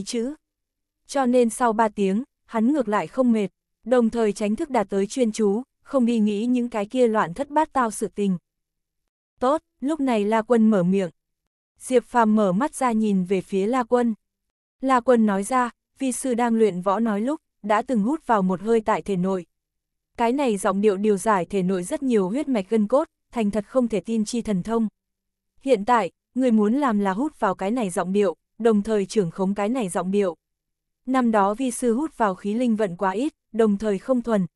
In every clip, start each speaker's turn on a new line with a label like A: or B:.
A: cái chữ. Cho nên sau 3 tiếng, hắn ngược lại không mệt, đồng thời tránh thức đạt tới chuyên chú, không đi nghĩ những cái kia loạn thất bát tao sự tình. Tốt, lúc này La Quân mở miệng. Diệp Phàm mở mắt ra nhìn về phía La Quân. La Quân nói ra, vi sư đang luyện võ nói lúc, đã từng hút vào một hơi tại thể nội. Cái này giọng điệu điều giải thể nội rất nhiều huyết mạch gân cốt, thành thật không thể tin chi thần thông. Hiện tại, người muốn làm là hút vào cái này giọng điệu, đồng thời trưởng khống cái này giọng điệu. Năm đó vi sư hút vào khí linh vận quá ít, đồng thời không thuần.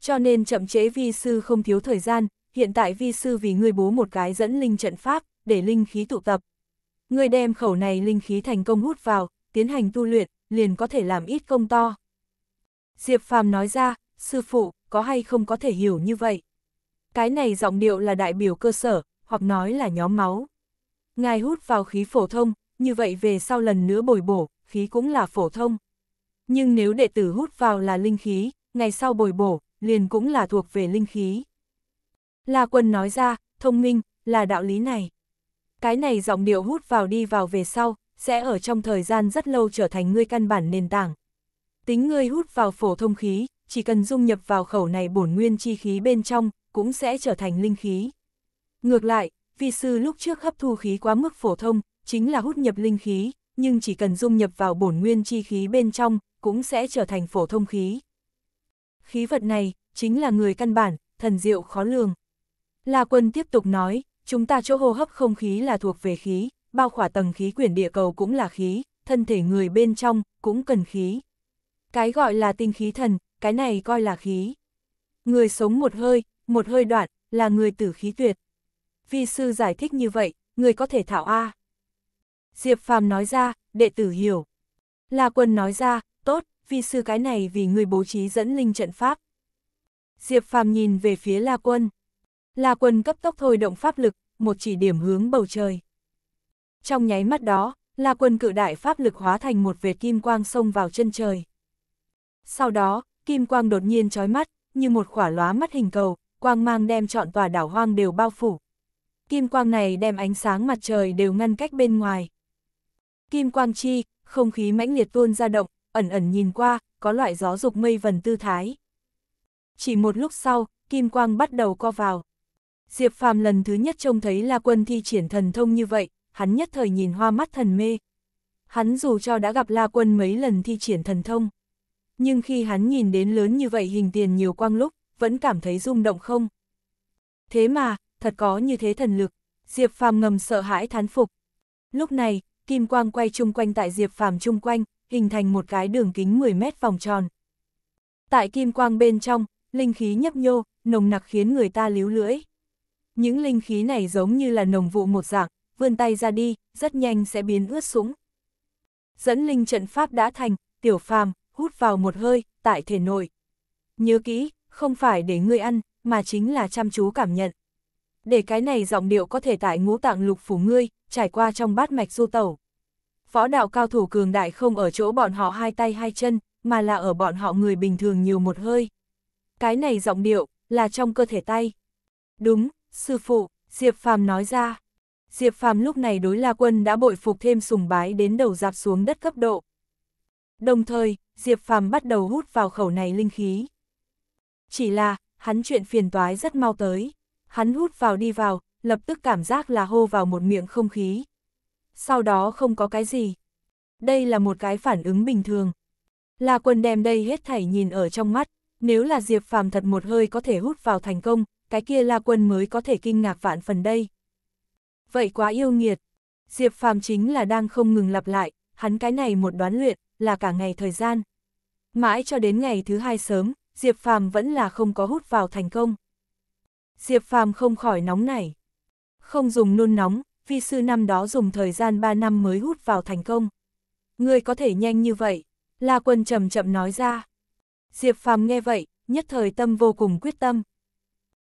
A: Cho nên chậm chế vi sư không thiếu thời gian, hiện tại vi sư vì ngươi bố một cái dẫn linh trận pháp, để linh khí tụ tập. Ngươi đem khẩu này linh khí thành công hút vào, tiến hành tu luyện, liền có thể làm ít công to. Diệp Phàm nói ra, sư phụ, có hay không có thể hiểu như vậy? Cái này giọng điệu là đại biểu cơ sở, hoặc nói là nhóm máu. Ngài hút vào khí phổ thông, như vậy về sau lần nữa bồi bổ, khí cũng là phổ thông. Nhưng nếu đệ tử hút vào là linh khí, ngày sau bồi bổ, liền cũng là thuộc về linh khí. La quân nói ra, thông minh, là đạo lý này. Cái này giọng điệu hút vào đi vào về sau, sẽ ở trong thời gian rất lâu trở thành ngươi căn bản nền tảng. Tính ngươi hút vào phổ thông khí, chỉ cần dung nhập vào khẩu này bổn nguyên chi khí bên trong, cũng sẽ trở thành linh khí. Ngược lại, vi sư lúc trước hấp thu khí quá mức phổ thông, chính là hút nhập linh khí, nhưng chỉ cần dung nhập vào bổn nguyên chi khí bên trong, cũng sẽ trở thành phổ thông khí. Khí vật này, chính là người căn bản, thần diệu khó lường. La Quân tiếp tục nói, chúng ta chỗ hô hấp không khí là thuộc về khí, bao khỏa tầng khí quyển địa cầu cũng là khí, thân thể người bên trong, cũng cần khí. Cái gọi là tinh khí thần, cái này coi là khí. Người sống một hơi, một hơi đoạn, là người tử khí tuyệt. Vi sư giải thích như vậy, người có thể thảo A. Diệp Phàm nói ra, đệ tử hiểu. La Quân nói ra, tốt, vi sư cái này vì người bố trí dẫn linh trận pháp. Diệp Phàm nhìn về phía La Quân. La Quân cấp tốc thôi động pháp lực, một chỉ điểm hướng bầu trời. Trong nháy mắt đó, La Quân cự đại pháp lực hóa thành một vệt kim quang xông vào chân trời. Sau đó, kim quang đột nhiên chói mắt, như một khỏa lóa mắt hình cầu, quang mang đem trọn tòa đảo hoang đều bao phủ. Kim quang này đem ánh sáng mặt trời đều ngăn cách bên ngoài. Kim quang chi, không khí mãnh liệt tuôn ra động, ẩn ẩn nhìn qua, có loại gió dục mây vần tư thái. Chỉ một lúc sau, kim quang bắt đầu co vào. Diệp Phàm lần thứ nhất trông thấy La Quân thi triển thần thông như vậy, hắn nhất thời nhìn hoa mắt thần mê. Hắn dù cho đã gặp La Quân mấy lần thi triển thần thông, nhưng khi hắn nhìn đến lớn như vậy hình tiền nhiều quang lúc, vẫn cảm thấy rung động không. Thế mà, thật có như thế thần lực, Diệp Phàm ngầm sợ hãi thán phục. Lúc này, kim quang quay chung quanh tại Diệp Phàm chung quanh, hình thành một cái đường kính 10 mét vòng tròn. Tại kim quang bên trong, linh khí nhấp nhô, nồng nặc khiến người ta líu lưỡi. Những linh khí này giống như là nồng vụ một dạng, vươn tay ra đi, rất nhanh sẽ biến ướt sũng. Dẫn linh trận pháp đã thành, tiểu phàm, hút vào một hơi, tại thể nội. Nhớ kỹ, không phải để ngươi ăn, mà chính là chăm chú cảm nhận. Để cái này giọng điệu có thể tại ngũ tạng lục phủ ngươi, trải qua trong bát mạch du tẩu võ đạo cao thủ cường đại không ở chỗ bọn họ hai tay hai chân, mà là ở bọn họ người bình thường nhiều một hơi. Cái này giọng điệu, là trong cơ thể tay. Đúng, sư phụ, Diệp Phàm nói ra. Diệp Phàm lúc này đối La Quân đã bội phục thêm sùng bái đến đầu dạp xuống đất cấp độ. Đồng thời, Diệp Phàm bắt đầu hút vào khẩu này linh khí. Chỉ là, hắn chuyện phiền toái rất mau tới. Hắn hút vào đi vào, lập tức cảm giác là hô vào một miệng không khí sau đó không có cái gì. Đây là một cái phản ứng bình thường. Là quần đem đây hết thảy nhìn ở trong mắt, nếu là Diệp Phàm thật một hơi có thể hút vào thành công, cái kia La Quân mới có thể kinh ngạc vạn phần đây. Vậy quá yêu nghiệt. Diệp Phàm chính là đang không ngừng lặp lại, hắn cái này một đoán luyện, là cả ngày thời gian. Mãi cho đến ngày thứ hai sớm, Diệp Phàm vẫn là không có hút vào thành công. Diệp Phàm không khỏi nóng nảy. Không dùng nôn nóng, vi sư năm đó dùng thời gian 3 năm mới hút vào thành công. Người có thể nhanh như vậy, La Quân chậm chậm nói ra. Diệp Phàm nghe vậy, nhất thời tâm vô cùng quyết tâm.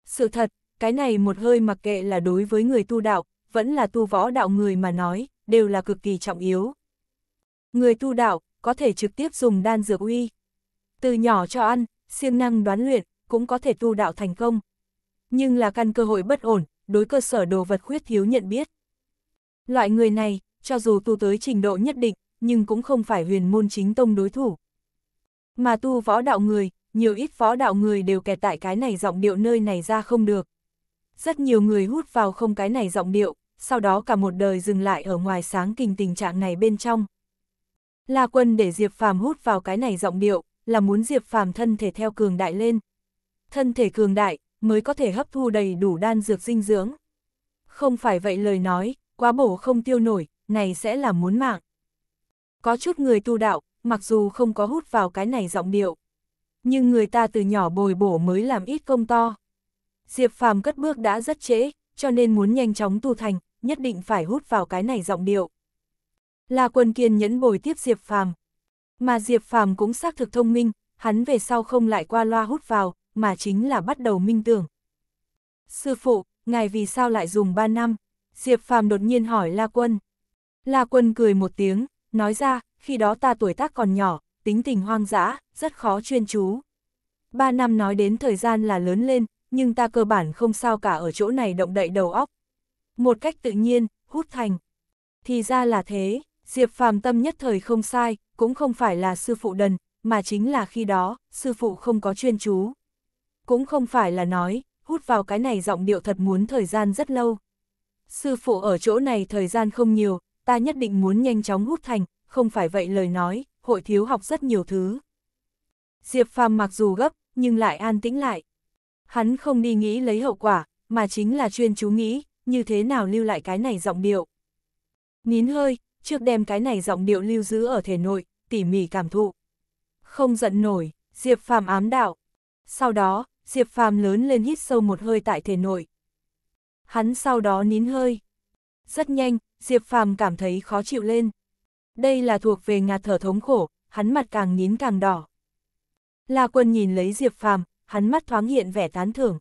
A: Sự thật, cái này một hơi mặc kệ là đối với người tu đạo, vẫn là tu võ đạo người mà nói, đều là cực kỳ trọng yếu. Người tu đạo, có thể trực tiếp dùng đan dược uy. Từ nhỏ cho ăn, siêng năng đoán luyện, cũng có thể tu đạo thành công. Nhưng là căn cơ hội bất ổn, đối cơ sở đồ vật khuyết thiếu nhận biết. Loại người này, cho dù tu tới trình độ nhất định, nhưng cũng không phải huyền môn chính tông đối thủ. Mà tu võ đạo người, nhiều ít võ đạo người đều kẹt tại cái này giọng điệu nơi này ra không được. Rất nhiều người hút vào không cái này giọng điệu, sau đó cả một đời dừng lại ở ngoài sáng kinh tình trạng này bên trong. La quân để Diệp Phàm hút vào cái này giọng điệu, là muốn Diệp Phàm thân thể theo cường đại lên. Thân thể cường đại, mới có thể hấp thu đầy đủ đan dược dinh dưỡng. Không phải vậy lời nói, quá bổ không tiêu nổi, này sẽ là muốn mạng. Có chút người tu đạo, mặc dù không có hút vào cái này giọng điệu, nhưng người ta từ nhỏ bồi bổ mới làm ít công to. Diệp Phàm cất bước đã rất trễ, cho nên muốn nhanh chóng tu thành, nhất định phải hút vào cái này giọng điệu. La Quân kiên nhẫn bồi tiếp Diệp Phàm, mà Diệp Phàm cũng xác thực thông minh, hắn về sau không lại qua loa hút vào, mà chính là bắt đầu minh tưởng. Sư phụ, ngài vì sao lại dùng 3 năm? Diệp Phàm đột nhiên hỏi La Quân. La Quân cười một tiếng, nói ra, khi đó ta tuổi tác còn nhỏ, tính tình hoang dã, rất khó chuyên chú. Ba năm nói đến thời gian là lớn lên, nhưng ta cơ bản không sao cả ở chỗ này động đậy đầu óc. Một cách tự nhiên, hút thành. Thì ra là thế, Diệp Phàm tâm nhất thời không sai, cũng không phải là sư phụ đần, mà chính là khi đó, sư phụ không có chuyên chú. Cũng không phải là nói, hút vào cái này giọng điệu thật muốn thời gian rất lâu sư phụ ở chỗ này thời gian không nhiều, ta nhất định muốn nhanh chóng hút thành, không phải vậy lời nói, hội thiếu học rất nhiều thứ. Diệp Phàm mặc dù gấp, nhưng lại an tĩnh lại. Hắn không đi nghĩ lấy hậu quả, mà chính là chuyên chú nghĩ, như thế nào lưu lại cái này giọng điệu. Nín hơi, trước đem cái này giọng điệu lưu giữ ở thể nội, tỉ mỉ cảm thụ. Không giận nổi, Diệp Phàm ám đạo. Sau đó, Diệp Phàm lớn lên hít sâu một hơi tại thể nội, hắn sau đó nín hơi. Rất nhanh, Diệp Phàm cảm thấy khó chịu lên. Đây là thuộc về ngạt thở thống khổ, hắn mặt càng nín càng đỏ. La Quân nhìn lấy Diệp Phàm, hắn mắt thoáng hiện vẻ tán thưởng.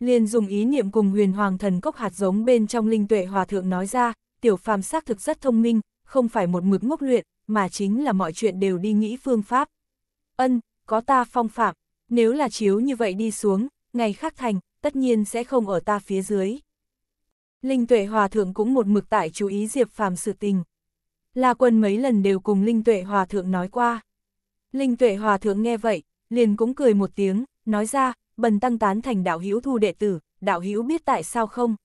A: Liền dùng ý niệm cùng Huyền Hoàng Thần Cốc hạt giống bên trong linh tuệ hòa thượng nói ra, tiểu phàm xác thực rất thông minh, không phải một mực ngốc luyện, mà chính là mọi chuyện đều đi nghĩ phương pháp. Ân, có ta phong phạm, nếu là chiếu như vậy đi xuống, ngày khác thành, tất nhiên sẽ không ở ta phía dưới. Linh Tuệ Hòa Thượng cũng một mực tại chú ý Diệp Phàm sự tình. La Quân mấy lần đều cùng Linh Tuệ Hòa Thượng nói qua. Linh Tuệ Hòa Thượng nghe vậy, liền cũng cười một tiếng, nói ra, bần tăng tán thành đạo hữu thu đệ tử, đạo hữu biết tại sao không?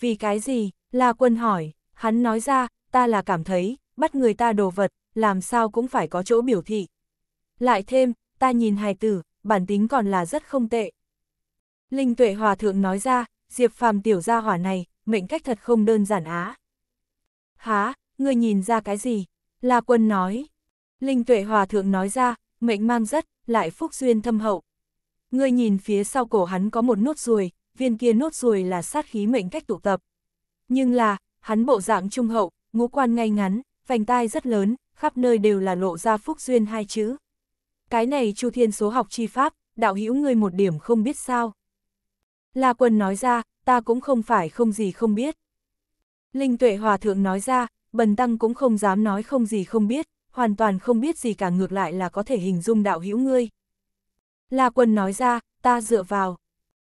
A: Vì cái gì? La Quân hỏi, hắn nói ra, ta là cảm thấy, bắt người ta đồ vật, làm sao cũng phải có chỗ biểu thị. Lại thêm, ta nhìn hài tử, bản tính còn là rất không tệ. Linh Tuệ Hòa Thượng nói ra, Diệp Phàm tiểu gia hỏa này, mệnh cách thật không đơn giản á. Há, ngươi nhìn ra cái gì? La quân nói. Linh tuệ hòa thượng nói ra, mệnh mang rất, lại phúc duyên thâm hậu. Ngươi nhìn phía sau cổ hắn có một nốt ruồi, viên kia nốt ruồi là sát khí mệnh cách tụ tập. Nhưng là, hắn bộ dạng trung hậu, ngũ quan ngay ngắn, vành tai rất lớn, khắp nơi đều là lộ ra phúc duyên hai chữ. Cái này chu thiên số học chi pháp, đạo hữu ngươi một điểm không biết sao. La Quân nói ra, ta cũng không phải không gì không biết. Linh Tuệ Hòa Thượng nói ra, Bần Tăng cũng không dám nói không gì không biết, hoàn toàn không biết gì cả ngược lại là có thể hình dung đạo hữu ngươi. La Quân nói ra, ta dựa vào.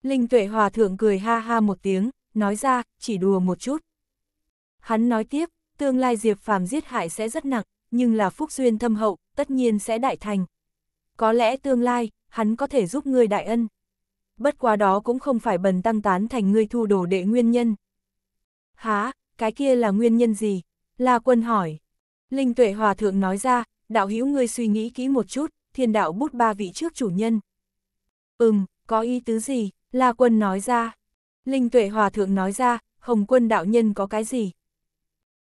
A: Linh Tuệ Hòa Thượng cười ha ha một tiếng, nói ra, chỉ đùa một chút. Hắn nói tiếp, tương lai Diệp Phàm giết hại sẽ rất nặng, nhưng là phúc duyên thâm hậu, tất nhiên sẽ đại thành. Có lẽ tương lai, hắn có thể giúp ngươi đại ân bất quá đó cũng không phải bần tăng tán thành ngươi thu đồ đệ nguyên nhân. Há, cái kia là nguyên nhân gì? La quân hỏi. Linh tuệ hòa thượng nói ra, đạo hữu ngươi suy nghĩ kỹ một chút, thiên đạo bút ba vị trước chủ nhân. Ừm, có ý tứ gì? La quân nói ra. Linh tuệ hòa thượng nói ra, hồng quân đạo nhân có cái gì?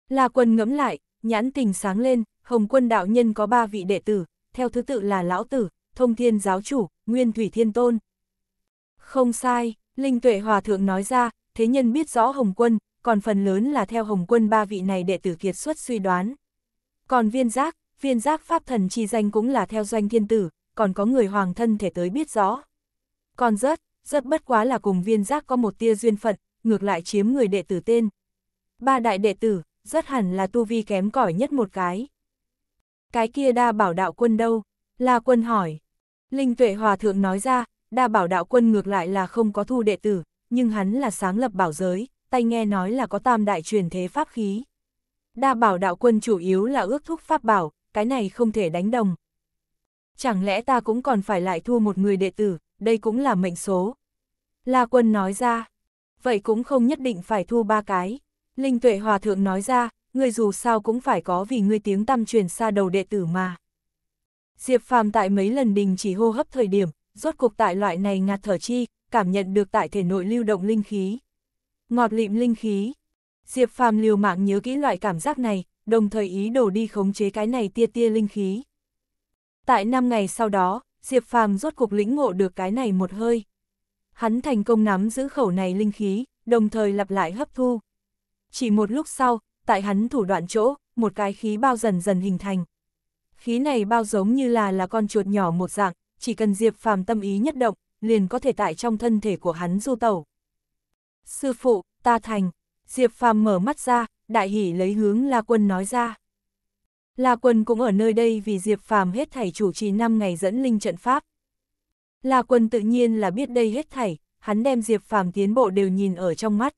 A: La quân ngẫm lại, nhãn tình sáng lên, hồng quân đạo nhân có ba vị đệ tử, theo thứ tự là lão tử, thông thiên giáo chủ, nguyên thủy thiên tôn. Không sai, Linh Tuệ Hòa Thượng nói ra, thế nhân biết rõ Hồng Quân, còn phần lớn là theo Hồng Quân ba vị này đệ tử kiệt xuất suy đoán. Còn viên giác, viên giác Pháp Thần chi danh cũng là theo doanh thiên tử, còn có người hoàng thân thể tới biết rõ. Còn rất, rất bất quá là cùng viên giác có một tia duyên phận, ngược lại chiếm người đệ tử tên. Ba đại đệ tử, rất hẳn là tu vi kém cỏi nhất một cái. Cái kia đa bảo đạo quân đâu? là quân hỏi. Linh tuệ hòa thượng nói ra, đa bảo đạo quân ngược lại là không có thu đệ tử, nhưng hắn là sáng lập bảo giới, tay nghe nói là có tam đại truyền thế pháp khí. Đa bảo đạo quân chủ yếu là ước thúc pháp bảo, cái này không thể đánh đồng. Chẳng lẽ ta cũng còn phải lại thua một người đệ tử, đây cũng là mệnh số. La quân nói ra, vậy cũng không nhất định phải thua ba cái. Linh tuệ hòa thượng nói ra, ngươi dù sao cũng phải có vì ngươi tiếng tăm truyền xa đầu đệ tử mà. Diệp phàm tại mấy lần đình chỉ hô hấp thời điểm, rốt cuộc tại loại này ngạt thở chi, cảm nhận được tại thể nội lưu động linh khí. Ngọt lịm linh khí. Diệp Phàm liều mạng nhớ kỹ loại cảm giác này, đồng thời ý đồ đi khống chế cái này tia tia linh khí. Tại năm ngày sau đó, Diệp Phàm rốt cuộc lĩnh ngộ được cái này một hơi. Hắn thành công nắm giữ khẩu này linh khí, đồng thời lặp lại hấp thu. Chỉ một lúc sau, tại hắn thủ đoạn chỗ, một cái khí bao dần dần hình thành. Khí này bao giống như là là con chuột nhỏ một dạng, chỉ cần Diệp Phàm tâm ý nhất động, liền có thể tại trong thân thể của hắn du tẩu. Sư phụ, ta thành, Diệp Phàm mở mắt ra, đại hỉ lấy hướng La Quân nói ra. La Quân cũng ở nơi đây vì Diệp Phàm hết thảy chủ trì 5 ngày dẫn linh trận pháp. La Quân tự nhiên là biết đây hết thảy, hắn đem Diệp Phàm tiến bộ đều nhìn ở trong mắt.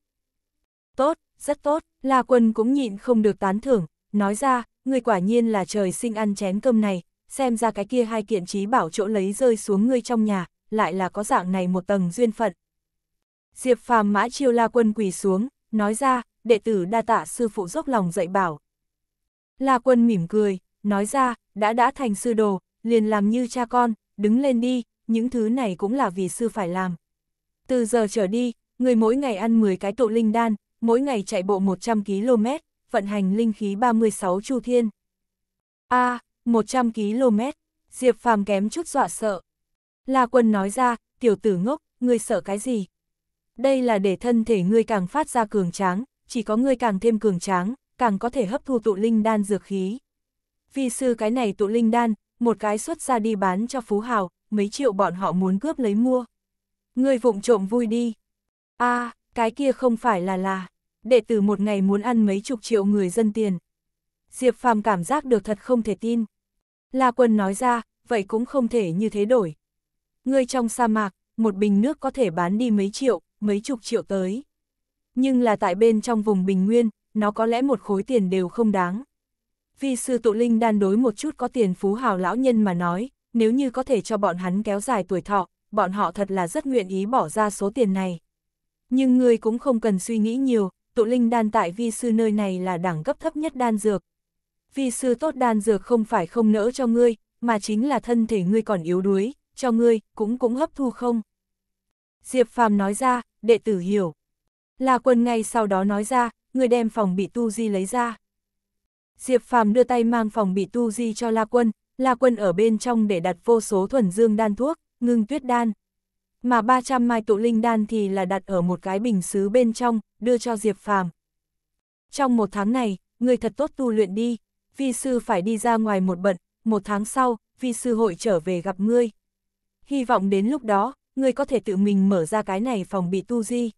A: Tốt, rất tốt, La Quân cũng nhịn không được tán thưởng, nói ra, người quả nhiên là trời sinh ăn chén cơm này, xem ra cái kia hai kiện trí bảo chỗ lấy rơi xuống ngươi trong nhà, lại là có dạng này một tầng duyên phận. Diệp phàm mã chiêu la quân quỳ xuống, nói ra, đệ tử đa tạ sư phụ dốc lòng dạy bảo. La quân mỉm cười, nói ra, đã đã thành sư đồ, liền làm như cha con, đứng lên đi, những thứ này cũng là vì sư phải làm. Từ giờ trở đi, người mỗi ngày ăn 10 cái tụ linh đan, mỗi ngày chạy bộ 100 km, vận hành linh khí 36 chu thiên. A, à, 100 km, Diệp Phàm kém chút dọa sợ. La Quân nói ra, tiểu tử ngốc, ngươi sợ cái gì? Đây là để thân thể ngươi càng phát ra cường tráng, chỉ có ngươi càng thêm cường tráng, càng có thể hấp thu tụ linh đan dược khí. Vì sư cái này tụ linh đan, một cái xuất ra đi bán cho phú hào, mấy triệu bọn họ muốn cướp lấy mua. Ngươi vụng trộm vui đi. a à, cái kia không phải là là, đệ tử một ngày muốn ăn mấy chục triệu người dân tiền, Diệp Phàm cảm giác được thật không thể tin. La Quân nói ra, vậy cũng không thể như thế đổi. Ngươi trong sa mạc, một bình nước có thể bán đi mấy triệu, mấy chục triệu tới. Nhưng là tại bên trong vùng bình nguyên, nó có lẽ một khối tiền đều không đáng. Vì sư tụ linh đan đối một chút có tiền phú hào lão nhân mà nói, nếu như có thể cho bọn hắn kéo dài tuổi thọ, bọn họ thật là rất nguyện ý bỏ ra số tiền này. Nhưng ngươi cũng không cần suy nghĩ nhiều, tụ linh đan tại vi sư nơi này là đẳng cấp thấp nhất đan dược, vi sư tốt đan dược không phải không nỡ cho ngươi, mà chính là thân thể ngươi còn yếu đuối, cho ngươi, cũng cũng hấp thu không. Diệp Phàm nói ra, đệ tử hiểu. La quân ngay sau đó nói ra, người đem phòng bị tu di lấy ra. Diệp Phàm đưa tay mang phòng bị tu di cho La quân, La quân ở bên trong để đặt vô số thuần dương đan thuốc, ngưng tuyết đan. Mà 300 mai tụ linh đan thì là đặt ở một cái bình xứ bên trong, đưa cho Diệp Phàm. Trong một tháng này, người thật tốt tu luyện đi, vi sư phải đi ra ngoài một bận, một tháng sau, vi sư hội trở về gặp ngươi. Hy vọng đến lúc đó, ngươi có thể tự mình mở ra cái này phòng bị tu di.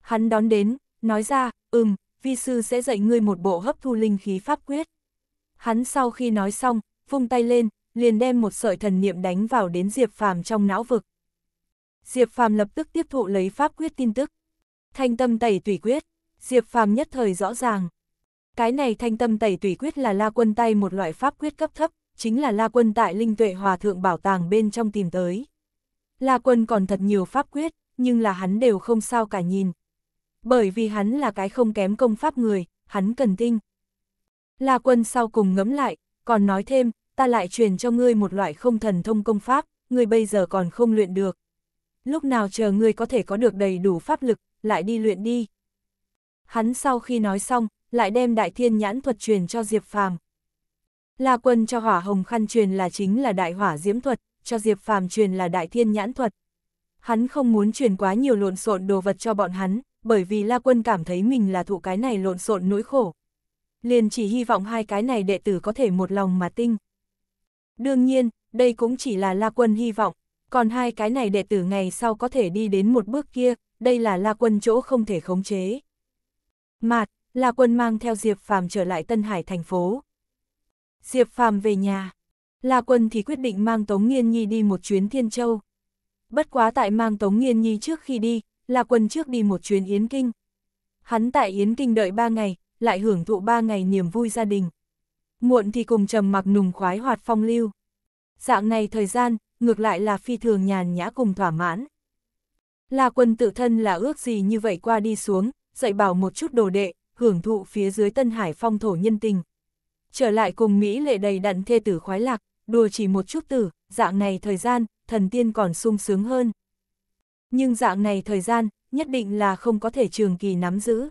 A: Hắn đón đến, nói ra, ừm, vi sư sẽ dạy ngươi một bộ hấp thu linh khí pháp quyết. Hắn sau khi nói xong, vung tay lên, liền đem một sợi thần niệm đánh vào đến Diệp Phàm trong não vực. Diệp Phàm lập tức tiếp thụ lấy pháp quyết tin tức. Thanh tâm tẩy tùy quyết, Diệp Phàm nhất thời rõ ràng. Cái này thanh tâm tẩy tùy quyết là la quân tay một loại pháp quyết cấp thấp, chính là la quân tại linh tuệ hòa thượng bảo tàng bên trong tìm tới. La quân còn thật nhiều pháp quyết, nhưng là hắn đều không sao cả nhìn. Bởi vì hắn là cái không kém công pháp người, hắn cần tinh. La quân sau cùng ngẫm lại, còn nói thêm, ta lại truyền cho ngươi một loại không thần thông công pháp, ngươi bây giờ còn không luyện được. Lúc nào chờ ngươi có thể có được đầy đủ pháp lực, lại đi luyện đi. Hắn sau khi nói xong, lại đem đại thiên nhãn thuật truyền cho Diệp Phàm. La Quân cho hỏa hồng khăn truyền là chính là đại hỏa diễm thuật, cho Diệp Phàm truyền là đại thiên nhãn thuật. Hắn không muốn truyền quá nhiều lộn xộn đồ vật cho bọn hắn, bởi vì La Quân cảm thấy mình là thụ cái này lộn xộn nỗi khổ. Liền chỉ hy vọng hai cái này đệ tử có thể một lòng mà tinh. Đương nhiên, đây cũng chỉ là La Quân hy vọng, còn hai cái này đệ tử ngày sau có thể đi đến một bước kia, đây là La Quân chỗ không thể khống chế. Mạt, La Quân mang theo Diệp Phàm trở lại Tân Hải thành phố. Diệp Phàm về nhà, La Quân thì quyết định mang Tống Nghiên Nhi đi một chuyến Thiên Châu. Bất quá tại mang Tống Nghiên Nhi trước khi đi, La Quân trước đi một chuyến Yến Kinh. Hắn tại Yến Kinh đợi ba ngày, lại hưởng thụ ba ngày niềm vui gia đình. Muộn thì cùng trầm mặc nùng khoái hoạt phong lưu. Dạng này thời gian, ngược lại là phi thường nhàn nhã cùng thỏa mãn. La Quân tự thân là ước gì như vậy qua đi xuống, dạy bảo một chút đồ đệ, hưởng thụ phía dưới Tân Hải phong thổ nhân tình. Trở lại cùng Mỹ lệ đầy đặn thê tử khoái lạc, đùa chỉ một chút tử, dạng này thời gian, thần tiên còn sung sướng hơn. Nhưng dạng này thời gian, nhất định là không có thể trường kỳ nắm giữ.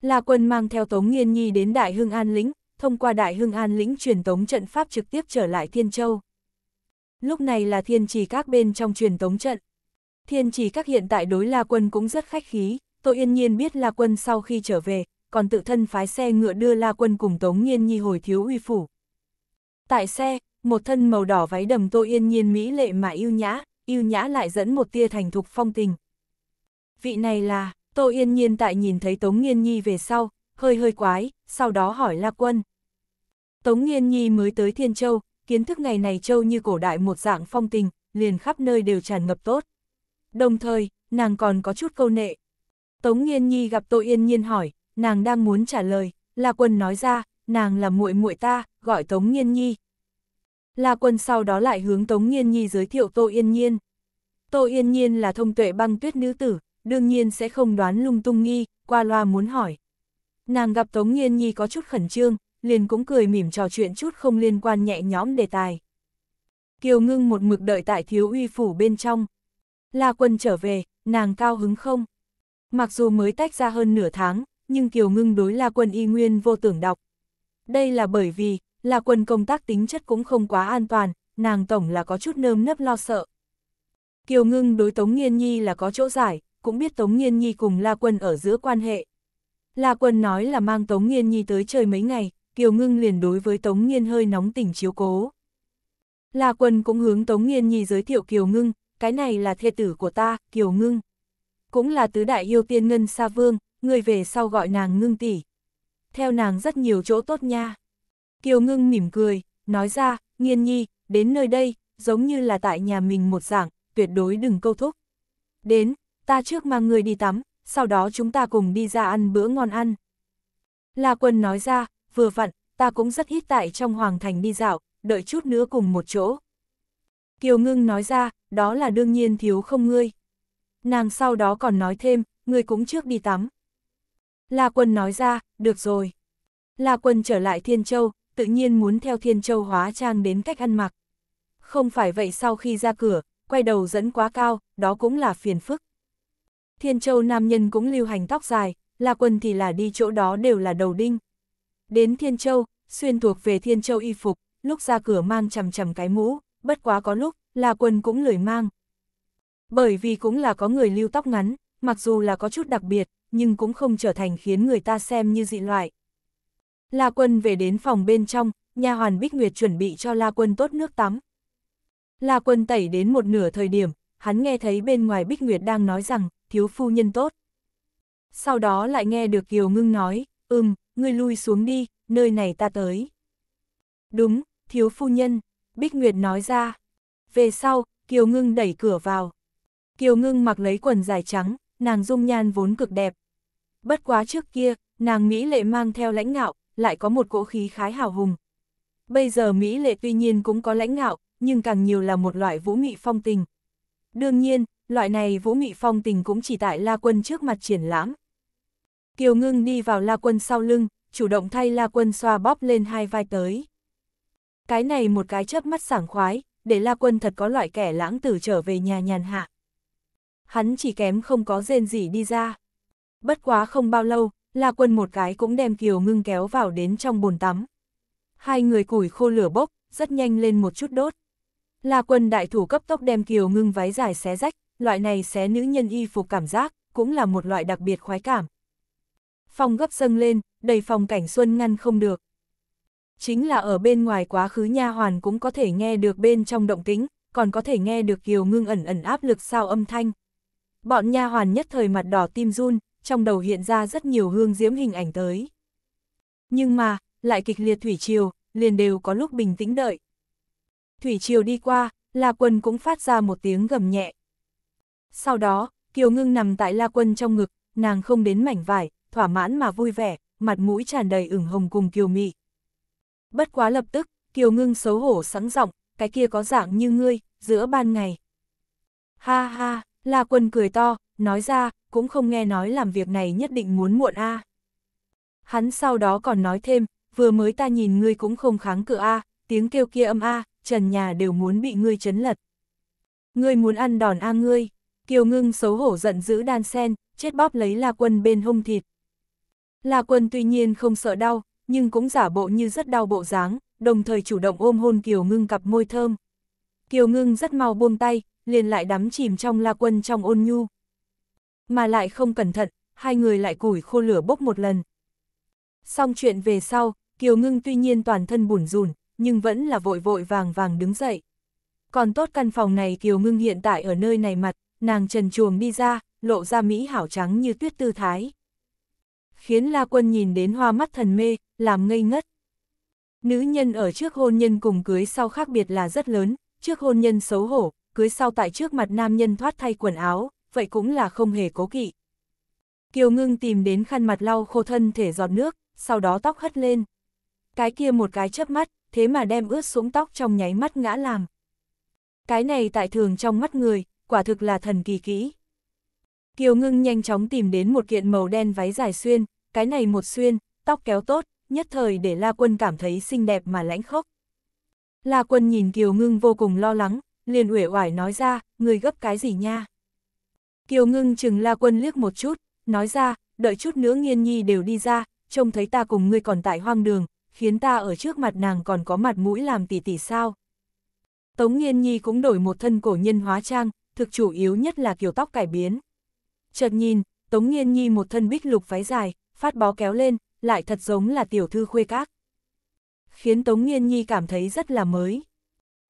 A: La quân mang theo Tống Nghiên Nhi đến Đại Hưng An Lĩnh, thông qua Đại Hưng An Lĩnh truyền tống trận pháp trực tiếp trở lại Thiên Châu. Lúc này là thiên trì các bên trong truyền tống trận. Thiên trì các hiện tại đối La quân cũng rất khách khí, Tô Yên Nhiên biết La Quân sau khi trở về, còn tự thân phái xe ngựa đưa La Quân cùng Tống Nhiên Nhi hồi thiếu uy phủ. Tại xe, một thân màu đỏ váy đầm Tô Yên Nhiên mỹ lệ mà yêu nhã, yêu nhã lại dẫn một tia thành thục phong tình. Vị này là, Tô Yên Nhiên tại nhìn thấy Tống Nhiên Nhi về sau, hơi hơi quái, sau đó hỏi La Quân. Tống Nhiên Nhi mới tới Thiên Châu, kiến thức ngày này Châu như cổ đại một dạng phong tình, liền khắp nơi đều tràn ngập tốt. Đồng thời, nàng còn có chút câu nệ, Tống Nghiên Nhi gặp Tô Yên Nhiên hỏi, nàng đang muốn trả lời, La Quân nói ra, nàng là muội muội ta, gọi Tống Nghiên Nhi. La Quân sau đó lại hướng Tống Nghiên Nhi giới thiệu Tô Yên Nhiên. Tô Yên Nhiên là thông tuệ băng tuyết nữ tử, đương nhiên sẽ không đoán lung tung nghi, qua loa muốn hỏi. Nàng gặp Tống Nghiên Nhi có chút khẩn trương, liền cũng cười mỉm trò chuyện chút không liên quan nhẹ nhõm đề tài. Kiều ngưng một mực đợi tại thiếu uy phủ bên trong. La quân trở về, nàng cao hứng không? Mặc dù mới tách ra hơn nửa tháng, nhưng Kiều Ngưng đối La Quân y nguyên vô tưởng đọc. Đây là bởi vì, La Quân công tác tính chất cũng không quá an toàn, nàng tổng là có chút nơm nấp lo sợ. Kiều Ngưng đối Tống Nhiên Nhi là có chỗ giải, cũng biết Tống Nhiên Nhi cùng La Quân ở giữa quan hệ. La Quân nói là mang Tống Nhiên Nhi tới chơi mấy ngày, Kiều Ngưng liền đối với Tống Nhiên hơi nóng tỉnh chiếu cố. La Quân cũng hướng Tống Nhiên Nhi giới thiệu Kiều Ngưng, cái này là thê tử của ta, Kiều Ngưng cũng là tứ đại yêu tiên ngân xa vương, người về sau gọi nàng ngưng tỷ. Theo nàng rất nhiều chỗ tốt nha. Kiều ngưng mỉm cười, nói ra, nghiên nhi, đến nơi đây, giống như là tại nhà mình một dạng, tuyệt đối đừng câu thúc. Đến, ta trước mang người đi tắm, sau đó chúng ta cùng đi ra ăn bữa ngon ăn. La quân nói ra, vừa vặn, ta cũng rất ít tại trong hoàng thành đi dạo, đợi chút nữa cùng một chỗ. Kiều ngưng nói ra, đó là đương nhiên thiếu không ngươi nàng sau đó còn nói thêm, người cũng trước đi tắm. La Quân nói ra, được rồi. La Quân trở lại Thiên Châu, tự nhiên muốn theo Thiên Châu hóa trang đến cách ăn mặc. Không phải vậy sau khi ra cửa, quay đầu dẫn quá cao, đó cũng là phiền phức. Thiên Châu nam nhân cũng lưu hành tóc dài, La Quân thì là đi chỗ đó đều là đầu đinh. Đến Thiên Châu, xuyên thuộc về Thiên Châu y phục, lúc ra cửa mang chầm chầm cái mũ, bất quá có lúc, La Quân cũng lười mang, bởi vì cũng là có người lưu tóc ngắn, mặc dù là có chút đặc biệt, nhưng cũng không trở thành khiến người ta xem như dị loại. La Quân về đến phòng bên trong, nhà hoàn Bích Nguyệt chuẩn bị cho La Quân tốt nước tắm. La Quân tẩy đến một nửa thời điểm, hắn nghe thấy bên ngoài Bích Nguyệt đang nói rằng, thiếu phu nhân tốt. Sau đó lại nghe được Kiều Ngưng nói, ừm, ngươi lui xuống đi, nơi này ta tới. Đúng, thiếu phu nhân, Bích Nguyệt nói ra. Về sau, Kiều Ngưng đẩy cửa vào. Kiều ngưng mặc lấy quần dài trắng, nàng dung nhan vốn cực đẹp. Bất quá trước kia, nàng Mỹ lệ mang theo lãnh ngạo, lại có một cỗ khí khái hào hùng. Bây giờ Mỹ lệ tuy nhiên cũng có lãnh ngạo, nhưng càng nhiều là một loại vũ mị phong tình. Đương nhiên, loại này vũ mị phong tình cũng chỉ tại La Quân trước mặt triển lãm. Kiều ngưng đi vào La Quân sau lưng, chủ động thay La Quân xoa bóp lên hai vai tới. Cái này một cái chớp mắt sảng khoái, để La Quân thật có loại kẻ lãng tử trở về nhà nhàn hạ hắn chỉ kém không có rên gì đi ra. Bất quá không bao lâu, La Quân một cái cũng đem Kiều Ngưng kéo vào đến trong bồn tắm. Hai người củi khô lửa bốc, rất nhanh lên một chút đốt. La Quân đại thủ cấp tốc đem Kiều Ngưng váy dài xé rách, loại này xé nữ nhân y phục cảm giác, cũng là một loại đặc biệt khoái cảm. Phòng gấp dâng lên, đầy phòng cảnh xuân ngăn không được. Chính là ở bên ngoài quá khứ nha hoàn cũng có thể nghe được bên trong động tính, còn có thể nghe được Kiều Ngưng ẩn ẩn áp lực sao âm thanh. Bọn nha hoàn nhất thời mặt đỏ tim run, trong đầu hiện ra rất nhiều hương diễm hình ảnh tới. Nhưng mà, lại kịch liệt thủy triều, liền đều có lúc bình tĩnh đợi. Thủy triều đi qua, La Quân cũng phát ra một tiếng gầm nhẹ. Sau đó, Kiều Ngưng nằm tại La Quân trong ngực, nàng không đến mảnh vải, thỏa mãn mà vui vẻ, mặt mũi tràn đầy ửng hồng cùng Kiều Mị. Bất quá lập tức, Kiều Ngưng xấu hổ sẵn giọng, cái kia có dạng như ngươi, giữa ban ngày. Ha ha, La Quân cười to, nói ra, cũng không nghe nói làm việc này nhất định muốn muộn a. Hắn sau đó còn nói thêm, vừa mới ta nhìn ngươi cũng không kháng cự a, tiếng kêu kia âm a, trần nhà đều muốn bị ngươi chấn lật. Ngươi muốn ăn đòn a ngươi, Kiều Ngưng xấu hổ giận dữ đan sen, chết bóp lấy La Quân bên hông thịt. La Quân tuy nhiên không sợ đau, nhưng cũng giả bộ như rất đau bộ dáng, đồng thời chủ động ôm hôn Kiều Ngưng cặp môi thơm. Kiều Ngưng rất mau buông tay, liền lại đắm chìm trong la quân trong ôn nhu. Mà lại không cẩn thận, hai người lại củi khô lửa bốc một lần. Xong chuyện về sau, Kiều Ngưng tuy nhiên toàn thân bủn rùn, nhưng vẫn là vội vội vàng vàng đứng dậy. Còn tốt căn phòng này Kiều Ngưng hiện tại ở nơi này mặt, nàng trần chuồng đi ra, lộ ra Mỹ hảo trắng như tuyết tư thái. Khiến La Quân nhìn đến hoa mắt thần mê, làm ngây ngất. Nữ nhân ở trước hôn nhân cùng cưới sau khác biệt là rất lớn, trước hôn nhân xấu hổ, cưới sau tại trước mặt nam nhân thoát thay quần áo, vậy cũng là không hề cố kỵ. Kiều ngưng tìm đến khăn mặt lau khô thân thể giọt nước, sau đó tóc hất lên. Cái kia một cái chớp mắt, thế mà đem ướt xuống tóc trong nháy mắt ngã làm. Cái này tại thường trong mắt người, quả thực là thần kỳ kỹ. Kiều ngưng nhanh chóng tìm đến một kiện màu đen váy dài xuyên, cái này một xuyên, tóc kéo tốt, nhất thời để La Quân cảm thấy xinh đẹp mà lãnh khốc. La Quân nhìn Kiều ngưng vô cùng lo lắng, liền uể oải nói ra, người gấp cái gì nha. Kiều ngưng chừng la quân liếc một chút, nói ra, đợi chút nữa nghiên nhi đều đi ra, trông thấy ta cùng ngươi còn tại hoang đường, khiến ta ở trước mặt nàng còn có mặt mũi làm tỉ tỉ sao. Tống nghiên nhi cũng đổi một thân cổ nhân hóa trang, thực chủ yếu nhất là kiểu tóc cải biến. Chợt nhìn, Tống nghiên nhi một thân bích lục váy dài, phát bó kéo lên, lại thật giống là tiểu thư khuê các. Khiến Tống nghiên nhi cảm thấy rất là mới.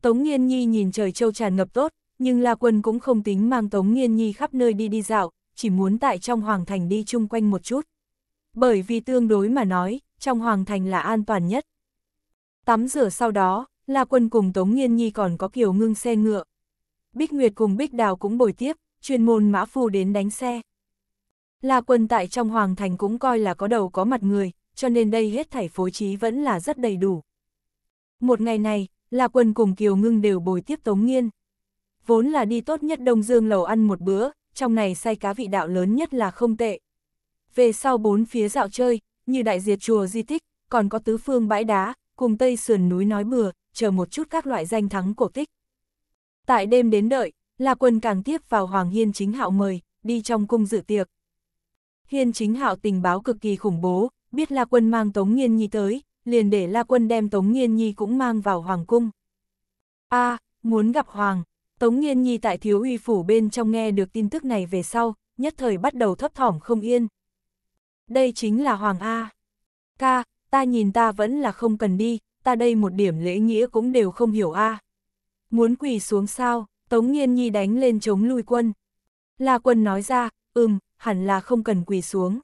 A: Tống Nghiên Nhi nhìn trời châu tràn ngập tốt, nhưng La Quân cũng không tính mang Tống Nghiên Nhi khắp nơi đi đi dạo, chỉ muốn tại trong Hoàng Thành đi chung quanh một chút. Bởi vì tương đối mà nói, trong Hoàng Thành là an toàn nhất. Tắm rửa sau đó, La Quân cùng Tống Nghiên Nhi còn có kiểu ngưng xe ngựa. Bích Nguyệt cùng Bích Đào cũng bồi tiếp, chuyên môn mã phu đến đánh xe. La Quân tại trong Hoàng Thành cũng coi là có đầu có mặt người, cho nên đây hết thảy phối trí vẫn là rất đầy đủ. Một ngày này, La Quân cùng Kiều Ngưng đều bồi tiếp Tống Nghiên. Vốn là đi tốt nhất Đông Dương lầu ăn một bữa, trong này say cá vị đạo lớn nhất là không tệ. Về sau bốn phía dạo chơi, như đại diệt chùa di tích, còn có tứ phương bãi đá, cùng tây sườn núi nói bừa, chờ một chút các loại danh thắng cổ tích. Tại đêm đến đợi, La Quân càng tiếp vào Hoàng Hiên Chính Hạo mời, đi trong cung dự tiệc. Hiên Chính Hạo tình báo cực kỳ khủng bố, biết La Quân mang Tống Nghiên Nhi tới, liền để La Quân đem Tống Nghiên Nhi cũng mang vào Hoàng Cung. a à, muốn gặp Hoàng, Tống Nghiên Nhi tại Thiếu Uy Phủ bên trong nghe được tin tức này về sau, nhất thời bắt đầu thấp thỏm không yên. Đây chính là Hoàng A. Ca, ta nhìn ta vẫn là không cần đi, ta đây một điểm lễ nghĩa cũng đều không hiểu A. Muốn quỳ xuống sao, Tống Nghiên Nhi đánh lên chống lui quân. La quân nói ra, ừm, hẳn là không cần quỳ xuống.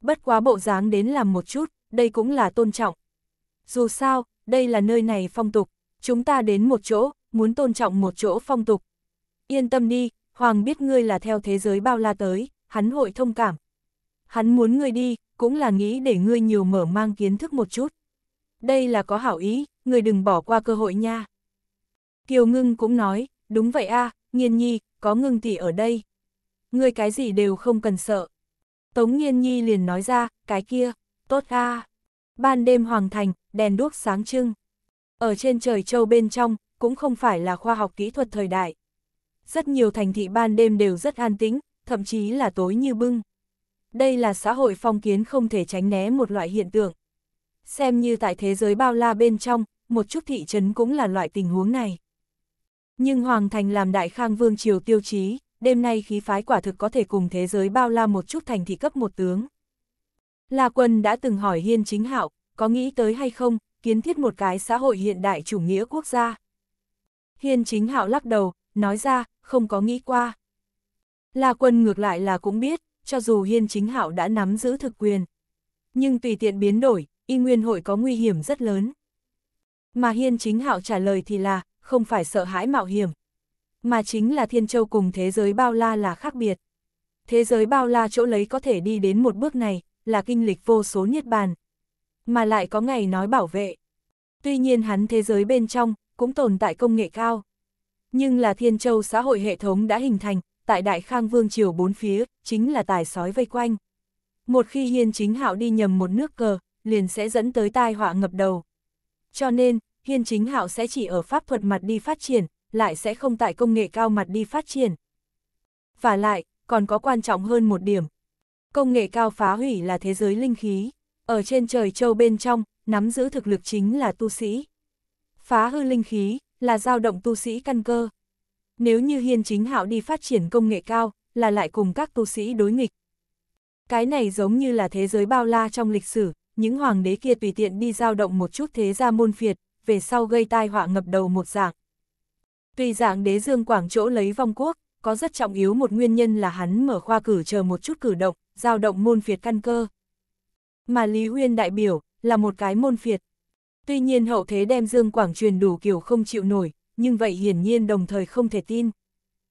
A: Bất quá bộ dáng đến làm một chút, đây cũng là tôn trọng. Dù sao, đây là nơi này phong tục, chúng ta đến một chỗ, muốn tôn trọng một chỗ phong tục. Yên tâm đi, Hoàng biết ngươi là theo thế giới bao la tới, hắn hội thông cảm. Hắn muốn ngươi đi, cũng là nghĩ để ngươi nhiều mở mang kiến thức một chút. Đây là có hảo ý, ngươi đừng bỏ qua cơ hội nha. Kiều Ngưng cũng nói, đúng vậy a, Nghiên Nhi, có Ngưng tỷ ở đây. Ngươi cái gì đều không cần sợ. Tống Nghiên Nhi liền nói ra, cái kia, tốt a. Ban đêm Hoàng Thành, đèn đuốc sáng trưng. Ở trên trời châu bên trong, cũng không phải là khoa học kỹ thuật thời đại. Rất nhiều thành thị ban đêm đều rất an tĩnh, thậm chí là tối như bưng. Đây là xã hội phong kiến không thể tránh né một loại hiện tượng. Xem như tại thế giới bao la bên trong, một chút thị trấn cũng là loại tình huống này. Nhưng Hoàng Thành làm đại khang vương triều tiêu chí, đêm nay khí phái quả thực có thể cùng thế giới bao la một chút thành thị cấp một tướng. La Quân đã từng hỏi Hiên Chính Hạo, có nghĩ tới hay không, kiến thiết một cái xã hội hiện đại chủ nghĩa quốc gia. Hiên chính hạo lắc đầu, nói ra, không có nghĩ qua. La quân ngược lại là cũng biết, cho dù hiên chính hạo đã nắm giữ thực quyền. Nhưng tùy tiện biến đổi, y nguyên hội có nguy hiểm rất lớn. Mà hiên chính hạo trả lời thì là, không phải sợ hãi mạo hiểm. Mà chính là thiên châu cùng thế giới bao la là khác biệt. Thế giới bao la chỗ lấy có thể đi đến một bước này, là kinh lịch vô số niết bàn, mà lại có ngày nói bảo vệ. Tuy nhiên hắn thế giới bên trong cũng tồn tại công nghệ cao. Nhưng là Thiên Châu xã hội hệ thống đã hình thành, tại Đại Khang Vương Triều bốn phía, chính là tài sói vây quanh. Một khi Hiên Chính Hạo đi nhầm một nước cờ, liền sẽ dẫn tới tai họa ngập đầu. Cho nên, Hiên Chính Hạo sẽ chỉ ở pháp thuật mặt đi phát triển, lại sẽ không tại công nghệ cao mặt đi phát triển. Và lại, còn có quan trọng hơn một điểm. Công nghệ cao phá hủy là thế giới linh khí. Ở trên trời châu bên trong, nắm giữ thực lực chính là tu sĩ. Phá hư linh khí, là dao động tu sĩ căn cơ. Nếu như hiên chính hạo đi phát triển công nghệ cao, là lại cùng các tu sĩ đối nghịch. Cái này giống như là thế giới bao la trong lịch sử, những hoàng đế kia tùy tiện đi dao động một chút thế gia môn phiệt, về sau gây tai họa ngập đầu một dạng. Tùy dạng đế dương quảng chỗ lấy vong quốc, có rất trọng yếu một nguyên nhân là hắn mở khoa cử chờ một chút cử động, dao động môn phiệt căn cơ mà Lý Huyên đại biểu, là một cái môn phiệt. Tuy nhiên hậu thế đem Dương Quảng truyền đủ kiểu không chịu nổi, nhưng vậy hiển nhiên đồng thời không thể tin.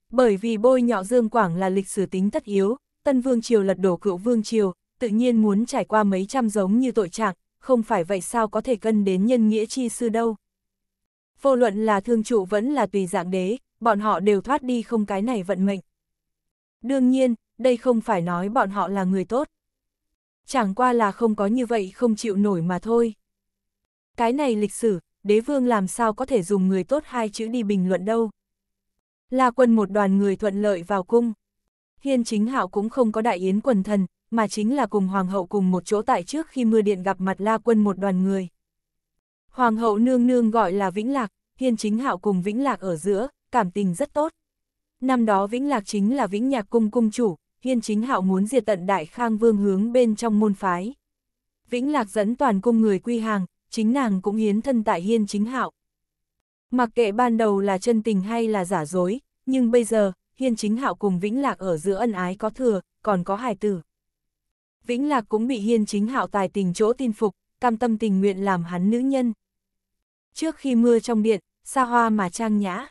A: Bởi vì bôi nhọ Dương Quảng là lịch sử tính tất yếu, Tân Vương Triều lật đổ cựu Vương Triều, tự nhiên muốn trải qua mấy trăm giống như tội trạng, không phải vậy sao có thể cân đến nhân nghĩa chi sư đâu. Vô luận là thương trụ vẫn là tùy dạng đế, bọn họ đều thoát đi không cái này vận mệnh. Đương nhiên, đây không phải nói bọn họ là người tốt chẳng qua là không có như vậy không chịu nổi mà thôi. Cái này lịch sử, đế vương làm sao có thể dùng người tốt hai chữ đi bình luận đâu. la quân một đoàn người thuận lợi vào cung. Hiên chính hạo cũng không có đại yến quần thần, mà chính là cùng hoàng hậu cùng một chỗ tại trước khi mưa điện gặp mặt la quân một đoàn người. Hoàng hậu nương nương gọi là Vĩnh Lạc, hiên chính hạo cùng Vĩnh Lạc ở giữa, cảm tình rất tốt. Năm đó Vĩnh Lạc chính là Vĩnh Nhạc Cung cung chủ, Hiên chính hạo muốn diệt tận đại khang vương hướng bên trong môn phái. Vĩnh lạc dẫn toàn cung người quy hàng, chính nàng cũng hiến thân tại hiên chính hạo. Mặc kệ ban đầu là chân tình hay là giả dối, nhưng bây giờ, hiên chính hạo cùng Vĩnh lạc ở giữa ân ái có thừa, còn có hài tử. Vĩnh lạc cũng bị hiên chính hạo tài tình chỗ tin phục, cam tâm tình nguyện làm hắn nữ nhân. Trước khi mưa trong điện, xa hoa mà trang nhã.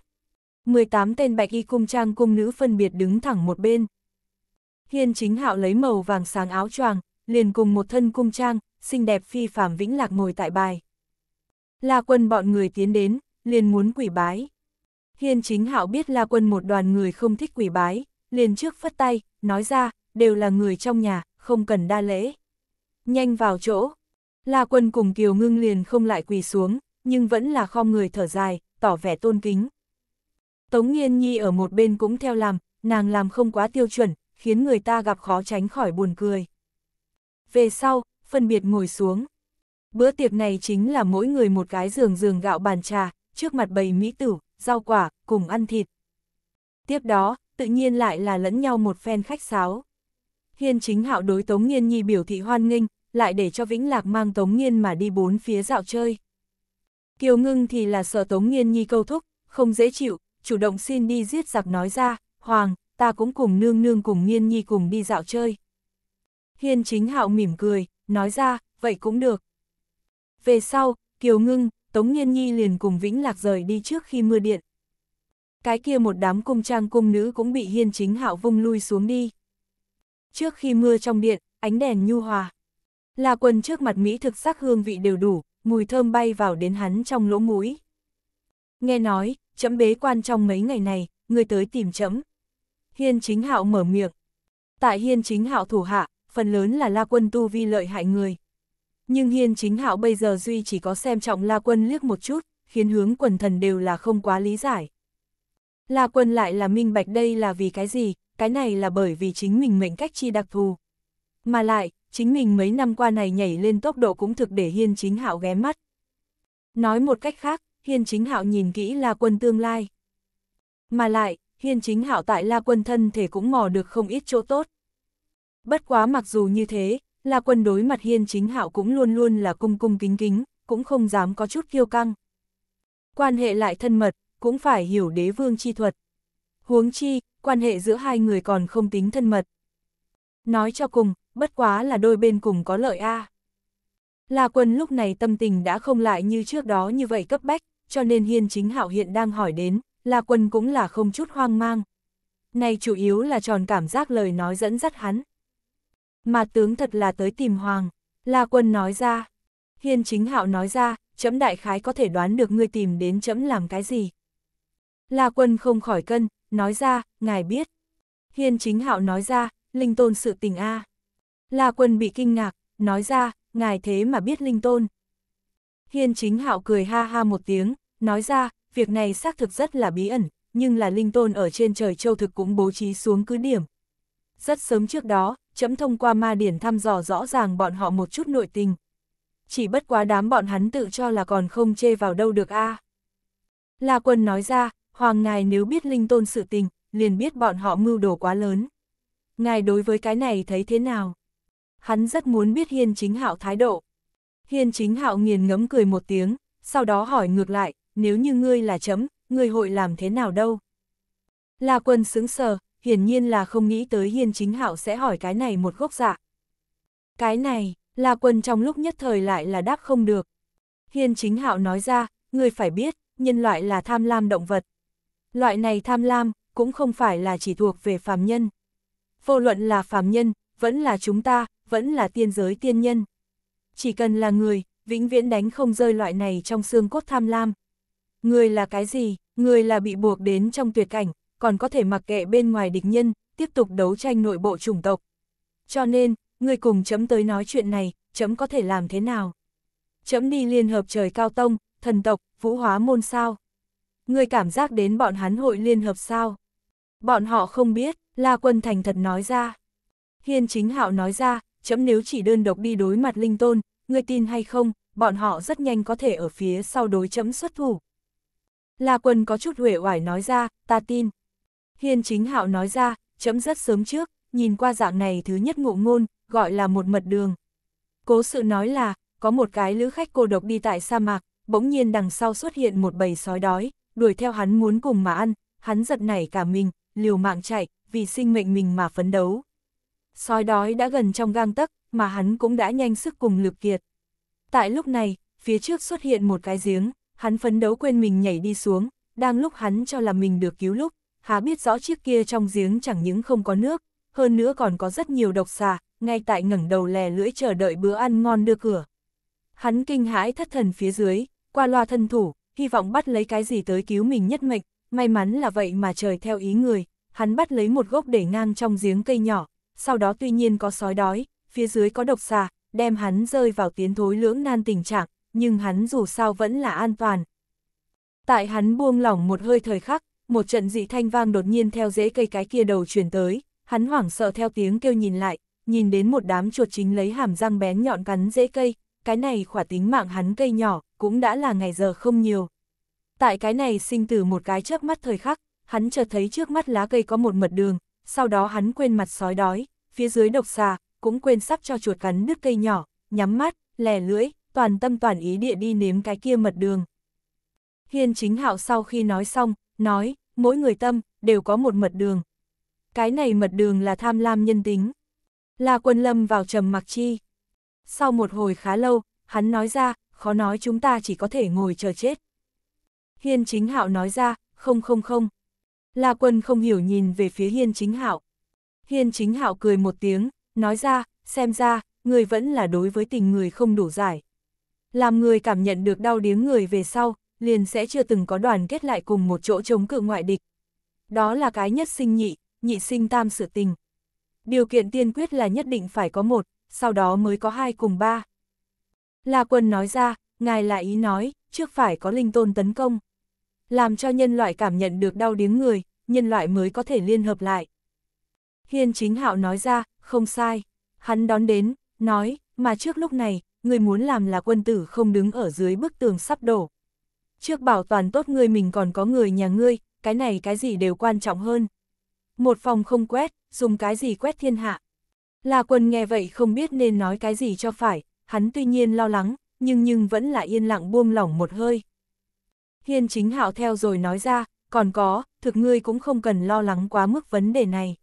A: 18 tên bạch y cung trang cung nữ phân biệt đứng thẳng một bên. Hiên chính hạo lấy màu vàng sáng áo choàng, liền cùng một thân cung trang, xinh đẹp phi phàm vĩnh lạc ngồi tại bài. La quân bọn người tiến đến, liền muốn quỷ bái. Hiên chính hạo biết la quân một đoàn người không thích quỷ bái, liền trước phất tay, nói ra, đều là người trong nhà, không cần đa lễ. Nhanh vào chỗ, la quân cùng kiều ngưng liền không lại quỳ xuống, nhưng vẫn là khom người thở dài, tỏ vẻ tôn kính. Tống Nghiên Nhi ở một bên cũng theo làm, nàng làm không quá tiêu chuẩn, khiến người ta gặp khó tránh khỏi buồn cười. Về sau, phân biệt ngồi xuống. Bữa tiệc này chính là mỗi người một cái giường giường gạo bàn trà, trước mặt bầy mỹ tử, rau quả, cùng ăn thịt. Tiếp đó, tự nhiên lại là lẫn nhau một phen khách sáo. Hiên chính hạo đối Tống Nghiên Nhi biểu thị hoan nghênh, lại để cho Vĩnh Lạc mang Tống Nghiên mà đi bốn phía dạo chơi. Kiều ngưng thì là sợ Tống Nghiên Nhi câu thúc, không dễ chịu, chủ động xin đi giết giặc nói ra, Hoàng, ta cũng cùng nương nương cùng nghiên nhi cùng đi dạo chơi. Hiên chính hạo mỉm cười, nói ra, vậy cũng được. Về sau, Kiều Ngưng, Tống Nghiên Nhi liền cùng Vĩnh Lạc rời đi trước khi mưa điện. Cái kia một đám cung trang cung nữ cũng bị hiên chính hạo vung lui xuống đi. Trước khi mưa trong điện, ánh đèn nhu hòa. Là quần trước mặt Mỹ thực sắc hương vị đều đủ, mùi thơm bay vào đến hắn trong lỗ mũi. Nghe nói, chấm bế quan trong mấy ngày này, người tới tìm chấm. Hiên chính hạo mở miệng. Tại hiên chính hạo thủ hạ, phần lớn là la quân tu vi lợi hại người. Nhưng hiên chính hạo bây giờ duy chỉ có xem trọng la quân liếc một chút, khiến hướng quần thần đều là không quá lý giải. La quân lại là minh bạch đây là vì cái gì, cái này là bởi vì chính mình mệnh cách chi đặc thù. Mà lại, chính mình mấy năm qua này nhảy lên tốc độ cũng thực để hiên chính hạo ghé mắt. Nói một cách khác, hiên chính hạo nhìn kỹ La quân tương lai. Mà lại, hiên chính hạo tại La Quân thân thể cũng mò được không ít chỗ tốt. Bất quá mặc dù như thế, La Quân đối mặt hiên chính hạo cũng luôn luôn là cung cung kính kính, cũng không dám có chút kiêu căng. Quan hệ lại thân mật, cũng phải hiểu đế vương chi thuật. Huống chi, quan hệ giữa hai người còn không tính thân mật. Nói cho cùng, bất quá là đôi bên cùng có lợi a. La Quân lúc này tâm tình đã không lại như trước đó như vậy cấp bách, cho nên Hiên Chính Hạo hiện đang hỏi đến, La Quân cũng là không chút hoang mang. Này chủ yếu là tròn cảm giác lời nói dẫn dắt hắn. Mà tướng thật là tới tìm Hoàng, La Quân nói ra. Hiên chính hạo nói ra, chấm đại khái có thể đoán được ngươi tìm đến chấm làm cái gì. La Quân không khỏi cân, nói ra, ngài biết. Hiên chính hạo nói ra, linh tôn sự tình A. La Quân bị kinh ngạc, nói ra, ngài thế mà biết linh tôn. Hiên chính hạo cười ha ha một tiếng, nói ra, việc này xác thực rất là bí ẩn, nhưng là linh tôn ở trên trời châu thực cũng bố trí xuống cứ điểm. Rất sớm trước đó, chấm thông qua ma điển thăm dò rõ ràng bọn họ một chút nội tình. Chỉ bất quá đám bọn hắn tự cho là còn không chê vào đâu được a. La quân nói ra, hoàng ngài nếu biết linh tôn sự tình, liền biết bọn họ mưu đồ quá lớn. Ngài đối với cái này thấy thế nào? Hắn rất muốn biết hiên chính hạo thái độ. Hiên chính hạo nghiền ngẫm cười một tiếng, sau đó hỏi ngược lại, nếu như ngươi là chấm, ngươi hội làm thế nào đâu? La quân sững sờ, hiển nhiên là không nghĩ tới hiên chính hạo sẽ hỏi cái này một gốc dạ. Cái này, La quân trong lúc nhất thời lại là đáp không được. Hiên chính hạo nói ra, ngươi phải biết, nhân loại là tham lam động vật. Loại này tham lam, cũng không phải là chỉ thuộc về phàm nhân. Vô luận là phàm nhân, vẫn là chúng ta, vẫn là tiên giới tiên nhân. Chỉ cần là người, vĩnh viễn đánh không rơi loại này trong xương cốt tham lam. Người là cái gì, người là bị buộc đến trong tuyệt cảnh, còn có thể mặc kệ bên ngoài địch nhân, tiếp tục đấu tranh nội bộ chủng tộc. Cho nên, người cùng chấm tới nói chuyện này, chấm có thể làm thế nào? Chấm đi liên hợp trời cao tông, thần tộc, vũ hóa môn sao? Người cảm giác đến bọn hắn hội liên hợp sao? Bọn họ không biết, La Quân Thành thật nói ra. Hiên chính hạo nói ra, chấm nếu chỉ đơn độc đi đối mặt linh tôn, người tin hay không, bọn họ rất nhanh có thể ở phía sau đối chấm xuất thủ. La Quân có chút huệ oải nói ra, ta tin. Hiên chính hạo nói ra, chấm rất sớm trước, nhìn qua dạng này thứ nhất ngụ ngôn, gọi là một mật đường. Cố sự nói là, có một cái lữ khách cô độc đi tại sa mạc, bỗng nhiên đằng sau xuất hiện một bầy sói đói, đuổi theo hắn muốn cùng mà ăn, hắn giật nảy cả mình, liều mạng chạy, vì sinh mệnh mình mà phấn đấu. Sói đói đã gần trong gang tấc, mà hắn cũng đã nhanh sức cùng lực kiệt. Tại lúc này, phía trước xuất hiện một cái giếng, hắn phấn đấu quên mình nhảy đi xuống, đang lúc hắn cho là mình được cứu lúc, há biết rõ chiếc kia trong giếng chẳng những không có nước, hơn nữa còn có rất nhiều độc xà, ngay tại ngẩng đầu lè lưỡi chờ đợi bữa ăn ngon đưa cửa. Hắn kinh hãi thất thần phía dưới, qua loa thân thủ, hy vọng bắt lấy cái gì tới cứu mình nhất mệnh, may mắn là vậy mà trời theo ý người, hắn bắt lấy một gốc để ngang trong giếng cây nhỏ, sau đó tuy nhiên có sói đói, phía dưới có độc xà, đem hắn rơi vào tiến thối lưỡng nan tình trạng, nhưng hắn dù sao vẫn là an toàn. Tại hắn buông lỏng một hơi thời khắc, một trận dị thanh vang đột nhiên theo rễ cây cái kia đầu chuyển tới, hắn hoảng sợ theo tiếng kêu nhìn lại, nhìn đến một đám chuột chính lấy hàm răng bén nhọn cắn rễ cây, cái này khỏa tính mạng hắn cây nhỏ, cũng đã là ngày giờ không nhiều. Tại cái này sinh từ một cái chớp mắt thời khắc, hắn chợt thấy trước mắt lá cây có một mật đường, sau đó hắn quên mặt sói đói, phía dưới độc xà, cũng quên sắp cho chuột cắn đứt cây nhỏ, nhắm mắt, lè lưỡi, toàn tâm toàn ý địa đi nếm cái kia mật đường. Hiên chính hạo sau khi nói xong, nói, mỗi người tâm, đều có một mật đường. Cái này mật đường là tham lam nhân tính. Là quân lâm vào trầm mặc chi. Sau một hồi khá lâu, hắn nói ra, khó nói chúng ta chỉ có thể ngồi chờ chết. Hiên chính hạo nói ra, không không không. La quân không hiểu nhìn về phía hiên chính hạo. Hiên chính hạo cười một tiếng, nói ra, xem ra, người vẫn là đối với tình người không đủ giải làm người cảm nhận được đau điếng người về sau, liền sẽ chưa từng có đoàn kết lại cùng một chỗ chống cự ngoại địch. Đó là cái nhất sinh nhị, nhị sinh tam sự tình. Điều kiện tiên quyết là nhất định phải có một, sau đó mới có hai cùng ba. La quân nói ra, ngài lại ý nói, trước phải có linh tôn tấn công. Làm cho nhân loại cảm nhận được đau điếng người, nhân loại mới có thể liên hợp lại. Hiên chính hạo nói ra, không sai. Hắn đón đến, nói, mà trước lúc này, ngươi muốn làm là quân tử không đứng ở dưới bức tường sắp đổ. Trước bảo toàn tốt ngươi mình còn có người nhà ngươi, cái này cái gì đều quan trọng hơn. Một phòng không quét, dùng cái gì quét thiên hạ. Là quân nghe vậy không biết nên nói cái gì cho phải, hắn tuy nhiên lo lắng, nhưng nhưng vẫn là yên lặng buông lỏng một hơi. Hiên chính hạo theo rồi nói ra, còn có, thực ngươi cũng không cần lo lắng quá mức vấn đề này.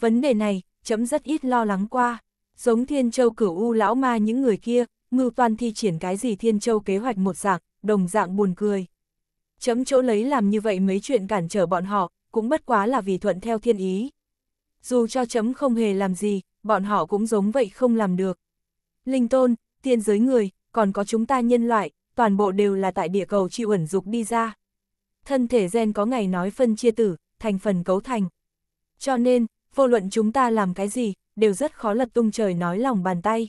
A: Vấn đề này, chấm rất ít lo lắng qua. Giống Thiên Châu cửu u lão ma những người kia, mưu toan thi triển cái gì Thiên Châu kế hoạch một dạng, đồng dạng buồn cười. Chấm chỗ lấy làm như vậy mấy chuyện cản trở bọn họ, cũng bất quá là vì thuận theo thiên ý. Dù cho chấm không hề làm gì, bọn họ cũng giống vậy không làm được. Linh tôn, tiên giới người, còn có chúng ta nhân loại, toàn bộ đều là tại địa cầu chịu ẩn dục đi ra. Thân thể gen có ngày nói phân chia tử, thành phần cấu thành. Cho nên, vô luận chúng ta làm cái gì, đều rất khó lật tung trời nói lòng bàn tay.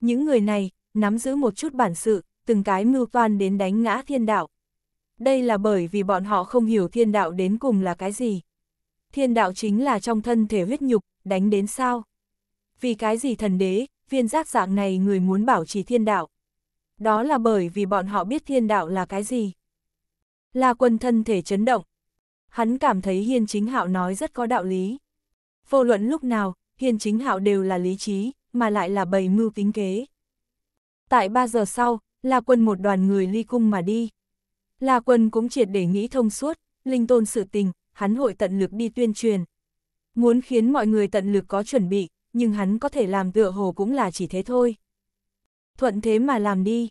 A: Những người này, nắm giữ một chút bản sự, từng cái mưu toan đến đánh ngã thiên đạo. Đây là bởi vì bọn họ không hiểu thiên đạo đến cùng là cái gì. Thiên đạo chính là trong thân thể huyết nhục, đánh đến sao? Vì cái gì thần đế, viên giác dạng này người muốn bảo trì thiên đạo? Đó là bởi vì bọn họ biết thiên đạo là cái gì. Là quân thân thể chấn động. Hắn cảm thấy hiên chính hạo nói rất có đạo lý. Vô luận lúc nào, hiền chính hạo đều là lý trí, mà lại là bầy mưu tính kế. Tại 3 giờ sau, La Quân một đoàn người ly cung mà đi. La Quân cũng triệt để nghĩ thông suốt, linh tôn sự tình, hắn hội tận lực đi tuyên truyền. Muốn khiến mọi người tận lực có chuẩn bị, nhưng hắn có thể làm tựa hồ cũng là chỉ thế thôi. Thuận thế mà làm đi.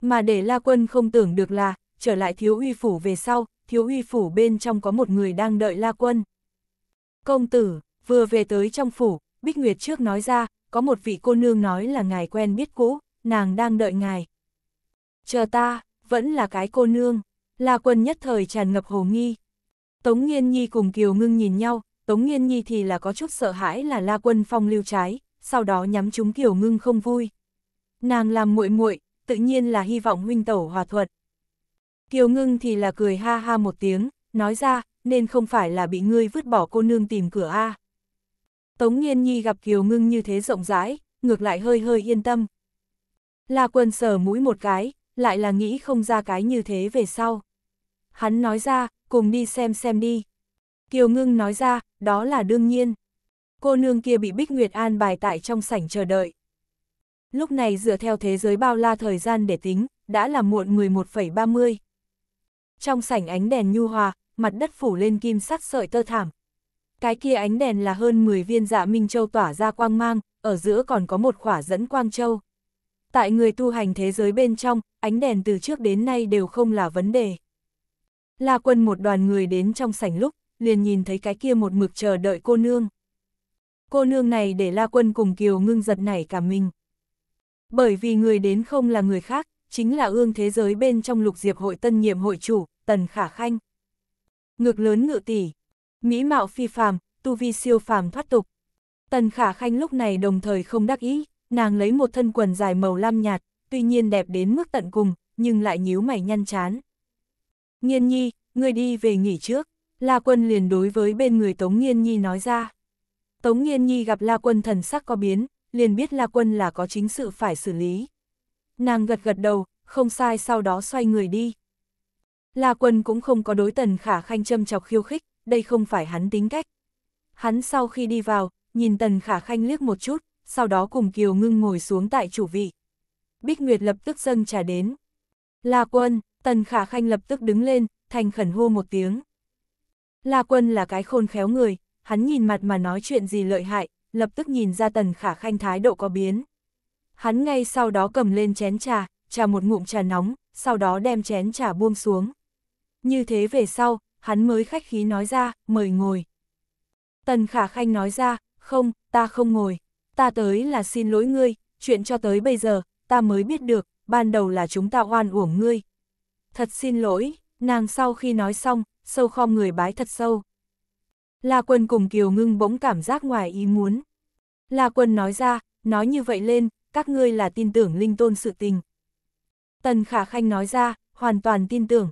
A: Mà để La Quân không tưởng được là, trở lại thiếu uy phủ về sau, thiếu uy phủ bên trong có một người đang đợi La Quân. Công tử, Vừa về tới trong phủ, Bích Nguyệt trước nói ra, có một vị cô nương nói là ngài quen biết cũ, nàng đang đợi ngài. Chờ ta, vẫn là cái cô nương, là quân nhất thời tràn ngập hồ nghi. Tống Nghiên Nhi cùng Kiều Ngưng nhìn nhau, Tống Nghiên Nhi thì là có chút sợ hãi là La Quân Phong lưu trái, sau đó nhắm chúng Kiều Ngưng không vui. Nàng làm muội muội, tự nhiên là hy vọng huynh tẩu hòa thuận. Kiều Ngưng thì là cười ha ha một tiếng, nói ra, nên không phải là bị ngươi vứt bỏ cô nương tìm cửa a. À. Tống Nhiên Nhi gặp Kiều Ngưng như thế rộng rãi, ngược lại hơi hơi yên tâm. La Quân sờ mũi một cái, lại là nghĩ không ra cái như thế về sau. Hắn nói ra, cùng đi xem xem đi. Kiều Ngưng nói ra, đó là đương nhiên. Cô nương kia bị Bích Nguyệt An bài tại trong sảnh chờ đợi. Lúc này dựa theo thế giới bao la thời gian để tính, đã là muộn 11,30. Trong sảnh ánh đèn nhu hòa, mặt đất phủ lên kim sắt sợi tơ thảm, cái kia ánh đèn là hơn 10 viên dạ minh châu tỏa ra quang mang, ở giữa còn có một khỏa dẫn quang châu. Tại người tu hành thế giới bên trong, ánh đèn từ trước đến nay đều không là vấn đề. La quân một đoàn người đến trong sảnh lúc, liền nhìn thấy cái kia một mực chờ đợi cô nương. Cô nương này để La quân cùng Kiều ngưng giật nảy cả mình. Bởi vì người đến không là người khác, chính là ương thế giới bên trong lục diệp hội tân nhiệm hội chủ, Tần Khả Khanh. Ngược lớn ngự tỷ, mỹ mạo phi phàm, tu vi siêu phàm thoát tục. Tần Khả Khanh lúc này đồng thời không đắc ý, nàng lấy một thân quần dài màu lam nhạt, tuy nhiên đẹp đến mức tận cùng, nhưng lại nhíu mày nhăn chán. Nghiên nhi, người đi về nghỉ trước, La Quân liền đối với bên người Tống Nghiên nhi nói ra. Tống Nghiên nhi gặp La Quân thần sắc có biến, liền biết La Quân là có chính sự phải xử lý. Nàng gật gật đầu, không sai sau đó xoay người đi. La Quân cũng không có đối tần khả khanh châm chọc khiêu khích, đây không phải hắn tính cách. Hắn sau khi đi vào, nhìn Tần Khả Khanh liếc một chút, sau đó cùng Kiều Ngưng ngồi xuống tại chủ vị. Bích Nguyệt lập tức dâng trà đến. La Quân, Tần Khả Khanh lập tức đứng lên, thành khẩn hô một tiếng. La Quân là cái khôn khéo người, hắn nhìn mặt mà nói chuyện gì lợi hại, lập tức nhìn ra Tần Khả Khanh thái độ có biến. Hắn ngay sau đó cầm lên chén trà, trà một ngụm trà nóng, sau đó đem chén trà buông xuống. Như thế về sau, hắn mới khách khí nói ra, mời ngồi. Tần Khả Khanh nói ra, không, ta không ngồi, ta tới là xin lỗi ngươi, chuyện cho tới bây giờ, ta mới biết được, ban đầu là chúng ta oan uổng ngươi. Thật xin lỗi, nàng sau khi nói xong, sâu khom người bái thật sâu. La Quân cùng Kiều Ngưng bỗng cảm giác ngoài ý muốn. La Quân nói ra, nói như vậy lên, các ngươi là tin tưởng linh tôn sự tình. Tần Khả Khanh nói ra, hoàn toàn tin tưởng.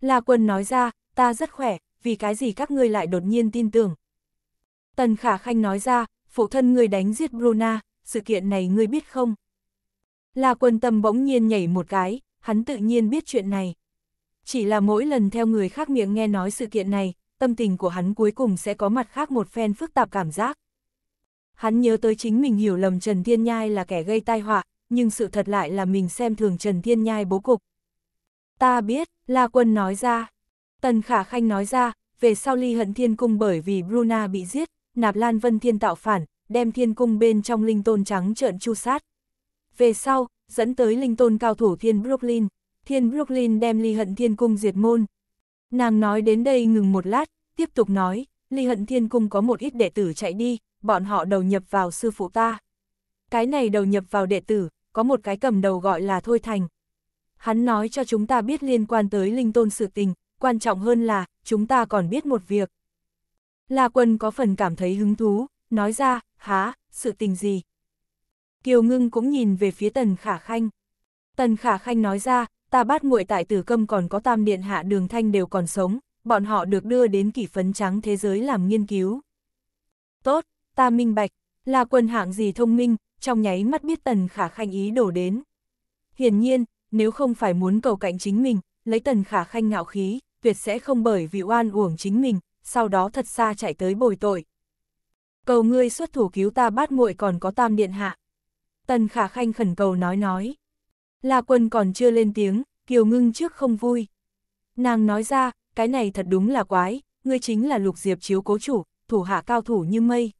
A: La Quân nói ra, ta rất khỏe, vì cái gì các ngươi lại đột nhiên tin tưởng. Tần Khả Khanh nói ra, phụ thân ngươi đánh giết Bruna, sự kiện này ngươi biết không? La quân tâm bỗng nhiên nhảy một cái, hắn tự nhiên biết chuyện này. Chỉ là mỗi lần theo người khác miệng nghe nói sự kiện này, tâm tình của hắn cuối cùng sẽ có mặt khác một phen phức tạp cảm giác. Hắn nhớ tới chính mình hiểu lầm Trần Thiên Nhai là kẻ gây tai họa, nhưng sự thật lại là mình xem thường Trần Thiên Nhai bố cục. Ta biết, La Quân nói ra, Tần Khả Khanh nói ra, về sau ly hận thiên cung bởi vì Bruna bị giết, nạp Lan Vân Thiên tạo phản, đem thiên cung bên trong linh tôn trắng trợn chu sát. Về sau, dẫn tới linh tôn cao thủ thiên Brooklyn, thiên Brooklyn đem ly hận thiên cung diệt môn. Nàng nói đến đây ngừng một lát, tiếp tục nói, ly hận thiên cung có một ít đệ tử chạy đi, bọn họ đầu nhập vào sư phụ ta. Cái này đầu nhập vào đệ tử, có một cái cầm đầu gọi là Thôi Thành. Hắn nói cho chúng ta biết liên quan tới linh tôn sự tình, quan trọng hơn là, chúng ta còn biết một việc. La Quân có phần cảm thấy hứng thú, nói ra, há, sự tình gì? Kiều Ngưng cũng nhìn về phía Tần Khả Khanh. Tần Khả Khanh nói ra, ta bắt nguội tại tử câm còn có tam điện hạ đường thanh đều còn sống, bọn họ được đưa đến kỷ phấn trắng thế giới làm nghiên cứu. Tốt, ta minh bạch, là quân hạng gì thông minh, trong nháy mắt biết Tần Khả Khanh ý đổ đến. Hiển nhiên, nếu không phải muốn cầu cạnh chính mình, lấy Tần Khả Khanh ngạo khí, tuyệt sẽ không bởi vì oan uổng chính mình, sau đó thật xa chạy tới bồi tội. Cầu ngươi xuất thủ cứu ta bát muội còn có tam điện hạ. Tần khả khanh khẩn cầu nói nói. La quân còn chưa lên tiếng, kiều ngưng trước không vui. Nàng nói ra, cái này thật đúng là quái, ngươi chính là lục diệp chiếu cố chủ, thủ hạ cao thủ như mây.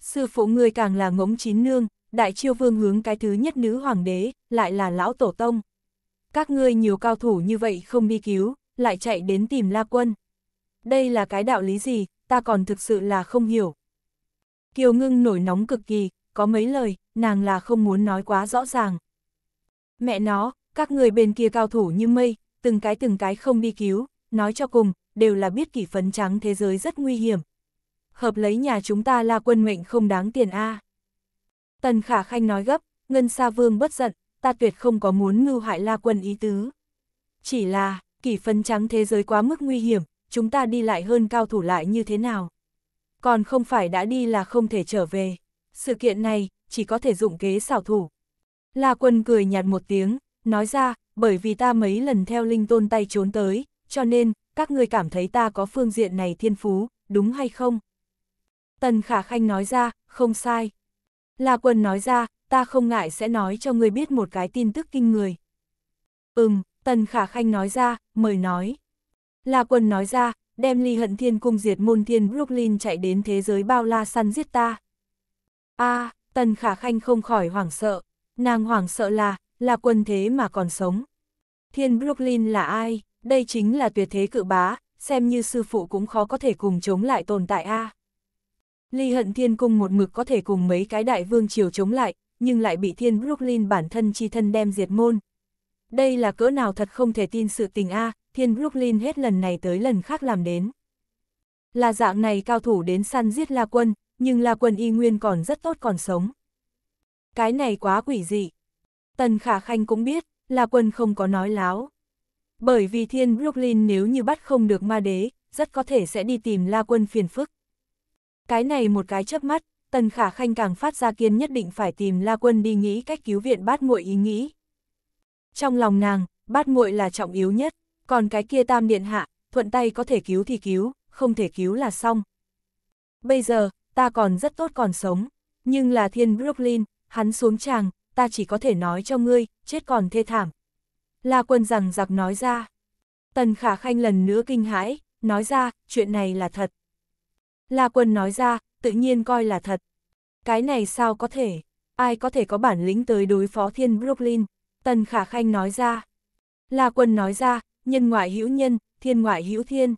A: Sư phụ ngươi càng là ngỗng chín nương, đại chiêu vương hướng cái thứ nhất nữ hoàng đế, lại là lão tổ tông. Các ngươi nhiều cao thủ như vậy không đi cứu, lại chạy đến tìm La Quân. Đây là cái đạo lý gì, ta còn thực sự là không hiểu. Kiều ngưng nổi nóng cực kỳ, có mấy lời, nàng là không muốn nói quá rõ ràng. Mẹ nó, các người bên kia cao thủ như mây, từng cái từng cái không đi cứu, nói cho cùng, đều là biết kỷ phấn trắng thế giới rất nguy hiểm. Hợp lấy nhà chúng ta La quân mệnh không đáng tiền A. Tần Khả Khanh nói gấp, Ngân Sa Vương bất giận, ta tuyệt không có muốn ngưu hại La Quân ý tứ. Chỉ là, kỳ phân trắng thế giới quá mức nguy hiểm, chúng ta đi lại hơn cao thủ lại như thế nào. Còn không phải đã đi là không thể trở về. Sự kiện này, chỉ có thể dụng kế xảo thủ. La quân cười nhạt một tiếng, nói ra, bởi vì ta mấy lần theo linh tôn tay trốn tới, cho nên, các ngươi cảm thấy ta có phương diện này thiên phú, đúng hay không? Tần Khả Khanh nói ra, không sai. La Quân nói ra, ta không ngại sẽ nói cho ngươi biết một cái tin tức kinh người. Ừm, Tần Khả Khanh nói ra, mời nói. La quân nói ra, đem ly hận thiên cung diệt môn thiên Brooklyn chạy đến thế giới bao la săn giết ta. a à, tần khả khanh không khỏi hoảng sợ, nàng hoảng sợ là, là quân thế mà còn sống. Thiên Brooklyn là ai, đây chính là tuyệt thế cự bá, xem như sư phụ cũng khó có thể cùng chống lại tồn tại a à. Ly hận thiên cung một mực có thể cùng mấy cái đại vương triều chống lại, nhưng lại bị thiên Brooklyn bản thân chi thân đem diệt môn, đây là cỡ nào thật không thể tin sự tình A, Thiên Brooklyn hết lần này tới lần khác làm đến. Là dạng này cao thủ đến săn giết La Quân, nhưng La Quân y nguyên còn rất tốt còn sống. Cái này quá quỷ dị. Tần Khả Khanh cũng biết, La Quân không có nói láo. Bởi vì Thiên Brooklyn nếu như bắt không được ma đế, rất có thể sẽ đi tìm La Quân phiền phức. Cái này một cái chớp mắt, Tần Khả Khanh càng phát ra kiên nhất định phải tìm La Quân đi nghĩ cách cứu viện bát muội ý nghĩ. Trong lòng nàng, bát muội là trọng yếu nhất, còn cái kia tam điện hạ, thuận tay có thể cứu thì cứu, không thể cứu là xong. Bây giờ, ta còn rất tốt còn sống, nhưng là thiên Brooklyn, hắn xuống chàng, ta chỉ có thể nói cho ngươi, chết còn thê thảm. La quân rằng giặc nói ra. Tần khả khanh lần nữa kinh hãi, nói ra, chuyện này là thật. La quân nói ra, tự nhiên coi là thật. Cái này sao có thể, ai có thể có bản lĩnh tới đối phó thiên Brooklyn. Tần Khả Khanh nói ra. La Quân nói ra, nhân ngoại hữu nhân, thiên ngoại hữu thiên.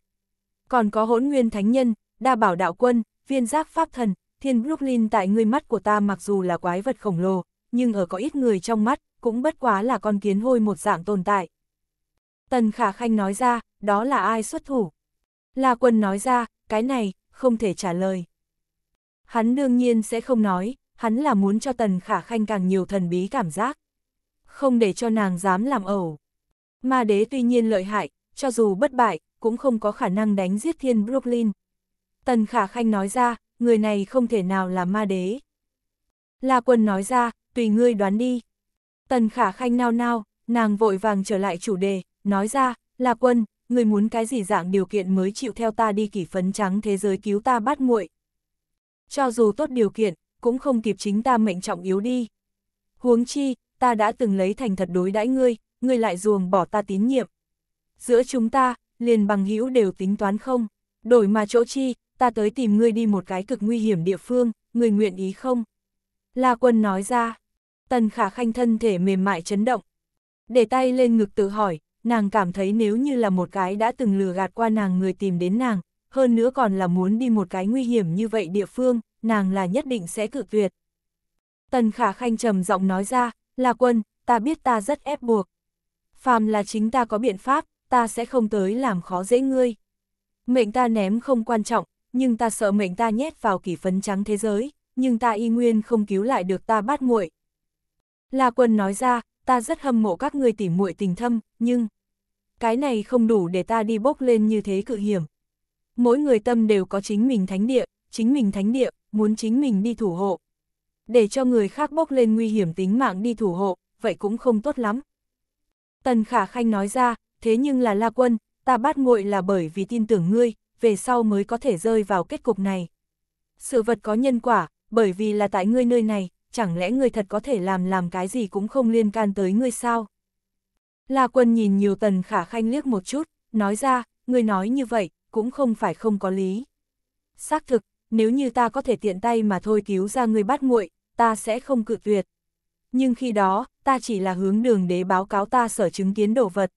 A: Còn có hỗn nguyên thánh nhân, đa bảo đạo quân, viên giác pháp thần, thiên Brooklyn tại người mắt của ta mặc dù là quái vật khổng lồ, nhưng ở có ít người trong mắt, cũng bất quá là con kiến hôi một dạng tồn tại. Tần Khả Khanh nói ra, đó là ai xuất thủ? La Quân nói ra, cái này, không thể trả lời. Hắn đương nhiên sẽ không nói, hắn là muốn cho Tần Khả Khanh càng nhiều thần bí cảm giác không để cho nàng dám làm ẩu. Ma đế tuy nhiên lợi hại, cho dù bất bại, cũng không có khả năng đánh giết thiên Brooklyn. Tần Khả Khanh nói ra, người này không thể nào là ma đế. La quân nói ra, tùy ngươi đoán đi. Tần Khả Khanh nao nao, nàng vội vàng trở lại chủ đề, nói ra, La quân, người muốn cái gì dạng điều kiện mới chịu theo ta đi kỷ phấn trắng thế giới cứu ta bát muội. Cho dù tốt điều kiện, cũng không kịp chính ta mệnh trọng yếu đi. Huống chi, ta đã từng lấy thành thật đối đãi ngươi, ngươi lại ruồng bỏ ta tín nhiệm. Giữa chúng ta, liền bằng hữu đều tính toán không, đổi mà chỗ chi, ta tới tìm ngươi đi một cái cực nguy hiểm địa phương, ngươi nguyện ý không? La quân nói ra, tần khả khanh thân thể mềm mại chấn động. Để tay lên ngực tự hỏi, nàng cảm thấy nếu như là một cái đã từng lừa gạt qua nàng người tìm đến nàng, hơn nữa còn là muốn đi một cái nguy hiểm như vậy địa phương, nàng là nhất định sẽ cự tuyệt. Tần khả khanh trầm giọng nói ra, La quân, ta biết ta rất ép buộc. Phàm là chính ta có biện pháp, ta sẽ không tới làm khó dễ ngươi. Mệnh ta ném không quan trọng, nhưng ta sợ mệnh ta nhét vào kỷ phấn trắng thế giới, nhưng ta y nguyên không cứu lại được ta bát muội. La quân nói ra, ta rất hâm mộ các ngươi tỉ muội tình thâm, nhưng... Cái này không đủ để ta đi bốc lên như thế cự hiểm. Mỗi người tâm đều có chính mình thánh địa, chính mình thánh địa, muốn chính mình đi thủ hộ, để cho người khác bốc lên nguy hiểm tính mạng đi thủ hộ, vậy cũng không tốt lắm. Tần Khả Khanh nói ra, thế nhưng là La Quân, ta bắt nguội là bởi vì tin tưởng ngươi, về sau mới có thể rơi vào kết cục này. Sự vật có nhân quả, bởi vì là tại ngươi nơi này, chẳng lẽ ngươi thật có thể làm làm cái gì cũng không liên can tới ngươi sao? La Quân nhìn nhiều Tần Khả Khanh liếc một chút, nói ra, ngươi nói như vậy, cũng không phải không có lý. Xác thực, nếu như ta có thể tiện tay mà thôi cứu ra ngươi bắt nguội, ta sẽ không cự tuyệt. Nhưng khi đó, ta chỉ là hướng đường đế báo cáo ta sở chứng kiến đồ vật.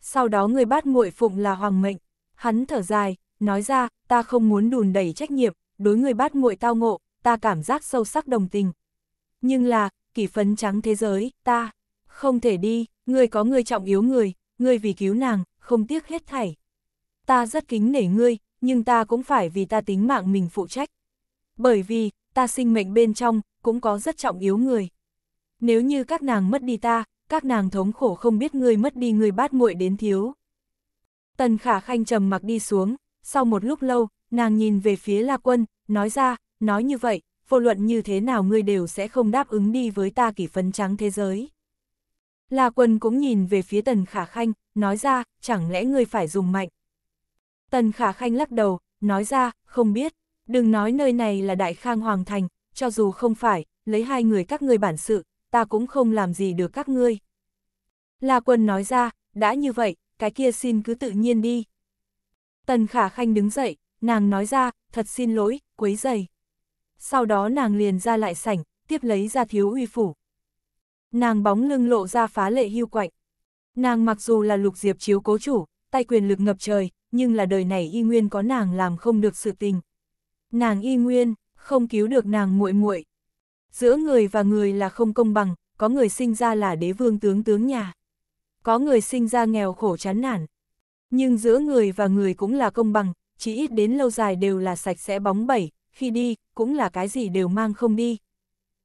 A: Sau đó người bát nguội phụng là hoàng mệnh, hắn thở dài, nói ra, ta không muốn đùn đẩy trách nhiệm, đối người bát nguội tao ngộ, ta cảm giác sâu sắc đồng tình. Nhưng là, kỷ phấn trắng thế giới, ta, không thể đi, ngươi có người trọng yếu người, ngươi vì cứu nàng, không tiếc hết thảy. Ta rất kính nể ngươi, nhưng ta cũng phải vì ta tính mạng mình phụ trách. Bởi vì, ta sinh mệnh bên trong, cũng có rất trọng yếu người. Nếu như các nàng mất đi ta, các nàng thống khổ không biết ngươi mất đi người bát muội đến thiếu. Tần khả khanh trầm mặc đi xuống, sau một lúc lâu, nàng nhìn về phía La Quân, nói ra, nói như vậy, vô luận như thế nào ngươi đều sẽ không đáp ứng đi với ta kỷ phấn trắng thế giới. La Quân cũng nhìn về phía Tần Khả Khanh, nói ra, chẳng lẽ ngươi phải dùng mạnh. Tần Khả Khanh lắc đầu, nói ra, không biết, đừng nói nơi này là Đại Khang Hoàng Thành, cho dù không phải, lấy hai người các ngươi bản sự, ta cũng không làm gì được các ngươi. La Quân nói ra, đã như vậy, cái kia xin cứ tự nhiên đi. Tần Khả Khanh đứng dậy, nàng nói ra, thật xin lỗi, quấy dày. Sau đó nàng liền ra lại sảnh, tiếp lấy ra thiếu uy phủ. Nàng bóng lưng lộ ra phá lệ hưu quạnh. Nàng mặc dù là lục diệp chiếu cố chủ, tay quyền lực ngập trời, nhưng là đời này y nguyên có nàng làm không được sự tình. Nàng y nguyên, không cứu được nàng muội muội. Giữa người và người là không công bằng, có người sinh ra là đế vương tướng tướng nhà. Có người sinh ra nghèo khổ chán nản. Nhưng giữa người và người cũng là công bằng, chỉ ít đến lâu dài đều là sạch sẽ bóng bẩy, khi đi, cũng là cái gì đều mang không đi.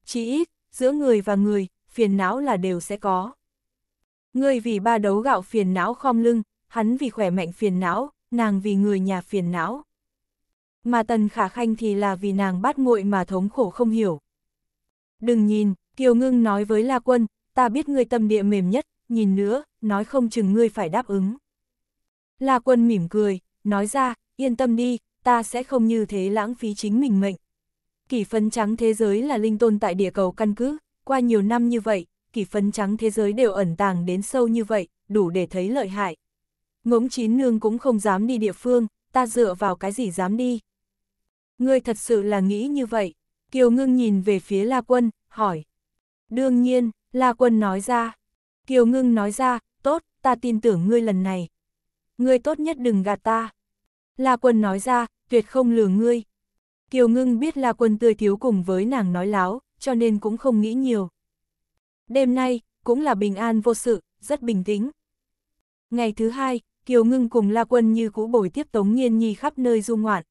A: Chỉ ít, giữa người và người, phiền não là đều sẽ có. Người vì ba đấu gạo phiền não khom lưng, hắn vì khỏe mạnh phiền não, nàng vì người nhà phiền não mà Tần Khả Khanh thì là vì nàng bát nguội mà thống khổ không hiểu. Đừng nhìn, Kiều Ngưng nói với La Quân, ta biết ngươi tâm địa mềm nhất, nhìn nữa, nói không chừng ngươi phải đáp ứng. La Quân mỉm cười, nói ra, yên tâm đi, ta sẽ không như thế lãng phí chính mình mệnh. Kỷ phấn trắng thế giới là linh tôn tại địa cầu căn cứ, qua nhiều năm như vậy, kỷ phấn trắng thế giới đều ẩn tàng đến sâu như vậy, đủ để thấy lợi hại. Ngỗng chín nương cũng không dám đi địa phương, ta dựa vào cái gì dám đi. Ngươi thật sự là nghĩ như vậy. Kiều ngưng nhìn về phía La Quân, hỏi. Đương nhiên, La Quân nói ra. Kiều ngưng nói ra, tốt, ta tin tưởng ngươi lần này. Ngươi tốt nhất đừng gạt ta. La Quân nói ra, tuyệt không lừa ngươi. Kiều ngưng biết La Quân tươi thiếu cùng với nàng nói láo, cho nên cũng không nghĩ nhiều. Đêm nay, cũng là bình an vô sự, rất bình tĩnh. Ngày thứ hai, Kiều Ngưng cùng La Quân như cũ bồi tiếp Tống nhiên Nhi khắp nơi du ngoạn.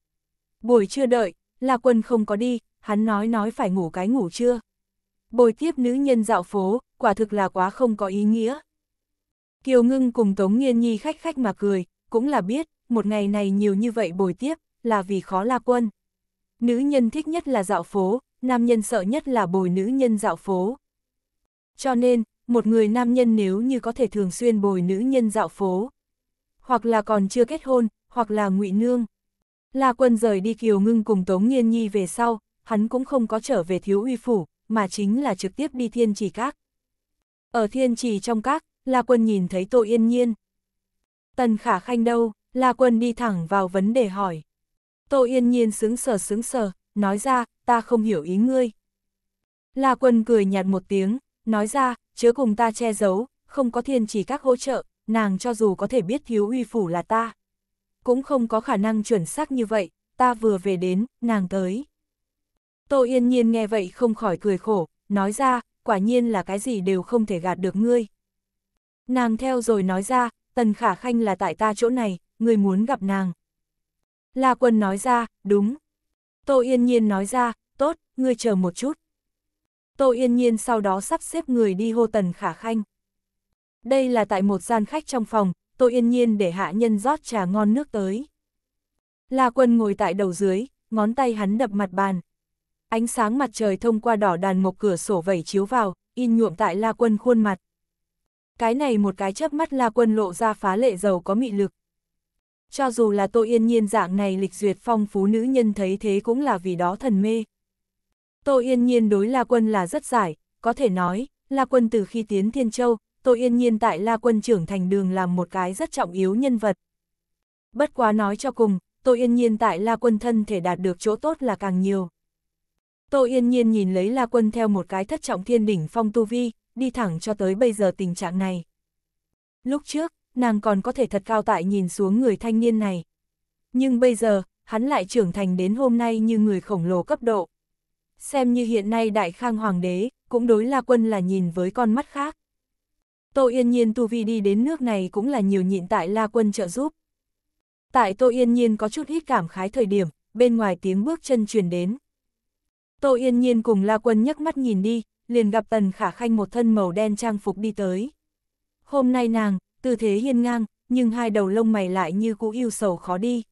A: Buổi trưa đợi, La Quân không có đi, hắn nói nói phải ngủ cái ngủ chưa Bồi tiếp nữ nhân dạo phố, quả thực là quá không có ý nghĩa. Kiều Ngưng cùng Tống Nghiên Nhi khách khách mà cười, cũng là biết, một ngày này nhiều như vậy bồi tiếp, là vì khó La Quân. Nữ nhân thích nhất là dạo phố, nam nhân sợ nhất là bồi nữ nhân dạo phố. Cho nên, một người nam nhân nếu như có thể thường xuyên bồi nữ nhân dạo phố, hoặc là còn chưa kết hôn, hoặc là ngụy nương. La Quân rời đi Kiều Ngưng cùng Tống Nghiên Nhi về sau, hắn cũng không có trở về thiếu uy phủ, mà chính là trực tiếp đi thiên trì các. Ở thiên trì trong các, La Quân nhìn thấy Tô Yên Nhiên. Tần Khả Khanh đâu, La Quân đi thẳng vào vấn đề hỏi. Tô Yên Nhiên sững sờ sững sờ, nói ra, ta không hiểu ý ngươi. La Quân cười nhạt một tiếng, nói ra, chớ cùng ta che giấu, không có thiên trì các hỗ trợ, nàng cho dù có thể biết thiếu uy phủ là ta cũng không có khả năng chuẩn xác như vậy, ta vừa về đến, nàng tới. Tô Yên Nhiên nghe vậy không khỏi cười khổ, nói ra, quả nhiên là cái gì đều không thể gạt được ngươi. Nàng theo rồi nói ra, Tần Khả Khanh là tại ta chỗ này, ngươi muốn gặp nàng. La Quân nói ra, đúng. Tô Yên Nhiên nói ra, tốt, ngươi chờ một chút. Tô Yên Nhiên sau đó sắp xếp người đi hô Tần Khả Khanh. Đây là tại một gian khách trong phòng, tôi yên nhiên để hạ nhân rót trà ngon nước tới. La quân ngồi tại đầu dưới, ngón tay hắn đập mặt bàn. Ánh sáng mặt trời thông qua đỏ đàn mộc cửa sổ vẩy chiếu vào, in nhuộm tại La quân khuôn mặt. Cái này một cái chớp mắt La quân lộ ra phá lệ giàu có mị lực. Cho dù là Tô Yên Nhiên dạng này lịch duyệt phong phú nữ nhân thấy thế cũng là vì đó thần mê. Tô Yên Nhiên đối La Quân là rất giải, có thể nói, La Quân từ khi tiến Thiên Châu, Tô Yên Nhiên tại La Quân trưởng thành đường làm một cái rất trọng yếu nhân vật. Bất quá nói cho cùng, Tô Yên Nhiên tại La Quân thân thể đạt được chỗ tốt là càng nhiều. Tô Yên Nhiên nhìn lấy La Quân theo một cái thất trọng thiên đỉnh phong tu vi, đi thẳng cho tới bây giờ tình trạng này. Lúc trước, nàng còn có thể thật cao tại nhìn xuống người thanh niên này. Nhưng bây giờ, hắn lại trưởng thành đến hôm nay như người khổng lồ cấp độ. Xem như hiện nay Đại Khang Hoàng đế, cũng đối La Quân là nhìn với con mắt khác. Tô Yên Nhiên tu vi đi đến nước này cũng là nhiều nhịn tại La Quân trợ giúp. Tại Tô Yên Nhiên có chút ít cảm khái thời điểm, bên ngoài tiếng bước chân truyền đến. Tô Yên Nhiên cùng La Quân nhấc mắt nhìn đi, liền gặp Tần Khả Khanh một thân màu đen trang phục đi tới. Hôm nay nàng, tư thế hiên ngang, nhưng hai đầu lông mày lại như cũ yêu sầu khó đi.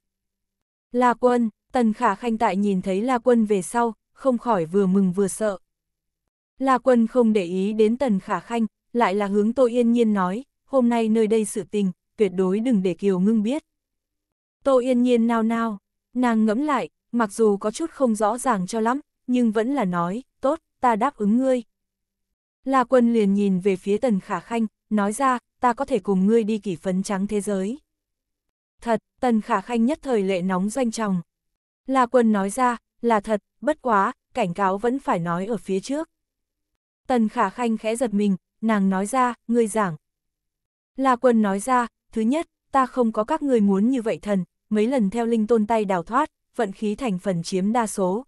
A: La Quân, Tần Khả Khanh tại nhìn thấy La Quân về sau, không khỏi vừa mừng vừa sợ. La Quân không để ý đến Tần Khả Khanh, lại là hướng Tô Yên Nhiên nói, hôm nay nơi đây sự tình, tuyệt đối đừng để Kiều Ngưng biết. Tô Yên Nhiên nao nao, nàng ngẫm lại, mặc dù có chút không rõ ràng cho lắm, nhưng vẫn là nói, tốt, ta đáp ứng ngươi. La Quân liền nhìn về phía Tần Khả Khanh, nói ra, ta có thể cùng ngươi đi kỷ phấn trắng thế giới. Thật, Tần Khả Khanh nhất thời lệ nóng doanh tròng. La Quân nói ra, là thật, bất quá, cảnh cáo vẫn phải nói ở phía trước. Tần Khả Khanh khẽ giật mình, nàng nói ra, ngươi giảng. La quân nói ra, thứ nhất, ta không có các người muốn như vậy thần, mấy lần theo linh tôn tay đào thoát, vận khí thành phần chiếm đa số.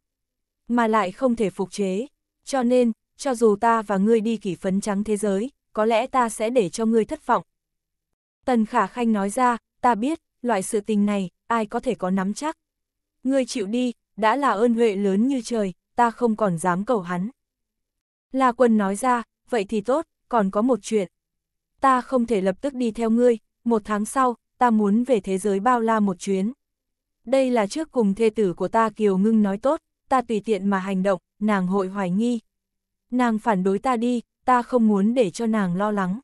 A: Mà lại không thể phục chế, cho nên, cho dù ta và ngươi đi kỷ phấn trắng thế giới, có lẽ ta sẽ để cho ngươi thất vọng. Tần Khả Khanh nói ra, ta biết, loại sự tình này, ai có thể có nắm chắc. Ngươi chịu đi, đã là ơn huệ lớn như trời, ta không còn dám cầu hắn. La Quân nói ra, vậy thì tốt, còn có một chuyện. Ta không thể lập tức đi theo ngươi, một tháng sau, ta muốn về thế giới bao la một chuyến. Đây là trước cùng thê tử của ta Kiều Ngưng nói tốt, ta tùy tiện mà hành động, nàng hội hoài nghi. Nàng phản đối ta đi, ta không muốn để cho nàng lo lắng.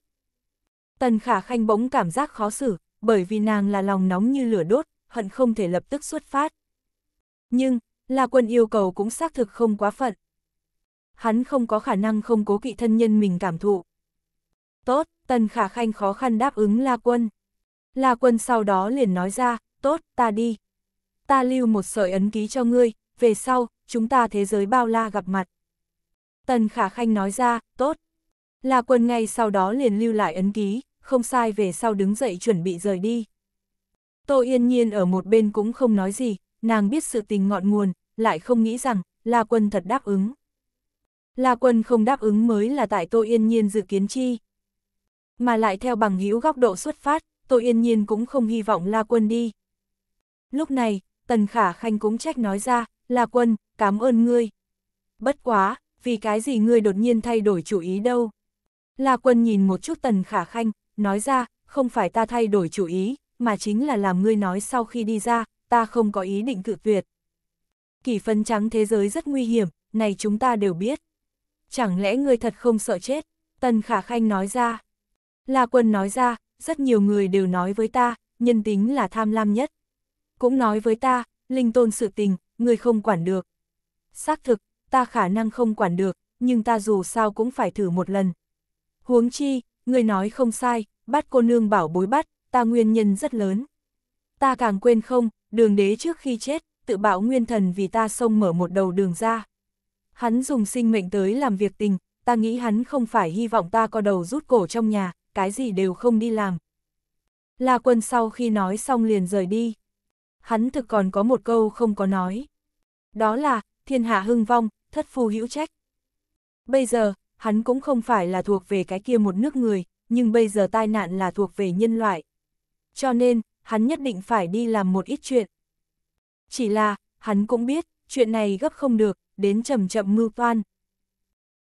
A: Tần Khả Khanh bỗng cảm giác khó xử, bởi vì nàng là lòng nóng như lửa đốt, hận không thể lập tức xuất phát. Nhưng, la quân yêu cầu cũng xác thực không quá phận. Hắn không có khả năng không cố kỵ thân nhân mình cảm thụ. Tốt, Tần Khả Khanh khó khăn đáp ứng La Quân. La Quân sau đó liền nói ra, tốt, ta đi. Ta lưu một sợi ấn ký cho ngươi, về sau, chúng ta thế giới bao la gặp mặt. Tần Khả Khanh nói ra, tốt. La Quân ngay sau đó liền lưu lại ấn ký, không sai về sau đứng dậy chuẩn bị rời đi. Tô Yên Nhiên ở một bên cũng không nói gì, nàng biết sự tình ngọn nguồn, lại không nghĩ rằng, La Quân thật đáp ứng. La Quân không đáp ứng mới là tại Tô Yên Nhiên dự kiến chi mà lại theo bằng hữu góc độ xuất phát, Tô Yên Nhiên cũng không hy vọng La Quân đi. Lúc này, Tần Khả Khanh cũng trách nói ra, La Quân, cảm ơn ngươi. Bất quá, vì cái gì ngươi đột nhiên thay đổi chủ ý đâu. La Quân nhìn một chút Tần Khả Khanh, nói ra, không phải ta thay đổi chủ ý, mà chính là làm ngươi nói sau khi đi ra, ta không có ý định cự tuyệt. kỷ phân trắng thế giới rất nguy hiểm, này chúng ta đều biết. Chẳng lẽ ngươi thật không sợ chết? Tần Khả Khanh nói ra. La Quân nói ra, rất nhiều người đều nói với ta, nhân tính là tham lam nhất. Cũng nói với ta, linh tôn sự tình, người không quản được. Xác thực, ta khả năng không quản được, nhưng ta dù sao cũng phải thử một lần. Huống chi, người nói không sai, bắt cô nương bảo bối bắt, ta nguyên nhân rất lớn. Ta càng quên không, đường đế trước khi chết, tự bảo nguyên thần vì ta xông mở một đầu đường ra. Hắn dùng sinh mệnh tới làm việc tình, ta nghĩ hắn không phải hy vọng ta có đầu rút cổ trong nhà, cái gì đều không đi làm. La quân sau khi nói xong liền rời đi. Hắn thực còn có một câu không có nói. Đó là, thiên hạ hưng vong, thất phu hữu trách. Bây giờ, hắn cũng không phải là thuộc về cái kia một nước người, nhưng bây giờ tai nạn là thuộc về nhân loại. Cho nên, hắn nhất định phải đi làm một ít chuyện. Chỉ là, hắn cũng biết, chuyện này gấp không được, đến chậm chậm mưu toan.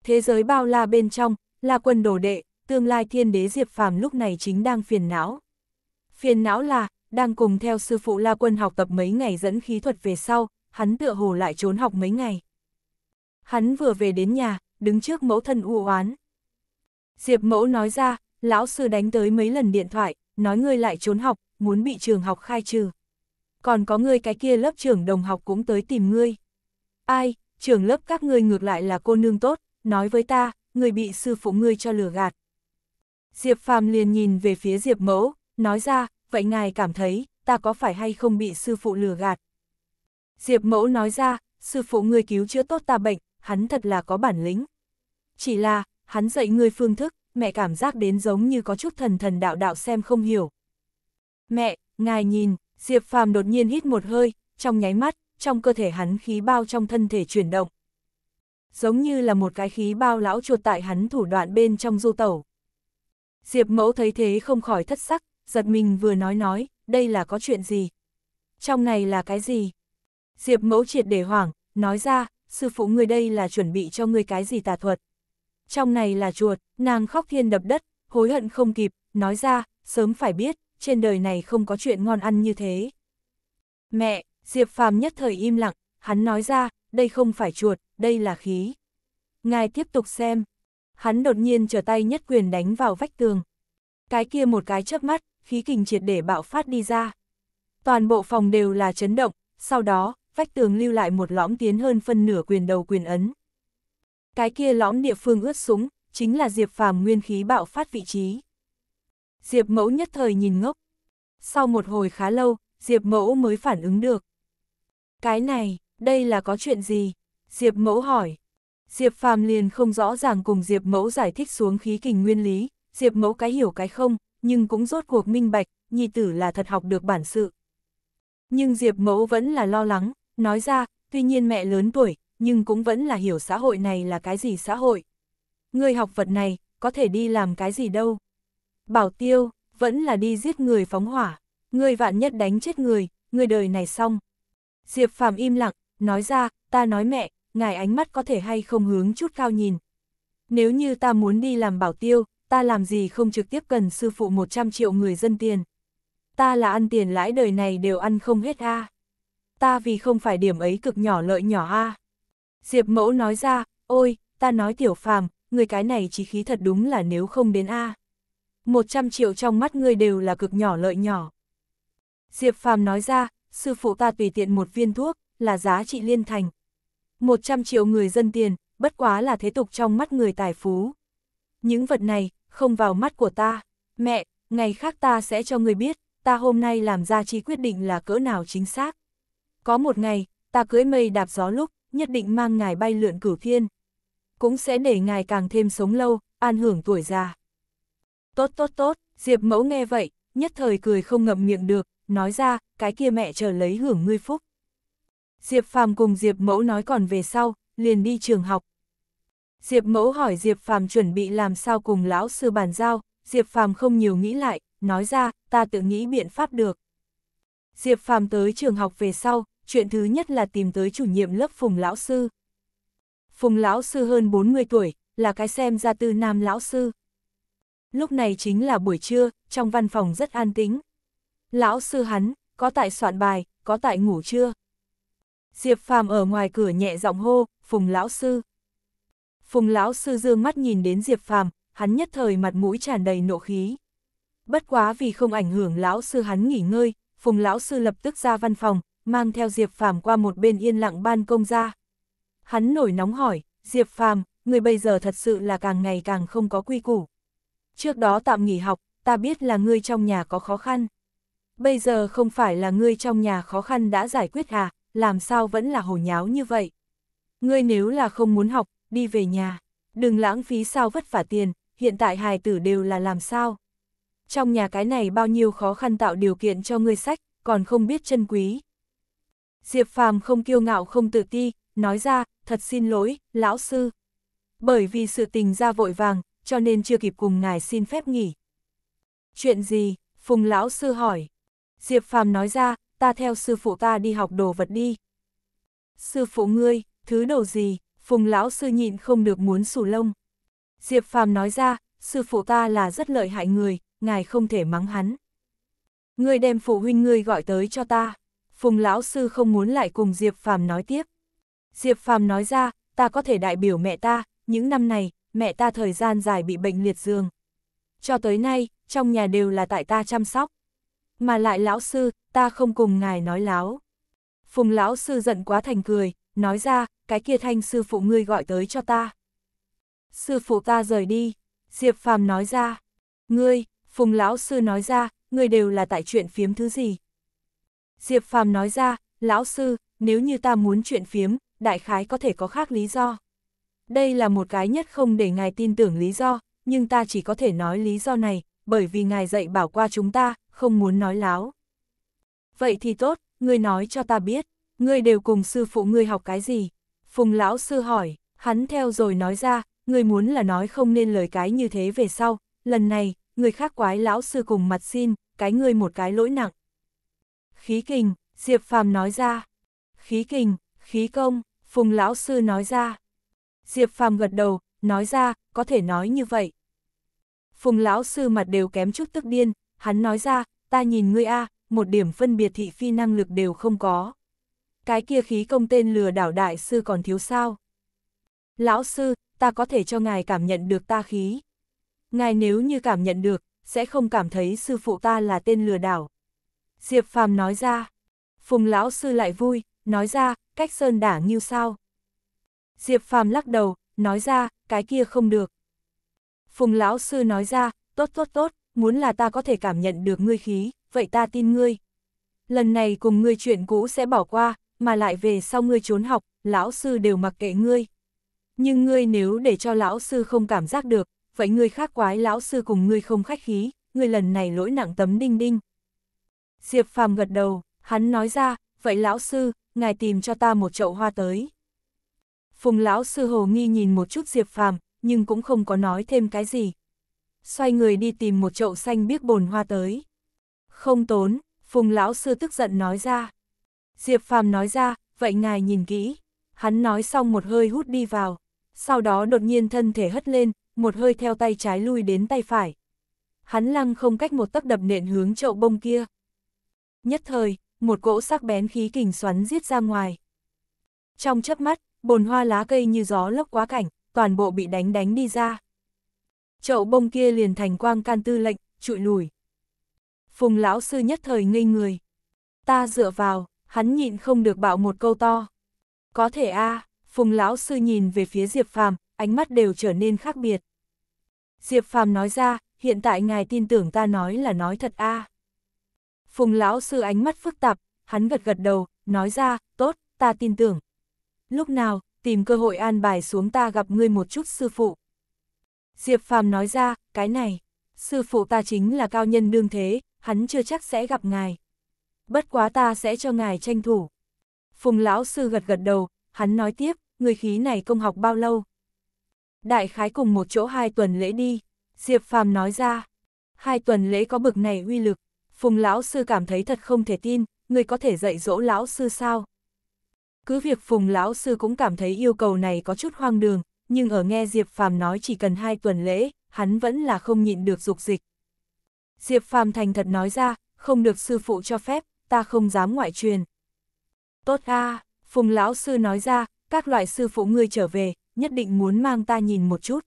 A: Thế giới bao la bên trong, là quân đổ đệ, tương lai thiên đế Diệp Phàm lúc này chính đang phiền não. Phiền não là, đang cùng theo sư phụ La Quân học tập mấy ngày dẫn khí thuật về sau, hắn tựa hồ lại trốn học mấy ngày. Hắn vừa về đến nhà, đứng trước mẫu thân u oán. Diệp mẫu nói ra, lão sư đánh tới mấy lần điện thoại, nói ngươi lại trốn học, muốn bị trường học khai trừ. Còn có ngươi cái kia lớp trưởng đồng học cũng tới tìm ngươi. Ai, trường lớp các ngươi ngược lại là cô nương tốt, nói với ta, ngươi bị sư phụ ngươi cho lừa gạt, Diệp Phàm liền nhìn về phía Diệp Mẫu, nói ra, vậy ngài cảm thấy, ta có phải hay không bị sư phụ lừa gạt? Diệp Mẫu nói ra, sư phụ ngươi cứu chữa tốt ta bệnh, hắn thật là có bản lĩnh. Chỉ là, hắn dạy ngươi phương thức, mẹ cảm giác đến giống như có chút thần thần đạo đạo xem không hiểu. Mẹ, ngài nhìn, Diệp Phàm đột nhiên hít một hơi, trong nháy mắt, trong cơ thể hắn khí bao trong thân thể chuyển động. Giống như là một cái khí bao lão chuột tại hắn thủ đoạn bên trong du tẩu. Diệp mẫu thấy thế không khỏi thất sắc, giật mình vừa nói nói, đây là có chuyện gì? Trong này là cái gì? Diệp mẫu triệt để hoảng, nói ra, sư phụ người đây là chuẩn bị cho người cái gì tà thuật. Trong này là chuột, nàng khóc thiên đập đất, hối hận không kịp, nói ra, sớm phải biết, trên đời này không có chuyện ngon ăn như thế. Mẹ, Diệp phàm nhất thời im lặng, hắn nói ra, đây không phải chuột, đây là khí. Ngài tiếp tục xem hắn đột nhiên trở tay nhất quyền đánh vào vách tường. Cái kia một cái chớp mắt, khí kình triệt để bạo phát đi ra. Toàn bộ phòng đều là chấn động, sau đó, vách tường lưu lại một lõm tiến hơn phân nửa quyền đầu quyền ấn. Cái kia lõm địa phương ướt súng, chính là Diệp Phàm nguyên khí bạo phát vị trí. Diệp Mẫu nhất thời nhìn ngốc. Sau một hồi khá lâu, Diệp Mẫu mới phản ứng được. Cái này, đây là có chuyện gì? Diệp Mẫu hỏi. Diệp Phàm liền không rõ ràng cùng Diệp Mẫu giải thích xuống khí kình nguyên lý, Diệp Mẫu cái hiểu cái không, nhưng cũng rốt cuộc minh bạch, nhi tử là thật học được bản sự. Nhưng Diệp Mẫu vẫn là lo lắng, nói ra, tuy nhiên mẹ lớn tuổi, nhưng cũng vẫn là hiểu xã hội này là cái gì xã hội. Người học vật này, có thể đi làm cái gì đâu. Bảo tiêu, vẫn là đi giết người phóng hỏa, người vạn nhất đánh chết người, người đời này xong. Diệp Phàm im lặng, nói ra, ta nói mẹ, ngài ánh mắt có thể hay không hướng chút cao nhìn. Nếu như ta muốn đi làm bảo tiêu, ta làm gì không trực tiếp cần sư phụ 100 triệu người dân tiền. Ta là ăn tiền lãi đời này đều ăn không hết a. Ta vì không phải điểm ấy cực nhỏ lợi nhỏ a. Diệp mẫu nói ra, ôi, ta nói tiểu phàm, người cái này chí khí thật đúng là nếu không đến a. À. 100 triệu trong mắt ngươi đều là cực nhỏ lợi nhỏ. Diệp phàm nói ra, sư phụ ta tùy tiện một viên thuốc, là giá trị liên thành, 100 triệu người dân tiền, bất quá là thế tục trong mắt người tài phú. Những vật này, không vào mắt của ta. Mẹ, ngày khác ta sẽ cho người biết, ta hôm nay làm ra chi quyết định là cỡ nào chính xác. Có một ngày, ta cưới mây đạp gió lúc, nhất định mang ngài bay lượn cửu thiên. Cũng sẽ để ngài càng thêm sống lâu, an hưởng tuổi già. Tốt tốt tốt, Diệp mẫu nghe vậy, nhất thời cười không ngậm miệng được, nói ra, cái kia mẹ chờ lấy hưởng ngươi phúc. Diệp Phàm cùng Diệp Mẫu nói còn về sau, liền đi trường học. Diệp Mẫu hỏi Diệp Phàm chuẩn bị làm sao cùng lão sư bàn giao, Diệp Phàm không nhiều nghĩ lại, nói ra, ta tự nghĩ biện pháp được. Diệp Phàm tới trường học về sau, chuyện thứ nhất là tìm tới chủ nhiệm lớp Phùng lão sư. Phùng lão sư hơn 40 tuổi, là cái xem ra tư nam lão sư. Lúc này chính là buổi trưa, trong văn phòng rất an tĩnh. Lão sư hắn, có tại soạn bài, có tại ngủ trưa. Diệp Phàm ở ngoài cửa nhẹ giọng hô, "Phùng lão sư." Phùng lão sư dương mắt nhìn đến Diệp Phàm, hắn nhất thời mặt mũi tràn đầy nộ khí. Bất quá vì không ảnh hưởng lão sư hắn nghỉ ngơi, Phùng lão sư lập tức ra văn phòng, mang theo Diệp Phàm qua một bên yên lặng ban công ra. Hắn nổi nóng hỏi, "Diệp Phàm, người bây giờ thật sự là càng ngày càng không có quy củ. Trước đó tạm nghỉ học, ta biết là ngươi trong nhà có khó khăn. Bây giờ không phải là ngươi trong nhà khó khăn đã giải quyết à, làm sao vẫn là hồ nháo như vậy? Ngươi nếu là không muốn học, đi về nhà, đừng lãng phí sao vất vả tiền, hiện tại hài tử đều là làm sao? Trong nhà cái này bao nhiêu khó khăn tạo điều kiện cho ngươi sách, còn không biết chân quý. Diệp Phàm không kiêu ngạo không tự ti, nói ra, thật xin lỗi, lão sư. Bởi vì sự tình ra vội vàng, cho nên chưa kịp cùng ngài xin phép nghỉ. Chuyện gì? Phùng lão sư hỏi. Diệp Phàm nói ra, ta theo sư phụ ta đi học đồ vật đi. Sư phụ ngươi, thứ đồ gì, phùng lão sư nhịn không được muốn sù lông. Diệp phàm nói ra, sư phụ ta là rất lợi hại người, ngài không thể mắng hắn. Ngươi đem phụ huynh ngươi gọi tới cho ta. Phùng lão sư không muốn lại cùng Diệp phàm nói tiếp. Diệp phàm nói ra, ta có thể đại biểu mẹ ta, những năm này, mẹ ta thời gian dài bị bệnh liệt dương. Cho tới nay, trong nhà đều là tại ta chăm sóc mà lại lão sư, ta không cùng ngài nói láo. Phùng lão sư giận quá thành cười, nói ra, cái kia thanh sư phụ ngươi gọi tới cho ta. Sư phụ ta rời đi, Diệp Phàm nói ra, ngươi, Phùng lão sư nói ra, ngươi đều là tại chuyện phiếm thứ gì. Diệp Phàm nói ra, lão sư, nếu như ta muốn chuyện phiếm, đại khái có thể có khác lý do. Đây là một cái nhất không để ngài tin tưởng lý do, nhưng ta chỉ có thể nói lý do này, bởi vì ngài dạy bảo qua chúng ta, không muốn nói láo. Vậy thì tốt, ngươi nói cho ta biết, ngươi đều cùng sư phụ ngươi học cái gì? Phùng lão sư hỏi, hắn theo rồi nói ra, ngươi muốn là nói không nên lời cái như thế về sau, lần này, người khác quái lão sư cùng mặt xin, cái ngươi một cái lỗi nặng. Khí kình, Diệp Phàm nói ra. Khí kình, khí công, Phùng lão sư nói ra. Diệp Phàm gật đầu, nói ra, có thể nói như vậy. Phùng lão sư mặt đều kém chút tức điên, hắn nói ra, ta nhìn ngươi a, một điểm phân biệt thị phi năng lực đều không có. Cái kia khí công tên lừa đảo đại sư còn thiếu sao? Lão sư, ta có thể cho ngài cảm nhận được ta khí. Ngài nếu như cảm nhận được, sẽ không cảm thấy sư phụ ta là tên lừa đảo. Diệp Phàm nói ra. Phùng lão sư lại vui, nói ra, cách sơn đả như sao. Diệp Phàm lắc đầu, nói ra, cái kia không được. Phùng lão sư nói ra, tốt tốt tốt, muốn là ta có thể cảm nhận được ngươi khí, vậy ta tin ngươi. Lần này cùng ngươi chuyện cũ sẽ bỏ qua, mà lại về sau ngươi trốn học, lão sư đều mặc kệ ngươi. Nhưng ngươi nếu để cho lão sư không cảm giác được, vậy ngươi khác quái lão sư cùng ngươi không khách khí, ngươi lần này lỗi nặng tấm đinh đinh. Diệp Phàm gật đầu, hắn nói ra, vậy lão sư, ngài tìm cho ta một chậu hoa tới. Phùng lão sư hồ nghi nhìn một chút Diệp Phàm, nhưng cũng không có nói thêm cái gì, xoay người đi tìm một chậu xanh biếc bồn hoa tới. Không tốn, Phùng lão sư tức giận nói ra. Diệp Phàm nói ra, vậy ngài nhìn kỹ. Hắn nói xong một hơi hút đi vào, sau đó đột nhiên thân thể hất lên, một hơi theo tay trái lui đến tay phải. Hắn lăng không cách một tấc đập nện hướng chậu bông kia. Nhất thời, một cỗ sắc bén khí kình xoắn giết ra ngoài. Trong chớp mắt, bồn hoa lá cây như gió lốc quá cảnh, toàn bộ bị đánh đánh đi ra chậu bông kia liền thành quang can tư lệnh, trụi lùi. Phùng lão sư nhất thời ngây người. Ta dựa vào, hắn nhịn không được bảo một câu to. Có thể a à, Phùng lão sư nhìn về phía Diệp Phàm, ánh mắt đều trở nên khác biệt. Diệp Phàm nói ra, hiện tại ngài tin tưởng ta nói là nói thật a à. Phùng lão sư ánh mắt phức tạp, hắn gật gật đầu, nói ra, tốt, ta tin tưởng. Lúc nào, tìm cơ hội an bài xuống ta gặp ngươi một chút sư phụ. Diệp Phàm nói ra, cái này, sư phụ ta chính là cao nhân đương thế, hắn chưa chắc sẽ gặp ngài. Bất quá ta sẽ cho ngài tranh thủ. Phùng lão sư gật gật đầu, hắn nói tiếp, người khí này công học bao lâu? Đại khái cùng một chỗ hai tuần lễ đi, Diệp Phàm nói ra. Hai tuần lễ có bực này uy lực, Phùng lão sư cảm thấy thật không thể tin, người có thể dạy dỗ lão sư sao? Cứ việc Phùng lão sư cũng cảm thấy yêu cầu này có chút hoang đường, nhưng ở nghe Diệp Phàm nói chỉ cần hai tuần lễ, hắn vẫn là không nhịn được dục dịch. Diệp Phàm thành thật nói ra, không được sư phụ cho phép, ta không dám ngoại truyền. Tốt a, Phùng lão sư nói ra, các loại sư phụ ngươi trở về, nhất định muốn mang ta nhìn một chút.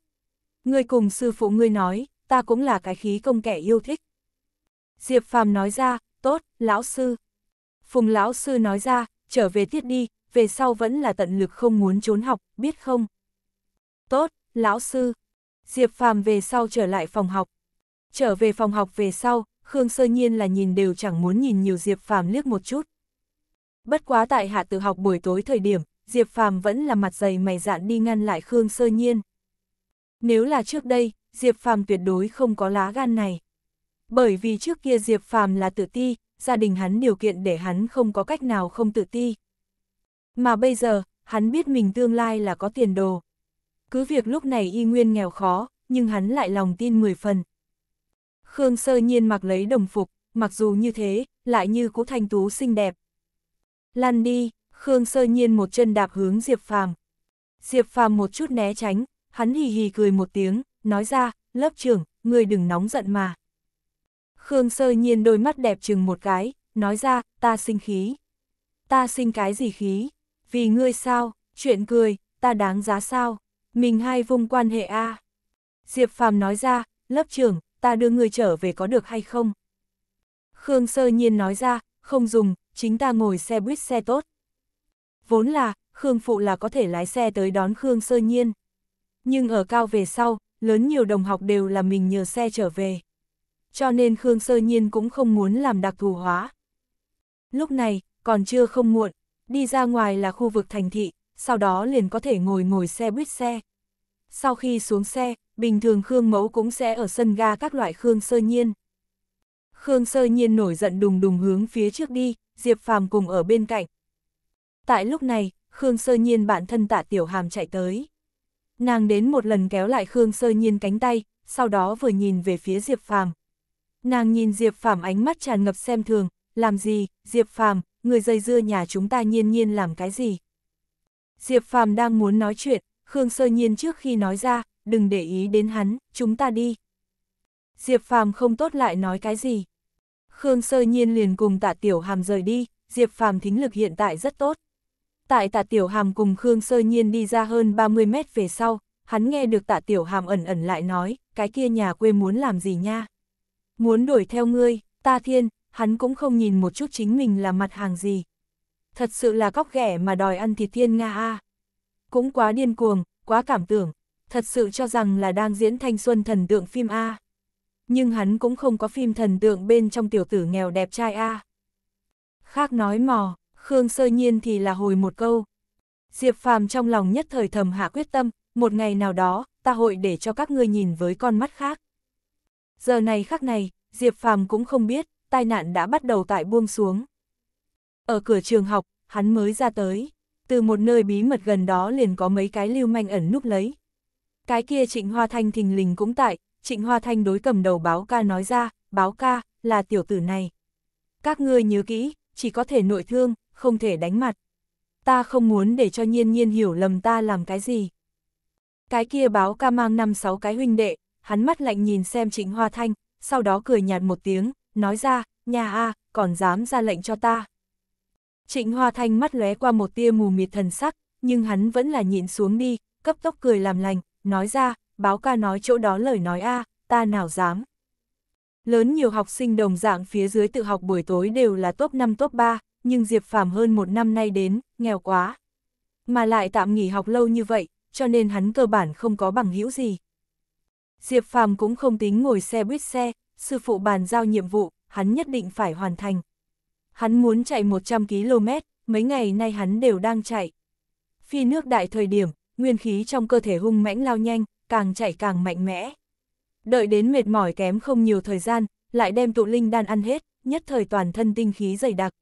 A: Ngươi cùng sư phụ ngươi nói, ta cũng là cái khí công kẻ yêu thích. Diệp Phàm nói ra, tốt, lão sư. Phùng lão sư nói ra, trở về tiết đi, về sau vẫn là tận lực không muốn trốn học, biết không? Tốt, lão sư. Diệp Phàm về sau trở lại phòng học. Trở về phòng học về sau, Khương Sơ Nhiên là nhìn đều chẳng muốn nhìn nhiều Diệp Phàm liếc một chút. Bất quá tại hạ tự học buổi tối thời điểm, Diệp Phàm vẫn là mặt dày mày dạn đi ngăn lại Khương Sơ Nhiên. Nếu là trước đây, Diệp Phàm tuyệt đối không có lá gan này. Bởi vì trước kia Diệp Phàm là tự ti, gia đình hắn điều kiện để hắn không có cách nào không tự ti. Mà bây giờ, hắn biết mình tương lai là có tiền đồ cứ việc lúc này y nguyên nghèo khó, nhưng hắn lại lòng tin 10 phần. Khương sơ nhiên mặc lấy đồng phục, mặc dù như thế, lại như cũ thanh tú xinh đẹp. Lăn đi, Khương sơ nhiên một chân đạp hướng Diệp Phàm. Diệp Phàm một chút né tránh, hắn hì hì cười một tiếng, nói ra, lớp trưởng, người đừng nóng giận mà. Khương sơ nhiên đôi mắt đẹp chừng một cái, nói ra, ta sinh khí. Ta sinh cái gì khí? Vì ngươi sao? Chuyện cười, ta đáng giá sao? Mình hai vùng quan hệ A. Diệp Phàm nói ra, lớp trưởng, ta đưa người trở về có được hay không? Khương sơ nhiên nói ra, không dùng, chính ta ngồi xe buýt xe tốt. Vốn là, Khương Phụ là có thể lái xe tới đón Khương sơ nhiên. Nhưng ở cao về sau, lớn nhiều đồng học đều là mình nhờ xe trở về. Cho nên Khương sơ nhiên cũng không muốn làm đặc thù hóa. Lúc này, còn chưa không muộn, đi ra ngoài là khu vực thành thị, sau đó liền có thể ngồi ngồi xe buýt xe. Sau khi xuống xe, bình thường Khương Mẫu cũng sẽ ở sân ga các loại Khương Sơ Nhiên. Khương Sơ Nhiên nổi giận đùng đùng hướng phía trước đi, Diệp Phàm cùng ở bên cạnh. Tại lúc này, Khương Sơ Nhiên bản thân tạ Tiểu Hàm chạy tới. Nàng đến một lần kéo lại Khương Sơ Nhiên cánh tay, sau đó vừa nhìn về phía Diệp Phàm. Nàng nhìn Diệp Phàm ánh mắt tràn ngập xem thường, làm gì, Diệp Phàm, người dây dưa nhà chúng ta nhiên nhiên làm cái gì? Diệp Phàm đang muốn nói chuyện, Khương Sơ Nhiên trước khi nói ra, đừng để ý đến hắn, chúng ta đi. Diệp Phàm không tốt lại nói cái gì. Khương Sơ Nhiên liền cùng tạ tiểu hàm rời đi, Diệp Phàm thính lực hiện tại rất tốt. Tại tạ tiểu hàm cùng Khương Sơ Nhiên đi ra hơn 30 mét về sau, hắn nghe được tạ tiểu hàm ẩn ẩn lại nói, cái kia nhà quê muốn làm gì nha. Muốn đuổi theo ngươi, ta thiên, hắn cũng không nhìn một chút chính mình là mặt hàng gì thật sự là cóc ghẻ mà đòi ăn thịt thiên Nga a Cũng quá điên cuồng, quá cảm tưởng, thật sự cho rằng là đang diễn thanh xuân thần tượng phim A. Nhưng hắn cũng không có phim thần tượng bên trong tiểu tử nghèo đẹp trai A. Khác nói mò, Khương Sơ Nhiên thì là hồi một câu. Diệp Phàm trong lòng nhất thời thầm hạ quyết tâm, một ngày nào đó, ta hội để cho các ngươi nhìn với con mắt khác. Giờ này khác này, Diệp Phàm cũng không biết, tai nạn đã bắt đầu tại buông xuống. Ở cửa trường học, hắn mới ra tới, từ một nơi bí mật gần đó liền có mấy cái lưu manh ẩn núp lấy. Cái kia Trịnh Hoa Thanh thình lình cũng tại, Trịnh Hoa Thanh đối cầm đầu báo ca nói ra, báo ca, là tiểu tử này. Các ngươi nhớ kỹ, chỉ có thể nội thương, không thể đánh mặt. Ta không muốn để cho nhiên nhiên hiểu lầm ta làm cái gì. Cái kia báo ca mang năm sáu cái huynh đệ, hắn mắt lạnh nhìn xem Trịnh Hoa Thanh, sau đó cười nhạt một tiếng, nói ra, nhà a còn dám ra lệnh cho ta, Trịnh Hoa Thanh mắt lóe qua một tia mù mịt thần sắc, nhưng hắn vẫn là nhịn xuống đi, cấp tốc cười làm lành, nói ra, báo ca nói chỗ đó lời nói a, ta nào dám. Lớn nhiều học sinh đồng dạng phía dưới tự học buổi tối đều là top 5 top 3, nhưng Diệp Phạm hơn một năm nay đến, nghèo quá. Mà lại tạm nghỉ học lâu như vậy, cho nên hắn cơ bản không có bằng hữu gì. Diệp Phạm cũng không tính ngồi xe buýt xe, sư phụ bàn giao nhiệm vụ, hắn nhất định phải hoàn thành. Hắn muốn chạy 100 km, mấy ngày nay hắn đều đang chạy. Phi nước đại thời điểm, nguyên khí trong cơ thể hung mãnh lao nhanh, càng chạy càng mạnh mẽ. Đợi đến mệt mỏi kém không nhiều thời gian, lại đem tụ linh đan ăn hết, nhất thời toàn thân tinh khí dày đặc.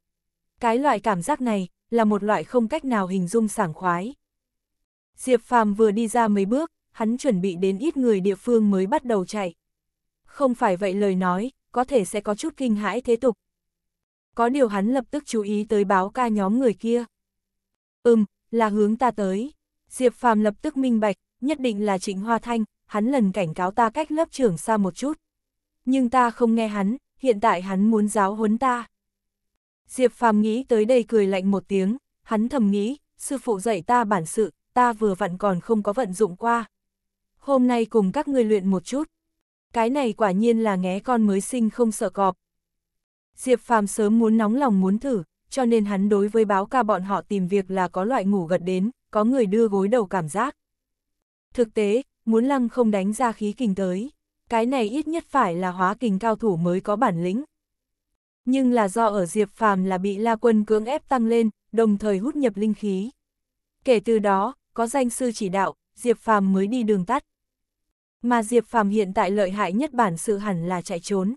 A: Cái loại cảm giác này, là một loại không cách nào hình dung sảng khoái. Diệp Phàm vừa đi ra mấy bước, hắn chuẩn bị đến ít người địa phương mới bắt đầu chạy. Không phải vậy lời nói, có thể sẽ có chút kinh hãi thế tục, có điều hắn lập tức chú ý tới báo ca nhóm người kia. Ừm, là hướng ta tới. Diệp Phàm lập tức minh bạch, nhất định là Trịnh Hoa Thanh, hắn lần cảnh cáo ta cách lớp trưởng xa một chút. Nhưng ta không nghe hắn, hiện tại hắn muốn giáo huấn ta. Diệp Phàm nghĩ tới đây cười lạnh một tiếng, hắn thầm nghĩ, sư phụ dạy ta bản sự, ta vừa vặn còn không có vận dụng qua. Hôm nay cùng các người luyện một chút. Cái này quả nhiên là nghé con mới sinh không sợ cọp, Diệp Phàm sớm muốn nóng lòng muốn thử, cho nên hắn đối với báo ca bọn họ tìm việc là có loại ngủ gật đến, có người đưa gối đầu cảm giác. Thực tế, muốn lăng không đánh ra khí kình tới, cái này ít nhất phải là hóa kình cao thủ mới có bản lĩnh. Nhưng là do ở Diệp Phàm là bị La Quân cưỡng ép tăng lên, đồng thời hút nhập linh khí. Kể từ đó, có danh sư chỉ đạo, Diệp Phàm mới đi đường tắt. Mà Diệp Phàm hiện tại lợi hại nhất bản sự hẳn là chạy trốn.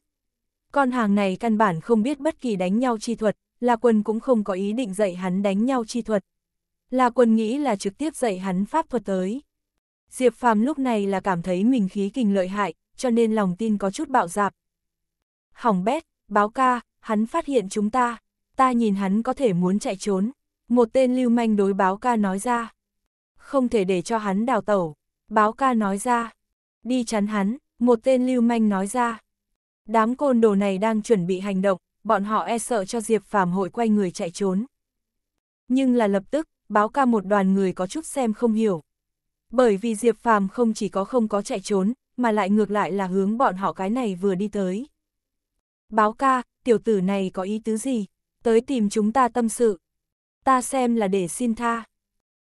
A: Con hàng này căn bản không biết bất kỳ đánh nhau chi thuật, La Quân cũng không có ý định dạy hắn đánh nhau chi thuật. La Quân nghĩ là trực tiếp dạy hắn pháp thuật tới. Diệp Phàm lúc này là cảm thấy mình khí kình lợi hại, cho nên lòng tin có chút bạo dạp. Hỏng bét, báo ca, hắn phát hiện chúng ta, ta nhìn hắn có thể muốn chạy trốn. Một tên lưu manh đối báo ca nói ra. Không thể để cho hắn đào tẩu, báo ca nói ra. Đi chắn hắn, một tên lưu manh nói ra. Đám côn đồ này đang chuẩn bị hành động, bọn họ e sợ cho Diệp Phàm hội quay người chạy trốn. Nhưng là lập tức, báo ca một đoàn người có chút xem không hiểu. Bởi vì Diệp Phàm không chỉ có không có chạy trốn, mà lại ngược lại là hướng bọn họ cái này vừa đi tới. Báo ca, tiểu tử này có ý tứ gì? Tới tìm chúng ta tâm sự. Ta xem là để xin tha.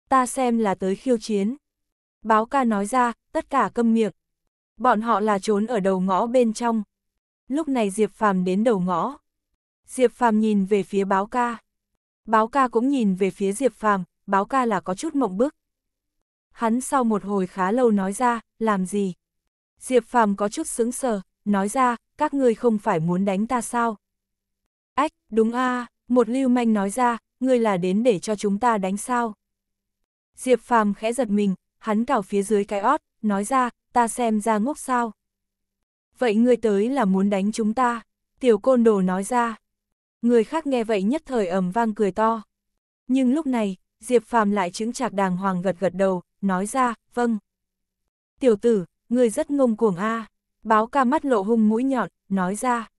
A: Ta xem là tới khiêu chiến. Báo ca nói ra, tất cả câm miệng. Bọn họ là trốn ở đầu ngõ bên trong, Lúc này Diệp Phàm đến đầu ngõ. Diệp Phàm nhìn về phía báo ca. Báo ca cũng nhìn về phía Diệp Phàm, báo ca là có chút mộng bức. Hắn sau một hồi khá lâu nói ra, làm gì? Diệp Phàm có chút sững sờ, nói ra, các ngươi không phải muốn đánh ta sao? Ách, đúng a, một lưu manh nói ra, ngươi là đến để cho chúng ta đánh sao? Diệp Phàm khẽ giật mình, hắn cào phía dưới cái ót, nói ra, ta xem ra ngốc sao? vậy ngươi tới là muốn đánh chúng ta, tiểu côn đồ nói ra. Người khác nghe vậy nhất thời ầm vang cười to. Nhưng lúc này, Diệp Phàm lại chứng chạc đàng hoàng gật gật đầu, nói ra, vâng. Tiểu tử, ngươi rất ngông cuồng a báo ca mắt lộ hung mũi nhọn, nói ra.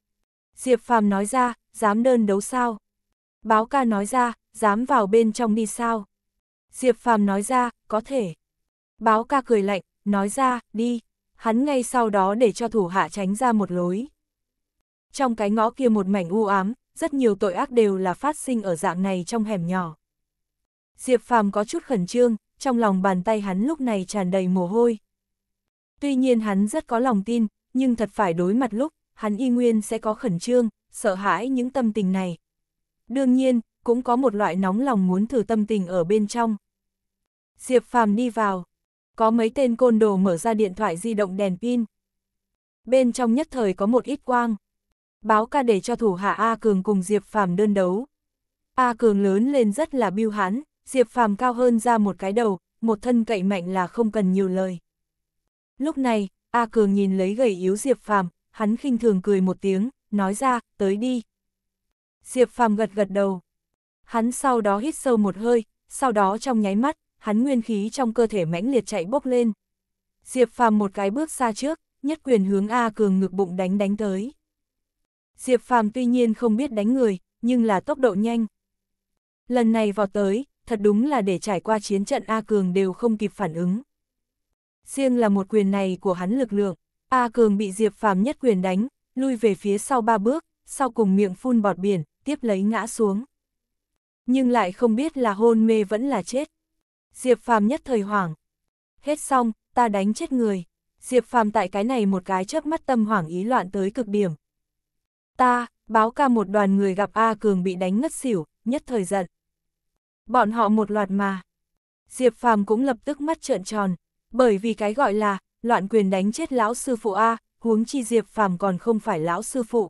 A: Diệp Phàm nói ra, dám đơn đấu sao? Báo ca nói ra, dám vào bên trong đi sao? Diệp Phàm nói ra, có thể. Báo ca cười lạnh, nói ra, đi hắn ngay sau đó để cho thủ hạ tránh ra một lối. Trong cái ngõ kia một mảnh u ám, rất nhiều tội ác đều là phát sinh ở dạng này trong hẻm nhỏ. Diệp Phàm có chút khẩn trương, trong lòng bàn tay hắn lúc này tràn đầy mồ hôi. Tuy nhiên hắn rất có lòng tin, nhưng thật phải đối mặt lúc, hắn y nguyên sẽ có khẩn trương, sợ hãi những tâm tình này. Đương nhiên, cũng có một loại nóng lòng muốn thử tâm tình ở bên trong. Diệp Phàm đi vào, có mấy tên côn đồ mở ra điện thoại di động đèn pin. Bên trong nhất thời có một ít quang. Báo ca để cho thủ hạ A Cường cùng Diệp Phàm đơn đấu. A Cường lớn lên rất là biêu hãn, Diệp Phàm cao hơn ra một cái đầu, một thân cậy mạnh là không cần nhiều lời. Lúc này, A Cường nhìn lấy gầy yếu Diệp Phàm, hắn khinh thường cười một tiếng, nói ra, tới đi. Diệp Phàm gật gật đầu. Hắn sau đó hít sâu một hơi, sau đó trong nháy mắt, hắn nguyên khí trong cơ thể mãnh liệt chạy bốc lên. Diệp Phàm một cái bước xa trước, nhất quyền hướng A Cường ngực bụng đánh đánh tới. Diệp Phàm tuy nhiên không biết đánh người, nhưng là tốc độ nhanh. Lần này vào tới, thật đúng là để trải qua chiến trận A Cường đều không kịp phản ứng. Riêng là một quyền này của hắn lực lượng, A Cường bị Diệp Phàm nhất quyền đánh, lui về phía sau ba bước, sau cùng miệng phun bọt biển, tiếp lấy ngã xuống. Nhưng lại không biết là hôn mê vẫn là chết. Diệp Phàm nhất thời hoảng. Hết xong, ta đánh chết người. Diệp Phàm tại cái này một cái chớp mắt tâm hoảng ý loạn tới cực điểm. Ta, báo ca một đoàn người gặp A Cường bị đánh ngất xỉu, nhất thời giận. Bọn họ một loạt mà. Diệp Phàm cũng lập tức mắt trợn tròn, bởi vì cái gọi là loạn quyền đánh chết lão sư phụ A, huống chi Diệp Phàm còn không phải lão sư phụ.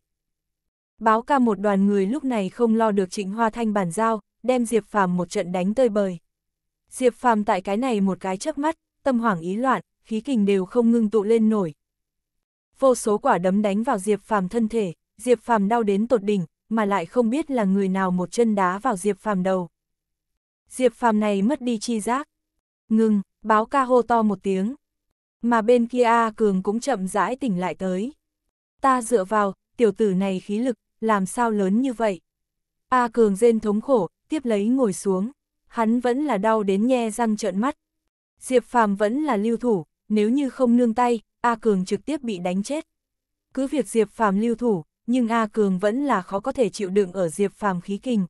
A: Báo ca một đoàn người lúc này không lo được Trịnh Hoa Thanh bàn giao, đem Diệp Phàm một trận đánh tơi bời. Diệp Phàm tại cái này một cái chớp mắt, tâm hoảng ý loạn, khí kình đều không ngưng tụ lên nổi. Vô số quả đấm đánh vào Diệp Phàm thân thể, Diệp Phàm đau đến tột đỉnh, mà lại không biết là người nào một chân đá vào Diệp Phàm đầu. Diệp Phàm này mất đi chi giác. Ngừng, báo ca hô to một tiếng. Mà bên kia A Cường cũng chậm rãi tỉnh lại tới. Ta dựa vào, tiểu tử này khí lực, làm sao lớn như vậy? A Cường rên thống khổ, tiếp lấy ngồi xuống hắn vẫn là đau đến nhe răng trợn mắt. Diệp Phàm vẫn là lưu thủ, nếu như không nương tay, A Cường trực tiếp bị đánh chết. Cứ việc Diệp Phàm lưu thủ, nhưng A Cường vẫn là khó có thể chịu đựng ở Diệp Phàm khí kình.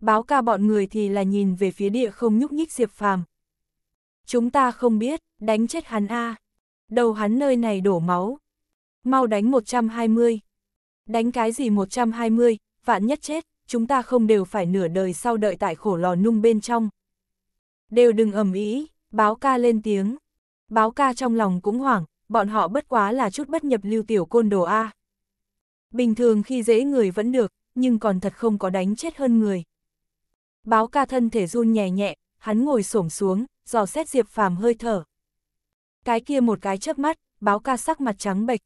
A: Báo ca bọn người thì là nhìn về phía địa không nhúc nhích Diệp Phàm. Chúng ta không biết, đánh chết hắn A. Đầu hắn nơi này đổ máu. Mau đánh 120. Đánh cái gì 120, vạn nhất chết chúng ta không đều phải nửa đời sau đợi tại khổ lò nung bên trong. Đều đừng ầm ý, báo ca lên tiếng. Báo ca trong lòng cũng hoảng, bọn họ bất quá là chút bất nhập lưu tiểu côn đồ A. Bình thường khi dễ người vẫn được, nhưng còn thật không có đánh chết hơn người. Báo ca thân thể run nhẹ nhẹ, hắn ngồi xổm xuống, dò xét Diệp Phàm hơi thở. Cái kia một cái chớp mắt, báo ca sắc mặt trắng bệch.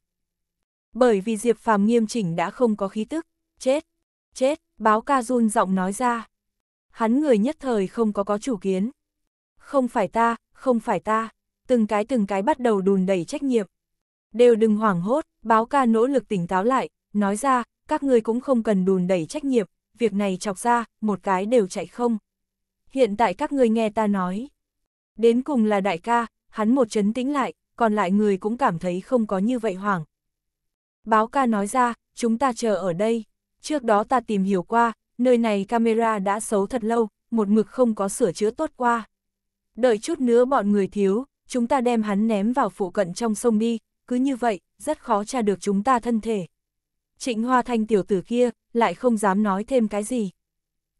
A: Bởi vì Diệp Phàm nghiêm chỉnh đã không có khí tức, chết, chết. Báo ca run giọng nói ra. Hắn người nhất thời không có có chủ kiến. Không phải ta, không phải ta, từng cái từng cái bắt đầu đùn đẩy trách nhiệm. Đều đừng hoảng hốt, báo ca nỗ lực tỉnh táo lại, nói ra, các ngươi cũng không cần đùn đẩy trách nhiệm, việc này chọc ra, một cái đều chạy không. Hiện tại các ngươi nghe ta nói. Đến cùng là đại ca, hắn một chấn tĩnh lại, còn lại người cũng cảm thấy không có như vậy hoảng. Báo ca nói ra, chúng ta chờ ở đây. Trước đó ta tìm hiểu qua, nơi này camera đã xấu thật lâu, một mực không có sửa chữa tốt qua. Đợi chút nữa bọn người thiếu, chúng ta đem hắn ném vào phụ cận trong sông đi, cứ như vậy, rất khó tra được chúng ta thân thể. Trịnh Hoa Thanh tiểu tử kia, lại không dám nói thêm cái gì.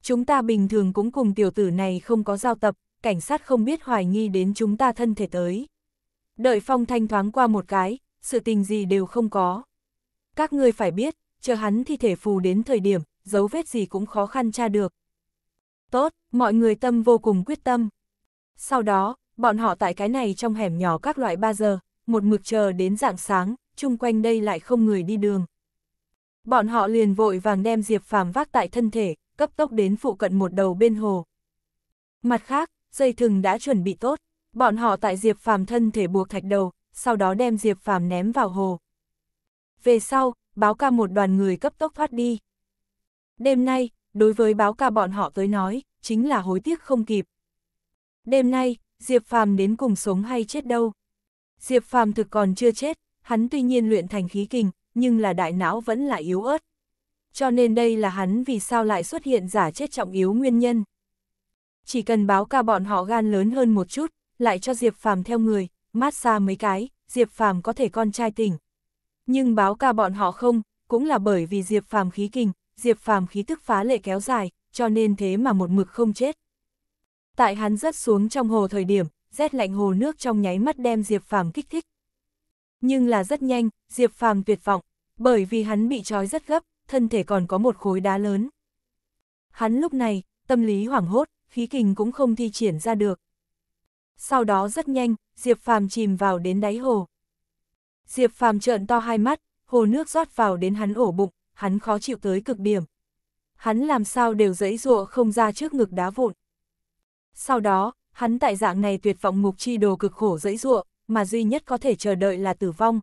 A: Chúng ta bình thường cũng cùng tiểu tử này không có giao tập, cảnh sát không biết hoài nghi đến chúng ta thân thể tới. Đợi Phong Thanh thoáng qua một cái, sự tình gì đều không có. Các ngươi phải biết, chờ hắn thi thể phù đến thời điểm, dấu vết gì cũng khó khăn tra được. Tốt, mọi người tâm vô cùng quyết tâm. Sau đó, bọn họ tại cái này trong hẻm nhỏ các loại ba giờ, một mực chờ đến dạng sáng, chung quanh đây lại không người đi đường. Bọn họ liền vội vàng đem Diệp Phàm vác tại thân thể, cấp tốc đến phụ cận một đầu bên hồ. Mặt khác, dây thừng đã chuẩn bị tốt, bọn họ tại Diệp Phàm thân thể buộc thạch đầu, sau đó đem Diệp Phàm ném vào hồ. Về sau, báo ca một đoàn người cấp tốc thoát đi. Đêm nay, đối với báo ca bọn họ tới nói, chính là hối tiếc không kịp. Đêm nay, Diệp Phàm đến cùng sống hay chết đâu? Diệp Phàm thực còn chưa chết, hắn tuy nhiên luyện thành khí kình, nhưng là đại não vẫn là yếu ớt. Cho nên đây là hắn vì sao lại xuất hiện giả chết trọng yếu nguyên nhân. Chỉ cần báo ca bọn họ gan lớn hơn một chút, lại cho Diệp Phàm theo người, mát xa mấy cái, Diệp Phàm có thể con trai tỉnh, nhưng báo ca bọn họ không, cũng là bởi vì Diệp Phàm khí kình, Diệp Phàm khí tức phá lệ kéo dài, cho nên thế mà một mực không chết. Tại hắn rớt xuống trong hồ thời điểm, rét lạnh hồ nước trong nháy mắt đem Diệp Phàm kích thích. Nhưng là rất nhanh, Diệp Phàm tuyệt vọng, bởi vì hắn bị trói rất gấp, thân thể còn có một khối đá lớn. Hắn lúc này, tâm lý hoảng hốt, khí kình cũng không thi triển ra được. Sau đó rất nhanh, Diệp Phàm chìm vào đến đáy hồ. Diệp Phàm trợn to hai mắt, hồ nước rót vào đến hắn ổ bụng, hắn khó chịu tới cực điểm. Hắn làm sao đều dẫy dụa không ra trước ngực đá vụn. Sau đó, hắn tại dạng này tuyệt vọng ngục chi đồ cực khổ dẫy dụa, mà duy nhất có thể chờ đợi là tử vong.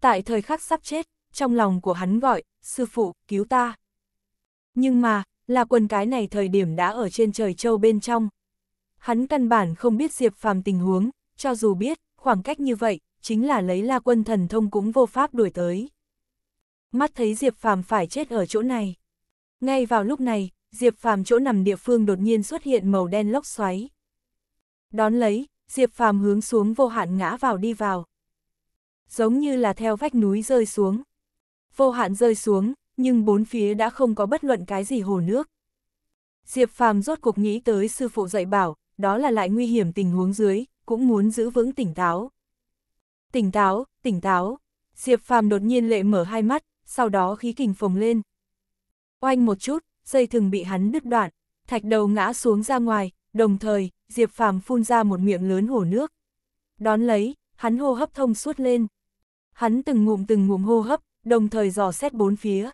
A: Tại thời khắc sắp chết, trong lòng của hắn gọi, sư phụ, cứu ta. Nhưng mà, là quần cái này thời điểm đã ở trên trời châu bên trong. Hắn căn bản không biết Diệp Phàm tình huống, cho dù biết, khoảng cách như vậy, chính là lấy la quân thần thông cũng vô pháp đuổi tới. Mắt thấy Diệp Phàm phải chết ở chỗ này. Ngay vào lúc này, Diệp Phàm chỗ nằm địa phương đột nhiên xuất hiện màu đen lốc xoáy. Đón lấy, Diệp Phàm hướng xuống vô hạn ngã vào đi vào. Giống như là theo vách núi rơi xuống. Vô hạn rơi xuống, nhưng bốn phía đã không có bất luận cái gì hồ nước. Diệp Phàm rốt cuộc nghĩ tới sư phụ dạy bảo, đó là lại nguy hiểm tình huống dưới, cũng muốn giữ vững tỉnh táo. Tỉnh táo, tỉnh táo. Diệp Phàm đột nhiên lệ mở hai mắt, sau đó khí kình phồng lên. Oanh một chút, dây thừng bị hắn đứt đoạn, thạch đầu ngã xuống ra ngoài, đồng thời, Diệp Phàm phun ra một miệng lớn hổ nước. Đón lấy, hắn hô hấp thông suốt lên. Hắn từng ngụm từng ngụm hô hấp, đồng thời dò xét bốn phía.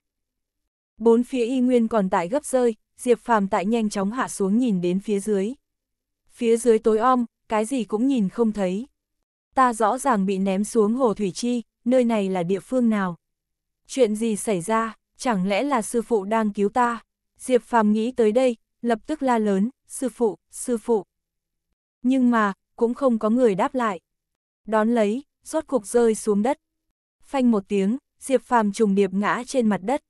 A: Bốn phía y nguyên còn tại gấp rơi, Diệp Phàm tại nhanh chóng hạ xuống nhìn đến phía dưới. Phía dưới tối om, cái gì cũng nhìn không thấy ta rõ ràng bị ném xuống hồ Thủy Chi, nơi này là địa phương nào? Chuyện gì xảy ra, chẳng lẽ là sư phụ đang cứu ta? Diệp Phàm nghĩ tới đây, lập tức la lớn, sư phụ, sư phụ. Nhưng mà, cũng không có người đáp lại. Đón lấy, rốt cục rơi xuống đất. Phanh một tiếng, Diệp Phàm trùng điệp ngã trên mặt đất.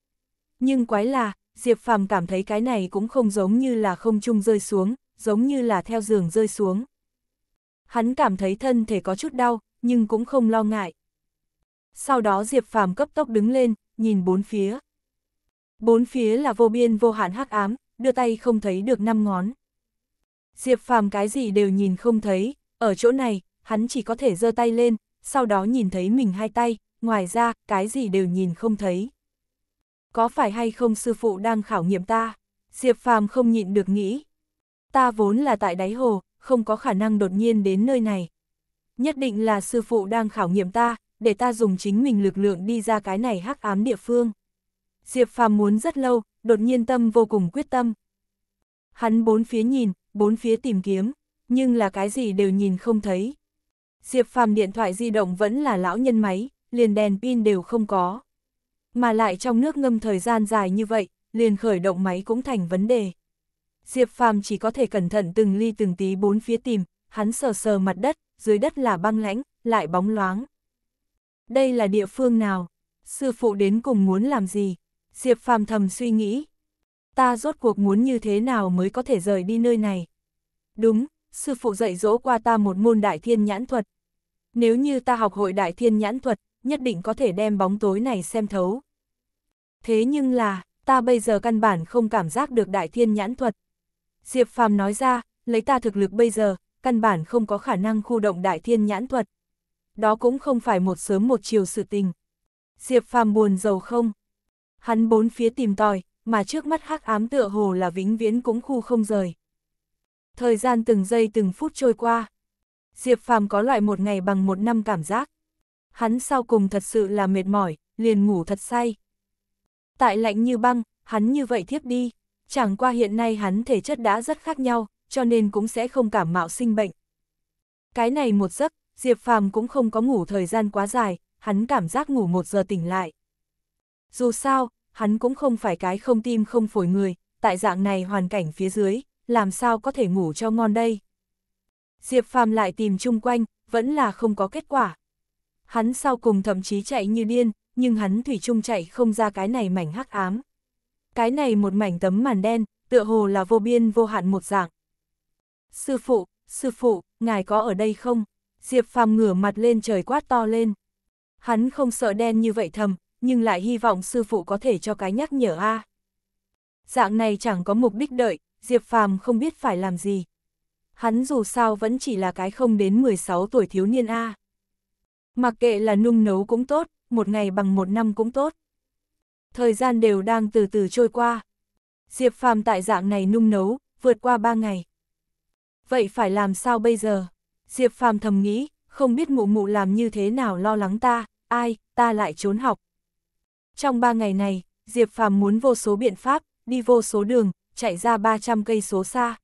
A: Nhưng quái là, Diệp Phàm cảm thấy cái này cũng không giống như là không trung rơi xuống, giống như là theo giường rơi xuống hắn cảm thấy thân thể có chút đau, nhưng cũng không lo ngại. Sau đó Diệp Phàm cấp tốc đứng lên, nhìn bốn phía. Bốn phía là vô biên vô hạn hắc ám, đưa tay không thấy được năm ngón. Diệp Phàm cái gì đều nhìn không thấy, ở chỗ này, hắn chỉ có thể giơ tay lên, sau đó nhìn thấy mình hai tay, ngoài ra, cái gì đều nhìn không thấy. Có phải hay không sư phụ đang khảo nghiệm ta? Diệp Phàm không nhịn được nghĩ. Ta vốn là tại đáy hồ, không có khả năng đột nhiên đến nơi này. Nhất định là sư phụ đang khảo nghiệm ta, để ta dùng chính mình lực lượng đi ra cái này hắc ám địa phương. Diệp Phàm muốn rất lâu, đột nhiên tâm vô cùng quyết tâm. Hắn bốn phía nhìn, bốn phía tìm kiếm, nhưng là cái gì đều nhìn không thấy. Diệp Phàm điện thoại di động vẫn là lão nhân máy, liền đèn pin đều không có. Mà lại trong nước ngâm thời gian dài như vậy, liền khởi động máy cũng thành vấn đề. Diệp Phàm chỉ có thể cẩn thận từng ly từng tí bốn phía tìm, hắn sờ sờ mặt đất, dưới đất là băng lãnh, lại bóng loáng. Đây là địa phương nào? Sư phụ đến cùng muốn làm gì? Diệp Phàm thầm suy nghĩ. Ta rốt cuộc muốn như thế nào mới có thể rời đi nơi này? Đúng, sư phụ dạy dỗ qua ta một môn đại thiên nhãn thuật. Nếu như ta học hội đại thiên nhãn thuật, nhất định có thể đem bóng tối này xem thấu. Thế nhưng là, ta bây giờ căn bản không cảm giác được đại thiên nhãn thuật. Diệp Phàm nói ra, lấy ta thực lực bây giờ, căn bản không có khả năng khu động đại thiên nhãn thuật. Đó cũng không phải một sớm một chiều sự tình. Diệp Phàm buồn giàu không? Hắn bốn phía tìm tòi, mà trước mắt hắc ám tựa hồ là vĩnh viễn cũng khu không rời. Thời gian từng giây từng phút trôi qua. Diệp Phàm có loại một ngày bằng một năm cảm giác. Hắn sau cùng thật sự là mệt mỏi, liền ngủ thật say. Tại lạnh như băng, hắn như vậy thiếp đi chẳng qua hiện nay hắn thể chất đã rất khác nhau, cho nên cũng sẽ không cảm mạo sinh bệnh. Cái này một giấc, Diệp Phàm cũng không có ngủ thời gian quá dài, hắn cảm giác ngủ một giờ tỉnh lại. Dù sao, hắn cũng không phải cái không tim không phổi người, tại dạng này hoàn cảnh phía dưới, làm sao có thể ngủ cho ngon đây. Diệp Phàm lại tìm chung quanh, vẫn là không có kết quả. Hắn sau cùng thậm chí chạy như điên, nhưng hắn thủy chung chạy không ra cái này mảnh hắc ám cái này một mảnh tấm màn đen, tựa hồ là vô biên vô hạn một dạng. Sư phụ, sư phụ, ngài có ở đây không? Diệp phàm ngửa mặt lên trời quát to lên. Hắn không sợ đen như vậy thầm, nhưng lại hy vọng sư phụ có thể cho cái nhắc nhở a. Dạng này chẳng có mục đích đợi, Diệp phàm không biết phải làm gì. Hắn dù sao vẫn chỉ là cái không đến 16 tuổi thiếu niên a. Mặc kệ là nung nấu cũng tốt, một ngày bằng một năm cũng tốt thời gian đều đang từ từ trôi qua. Diệp Phàm tại dạng này nung nấu, vượt qua ba ngày. Vậy phải làm sao bây giờ? Diệp Phàm thầm nghĩ, không biết mụ mụ làm như thế nào lo lắng ta, ai, ta lại trốn học. Trong ba ngày này, Diệp Phàm muốn vô số biện pháp, đi vô số đường, chạy ra 300 cây số xa.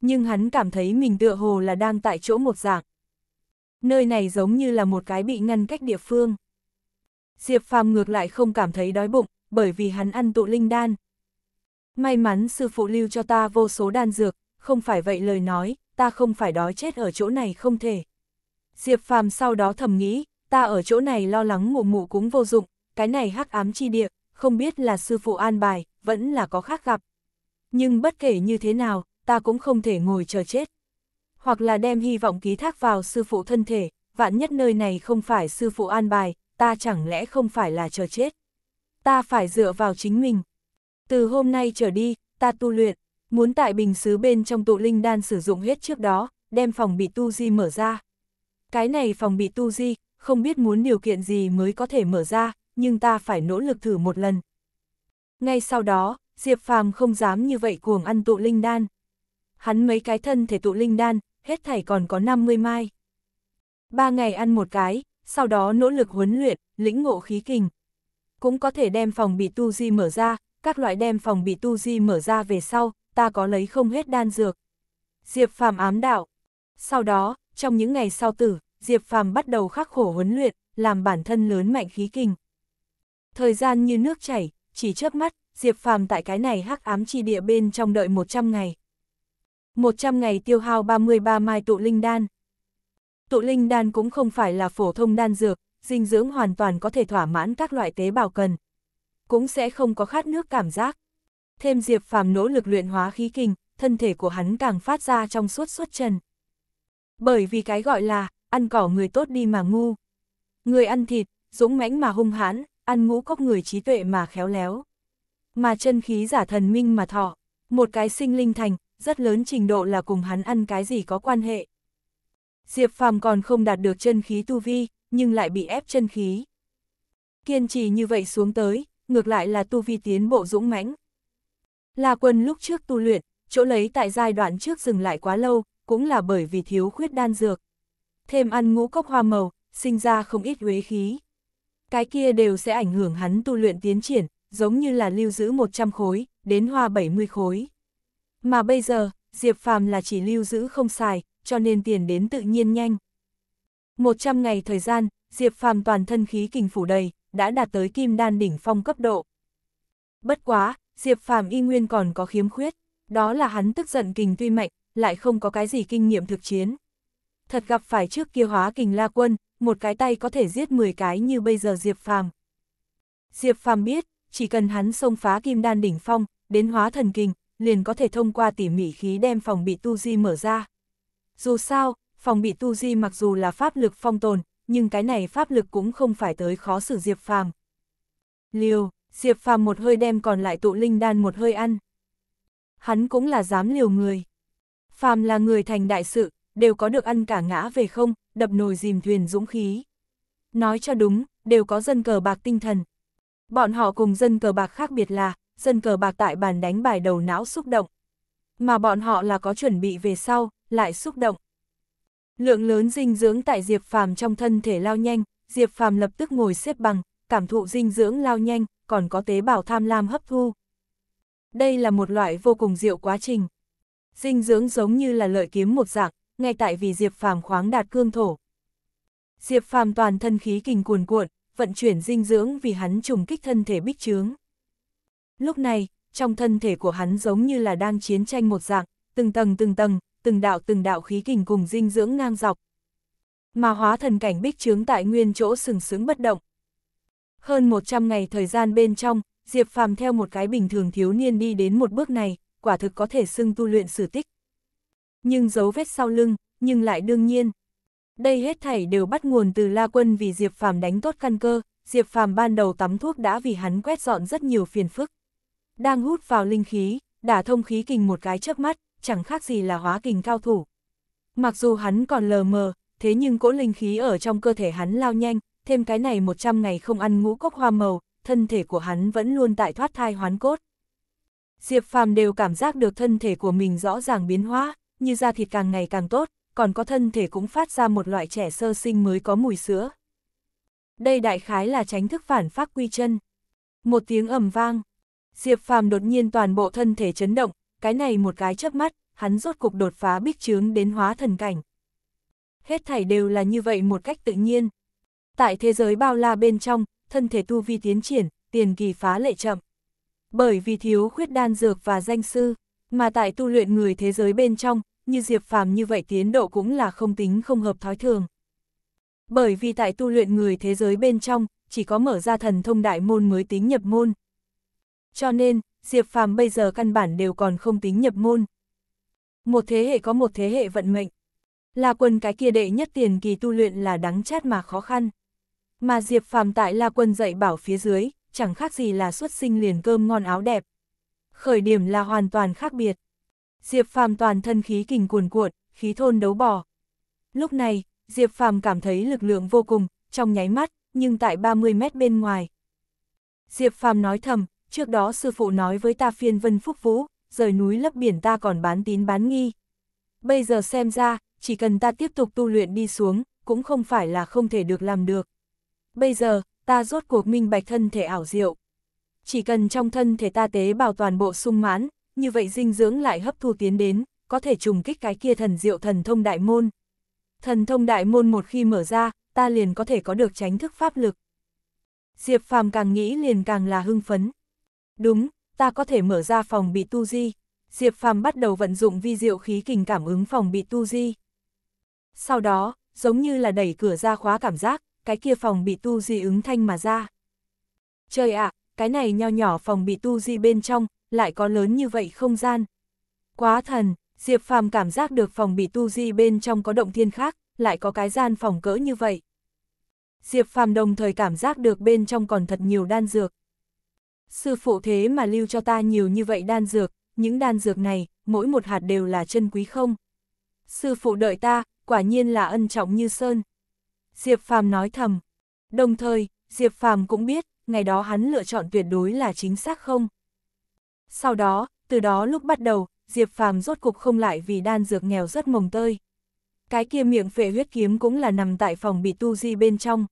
A: Nhưng hắn cảm thấy mình tựa hồ là đang tại chỗ một dạng. Nơi này giống như là một cái bị ngăn cách địa phương. Diệp Phàm ngược lại không cảm thấy đói bụng, bởi vì hắn ăn tụ linh đan. May mắn sư phụ lưu cho ta vô số đan dược, không phải vậy lời nói, ta không phải đói chết ở chỗ này không thể. Diệp Phàm sau đó thầm nghĩ, ta ở chỗ này lo lắng mụ mụ cũng vô dụng, cái này hắc ám chi địa, không biết là sư phụ an bài, vẫn là có khác gặp. Nhưng bất kể như thế nào, ta cũng không thể ngồi chờ chết. Hoặc là đem hy vọng ký thác vào sư phụ thân thể, vạn nhất nơi này không phải sư phụ an bài, ta chẳng lẽ không phải là chờ chết ta phải dựa vào chính mình. Từ hôm nay trở đi, ta tu luyện, muốn tại bình xứ bên trong tụ linh đan sử dụng hết trước đó, đem phòng bị tu di mở ra. Cái này phòng bị tu di, không biết muốn điều kiện gì mới có thể mở ra, nhưng ta phải nỗ lực thử một lần. Ngay sau đó, Diệp Phàm không dám như vậy cuồng ăn tụ linh đan. Hắn mấy cái thân thể tụ linh đan, hết thảy còn có 50 mai. Ba ngày ăn một cái, sau đó nỗ lực huấn luyện, lĩnh ngộ khí kình, cũng có thể đem phòng bị tu di mở ra, các loại đem phòng bị tu di mở ra về sau, ta có lấy không hết đan dược. Diệp Phàm ám đạo. Sau đó, trong những ngày sau tử, Diệp Phàm bắt đầu khắc khổ huấn luyện, làm bản thân lớn mạnh khí kinh. Thời gian như nước chảy, chỉ chớp mắt, Diệp Phàm tại cái này hắc ám chi địa bên trong đợi 100 ngày. 100 ngày tiêu hao 33 mai tụ linh đan. Tụ linh đan cũng không phải là phổ thông đan dược, dinh dưỡng hoàn toàn có thể thỏa mãn các loại tế bào cần. Cũng sẽ không có khát nước cảm giác. Thêm Diệp Phàm nỗ lực luyện hóa khí kinh, thân thể của hắn càng phát ra trong suốt suốt trần. Bởi vì cái gọi là, ăn cỏ người tốt đi mà ngu. Người ăn thịt, dũng mãnh mà hung hãn, ăn ngũ cốc người trí tuệ mà khéo léo. Mà chân khí giả thần minh mà thọ, một cái sinh linh thành, rất lớn trình độ là cùng hắn ăn cái gì có quan hệ. Diệp Phàm còn không đạt được chân khí tu vi, nhưng lại bị ép chân khí. Kiên trì như vậy xuống tới, ngược lại là tu vi tiến bộ dũng mãnh. La quân lúc trước tu luyện, chỗ lấy tại giai đoạn trước dừng lại quá lâu, cũng là bởi vì thiếu khuyết đan dược. Thêm ăn ngũ cốc hoa màu, sinh ra không ít huế khí. Cái kia đều sẽ ảnh hưởng hắn tu luyện tiến triển, giống như là lưu giữ 100 khối, đến hoa 70 khối. Mà bây giờ, Diệp Phàm là chỉ lưu giữ không xài, cho nên tiền đến tự nhiên nhanh. 100 ngày thời gian, Diệp Phàm toàn thân khí kình phủ đầy, đã đạt tới kim đan đỉnh phong cấp độ. Bất quá, Diệp Phàm y nguyên còn có khiếm khuyết, đó là hắn tức giận kình tuy mạnh, lại không có cái gì kinh nghiệm thực chiến. Thật gặp phải trước kia hóa kình la quân, một cái tay có thể giết 10 cái như bây giờ Diệp Phàm. Diệp Phàm biết, chỉ cần hắn xông phá kim đan đỉnh phong, đến hóa thần kình, liền có thể thông qua tỉ mỉ khí đem phòng bị tu di mở ra. Dù sao, phòng bị tu di mặc dù là pháp lực phong tồn, nhưng cái này pháp lực cũng không phải tới khó xử Diệp Phàm. Liều, Diệp Phàm một hơi đem còn lại tụ linh đan một hơi ăn. Hắn cũng là dám liều người. Phàm là người thành đại sự, đều có được ăn cả ngã về không, đập nồi dìm thuyền dũng khí. Nói cho đúng, đều có dân cờ bạc tinh thần. Bọn họ cùng dân cờ bạc khác biệt là, dân cờ bạc tại bàn đánh bài đầu não xúc động. Mà bọn họ là có chuẩn bị về sau, lại xúc động. Lượng lớn dinh dưỡng tại Diệp Phàm trong thân thể lao nhanh, Diệp Phàm lập tức ngồi xếp bằng, cảm thụ dinh dưỡng lao nhanh, còn có tế bào tham lam hấp thu. Đây là một loại vô cùng diệu quá trình. Dinh dưỡng giống như là lợi kiếm một dạng, ngay tại vì Diệp Phàm khoáng đạt cương thổ. Diệp Phàm toàn thân khí kình cuồn cuộn, vận chuyển dinh dưỡng vì hắn trùng kích thân thể bích trướng. Lúc này, trong thân thể của hắn giống như là đang chiến tranh một dạng, từng tầng từng tầng, từng đạo từng đạo khí kình cùng dinh dưỡng ngang dọc. Mà hóa thần cảnh bích trướng tại nguyên chỗ sừng sững bất động. Hơn 100 ngày thời gian bên trong, Diệp Phàm theo một cái bình thường thiếu niên đi đến một bước này, quả thực có thể xưng tu luyện sử tích. Nhưng dấu vết sau lưng, nhưng lại đương nhiên. Đây hết thảy đều bắt nguồn từ La Quân vì Diệp Phàm đánh tốt căn cơ, Diệp Phàm ban đầu tắm thuốc đã vì hắn quét dọn rất nhiều phiền phức. Đang hút vào linh khí, đả thông khí kình một cái chớp mắt, chẳng khác gì là hóa kình cao thủ. Mặc dù hắn còn lờ mờ, thế nhưng cỗ linh khí ở trong cơ thể hắn lao nhanh, thêm cái này 100 ngày không ăn ngũ cốc hoa màu, thân thể của hắn vẫn luôn tại thoát thai hoán cốt. Diệp Phàm đều cảm giác được thân thể của mình rõ ràng biến hóa, như da thịt càng ngày càng tốt, còn có thân thể cũng phát ra một loại trẻ sơ sinh mới có mùi sữa. Đây đại khái là tránh thức phản phát quy chân. Một tiếng ầm vang, Diệp Phàm đột nhiên toàn bộ thân thể chấn động, cái này một cái chớp mắt, hắn rốt cục đột phá bích chướng đến hóa thần cảnh. Hết thảy đều là như vậy một cách tự nhiên. Tại thế giới bao la bên trong, thân thể tu vi tiến triển, tiền kỳ phá lệ chậm. Bởi vì thiếu khuyết đan dược và danh sư, mà tại tu luyện người thế giới bên trong, như Diệp Phàm như vậy tiến độ cũng là không tính không hợp thói thường. Bởi vì tại tu luyện người thế giới bên trong, chỉ có mở ra thần thông đại môn mới tính nhập môn. Cho nên, Diệp Phàm bây giờ căn bản đều còn không tính nhập môn. Một thế hệ có một thế hệ vận mệnh. La Quân cái kia đệ nhất tiền kỳ tu luyện là đắng chát mà khó khăn. Mà Diệp Phàm tại La Quân dạy bảo phía dưới, chẳng khác gì là xuất sinh liền cơm ngon áo đẹp. Khởi điểm là hoàn toàn khác biệt. Diệp Phàm toàn thân khí kình cuồn cuộn, khí thôn đấu bò. Lúc này, Diệp Phàm cảm thấy lực lượng vô cùng, trong nháy mắt, nhưng tại 30 mét bên ngoài. Diệp Phàm nói thầm, trước đó sư phụ nói với ta phiên vân phúc vũ, rời núi lấp biển ta còn bán tín bán nghi. Bây giờ xem ra, chỉ cần ta tiếp tục tu luyện đi xuống, cũng không phải là không thể được làm được. Bây giờ, ta rốt cuộc minh bạch thân thể ảo diệu. Chỉ cần trong thân thể ta tế bào toàn bộ sung mãn, như vậy dinh dưỡng lại hấp thu tiến đến, có thể trùng kích cái kia thần diệu thần thông đại môn. Thần thông đại môn một khi mở ra, ta liền có thể có được tránh thức pháp lực. Diệp Phàm càng nghĩ liền càng là hưng phấn. Đúng, ta có thể mở ra phòng bị tu di. Diệp Phàm bắt đầu vận dụng vi diệu khí kình cảm ứng phòng bị tu di. Sau đó, giống như là đẩy cửa ra khóa cảm giác, cái kia phòng bị tu di ứng thanh mà ra. Trời ạ, à, cái này nho nhỏ phòng bị tu di bên trong, lại có lớn như vậy không gian. Quá thần, Diệp Phàm cảm giác được phòng bị tu di bên trong có động thiên khác, lại có cái gian phòng cỡ như vậy. Diệp Phàm đồng thời cảm giác được bên trong còn thật nhiều đan dược, Sư phụ thế mà lưu cho ta nhiều như vậy đan dược, những đan dược này, mỗi một hạt đều là chân quý không? Sư phụ đợi ta, quả nhiên là ân trọng như sơn. Diệp Phàm nói thầm. Đồng thời, Diệp Phàm cũng biết, ngày đó hắn lựa chọn tuyệt đối là chính xác không? Sau đó, từ đó lúc bắt đầu, Diệp Phàm rốt cục không lại vì đan dược nghèo rất mồng tơi. Cái kia miệng phệ huyết kiếm cũng là nằm tại phòng bị tu di bên trong.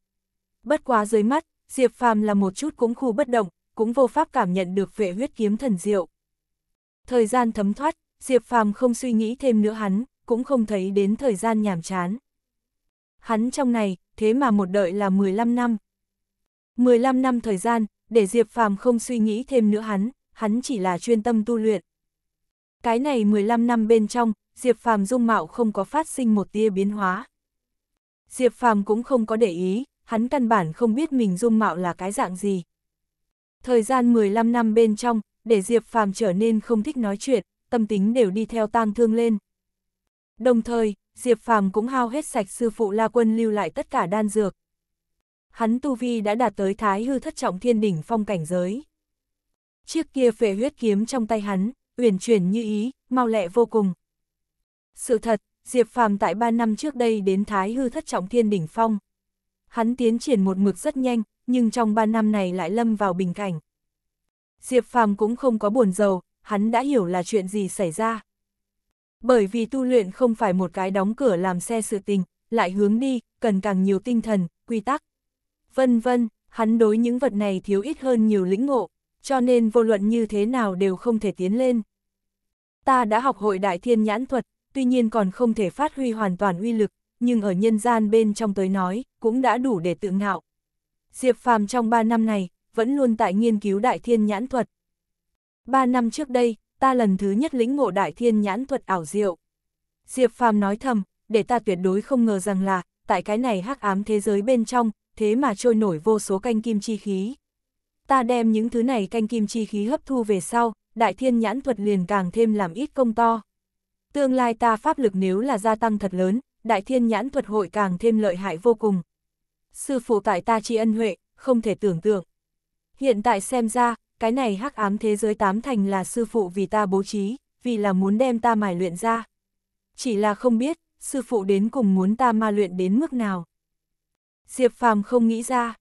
A: Bất quá dưới mắt, Diệp Phàm là một chút cũng khu bất động, cũng vô pháp cảm nhận được vệ huyết kiếm thần diệu. Thời gian thấm thoát, Diệp Phàm không suy nghĩ thêm nữa hắn, cũng không thấy đến thời gian nhàm chán. Hắn trong này, thế mà một đợi là 15 năm. 15 năm thời gian, để Diệp Phàm không suy nghĩ thêm nữa hắn, hắn chỉ là chuyên tâm tu luyện. Cái này 15 năm bên trong, Diệp Phàm dung mạo không có phát sinh một tia biến hóa. Diệp Phàm cũng không có để ý, hắn căn bản không biết mình dung mạo là cái dạng gì, Thời gian 15 năm bên trong, để Diệp Phàm trở nên không thích nói chuyện, tâm tính đều đi theo tang thương lên. Đồng thời, Diệp Phàm cũng hao hết sạch sư phụ La Quân lưu lại tất cả đan dược. Hắn tu vi đã đạt tới thái hư thất trọng thiên đỉnh phong cảnh giới. Chiếc kia phệ huyết kiếm trong tay hắn, uyển chuyển như ý, mau lẹ vô cùng. Sự thật, Diệp Phàm tại 3 năm trước đây đến thái hư thất trọng thiên đỉnh phong. Hắn tiến triển một mực rất nhanh, nhưng trong 3 năm này lại lâm vào bình cảnh. Diệp Phàm cũng không có buồn giàu, hắn đã hiểu là chuyện gì xảy ra. Bởi vì tu luyện không phải một cái đóng cửa làm xe sự tình, lại hướng đi, cần càng nhiều tinh thần, quy tắc. Vân vân, hắn đối những vật này thiếu ít hơn nhiều lĩnh ngộ, cho nên vô luận như thế nào đều không thể tiến lên. Ta đã học hội đại thiên nhãn thuật, tuy nhiên còn không thể phát huy hoàn toàn uy lực, nhưng ở nhân gian bên trong tới nói, cũng đã đủ để tự ngạo. Diệp Phàm trong 3 năm này, vẫn luôn tại nghiên cứu đại thiên nhãn thuật. 3 năm trước đây, ta lần thứ nhất lĩnh ngộ đại thiên nhãn thuật ảo diệu. Diệp Phàm nói thầm, để ta tuyệt đối không ngờ rằng là, tại cái này hắc ám thế giới bên trong, thế mà trôi nổi vô số canh kim chi khí. Ta đem những thứ này canh kim chi khí hấp thu về sau, đại thiên nhãn thuật liền càng thêm làm ít công to. Tương lai ta pháp lực nếu là gia tăng thật lớn, đại thiên nhãn thuật hội càng thêm lợi hại vô cùng, sư phụ tại ta tri ân huệ, không thể tưởng tượng. Hiện tại xem ra, cái này hắc ám thế giới tám thành là sư phụ vì ta bố trí, vì là muốn đem ta mài luyện ra. Chỉ là không biết, sư phụ đến cùng muốn ta ma luyện đến mức nào. Diệp Phàm không nghĩ ra.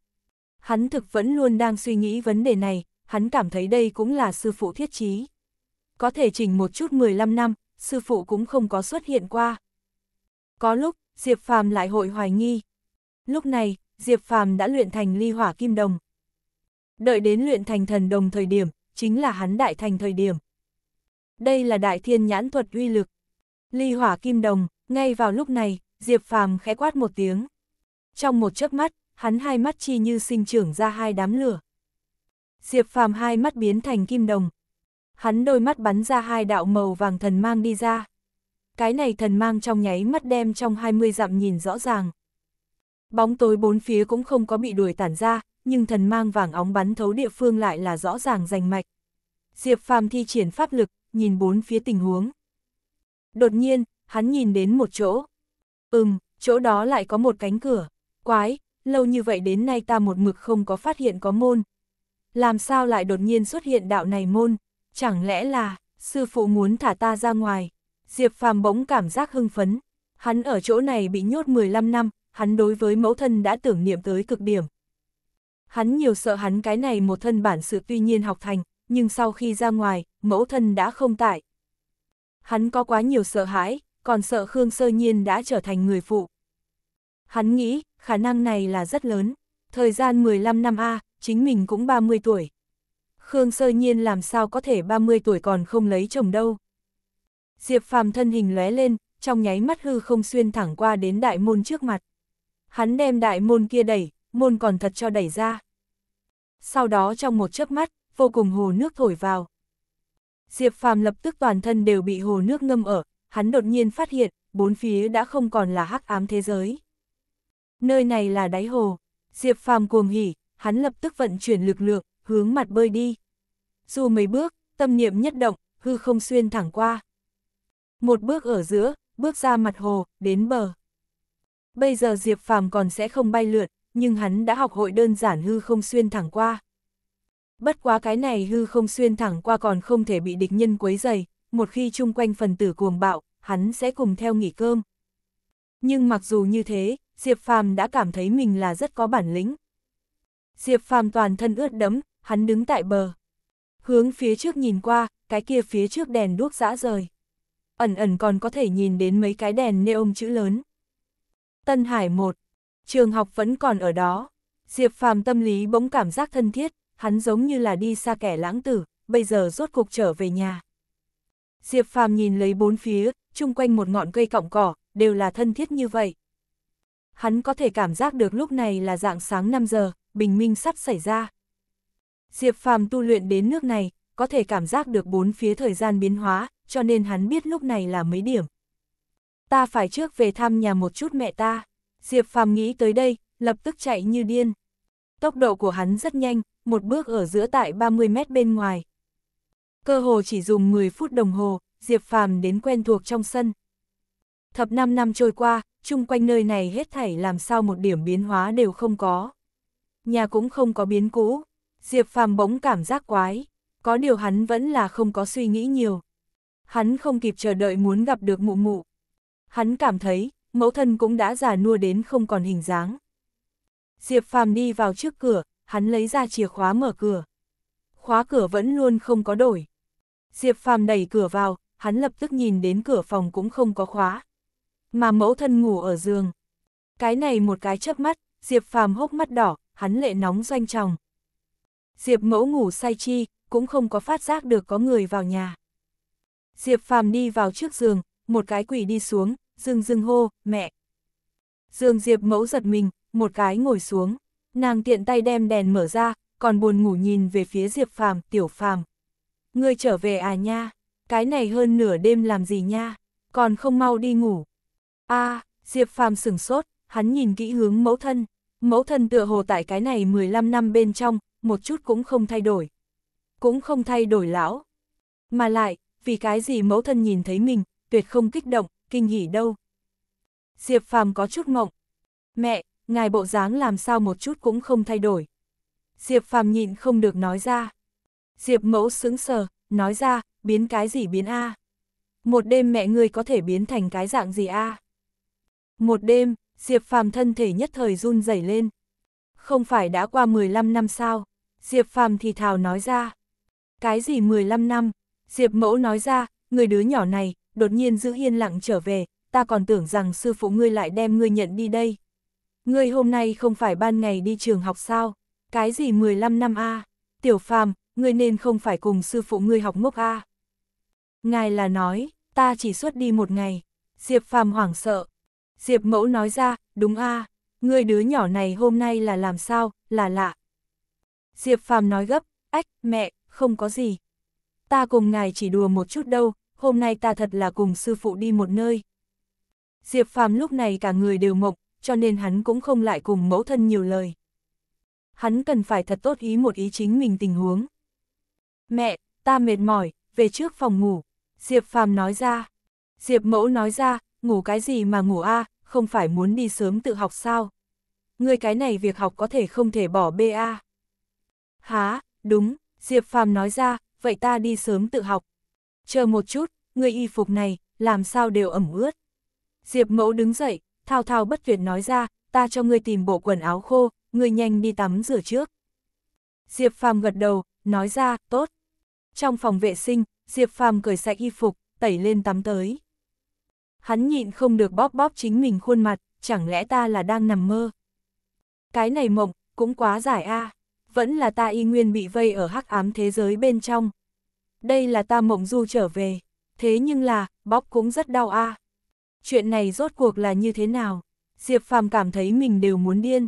A: Hắn thực vẫn luôn đang suy nghĩ vấn đề này, hắn cảm thấy đây cũng là sư phụ thiết trí. Có thể chỉnh một chút 15 năm, sư phụ cũng không có xuất hiện qua. Có lúc, Diệp Phàm lại hội hoài nghi. Lúc này, Diệp Phàm đã luyện thành ly hỏa kim đồng. Đợi đến luyện thành thần đồng thời điểm, chính là hắn đại thành thời điểm. Đây là đại thiên nhãn thuật uy lực. Ly hỏa kim đồng, ngay vào lúc này, Diệp Phàm khẽ quát một tiếng. Trong một chớp mắt, hắn hai mắt chi như sinh trưởng ra hai đám lửa. Diệp Phàm hai mắt biến thành kim đồng. Hắn đôi mắt bắn ra hai đạo màu vàng thần mang đi ra. Cái này thần mang trong nháy mắt đem trong 20 dặm nhìn rõ ràng. Bóng tối bốn phía cũng không có bị đuổi tản ra, nhưng thần mang vàng óng bắn thấu địa phương lại là rõ ràng rành mạch. Diệp Phàm thi triển pháp lực, nhìn bốn phía tình huống. Đột nhiên, hắn nhìn đến một chỗ. Ừm, chỗ đó lại có một cánh cửa. Quái, lâu như vậy đến nay ta một mực không có phát hiện có môn. Làm sao lại đột nhiên xuất hiện đạo này môn? Chẳng lẽ là, sư phụ muốn thả ta ra ngoài? Diệp Phàm bỗng cảm giác hưng phấn. Hắn ở chỗ này bị nhốt 15 năm, hắn đối với mẫu thân đã tưởng niệm tới cực điểm. Hắn nhiều sợ hắn cái này một thân bản sự tuy nhiên học thành, nhưng sau khi ra ngoài, mẫu thân đã không tại. Hắn có quá nhiều sợ hãi, còn sợ Khương Sơ Nhiên đã trở thành người phụ. Hắn nghĩ, khả năng này là rất lớn. Thời gian 15 năm A, chính mình cũng 30 tuổi. Khương Sơ Nhiên làm sao có thể 30 tuổi còn không lấy chồng đâu. Diệp Phàm thân hình lóe lên, trong nháy mắt hư không xuyên thẳng qua đến đại môn trước mặt hắn đem đại môn kia đẩy, môn còn thật cho đẩy ra. Sau đó trong một chớp mắt, vô cùng hồ nước thổi vào. Diệp Phàm lập tức toàn thân đều bị hồ nước ngâm ở, hắn đột nhiên phát hiện, bốn phía đã không còn là hắc ám thế giới. Nơi này là đáy hồ, Diệp Phàm cuồng hỉ, hắn lập tức vận chuyển lực lượng, hướng mặt bơi đi. Dù mấy bước, tâm niệm nhất động, hư không xuyên thẳng qua. Một bước ở giữa, bước ra mặt hồ, đến bờ. Bây giờ Diệp Phàm còn sẽ không bay lượn, nhưng hắn đã học hội đơn giản hư không xuyên thẳng qua. Bất quá cái này hư không xuyên thẳng qua còn không thể bị địch nhân quấy dày, một khi chung quanh phần tử cuồng bạo, hắn sẽ cùng theo nghỉ cơm. Nhưng mặc dù như thế, Diệp Phàm đã cảm thấy mình là rất có bản lĩnh. Diệp Phàm toàn thân ướt đẫm, hắn đứng tại bờ. Hướng phía trước nhìn qua, cái kia phía trước đèn đuốc rã rời. Ẩn ẩn còn có thể nhìn đến mấy cái đèn neon chữ lớn. Tân Hải 1. Trường học vẫn còn ở đó. Diệp Phàm tâm lý bỗng cảm giác thân thiết, hắn giống như là đi xa kẻ lãng tử, bây giờ rốt cuộc trở về nhà. Diệp Phàm nhìn lấy bốn phía, chung quanh một ngọn cây cọng cỏ, đều là thân thiết như vậy. Hắn có thể cảm giác được lúc này là dạng sáng 5 giờ, bình minh sắp xảy ra. Diệp Phàm tu luyện đến nước này, có thể cảm giác được bốn phía thời gian biến hóa, cho nên hắn biết lúc này là mấy điểm ta phải trước về thăm nhà một chút mẹ ta. Diệp Phàm nghĩ tới đây, lập tức chạy như điên. Tốc độ của hắn rất nhanh, một bước ở giữa tại 30 mét bên ngoài. Cơ hồ chỉ dùng 10 phút đồng hồ, Diệp Phàm đến quen thuộc trong sân. Thập 5 năm trôi qua, chung quanh nơi này hết thảy làm sao một điểm biến hóa đều không có. Nhà cũng không có biến cũ, Diệp Phàm bỗng cảm giác quái, có điều hắn vẫn là không có suy nghĩ nhiều. Hắn không kịp chờ đợi muốn gặp được mụ mụ, hắn cảm thấy, mẫu thân cũng đã già nua đến không còn hình dáng. Diệp Phàm đi vào trước cửa, hắn lấy ra chìa khóa mở cửa. Khóa cửa vẫn luôn không có đổi. Diệp Phàm đẩy cửa vào, hắn lập tức nhìn đến cửa phòng cũng không có khóa. Mà mẫu thân ngủ ở giường. Cái này một cái chớp mắt, Diệp Phàm hốc mắt đỏ, hắn lệ nóng doanh tròng. Diệp mẫu ngủ say chi, cũng không có phát giác được có người vào nhà. Diệp Phàm đi vào trước giường, một cái quỷ đi xuống, Dương Dương hô, mẹ. Dương Diệp mẫu giật mình, một cái ngồi xuống, nàng tiện tay đem đèn mở ra, còn buồn ngủ nhìn về phía Diệp Phàm, Tiểu Phàm. Ngươi trở về à nha, cái này hơn nửa đêm làm gì nha, còn không mau đi ngủ. A, à, Diệp Phàm sửng sốt, hắn nhìn kỹ hướng mẫu thân, mẫu thân tựa hồ tại cái này 15 năm bên trong, một chút cũng không thay đổi. Cũng không thay đổi lão. Mà lại, vì cái gì mẫu thân nhìn thấy mình, tuyệt không kích động, kinh hỉ đâu. Diệp Phàm có chút mộng. Mẹ, ngài bộ dáng làm sao một chút cũng không thay đổi. Diệp Phàm nhịn không được nói ra. Diệp mẫu sững sờ, nói ra, biến cái gì biến a? Một đêm mẹ ngươi có thể biến thành cái dạng gì a? Một đêm, Diệp Phàm thân thể nhất thời run rẩy lên. Không phải đã qua 15 năm sao? Diệp Phàm thì thào nói ra. Cái gì 15 năm? Diệp mẫu nói ra, người đứa nhỏ này, đột nhiên giữ yên lặng trở về, ta còn tưởng rằng sư phụ ngươi lại đem ngươi nhận đi đây. Ngươi hôm nay không phải ban ngày đi trường học sao? Cái gì 15 năm a? Tiểu Phàm, ngươi nên không phải cùng sư phụ ngươi học ngốc a. Ngài là nói, ta chỉ xuất đi một ngày. Diệp Phàm hoảng sợ. Diệp Mẫu nói ra, đúng a, ngươi đứa nhỏ này hôm nay là làm sao, là lạ. Diệp Phàm nói gấp, ách, mẹ, không có gì. Ta cùng ngài chỉ đùa một chút đâu, hôm nay ta thật là cùng sư phụ đi một nơi. Diệp Phàm lúc này cả người đều mộc cho nên hắn cũng không lại cùng mẫu thân nhiều lời. Hắn cần phải thật tốt ý một ý chính mình tình huống. Mẹ, ta mệt mỏi, về trước phòng ngủ. Diệp Phàm nói ra. Diệp mẫu nói ra, ngủ cái gì mà ngủ a không phải muốn đi sớm tự học sao. Người cái này việc học có thể không thể bỏ bê a. À. Há, đúng, Diệp Phàm nói ra, vậy ta đi sớm tự học. Chờ một chút, người y phục này, làm sao đều ẩm ướt. Diệp mẫu đứng dậy, thao thao bất tuyệt nói ra, ta cho ngươi tìm bộ quần áo khô, ngươi nhanh đi tắm rửa trước. Diệp phàm gật đầu, nói ra, tốt. Trong phòng vệ sinh, Diệp phàm cởi sạch y phục, tẩy lên tắm tới. Hắn nhịn không được bóp bóp chính mình khuôn mặt, chẳng lẽ ta là đang nằm mơ. Cái này mộng, cũng quá giải a à. vẫn là ta y nguyên bị vây ở hắc ám thế giới bên trong đây là ta mộng du trở về, thế nhưng là, bóp cũng rất đau a. À. Chuyện này rốt cuộc là như thế nào? Diệp Phàm cảm thấy mình đều muốn điên.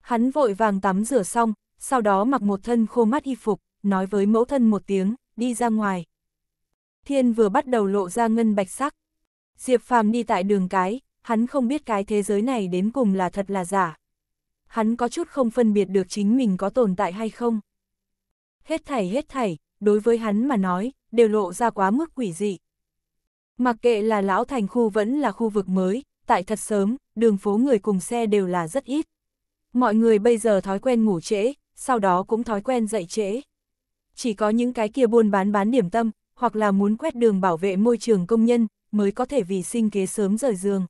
A: Hắn vội vàng tắm rửa xong, sau đó mặc một thân khô mắt y phục, nói với mẫu thân một tiếng, đi ra ngoài. Thiên vừa bắt đầu lộ ra ngân bạch sắc. Diệp Phàm đi tại đường cái, hắn không biết cái thế giới này đến cùng là thật là giả. Hắn có chút không phân biệt được chính mình có tồn tại hay không. Hết thảy hết thảy, đối với hắn mà nói, đều lộ ra quá mức quỷ dị. Mặc kệ là lão thành khu vẫn là khu vực mới, tại thật sớm, đường phố người cùng xe đều là rất ít. Mọi người bây giờ thói quen ngủ trễ, sau đó cũng thói quen dậy trễ. Chỉ có những cái kia buôn bán bán điểm tâm, hoặc là muốn quét đường bảo vệ môi trường công nhân, mới có thể vì sinh kế sớm rời giường.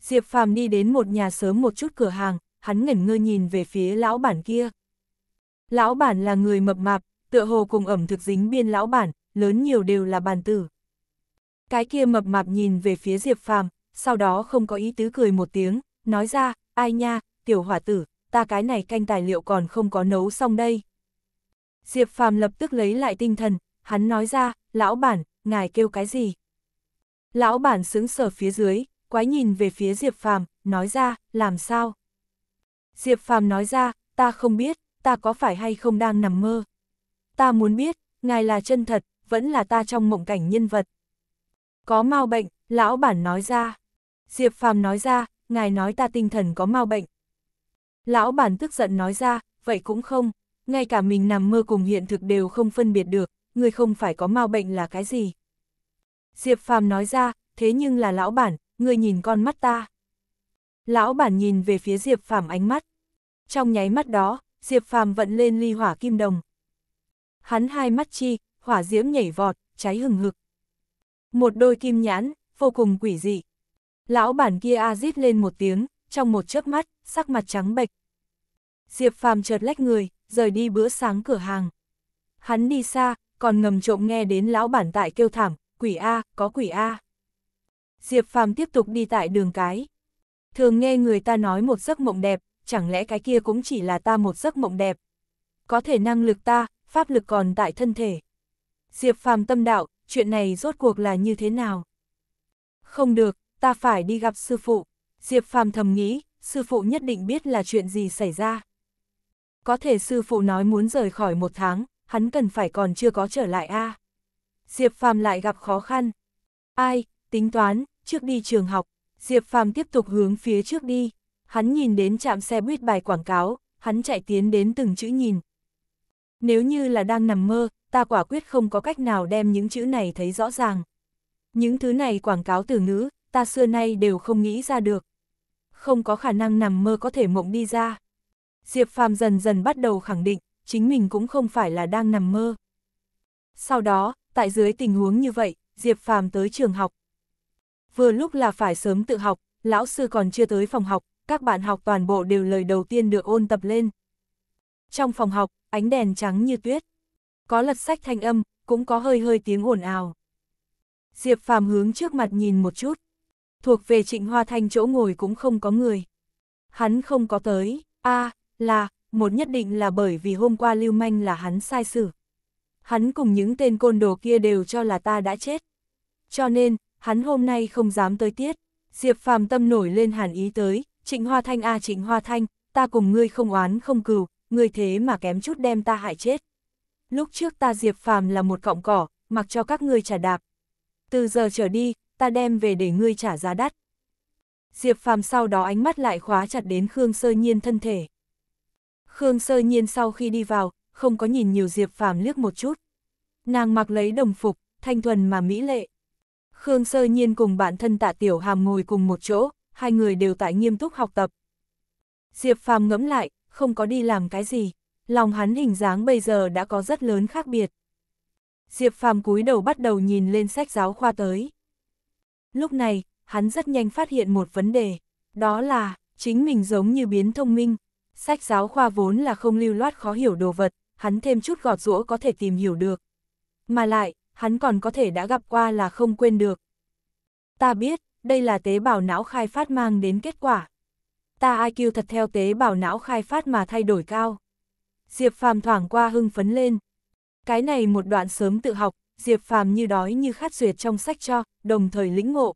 A: Diệp Phàm đi đến một nhà sớm một chút cửa hàng, hắn ngẩn ngơ nhìn về phía lão bản kia. Lão bản là người mập mạp, tựa hồ cùng ẩm thực dính biên lão bản, lớn nhiều đều là bàn tử. Cái kia mập mạp nhìn về phía Diệp Phàm, sau đó không có ý tứ cười một tiếng, nói ra, ai nha, tiểu hỏa tử, ta cái này canh tài liệu còn không có nấu xong đây. Diệp Phàm lập tức lấy lại tinh thần, hắn nói ra, lão bản, ngài kêu cái gì? Lão bản sững sờ phía dưới, quái nhìn về phía Diệp Phàm, nói ra, làm sao? Diệp Phàm nói ra, ta không biết, ta có phải hay không đang nằm mơ ta muốn biết, ngài là chân thật, vẫn là ta trong mộng cảnh nhân vật. Có mau bệnh, lão bản nói ra. Diệp Phàm nói ra, ngài nói ta tinh thần có mau bệnh. Lão bản tức giận nói ra, vậy cũng không, ngay cả mình nằm mơ cùng hiện thực đều không phân biệt được, người không phải có mau bệnh là cái gì. Diệp Phàm nói ra, thế nhưng là lão bản, người nhìn con mắt ta. Lão bản nhìn về phía Diệp Phàm ánh mắt. Trong nháy mắt đó, Diệp Phàm vận lên ly hỏa kim đồng, hắn hai mắt chi, hỏa diễm nhảy vọt, cháy hừng hực. Một đôi kim nhãn, vô cùng quỷ dị. Lão bản kia a rít lên một tiếng, trong một chớp mắt, sắc mặt trắng bệch. Diệp Phàm chợt lách người, rời đi bữa sáng cửa hàng. Hắn đi xa, còn ngầm trộm nghe đến lão bản tại kêu thảm, quỷ A, có quỷ A. Diệp Phàm tiếp tục đi tại đường cái. Thường nghe người ta nói một giấc mộng đẹp, chẳng lẽ cái kia cũng chỉ là ta một giấc mộng đẹp. Có thể năng lực ta, pháp lực còn tại thân thể. Diệp phàm tâm đạo, chuyện này rốt cuộc là như thế nào? Không được, ta phải đi gặp sư phụ. Diệp phàm thầm nghĩ, sư phụ nhất định biết là chuyện gì xảy ra. Có thể sư phụ nói muốn rời khỏi một tháng, hắn cần phải còn chưa có trở lại a. À. Diệp phàm lại gặp khó khăn. Ai, tính toán, trước đi trường học, Diệp phàm tiếp tục hướng phía trước đi. Hắn nhìn đến trạm xe buýt bài quảng cáo, hắn chạy tiến đến từng chữ nhìn, nếu như là đang nằm mơ, ta quả quyết không có cách nào đem những chữ này thấy rõ ràng. Những thứ này quảng cáo từ ngữ, ta xưa nay đều không nghĩ ra được. Không có khả năng nằm mơ có thể mộng đi ra. Diệp Phàm dần dần bắt đầu khẳng định, chính mình cũng không phải là đang nằm mơ. Sau đó, tại dưới tình huống như vậy, Diệp Phàm tới trường học. Vừa lúc là phải sớm tự học, lão sư còn chưa tới phòng học, các bạn học toàn bộ đều lời đầu tiên được ôn tập lên. Trong phòng học, ánh đèn trắng như tuyết. Có lật sách thanh âm, cũng có hơi hơi tiếng ồn ào. Diệp Phàm hướng trước mặt nhìn một chút. Thuộc về Trịnh Hoa Thanh chỗ ngồi cũng không có người. Hắn không có tới, a là, một nhất định là bởi vì hôm qua lưu manh là hắn sai xử. Hắn cùng những tên côn đồ kia đều cho là ta đã chết. Cho nên, hắn hôm nay không dám tới tiết. Diệp Phàm tâm nổi lên hàn ý tới, Trịnh Hoa Thanh a Trịnh Hoa Thanh, ta cùng ngươi không oán không cừu, người thế mà kém chút đem ta hại chết. Lúc trước ta Diệp Phàm là một cọng cỏ, mặc cho các ngươi trả đạp. Từ giờ trở đi, ta đem về để ngươi trả giá đắt. Diệp Phàm sau đó ánh mắt lại khóa chặt đến Khương Sơ Nhiên thân thể. Khương Sơ Nhiên sau khi đi vào, không có nhìn nhiều Diệp Phàm liếc một chút. Nàng mặc lấy đồng phục, thanh thuần mà mỹ lệ. Khương Sơ Nhiên cùng bạn thân Tạ Tiểu Hàm ngồi cùng một chỗ, hai người đều tại nghiêm túc học tập. Diệp Phàm ngẫm lại, không có đi làm cái gì, lòng hắn hình dáng bây giờ đã có rất lớn khác biệt. Diệp Phàm cúi đầu bắt đầu nhìn lên sách giáo khoa tới. Lúc này, hắn rất nhanh phát hiện một vấn đề, đó là, chính mình giống như biến thông minh. Sách giáo khoa vốn là không lưu loát khó hiểu đồ vật, hắn thêm chút gọt rũa có thể tìm hiểu được. Mà lại, hắn còn có thể đã gặp qua là không quên được. Ta biết, đây là tế bào não khai phát mang đến kết quả, ta IQ thật theo tế bào não khai phát mà thay đổi cao. Diệp Phàm thoảng qua hưng phấn lên. Cái này một đoạn sớm tự học, Diệp Phàm như đói như khát duyệt trong sách cho, đồng thời lĩnh ngộ.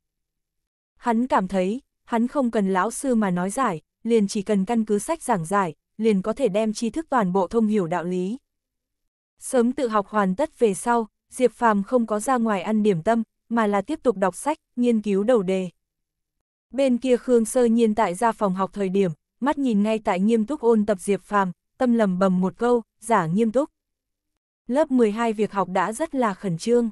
A: Hắn cảm thấy, hắn không cần lão sư mà nói giải, liền chỉ cần căn cứ sách giảng giải, liền có thể đem tri thức toàn bộ thông hiểu đạo lý. Sớm tự học hoàn tất về sau, Diệp Phàm không có ra ngoài ăn điểm tâm, mà là tiếp tục đọc sách, nghiên cứu đầu đề. Bên kia Khương Sơ Nhiên tại ra phòng học thời điểm, mắt nhìn ngay tại nghiêm túc ôn tập Diệp Phàm, tâm lầm bầm một câu, giả nghiêm túc. Lớp 12 việc học đã rất là khẩn trương.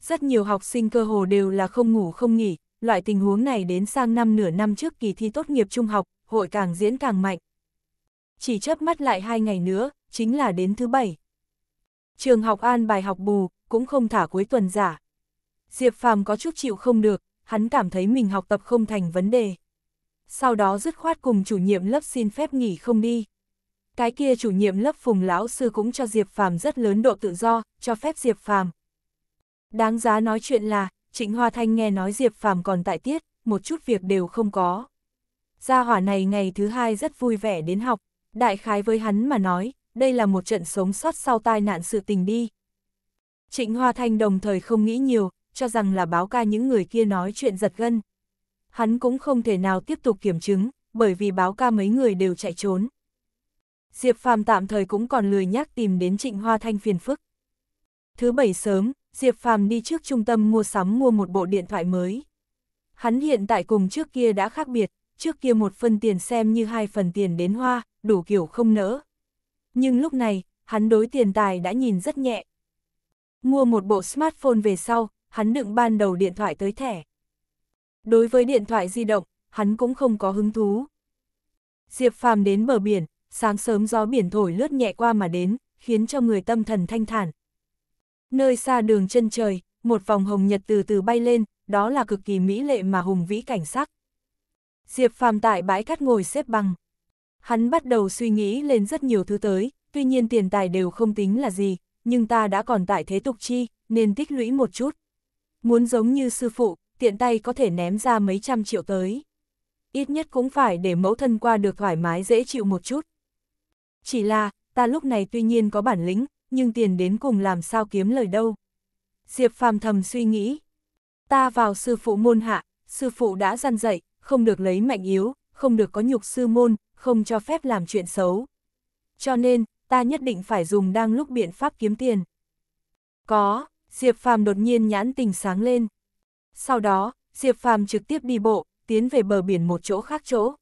A: Rất nhiều học sinh cơ hồ đều là không ngủ không nghỉ, loại tình huống này đến sang năm nửa năm trước kỳ thi tốt nghiệp trung học, hội càng diễn càng mạnh. Chỉ chớp mắt lại hai ngày nữa, chính là đến thứ bảy. Trường học an bài học bù, cũng không thả cuối tuần giả. Diệp Phàm có chút chịu không được, hắn cảm thấy mình học tập không thành vấn đề. Sau đó dứt khoát cùng chủ nhiệm lớp xin phép nghỉ không đi. Cái kia chủ nhiệm lớp Phùng lão sư cũng cho Diệp Phàm rất lớn độ tự do, cho phép Diệp Phàm. Đáng giá nói chuyện là, Trịnh Hoa Thanh nghe nói Diệp Phàm còn tại tiết, một chút việc đều không có. Gia hỏa này ngày thứ hai rất vui vẻ đến học, đại khái với hắn mà nói, đây là một trận sống sót sau tai nạn sự tình đi. Trịnh Hoa Thanh đồng thời không nghĩ nhiều, cho rằng là báo ca những người kia nói chuyện giật gân. Hắn cũng không thể nào tiếp tục kiểm chứng, bởi vì báo ca mấy người đều chạy trốn. Diệp Phàm tạm thời cũng còn lười nhắc tìm đến Trịnh Hoa Thanh phiền phức. Thứ bảy sớm, Diệp Phàm đi trước trung tâm mua sắm mua một bộ điện thoại mới. Hắn hiện tại cùng trước kia đã khác biệt, trước kia một phần tiền xem như hai phần tiền đến hoa, đủ kiểu không nỡ. Nhưng lúc này, hắn đối tiền tài đã nhìn rất nhẹ. Mua một bộ smartphone về sau, hắn đựng ban đầu điện thoại tới thẻ. Đối với điện thoại di động, hắn cũng không có hứng thú. Diệp Phàm đến bờ biển, sáng sớm gió biển thổi lướt nhẹ qua mà đến, khiến cho người tâm thần thanh thản. Nơi xa đường chân trời, một vòng hồng nhật từ từ bay lên, đó là cực kỳ mỹ lệ mà hùng vĩ cảnh sắc. Diệp Phàm tại bãi cát ngồi xếp bằng. Hắn bắt đầu suy nghĩ lên rất nhiều thứ tới, tuy nhiên tiền tài đều không tính là gì, nhưng ta đã còn tại thế tục chi, nên tích lũy một chút. Muốn giống như sư phụ, tiện tay có thể ném ra mấy trăm triệu tới. Ít nhất cũng phải để mẫu thân qua được thoải mái dễ chịu một chút. Chỉ là, ta lúc này tuy nhiên có bản lĩnh, nhưng tiền đến cùng làm sao kiếm lời đâu. Diệp phàm thầm suy nghĩ. Ta vào sư phụ môn hạ, sư phụ đã gian dạy, không được lấy mạnh yếu, không được có nhục sư môn, không cho phép làm chuyện xấu. Cho nên, ta nhất định phải dùng đang lúc biện pháp kiếm tiền. Có, Diệp Phàm đột nhiên nhãn tình sáng lên. Sau đó, Diệp Phàm trực tiếp đi bộ, tiến về bờ biển một chỗ khác chỗ.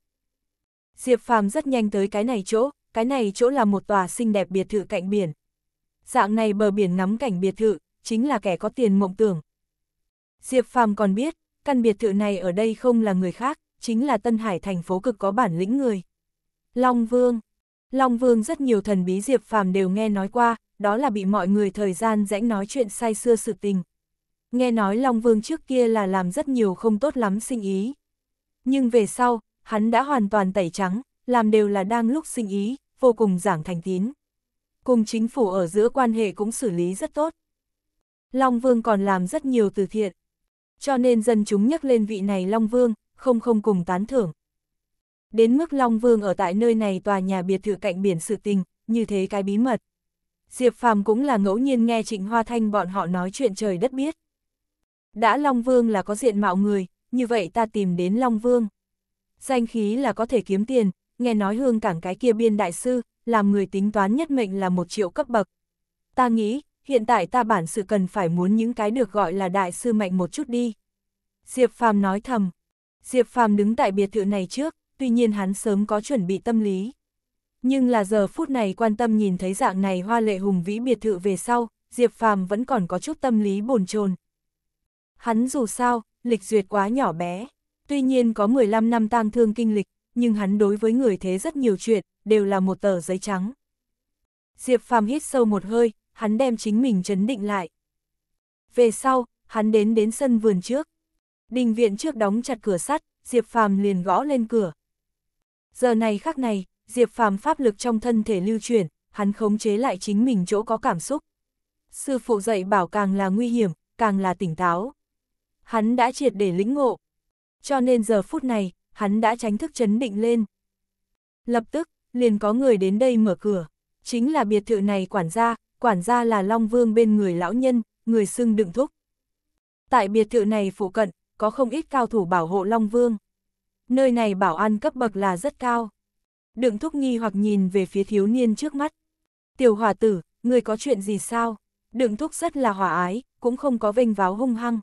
A: Diệp Phàm rất nhanh tới cái này chỗ, cái này chỗ là một tòa xinh đẹp biệt thự cạnh biển. Dạng này bờ biển ngắm cảnh biệt thự, chính là kẻ có tiền mộng tưởng. Diệp Phàm còn biết, căn biệt thự này ở đây không là người khác, chính là Tân Hải thành phố cực có bản lĩnh người. Long Vương Long Vương rất nhiều thần bí Diệp Phàm đều nghe nói qua, đó là bị mọi người thời gian rãnh nói chuyện say xưa sự tình. Nghe nói Long Vương trước kia là làm rất nhiều không tốt lắm sinh ý. Nhưng về sau, hắn đã hoàn toàn tẩy trắng, làm đều là đang lúc sinh ý, vô cùng giảng thành tín. Cùng chính phủ ở giữa quan hệ cũng xử lý rất tốt. Long Vương còn làm rất nhiều từ thiện. Cho nên dân chúng nhắc lên vị này Long Vương, không không cùng tán thưởng. Đến mức Long Vương ở tại nơi này tòa nhà biệt thự cạnh biển sự tình, như thế cái bí mật. Diệp Phàm cũng là ngẫu nhiên nghe Trịnh Hoa Thanh bọn họ nói chuyện trời đất biết. Đã Long Vương là có diện mạo người, như vậy ta tìm đến Long Vương. Danh khí là có thể kiếm tiền, nghe nói hương cảng cái kia biên đại sư, làm người tính toán nhất mệnh là một triệu cấp bậc. Ta nghĩ, hiện tại ta bản sự cần phải muốn những cái được gọi là đại sư mạnh một chút đi. Diệp Phàm nói thầm. Diệp Phàm đứng tại biệt thự này trước, tuy nhiên hắn sớm có chuẩn bị tâm lý. Nhưng là giờ phút này quan tâm nhìn thấy dạng này hoa lệ hùng vĩ biệt thự về sau, Diệp Phàm vẫn còn có chút tâm lý bồn chồn. Hắn dù sao, lịch duyệt quá nhỏ bé, tuy nhiên có 15 năm tang thương kinh lịch, nhưng hắn đối với người thế rất nhiều chuyện, đều là một tờ giấy trắng. Diệp Phàm hít sâu một hơi, hắn đem chính mình chấn định lại. Về sau, hắn đến đến sân vườn trước. Đình viện trước đóng chặt cửa sắt, Diệp Phàm liền gõ lên cửa. Giờ này khắc này, Diệp Phàm pháp lực trong thân thể lưu chuyển, hắn khống chế lại chính mình chỗ có cảm xúc. Sư phụ dạy bảo càng là nguy hiểm, càng là tỉnh táo. Hắn đã triệt để lĩnh ngộ. Cho nên giờ phút này, hắn đã tránh thức chấn định lên. Lập tức, liền có người đến đây mở cửa. Chính là biệt thự này quản gia, quản gia là Long Vương bên người lão nhân, người xưng đựng thúc. Tại biệt thự này phụ cận, có không ít cao thủ bảo hộ Long Vương. Nơi này bảo an cấp bậc là rất cao đường thúc nghi hoặc nhìn về phía thiếu niên trước mắt. Tiểu hòa tử, người có chuyện gì sao? đường thúc rất là hòa ái, cũng không có vênh váo hung hăng.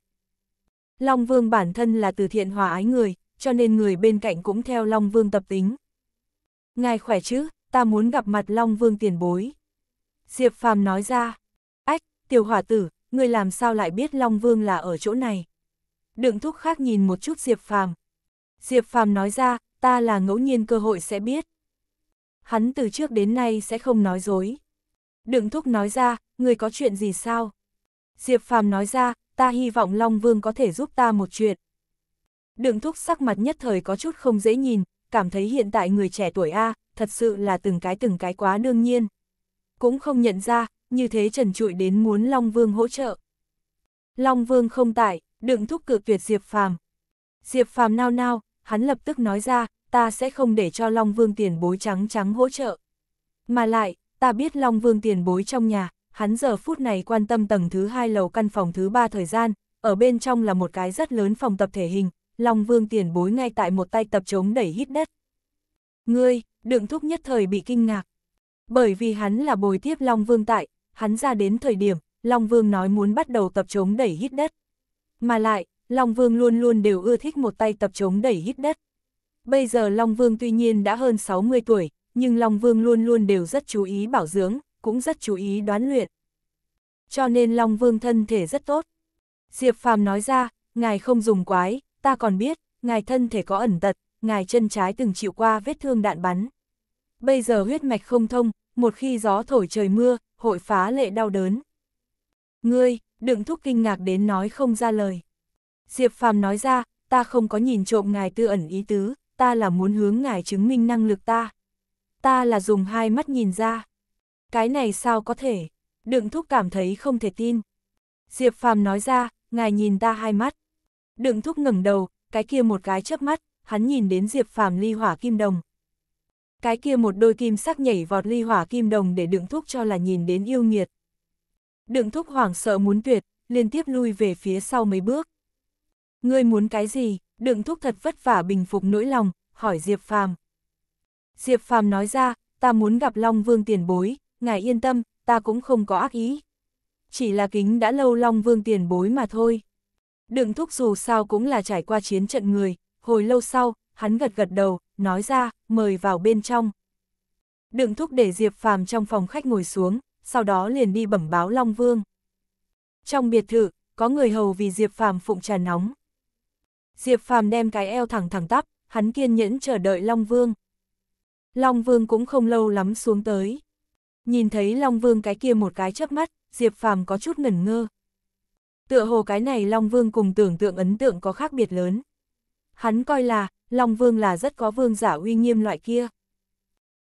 A: Long Vương bản thân là từ thiện hòa ái người, cho nên người bên cạnh cũng theo Long Vương tập tính. Ngài khỏe chứ, ta muốn gặp mặt Long Vương tiền bối. Diệp Phàm nói ra, ách, tiểu hòa tử, người làm sao lại biết Long Vương là ở chỗ này? đường thúc khác nhìn một chút Diệp Phàm. Diệp Phàm nói ra, ta là ngẫu nhiên cơ hội sẽ biết hắn từ trước đến nay sẽ không nói dối. Đừng thúc nói ra, người có chuyện gì sao? Diệp Phàm nói ra, ta hy vọng Long Vương có thể giúp ta một chuyện. Đừng thúc sắc mặt nhất thời có chút không dễ nhìn, cảm thấy hiện tại người trẻ tuổi A, thật sự là từng cái từng cái quá đương nhiên. Cũng không nhận ra, như thế trần trụi đến muốn Long Vương hỗ trợ. Long Vương không tại, đừng thúc cự tuyệt Diệp Phàm. Diệp Phàm nao nao, hắn lập tức nói ra, ta sẽ không để cho Long Vương tiền bối trắng trắng hỗ trợ. Mà lại, ta biết Long Vương tiền bối trong nhà, hắn giờ phút này quan tâm tầng thứ hai lầu căn phòng thứ ba thời gian, ở bên trong là một cái rất lớn phòng tập thể hình, Long Vương tiền bối ngay tại một tay tập chống đẩy hít đất. Ngươi, đựng thúc nhất thời bị kinh ngạc. Bởi vì hắn là bồi tiếp Long Vương tại, hắn ra đến thời điểm, Long Vương nói muốn bắt đầu tập chống đẩy hít đất. Mà lại, Long Vương luôn luôn đều ưa thích một tay tập chống đẩy hít đất. Bây giờ Long Vương tuy nhiên đã hơn 60 tuổi, nhưng Long Vương luôn luôn đều rất chú ý bảo dưỡng, cũng rất chú ý đoán luyện. Cho nên Long Vương thân thể rất tốt. Diệp Phàm nói ra, ngài không dùng quái, ta còn biết, ngài thân thể có ẩn tật, ngài chân trái từng chịu qua vết thương đạn bắn. Bây giờ huyết mạch không thông, một khi gió thổi trời mưa, hội phá lệ đau đớn. Ngươi, đừng thúc kinh ngạc đến nói không ra lời. Diệp Phàm nói ra, ta không có nhìn trộm ngài tư ẩn ý tứ, ta là muốn hướng ngài chứng minh năng lực ta. Ta là dùng hai mắt nhìn ra. Cái này sao có thể? Đựng thúc cảm thấy không thể tin. Diệp Phàm nói ra, ngài nhìn ta hai mắt. Đựng thúc ngẩng đầu, cái kia một cái chớp mắt, hắn nhìn đến Diệp Phàm ly hỏa kim đồng. Cái kia một đôi kim sắc nhảy vọt ly hỏa kim đồng để đựng thúc cho là nhìn đến yêu nghiệt. Đựng thúc hoảng sợ muốn tuyệt, liên tiếp lui về phía sau mấy bước. Ngươi muốn cái gì? đường thúc thật vất vả bình phục nỗi lòng, hỏi Diệp Phàm. Diệp Phàm nói ra, ta muốn gặp Long Vương tiền bối, ngài yên tâm, ta cũng không có ác ý. Chỉ là kính đã lâu Long Vương tiền bối mà thôi. đường thúc dù sao cũng là trải qua chiến trận người, hồi lâu sau, hắn gật gật đầu, nói ra, mời vào bên trong. đường thúc để Diệp Phàm trong phòng khách ngồi xuống, sau đó liền đi bẩm báo Long Vương. Trong biệt thự, có người hầu vì Diệp Phàm phụng trà nóng, Diệp Phàm đem cái eo thẳng thẳng tắp, hắn kiên nhẫn chờ đợi Long Vương. Long Vương cũng không lâu lắm xuống tới. Nhìn thấy Long Vương cái kia một cái chớp mắt, Diệp Phàm có chút ngẩn ngơ. Tựa hồ cái này Long Vương cùng tưởng tượng ấn tượng có khác biệt lớn. Hắn coi là, Long Vương là rất có vương giả uy nghiêm loại kia.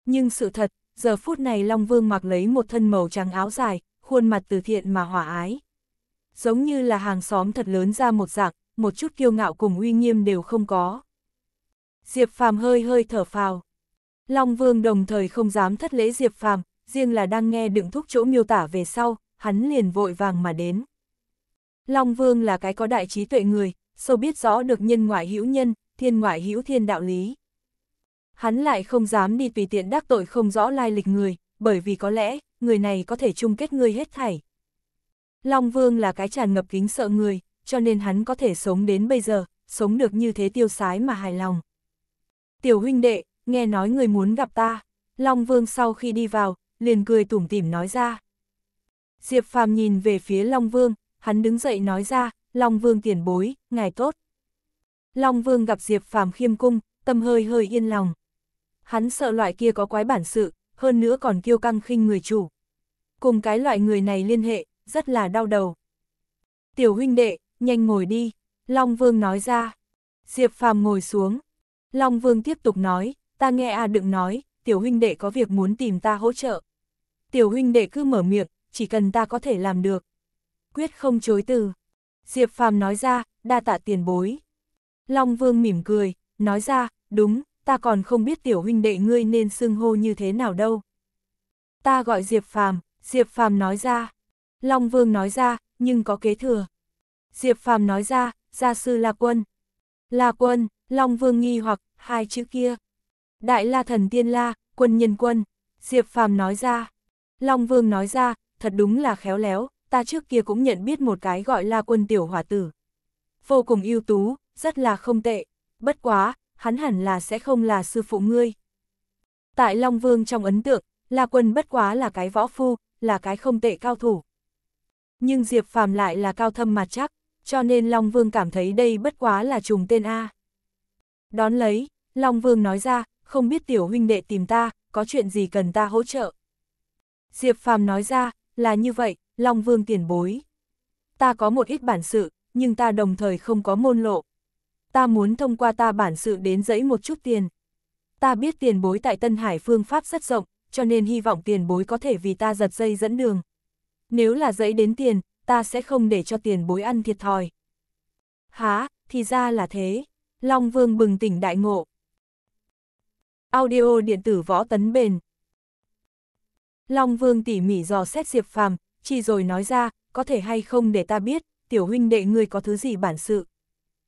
A: Nhưng sự thật, giờ phút này Long Vương mặc lấy một thân màu trắng áo dài, khuôn mặt từ thiện mà hòa ái. Giống như là hàng xóm thật lớn ra một dạng, một chút kiêu ngạo cùng uy nghiêm đều không có. Diệp Phàm hơi hơi thở phào. Long Vương đồng thời không dám thất lễ Diệp Phàm, riêng là đang nghe đựng thúc chỗ miêu tả về sau, hắn liền vội vàng mà đến. Long Vương là cái có đại trí tuệ người, sâu biết rõ được nhân ngoại hữu nhân, thiên ngoại hữu thiên đạo lý. Hắn lại không dám đi tùy tiện đắc tội không rõ lai lịch người, bởi vì có lẽ, người này có thể chung kết người hết thảy. Long Vương là cái tràn ngập kính sợ người, cho nên hắn có thể sống đến bây giờ, sống được như thế tiêu sái mà hài lòng. Tiểu huynh đệ, nghe nói người muốn gặp ta, Long Vương sau khi đi vào, liền cười tủm tỉm nói ra. Diệp Phàm nhìn về phía Long Vương, hắn đứng dậy nói ra, Long Vương tiền bối, ngài tốt. Long Vương gặp Diệp Phàm khiêm cung, tâm hơi hơi yên lòng. Hắn sợ loại kia có quái bản sự, hơn nữa còn kiêu căng khinh người chủ. Cùng cái loại người này liên hệ, rất là đau đầu. Tiểu huynh đệ, nhanh ngồi đi, Long Vương nói ra. Diệp Phàm ngồi xuống. Long Vương tiếp tục nói, ta nghe A Đựng nói, tiểu huynh đệ có việc muốn tìm ta hỗ trợ. Tiểu huynh đệ cứ mở miệng, chỉ cần ta có thể làm được. Quyết không chối từ. Diệp Phàm nói ra, đa tạ tiền bối. Long Vương mỉm cười, nói ra, đúng, ta còn không biết tiểu huynh đệ ngươi nên xưng hô như thế nào đâu. Ta gọi Diệp Phàm, Diệp Phàm nói ra. Long Vương nói ra, nhưng có kế thừa. Diệp Phàm nói ra, gia sư La Quân. La Quân, Long Vương nghi hoặc, hai chữ kia. Đại La Thần Tiên La, quân nhân quân. Diệp Phàm nói ra. Long Vương nói ra, thật đúng là khéo léo, ta trước kia cũng nhận biết một cái gọi La Quân tiểu hỏa tử. Vô cùng ưu tú, rất là không tệ. Bất quá, hắn hẳn là sẽ không là sư phụ ngươi. Tại Long Vương trong ấn tượng, La Quân bất quá là cái võ phu, là cái không tệ cao thủ. Nhưng Diệp Phàm lại là cao thâm mà chắc, cho nên Long Vương cảm thấy đây bất quá là trùng tên A. Đón lấy, Long Vương nói ra, không biết tiểu huynh đệ tìm ta, có chuyện gì cần ta hỗ trợ. Diệp Phàm nói ra, là như vậy, Long Vương tiền bối. Ta có một ít bản sự, nhưng ta đồng thời không có môn lộ. Ta muốn thông qua ta bản sự đến dẫy một chút tiền. Ta biết tiền bối tại Tân Hải phương pháp rất rộng, cho nên hy vọng tiền bối có thể vì ta giật dây dẫn đường. Nếu là dẫy đến tiền, ta sẽ không để cho tiền bối ăn thiệt thòi. Há, thì ra là thế. Long Vương bừng tỉnh đại ngộ. Audio điện tử võ tấn bền. Long Vương tỉ mỉ dò xét Diệp Phàm, chỉ rồi nói ra, có thể hay không để ta biết, tiểu huynh đệ ngươi có thứ gì bản sự.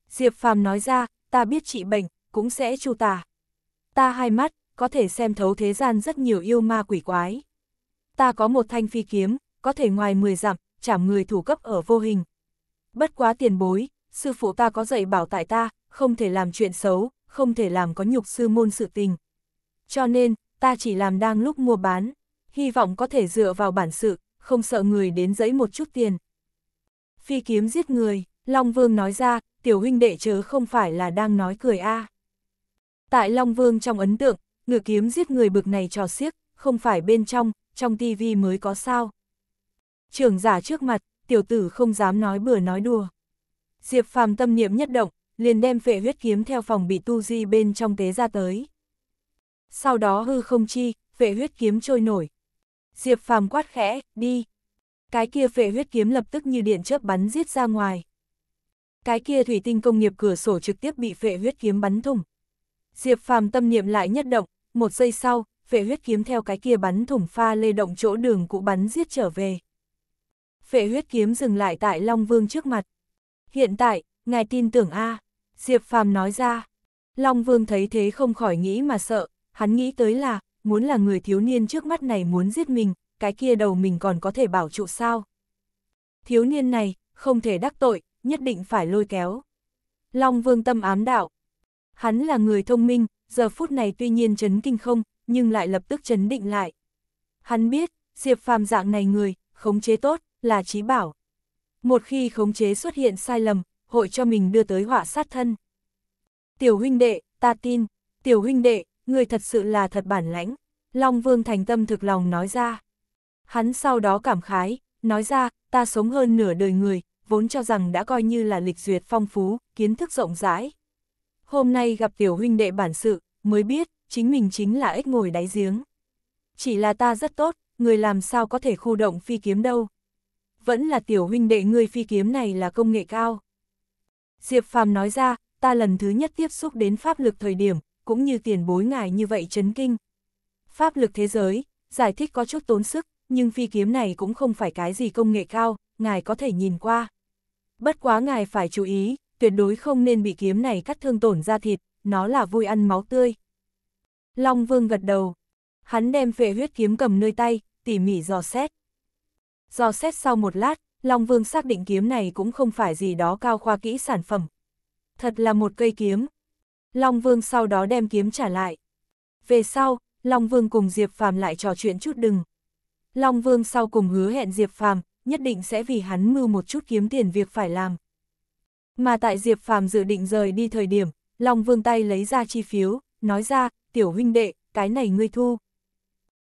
A: Diệp Phàm nói ra, ta biết trị bệnh, cũng sẽ chu tà. Ta hai mắt, có thể xem thấu thế gian rất nhiều yêu ma quỷ quái. Ta có một thanh phi kiếm, có thể ngoài 10 dặm, chảm người thủ cấp ở vô hình. Bất quá tiền bối, sư phụ ta có dạy bảo tại ta, không thể làm chuyện xấu, không thể làm có nhục sư môn sự tình. Cho nên, ta chỉ làm đang lúc mua bán, hy vọng có thể dựa vào bản sự, không sợ người đến dẫy một chút tiền. Phi kiếm giết người, Long Vương nói ra, tiểu huynh đệ chớ không phải là đang nói cười a. Tại Long Vương trong ấn tượng, ngự kiếm giết người bực này trò xiếc, không phải bên trong, trong tivi mới có sao trưởng giả trước mặt, tiểu tử không dám nói bừa nói đùa. Diệp phàm tâm niệm nhất động, liền đem phệ huyết kiếm theo phòng bị tu di bên trong tế ra tới. Sau đó hư không chi, phệ huyết kiếm trôi nổi. Diệp phàm quát khẽ, đi. Cái kia phệ huyết kiếm lập tức như điện chớp bắn giết ra ngoài. Cái kia thủy tinh công nghiệp cửa sổ trực tiếp bị phệ huyết kiếm bắn thủng. Diệp phàm tâm niệm lại nhất động, một giây sau, phệ huyết kiếm theo cái kia bắn thủng pha lê động chỗ đường cũ bắn giết trở về phệ huyết kiếm dừng lại tại Long Vương trước mặt. Hiện tại, ngài tin tưởng A, Diệp Phàm nói ra. Long Vương thấy thế không khỏi nghĩ mà sợ, hắn nghĩ tới là, muốn là người thiếu niên trước mắt này muốn giết mình, cái kia đầu mình còn có thể bảo trụ sao. Thiếu niên này, không thể đắc tội, nhất định phải lôi kéo. Long Vương tâm ám đạo. Hắn là người thông minh, giờ phút này tuy nhiên chấn kinh không, nhưng lại lập tức chấn định lại. Hắn biết, Diệp Phàm dạng này người, khống chế tốt, là trí bảo. Một khi khống chế xuất hiện sai lầm, hội cho mình đưa tới họa sát thân. Tiểu huynh đệ, ta tin, tiểu huynh đệ, người thật sự là thật bản lãnh, Long Vương thành tâm thực lòng nói ra. Hắn sau đó cảm khái, nói ra, ta sống hơn nửa đời người, vốn cho rằng đã coi như là lịch duyệt phong phú, kiến thức rộng rãi. Hôm nay gặp tiểu huynh đệ bản sự, mới biết, chính mình chính là ếch ngồi đáy giếng. Chỉ là ta rất tốt, người làm sao có thể khu động phi kiếm đâu vẫn là tiểu huynh đệ ngươi phi kiếm này là công nghệ cao. Diệp Phàm nói ra, ta lần thứ nhất tiếp xúc đến pháp lực thời điểm, cũng như tiền bối ngài như vậy chấn kinh. Pháp lực thế giới, giải thích có chút tốn sức, nhưng phi kiếm này cũng không phải cái gì công nghệ cao, ngài có thể nhìn qua. Bất quá ngài phải chú ý, tuyệt đối không nên bị kiếm này cắt thương tổn ra thịt, nó là vui ăn máu tươi. Long Vương gật đầu, hắn đem phệ huyết kiếm cầm nơi tay, tỉ mỉ dò xét. Do xét sau một lát, Long Vương xác định kiếm này cũng không phải gì đó cao khoa kỹ sản phẩm. Thật là một cây kiếm. Long Vương sau đó đem kiếm trả lại. Về sau, Long Vương cùng Diệp Phàm lại trò chuyện chút đừng. Long Vương sau cùng hứa hẹn Diệp Phàm nhất định sẽ vì hắn mưu một chút kiếm tiền việc phải làm. Mà tại Diệp Phàm dự định rời đi thời điểm, Long Vương tay lấy ra chi phiếu, nói ra, tiểu huynh đệ, cái này ngươi thu.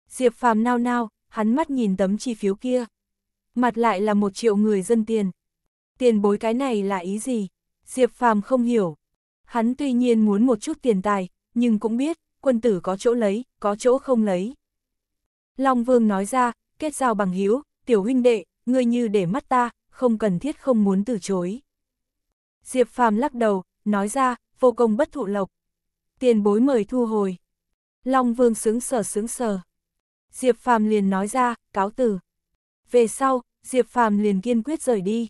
A: Diệp Phàm nao nao, hắn mắt nhìn tấm chi phiếu kia mặt lại là một triệu người dân tiền. Tiền bối cái này là ý gì? Diệp Phàm không hiểu. Hắn tuy nhiên muốn một chút tiền tài, nhưng cũng biết, quân tử có chỗ lấy, có chỗ không lấy. Long Vương nói ra, kết giao bằng hiếu, tiểu huynh đệ, ngươi như để mắt ta, không cần thiết không muốn từ chối. Diệp Phàm lắc đầu, nói ra, vô công bất thụ lộc. Tiền bối mời thu hồi. Long Vương sướng sở sướng sở Diệp Phàm liền nói ra, cáo từ. Về sau, Diệp Phàm liền kiên quyết rời đi.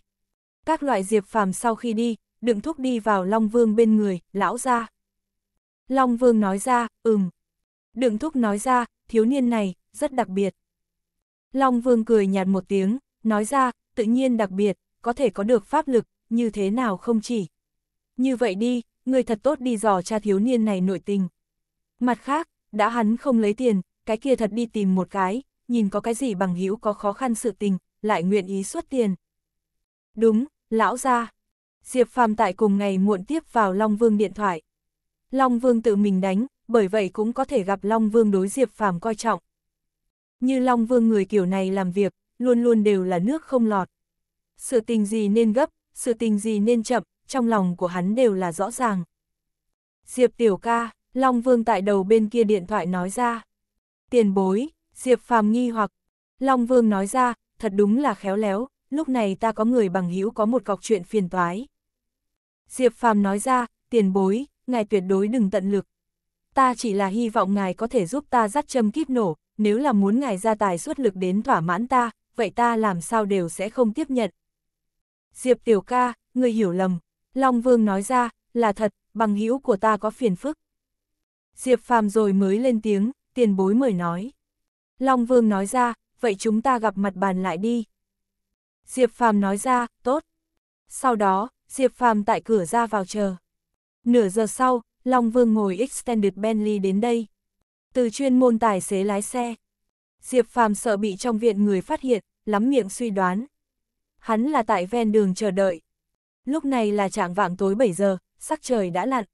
A: Các loại Diệp Phàm sau khi đi, đựng thúc đi vào Long Vương bên người, lão ra. Long Vương nói ra, ừm. Đựng thúc nói ra, thiếu niên này, rất đặc biệt. Long Vương cười nhạt một tiếng, nói ra, tự nhiên đặc biệt, có thể có được pháp lực, như thế nào không chỉ. Như vậy đi, người thật tốt đi dò cha thiếu niên này nội tình. Mặt khác, đã hắn không lấy tiền, cái kia thật đi tìm một cái, nhìn có cái gì bằng hữu có khó khăn sự tình, lại nguyện ý xuất tiền. Đúng, lão ra. Diệp Phàm tại cùng ngày muộn tiếp vào Long Vương điện thoại. Long Vương tự mình đánh, bởi vậy cũng có thể gặp Long Vương đối Diệp Phàm coi trọng. Như Long Vương người kiểu này làm việc, luôn luôn đều là nước không lọt. Sự tình gì nên gấp, sự tình gì nên chậm, trong lòng của hắn đều là rõ ràng. Diệp Tiểu ca, Long Vương tại đầu bên kia điện thoại nói ra. Tiền bối, Diệp Phàm nghi hoặc, Long Vương nói ra, thật đúng là khéo léo, lúc này ta có người bằng hữu có một cọc chuyện phiền toái. Diệp Phàm nói ra, tiền bối, ngài tuyệt đối đừng tận lực. Ta chỉ là hy vọng ngài có thể giúp ta dắt châm kíp nổ, nếu là muốn ngài ra tài suất lực đến thỏa mãn ta, vậy ta làm sao đều sẽ không tiếp nhận. Diệp tiểu ca, người hiểu lầm, Long Vương nói ra, là thật, bằng hữu của ta có phiền phức. Diệp Phàm rồi mới lên tiếng, tiền bối mời nói. Long Vương nói ra, vậy chúng ta gặp mặt bàn lại đi. Diệp Phàm nói ra, tốt. Sau đó, Diệp Phàm tại cửa ra vào chờ. Nửa giờ sau, Long Vương ngồi Extended Bentley đến đây. Từ chuyên môn tài xế lái xe. Diệp Phàm sợ bị trong viện người phát hiện, lắm miệng suy đoán. Hắn là tại ven đường chờ đợi. Lúc này là trạng vạng tối 7 giờ, sắc trời đã lặn.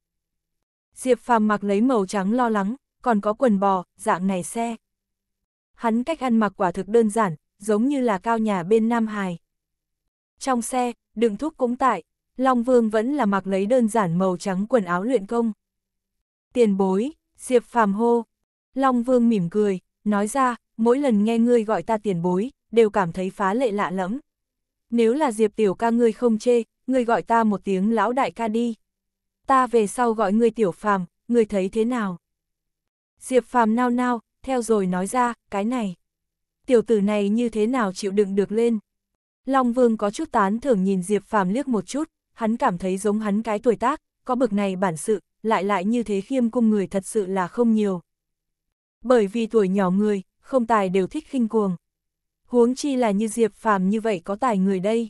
A: Diệp Phàm mặc lấy màu trắng lo lắng, còn có quần bò, dạng này xe hắn cách ăn mặc quả thực đơn giản, giống như là cao nhà bên Nam Hải. Trong xe, đường thuốc cũng tại, Long Vương vẫn là mặc lấy đơn giản màu trắng quần áo luyện công. Tiền bối, Diệp phàm hô. Long Vương mỉm cười, nói ra, mỗi lần nghe ngươi gọi ta tiền bối, đều cảm thấy phá lệ lạ lẫm. Nếu là Diệp tiểu ca ngươi không chê, ngươi gọi ta một tiếng lão đại ca đi. Ta về sau gọi ngươi tiểu phàm, ngươi thấy thế nào? Diệp phàm nao nao, theo rồi nói ra, cái này. Tiểu tử này như thế nào chịu đựng được lên. Long Vương có chút tán thưởng nhìn Diệp Phàm liếc một chút, hắn cảm thấy giống hắn cái tuổi tác, có bực này bản sự, lại lại như thế khiêm cung người thật sự là không nhiều. Bởi vì tuổi nhỏ người, không tài đều thích khinh cuồng. Huống chi là như Diệp Phàm như vậy có tài người đây.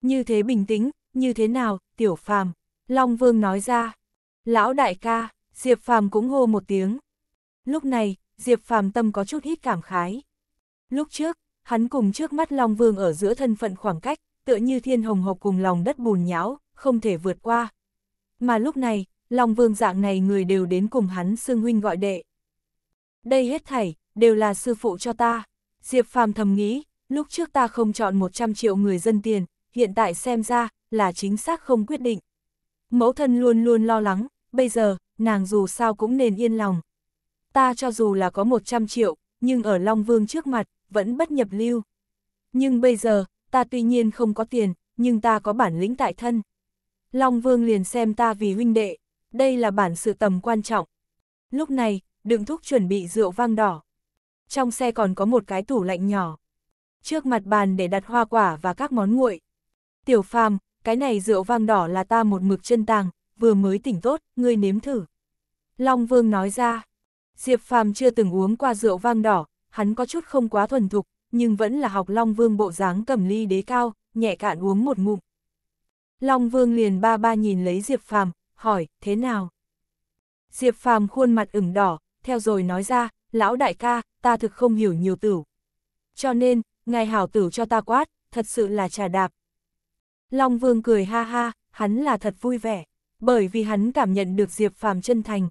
A: Như thế bình tĩnh, như thế nào, tiểu Phàm Long Vương nói ra. Lão đại ca, Diệp Phàm cũng hô một tiếng. Lúc này, Diệp Phàm Tâm có chút hít cảm khái. Lúc trước, hắn cùng trước mắt Long Vương ở giữa thân phận khoảng cách, tựa như thiên hồng hộp cùng lòng đất bùn nhão, không thể vượt qua. Mà lúc này, Long Vương dạng này người đều đến cùng hắn xưng huynh gọi đệ. Đây hết thảy, đều là sư phụ cho ta. Diệp Phàm thầm nghĩ, lúc trước ta không chọn 100 triệu người dân tiền, hiện tại xem ra, là chính xác không quyết định. Mẫu thân luôn luôn lo lắng, bây giờ, nàng dù sao cũng nên yên lòng, ta cho dù là có 100 triệu, nhưng ở Long Vương trước mặt, vẫn bất nhập lưu. Nhưng bây giờ, ta tuy nhiên không có tiền, nhưng ta có bản lĩnh tại thân. Long Vương liền xem ta vì huynh đệ, đây là bản sự tầm quan trọng. Lúc này, đựng thúc chuẩn bị rượu vang đỏ. Trong xe còn có một cái tủ lạnh nhỏ. Trước mặt bàn để đặt hoa quả và các món nguội. Tiểu phàm, cái này rượu vang đỏ là ta một mực chân tàng, vừa mới tỉnh tốt, ngươi nếm thử. Long Vương nói ra. Diệp Phàm chưa từng uống qua rượu vang đỏ, hắn có chút không quá thuần thục, nhưng vẫn là học Long Vương bộ dáng cầm ly đế cao, nhẹ cạn uống một ngụm. Long Vương liền ba ba nhìn lấy Diệp Phàm, hỏi, thế nào? Diệp Phàm khuôn mặt ửng đỏ, theo rồi nói ra, lão đại ca, ta thực không hiểu nhiều tử, Cho nên, ngài hảo tử cho ta quát, thật sự là trà đạp. Long Vương cười ha ha, hắn là thật vui vẻ, bởi vì hắn cảm nhận được Diệp Phàm chân thành,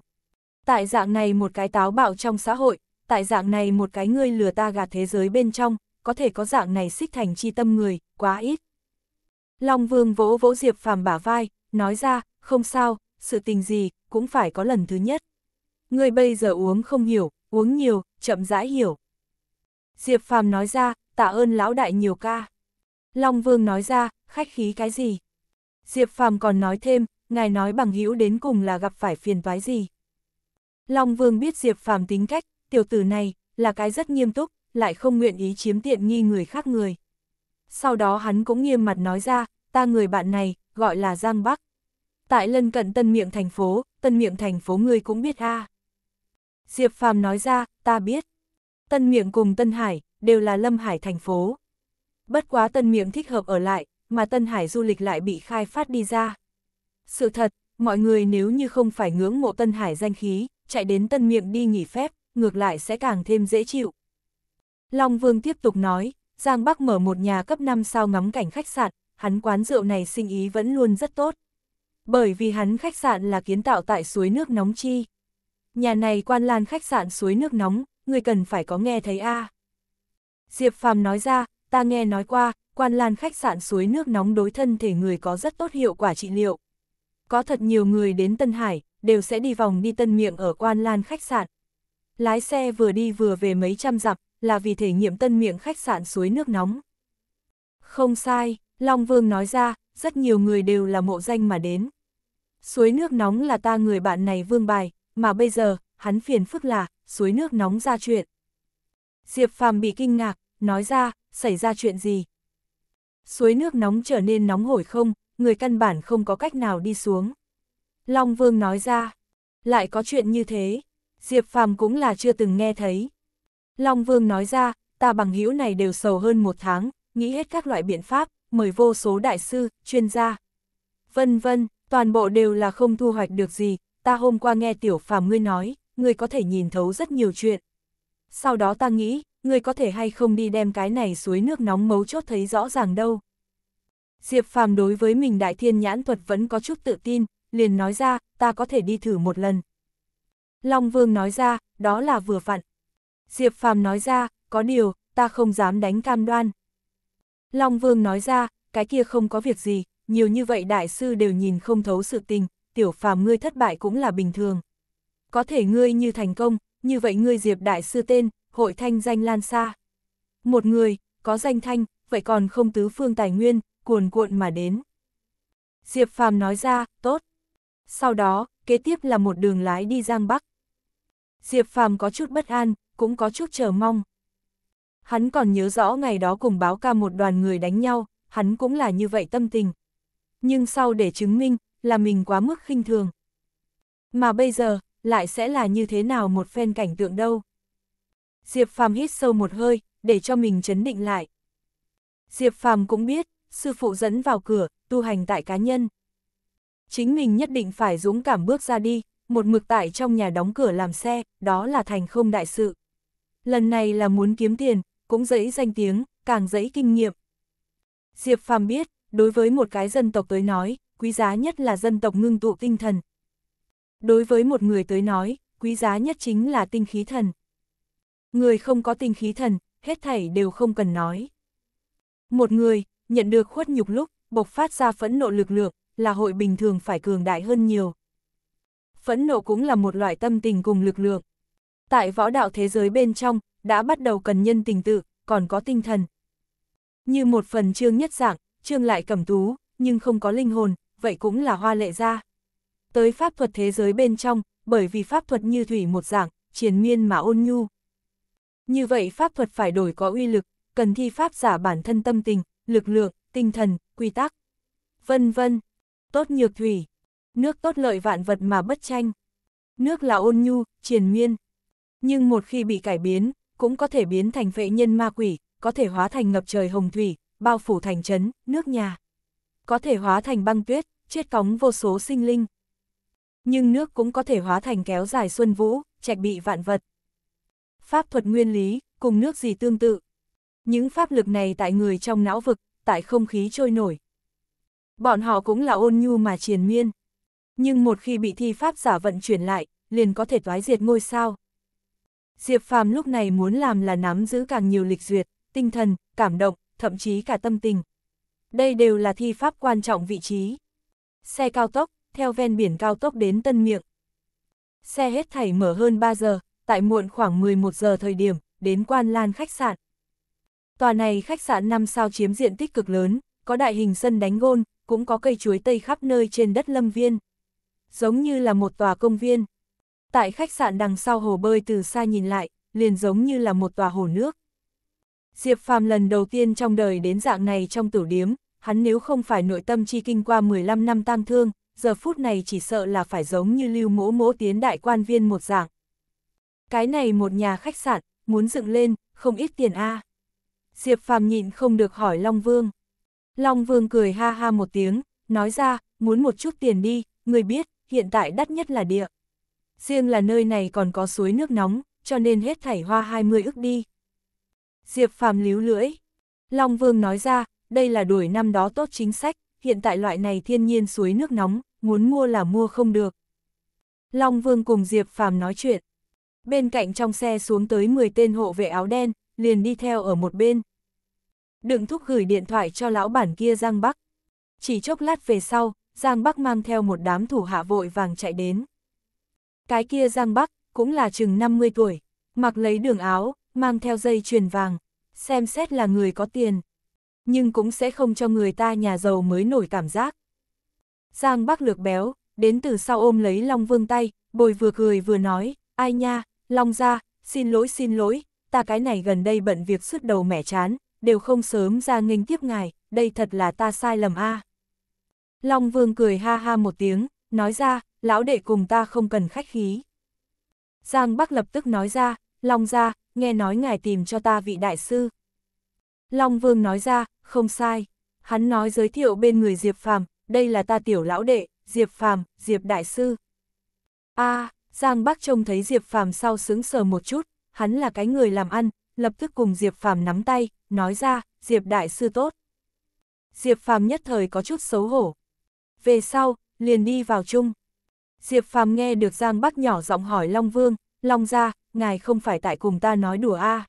A: Tại dạng này một cái táo bạo trong xã hội, tại dạng này một cái ngươi lừa ta gạt thế giới bên trong, có thể có dạng này xích thành chi tâm người, quá ít. Long Vương vỗ vỗ Diệp Phàm bả vai, nói ra, không sao, sự tình gì, cũng phải có lần thứ nhất. Ngươi bây giờ uống không hiểu, uống nhiều, chậm rãi hiểu. Diệp Phàm nói ra, tạ ơn lão đại nhiều ca. Long Vương nói ra, khách khí cái gì? Diệp Phàm còn nói thêm, ngài nói bằng hữu đến cùng là gặp phải phiền toái gì? Long Vương biết Diệp Phàm tính cách, tiểu tử này, là cái rất nghiêm túc, lại không nguyện ý chiếm tiện nghi người khác người. Sau đó hắn cũng nghiêm mặt nói ra, ta người bạn này, gọi là Giang Bắc. Tại lân cận Tân Miệng thành phố, Tân Miệng thành phố người cũng biết a Diệp Phàm nói ra, ta biết. Tân Miệng cùng Tân Hải, đều là Lâm Hải thành phố. Bất quá Tân Miệng thích hợp ở lại, mà Tân Hải du lịch lại bị khai phát đi ra. Sự thật, mọi người nếu như không phải ngưỡng mộ Tân Hải danh khí, chạy đến tân miệng đi nghỉ phép, ngược lại sẽ càng thêm dễ chịu. Long Vương tiếp tục nói, Giang Bắc mở một nhà cấp 5 sao ngắm cảnh khách sạn, hắn quán rượu này sinh ý vẫn luôn rất tốt. Bởi vì hắn khách sạn là kiến tạo tại suối nước nóng chi. Nhà này quan lan khách sạn suối nước nóng, người cần phải có nghe thấy a Diệp Phàm nói ra, ta nghe nói qua, quan lan khách sạn suối nước nóng đối thân thể người có rất tốt hiệu quả trị liệu. Có thật nhiều người đến Tân Hải, đều sẽ đi vòng đi tân miệng ở quan lan khách sạn. Lái xe vừa đi vừa về mấy trăm dặm, là vì thể nghiệm tân miệng khách sạn suối nước nóng. Không sai, Long Vương nói ra, rất nhiều người đều là mộ danh mà đến. Suối nước nóng là ta người bạn này vương bài, mà bây giờ, hắn phiền phức là, suối nước nóng ra chuyện. Diệp Phàm bị kinh ngạc, nói ra, xảy ra chuyện gì? Suối nước nóng trở nên nóng hổi không, người căn bản không có cách nào đi xuống. Long Vương nói ra, lại có chuyện như thế, Diệp Phàm cũng là chưa từng nghe thấy. Long Vương nói ra, ta bằng hữu này đều sầu hơn một tháng, nghĩ hết các loại biện pháp, mời vô số đại sư, chuyên gia. Vân vân, toàn bộ đều là không thu hoạch được gì, ta hôm qua nghe Tiểu Phàm ngươi nói, ngươi có thể nhìn thấu rất nhiều chuyện. Sau đó ta nghĩ, ngươi có thể hay không đi đem cái này suối nước nóng mấu chốt thấy rõ ràng đâu. Diệp Phàm đối với mình đại thiên nhãn thuật vẫn có chút tự tin, liền nói ra, ta có thể đi thử một lần. Long Vương nói ra, đó là vừa vặn. Diệp Phàm nói ra, có điều, ta không dám đánh cam đoan. Long Vương nói ra, cái kia không có việc gì, nhiều như vậy đại sư đều nhìn không thấu sự tình, tiểu Phàm ngươi thất bại cũng là bình thường. Có thể ngươi như thành công, như vậy ngươi Diệp đại sư tên, hội thanh danh lan xa. Một người, có danh thanh, vậy còn không tứ phương tài nguyên, cuồn cuộn mà đến. Diệp Phàm nói ra, tốt, sau đó, kế tiếp là một đường lái đi Giang Bắc. Diệp Phàm có chút bất an, cũng có chút chờ mong. Hắn còn nhớ rõ ngày đó cùng báo ca một đoàn người đánh nhau, hắn cũng là như vậy tâm tình. Nhưng sau để chứng minh, là mình quá mức khinh thường. Mà bây giờ, lại sẽ là như thế nào một phen cảnh tượng đâu. Diệp Phàm hít sâu một hơi, để cho mình chấn định lại. Diệp Phàm cũng biết, sư phụ dẫn vào cửa, tu hành tại cá nhân. Chính mình nhất định phải dũng cảm bước ra đi, một mực tại trong nhà đóng cửa làm xe, đó là thành không đại sự. Lần này là muốn kiếm tiền, cũng dẫy danh tiếng, càng dẫy kinh nghiệm. Diệp Phàm biết, đối với một cái dân tộc tới nói, quý giá nhất là dân tộc ngưng tụ tinh thần. Đối với một người tới nói, quý giá nhất chính là tinh khí thần. Người không có tinh khí thần, hết thảy đều không cần nói. Một người, nhận được khuất nhục lúc, bộc phát ra phẫn nộ lực lượng, là hội bình thường phải cường đại hơn nhiều. Phẫn nộ cũng là một loại tâm tình cùng lực lượng. Tại võ đạo thế giới bên trong, đã bắt đầu cần nhân tình tự, còn có tinh thần. Như một phần trương nhất dạng, trương lại cẩm tú, nhưng không có linh hồn, vậy cũng là hoa lệ ra. Tới pháp thuật thế giới bên trong, bởi vì pháp thuật như thủy một dạng, triền miên mà ôn nhu. Như vậy pháp thuật phải đổi có uy lực, cần thi pháp giả bản thân tâm tình, lực lượng, tinh thần, quy tắc, vân vân tốt nhược thủy, nước tốt lợi vạn vật mà bất tranh. Nước là ôn nhu, triền miên. Nhưng một khi bị cải biến, cũng có thể biến thành phệ nhân ma quỷ, có thể hóa thành ngập trời hồng thủy, bao phủ thành trấn, nước nhà. Có thể hóa thành băng tuyết, chết cóng vô số sinh linh. Nhưng nước cũng có thể hóa thành kéo dài xuân vũ, trạch bị vạn vật. Pháp thuật nguyên lý, cùng nước gì tương tự. Những pháp lực này tại người trong não vực, tại không khí trôi nổi, Bọn họ cũng là ôn nhu mà triền miên. Nhưng một khi bị thi pháp giả vận chuyển lại, liền có thể toái diệt ngôi sao. Diệp Phàm lúc này muốn làm là nắm giữ càng nhiều lịch duyệt, tinh thần, cảm động, thậm chí cả tâm tình. Đây đều là thi pháp quan trọng vị trí. Xe cao tốc, theo ven biển cao tốc đến Tân Miệng. Xe hết thảy mở hơn 3 giờ, tại muộn khoảng 11 giờ thời điểm, đến Quan Lan khách sạn. Tòa này khách sạn 5 sao chiếm diện tích cực lớn, có đại hình sân đánh gôn, cũng có cây chuối tây khắp nơi trên đất lâm viên. Giống như là một tòa công viên. Tại khách sạn đằng sau hồ bơi từ xa nhìn lại, liền giống như là một tòa hồ nước. Diệp Phàm lần đầu tiên trong đời đến dạng này trong tử điếm, hắn nếu không phải nội tâm chi kinh qua 15 năm tang thương, giờ phút này chỉ sợ là phải giống như lưu mỗ mỗ tiến đại quan viên một dạng. Cái này một nhà khách sạn, muốn dựng lên, không ít tiền a à. Diệp Phàm nhịn không được hỏi Long Vương. Long Vương cười ha ha một tiếng, nói ra, muốn một chút tiền đi, người biết, hiện tại đắt nhất là địa. Riêng là nơi này còn có suối nước nóng, cho nên hết thảy hoa 20 ức đi. Diệp phàm líu lưỡi. Long Vương nói ra, đây là đuổi năm đó tốt chính sách, hiện tại loại này thiên nhiên suối nước nóng, muốn mua là mua không được. Long Vương cùng Diệp phàm nói chuyện. Bên cạnh trong xe xuống tới 10 tên hộ vệ áo đen, liền đi theo ở một bên, đừng thúc gửi điện thoại cho lão bản kia Giang Bắc. Chỉ chốc lát về sau, Giang Bắc mang theo một đám thủ hạ vội vàng chạy đến. Cái kia Giang Bắc, cũng là chừng 50 tuổi, mặc lấy đường áo, mang theo dây chuyền vàng, xem xét là người có tiền. Nhưng cũng sẽ không cho người ta nhà giàu mới nổi cảm giác. Giang Bắc lược béo, đến từ sau ôm lấy Long Vương tay, bồi vừa cười vừa nói, ai nha, Long ra, xin lỗi xin lỗi, ta cái này gần đây bận việc suốt đầu mẻ chán, đều không sớm ra nghênh tiếp ngài, đây thật là ta sai lầm a. Long Vương cười ha ha một tiếng, nói ra, lão đệ cùng ta không cần khách khí. Giang Bắc lập tức nói ra, Long gia, nghe nói ngài tìm cho ta vị đại sư. Long Vương nói ra, không sai. Hắn nói giới thiệu bên người Diệp Phàm, đây là ta tiểu lão đệ, Diệp Phàm, Diệp đại sư. A, à, Giang Bắc trông thấy Diệp Phàm sau sướng sờ một chút, hắn là cái người làm ăn, lập tức cùng Diệp Phàm nắm tay, nói ra, Diệp Đại Sư tốt. Diệp Phàm nhất thời có chút xấu hổ. Về sau, liền đi vào chung. Diệp Phàm nghe được Giang Bắc nhỏ giọng hỏi Long Vương, Long ra, ngài không phải tại cùng ta nói đùa a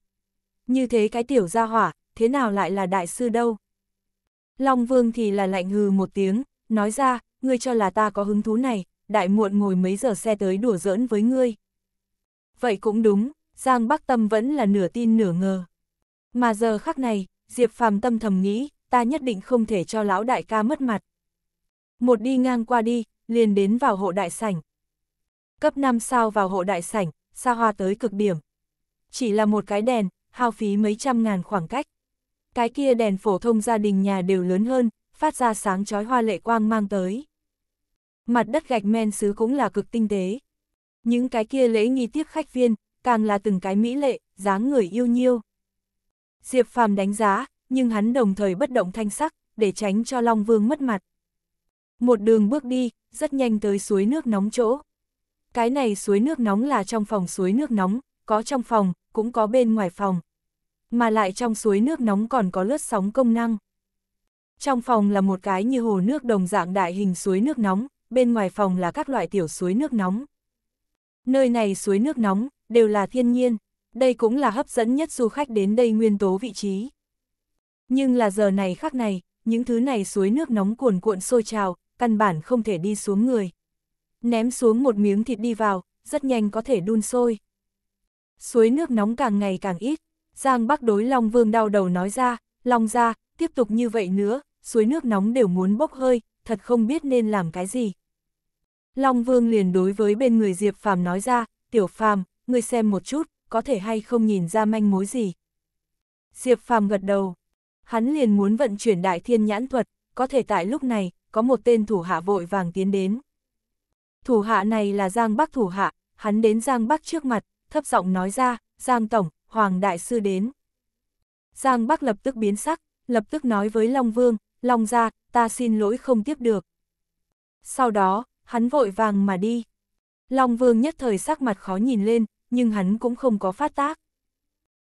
A: Như thế cái tiểu gia hỏa, thế nào lại là đại sư đâu? Long Vương thì là lạnh hừ một tiếng, nói ra, ngươi cho là ta có hứng thú này, đại muộn ngồi mấy giờ xe tới đùa giỡn với ngươi. Vậy cũng đúng, Giang Bắc Tâm vẫn là nửa tin nửa ngờ. Mà giờ khắc này, Diệp Phàm tâm thầm nghĩ, ta nhất định không thể cho lão đại ca mất mặt. Một đi ngang qua đi, liền đến vào hộ đại sảnh. Cấp 5 sao vào hộ đại sảnh, xa hoa tới cực điểm. Chỉ là một cái đèn, hao phí mấy trăm ngàn khoảng cách. Cái kia đèn phổ thông gia đình nhà đều lớn hơn, phát ra sáng chói hoa lệ quang mang tới. Mặt đất gạch men xứ cũng là cực tinh tế. Những cái kia lễ nghi tiếp khách viên, càng là từng cái mỹ lệ, dáng người yêu nhiêu. Diệp Phàm đánh giá, nhưng hắn đồng thời bất động thanh sắc, để tránh cho Long Vương mất mặt. Một đường bước đi, rất nhanh tới suối nước nóng chỗ. Cái này suối nước nóng là trong phòng suối nước nóng, có trong phòng, cũng có bên ngoài phòng. Mà lại trong suối nước nóng còn có lướt sóng công năng. Trong phòng là một cái như hồ nước đồng dạng đại hình suối nước nóng, bên ngoài phòng là các loại tiểu suối nước nóng. Nơi này suối nước nóng, đều là thiên nhiên đây cũng là hấp dẫn nhất du khách đến đây nguyên tố vị trí. Nhưng là giờ này khắc này, những thứ này suối nước nóng cuồn cuộn sôi trào, căn bản không thể đi xuống người. Ném xuống một miếng thịt đi vào, rất nhanh có thể đun sôi. Suối nước nóng càng ngày càng ít, Giang Bắc đối Long Vương đau đầu nói ra, Long ra, tiếp tục như vậy nữa, suối nước nóng đều muốn bốc hơi, thật không biết nên làm cái gì. Long Vương liền đối với bên người Diệp Phàm nói ra, Tiểu Phàm, ngươi xem một chút, có thể hay không nhìn ra manh mối gì. Diệp Phàm gật đầu, hắn liền muốn vận chuyển đại thiên nhãn thuật, có thể tại lúc này, có một tên thủ hạ vội vàng tiến đến. Thủ hạ này là Giang Bắc thủ hạ, hắn đến Giang Bắc trước mặt, thấp giọng nói ra, Giang Tổng, Hoàng Đại Sư đến. Giang Bắc lập tức biến sắc, lập tức nói với Long Vương, Long ra, ta xin lỗi không tiếp được. Sau đó, hắn vội vàng mà đi. Long Vương nhất thời sắc mặt khó nhìn lên, nhưng hắn cũng không có phát tác.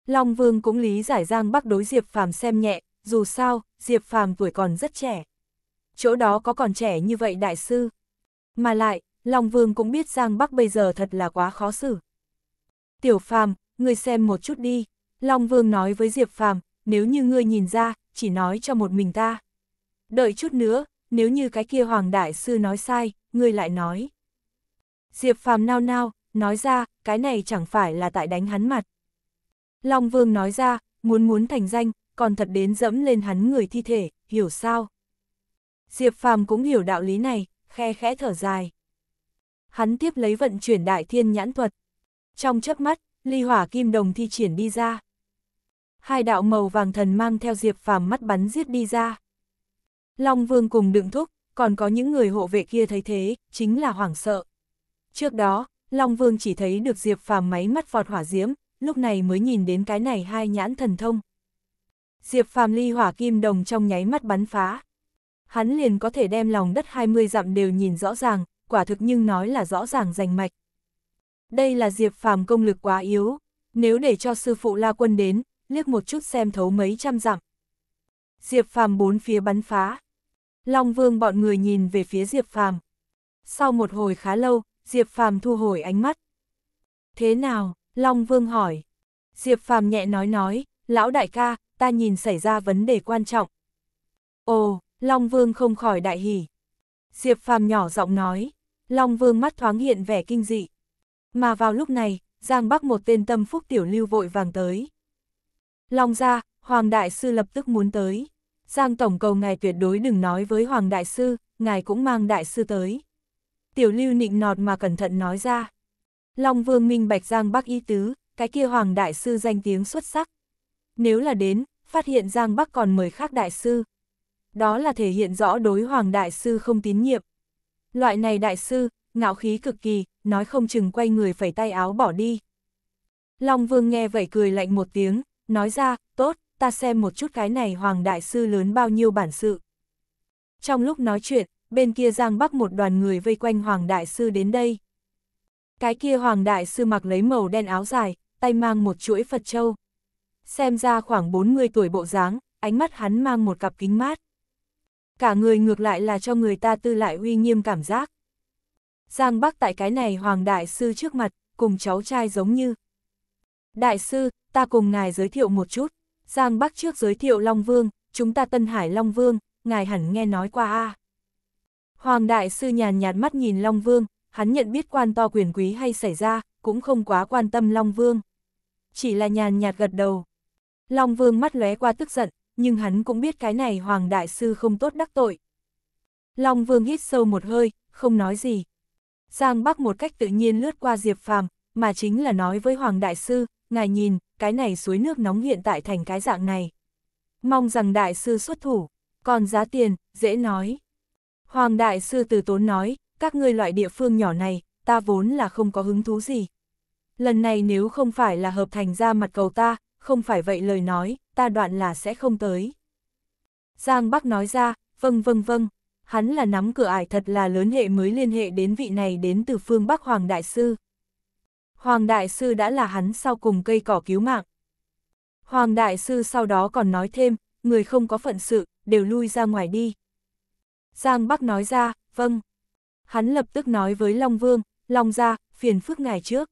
A: Long Vương cũng lý giải Giang Bắc đối Diệp Phàm xem nhẹ, dù sao, Diệp Phàm tuổi còn rất trẻ. Chỗ đó có còn trẻ như vậy đại sư. Mà lại, Long Vương cũng biết Giang Bắc bây giờ thật là quá khó xử. Tiểu Phàm, ngươi xem một chút đi. Long Vương nói với Diệp Phàm, nếu như ngươi nhìn ra, chỉ nói cho một mình ta. Đợi chút nữa, nếu như cái kia Hoàng Đại Sư nói sai, ngươi lại nói. Diệp Phàm nao nao, nói ra, cái này chẳng phải là tại đánh hắn mặt. Long Vương nói ra, muốn muốn thành danh, còn thật đến dẫm lên hắn người thi thể, hiểu sao? Diệp Phàm cũng hiểu đạo lý này, khe khẽ thở dài. Hắn tiếp lấy vận chuyển đại thiên nhãn thuật. Trong chớp mắt, ly hỏa kim đồng thi triển đi ra. Hai đạo màu vàng thần mang theo Diệp Phàm mắt bắn giết đi ra. Long Vương cùng đựng thúc, còn có những người hộ vệ kia thấy thế, chính là hoảng sợ. Trước đó, Long Vương chỉ thấy được Diệp Phàm máy mắt vọt hỏa diễm, lúc này mới nhìn đến cái này hai nhãn thần thông. Diệp Phàm ly hỏa kim đồng trong nháy mắt bắn phá. Hắn liền có thể đem lòng đất 20 dặm đều nhìn rõ ràng, quả thực nhưng nói là rõ ràng rành mạch. Đây là Diệp Phàm công lực quá yếu, nếu để cho sư phụ La Quân đến, liếc một chút xem thấu mấy trăm dặm. Diệp Phàm bốn phía bắn phá. Long Vương bọn người nhìn về phía Diệp Phàm. Sau một hồi khá lâu, Diệp Phàm thu hồi ánh mắt. Thế nào? Long Vương hỏi. Diệp Phàm nhẹ nói nói, lão đại ca, ta nhìn xảy ra vấn đề quan trọng. Ồ, Long Vương không khỏi đại hỉ. Diệp Phàm nhỏ giọng nói, Long Vương mắt thoáng hiện vẻ kinh dị. Mà vào lúc này, Giang Bắc một tên tâm phúc tiểu lưu vội vàng tới. Long ra, Hoàng Đại Sư lập tức muốn tới. Giang Tổng cầu ngài tuyệt đối đừng nói với Hoàng Đại Sư, ngài cũng mang Đại Sư tới tiểu lưu nịnh nọt mà cẩn thận nói ra. Long vương minh bạch Giang Bắc y tứ, cái kia hoàng đại sư danh tiếng xuất sắc. Nếu là đến, phát hiện Giang Bắc còn mời khác đại sư. Đó là thể hiện rõ đối hoàng đại sư không tín nhiệm. Loại này đại sư, ngạo khí cực kỳ, nói không chừng quay người phẩy tay áo bỏ đi. Long vương nghe vậy cười lạnh một tiếng, nói ra, tốt, ta xem một chút cái này hoàng đại sư lớn bao nhiêu bản sự. Trong lúc nói chuyện, bên kia Giang Bắc một đoàn người vây quanh Hoàng Đại Sư đến đây. Cái kia Hoàng Đại Sư mặc lấy màu đen áo dài, tay mang một chuỗi Phật Châu. Xem ra khoảng 40 tuổi bộ dáng, ánh mắt hắn mang một cặp kính mát. Cả người ngược lại là cho người ta tư lại uy nghiêm cảm giác. Giang Bắc tại cái này Hoàng Đại Sư trước mặt, cùng cháu trai giống như. Đại sư, ta cùng ngài giới thiệu một chút. Giang Bắc trước giới thiệu Long Vương, chúng ta Tân Hải Long Vương, ngài hẳn nghe nói qua a. À. Hoàng Đại Sư nhàn nhạt mắt nhìn Long Vương, hắn nhận biết quan to quyền quý hay xảy ra, cũng không quá quan tâm Long Vương. Chỉ là nhàn nhạt gật đầu. Long Vương mắt lóe qua tức giận, nhưng hắn cũng biết cái này Hoàng Đại Sư không tốt đắc tội. Long Vương hít sâu một hơi, không nói gì. Giang Bắc một cách tự nhiên lướt qua Diệp Phàm, mà chính là nói với Hoàng Đại Sư, ngài nhìn, cái này suối nước nóng hiện tại thành cái dạng này. Mong rằng Đại Sư xuất thủ, còn giá tiền, dễ nói. Hoàng Đại Sư Từ Tốn nói, các ngươi loại địa phương nhỏ này, ta vốn là không có hứng thú gì. Lần này nếu không phải là hợp thành ra mặt cầu ta, không phải vậy lời nói, ta đoạn là sẽ không tới. Giang Bắc nói ra, vâng vâng vâng, hắn là nắm cửa ải thật là lớn hệ mới liên hệ đến vị này đến từ phương Bắc Hoàng Đại Sư. Hoàng Đại Sư đã là hắn sau cùng cây cỏ cứu mạng. Hoàng Đại Sư sau đó còn nói thêm, người không có phận sự, đều lui ra ngoài đi. Giang Bắc nói ra, vâng. Hắn lập tức nói với Long Vương, Long ra, phiền phức ngài trước.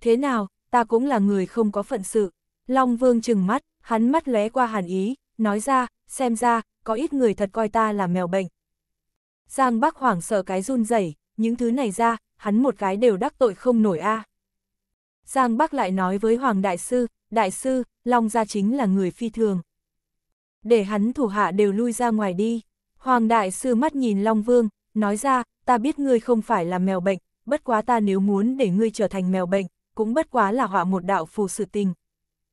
A: Thế nào, ta cũng là người không có phận sự. Long Vương chừng mắt, hắn mắt lóe qua hàn ý, nói ra, xem ra, có ít người thật coi ta là mèo bệnh. Giang Bắc hoảng sợ cái run rẩy, những thứ này ra, hắn một cái đều đắc tội không nổi a. Giang Bắc lại nói với Hoàng Đại Sư, Đại Sư, Long Gia chính là người phi thường. Để hắn thủ hạ đều lui ra ngoài đi. Hoàng Đại Sư mắt nhìn Long Vương, nói ra, ta biết ngươi không phải là mèo bệnh, bất quá ta nếu muốn để ngươi trở thành mèo bệnh, cũng bất quá là họa một đạo phù sự tình.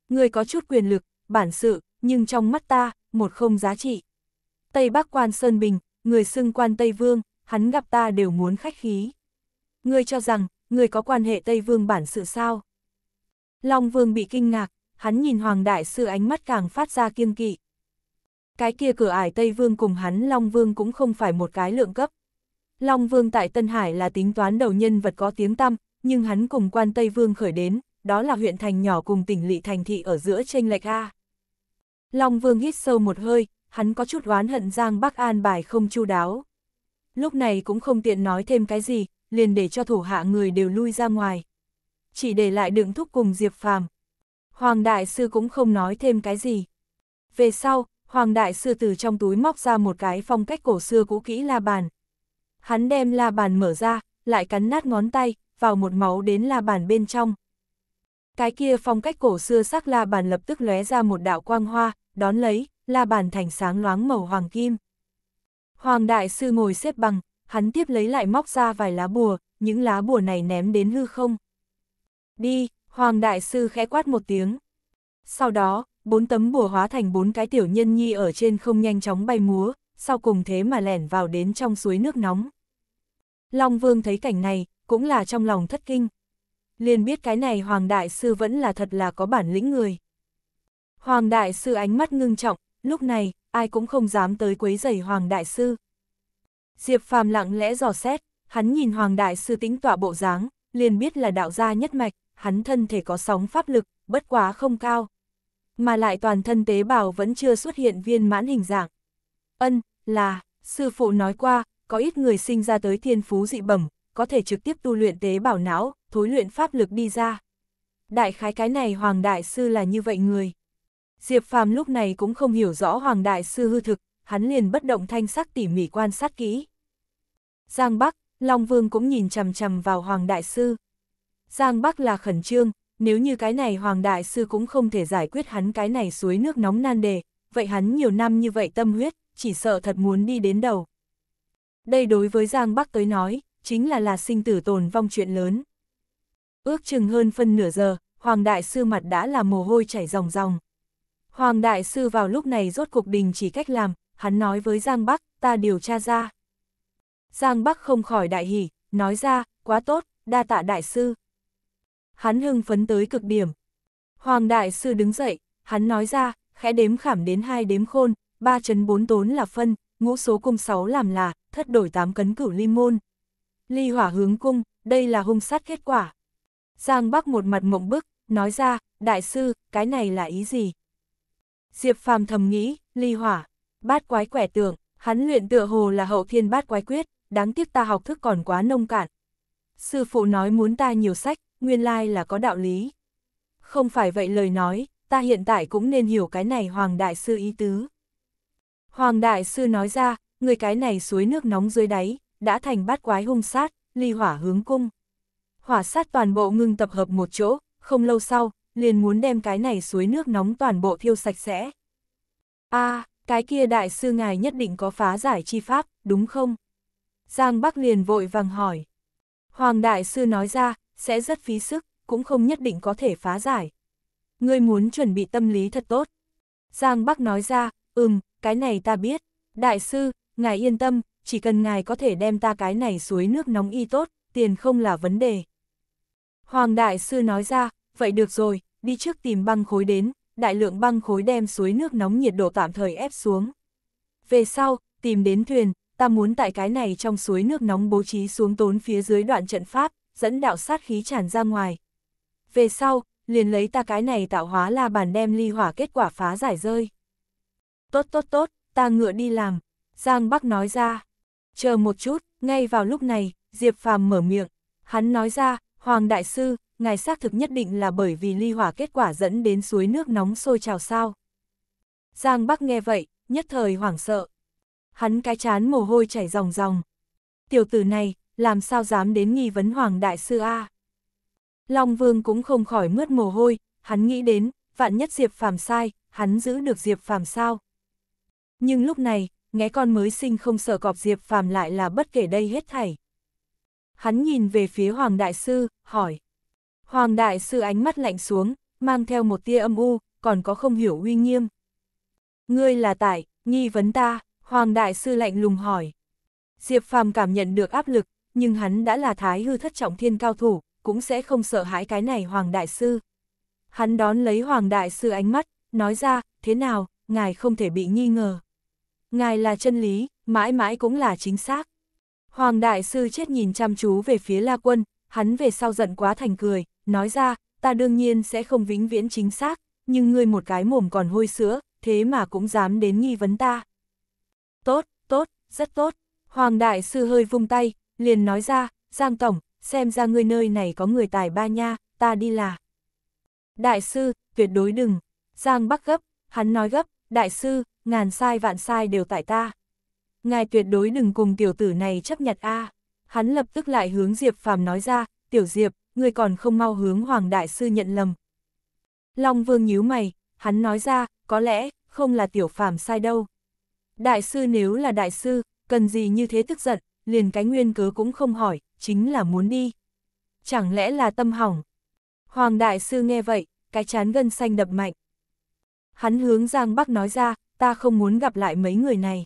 A: Ngươi có chút quyền lực, bản sự, nhưng trong mắt ta, một không giá trị. Tây Bắc Quan Sơn Bình, người xưng quan Tây Vương, hắn gặp ta đều muốn khách khí. Ngươi cho rằng, ngươi có quan hệ Tây Vương bản sự sao? Long Vương bị kinh ngạc, hắn nhìn Hoàng Đại Sư ánh mắt càng phát ra kiêng kỵ. Cái kia cửa ải Tây Vương cùng hắn Long Vương cũng không phải một cái lượng cấp. Long Vương tại Tân Hải là tính toán đầu nhân vật có tiếng tăm, nhưng hắn cùng quan Tây Vương khởi đến, đó là huyện thành nhỏ cùng tỉnh lỵ thành thị ở giữa tranh lệch A. Long Vương hít sâu một hơi, hắn có chút oán hận Giang Bắc An bài không chu đáo. Lúc này cũng không tiện nói thêm cái gì, liền để cho thủ hạ người đều lui ra ngoài. Chỉ để lại đựng thúc cùng Diệp Phàm. Hoàng Đại Sư cũng không nói thêm cái gì. Về sau, Hoàng Đại Sư từ trong túi móc ra một cái phong cách cổ xưa cũ kỹ la bàn. Hắn đem la bàn mở ra, lại cắn nát ngón tay, vào một máu đến la bàn bên trong. Cái kia phong cách cổ xưa sắc la bàn lập tức lóe ra một đạo quang hoa, đón lấy, la bàn thành sáng loáng màu hoàng kim. Hoàng Đại Sư ngồi xếp bằng, hắn tiếp lấy lại móc ra vài lá bùa, những lá bùa này ném đến hư không. Đi, Hoàng Đại Sư khẽ quát một tiếng. Sau đó, bốn tấm bùa hóa thành bốn cái tiểu nhân nhi ở trên không nhanh chóng bay múa, sau cùng thế mà lẻn vào đến trong suối nước nóng. Long Vương thấy cảnh này, cũng là trong lòng thất kinh. Liền biết cái này Hoàng Đại Sư vẫn là thật là có bản lĩnh người. Hoàng Đại Sư ánh mắt ngưng trọng, lúc này, ai cũng không dám tới quấy rầy Hoàng Đại Sư. Diệp Phàm lặng lẽ dò xét, hắn nhìn Hoàng Đại Sư tĩnh tọa bộ dáng, liền biết là đạo gia nhất mạch, hắn thân thể có sóng pháp lực, bất quá không cao, mà lại toàn thân tế bào vẫn chưa xuất hiện viên mãn hình dạng. Ân, là, sư phụ nói qua, có ít người sinh ra tới thiên phú dị bẩm, có thể trực tiếp tu luyện tế bào não, thối luyện pháp lực đi ra. Đại khái cái này Hoàng Đại Sư là như vậy người. Diệp Phàm lúc này cũng không hiểu rõ Hoàng Đại Sư hư thực, hắn liền bất động thanh sắc tỉ mỉ quan sát kỹ. Giang Bắc, Long Vương cũng nhìn chằm chằm vào Hoàng Đại Sư. Giang Bắc là khẩn trương, nếu như cái này Hoàng Đại Sư cũng không thể giải quyết hắn cái này suối nước nóng nan đề, vậy hắn nhiều năm như vậy tâm huyết, chỉ sợ thật muốn đi đến đầu. Đây đối với Giang Bắc tới nói, chính là là sinh tử tồn vong chuyện lớn. Ước chừng hơn phân nửa giờ, Hoàng Đại Sư mặt đã là mồ hôi chảy ròng ròng. Hoàng Đại Sư vào lúc này rốt cuộc đình chỉ cách làm, hắn nói với Giang Bắc, ta điều tra ra. Giang Bắc không khỏi đại hỉ, nói ra, quá tốt, đa tạ Đại Sư hắn hưng phấn tới cực điểm. Hoàng Đại Sư đứng dậy, hắn nói ra, khẽ đếm khảm đến hai đếm khôn, ba chấn bốn tốn là phân, ngũ số cung sáu làm là, thất đổi tám cấn cửu ly môn. Ly hỏa hướng cung, đây là hung sát kết quả. Giang Bắc một mặt mộng bức, nói ra, đại sư, cái này là ý gì? Diệp phàm thầm nghĩ, ly hỏa, bát quái quẻ tưởng, hắn luyện tựa hồ là hậu thiên bát quái quyết, đáng tiếc ta học thức còn quá nông cạn. Sư phụ nói muốn ta nhiều sách, nguyên lai là có đạo lý. Không phải vậy lời nói, ta hiện tại cũng nên hiểu cái này Hoàng Đại Sư ý tứ. Hoàng Đại Sư nói ra, người cái này suối nước nóng dưới đáy, đã thành bát quái hung sát, ly hỏa hướng cung. Hỏa sát toàn bộ ngưng tập hợp một chỗ, không lâu sau, liền muốn đem cái này suối nước nóng toàn bộ thiêu sạch sẽ. a cái kia đại sư ngài nhất định có phá giải chi pháp, đúng không? Giang Bắc liền vội vàng hỏi. Hoàng đại sư nói ra, sẽ rất phí sức, cũng không nhất định có thể phá giải. Ngươi muốn chuẩn bị tâm lý thật tốt. Giang Bắc nói ra, ừm, cái này ta biết. Đại sư, ngài yên tâm, chỉ cần ngài có thể đem ta cái này suối nước nóng y tốt, tiền không là vấn đề. Hoàng Đại sư nói ra, vậy được rồi, đi trước tìm băng khối đến, đại lượng băng khối đem suối nước nóng nhiệt độ tạm thời ép xuống. Về sau, tìm đến thuyền, ta muốn tại cái này trong suối nước nóng bố trí xuống tốn phía dưới đoạn trận pháp, dẫn đạo sát khí tràn ra ngoài. Về sau, liền lấy ta cái này tạo hóa la bàn đem ly hỏa kết quả phá giải rơi. Tốt tốt tốt, ta ngựa đi làm, Giang Bắc nói ra. Chờ một chút, ngay vào lúc này, Diệp Phàm mở miệng, hắn nói ra, Hoàng Đại Sư, ngài xác thực nhất định là bởi vì ly hỏa kết quả dẫn đến suối nước nóng sôi trào sao. Giang Bắc nghe vậy, nhất thời hoảng sợ. Hắn cái chán mồ hôi chảy ròng ròng. Tiểu tử này, làm sao dám đến nghi vấn Hoàng Đại Sư A. Long Vương cũng không khỏi mướt mồ hôi, hắn nghĩ đến, vạn nhất Diệp Phạm sai, hắn giữ được Diệp Phạm sao. Nhưng lúc này, nghe con mới sinh không sợ cọp Diệp Phạm lại là bất kể đây hết thảy. Hắn nhìn về phía Hoàng Đại Sư, hỏi. Hoàng Đại Sư ánh mắt lạnh xuống, mang theo một tia âm u, còn có không hiểu uy nghiêm. Ngươi là tại, nghi vấn ta, Hoàng Đại Sư lạnh lùng hỏi. Diệp Phạm cảm nhận được áp lực, nhưng hắn đã là thái hư thất trọng thiên cao thủ, cũng sẽ không sợ hãi cái này Hoàng Đại Sư. Hắn đón lấy Hoàng Đại Sư ánh mắt, nói ra, thế nào, ngài không thể bị nghi ngờ. Ngài là chân lý, mãi mãi cũng là chính xác. Hoàng Đại Sư chết nhìn chăm chú về phía La Quân, hắn về sau giận quá thành cười, nói ra, ta đương nhiên sẽ không vĩnh viễn chính xác, nhưng ngươi một cái mồm còn hôi sữa, thế mà cũng dám đến nghi vấn ta. Tốt, tốt, rất tốt. Hoàng Đại Sư hơi vung tay, liền nói ra, Giang Tổng, xem ra ngươi nơi này có người tài ba nha, ta đi là. Đại sư, tuyệt đối đừng. Giang Bắc gấp, hắn nói gấp, đại sư, ngàn sai vạn sai đều tại ta. Ngài tuyệt đối đừng cùng tiểu tử này chấp nhận a. Hắn lập tức lại hướng Diệp Phàm nói ra, tiểu Diệp, ngươi còn không mau hướng Hoàng Đại sư nhận lầm. Long Vương nhíu mày, hắn nói ra, có lẽ, không là tiểu Phàm sai đâu. Đại sư nếu là đại sư, cần gì như thế tức giận, liền cái nguyên cớ cũng không hỏi, chính là muốn đi. Chẳng lẽ là tâm hỏng? Hoàng Đại Sư nghe vậy, cái chán gân xanh đập mạnh. Hắn hướng Giang Bắc nói ra, ta không muốn gặp lại mấy người này.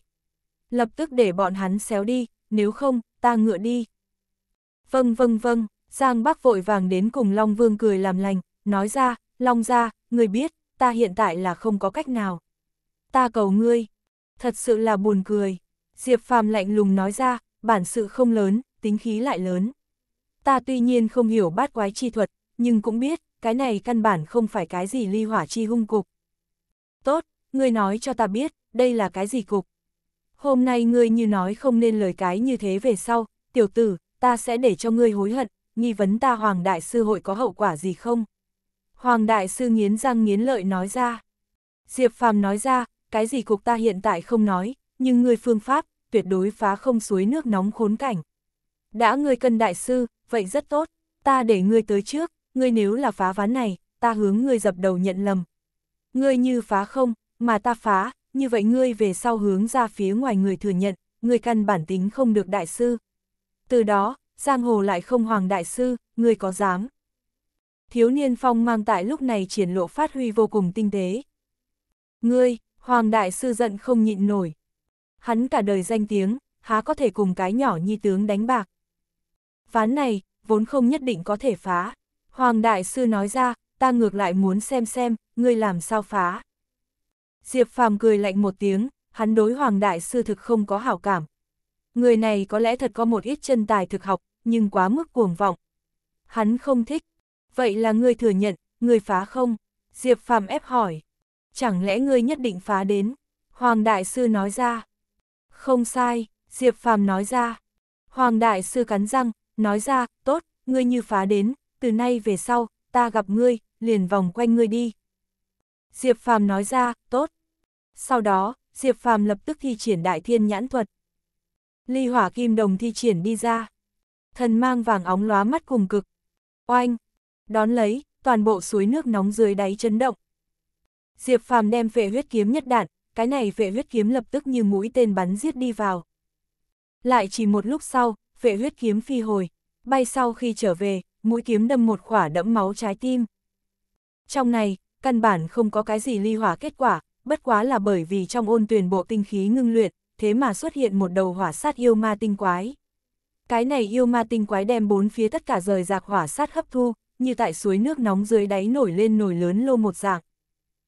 A: Lập tức để bọn hắn xéo đi, nếu không, ta ngựa đi. Vâng vâng vâng, Giang Bắc vội vàng đến cùng Long Vương cười làm lành, nói ra, Long ra, người biết, ta hiện tại là không có cách nào. Ta cầu ngươi, thật sự là buồn cười. Diệp Phàm lạnh lùng nói ra, bản sự không lớn, tính khí lại lớn. Ta tuy nhiên không hiểu bát quái chi thuật, nhưng cũng biết, cái này căn bản không phải cái gì ly hỏa chi hung cục. Tốt, ngươi nói cho ta biết, đây là cái gì cục. Hôm nay ngươi như nói không nên lời cái như thế về sau, tiểu tử, ta sẽ để cho ngươi hối hận, nghi vấn ta Hoàng Đại Sư hội có hậu quả gì không? Hoàng Đại Sư nghiến răng nghiến lợi nói ra. Diệp Phàm nói ra, cái gì cục ta hiện tại không nói, nhưng ngươi phương pháp, tuyệt đối phá không suối nước nóng khốn cảnh. Đã ngươi cân đại sư, vậy rất tốt, ta để ngươi tới trước, ngươi nếu là phá ván này, ta hướng ngươi dập đầu nhận lầm. Ngươi như phá không, mà ta phá, như vậy ngươi về sau hướng ra phía ngoài người thừa nhận, ngươi căn bản tính không được đại sư. Từ đó, giang hồ lại không hoàng đại sư, ngươi có dám. Thiếu niên phong mang tại lúc này triển lộ phát huy vô cùng tinh tế. Ngươi, hoàng đại sư giận không nhịn nổi, hắn cả đời danh tiếng, há có thể cùng cái nhỏ nhi tướng đánh bạc. Ván này, vốn không nhất định có thể phá. Hoàng Đại Sư nói ra, ta ngược lại muốn xem xem, ngươi làm sao phá. Diệp Phàm cười lạnh một tiếng, hắn đối Hoàng Đại Sư thực không có hảo cảm. Người này có lẽ thật có một ít chân tài thực học, nhưng quá mức cuồng vọng. Hắn không thích. Vậy là ngươi thừa nhận, ngươi phá không? Diệp Phàm ép hỏi. Chẳng lẽ ngươi nhất định phá đến? Hoàng Đại Sư nói ra. Không sai, Diệp Phàm nói ra. Hoàng Đại Sư cắn răng, nói ra, tốt, ngươi như phá đến, từ nay về sau, ta gặp ngươi, liền vòng quanh ngươi đi. Diệp Phàm nói ra, tốt. Sau đó, Diệp Phàm lập tức thi triển đại thiên nhãn thuật. Ly hỏa kim đồng thi triển đi ra. Thần mang vàng óng lóa mắt cùng cực. Oanh! Đón lấy, toàn bộ suối nước nóng dưới đáy chấn động. Diệp Phàm đem phệ huyết kiếm nhất đạn, cái này vệ huyết kiếm lập tức như mũi tên bắn giết đi vào. Lại chỉ một lúc sau, vệ huyết kiếm phi hồi, bay sau khi trở về, mũi kiếm đâm một khỏa đẫm máu trái tim. Trong này, căn bản không có cái gì ly hỏa kết quả, bất quá là bởi vì trong ôn tuyển bộ tinh khí ngưng luyện, thế mà xuất hiện một đầu hỏa sát yêu ma tinh quái. Cái này yêu ma tinh quái đem bốn phía tất cả rời rạc hỏa sát hấp thu, như tại suối nước nóng dưới đáy nổi lên nổi lớn lô một dạng.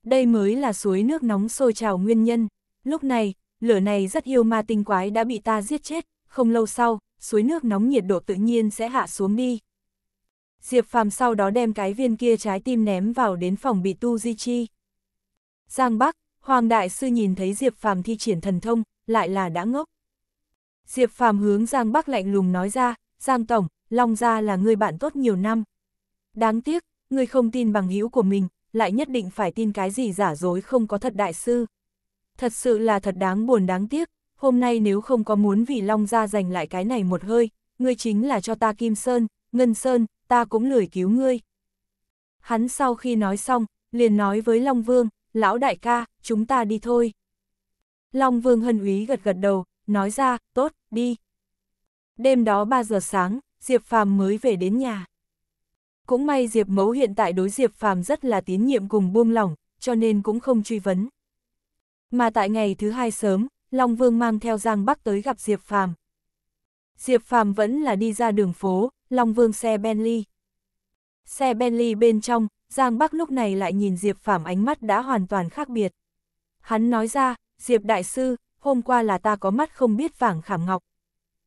A: Đây mới là suối nước nóng sôi trào nguyên nhân. Lúc này, lửa này rất yêu ma tinh quái đã bị ta giết chết, không lâu sau, suối nước nóng nhiệt độ tự nhiên sẽ hạ xuống đi. Diệp Phàm sau đó đem cái viên kia trái tim ném vào đến phòng bị tu di chi. Giang Bắc, Hoàng Đại Sư nhìn thấy Diệp Phàm thi triển thần thông, lại là đã ngốc. Diệp Phàm hướng Giang Bắc lạnh lùng nói ra, Giang Tổng, Long Gia là người bạn tốt nhiều năm. Đáng tiếc, người không tin bằng hữu của mình, lại nhất định phải tin cái gì giả dối không có thật đại sư. Thật sự là thật đáng buồn đáng tiếc, hôm nay nếu không có muốn vì Long gia giành lại cái này một hơi, ngươi chính là cho ta Kim Sơn, Ngân Sơn, ta cũng lười cứu ngươi. Hắn sau khi nói xong, liền nói với Long Vương, lão đại ca, chúng ta đi thôi. Long Vương hân úy gật gật đầu, nói ra, tốt, đi. Đêm đó 3 giờ sáng, Diệp Phàm mới về đến nhà. Cũng may Diệp Mấu hiện tại đối Diệp Phàm rất là tín nhiệm cùng buông lỏng, cho nên cũng không truy vấn. Mà tại ngày thứ hai sớm, Long Vương mang theo Giang Bắc tới gặp Diệp Phàm. Diệp Phàm vẫn là đi ra đường phố, Long Vương xe Bentley. Xe Bentley bên trong, Giang Bắc lúc này lại nhìn Diệp Phàm ánh mắt đã hoàn toàn khác biệt. Hắn nói ra, Diệp Đại Sư, hôm qua là ta có mắt không biết vàng khảm ngọc.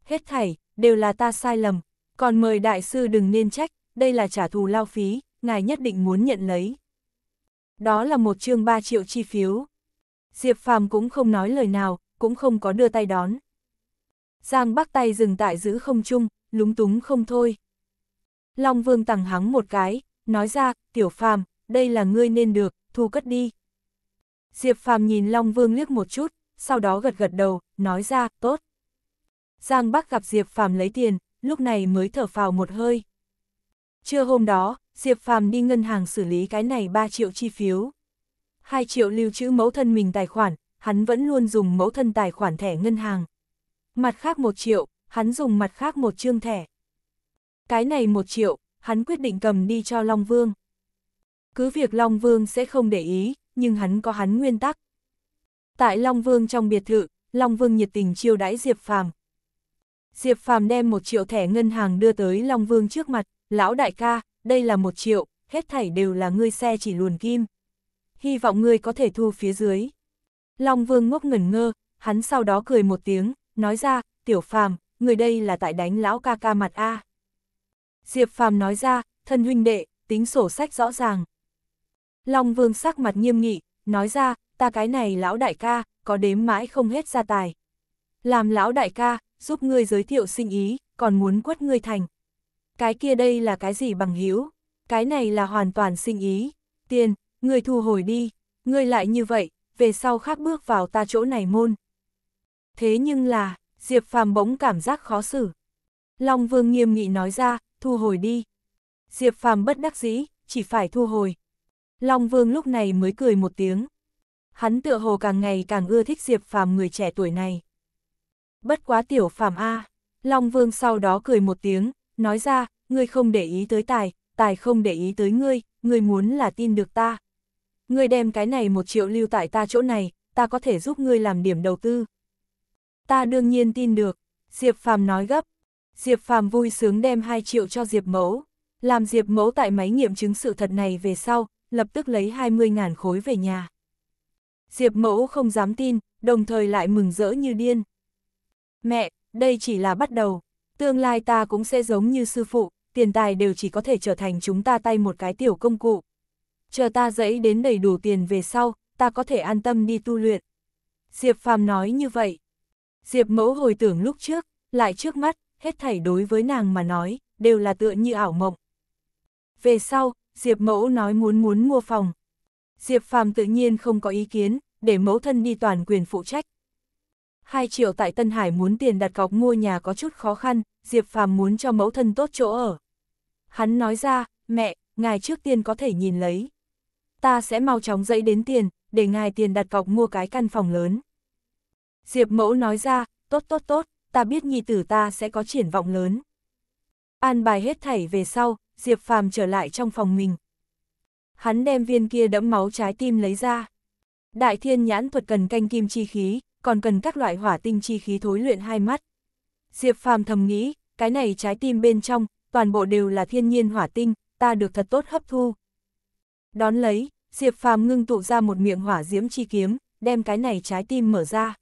A: Hết thảy, đều là ta sai lầm, còn mời Đại Sư đừng nên trách, đây là trả thù lao phí, ngài nhất định muốn nhận lấy. Đó là một chương 3 triệu chi phiếu. Diệp Phàm cũng không nói lời nào, cũng không có đưa tay đón. Giang Bắc tay dừng tại giữ không chung, lúng túng không thôi. Long Vương tằng hắng một cái, nói ra, "Tiểu Phàm, đây là ngươi nên được, thu cất đi." Diệp Phàm nhìn Long Vương liếc một chút, sau đó gật gật đầu, nói ra, "Tốt." Giang Bắc gặp Diệp Phàm lấy tiền, lúc này mới thở phào một hơi. Trưa hôm đó, Diệp Phàm đi ngân hàng xử lý cái này 3 triệu chi phiếu. 2 triệu lưu trữ mẫu thân mình tài khoản, hắn vẫn luôn dùng mẫu thân tài khoản thẻ ngân hàng. Mặt khác 1 triệu, hắn dùng mặt khác một chương thẻ. Cái này 1 triệu, hắn quyết định cầm đi cho Long Vương. Cứ việc Long Vương sẽ không để ý, nhưng hắn có hắn nguyên tắc. Tại Long Vương trong biệt thự, Long Vương nhiệt tình chiêu đãi Diệp Phàm. Diệp Phàm đem một triệu thẻ ngân hàng đưa tới Long Vương trước mặt lão đại ca, đây là một triệu, hết thảy đều là ngươi xe chỉ luồn kim. Hy vọng ngươi có thể thu phía dưới. Long Vương ngốc ngẩn ngơ, hắn sau đó cười một tiếng, nói ra, tiểu phàm, người đây là tại đánh lão ca ca mặt A. Diệp phàm nói ra, thân huynh đệ, tính sổ sách rõ ràng. Long Vương sắc mặt nghiêm nghị, nói ra, ta cái này lão đại ca, có đếm mãi không hết gia tài. Làm lão đại ca, giúp ngươi giới thiệu sinh ý, còn muốn quất ngươi thành, cái kia đây là cái gì bằng hữu cái này là hoàn toàn sinh ý, tiền, người thu hồi đi, người lại như vậy, về sau khác bước vào ta chỗ này môn. Thế nhưng là, Diệp Phàm bỗng cảm giác khó xử. Long Vương nghiêm nghị nói ra, thu hồi đi. Diệp Phàm bất đắc dĩ, chỉ phải thu hồi. Long Vương lúc này mới cười một tiếng. Hắn tựa hồ càng ngày càng ưa thích Diệp Phàm người trẻ tuổi này. Bất quá tiểu Phàm A, Long Vương sau đó cười một tiếng, nói ra, ngươi không để ý tới tài, tài không để ý tới ngươi, ngươi muốn là tin được ta. Ngươi đem cái này một triệu lưu tại ta chỗ này, ta có thể giúp ngươi làm điểm đầu tư. Ta đương nhiên tin được, Diệp Phàm nói gấp. Diệp Phàm vui sướng đem 2 triệu cho Diệp Mẫu, làm Diệp Mẫu tại máy nghiệm chứng sự thật này về sau, lập tức lấy 20.000 khối về nhà. Diệp Mẫu không dám tin, đồng thời lại mừng rỡ như điên. Mẹ, đây chỉ là bắt đầu, Tương lai ta cũng sẽ giống như sư phụ, tiền tài đều chỉ có thể trở thành chúng ta tay một cái tiểu công cụ. Chờ ta dẫy đến đầy đủ tiền về sau, ta có thể an tâm đi tu luyện. Diệp Phàm nói như vậy. Diệp mẫu hồi tưởng lúc trước, lại trước mắt, hết thảy đối với nàng mà nói, đều là tựa như ảo mộng. Về sau, Diệp mẫu nói muốn muốn mua phòng. Diệp Phàm tự nhiên không có ý kiến, để mẫu thân đi toàn quyền phụ trách. 2 triệu tại Tân Hải muốn tiền đặt cọc mua nhà có chút khó khăn, Diệp Phàm muốn cho mẫu thân tốt chỗ ở. Hắn nói ra, mẹ, ngài trước tiên có thể nhìn lấy. Ta sẽ mau chóng dậy đến tiền, để ngài tiền đặt cọc mua cái căn phòng lớn. Diệp mẫu nói ra, tốt tốt tốt, ta biết nhi tử ta sẽ có triển vọng lớn. An bài hết thảy về sau, Diệp Phàm trở lại trong phòng mình. Hắn đem viên kia đẫm máu trái tim lấy ra. Đại thiên nhãn thuật cần canh kim chi khí, còn cần các loại hỏa tinh chi khí thối luyện hai mắt. Diệp Phàm thầm nghĩ, cái này trái tim bên trong, toàn bộ đều là thiên nhiên hỏa tinh, ta được thật tốt hấp thu. Đón lấy, Diệp Phàm ngưng tụ ra một miệng hỏa diễm chi kiếm, đem cái này trái tim mở ra.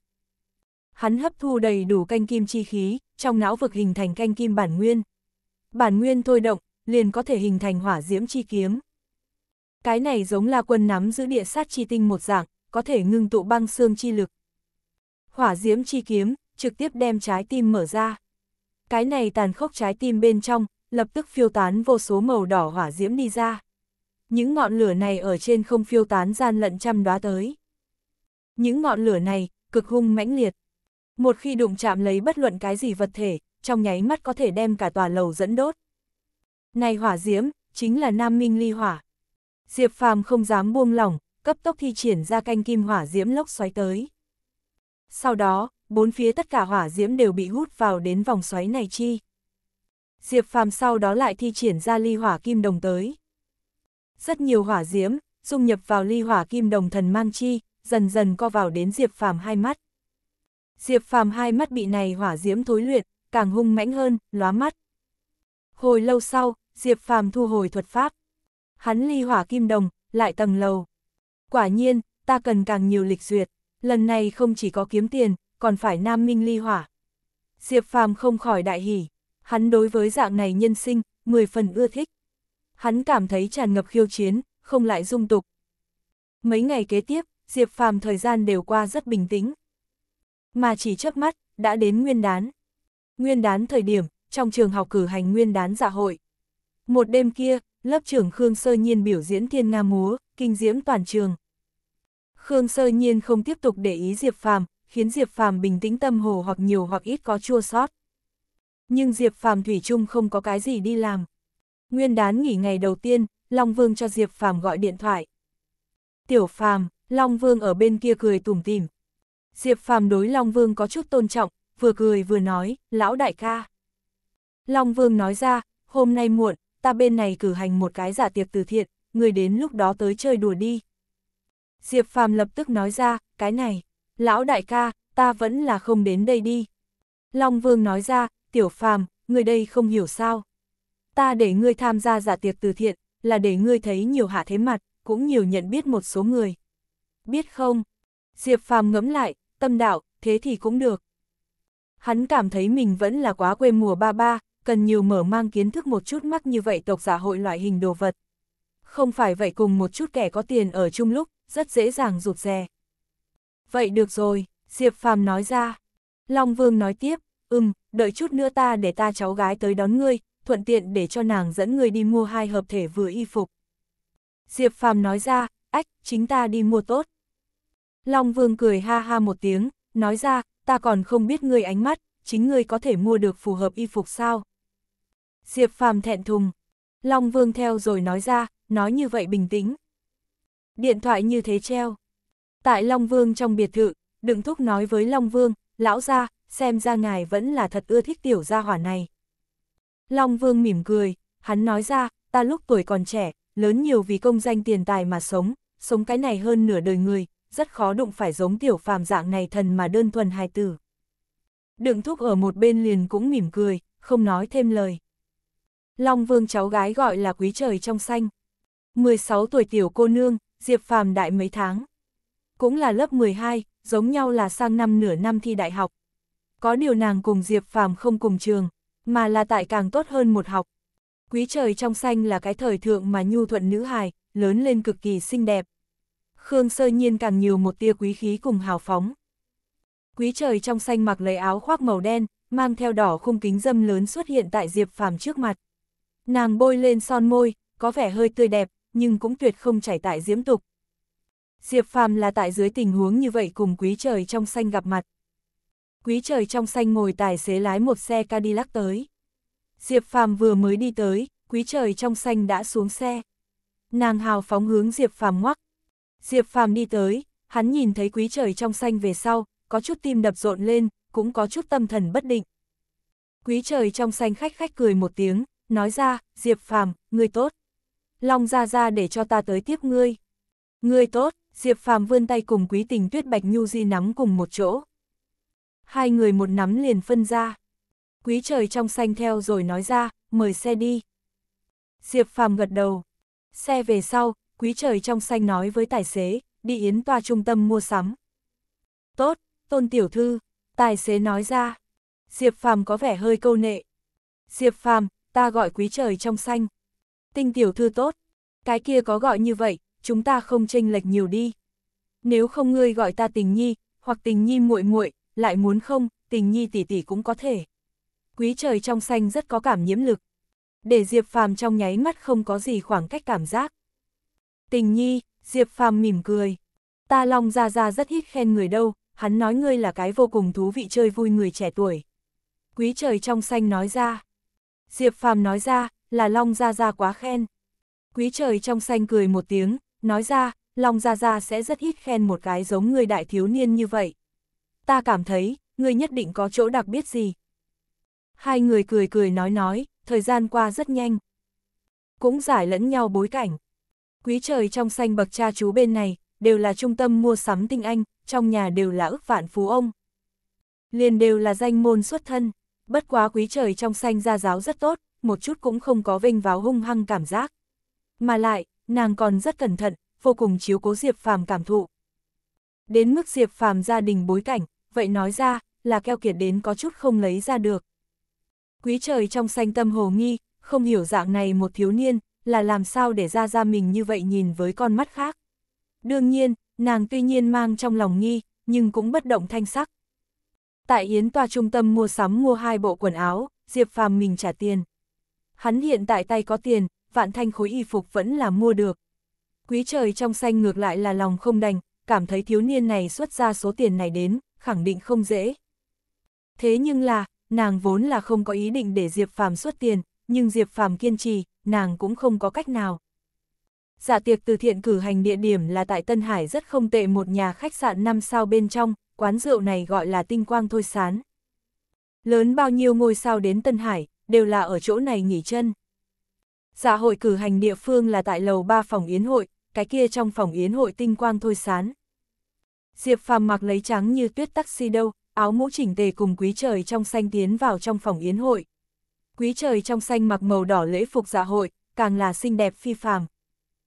A: Hắn hấp thu đầy đủ canh kim chi khí, trong não vực hình thành canh kim bản nguyên. Bản nguyên thôi động, liền có thể hình thành hỏa diễm chi kiếm. Cái này giống là quân nắm giữ địa sát chi tinh một dạng, có thể ngưng tụ băng xương chi lực hỏa diễm chi kiếm, trực tiếp đem trái tim mở ra. Cái này tàn khốc trái tim bên trong, lập tức phiêu tán vô số màu đỏ hỏa diễm đi ra. Những ngọn lửa này ở trên không phiêu tán gian lận trăm đoá tới. Những ngọn lửa này, cực hung mãnh liệt. Một khi đụng chạm lấy bất luận cái gì vật thể, trong nháy mắt có thể đem cả tòa lầu dẫn đốt. Này hỏa diễm, chính là Nam Minh Ly Hỏa. Diệp Phàm không dám buông lỏng, cấp tốc thi triển ra canh kim hỏa diễm lốc xoáy tới. Sau đó, bốn phía tất cả hỏa diễm đều bị hút vào đến vòng xoáy này chi. Diệp Phàm sau đó lại thi triển ra ly hỏa kim đồng tới. Rất nhiều hỏa diễm, dung nhập vào ly hỏa kim đồng thần mang chi, dần dần co vào đến Diệp Phàm hai mắt. Diệp Phàm hai mắt bị này hỏa diễm thối luyện, càng hung mãnh hơn, lóa mắt. Hồi lâu sau, Diệp Phàm thu hồi thuật pháp. Hắn ly hỏa kim đồng, lại tầng lầu. Quả nhiên, ta cần càng nhiều lịch duyệt lần này không chỉ có kiếm tiền, còn phải nam minh ly hỏa. Diệp Phàm không khỏi đại hỉ, hắn đối với dạng này nhân sinh, 10 phần ưa thích. Hắn cảm thấy tràn ngập khiêu chiến, không lại dung tục. Mấy ngày kế tiếp, Diệp Phàm thời gian đều qua rất bình tĩnh. Mà chỉ chớp mắt, đã đến nguyên đán. Nguyên đán thời điểm, trong trường học cử hành nguyên đán dạ hội. Một đêm kia, lớp trưởng Khương Sơ Nhiên biểu diễn thiên nga múa, kinh diễm toàn trường. Khương Sơ Nhiên không tiếp tục để ý Diệp Phàm, khiến Diệp Phàm bình tĩnh tâm hồ hoặc nhiều hoặc ít có chua sót. Nhưng Diệp Phàm thủy chung không có cái gì đi làm. Nguyên đán nghỉ ngày đầu tiên, Long Vương cho Diệp Phàm gọi điện thoại. "Tiểu Phàm, Long Vương ở bên kia cười tủm tỉm." Diệp Phàm đối Long Vương có chút tôn trọng, vừa cười vừa nói, "Lão đại ca." Long Vương nói ra, "Hôm nay muộn, ta bên này cử hành một cái giả tiệc từ thiện, người đến lúc đó tới chơi đùa đi." Diệp Phàm lập tức nói ra, cái này, lão đại ca, ta vẫn là không đến đây đi. Long Vương nói ra, tiểu Phàm, người đây không hiểu sao. Ta để ngươi tham gia giả tiệc từ thiện, là để ngươi thấy nhiều hạ thế mặt, cũng nhiều nhận biết một số người. Biết không? Diệp Phàm ngẫm lại, tâm đạo, thế thì cũng được. Hắn cảm thấy mình vẫn là quá quê mùa ba ba, cần nhiều mở mang kiến thức một chút mắt như vậy tộc giả hội loại hình đồ vật. Không phải vậy cùng một chút kẻ có tiền ở chung lúc, rất dễ dàng rụt rè. Vậy được rồi, Diệp Phàm nói ra. Long Vương nói tiếp, ừm, đợi chút nữa ta để ta cháu gái tới đón ngươi, thuận tiện để cho nàng dẫn ngươi đi mua hai hợp thể vừa y phục. Diệp Phàm nói ra, ách, chính ta đi mua tốt. Long Vương cười ha ha một tiếng, nói ra, ta còn không biết ngươi ánh mắt, chính ngươi có thể mua được phù hợp y phục sao. Diệp Phàm thẹn thùng. Long Vương theo rồi nói ra, nói như vậy bình tĩnh, Điện thoại như thế treo. Tại Long Vương trong biệt thự, đừng thúc nói với Long Vương, lão ra, xem ra ngài vẫn là thật ưa thích tiểu gia hỏa này. Long Vương mỉm cười, hắn nói ra, ta lúc tuổi còn trẻ, lớn nhiều vì công danh tiền tài mà sống, sống cái này hơn nửa đời người, rất khó đụng phải giống tiểu phàm dạng này thần mà đơn thuần hài tử. Đựng thúc ở một bên liền cũng mỉm cười, không nói thêm lời. Long Vương cháu gái gọi là quý trời trong xanh. 16 tuổi tiểu cô nương, Diệp Phàm đại mấy tháng. Cũng là lớp 12, giống nhau là sang năm nửa năm thi đại học. Có điều nàng cùng Diệp Phàm không cùng trường, mà là tại càng tốt hơn một học. Quý trời trong xanh là cái thời thượng mà nhu thuận nữ hài, lớn lên cực kỳ xinh đẹp. Khương sơ nhiên càng nhiều một tia quý khí cùng hào phóng. Quý trời trong xanh mặc lấy áo khoác màu đen, mang theo đỏ khung kính dâm lớn xuất hiện tại Diệp Phàm trước mặt. Nàng bôi lên son môi, có vẻ hơi tươi đẹp, nhưng cũng tuyệt không chảy tại diễm tục. Diệp Phàm là tại dưới tình huống như vậy cùng quý trời trong xanh gặp mặt. Quý trời trong xanh ngồi tài xế lái một xe Cadillac tới. Diệp Phàm vừa mới đi tới, quý trời trong xanh đã xuống xe. Nàng hào phóng hướng Diệp Phàm ngoắc. Diệp Phàm đi tới, hắn nhìn thấy quý trời trong xanh về sau, có chút tim đập rộn lên, cũng có chút tâm thần bất định. Quý trời trong xanh khách khách cười một tiếng, nói ra, Diệp Phàm, người tốt. Long ra ra để cho ta tới tiếp ngươi. Ngươi tốt, Diệp Phàm vươn tay cùng quý tình tuyết bạch nhu di nắm cùng một chỗ. Hai người một nắm liền phân ra. Quý trời trong xanh theo rồi nói ra, mời xe đi. Diệp Phàm gật đầu. Xe về sau, quý trời trong xanh nói với tài xế, đi yến toa trung tâm mua sắm. Tốt, tôn tiểu thư, tài xế nói ra. Diệp Phàm có vẻ hơi câu nệ. Diệp Phàm ta gọi quý trời trong xanh. Tinh tiểu thư tốt, cái kia có gọi như vậy, chúng ta không tranh lệch nhiều đi. Nếu không ngươi gọi ta tình nhi, hoặc tình nhi muội muội, lại muốn không, tình nhi tỷ tỷ cũng có thể. Quý trời trong xanh rất có cảm nhiễm lực. Để Diệp Phàm trong nháy mắt không có gì khoảng cách cảm giác. Tình nhi, Diệp Phàm mỉm cười. Ta Long Gia Gia rất ít khen người đâu, hắn nói ngươi là cái vô cùng thú vị chơi vui người trẻ tuổi. Quý trời trong xanh nói ra. Diệp Phàm nói ra, là Long Gia Gia quá khen. Quý trời trong xanh cười một tiếng, nói ra, Long Gia Gia sẽ rất ít khen một cái giống người đại thiếu niên như vậy. Ta cảm thấy, người nhất định có chỗ đặc biệt gì. Hai người cười cười nói nói, thời gian qua rất nhanh. Cũng giải lẫn nhau bối cảnh. Quý trời trong xanh bậc cha chú bên này, đều là trung tâm mua sắm tinh anh, trong nhà đều là ức vạn phú ông. Liền đều là danh môn xuất thân, bất quá quý trời trong xanh gia giáo rất tốt, một chút cũng không có vinh vào hung hăng cảm giác. Mà lại, nàng còn rất cẩn thận, vô cùng chiếu cố Diệp Phàm cảm thụ. Đến mức Diệp Phàm gia đình bối cảnh, vậy nói ra, là keo kiệt đến có chút không lấy ra được. Quý trời trong xanh tâm hồ nghi, không hiểu dạng này một thiếu niên, là làm sao để ra ra mình như vậy nhìn với con mắt khác. Đương nhiên, nàng tuy nhiên mang trong lòng nghi, nhưng cũng bất động thanh sắc. Tại Yến tòa trung tâm mua sắm mua hai bộ quần áo, Diệp Phàm mình trả tiền hắn hiện tại tay có tiền, vạn thanh khối y phục vẫn là mua được. Quý trời trong xanh ngược lại là lòng không đành, cảm thấy thiếu niên này xuất ra số tiền này đến, khẳng định không dễ. Thế nhưng là, nàng vốn là không có ý định để Diệp Phàm xuất tiền, nhưng Diệp Phàm kiên trì, nàng cũng không có cách nào. dạ tiệc từ thiện cử hành địa điểm là tại Tân Hải rất không tệ một nhà khách sạn 5 sao bên trong, quán rượu này gọi là tinh quang thôi sán. Lớn bao nhiêu ngôi sao đến Tân Hải, đều là ở chỗ này nghỉ chân. Dạ hội cử hành địa phương là tại lầu 3 phòng yến hội, cái kia trong phòng yến hội tinh quang thôi sán. Diệp phàm mặc lấy trắng như tuyết taxi đâu, áo mũ chỉnh tề cùng quý trời trong xanh tiến vào trong phòng yến hội. Quý trời trong xanh mặc màu đỏ lễ phục dạ hội, càng là xinh đẹp phi phàm.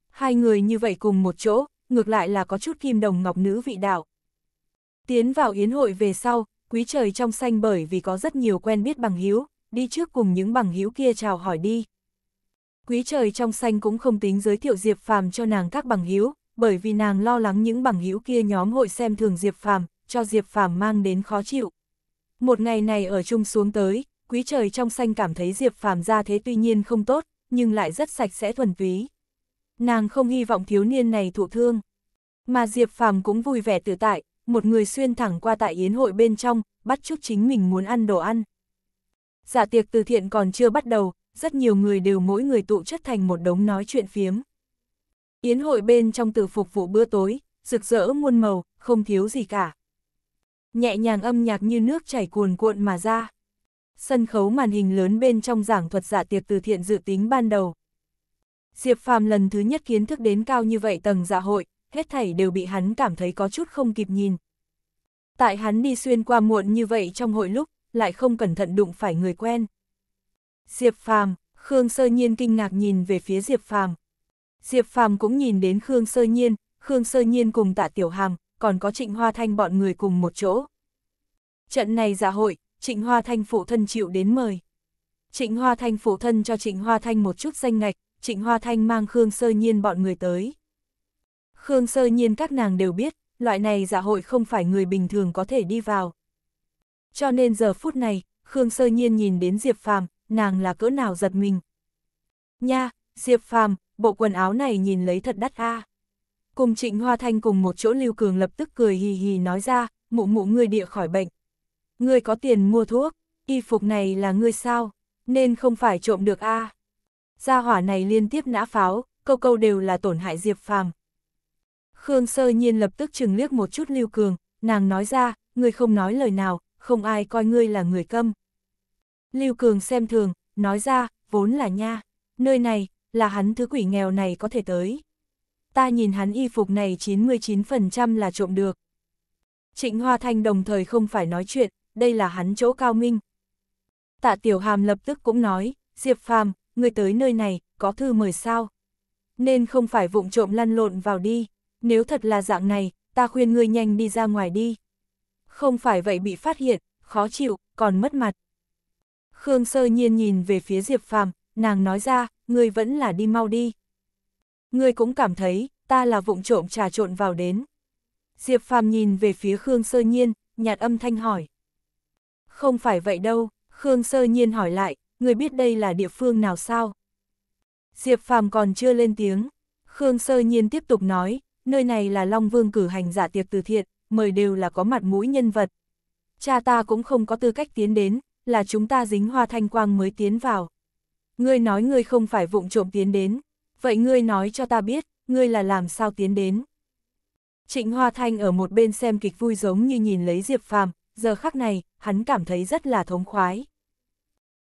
A: Hai người như vậy cùng một chỗ, ngược lại là có chút kim đồng ngọc nữ vị đạo. Tiến vào yến hội về sau, quý trời trong xanh bởi vì có rất nhiều quen biết bằng hiếu, đi trước cùng những bằng hữu kia chào hỏi đi. Quý trời trong xanh cũng không tính giới thiệu Diệp Phàm cho nàng các bằng hữu, bởi vì nàng lo lắng những bằng hữu kia nhóm hội xem thường Diệp Phàm, cho Diệp Phàm mang đến khó chịu. Một ngày này ở chung xuống tới, quý trời trong xanh cảm thấy Diệp Phàm ra thế tuy nhiên không tốt, nhưng lại rất sạch sẽ thuần túy. Nàng không hy vọng thiếu niên này thụ thương. Mà Diệp Phàm cũng vui vẻ tự tại, một người xuyên thẳng qua tại yến hội bên trong, bắt chúc chính mình muốn ăn đồ ăn giả dạ tiệc từ thiện còn chưa bắt đầu, rất nhiều người đều mỗi người tụ chất thành một đống nói chuyện phiếm. Yến hội bên trong từ phục vụ bữa tối, rực rỡ muôn màu, không thiếu gì cả. Nhẹ nhàng âm nhạc như nước chảy cuồn cuộn mà ra. Sân khấu màn hình lớn bên trong giảng thuật giả dạ tiệc từ thiện dự tính ban đầu. Diệp Phàm lần thứ nhất kiến thức đến cao như vậy tầng dạ hội, hết thảy đều bị hắn cảm thấy có chút không kịp nhìn. Tại hắn đi xuyên qua muộn như vậy trong hội lúc, lại không cẩn thận đụng phải người quen. Diệp Phàm, Khương Sơ Nhiên kinh ngạc nhìn về phía Diệp Phàm. Diệp Phàm cũng nhìn đến Khương Sơ Nhiên, Khương Sơ Nhiên cùng Tạ Tiểu Hàm, còn có Trịnh Hoa Thanh bọn người cùng một chỗ. Trận này dạ hội, Trịnh Hoa Thanh phụ thân chịu đến mời. Trịnh Hoa Thanh phụ thân cho Trịnh Hoa Thanh một chút danh ngạch, Trịnh Hoa Thanh mang Khương Sơ Nhiên bọn người tới. Khương Sơ Nhiên các nàng đều biết, loại này dạ hội không phải người bình thường có thể đi vào. Cho nên giờ phút này, Khương Sơ Nhiên nhìn đến Diệp Phàm, nàng là cỡ nào giật mình. Nha, Diệp Phàm, bộ quần áo này nhìn lấy thật đắt a. Cùng Trịnh Hoa Thanh cùng một chỗ Lưu Cường lập tức cười hì hì nói ra, mụ mụ ngươi địa khỏi bệnh. Ngươi có tiền mua thuốc, y phục này là ngươi sao, nên không phải trộm được a. Gia hỏa này liên tiếp nã pháo, câu câu đều là tổn hại Diệp Phàm. Khương Sơ Nhiên lập tức chừng liếc một chút Lưu Cường, nàng nói ra, ngươi không nói lời nào, không ai coi ngươi là người câm. Lưu Cường xem thường, nói ra, vốn là nha, nơi này, là hắn thứ quỷ nghèo này có thể tới. Ta nhìn hắn y phục này 99% là trộm được. Trịnh Hoa Thanh đồng thời không phải nói chuyện, đây là hắn chỗ cao minh. Tạ Tiểu Hàm lập tức cũng nói, Diệp Phàm, người tới nơi này, có thư mời sao? Nên không phải vụng trộm lăn lộn vào đi, nếu thật là dạng này, ta khuyên ngươi nhanh đi ra ngoài đi không phải vậy bị phát hiện, khó chịu, còn mất mặt. Khương sơ nhiên nhìn về phía Diệp Phàm, nàng nói ra, ngươi vẫn là đi mau đi. Ngươi cũng cảm thấy, ta là vụng trộm trà trộn vào đến. Diệp Phàm nhìn về phía Khương sơ nhiên, nhạt âm thanh hỏi. Không phải vậy đâu, Khương sơ nhiên hỏi lại, ngươi biết đây là địa phương nào sao? Diệp Phàm còn chưa lên tiếng, Khương sơ nhiên tiếp tục nói, nơi này là Long Vương cử hành giả tiệc từ thiện, mời đều là có mặt mũi nhân vật. Cha ta cũng không có tư cách tiến đến, là chúng ta dính hoa thanh quang mới tiến vào. Ngươi nói ngươi không phải vụng trộm tiến đến, vậy ngươi nói cho ta biết, ngươi là làm sao tiến đến. Trịnh Hoa Thanh ở một bên xem kịch vui giống như nhìn lấy Diệp Phàm, giờ khắc này, hắn cảm thấy rất là thống khoái.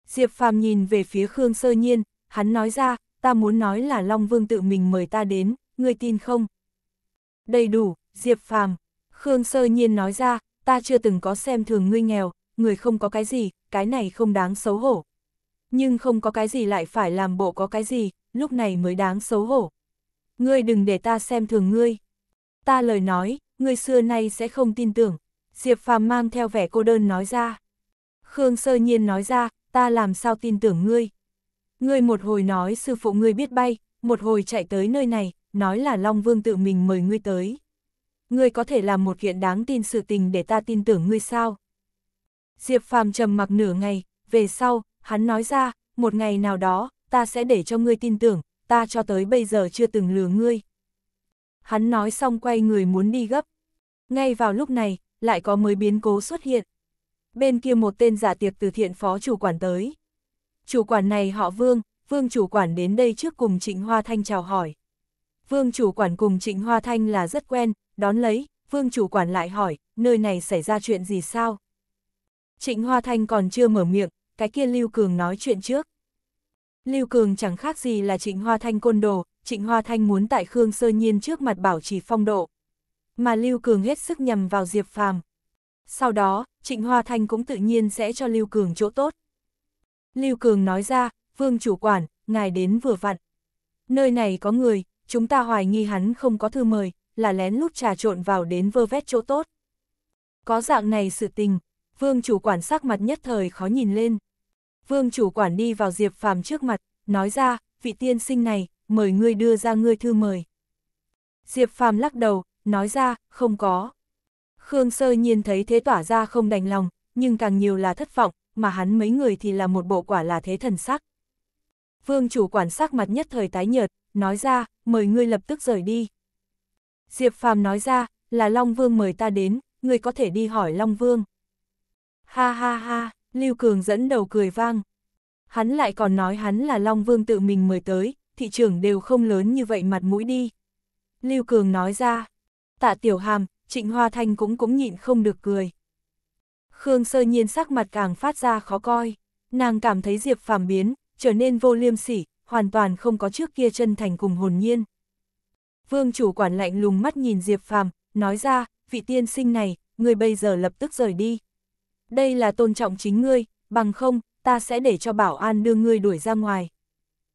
A: Diệp Phàm nhìn về phía Khương Sơ Nhiên, hắn nói ra, ta muốn nói là Long Vương tự mình mời ta đến, ngươi tin không? Đầy đủ, Diệp Phàm Khương Sơ Nhiên nói ra, ta chưa từng có xem thường ngươi nghèo, người không có cái gì, cái này không đáng xấu hổ. Nhưng không có cái gì lại phải làm bộ có cái gì, lúc này mới đáng xấu hổ. Ngươi đừng để ta xem thường ngươi. Ta lời nói, ngươi xưa nay sẽ không tin tưởng. Diệp Phàm mang theo vẻ cô đơn nói ra. Khương Sơ Nhiên nói ra, ta làm sao tin tưởng ngươi. Ngươi một hồi nói sư phụ ngươi biết bay, một hồi chạy tới nơi này, nói là Long Vương tự mình mời ngươi tới ngươi có thể làm một kiện đáng tin sự tình để ta tin tưởng ngươi sao? Diệp Phàm trầm mặc nửa ngày, về sau, hắn nói ra, một ngày nào đó, ta sẽ để cho ngươi tin tưởng, ta cho tới bây giờ chưa từng lừa ngươi. Hắn nói xong quay người muốn đi gấp. Ngay vào lúc này, lại có mới biến cố xuất hiện. Bên kia một tên giả tiệc từ thiện phó chủ quản tới. Chủ quản này họ Vương, Vương chủ quản đến đây trước cùng Trịnh Hoa Thanh chào hỏi. Vương chủ quản cùng Trịnh Hoa Thanh là rất quen, đón lấy, vương chủ quản lại hỏi, nơi này xảy ra chuyện gì sao? Trịnh Hoa Thanh còn chưa mở miệng, cái kia Lưu Cường nói chuyện trước. Lưu Cường chẳng khác gì là Trịnh Hoa Thanh côn đồ, Trịnh Hoa Thanh muốn tại Khương Sơ Nhiên trước mặt bảo trì phong độ. Mà Lưu Cường hết sức nhằm vào Diệp Phàm. Sau đó, Trịnh Hoa Thanh cũng tự nhiên sẽ cho Lưu Cường chỗ tốt. Lưu Cường nói ra, Vương chủ quản, ngài đến vừa vặn. Nơi này có người, chúng ta hoài nghi hắn không có thư mời, là lén lút trà trộn vào đến vơ vét chỗ tốt. Có dạng này sự tình, vương chủ quản sắc mặt nhất thời khó nhìn lên. Vương chủ quản đi vào Diệp Phàm trước mặt, nói ra, vị tiên sinh này, mời ngươi đưa ra ngươi thư mời. Diệp Phàm lắc đầu, nói ra, không có. Khương Sơ Nhiên thấy thế tỏa ra không đành lòng, nhưng càng nhiều là thất vọng, mà hắn mấy người thì là một bộ quả là thế thần sắc. Vương chủ quản sắc mặt nhất thời tái nhợt, nói ra, mời ngươi lập tức rời đi. Diệp Phàm nói ra, là Long Vương mời ta đến, người có thể đi hỏi Long Vương. Ha ha ha, Lưu Cường dẫn đầu cười vang. Hắn lại còn nói hắn là Long Vương tự mình mời tới, thị trường đều không lớn như vậy mặt mũi đi. Lưu Cường nói ra, tạ tiểu hàm, trịnh Hoa Thanh cũng cũng nhịn không được cười. Khương sơ nhiên sắc mặt càng phát ra khó coi, nàng cảm thấy Diệp Phàm biến, trở nên vô liêm sỉ, hoàn toàn không có trước kia chân thành cùng hồn nhiên. Vương chủ quản lạnh lùng mắt nhìn Diệp Phàm, nói ra, vị tiên sinh này, ngươi bây giờ lập tức rời đi. Đây là tôn trọng chính ngươi, bằng không, ta sẽ để cho bảo an đưa ngươi đuổi ra ngoài.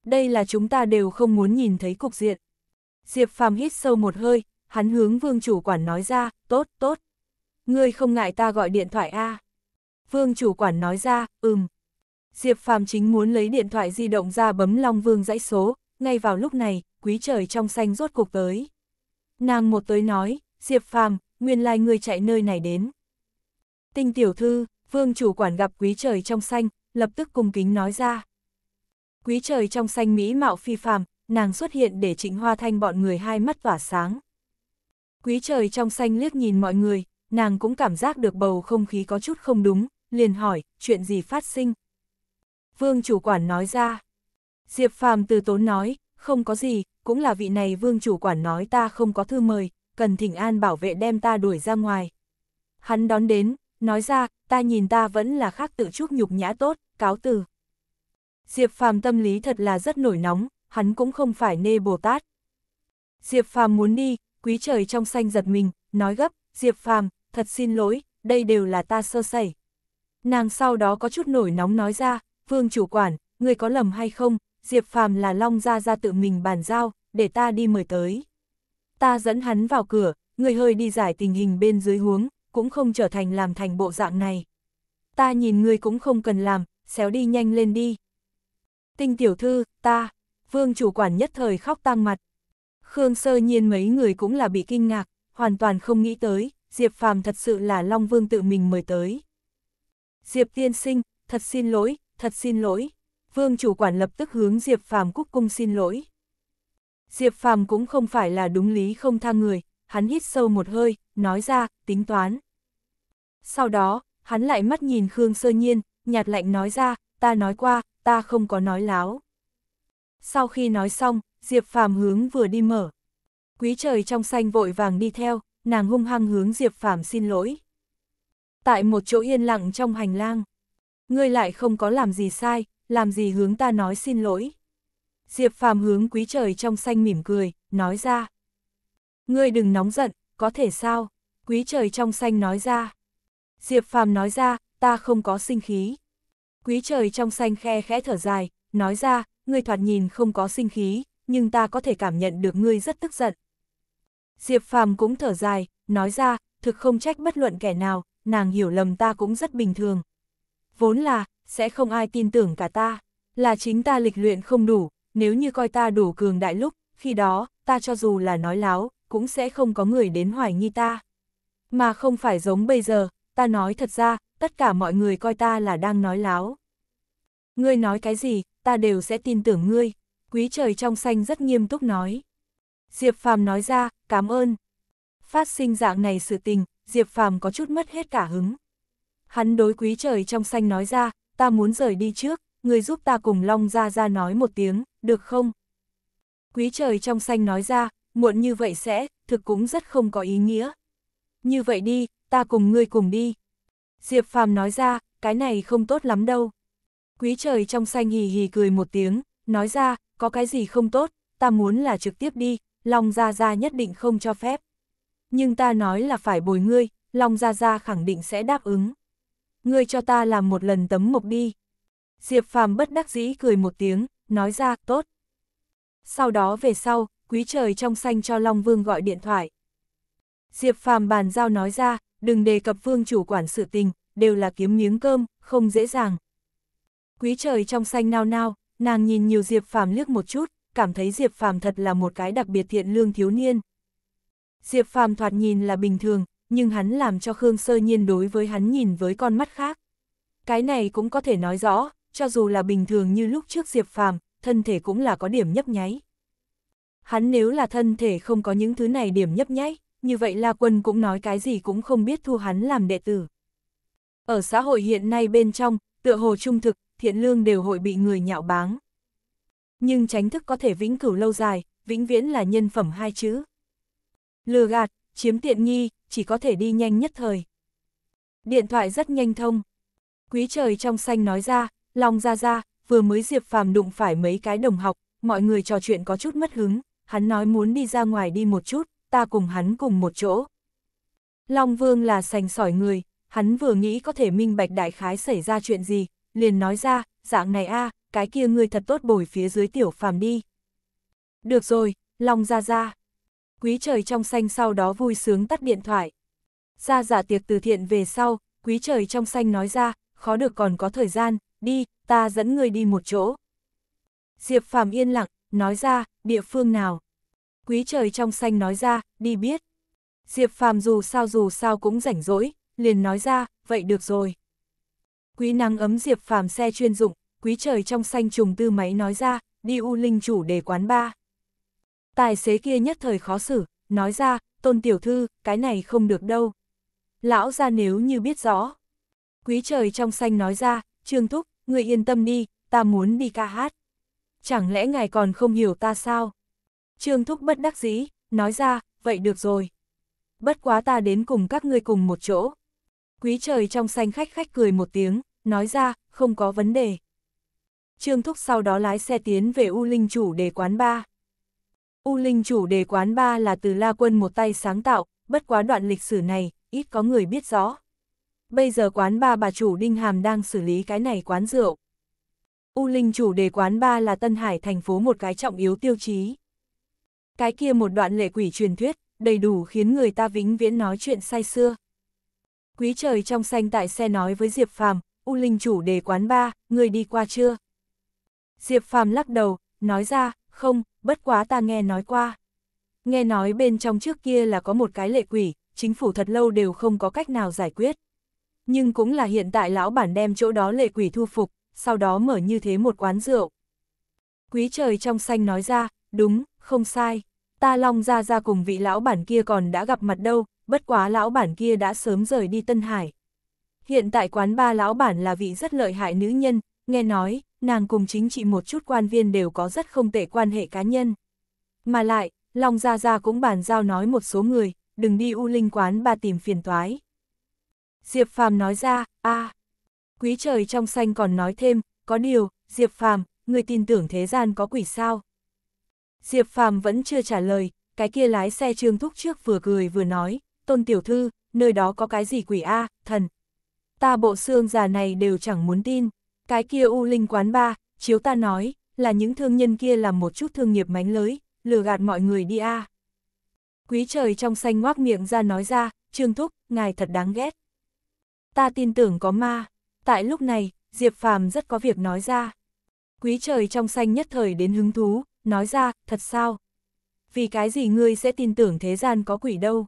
A: Đây là chúng ta đều không muốn nhìn thấy cục diện. Diệp Phàm hít sâu một hơi, hắn hướng vương chủ quản nói ra, tốt, tốt. Ngươi không ngại ta gọi điện thoại a à? Vương chủ quản nói ra, ừm. Diệp Phàm chính muốn lấy điện thoại di động ra bấm Long Vương dãy số, ngay vào lúc này, quý trời trong xanh rốt cuộc tới. Nàng một tới nói, Diệp Phàm, nguyên lai người chạy nơi này đến. Tinh tiểu thư, vương chủ quản gặp quý trời trong xanh, lập tức cung kính nói ra. Quý trời trong xanh mỹ mạo phi phàm, nàng xuất hiện để trịnh hoa thanh bọn người hai mắt tỏa sáng. Quý trời trong xanh liếc nhìn mọi người, nàng cũng cảm giác được bầu không khí có chút không đúng, liền hỏi, chuyện gì phát sinh? Vương chủ quản nói ra. Diệp phàm từ tốn nói, không có gì, cũng là vị này vương chủ quản nói ta không có thư mời, cần thỉnh an bảo vệ đem ta đuổi ra ngoài. Hắn đón đến, nói ra, ta nhìn ta vẫn là khác tự chuốc nhục nhã tốt, cáo từ. Diệp Phàm tâm lý thật là rất nổi nóng, hắn cũng không phải nê Bồ Tát. Diệp Phàm muốn đi, quý trời trong xanh giật mình, nói gấp, Diệp Phàm thật xin lỗi, đây đều là ta sơ sẩy. Nàng sau đó có chút nổi nóng nói ra, vương chủ quản, người có lầm hay không, Diệp Phàm là Long Gia Gia tự mình bàn giao, để ta đi mời tới. Ta dẫn hắn vào cửa, người hơi đi giải tình hình bên dưới huống, cũng không trở thành làm thành bộ dạng này. Ta nhìn người cũng không cần làm, xéo đi nhanh lên đi. Tinh tiểu thư, ta, vương chủ quản nhất thời khóc tăng mặt. Khương sơ nhiên mấy người cũng là bị kinh ngạc, hoàn toàn không nghĩ tới, Diệp Phàm thật sự là Long Vương tự mình mời tới. Diệp tiên sinh, thật xin lỗi, thật xin lỗi. Vương chủ quản lập tức hướng Diệp Phàm cúc cung xin lỗi. Diệp Phàm cũng không phải là đúng lý không tha người, hắn hít sâu một hơi, nói ra, tính toán. Sau đó, hắn lại mắt nhìn Khương Sơ Nhiên, nhạt lạnh nói ra, ta nói qua, ta không có nói láo. Sau khi nói xong, Diệp Phàm hướng vừa đi mở. Quý trời trong xanh vội vàng đi theo, nàng hung hăng hướng Diệp Phàm xin lỗi. Tại một chỗ yên lặng trong hành lang, ngươi lại không có làm gì sai, làm gì hướng ta nói xin lỗi. Diệp phàm hướng quý trời trong xanh mỉm cười, nói ra. Ngươi đừng nóng giận, có thể sao? Quý trời trong xanh nói ra. Diệp phàm nói ra, ta không có sinh khí. Quý trời trong xanh khe khẽ thở dài, nói ra, ngươi thoạt nhìn không có sinh khí, nhưng ta có thể cảm nhận được ngươi rất tức giận. Diệp phàm cũng thở dài, nói ra, thực không trách bất luận kẻ nào, nàng hiểu lầm ta cũng rất bình thường, vốn là, sẽ không ai tin tưởng cả ta, là chính ta lịch luyện không đủ, nếu như coi ta đủ cường đại lúc, khi đó, ta cho dù là nói láo, cũng sẽ không có người đến hoài nghi ta. Mà không phải giống bây giờ, ta nói thật ra, tất cả mọi người coi ta là đang nói láo. Ngươi nói cái gì, ta đều sẽ tin tưởng ngươi, quý trời trong xanh rất nghiêm túc nói. Diệp Phàm nói ra, cảm ơn. Phát sinh dạng này sự tình, Diệp Phàm có chút mất hết cả hứng hắn đối quý trời trong xanh nói ra, ta muốn rời đi trước, người giúp ta cùng Long Gia Gia nói một tiếng, được không? Quý trời trong xanh nói ra, muộn như vậy sẽ, thực cũng rất không có ý nghĩa. Như vậy đi, ta cùng ngươi cùng đi. Diệp Phàm nói ra, cái này không tốt lắm đâu. Quý trời trong xanh hì hì cười một tiếng, nói ra, có cái gì không tốt, ta muốn là trực tiếp đi, Long Gia Gia nhất định không cho phép. Nhưng ta nói là phải bồi ngươi, Long Gia Gia khẳng định sẽ đáp ứng ngươi cho ta làm một lần tấm mộc đi. Diệp Phàm bất đắc dĩ cười một tiếng, nói ra, tốt. Sau đó về sau, quý trời trong xanh cho Long Vương gọi điện thoại. Diệp Phàm bàn giao nói ra, đừng đề cập vương chủ quản sự tình, đều là kiếm miếng cơm, không dễ dàng. Quý trời trong xanh nao nao, nàng nhìn nhiều Diệp Phàm liếc một chút, cảm thấy Diệp Phàm thật là một cái đặc biệt thiện lương thiếu niên. Diệp Phàm thoạt nhìn là bình thường, nhưng hắn làm cho Khương Sơ Nhiên đối với hắn nhìn với con mắt khác. Cái này cũng có thể nói rõ, cho dù là bình thường như lúc trước Diệp Phàm, thân thể cũng là có điểm nhấp nháy. Hắn nếu là thân thể không có những thứ này điểm nhấp nháy, như vậy La Quân cũng nói cái gì cũng không biết thu hắn làm đệ tử. Ở xã hội hiện nay bên trong, tựa hồ trung thực, thiện lương đều hội bị người nhạo báng. Nhưng tránh thức có thể vĩnh cửu lâu dài, vĩnh viễn là nhân phẩm hai chữ. Lừa gạt, chiếm tiện nghi, chỉ có thể đi nhanh nhất thời. Điện thoại rất nhanh thông. Quý trời trong xanh nói ra, lòng ra ra, vừa mới Diệp Phàm đụng phải mấy cái đồng học, mọi người trò chuyện có chút mất hứng, hắn nói muốn đi ra ngoài đi một chút, ta cùng hắn cùng một chỗ. Long Vương là sành sỏi người, hắn vừa nghĩ có thể minh bạch đại khái xảy ra chuyện gì, liền nói ra, dạng này a, cái kia ngươi thật tốt bồi phía dưới tiểu phàm đi. Được rồi, Long ra ra quý trời trong xanh sau đó vui sướng tắt điện thoại. Ra giả dạ tiệc từ thiện về sau, quý trời trong xanh nói ra, khó được còn có thời gian, đi, ta dẫn người đi một chỗ. Diệp Phạm yên lặng, nói ra, địa phương nào. Quý trời trong xanh nói ra, đi biết. Diệp Phạm dù sao dù sao cũng rảnh rỗi, liền nói ra, vậy được rồi. Quý nắng ấm Diệp Phạm xe chuyên dụng, quý trời trong xanh trùng tư máy nói ra, đi U Linh chủ đề quán ba. Tài xế kia nhất thời khó xử, nói ra, tôn tiểu thư, cái này không được đâu. Lão ra nếu như biết rõ. Quý trời trong xanh nói ra, Trương Thúc, người yên tâm đi, ta muốn đi ca hát. Chẳng lẽ ngài còn không hiểu ta sao? Trương Thúc bất đắc dĩ, nói ra, vậy được rồi. Bất quá ta đến cùng các ngươi cùng một chỗ. Quý trời trong xanh khách khách cười một tiếng, nói ra, không có vấn đề. Trương Thúc sau đó lái xe tiến về U Linh chủ để quán ba. U Linh chủ đề quán ba là từ La Quân một tay sáng tạo, bất quá đoạn lịch sử này, ít có người biết rõ. Bây giờ quán ba bà chủ Đinh Hàm đang xử lý cái này quán rượu. U Linh chủ đề quán ba là Tân Hải thành phố một cái trọng yếu tiêu chí. Cái kia một đoạn lệ quỷ truyền thuyết, đầy đủ khiến người ta vĩnh viễn nói chuyện say xưa. Quý trời trong xanh tại xe nói với Diệp Phàm, U Linh chủ đề quán ba, người đi qua chưa? Diệp Phàm lắc đầu, nói ra, không, bất quá ta nghe nói qua. Nghe nói bên trong trước kia là có một cái lệ quỷ, chính phủ thật lâu đều không có cách nào giải quyết. Nhưng cũng là hiện tại lão bản đem chỗ đó lệ quỷ thu phục, sau đó mở như thế một quán rượu. Quý trời trong xanh nói ra, đúng, không sai. Ta long ra ra cùng vị lão bản kia còn đã gặp mặt đâu, bất quá lão bản kia đã sớm rời đi Tân Hải. Hiện tại quán ba lão bản là vị rất lợi hại nữ nhân, nghe nói, nàng cùng chính trị một chút quan viên đều có rất không tệ quan hệ cá nhân. Mà lại, Long Gia Gia cũng bàn giao nói một số người, đừng đi U Linh quán ba tìm phiền toái. Diệp Phàm nói ra, a quý trời trong xanh còn nói thêm, có điều, Diệp Phàm người tin tưởng thế gian có quỷ sao. Diệp Phàm vẫn chưa trả lời, cái kia lái xe trương thúc trước vừa cười vừa nói, tôn tiểu thư, nơi đó có cái gì quỷ a thần. Ta bộ xương già này đều chẳng muốn tin. Cái kia U Linh quán ba, chiếu ta nói, là những thương nhân kia làm một chút thương nghiệp mánh lới, lừa gạt mọi người đi a. À. Quý trời trong xanh ngoác miệng ra nói ra, Trương Thúc, ngài thật đáng ghét. Ta tin tưởng có ma, tại lúc này, Diệp Phàm rất có việc nói ra. Quý trời trong xanh nhất thời đến hứng thú, nói ra, thật sao? Vì cái gì ngươi sẽ tin tưởng thế gian có quỷ đâu?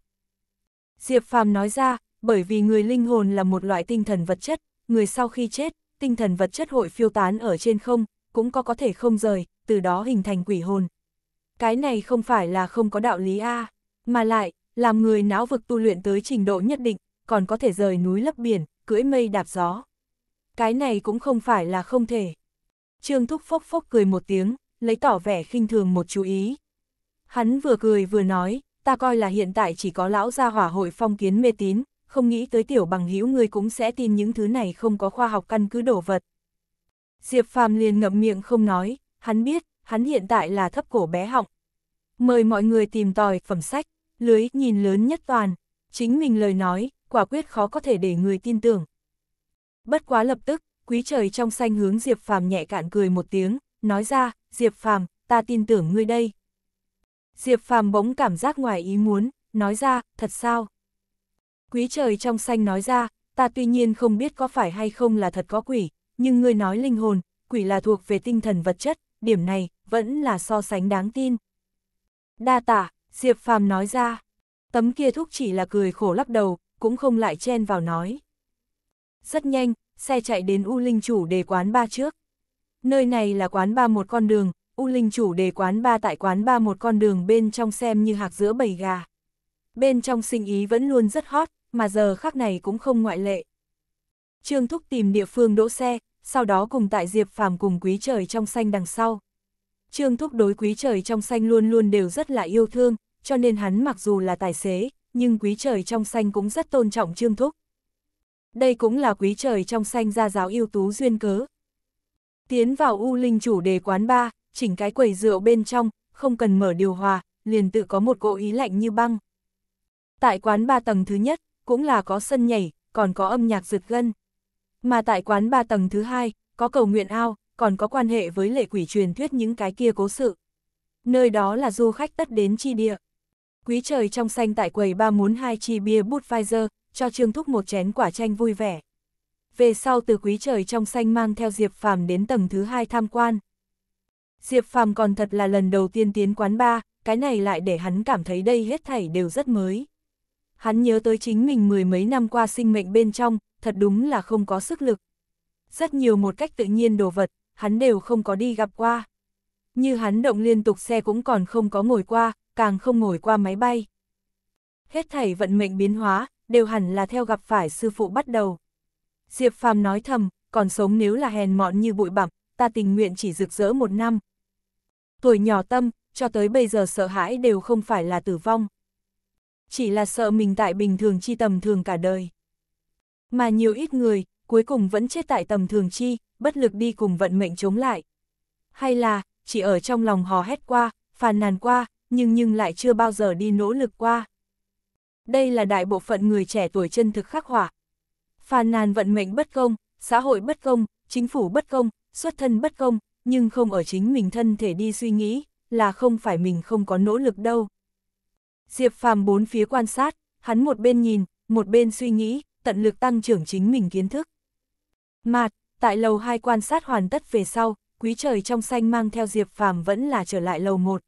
A: Diệp Phàm nói ra, bởi vì người linh hồn là một loại tinh thần vật chất, người sau khi chết, tinh thần vật chất hội phiêu tán ở trên không, cũng có có thể không rời, từ đó hình thành quỷ hồn. Cái này không phải là không có đạo lý A, mà lại, làm người não vực tu luyện tới trình độ nhất định, còn có thể rời núi lấp biển, cưỡi mây đạp gió. Cái này cũng không phải là không thể. Trương Thúc phốc phốc cười một tiếng, lấy tỏ vẻ khinh thường một chú ý. Hắn vừa cười vừa nói, ta coi là hiện tại chỉ có lão gia hỏa hội phong kiến mê tín, không nghĩ tới tiểu bằng hữu người cũng sẽ tin những thứ này không có khoa học căn cứ đổ vật. Diệp Phàm liền ngậm miệng không nói, hắn biết, hắn hiện tại là thấp cổ bé họng. Mời mọi người tìm tòi phẩm sách, lưới nhìn lớn nhất toàn, chính mình lời nói, quả quyết khó có thể để người tin tưởng. Bất quá lập tức, quý trời trong xanh hướng Diệp Phàm nhẹ cạn cười một tiếng, nói ra, Diệp Phàm ta tin tưởng ngươi đây. Diệp Phàm bỗng cảm giác ngoài ý muốn, nói ra, thật sao? Quý trời trong xanh nói ra, ta tuy nhiên không biết có phải hay không là thật có quỷ, nhưng ngươi nói linh hồn, quỷ là thuộc về tinh thần vật chất, điểm này vẫn là so sánh đáng tin. Đa tả, Diệp Phàm nói ra, tấm kia thúc chỉ là cười khổ lắc đầu, cũng không lại chen vào nói. Rất nhanh, xe chạy đến U Linh chủ đề quán ba trước. Nơi này là quán ba một con đường, U Linh chủ đề quán ba tại quán ba một con đường bên trong xem như hạc giữa bầy gà. Bên trong sinh ý vẫn luôn rất hot, mà giờ khắc này cũng không ngoại lệ. Trương Thúc tìm địa phương đỗ xe, sau đó cùng tại Diệp Phàm cùng Quý Trời trong xanh đằng sau. Trương Thúc đối Quý Trời trong xanh luôn luôn đều rất là yêu thương, cho nên hắn mặc dù là tài xế, nhưng Quý Trời trong xanh cũng rất tôn trọng Trương Thúc. Đây cũng là Quý Trời trong xanh gia giáo yêu tú duyên cớ. Tiến vào U Linh chủ đề quán ba, chỉnh cái quầy rượu bên trong, không cần mở điều hòa, liền tự có một cỗ ý lạnh như băng. Tại quán ba tầng thứ nhất, cũng là có sân nhảy, còn có âm nhạc rượt gân. Mà tại quán ba tầng thứ hai, có cầu nguyện ao, còn có quan hệ với lệ quỷ truyền thuyết những cái kia cố sự. Nơi đó là du khách tất đến chi địa. Quý trời trong xanh tại quầy ba muốn hai chi bia bút Pfizer, cho Trương Thúc một chén quả chanh vui vẻ. Về sau từ quý trời trong xanh mang theo Diệp Phàm đến tầng thứ hai tham quan. Diệp Phàm còn thật là lần đầu tiên tiến quán ba, cái này lại để hắn cảm thấy đây hết thảy đều rất mới hắn nhớ tới chính mình mười mấy năm qua sinh mệnh bên trong, thật đúng là không có sức lực. Rất nhiều một cách tự nhiên đồ vật, hắn đều không có đi gặp qua. Như hắn động liên tục xe cũng còn không có ngồi qua, càng không ngồi qua máy bay. Hết thảy vận mệnh biến hóa, đều hẳn là theo gặp phải sư phụ bắt đầu. Diệp Phàm nói thầm, còn sống nếu là hèn mọn như bụi bặm, ta tình nguyện chỉ rực rỡ một năm. Tuổi nhỏ tâm, cho tới bây giờ sợ hãi đều không phải là tử vong chỉ là sợ mình tại bình thường chi tầm thường cả đời. Mà nhiều ít người, cuối cùng vẫn chết tại tầm thường chi, bất lực đi cùng vận mệnh chống lại. Hay là, chỉ ở trong lòng hò hét qua, phàn nàn qua, nhưng nhưng lại chưa bao giờ đi nỗ lực qua. Đây là đại bộ phận người trẻ tuổi chân thực khắc họa. Phàn nàn vận mệnh bất công, xã hội bất công, chính phủ bất công, xuất thân bất công, nhưng không ở chính mình thân thể đi suy nghĩ, là không phải mình không có nỗ lực đâu. Diệp Phàm bốn phía quan sát, hắn một bên nhìn, một bên suy nghĩ, tận lực tăng trưởng chính mình kiến thức. Mạt, tại lầu 2 quan sát hoàn tất về sau, quý trời trong xanh mang theo Diệp Phàm vẫn là trở lại lầu 1.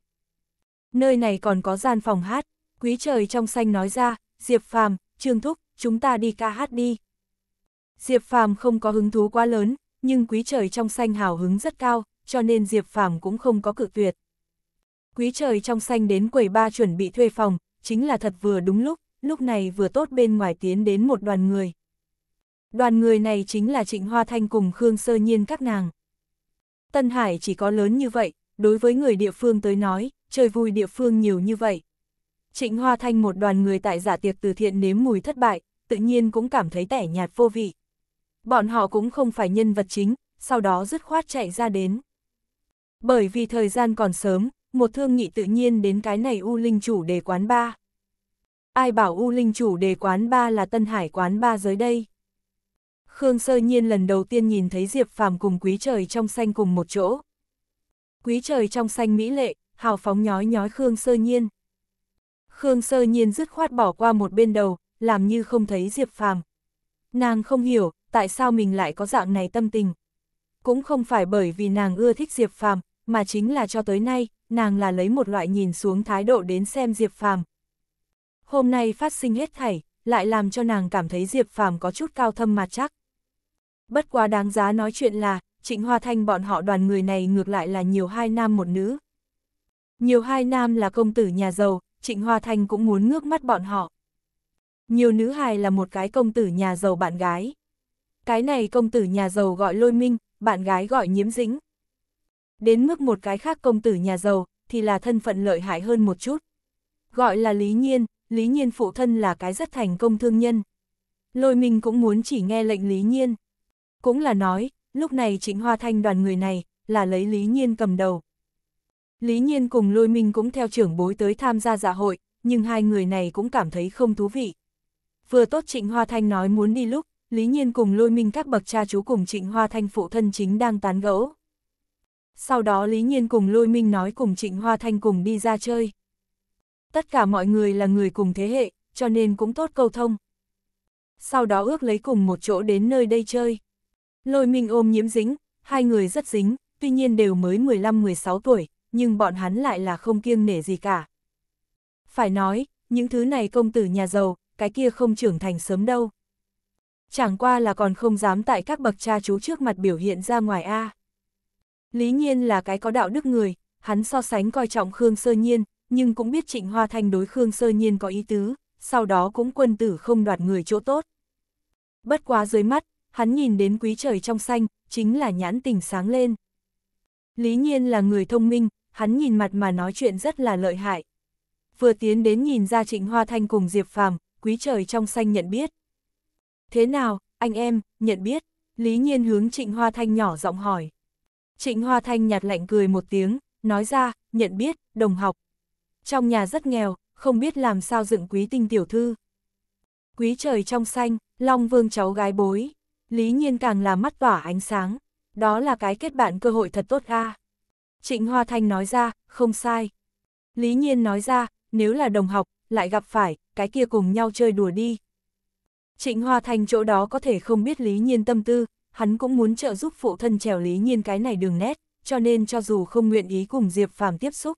A: Nơi này còn có gian phòng hát, quý trời trong xanh nói ra, Diệp Phàm, Trương Thúc, chúng ta đi ca hát đi. Diệp Phàm không có hứng thú quá lớn, nhưng quý trời trong xanh hào hứng rất cao, cho nên Diệp Phàm cũng không có cự tuyệt. Quý trời trong xanh đến quầy ba chuẩn bị thuê phòng, chính là thật vừa đúng lúc, lúc này vừa tốt bên ngoài tiến đến một đoàn người. Đoàn người này chính là Trịnh Hoa Thanh cùng Khương Sơ Nhiên các nàng. Tân Hải chỉ có lớn như vậy, đối với người địa phương tới nói, chơi vui địa phương nhiều như vậy. Trịnh Hoa Thanh một đoàn người tại giả tiệc từ thiện nếm mùi thất bại, tự nhiên cũng cảm thấy tẻ nhạt vô vị. Bọn họ cũng không phải nhân vật chính, sau đó dứt khoát chạy ra đến. Bởi vì thời gian còn sớm, một thương nghị tự nhiên đến cái này U Linh chủ đề quán ba. Ai bảo U Linh chủ đề quán ba là Tân Hải quán ba dưới đây? Khương Sơ Nhiên lần đầu tiên nhìn thấy Diệp Phàm cùng Quý Trời trong xanh cùng một chỗ. Quý Trời trong xanh mỹ lệ, hào phóng nhói nhói Khương Sơ Nhiên. Khương Sơ Nhiên dứt khoát bỏ qua một bên đầu, làm như không thấy Diệp Phàm. Nàng không hiểu, tại sao mình lại có dạng này tâm tình. Cũng không phải bởi vì nàng ưa thích Diệp Phàm, mà chính là cho tới nay, nàng là lấy một loại nhìn xuống thái độ đến xem Diệp Phàm. Hôm nay phát sinh hết thảy, lại làm cho nàng cảm thấy Diệp Phàm có chút cao thâm mà chắc. Bất quá đáng giá nói chuyện là, Trịnh Hoa Thanh bọn họ đoàn người này ngược lại là nhiều hai nam một nữ. Nhiều hai nam là công tử nhà giàu, Trịnh Hoa Thanh cũng muốn ngước mắt bọn họ. Nhiều nữ hài là một cái công tử nhà giàu bạn gái. Cái này công tử nhà giàu gọi lôi minh, bạn gái gọi nhiễm dính đến mức một cái khác công tử nhà giàu, thì là thân phận lợi hại hơn một chút. Gọi là Lý Nhiên, Lý Nhiên phụ thân là cái rất thành công thương nhân. Lôi Minh cũng muốn chỉ nghe lệnh Lý Nhiên. Cũng là nói, lúc này Trịnh Hoa Thanh đoàn người này, là lấy Lý Nhiên cầm đầu. Lý Nhiên cùng Lôi Minh cũng theo trưởng bối tới tham gia dạ hội, nhưng hai người này cũng cảm thấy không thú vị. Vừa tốt Trịnh Hoa Thanh nói muốn đi lúc, Lý Nhiên cùng Lôi Minh các bậc cha chú cùng Trịnh Hoa Thanh phụ thân chính đang tán gẫu. Sau đó Lý Nhiên cùng Lôi Minh nói cùng Trịnh Hoa Thanh cùng đi ra chơi. Tất cả mọi người là người cùng thế hệ, cho nên cũng tốt câu thông. Sau đó ước lấy cùng một chỗ đến nơi đây chơi. Lôi Minh ôm nhiễm dính, hai người rất dính, tuy nhiên đều mới 15-16 tuổi, nhưng bọn hắn lại là không kiêng nể gì cả. Phải nói, những thứ này công tử nhà giàu, cái kia không trưởng thành sớm đâu. Chẳng qua là còn không dám tại các bậc cha chú trước mặt biểu hiện ra ngoài A. Lý Nhiên là cái có đạo đức người, hắn so sánh coi trọng Khương Sơ Nhiên, nhưng cũng biết Trịnh Hoa Thanh đối Khương Sơ Nhiên có ý tứ, sau đó cũng quân tử không đoạt người chỗ tốt. Bất quá dưới mắt, hắn nhìn đến quý trời trong xanh, chính là nhãn tình sáng lên. Lý Nhiên là người thông minh, hắn nhìn mặt mà nói chuyện rất là lợi hại. Vừa tiến đến nhìn ra Trịnh Hoa Thanh cùng Diệp Phàm, quý trời trong xanh nhận biết. Thế nào, anh em, nhận biết? Lý Nhiên hướng Trịnh Hoa Thanh nhỏ giọng hỏi. Trịnh Hoa Thanh nhạt lạnh cười một tiếng, nói ra, nhận biết, đồng học. Trong nhà rất nghèo, không biết làm sao dựng quý tinh tiểu thư. Quý trời trong xanh, Long Vương cháu gái bối, Lý Nhiên càng là mắt tỏa ánh sáng, đó là cái kết bạn cơ hội thật tốt a. Trịnh Hoa Thanh nói ra, không sai. Lý Nhiên nói ra, nếu là đồng học, lại gặp phải, cái kia cùng nhau chơi đùa đi. Trịnh Hoa Thanh chỗ đó có thể không biết Lý Nhiên tâm tư, hắn cũng muốn trợ giúp phụ thân trèo Lý Nhiên cái này đường nét, cho nên cho dù không nguyện ý cùng Diệp Phàm tiếp xúc,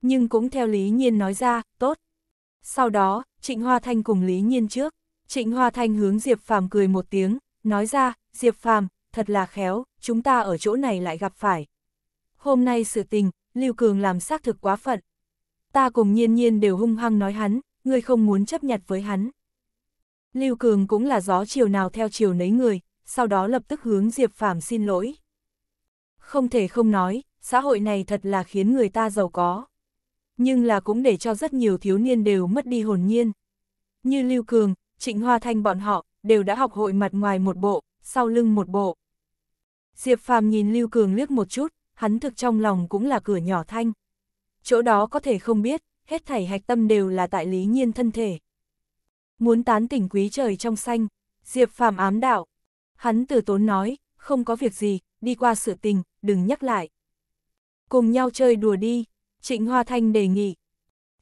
A: nhưng cũng theo Lý Nhiên nói ra, tốt. Sau đó, Trịnh Hoa Thanh cùng Lý Nhiên trước, Trịnh Hoa Thanh hướng Diệp Phàm cười một tiếng, nói ra, Diệp Phàm thật là khéo, chúng ta ở chỗ này lại gặp phải. Hôm nay sự tình, Lưu Cường làm xác thực quá phận. Ta cùng nhiên nhiên đều hung hăng nói hắn, ngươi không muốn chấp nhặt với hắn. Lưu Cường cũng là gió chiều nào theo chiều nấy người, sau đó lập tức hướng Diệp Phạm xin lỗi. Không thể không nói, xã hội này thật là khiến người ta giàu có. Nhưng là cũng để cho rất nhiều thiếu niên đều mất đi hồn nhiên. Như Lưu Cường, Trịnh Hoa Thanh bọn họ, đều đã học hội mặt ngoài một bộ, sau lưng một bộ. Diệp Phạm nhìn Lưu Cường liếc một chút, hắn thực trong lòng cũng là cửa nhỏ thanh. Chỗ đó có thể không biết, hết thảy hạch tâm đều là tại lý nhiên thân thể. Muốn tán tỉnh quý trời trong xanh, Diệp Phạm ám đạo, Hắn từ tốn nói, không có việc gì, đi qua sự tình, đừng nhắc lại. Cùng nhau chơi đùa đi, Trịnh Hoa Thanh đề nghị.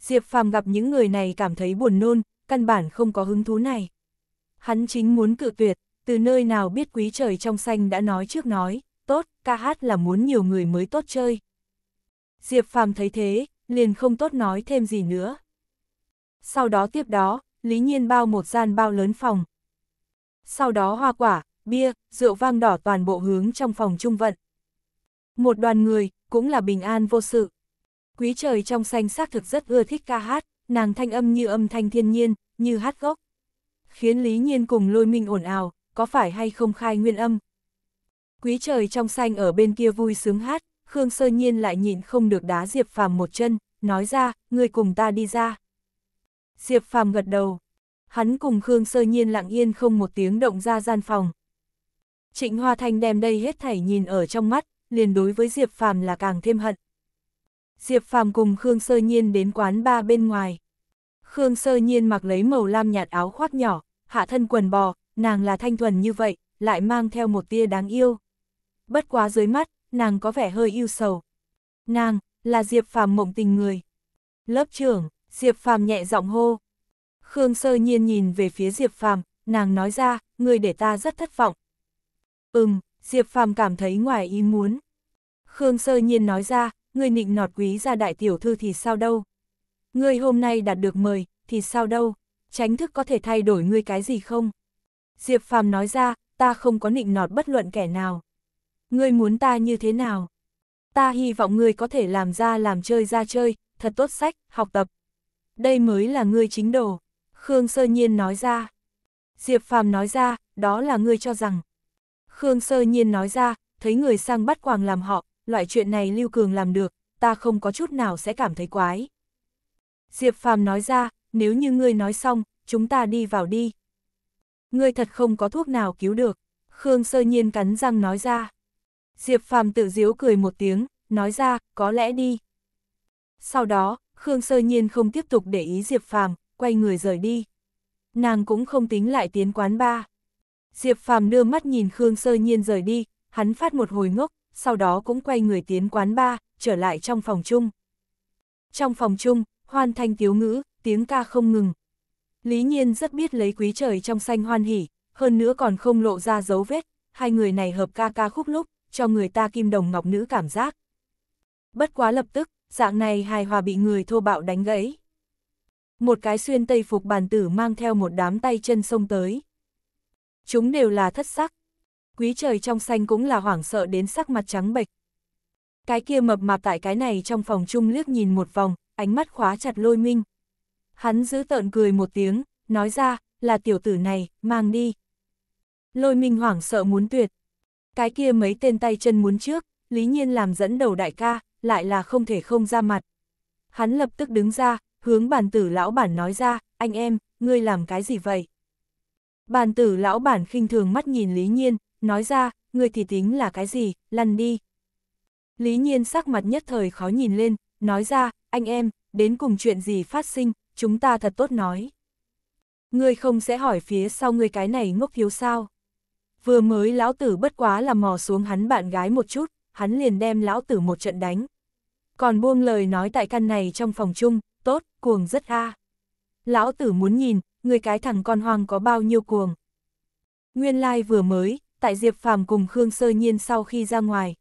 A: Diệp Phàm gặp những người này cảm thấy buồn nôn, căn bản không có hứng thú này. Hắn chính muốn cự tuyệt, từ nơi nào biết quý trời trong xanh đã nói trước nói, tốt, ca hát là muốn nhiều người mới tốt chơi. Diệp Phàm thấy thế, liền không tốt nói thêm gì nữa. Sau đó tiếp đó, Lý Nhiên bao một gian bao lớn phòng. Sau đó hoa quả, bia, rượu vang đỏ toàn bộ hướng trong phòng trung vận. Một đoàn người, cũng là bình an vô sự. Quý trời trong xanh xác thực rất ưa thích ca hát, nàng thanh âm như âm thanh thiên nhiên, như hát gốc. Khiến Lý Nhiên cùng lôi minh ồn ào, có phải hay không khai nguyên âm. Quý trời trong xanh ở bên kia vui sướng hát, Khương Sơ Nhiên lại nhịn không được đá Diệp Phàm một chân, nói ra, người cùng ta đi ra. Diệp Phàm gật đầu. Hắn cùng Khương Sơ Nhiên lặng yên không một tiếng động ra gian phòng, Trịnh Hoa Thanh đem đây hết thảy nhìn ở trong mắt, liền đối với Diệp Phàm là càng thêm hận. Diệp Phàm cùng Khương Sơ Nhiên đến quán ba bên ngoài. Khương Sơ Nhiên mặc lấy màu lam nhạt áo khoác nhỏ, hạ thân quần bò, nàng là thanh thuần như vậy, lại mang theo một tia đáng yêu. Bất quá dưới mắt, nàng có vẻ hơi yêu sầu. Nàng, là Diệp Phàm mộng tình người. Lớp trưởng, Diệp Phàm nhẹ giọng hô. Khương Sơ Nhiên nhìn về phía Diệp Phàm, nàng nói ra, người để ta rất thất vọng, Ừm, Diệp Phàm cảm thấy ngoài ý muốn. Khương Sơ Nhiên nói ra, ngươi nịnh nọt quý gia đại tiểu thư thì sao đâu? Ngươi hôm nay đạt được mời, thì sao đâu? Tránh thức có thể thay đổi ngươi cái gì không? Diệp Phàm nói ra, ta không có nịnh nọt bất luận kẻ nào. Ngươi muốn ta như thế nào? Ta hy vọng ngươi có thể làm ra làm chơi ra chơi, thật tốt sách, học tập. Đây mới là ngươi chính đồ. Khương Sơ Nhiên nói ra. Diệp Phàm nói ra, đó là ngươi cho rằng, Khương Sơ Nhiên nói ra, thấy người sang bắt quàng làm họ, loại chuyện này Lưu Cường làm được, ta không có chút nào sẽ cảm thấy quái. Diệp Phàm nói ra, nếu như ngươi nói xong, chúng ta đi vào đi. Ngươi thật không có thuốc nào cứu được, Khương Sơ Nhiên cắn răng nói ra. Diệp Phàm tự diếu cười một tiếng, nói ra, có lẽ đi. Sau đó, Khương Sơ Nhiên không tiếp tục để ý Diệp Phàm, quay người rời đi. Nàng cũng không tính lại tiến quán ba. Diệp Phàm đưa mắt nhìn Khương Sơ Nhiên rời đi, hắn phát một hồi ngốc, sau đó cũng quay người tiến quán ba, trở lại trong phòng chung. Trong phòng chung, hoan thanh tiếu ngữ, tiếng ca không ngừng. Lý Nhiên rất biết lấy quý trời trong xanh hoan hỉ, hơn nữa còn không lộ ra dấu vết, hai người này hợp ca ca khúc lúc, cho người ta kim đồng ngọc nữ cảm giác. Bất quá lập tức, dạng này hài hòa bị người thô bạo đánh gãy. Một cái xuyên tây phục bàn tử mang theo một đám tay chân sông tới chúng đều là thất sắc. Quý trời trong xanh cũng là hoảng sợ đến sắc mặt trắng bệch. Cái kia mập mạp tại cái này trong phòng chung liếc nhìn một vòng, ánh mắt khóa chặt lôi minh. Hắn giữ tợn cười một tiếng, nói ra, là tiểu tử này, mang đi. Lôi minh hoảng sợ muốn tuyệt. Cái kia mấy tên tay chân muốn trước, lý nhiên làm dẫn đầu đại ca, lại là không thể không ra mặt. Hắn lập tức đứng ra, hướng bản tử lão bản nói ra, anh em, ngươi làm cái gì vậy? Bàn tử lão bản khinh thường mắt nhìn Lý Nhiên, nói ra, người thì tính là cái gì, lăn đi. Lý Nhiên sắc mặt nhất thời khó nhìn lên, nói ra, anh em, đến cùng chuyện gì phát sinh, chúng ta thật tốt nói. người không sẽ hỏi phía sau người cái này ngốc thiếu sao. Vừa mới lão tử bất quá là mò xuống hắn bạn gái một chút, hắn liền đem lão tử một trận đánh. Còn buông lời nói tại căn này trong phòng chung, tốt, cuồng rất a. Lão tử muốn nhìn, người cái thằng con hoang có bao nhiêu cuồng. Nguyên lai like vừa mới, tại Diệp Phàm cùng Khương Sơ Nhiên sau khi ra ngoài.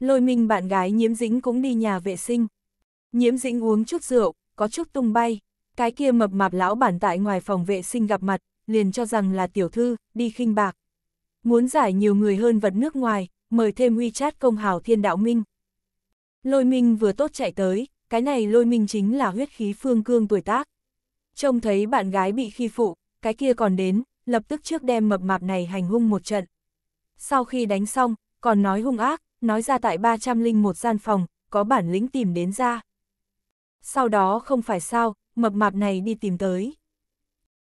A: Lôi minh bạn gái nhiễm dĩnh cũng đi nhà vệ sinh. Nhiễm dĩnh uống chút rượu, có chút tung bay. Cái kia mập mạp lão bản tại ngoài phòng vệ sinh gặp mặt, liền cho rằng là tiểu thư, đi khinh bạc. Muốn giải nhiều người hơn vật nước ngoài, mời thêm WeChat công hào thiên đạo minh. Lôi minh vừa tốt chạy tới, cái này lôi minh chính là huyết khí phương cương tuổi tác. Trông thấy bạn gái bị khi phụ, cái kia còn đến, lập tức trước đem mập mạp này hành hung một trận. Sau khi đánh xong, còn nói hung ác, nói ra tại 301 gian phòng, có bản lĩnh tìm đến ra. Sau đó không phải sao, mập mạp này đi tìm tới.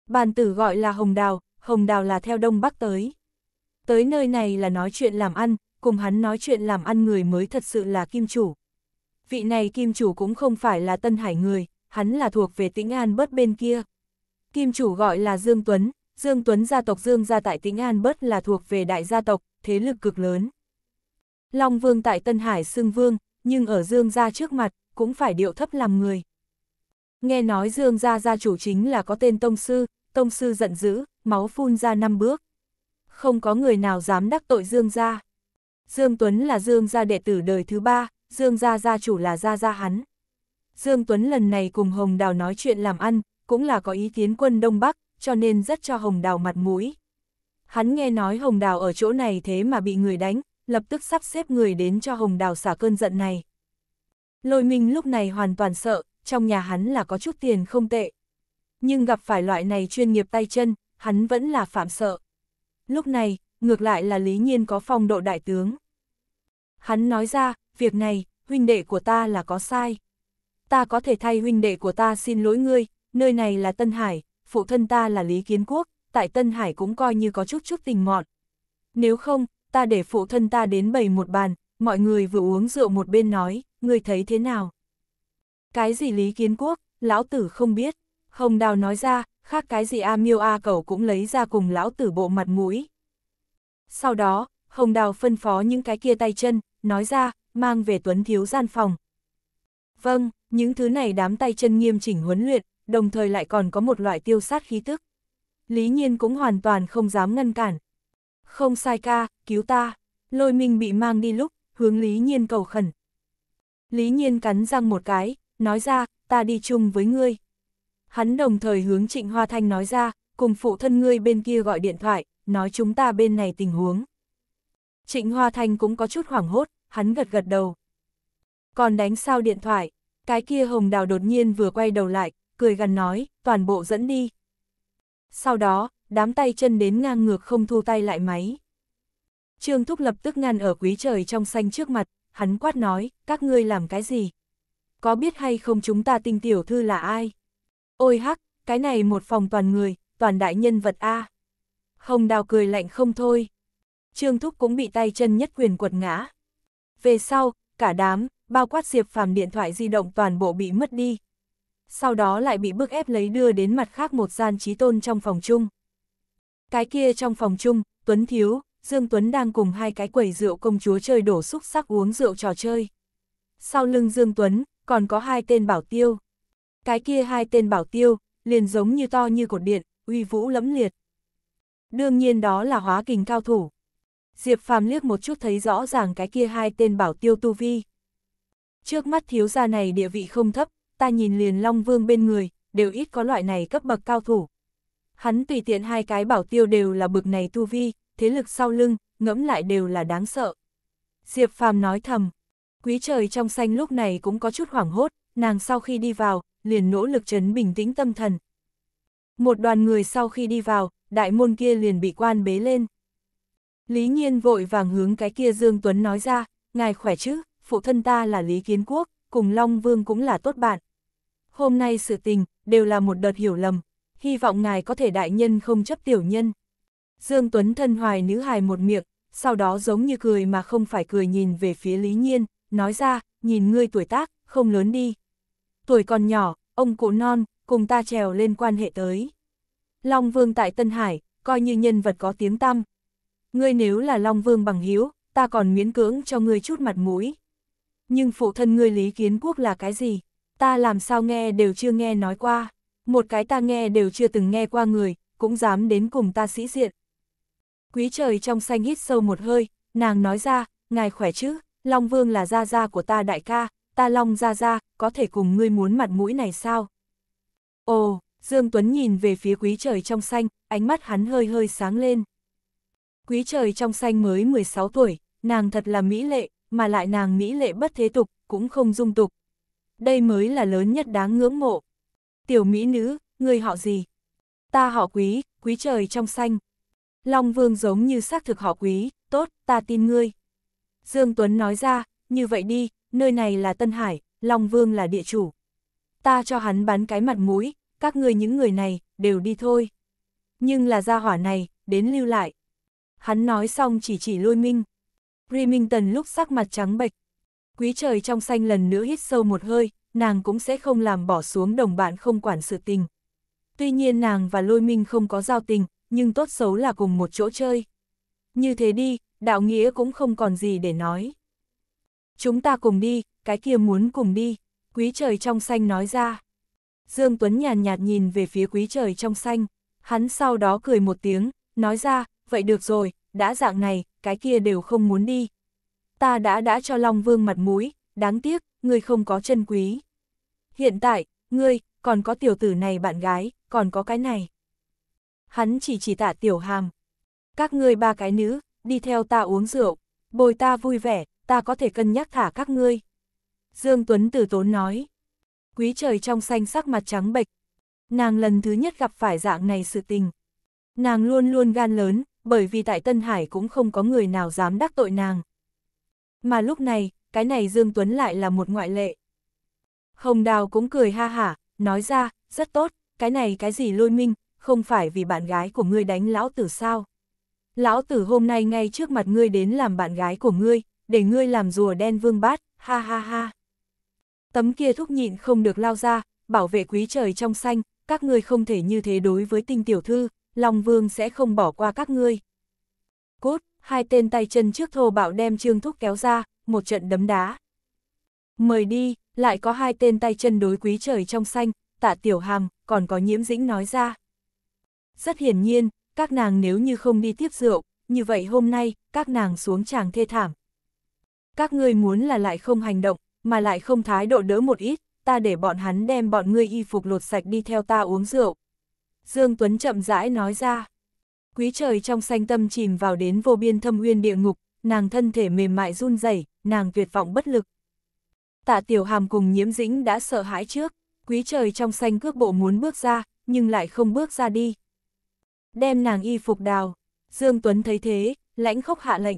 A: Bàn tử gọi là Hồng Đào, Hồng Đào là theo Đông Bắc tới. Tới nơi này là nói chuyện làm ăn, cùng hắn nói chuyện làm ăn người mới thật sự là kim chủ. Vị này kim chủ cũng không phải là Tân Hải người, hắn là thuộc về Tĩnh An Bớt bên kia. Kim chủ gọi là Dương Tuấn, Dương Tuấn gia tộc Dương gia tại Tĩnh An Bớt là thuộc về đại gia tộc, thế lực cực lớn. Long Vương tại Tân Hải xưng Vương, nhưng ở Dương gia trước mặt, cũng phải điệu thấp làm người. Nghe nói Dương gia gia chủ chính là có tên Tông Sư, Tông Sư giận dữ, máu phun ra năm bước. Không có người nào dám đắc tội Dương gia. Dương Tuấn là Dương gia đệ tử đời thứ ba, Dương gia gia chủ là gia gia hắn. Dương Tuấn lần này cùng Hồng Đào nói chuyện làm ăn, cũng là có ý kiến quân Đông Bắc, cho nên rất cho Hồng Đào mặt mũi. Hắn nghe nói Hồng Đào ở chỗ này thế mà bị người đánh, lập tức sắp xếp người đến cho Hồng Đào xả cơn giận này. Lôi Minh lúc này hoàn toàn sợ, trong nhà hắn là có chút tiền không tệ. Nhưng gặp phải loại này chuyên nghiệp tay chân, hắn vẫn là phạm sợ. Lúc này, ngược lại là lý nhiên có phong độ đại tướng. Hắn nói ra, việc này, huynh đệ của ta là có sai ta có thể thay huynh đệ của ta xin lỗi ngươi, nơi này là Tân Hải, phụ thân ta là Lý Kiến Quốc, tại Tân Hải cũng coi như có chút chút tình mọn. Nếu không, ta để phụ thân ta đến bày một bàn, mọi người vừa uống rượu một bên nói, ngươi thấy thế nào? Cái gì Lý Kiến Quốc, lão tử không biết. Hồng Đào nói ra, khác cái gì A Miêu A Cẩu cũng lấy ra cùng lão tử bộ mặt mũi. Sau đó, Hồng Đào phân phó những cái kia tay chân, nói ra, mang về Tuấn Thiếu gian phòng. Vâng. Những thứ này đám tay chân nghiêm chỉnh huấn luyện, đồng thời lại còn có một loại tiêu sát khí tức. Lý Nhiên cũng hoàn toàn không dám ngăn cản. Không sai ca, cứu ta. Lôi minh bị mang đi lúc, hướng Lý Nhiên cầu khẩn. Lý Nhiên cắn răng một cái, nói ra, ta đi chung với ngươi. Hắn đồng thời hướng Trịnh Hoa Thanh nói ra, cùng phụ thân ngươi bên kia gọi điện thoại, nói chúng ta bên này tình huống. Trịnh Hoa Thanh cũng có chút hoảng hốt, hắn gật gật đầu. Còn đánh sao điện thoại, cái kia hồng đào đột nhiên vừa quay đầu lại, cười gần nói, toàn bộ dẫn đi. Sau đó, đám tay chân đến ngang ngược không thu tay lại máy. Trương Thúc lập tức ngăn ở quý trời trong xanh trước mặt, hắn quát nói, các ngươi làm cái gì? Có biết hay không chúng ta tinh tiểu thư là ai? Ôi hắc, cái này một phòng toàn người, toàn đại nhân vật A. Hồng đào cười lạnh không thôi. Trương Thúc cũng bị tay chân nhất quyền quật ngã. Về sau, cả đám, bao quát Diệp Phàm điện thoại di động toàn bộ bị mất đi. Sau đó lại bị bức ép lấy đưa đến mặt khác một gian trí tôn trong phòng chung. Cái kia trong phòng chung, Tuấn Thiếu, Dương Tuấn đang cùng hai cái quầy rượu công chúa chơi đổ xúc sắc uống rượu trò chơi. Sau lưng Dương Tuấn, còn có hai tên bảo tiêu. Cái kia hai tên bảo tiêu, liền giống như to như cột điện, uy vũ lẫm liệt. Đương nhiên đó là hóa kình cao thủ. Diệp Phàm liếc một chút thấy rõ ràng cái kia hai tên bảo tiêu tu vi. Trước mắt thiếu gia này địa vị không thấp, ta nhìn liền Long Vương bên người, đều ít có loại này cấp bậc cao thủ. Hắn tùy tiện hai cái bảo tiêu đều là bực này tu vi, thế lực sau lưng, ngẫm lại đều là đáng sợ. Diệp Phàm nói thầm, quý trời trong xanh lúc này cũng có chút hoảng hốt, nàng sau khi đi vào, liền nỗ lực trấn bình tĩnh tâm thần. Một đoàn người sau khi đi vào, đại môn kia liền bị quan bế lên. Lý Nhiên vội vàng hướng cái kia Dương Tuấn nói ra, ngài khỏe chứ? phụ thân ta là Lý Kiến Quốc, cùng Long Vương cũng là tốt bạn. Hôm nay sự tình, đều là một đợt hiểu lầm, hy vọng ngài có thể đại nhân không chấp tiểu nhân. Dương Tuấn thân hoài nữ hài một miệng, sau đó giống như cười mà không phải cười nhìn về phía Lý Nhiên, nói ra, nhìn ngươi tuổi tác, không lớn đi. Tuổi còn nhỏ, ông cụ non, cùng ta trèo lên quan hệ tới. Long Vương tại Tân Hải, coi như nhân vật có tiếng tăm. Ngươi nếu là Long Vương bằng hiếu, ta còn miễn cưỡng cho ngươi chút mặt mũi nhưng phụ thân ngươi Lý Kiến Quốc là cái gì? Ta làm sao nghe đều chưa nghe nói qua, một cái ta nghe đều chưa từng nghe qua người, cũng dám đến cùng ta sĩ diện. Quý trời trong xanh hít sâu một hơi, nàng nói ra, ngài khỏe chứ, Long Vương là gia gia của ta đại ca, ta Long gia gia, có thể cùng ngươi muốn mặt mũi này sao? Ồ, Dương Tuấn nhìn về phía quý trời trong xanh, ánh mắt hắn hơi hơi sáng lên. Quý trời trong xanh mới 16 tuổi, nàng thật là mỹ lệ, mà lại nàng mỹ lệ bất thế tục, cũng không dung tục. Đây mới là lớn nhất đáng ngưỡng mộ. Tiểu mỹ nữ, người họ gì? Ta họ quý, quý trời trong xanh. Long Vương giống như xác thực họ quý, tốt, ta tin ngươi. Dương Tuấn nói ra, như vậy đi, nơi này là Tân Hải, Long Vương là địa chủ. Ta cho hắn bán cái mặt mũi, các ngươi những người này, đều đi thôi. Nhưng là gia hỏa này, đến lưu lại. Hắn nói xong chỉ chỉ lôi minh. Remington lúc sắc mặt trắng bệch. Quý trời trong xanh lần nữa hít sâu một hơi, nàng cũng sẽ không làm bỏ xuống đồng bạn không quản sự tình. Tuy nhiên nàng và lôi minh không có giao tình, nhưng tốt xấu là cùng một chỗ chơi. Như thế đi, đạo nghĩa cũng không còn gì để nói. Chúng ta cùng đi, cái kia muốn cùng đi, quý trời trong xanh nói ra. Dương Tuấn nhàn nhạt nhìn về phía quý trời trong xanh, hắn sau đó cười một tiếng, nói ra, vậy được rồi, đã dạng này, cái kia đều không muốn đi. Ta đã đã cho Long Vương mặt mũi, đáng tiếc, ngươi không có chân quý. Hiện tại, ngươi, còn có tiểu tử này bạn gái, còn có cái này. Hắn chỉ chỉ tạ tiểu hàm. Các ngươi ba cái nữ, đi theo ta uống rượu, bồi ta vui vẻ, ta có thể cân nhắc thả các ngươi. Dương Tuấn từ tốn nói. Quý trời trong xanh sắc mặt trắng bệch. Nàng lần thứ nhất gặp phải dạng này sự tình. Nàng luôn luôn gan lớn, bởi vì tại Tân Hải cũng không có người nào dám đắc tội nàng. Mà lúc này, cái này Dương Tuấn lại là một ngoại lệ. Hồng Đào cũng cười ha hả, nói ra, rất tốt, cái này cái gì lôi minh, không phải vì bạn gái của ngươi đánh lão tử sao. Lão tử hôm nay ngay trước mặt ngươi đến làm bạn gái của ngươi, để ngươi làm rùa đen vương bát, ha ha ha. Tấm kia thúc nhịn không được lao ra, bảo vệ quý trời trong xanh, các ngươi không thể như thế đối với tinh tiểu thư, Long Vương sẽ không bỏ qua các ngươi. Cốt, hai tên tay chân trước thô bạo đem Trương Thúc kéo ra, một trận đấm đá. Mời đi, lại có hai tên tay chân đối quý trời trong xanh, tạ tiểu hàm, còn có nhiễm dĩnh nói ra. Rất hiển nhiên, các nàng nếu như không đi tiếp rượu, như vậy hôm nay, các nàng xuống tràng thê thảm. Các ngươi muốn là lại không hành động, mà lại không thái độ đỡ một ít, ta để bọn hắn đem bọn ngươi y phục lột sạch đi theo ta uống rượu. Dương Tuấn chậm rãi nói ra. Quý trời trong xanh tâm chìm vào đến vô biên thâm uyên địa ngục, nàng thân thể mềm mại run rẩy, nàng tuyệt vọng bất lực. Tạ Tiểu Hàm cùng Nhiễm Dĩnh đã sợ hãi trước, quý trời trong xanh cước bộ muốn bước ra, nhưng lại không bước ra đi. Đem nàng y phục đào, Dương Tuấn thấy thế, lãnh khốc hạ lệnh.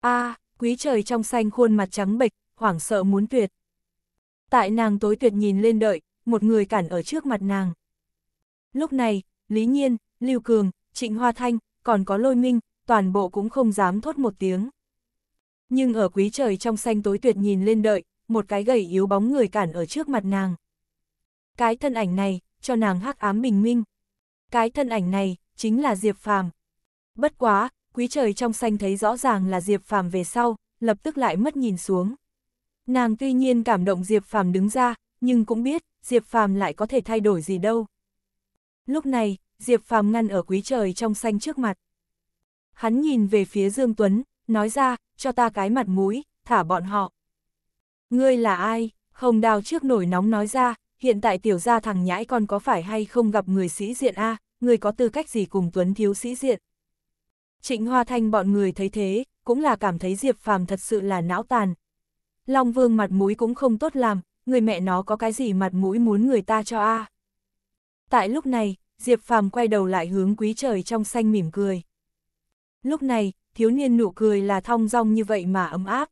A: a à, quý trời trong xanh khuôn mặt trắng bệch, hoảng sợ muốn tuyệt. Tại nàng tối tuyệt nhìn lên đợi, một người cản ở trước mặt nàng. Lúc này, Lý Nhiên, Lưu Cường, Trịnh Hoa Thanh, còn có Lôi Minh, toàn bộ cũng không dám thốt một tiếng. Nhưng ở quý trời trong xanh tối tuyệt nhìn lên đợi, một cái gầy yếu bóng người cản ở trước mặt nàng. Cái thân ảnh này, cho nàng hắc ám bình minh. Cái thân ảnh này, chính là Diệp Phàm. Bất quá, quý trời trong xanh thấy rõ ràng là Diệp Phàm về sau, lập tức lại mất nhìn xuống. Nàng tuy nhiên cảm động Diệp Phàm đứng ra, nhưng cũng biết, Diệp Phàm lại có thể thay đổi gì đâu. Lúc này, Diệp Phàm ngăn ở quý trời trong xanh trước mặt. Hắn nhìn về phía Dương Tuấn, nói ra, cho ta cái mặt mũi, thả bọn họ. Ngươi là ai? Hồng Đào trước nổi nóng nói ra, hiện tại tiểu gia thằng nhãi con có phải hay không gặp người sĩ diện a, à? người có tư cách gì cùng Tuấn thiếu sĩ diện. Trịnh Hoa Thanh bọn người thấy thế, cũng là cảm thấy Diệp Phàm thật sự là não tàn. Long Vương mặt mũi cũng không tốt làm, người mẹ nó có cái gì mặt mũi muốn người ta cho a. À? Tại lúc này, Diệp Phàm quay đầu lại hướng quý trời trong xanh mỉm cười. Lúc này, thiếu niên nụ cười là thong dong như vậy mà ấm áp.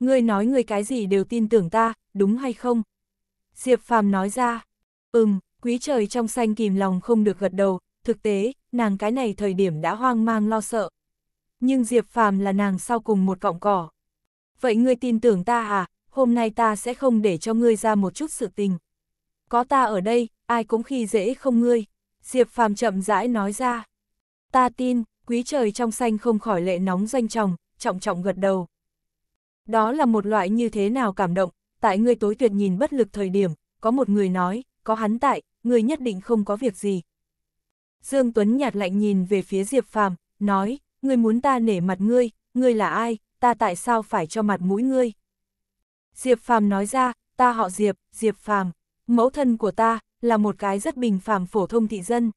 A: Ngươi nói ngươi cái gì đều tin tưởng ta, đúng hay không? Diệp Phàm nói ra, ừm, quý trời trong xanh kìm lòng không được gật đầu, thực tế, nàng cái này thời điểm đã hoang mang lo sợ. Nhưng Diệp Phàm là nàng sau cùng một cọng cỏ. Vậy ngươi tin tưởng ta à, hôm nay ta sẽ không để cho ngươi ra một chút sự tình có ta ở đây, ai cũng khi dễ không ngươi. Diệp Phàm chậm rãi nói ra. Ta tin, quý trời trong xanh không khỏi lệ nóng doanh trọng, trọng trọng gật đầu. Đó là một loại như thế nào cảm động, tại ngươi tối tuyệt nhìn bất lực thời điểm, có một người nói, có hắn tại, ngươi nhất định không có việc gì. Dương Tuấn nhạt lạnh nhìn về phía Diệp Phàm, nói, ngươi muốn ta nể mặt ngươi, ngươi là ai, ta tại sao phải cho mặt mũi ngươi? Diệp Phàm nói ra, ta họ Diệp, Diệp Phàm mẫu thân của ta là một cái rất bình phàm phổ thông thị dân.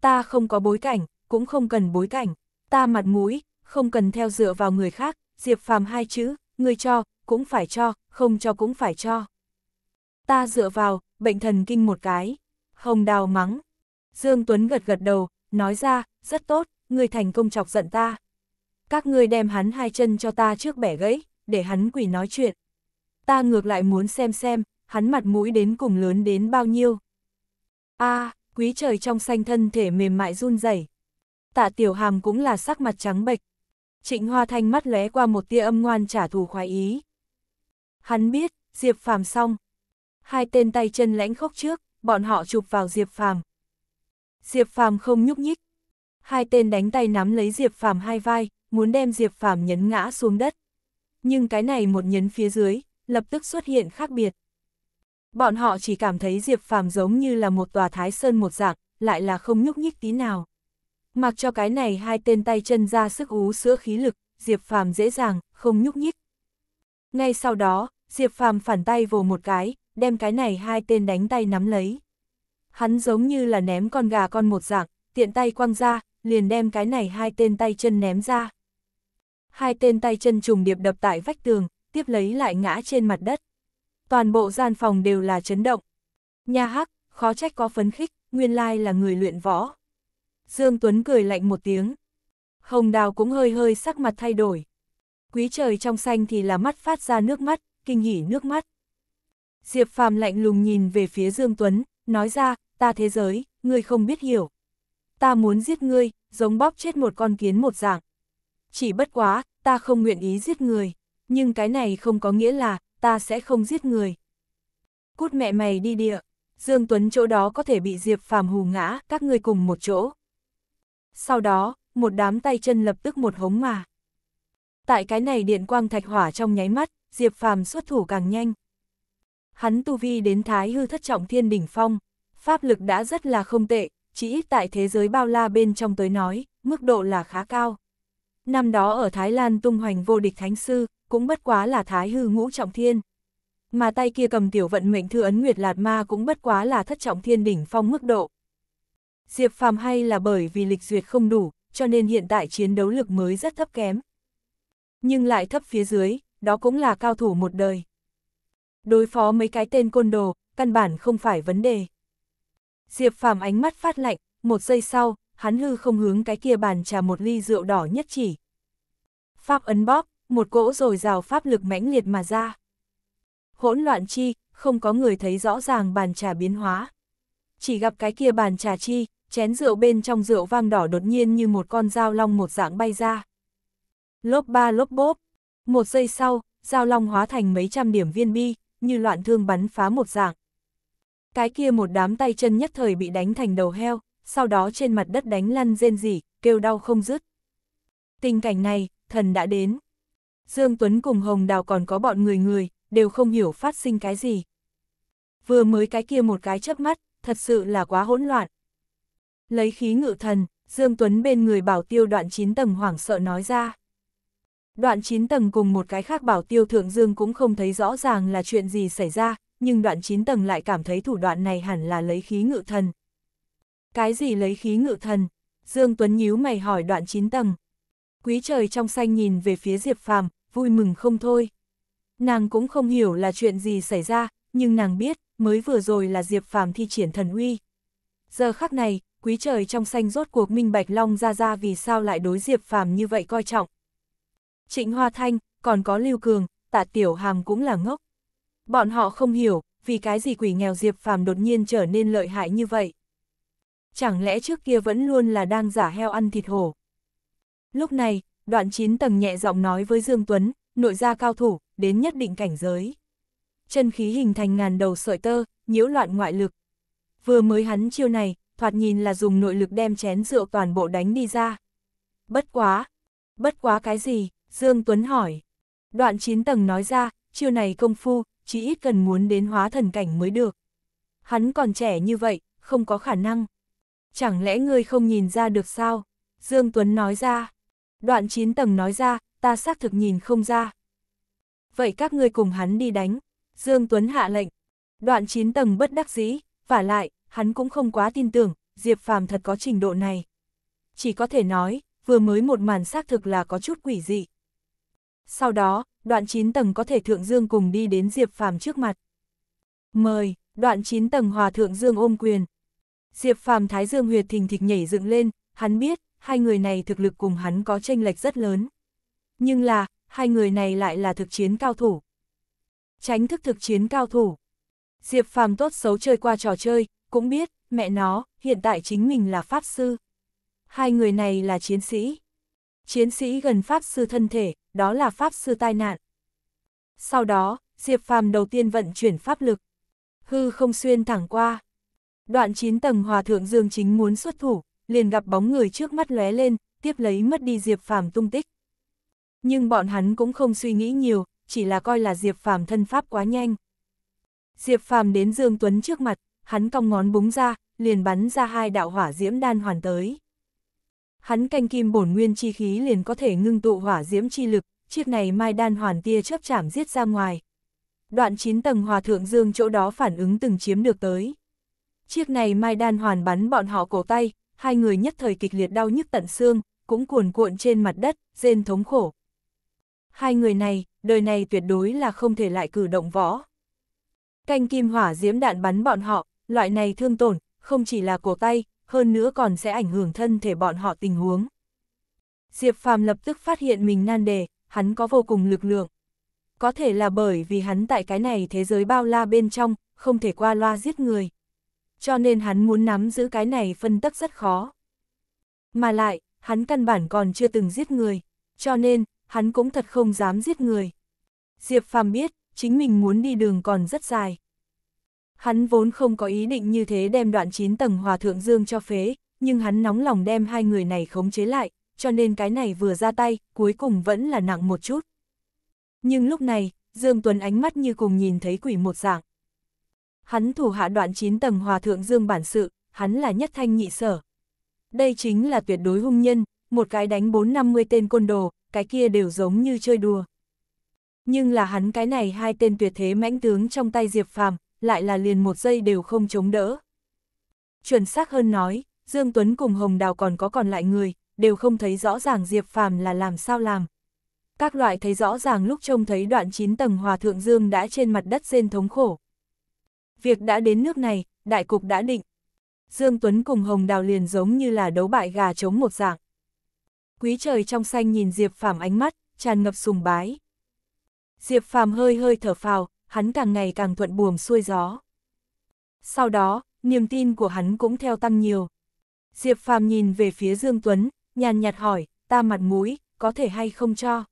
A: Ta không có bối cảnh, cũng không cần bối cảnh, ta mặt mũi, không cần theo dựa vào người khác, diệp phàm hai chữ, người cho, cũng phải cho, không cho cũng phải cho. Ta dựa vào, bệnh thần kinh một cái, không đào mắng. Dương Tuấn gật gật đầu, nói ra, rất tốt, người thành công chọc giận ta. Các ngươi đem hắn hai chân cho ta trước bẻ gãy, để hắn quỷ nói chuyện. Ta ngược lại muốn xem xem, hắn mặt mũi đến cùng lớn đến bao nhiêu. a à, quý trời trong xanh thân thể mềm mại run rẩy Tạ tiểu hàm cũng là sắc mặt trắng bệch. Trịnh Hoa Thanh mắt lóe qua một tia âm ngoan trả thù khoái ý. Hắn biết, Diệp Phàm xong. Hai tên tay chân lãnh khốc trước, bọn họ chụp vào Diệp Phàm. Diệp Phàm không nhúc nhích. Hai tên đánh tay nắm lấy Diệp Phàm hai vai, muốn đem Diệp Phàm nhấn ngã xuống đất. Nhưng cái này một nhấn phía dưới, lập tức xuất hiện khác biệt. Bọn họ chỉ cảm thấy Diệp Phàm giống như là một tòa thái sơn một dạng, lại là không nhúc nhích tí nào. Mặc cho cái này hai tên tay chân ra sức ú sữa khí lực, Diệp Phàm dễ dàng, không nhúc nhích. Ngay sau đó, Diệp Phàm phản tay vồ một cái, đem cái này hai tên đánh tay nắm lấy. Hắn giống như là ném con gà con một dạng, tiện tay quăng ra, liền đem cái này hai tên tay chân ném ra. Hai tên tay chân trùng điệp đập tại vách tường, tiếp lấy lại ngã trên mặt đất toàn bộ gian phòng đều là chấn động. Nha hắc, khó trách có phấn khích, nguyên lai là người luyện võ. Dương Tuấn cười lạnh một tiếng. Hồng đào cũng hơi hơi sắc mặt thay đổi. Quý trời trong xanh thì là mắt phát ra nước mắt, kinh hỉ nước mắt. Diệp Phàm lạnh lùng nhìn về phía Dương Tuấn, nói ra, ta thế giới, ngươi không biết hiểu. Ta muốn giết ngươi, giống bóp chết một con kiến một dạng. Chỉ bất quá, ta không nguyện ý giết người, nhưng cái này không có nghĩa là ta sẽ không giết người. Cút mẹ mày đi địa, Dương Tuấn chỗ đó có thể bị Diệp Phàm hù ngã, các ngươi cùng một chỗ. Sau đó, một đám tay chân lập tức một hống mà. Tại cái này điện quang thạch hỏa trong nháy mắt, Diệp Phàm xuất thủ càng nhanh. Hắn tu vi đến thái hư thất trọng thiên đỉnh phong, pháp lực đã rất là không tệ, chỉ ít tại thế giới bao la bên trong tới nói, mức độ là khá cao. Năm đó ở Thái Lan tung hoành vô địch thánh sư, cũng bất quá là thái hư ngũ trọng thiên. Mà tay kia cầm tiểu vận mệnh thư ấn Nguyệt Lạt Ma cũng bất quá là thất trọng thiên đỉnh phong mức độ. Diệp Phàm hay là bởi vì lịch duyệt không đủ, cho nên hiện tại chiến đấu lực mới rất thấp kém. Nhưng lại thấp phía dưới, đó cũng là cao thủ một đời. Đối phó mấy cái tên côn đồ, căn bản không phải vấn đề. Diệp Phàm ánh mắt phát lạnh, một giây sau, hắn hư không hướng cái kia bàn trà một ly rượu đỏ nhất chỉ. Pháp ấn bóp, một cỗ rồi rào pháp lực mãnh liệt mà ra. Hỗn loạn chi, không có người thấy rõ ràng bàn trà biến hóa. Chỉ gặp cái kia bàn trà chi, chén rượu bên trong rượu vang đỏ đột nhiên như một con dao long một dạng bay ra. Lốp ba lốp bốp, một giây sau, dao long hóa thành mấy trăm điểm viên bi, như loạn thương bắn phá một dạng. Cái kia một đám tay chân nhất thời bị đánh thành đầu heo, sau đó trên mặt đất đánh lăn rên rỉ, kêu đau không dứt. Tình cảnh này, thần đã đến. Dương Tuấn cùng Hồng Đào còn có bọn người người, đều không hiểu phát sinh cái gì. Vừa mới cái kia một cái chớp mắt, thật sự là quá hỗn loạn. Lấy khí ngự thần, Dương Tuấn bên người bảo tiêu đoạn 9 tầng hoảng sợ nói ra. Đoạn 9 tầng cùng một cái khác bảo tiêu thượng Dương cũng không thấy rõ ràng là chuyện gì xảy ra, nhưng đoạn 9 tầng lại cảm thấy thủ đoạn này hẳn là lấy khí ngự thần. Cái gì lấy khí ngự thần? Dương Tuấn nhíu mày hỏi đoạn 9 tầng. Quý trời trong xanh nhìn về phía Diệp Phàm, vui mừng không thôi. Nàng cũng không hiểu là chuyện gì xảy ra, nhưng nàng biết, mới vừa rồi là Diệp Phàm thi triển thần uy. Giờ khắc này, quý trời trong xanh rốt cuộc minh bạch Long ra ra vì sao lại đối Diệp Phàm như vậy coi trọng. Trịnh Hoa Thanh, còn có Lưu Cường, Tạ Tiểu Hàm cũng là ngốc. Bọn họ không hiểu, vì cái gì quỷ nghèo Diệp Phàm đột nhiên trở nên lợi hại như vậy. Chẳng lẽ trước kia vẫn luôn là đang giả heo ăn thịt hổ. Lúc này, đoạn chín tầng nhẹ giọng nói với Dương Tuấn, nội gia cao thủ, đến nhất định cảnh giới. Chân khí hình thành ngàn đầu sợi tơ, nhiễu loạn ngoại lực. Vừa mới hắn chiêu này, thoạt nhìn là dùng nội lực đem chén rượu toàn bộ đánh đi ra. Bất quá. Bất quá cái gì? Dương Tuấn hỏi. Đoạn chín tầng nói ra, chiêu này công phu, chỉ ít cần muốn đến hóa thần cảnh mới được. Hắn còn trẻ như vậy, không có khả năng. Chẳng lẽ ngươi không nhìn ra được sao? Dương Tuấn nói ra. Đoạn chín tầng nói ra, ta xác thực nhìn không ra. Vậy các ngươi cùng hắn đi đánh. Dương Tuấn hạ lệnh. Đoạn chín tầng bất đắc dĩ, và lại, hắn cũng không quá tin tưởng, Diệp Phàm thật có trình độ này. Chỉ có thể nói, vừa mới một màn xác thực là có chút quỷ dị. Sau đó, đoạn chín tầng có thể Thượng Dương cùng đi đến Diệp Phàm trước mặt. Mời, đoạn chín tầng hòa Thượng Dương ôm quyền. Diệp Phàm Thái Dương huyệt thình thịch nhảy dựng lên, hắn biết, hai người này thực lực cùng hắn có tranh lệch rất lớn. Nhưng là, hai người này lại là thực chiến cao thủ. Tránh thức thực chiến cao thủ. Diệp Phàm tốt xấu chơi qua trò chơi, cũng biết, mẹ nó, hiện tại chính mình là Pháp Sư. Hai người này là chiến sĩ. Chiến sĩ gần Pháp Sư thân thể, đó là Pháp Sư tai nạn. Sau đó, Diệp Phàm đầu tiên vận chuyển pháp lực. Hư không xuyên thẳng qua. Đoạn 9 tầng hòa thượng Dương chính muốn xuất thủ, liền gặp bóng người trước mắt lóe lên, tiếp lấy mất đi Diệp Phàm tung tích. Nhưng bọn hắn cũng không suy nghĩ nhiều, chỉ là coi là Diệp Phàm thân pháp quá nhanh. Diệp Phàm đến Dương Tuấn trước mặt, hắn cong ngón búng ra, liền bắn ra hai đạo hỏa diễm đan hoàn tới. Hắn canh kim bổn nguyên chi khí liền có thể ngưng tụ hỏa diễm chi lực, chiếc này mai đan hoàn tia chớp chạm giết ra ngoài. Đoạn 9 tầng hòa thượng Dương chỗ đó phản ứng từng chiếm được tới. Chiếc này mai đan hoàn bắn bọn họ cổ tay, hai người nhất thời kịch liệt đau nhức tận xương, cũng cuồn cuộn trên mặt đất, rên thống khổ. Hai người này, đời này tuyệt đối là không thể lại cử động võ. Canh kim hỏa diễm đạn bắn bọn họ, loại này thương tổn, không chỉ là cổ tay, hơn nữa còn sẽ ảnh hưởng thân thể bọn họ tình huống. Diệp Phàm lập tức phát hiện mình nan đề, hắn có vô cùng lực lượng. Có thể là bởi vì hắn tại cái này thế giới bao la bên trong, không thể qua loa giết người cho nên hắn muốn nắm giữ cái này phân tất rất khó. Mà lại, hắn căn bản còn chưa từng giết người, cho nên, hắn cũng thật không dám giết người. Diệp Phàm biết, chính mình muốn đi đường còn rất dài. Hắn vốn không có ý định như thế đem đoạn 9 tầng hòa thượng dương cho phế, nhưng hắn nóng lòng đem hai người này khống chế lại, cho nên cái này vừa ra tay, cuối cùng vẫn là nặng một chút. Nhưng lúc này, Dương Tuấn ánh mắt như cùng nhìn thấy quỷ một dạng. Hắn thủ hạ đoạn 9 tầng hòa thượng dương bản sự, hắn là nhất thanh nhị sở. Đây chính là tuyệt đối hung nhân, một cái đánh 4-50 tên côn đồ, cái kia đều giống như chơi đùa. Nhưng là hắn cái này hai tên tuyệt thế mãnh tướng trong tay Diệp Phàm, lại là liền một giây đều không chống đỡ. Chuẩn xác hơn nói, Dương Tuấn cùng Hồng Đào còn có còn lại người, đều không thấy rõ ràng Diệp Phàm là làm sao làm. Các loại thấy rõ ràng lúc trông thấy đoạn 9 tầng hòa thượng Dương đã trên mặt đất rên thống khổ, Việc đã đến nước này, đại cục đã định. Dương Tuấn cùng Hồng Đào liền giống như là đấu bại gà chống một dạng. Quý trời trong xanh nhìn Diệp Phàm ánh mắt, tràn ngập sùng bái. Diệp Phàm hơi hơi thở phào, hắn càng ngày càng thuận buồm xuôi gió. Sau đó, niềm tin của hắn cũng theo tăng nhiều. Diệp Phàm nhìn về phía Dương Tuấn, nhàn nhạt hỏi, ta mặt mũi, có thể hay không cho?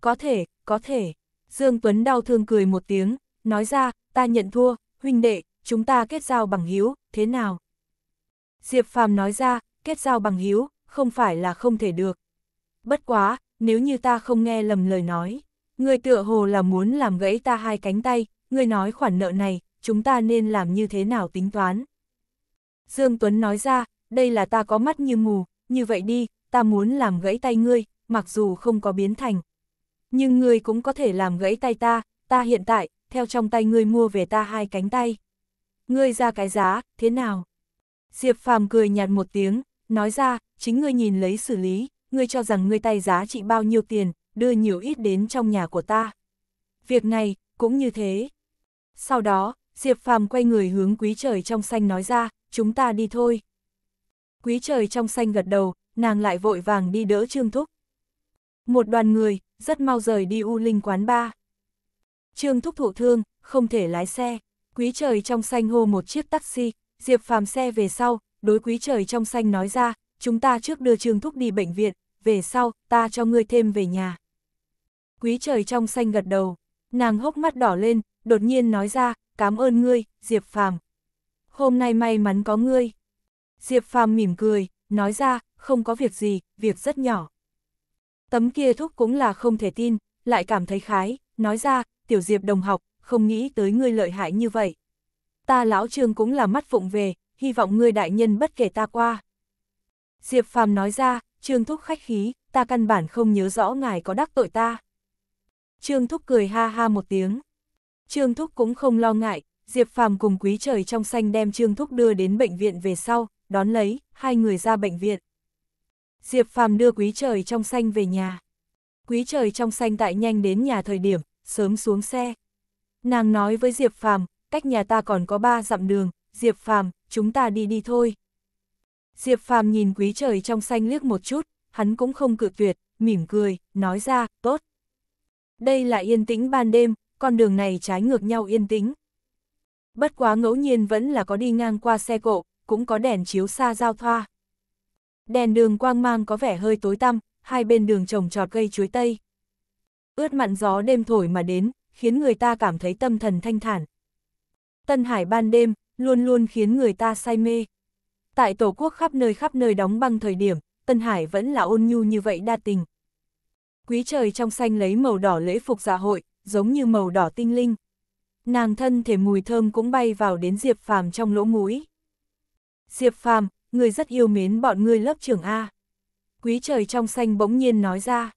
A: Có thể, có thể. Dương Tuấn đau thương cười một tiếng, nói ra, ta nhận thua, huynh đệ, chúng ta kết giao bằng hiếu, thế nào? Diệp Phàm nói ra, kết giao bằng hiếu, không phải là không thể được. Bất quá, nếu như ta không nghe lầm lời nói, người tựa hồ là muốn làm gãy ta hai cánh tay, người nói khoản nợ này, chúng ta nên làm như thế nào tính toán? Dương Tuấn nói ra, đây là ta có mắt như mù, như vậy đi, ta muốn làm gãy tay ngươi, mặc dù không có biến thành. Nhưng ngươi cũng có thể làm gãy tay ta, ta hiện tại, theo trong tay ngươi mua về ta hai cánh tay. Ngươi ra cái giá, thế nào? Diệp Phàm cười nhạt một tiếng, nói ra, chính ngươi nhìn lấy xử lý, ngươi cho rằng ngươi tay giá trị bao nhiêu tiền, đưa nhiều ít đến trong nhà của ta. Việc này, cũng như thế. Sau đó, Diệp Phàm quay người hướng quý trời trong xanh nói ra, chúng ta đi thôi. Quý trời trong xanh gật đầu, nàng lại vội vàng đi đỡ Trương Thúc. Một đoàn người, rất mau rời đi U Linh quán ba. Trương Thúc thụ thương, không thể lái xe. Quý trời trong xanh hô một chiếc taxi, Diệp Phàm xe về sau, đối quý trời trong xanh nói ra, chúng ta trước đưa Trương Thúc đi bệnh viện, về sau, ta cho ngươi thêm về nhà. Quý trời trong xanh gật đầu, nàng hốc mắt đỏ lên, đột nhiên nói ra, cảm ơn ngươi, Diệp Phàm. Hôm nay may mắn có ngươi. Diệp Phàm mỉm cười, nói ra, không có việc gì, việc rất nhỏ. Tấm kia thúc cũng là không thể tin, lại cảm thấy khái, nói ra, tiểu diệp đồng học, không nghĩ tới ngươi lợi hại như vậy. Ta lão trương cũng là mắt phụng về, hy vọng ngươi đại nhân bất kể ta qua. Diệp phàm nói ra, trương thúc khách khí, ta căn bản không nhớ rõ ngài có đắc tội ta. Trương thúc cười ha ha một tiếng. Trương thúc cũng không lo ngại, Diệp phàm cùng quý trời trong xanh đem trương thúc đưa đến bệnh viện về sau, đón lấy, hai người ra bệnh viện. Diệp phàm đưa quý trời trong xanh về nhà. Quý trời trong xanh tại nhanh đến nhà thời điểm, sớm xuống xe. Nàng nói với Diệp Phàm, cách nhà ta còn có ba dặm đường, Diệp Phàm, chúng ta đi đi thôi. Diệp Phàm nhìn quý trời trong xanh liếc một chút, hắn cũng không cự tuyệt, mỉm cười, nói ra, tốt. Đây là yên tĩnh ban đêm, con đường này trái ngược nhau yên tĩnh. Bất quá ngẫu nhiên vẫn là có đi ngang qua xe cộ, cũng có đèn chiếu xa giao thoa. Đèn đường quang mang có vẻ hơi tối tăm, hai bên đường trồng trọt cây chuối tây ướt mặn gió đêm thổi mà đến, khiến người ta cảm thấy tâm thần thanh thản. Tân Hải ban đêm, luôn luôn khiến người ta say mê. Tại Tổ quốc khắp nơi khắp nơi đóng băng thời điểm, Tân Hải vẫn là ôn nhu như vậy đa tình. Quý trời trong xanh lấy màu đỏ lễ phục dạ hội, giống như màu đỏ tinh linh. Nàng thân thể mùi thơm cũng bay vào đến Diệp Phàm trong lỗ mũi. Diệp Phàm, người rất yêu mến bọn ngươi lớp trưởng A. Quý trời trong xanh bỗng nhiên nói ra.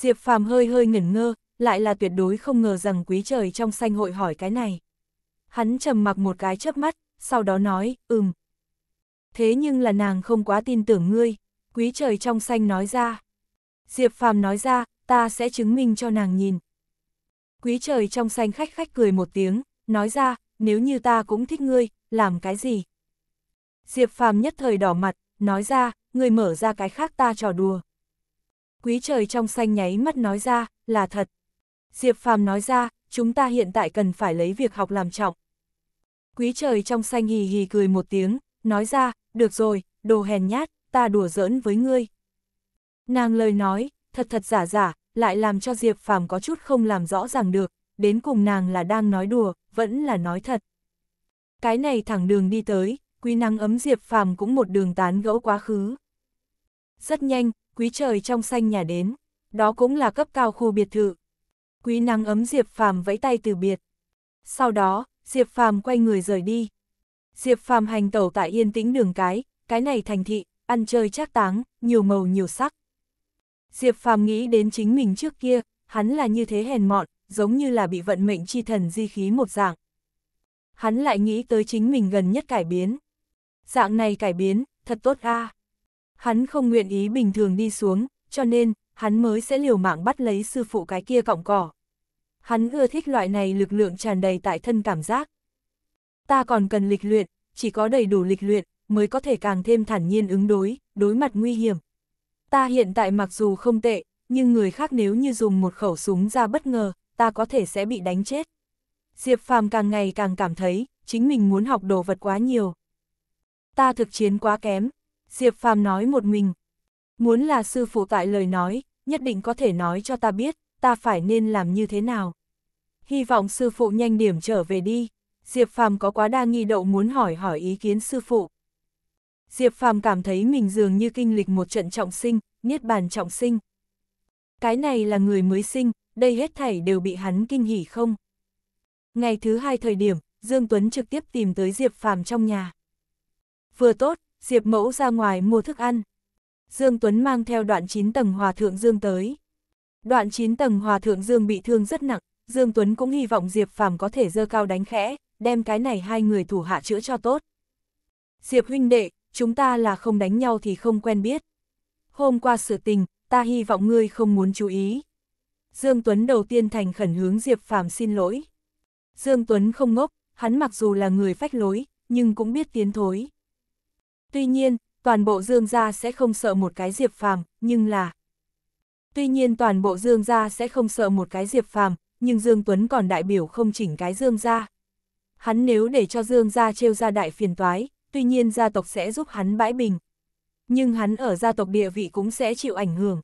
A: Diệp Phàm hơi hơi ngẩn ngơ, lại là tuyệt đối không ngờ rằng quý trời trong xanh hội hỏi cái này. Hắn trầm mặc một cái chớp mắt, sau đó nói, ừm. Thế nhưng là nàng không quá tin tưởng ngươi, quý trời trong xanh nói ra. Diệp Phàm nói ra, ta sẽ chứng minh cho nàng nhìn. Quý trời trong xanh khách khách cười một tiếng, nói ra, nếu như ta cũng thích ngươi, làm cái gì? Diệp Phàm nhất thời đỏ mặt, nói ra, ngươi mở ra cái khác ta trò đùa. Quý trời trong xanh nháy mắt nói ra, là thật. Diệp Phàm nói ra, chúng ta hiện tại cần phải lấy việc học làm trọng. Quý trời trong xanh hì hì cười một tiếng, nói ra, được rồi, đồ hèn nhát, ta đùa giỡn với ngươi. Nàng lời nói, thật thật giả giả, lại làm cho Diệp Phàm có chút không làm rõ ràng được, đến cùng nàng là đang nói đùa, vẫn là nói thật. Cái này thẳng đường đi tới, quý năng ấm Diệp Phàm cũng một đường tán gẫu quá khứ. Rất nhanh, quý trời trong xanh nhà đến, đó cũng là cấp cao khu biệt thự. Quý nắng ấm Diệp Phàm vẫy tay từ biệt. Sau đó, Diệp Phàm quay người rời đi. Diệp Phàm hành tẩu tại yên tĩnh đường cái, cái này thành thị, ăn chơi trác táng, nhiều màu nhiều sắc. Diệp Phàm nghĩ đến chính mình trước kia, hắn là như thế hèn mọn, giống như là bị vận mệnh chi thần di khí một dạng. Hắn lại nghĩ tới chính mình gần nhất cải biến. Dạng này cải biến, thật tốt a. À hắn không nguyện ý bình thường đi xuống, cho nên, hắn mới sẽ liều mạng bắt lấy sư phụ cái kia cọng cỏ. Hắn ưa thích loại này lực lượng tràn đầy tại thân cảm giác. Ta còn cần lịch luyện, chỉ có đầy đủ lịch luyện, mới có thể càng thêm thản nhiên ứng đối, đối mặt nguy hiểm. Ta hiện tại mặc dù không tệ, nhưng người khác nếu như dùng một khẩu súng ra bất ngờ, ta có thể sẽ bị đánh chết. Diệp Phàm càng ngày càng cảm thấy, chính mình muốn học đồ vật quá nhiều. Ta thực chiến quá kém, Diệp Phàm nói một mình. Muốn là sư phụ tại lời nói, nhất định có thể nói cho ta biết, ta phải nên làm như thế nào. Hy vọng sư phụ nhanh điểm trở về đi. Diệp Phàm có quá đa nghi đậu muốn hỏi hỏi ý kiến sư phụ. Diệp Phàm cảm thấy mình dường như kinh lịch một trận trọng sinh, niết bàn trọng sinh. Cái này là người mới sinh, đây hết thảy đều bị hắn kinh hỉ không? Ngày thứ hai thời điểm, Dương Tuấn trực tiếp tìm tới Diệp Phàm trong nhà. Vừa tốt, Diệp Mẫu ra ngoài mua thức ăn. Dương Tuấn mang theo đoạn 9 tầng hòa thượng Dương tới. Đoạn 9 tầng hòa thượng Dương bị thương rất nặng, Dương Tuấn cũng hy vọng Diệp Phàm có thể dơ cao đánh khẽ, đem cái này hai người thủ hạ chữa cho tốt. Diệp huynh đệ, chúng ta là không đánh nhau thì không quen biết. Hôm qua sự tình, ta hy vọng ngươi không muốn chú ý. Dương Tuấn đầu tiên thành khẩn hướng Diệp Phàm xin lỗi. Dương Tuấn không ngốc, hắn mặc dù là người phách lối, nhưng cũng biết tiến thối. Tuy nhiên, toàn bộ Dương gia sẽ không sợ một cái Diệp Phàm, nhưng là Tuy nhiên toàn bộ Dương gia sẽ không sợ một cái Diệp Phàm, nhưng Dương Tuấn còn đại biểu không chỉnh cái Dương gia. Hắn nếu để cho Dương gia trêu ra đại phiền toái, tuy nhiên gia tộc sẽ giúp hắn bãi bình. Nhưng hắn ở gia tộc địa vị cũng sẽ chịu ảnh hưởng.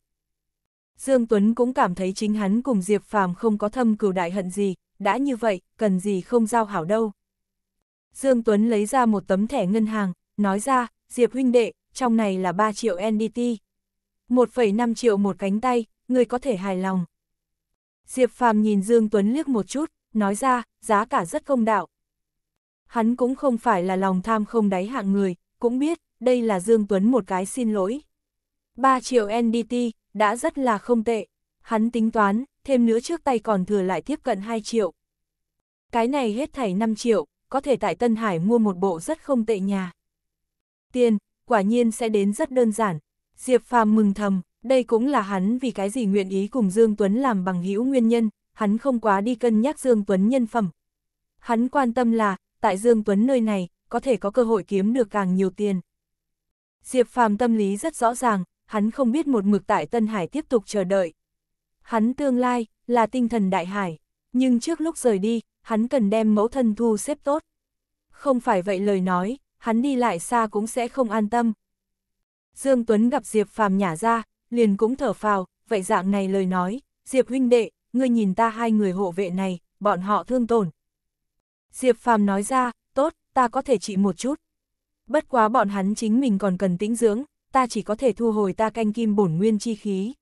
A: Dương Tuấn cũng cảm thấy chính hắn cùng Diệp Phàm không có thâm cửu đại hận gì, đã như vậy, cần gì không giao hảo đâu. Dương Tuấn lấy ra một tấm thẻ ngân hàng, nói ra, Diệp huynh đệ, trong này là 3 triệu NDT. 1,5 triệu một cánh tay, người có thể hài lòng. Diệp Phàm nhìn Dương Tuấn liếc một chút, nói ra, giá cả rất công đạo. Hắn cũng không phải là lòng tham không đáy hạng người, cũng biết, đây là Dương Tuấn một cái xin lỗi. 3 triệu NDT, đã rất là không tệ. Hắn tính toán, thêm nữa trước tay còn thừa lại tiếp cận 2 triệu. Cái này hết thảy 5 triệu, có thể tại Tân Hải mua một bộ rất không tệ nhà tiền, quả nhiên sẽ đến rất đơn giản. Diệp Phàm mừng thầm, đây cũng là hắn vì cái gì nguyện ý cùng Dương Tuấn làm bằng hữu nguyên nhân, hắn không quá đi cân nhắc Dương Tuấn nhân phẩm. Hắn quan tâm là, tại Dương Tuấn nơi này, có thể có cơ hội kiếm được càng nhiều tiền. Diệp Phàm tâm lý rất rõ ràng, hắn không biết một mực tại Tân Hải tiếp tục chờ đợi. Hắn tương lai, là tinh thần đại hải, nhưng trước lúc rời đi, hắn cần đem mẫu thân thu xếp tốt. Không phải vậy lời nói, hắn đi lại xa cũng sẽ không an tâm. Dương Tuấn gặp Diệp Phàm nhả ra, liền cũng thở phào, vậy dạng này lời nói, Diệp huynh đệ, ngươi nhìn ta hai người hộ vệ này, bọn họ thương tổn. Diệp Phàm nói ra, tốt, ta có thể trị một chút. Bất quá bọn hắn chính mình còn cần tĩnh dưỡng, ta chỉ có thể thu hồi ta canh kim bổn nguyên chi khí.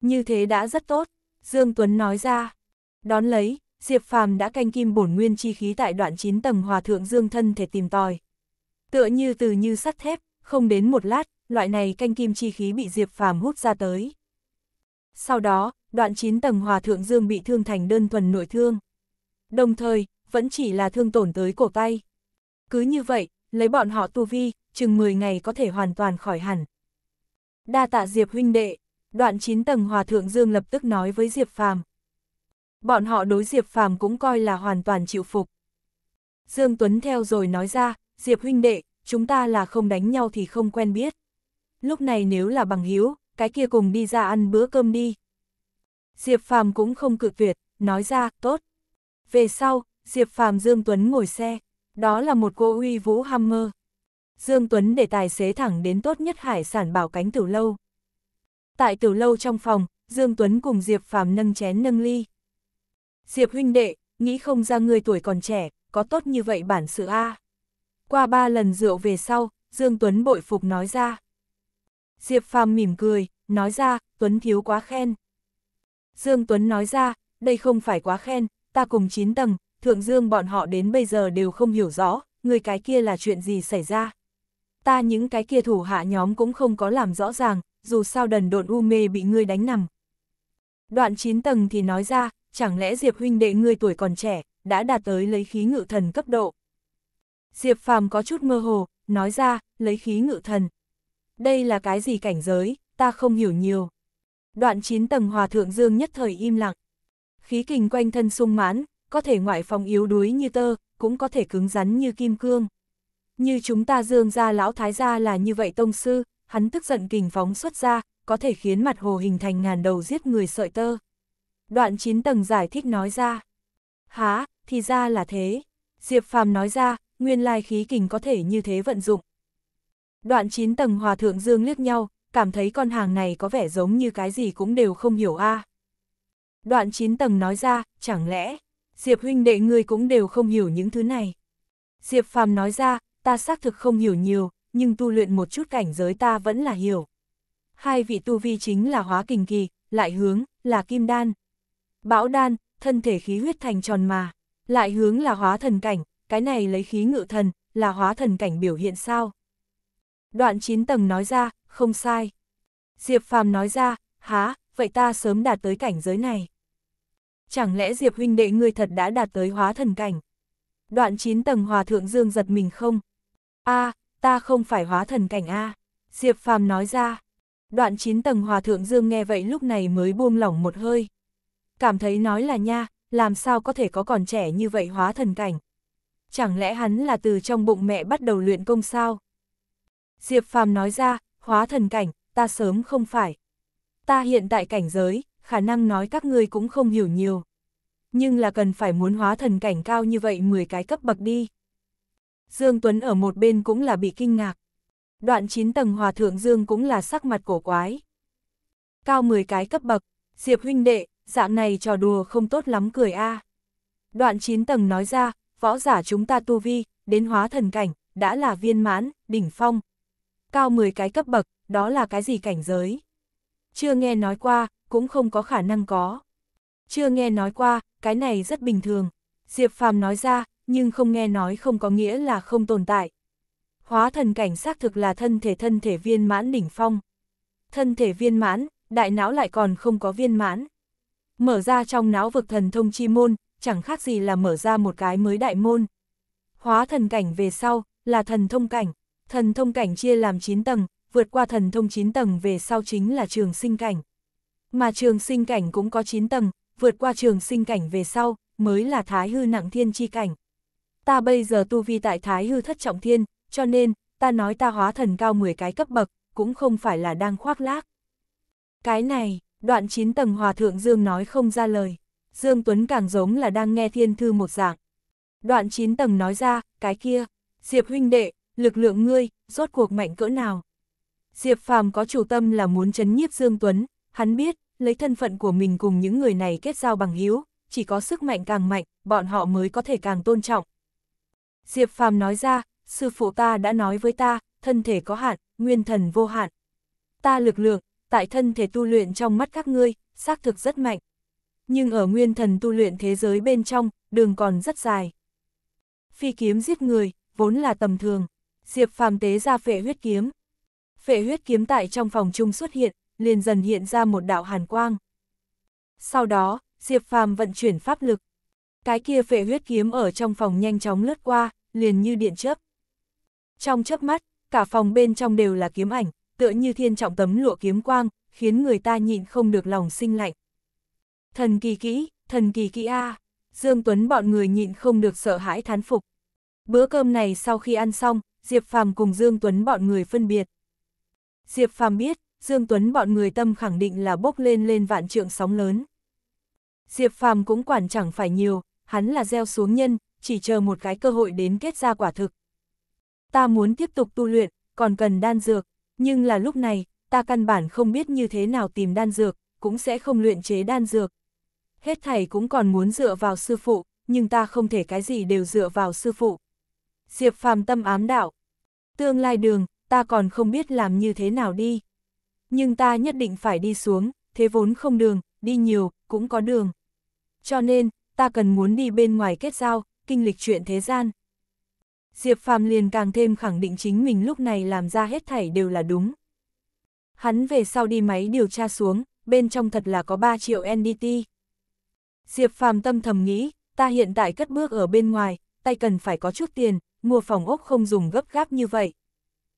A: Như thế đã rất tốt, Dương Tuấn nói ra. Đón lấy, Diệp Phàm đã canh kim bổn nguyên chi khí tại đoạn 9 tầng hòa thượng Dương thân thể tìm tòi. Tựa như từ như sắt thép, không đến một lát, loại này canh kim chi khí bị Diệp Phàm hút ra tới. Sau đó, đoạn 9 tầng hòa thượng Dương bị thương thành đơn thuần nội thương. Đồng thời, vẫn chỉ là thương tổn tới cổ tay. Cứ như vậy, lấy bọn họ tu vi, chừng 10 ngày có thể hoàn toàn khỏi hẳn. Đa tạ Diệp huynh đệ, đoạn 9 tầng hòa thượng Dương lập tức nói với Diệp Phàm. Bọn họ đối Diệp Phàm cũng coi là hoàn toàn chịu phục. Dương Tuấn theo rồi nói ra, Diệp huynh đệ, chúng ta là không đánh nhau thì không quen biết. Lúc này nếu là bằng hiếu, cái kia cùng đi ra ăn bữa cơm đi. Diệp Phàm cũng không cự tuyệt, nói ra, tốt. Về sau, Diệp Phàm Dương Tuấn ngồi xe, đó là một cô uy vũ Hammer. Dương Tuấn để tài xế thẳng đến tốt nhất hải sản bảo cánh tử lâu. Tại tử lâu trong phòng, Dương Tuấn cùng Diệp Phàm nâng chén nâng ly. Diệp huynh đệ, nghĩ không ra người tuổi còn trẻ, có tốt như vậy bản sự A. À. Qua ba lần rượu về sau, Dương Tuấn bội phục nói ra. Diệp Phàm mỉm cười, nói ra, Tuấn thiếu quá khen. Dương Tuấn nói ra, đây không phải quá khen, ta cùng 9 tầng, Thượng Dương bọn họ đến bây giờ đều không hiểu rõ, người cái kia là chuyện gì xảy ra. Ta những cái kia thủ hạ nhóm cũng không có làm rõ ràng, dù sao đần độn u mê bị ngươi đánh nằm. Đoạn 9 tầng thì nói ra, chẳng lẽ Diệp huynh đệ ngươi tuổi còn trẻ, đã đạt tới lấy khí ngự thần cấp độ. Diệp Phàm có chút mơ hồ, nói ra, lấy khí ngự thần. Đây là cái gì cảnh giới, ta không hiểu nhiều. Đoạn 9 tầng hòa thượng dương nhất thời im lặng. Khí kình quanh thân sung mãn, có thể ngoại phong yếu đuối như tơ, cũng có thể cứng rắn như kim cương. Như chúng ta dương ra lão thái gia là như vậy tông sư, hắn tức giận kình phóng xuất ra, có thể khiến mặt hồ hình thành ngàn đầu giết người sợi tơ. Đoạn 9 tầng giải thích nói ra. Há, thì ra là thế. Diệp Phàm nói ra, nguyên lai khí kình có thể như thế vận dụng. Đoạn 9 tầng hòa thượng dương liếc nhau, cảm thấy con hàng này có vẻ giống như cái gì cũng đều không hiểu a. À. Đoạn 9 tầng nói ra, chẳng lẽ, Diệp huynh đệ ngươi cũng đều không hiểu những thứ này. Diệp phàm nói ra, ta xác thực không hiểu nhiều, nhưng tu luyện một chút cảnh giới ta vẫn là hiểu. Hai vị tu vi chính là hóa kình kỳ, lại hướng, là kim đan. Bão đan, thân thể khí huyết thành tròn mà, lại hướng là hóa thần cảnh, cái này lấy khí ngự thần, là hóa thần cảnh biểu hiện sao? Đoạn 9 tầng nói ra, không sai. Diệp Phàm nói ra, há, vậy ta sớm đạt tới cảnh giới này. Chẳng lẽ Diệp huynh đệ ngươi thật đã đạt tới hóa thần cảnh? Đoạn 9 tầng hòa thượng dương giật mình không? a à, ta không phải hóa thần cảnh a à? Diệp Phàm nói ra. Đoạn 9 tầng hòa thượng dương nghe vậy lúc này mới buông lỏng một hơi. Cảm thấy nói là nha, làm sao có thể có còn trẻ như vậy hóa thần cảnh chẳng lẽ hắn là từ trong bụng mẹ bắt đầu luyện công sao? Diệp Phàm nói ra, hóa thần cảnh, ta sớm không phải. Ta hiện tại cảnh giới, khả năng nói các ngươi cũng không hiểu nhiều. Nhưng là cần phải muốn hóa thần cảnh cao như vậy 10 cái cấp bậc đi. Dương Tuấn ở một bên cũng là bị kinh ngạc. Đoạn 9 tầng hòa thượng Dương cũng là sắc mặt cổ quái. Cao 10 cái cấp bậc, Diệp huynh đệ, dạng này trò đùa không tốt lắm cười a. À. Đoạn 9 tầng nói ra, võ giả chúng ta tu vi, đến hóa thần cảnh, đã là viên mãn, đỉnh phong. Cao 10 cái cấp bậc, đó là cái gì cảnh giới? Chưa nghe nói qua, cũng không có khả năng có. Chưa nghe nói qua, cái này rất bình thường. Diệp Phàm nói ra, nhưng không nghe nói không có nghĩa là không tồn tại. Hóa thần cảnh xác thực là thân thể thân thể viên mãn đỉnh phong. Thân thể viên mãn, đại não lại còn không có viên mãn. Mở ra trong não vực thần thông chi môn, chẳng khác gì là mở ra một cái mới đại môn. Hóa thần cảnh về sau, là thần thông cảnh. Thần thông cảnh chia làm 9 tầng, vượt qua thần thông 9 tầng về sau chính là trường sinh cảnh. Mà trường sinh cảnh cũng có 9 tầng, vượt qua trường sinh cảnh về sau, mới là thái hư nặng thiên chi cảnh. Ta bây giờ tu vi tại thái hư thất trọng thiên, cho nên, ta nói ta hóa thần cao 10 cái cấp bậc, cũng không phải là đang khoác lác. Cái này, đoạn 9 tầng hòa thượng Dương nói không ra lời. Dương Tuấn càng giống là đang nghe thiên thư một dạng. Đoạn 9 tầng nói ra, cái kia, Diệp huynh đệ, lực lượng ngươi, rốt cuộc mạnh cỡ nào. Diệp Phàm có chủ tâm là muốn chấn nhiếp Dương Tuấn, hắn biết, lấy thân phận của mình cùng những người này kết giao bằng hiếu, chỉ có sức mạnh càng mạnh, bọn họ mới có thể càng tôn trọng. Diệp Phàm nói ra, sư phụ ta đã nói với ta, thân thể có hạn, nguyên thần vô hạn. Ta lực lượng, tại thân thể tu luyện trong mắt các ngươi, xác thực rất mạnh nhưng ở nguyên thần tu luyện thế giới bên trong, đường còn rất dài. Phi kiếm giết người, vốn là tầm thường, Diệp Phàm tế ra phệ huyết kiếm. Phệ huyết kiếm tại trong phòng chung xuất hiện, liền dần hiện ra một đạo hàn quang. Sau đó, Diệp Phàm vận chuyển pháp lực. Cái kia phệ huyết kiếm ở trong phòng nhanh chóng lướt qua, liền như điện chớp. Trong chớp mắt, cả phòng bên trong đều là kiếm ảnh, tựa như thiên trọng tấm lụa kiếm quang, khiến người ta nhịn không được lòng sinh lạnh thần kỳ kỹ, thần kỳ kỹ A, Dương Tuấn bọn người nhịn không được sợ hãi thán phục. Bữa cơm này sau khi ăn xong, Diệp Phàm cùng Dương Tuấn bọn người phân biệt. Diệp Phàm biết, Dương Tuấn bọn người tâm khẳng định là bốc lên lên vạn trượng sóng lớn. Diệp Phàm cũng quản chẳng phải nhiều, hắn là gieo xuống nhân, chỉ chờ một cái cơ hội đến kết ra quả thực. Ta muốn tiếp tục tu luyện, còn cần đan dược, nhưng là lúc này, ta căn bản không biết như thế nào tìm đan dược, cũng sẽ không luyện chế đan dược, hết thảy cũng còn muốn dựa vào sư phụ, nhưng ta không thể cái gì đều dựa vào sư phụ. Diệp phàm tâm ám đạo, tương lai đường, ta còn không biết làm như thế nào đi. Nhưng ta nhất định phải đi xuống, thế vốn không đường, đi nhiều, cũng có đường. Cho nên, ta cần muốn đi bên ngoài kết giao, kinh lịch chuyện thế gian. Diệp Phàm liền càng thêm khẳng định chính mình lúc này làm ra hết thảy đều là đúng. Hắn về sau đi máy điều tra xuống, bên trong thật là có 3 triệu NDT. Diệp Phàm tâm thầm nghĩ, ta hiện tại cất bước ở bên ngoài, tay cần phải có chút tiền, mua phòng ốc không dùng gấp gáp như vậy.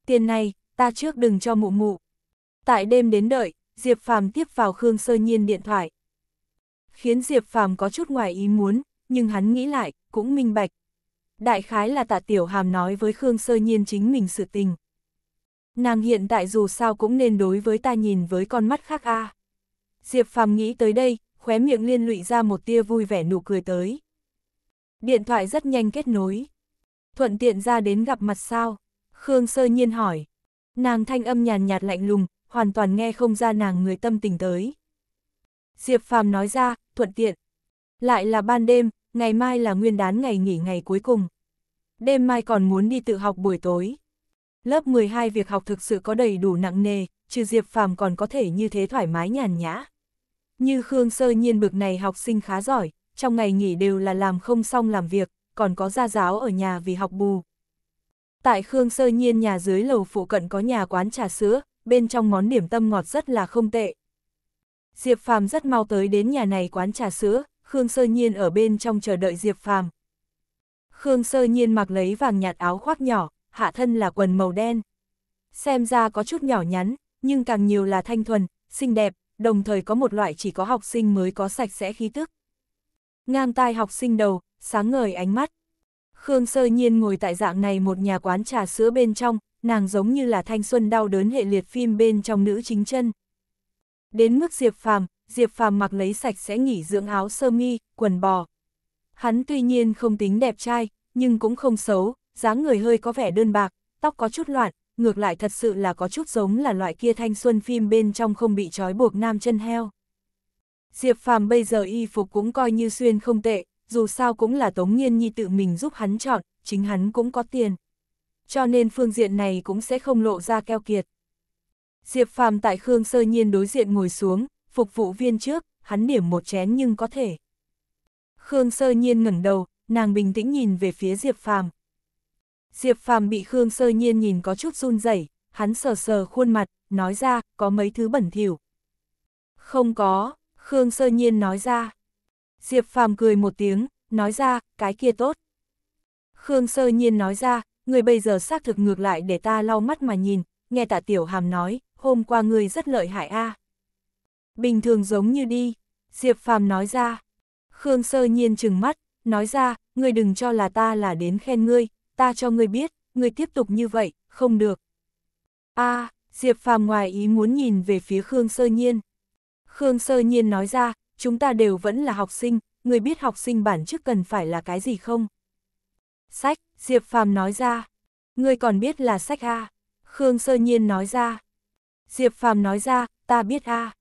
A: Tiền này, ta trước đừng cho mụ mụ. Tại đêm đến đợi, Diệp Phàm tiếp vào Khương Sơ Nhiên điện thoại. Khiến Diệp Phàm có chút ngoài ý muốn, nhưng hắn nghĩ lại, cũng minh bạch. Đại khái là tạ tiểu hàm nói với Khương Sơ Nhiên chính mình sự tình. Nàng hiện tại dù sao cũng nên đối với ta nhìn với con mắt khác a. Diệp Phàm nghĩ tới đây, khóe miệng liên lụy ra một tia vui vẻ nụ cười tới. Điện thoại rất nhanh kết nối. Thuận tiện ra đến gặp mặt sao? Khương sơ nhiên hỏi. Nàng thanh âm nhàn nhạt lạnh lùng, hoàn toàn nghe không ra nàng người tâm tình tới. Diệp Phàm nói ra, thuận tiện. Lại là ban đêm, ngày mai là nguyên đán ngày nghỉ ngày cuối cùng. Đêm mai còn muốn đi tự học buổi tối. Lớp 12 việc học thực sự có đầy đủ nặng nề, trừ Diệp Phàm còn có thể như thế thoải mái nhàn nhã. Như Khương Sơ Nhiên bực này học sinh khá giỏi, trong ngày nghỉ đều là làm không xong làm việc, còn có gia giáo ở nhà vì học bù. Tại Khương Sơ Nhiên nhà dưới lầu phụ cận có nhà quán trà sữa, bên trong món điểm tâm ngọt rất là không tệ. Diệp Phàm rất mau tới đến nhà này quán trà sữa, Khương Sơ Nhiên ở bên trong chờ đợi Diệp Phàm. Khương Sơ Nhiên mặc lấy vàng nhạt áo khoác nhỏ, hạ thân là quần màu đen. Xem ra có chút nhỏ nhắn, nhưng càng nhiều là thanh thuần, xinh đẹp, đồng thời có một loại chỉ có học sinh mới có sạch sẽ khí tức. Ngang tai học sinh đầu, sáng ngời ánh mắt. Khương sơ nhiên ngồi tại dạng này một nhà quán trà sữa bên trong, nàng giống như là thanh xuân đau đớn hệ liệt phim bên trong nữ chính chân. Đến mức Diệp Phàm, Diệp Phàm mặc lấy sạch sẽ nghỉ dưỡng áo sơ mi, quần bò. Hắn tuy nhiên không tính đẹp trai, nhưng cũng không xấu, dáng người hơi có vẻ đơn bạc, tóc có chút loạn, ngược lại thật sự là có chút giống là loại kia thanh xuân phim bên trong không bị trói buộc nam chân heo. Diệp Phàm bây giờ y phục cũng coi như xuyên không tệ, dù sao cũng là Tống Nhiên Nhi tự mình giúp hắn chọn, chính hắn cũng có tiền. Cho nên phương diện này cũng sẽ không lộ ra keo kiệt. Diệp Phàm tại Khương Sơ Nhiên đối diện ngồi xuống, phục vụ viên trước, hắn điểm một chén nhưng có thể. Khương Sơ Nhiên ngẩng đầu, nàng bình tĩnh nhìn về phía Diệp Phàm, Diệp Phàm bị Khương Sơ Nhiên nhìn có chút run rẩy, hắn sờ sờ khuôn mặt, nói ra, có mấy thứ bẩn thỉu. Không có, Khương Sơ Nhiên nói ra. Diệp Phàm cười một tiếng, nói ra, cái kia tốt. Khương Sơ Nhiên nói ra, người bây giờ xác thực ngược lại để ta lau mắt mà nhìn, nghe tạ tiểu hàm nói, hôm qua người rất lợi hại a. Bình thường giống như đi, Diệp Phàm nói ra. Khương Sơ Nhiên trừng mắt, nói ra, người đừng cho là ta là đến khen ngươi, ta cho ngươi biết, ngươi tiếp tục như vậy, không được. a à, Diệp Phàm ngoài ý muốn nhìn về phía Khương Sơ Nhiên. Khương Sơ Nhiên nói ra, chúng ta đều vẫn là học sinh, người biết học sinh bản chức cần phải là cái gì không? Sách, Diệp Phàm nói ra. Ngươi còn biết là sách A. Khương Sơ Nhiên nói ra. Diệp Phàm nói ra, ta biết A.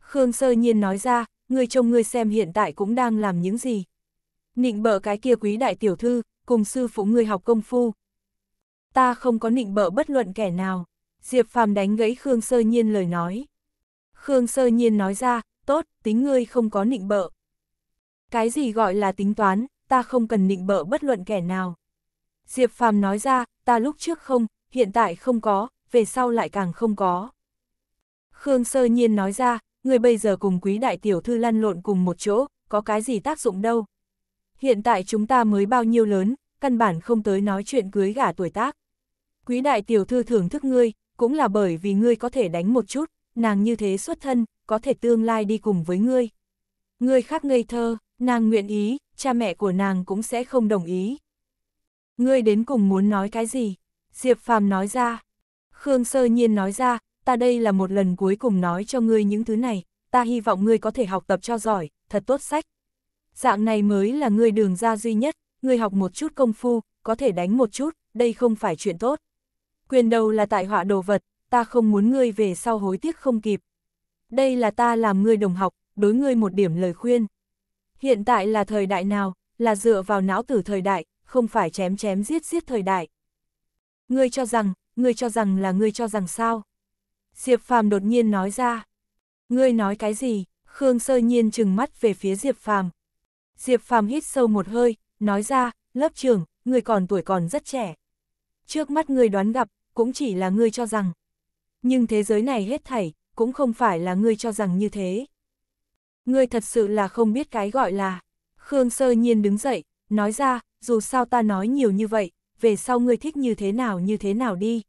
A: Khương Sơ Nhiên nói ra, ngươi trông ngươi xem hiện tại cũng đang làm những gì. Nịnh bợ cái kia quý đại tiểu thư, cùng sư phụ người học công phu. Ta không có nịnh bợ bất luận kẻ nào, Diệp Phàm đánh gãy Khương Sơ Nhiên lời nói. Khương Sơ Nhiên nói ra, tốt, tính ngươi không có nịnh bợ. Cái gì gọi là tính toán, ta không cần nịnh bợ bất luận kẻ nào. Diệp Phàm nói ra, ta lúc trước không, hiện tại không có, về sau lại càng không có. Khương Sơ Nhiên nói ra, người bây giờ cùng quý đại tiểu thư lăn lộn cùng một chỗ, có cái gì tác dụng đâu hiện tại chúng ta mới bao nhiêu lớn, căn bản không tới nói chuyện cưới gả tuổi tác. Quý đại tiểu thư thưởng thức ngươi, cũng là bởi vì ngươi có thể đánh một chút, nàng như thế xuất thân, có thể tương lai đi cùng với ngươi. Ngươi khác ngây thơ, nàng nguyện ý, cha mẹ của nàng cũng sẽ không đồng ý. Ngươi đến cùng muốn nói cái gì? Diệp Phàm nói ra. Khương Sơ Nhiên nói ra, ta đây là một lần cuối cùng nói cho ngươi những thứ này, ta hy vọng ngươi có thể học tập cho giỏi, thật tốt sách dạng này mới là người đường ra duy nhất, người học một chút công phu, có thể đánh một chút, đây không phải chuyện tốt. Quyền đầu là tại họa đồ vật, ta không muốn ngươi về sau hối tiếc không kịp. Đây là ta làm ngươi đồng học, đối ngươi một điểm lời khuyên. Hiện tại là thời đại nào, là dựa vào não tử thời đại, không phải chém chém giết giết thời đại. Ngươi cho rằng, ngươi cho rằng là ngươi cho rằng sao? Diệp Phàm đột nhiên nói ra. Ngươi nói cái gì? Khương Sơ Nhiên trừng mắt về phía Diệp Phàm, Diệp Phàm hít sâu một hơi, nói ra, lớp trưởng, người còn tuổi còn rất trẻ. Trước mắt người đoán gặp, cũng chỉ là người cho rằng. Nhưng thế giới này hết thảy, cũng không phải là người cho rằng như thế. Người thật sự là không biết cái gọi là. Khương sơ nhiên đứng dậy, nói ra, dù sao ta nói nhiều như vậy, về sau người thích như thế nào như thế nào đi.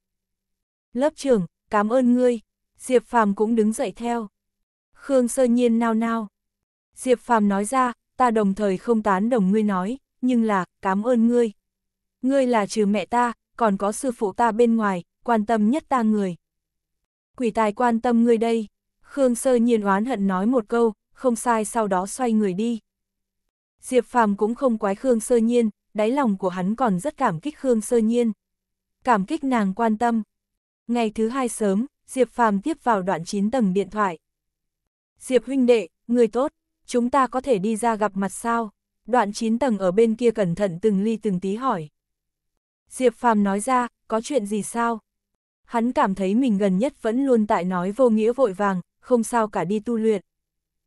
A: Lớp trưởng, cảm ơn ngươi. Diệp Phàm cũng đứng dậy theo. Khương sơ nhiên nao nao. Diệp Phàm nói ra, ta đồng thời không tán đồng ngươi nói, nhưng là, cảm ơn ngươi. Ngươi là trừ mẹ ta, còn có sư phụ ta bên ngoài, quan tâm nhất ta người. Quỷ tài quan tâm ngươi đây. Khương Sơ nhiên oán hận nói một câu, không sai sau đó xoay người đi. Diệp Phàm cũng không quái Khương Sơ Nhiên, đáy lòng của hắn còn rất cảm kích Khương Sơ Nhiên. Cảm kích nàng quan tâm. Ngày thứ hai sớm, Diệp Phàm tiếp vào đoạn 9 tầng điện thoại. Diệp huynh đệ, người tốt, chúng ta có thể đi ra gặp mặt sao? Đoạn 9 tầng ở bên kia cẩn thận từng ly từng tí hỏi. Diệp Phàm nói ra, có chuyện gì sao? Hắn cảm thấy mình gần nhất vẫn luôn tại nói vô nghĩa vội vàng, không sao cả đi tu luyện.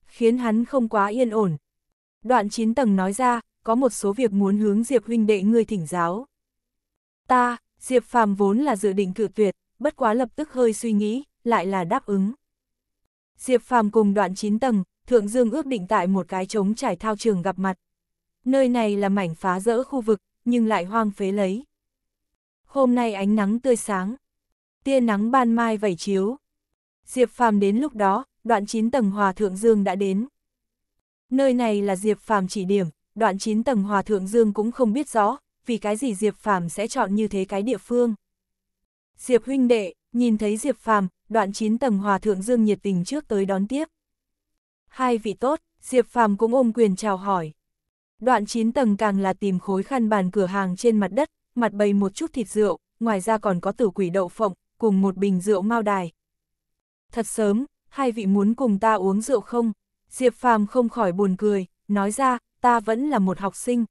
A: Khiến hắn không quá yên ổn. Đoạn 9 tầng nói ra, có một số việc muốn hướng Diệp huynh đệ ngươi thỉnh giáo. Ta, Diệp Phàm vốn là dự định cự tuyệt, bất quá lập tức hơi suy nghĩ, lại là đáp ứng. Diệp Phàm cùng đoạn 9 tầng, Thượng Dương ước định tại một cái trống trải thao trường gặp mặt. Nơi này là mảnh phá rỡ khu vực, nhưng lại hoang phế lấy. Hôm nay ánh nắng tươi sáng. Tia nắng ban mai vẩy chiếu. Diệp Phàm đến lúc đó, đoạn 9 tầng Hòa Thượng Dương đã đến. Nơi này là Diệp Phàm chỉ điểm, đoạn 9 tầng Hòa Thượng Dương cũng không biết rõ, vì cái gì Diệp Phàm sẽ chọn như thế cái địa phương. Diệp huynh đệ, nhìn thấy Diệp Phàm, đoạn 9 tầng Hòa Thượng Dương nhiệt tình trước tới đón tiếp hai vị tốt, Diệp Phàm cũng ôm quyền chào hỏi. Đoạn 9 tầng càng là tìm khối khăn bàn cửa hàng trên mặt đất, mặt bày một chút thịt rượu, ngoài ra còn có tử quỷ đậu phộng, cùng một bình rượu mao đài. Thật sớm, hai vị muốn cùng ta uống rượu không? Diệp Phàm không khỏi buồn cười, nói ra, ta vẫn là một học sinh.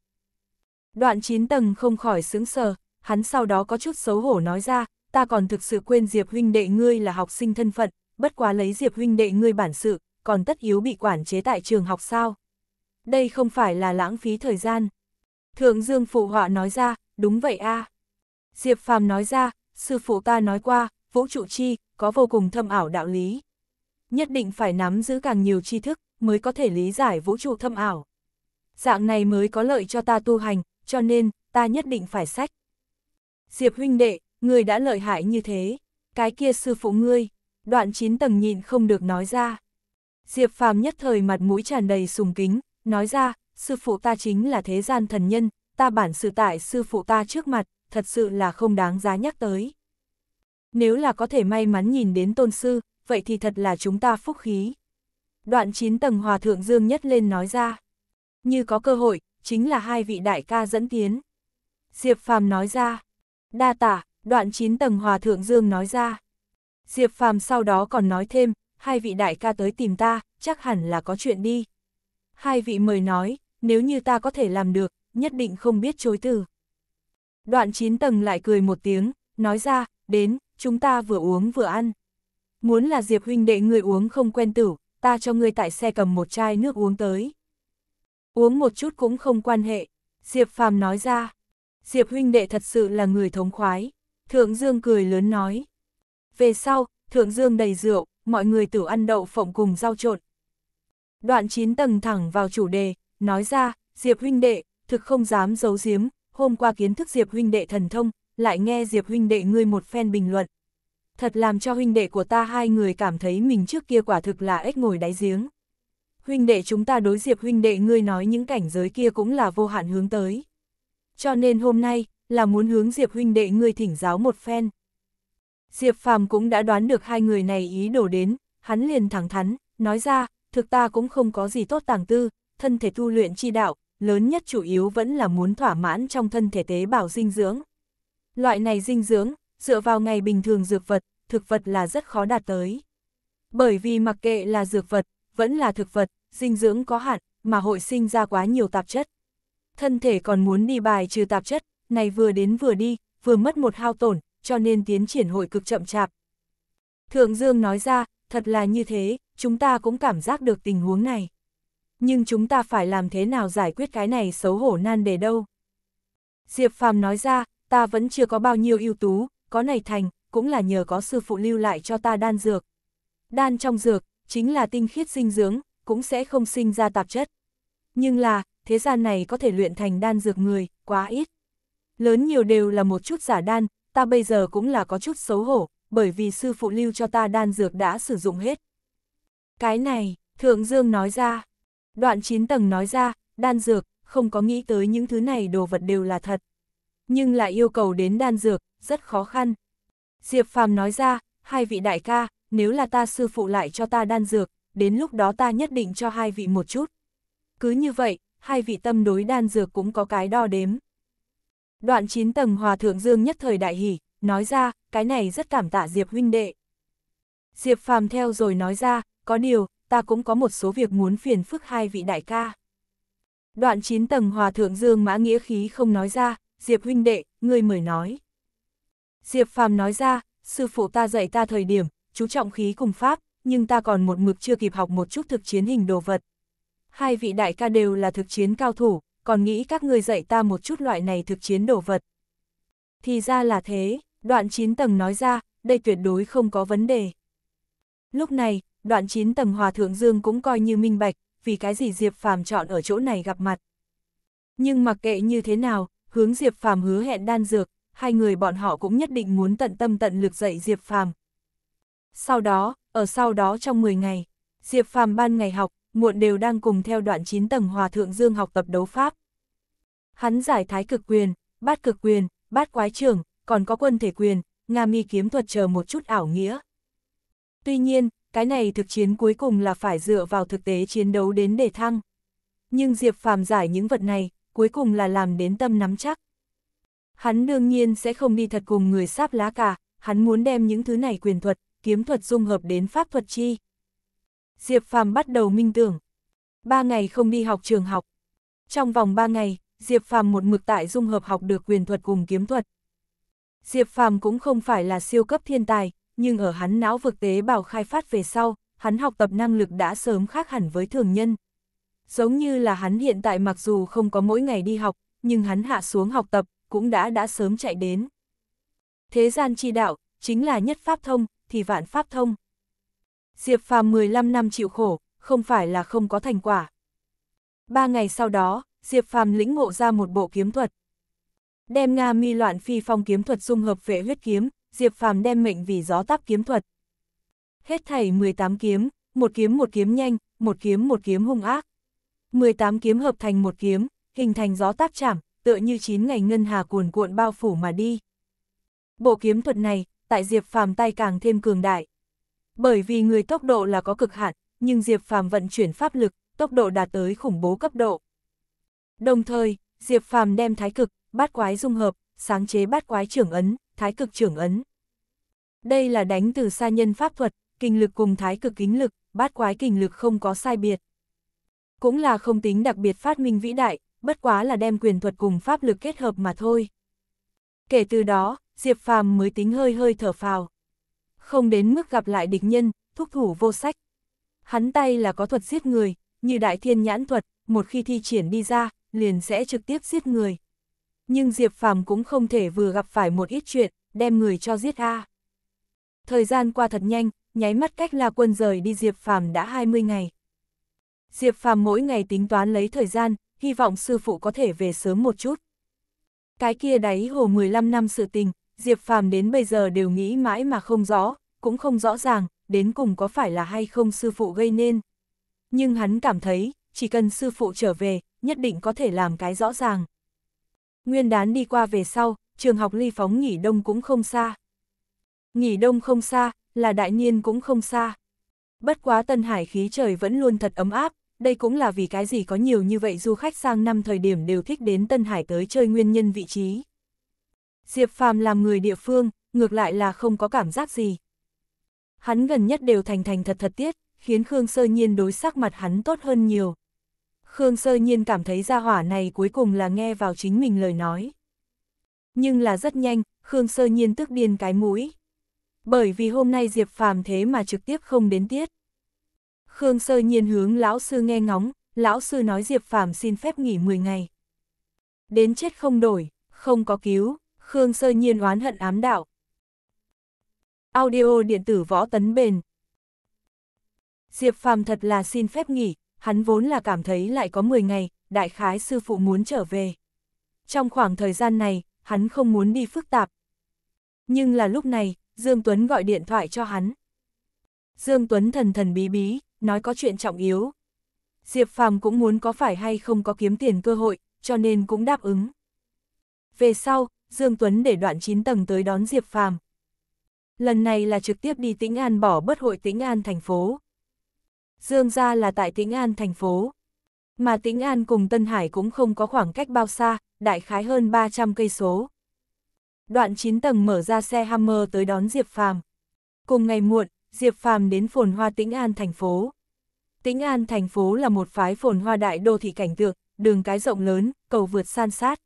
A: Đoạn 9 tầng không khỏi sững sờ, hắn sau đó có chút xấu hổ nói ra, ta còn thực sự quên Diệp huynh đệ ngươi là học sinh thân phận, bất quá lấy Diệp huynh đệ ngươi bản sự, còn tất yếu bị quản chế tại trường học sao? Đây không phải là lãng phí thời gian. Thượng Dương phụ họa nói ra, đúng vậy a. À. Diệp Phàm nói ra, sư phụ ta nói qua, vũ trụ chi, có vô cùng thâm ảo đạo lý. Nhất định phải nắm giữ càng nhiều tri thức, mới có thể lý giải vũ trụ thâm ảo. Dạng này mới có lợi cho ta tu hành, cho nên, ta nhất định phải sách. Diệp huynh đệ, người đã lợi hại như thế, cái kia sư phụ ngươi, đoạn chín tầng nhịn không được nói ra. Diệp Phàm nhất thời mặt mũi tràn đầy sùng kính, nói ra, sư phụ ta chính là thế gian thần nhân, ta bản sự tại sư phụ ta trước mặt, thật sự là không đáng giá nhắc tới. Nếu là có thể may mắn nhìn đến tôn sư, vậy thì thật là chúng ta phúc khí. Đoạn 9 tầng hòa thượng Dương Nhất lên nói ra. Như có cơ hội, chính là hai vị đại ca dẫn tiến. Diệp Phàm nói ra. Đa tả, đoạn 9 tầng hòa thượng Dương nói ra. Diệp Phàm sau đó còn nói thêm, hai vị đại ca tới tìm ta, chắc hẳn là có chuyện đi. Hai vị mời nói, nếu như ta có thể làm được, nhất định không biết chối từ. Đoạn chín tầng lại cười một tiếng, nói ra, đến, chúng ta vừa uống vừa ăn. Muốn là Diệp huynh đệ người uống không quen tử, ta cho người tại xe cầm một chai nước uống tới. Uống một chút cũng không quan hệ, Diệp Phàm nói ra. Diệp huynh đệ thật sự là người thống khoái. Thượng Dương cười lớn nói. Về sau, Thượng Dương đầy rượu, mọi người tử ăn đậu phộng cùng rau trộn. Đoạn chín tầng thẳng vào chủ đề, nói ra, Diệp huynh đệ, thực không dám giấu giếm, hôm qua kiến thức Diệp huynh đệ thần thông, lại nghe Diệp huynh đệ ngươi một phen bình luận. Thật làm cho huynh đệ của ta hai người cảm thấy mình trước kia quả thực là ếch ngồi đáy giếng. Huynh đệ chúng ta đối Diệp huynh đệ ngươi nói những cảnh giới kia cũng là vô hạn hướng tới. Cho nên hôm nay, là muốn hướng Diệp huynh đệ ngươi thỉnh giáo một phen. Diệp Phàm cũng đã đoán được hai người này ý đồ đến, hắn liền thẳng thắn, nói ra, thực ta cũng không có gì tốt tàng tư, thân thể tu luyện chi đạo, lớn nhất chủ yếu vẫn là muốn thỏa mãn trong thân thể tế bào dinh dưỡng. Loại này dinh dưỡng, dựa vào ngày bình thường dược vật, thực vật là rất khó đạt tới. Bởi vì mặc kệ là dược vật, vẫn là thực vật, dinh dưỡng có hạn, mà hội sinh ra quá nhiều tạp chất. Thân thể còn muốn đi bài trừ tạp chất, này vừa đến vừa đi, vừa mất một hao tổn, cho nên tiến triển hội cực chậm chạp. Thượng Dương nói ra, thật là như thế, chúng ta cũng cảm giác được tình huống này. Nhưng chúng ta phải làm thế nào giải quyết cái này xấu hổ nan đề đâu. Diệp Phàm nói ra, ta vẫn chưa có bao nhiêu ưu tú, có này thành, cũng là nhờ có sư phụ lưu lại cho ta đan dược. Đan trong dược, chính là tinh khiết sinh dưỡng, cũng sẽ không sinh ra tạp chất. Nhưng là, thế gian này có thể luyện thành đan dược người, quá ít. Lớn nhiều đều là một chút giả đan, ta bây giờ cũng là có chút xấu hổ, bởi vì sư phụ lưu cho ta đan dược đã sử dụng hết. Cái này, Thượng Dương nói ra. Đoạn 9 tầng nói ra, đan dược, không có nghĩ tới những thứ này đồ vật đều là thật. Nhưng lại yêu cầu đến đan dược, rất khó khăn. Diệp Phàm nói ra, hai vị đại ca, nếu là ta sư phụ lại cho ta đan dược, đến lúc đó ta nhất định cho hai vị một chút. Cứ như vậy, hai vị tâm đối đan dược cũng có cái đo đếm. Đoạn chín tầng hòa thượng Dương nhất thời đại hỉ, nói ra, cái này rất cảm tạ Diệp huynh đệ. Diệp phàm theo rồi nói ra, có điều, ta cũng có một số việc muốn phiền phức hai vị đại ca. Đoạn chín tầng hòa thượng Dương mã nghĩa khí không nói ra, Diệp huynh đệ, ngươi mời nói. Diệp phàm nói ra, sư phụ ta dạy ta thời điểm, chú trọng khí cùng pháp, nhưng ta còn một mực chưa kịp học một chút thực chiến hình đồ vật. Hai vị đại ca đều là thực chiến cao thủ, còn nghĩ các người dạy ta một chút loại này thực chiến đồ vật. Thì ra là thế, đoạn 9 tầng nói ra, đây tuyệt đối không có vấn đề. Lúc này, đoạn 9 tầng Hòa Thượng Dương cũng coi như minh bạch, vì cái gì Diệp Phàm chọn ở chỗ này gặp mặt. Nhưng mặc kệ như thế nào, hướng Diệp Phàm hứa hẹn đan dược, hai người bọn họ cũng nhất định muốn tận tâm tận lực dạy Diệp Phàm. Sau đó, ở sau đó trong 10 ngày, Diệp Phàm ban ngày học, muộn đều đang cùng theo đoạn 9 tầng Hòa Thượng Dương học tập đấu pháp hắn giải thái cực quyền, bát cực quyền, bát quái trưởng, còn có quân thể quyền, Nga mi kiếm thuật chờ một chút ảo nghĩa. Tuy nhiên, cái này thực chiến cuối cùng là phải dựa vào thực tế chiến đấu đến đề thăng. Nhưng Diệp Phàm giải những vật này, cuối cùng là làm đến tâm nắm chắc. Hắn đương nhiên sẽ không đi thật cùng người sáp lá cả, hắn muốn đem những thứ này quyền thuật, kiếm thuật dung hợp đến pháp thuật chi. Diệp Phàm bắt đầu minh tưởng. Ba ngày không đi học trường học. Trong vòng ba ngày, Diệp Phàm một mực tại dung hợp học được quyền thuật cùng kiếm thuật. Diệp Phàm cũng không phải là siêu cấp thiên tài, nhưng ở hắn não vực tế bào khai phát về sau, hắn học tập năng lực đã sớm khác hẳn với thường nhân. Giống như là hắn hiện tại mặc dù không có mỗi ngày đi học, nhưng hắn hạ xuống học tập, cũng đã đã sớm chạy đến. Thế gian chi đạo, chính là nhất pháp thông, thì vạn pháp thông. Diệp Phàm 15 năm chịu khổ, không phải là không có thành quả. Ba ngày sau đó, Diệp Phàm lĩnh ngộ ra một bộ kiếm thuật. Đem Nga Mi Loạn Phi Phong kiếm thuật dung hợp vệ huyết kiếm, Diệp Phàm đem mệnh vì gió táp kiếm thuật. Hết thảy 18 kiếm, một kiếm một kiếm nhanh, một kiếm một kiếm hung ác. 18 kiếm hợp thành một kiếm, hình thành gió táp chạm, tựa như chín ngày ngân hà cuồn cuộn bao phủ mà đi. Bộ kiếm thuật này, tại Diệp Phàm tay càng thêm cường đại. Bởi vì người tốc độ là có cực hạn, nhưng Diệp Phàm vận chuyển pháp lực, tốc độ đạt tới khủng bố cấp độ. Đồng thời, Diệp Phàm đem thái cực, bát quái dung hợp, sáng chế bát quái trưởng ấn, thái cực trưởng ấn. Đây là đánh từ xa nhân pháp thuật, kinh lực cùng thái cực kính lực, bát quái kinh lực không có sai biệt. Cũng là không tính đặc biệt phát minh vĩ đại, bất quá là đem quyền thuật cùng pháp lực kết hợp mà thôi. Kể từ đó, Diệp Phàm mới tính hơi hơi thở phào. Không đến mức gặp lại địch nhân, thúc thủ vô sách. Hắn tay là có thuật giết người, như đại thiên nhãn thuật, một khi thi triển đi ra, liền sẽ trực tiếp giết người. Nhưng Diệp Phàm cũng không thể vừa gặp phải một ít chuyện, đem người cho giết a. Thời gian qua thật nhanh, nháy mắt cách La Quân rời đi Diệp Phàm đã 20 ngày. Diệp Phàm mỗi ngày tính toán lấy thời gian, hy vọng sư phụ có thể về sớm một chút. Cái kia đáy hồ 15 năm sự tình, Diệp Phàm đến bây giờ đều nghĩ mãi mà không rõ, cũng không rõ ràng, đến cùng có phải là hay không sư phụ gây nên. Nhưng hắn cảm thấy, chỉ cần sư phụ trở về, nhất định có thể làm cái rõ ràng. Nguyên đán đi qua về sau, trường học ly phóng nghỉ đông cũng không xa. Nghỉ đông không xa, là đại niên cũng không xa. Bất quá Tân Hải khí trời vẫn luôn thật ấm áp, đây cũng là vì cái gì có nhiều như vậy du khách sang năm thời điểm đều thích đến Tân Hải tới chơi nguyên nhân vị trí. Diệp Phàm làm người địa phương, ngược lại là không có cảm giác gì. Hắn gần nhất đều thành thành thật thật tiết, khiến Khương Sơ Nhiên đối sắc mặt hắn tốt hơn nhiều. Khương Sơ Nhiên cảm thấy ra hỏa này cuối cùng là nghe vào chính mình lời nói. Nhưng là rất nhanh, Khương Sơ Nhiên tức điên cái mũi. Bởi vì hôm nay Diệp Phàm thế mà trực tiếp không đến tiết. Khương Sơ Nhiên hướng lão sư nghe ngóng, lão sư nói Diệp Phàm xin phép nghỉ 10 ngày. Đến chết không đổi, không có cứu, Khương Sơ Nhiên oán hận ám đạo. Audio điện tử võ tấn bền. Diệp Phàm thật là xin phép nghỉ, hắn vốn là cảm thấy lại có 10 ngày, đại khái sư phụ muốn trở về. Trong khoảng thời gian này, hắn không muốn đi phức tạp. Nhưng là lúc này, Dương Tuấn gọi điện thoại cho hắn. Dương Tuấn thần thần bí bí, nói có chuyện trọng yếu. Diệp Phàm cũng muốn có phải hay không có kiếm tiền cơ hội, cho nên cũng đáp ứng. Về sau, Dương Tuấn để đoạn 9 tầng tới đón Diệp Phàm. Lần này là trực tiếp đi Tĩnh An bỏ bất hội Tĩnh An thành phố. Dương gia là tại Tĩnh An thành phố. Mà Tĩnh An cùng Tân Hải cũng không có khoảng cách bao xa, đại khái hơn 300 cây số. Đoạn 9 tầng mở ra xe Hammer tới đón Diệp Phàm. Cùng ngày muộn, Diệp Phàm đến phồn hoa Tĩnh An thành phố. Tĩnh An thành phố là một phái phồn hoa đại đô thị cảnh tượng, đường cái rộng lớn, cầu vượt san sát.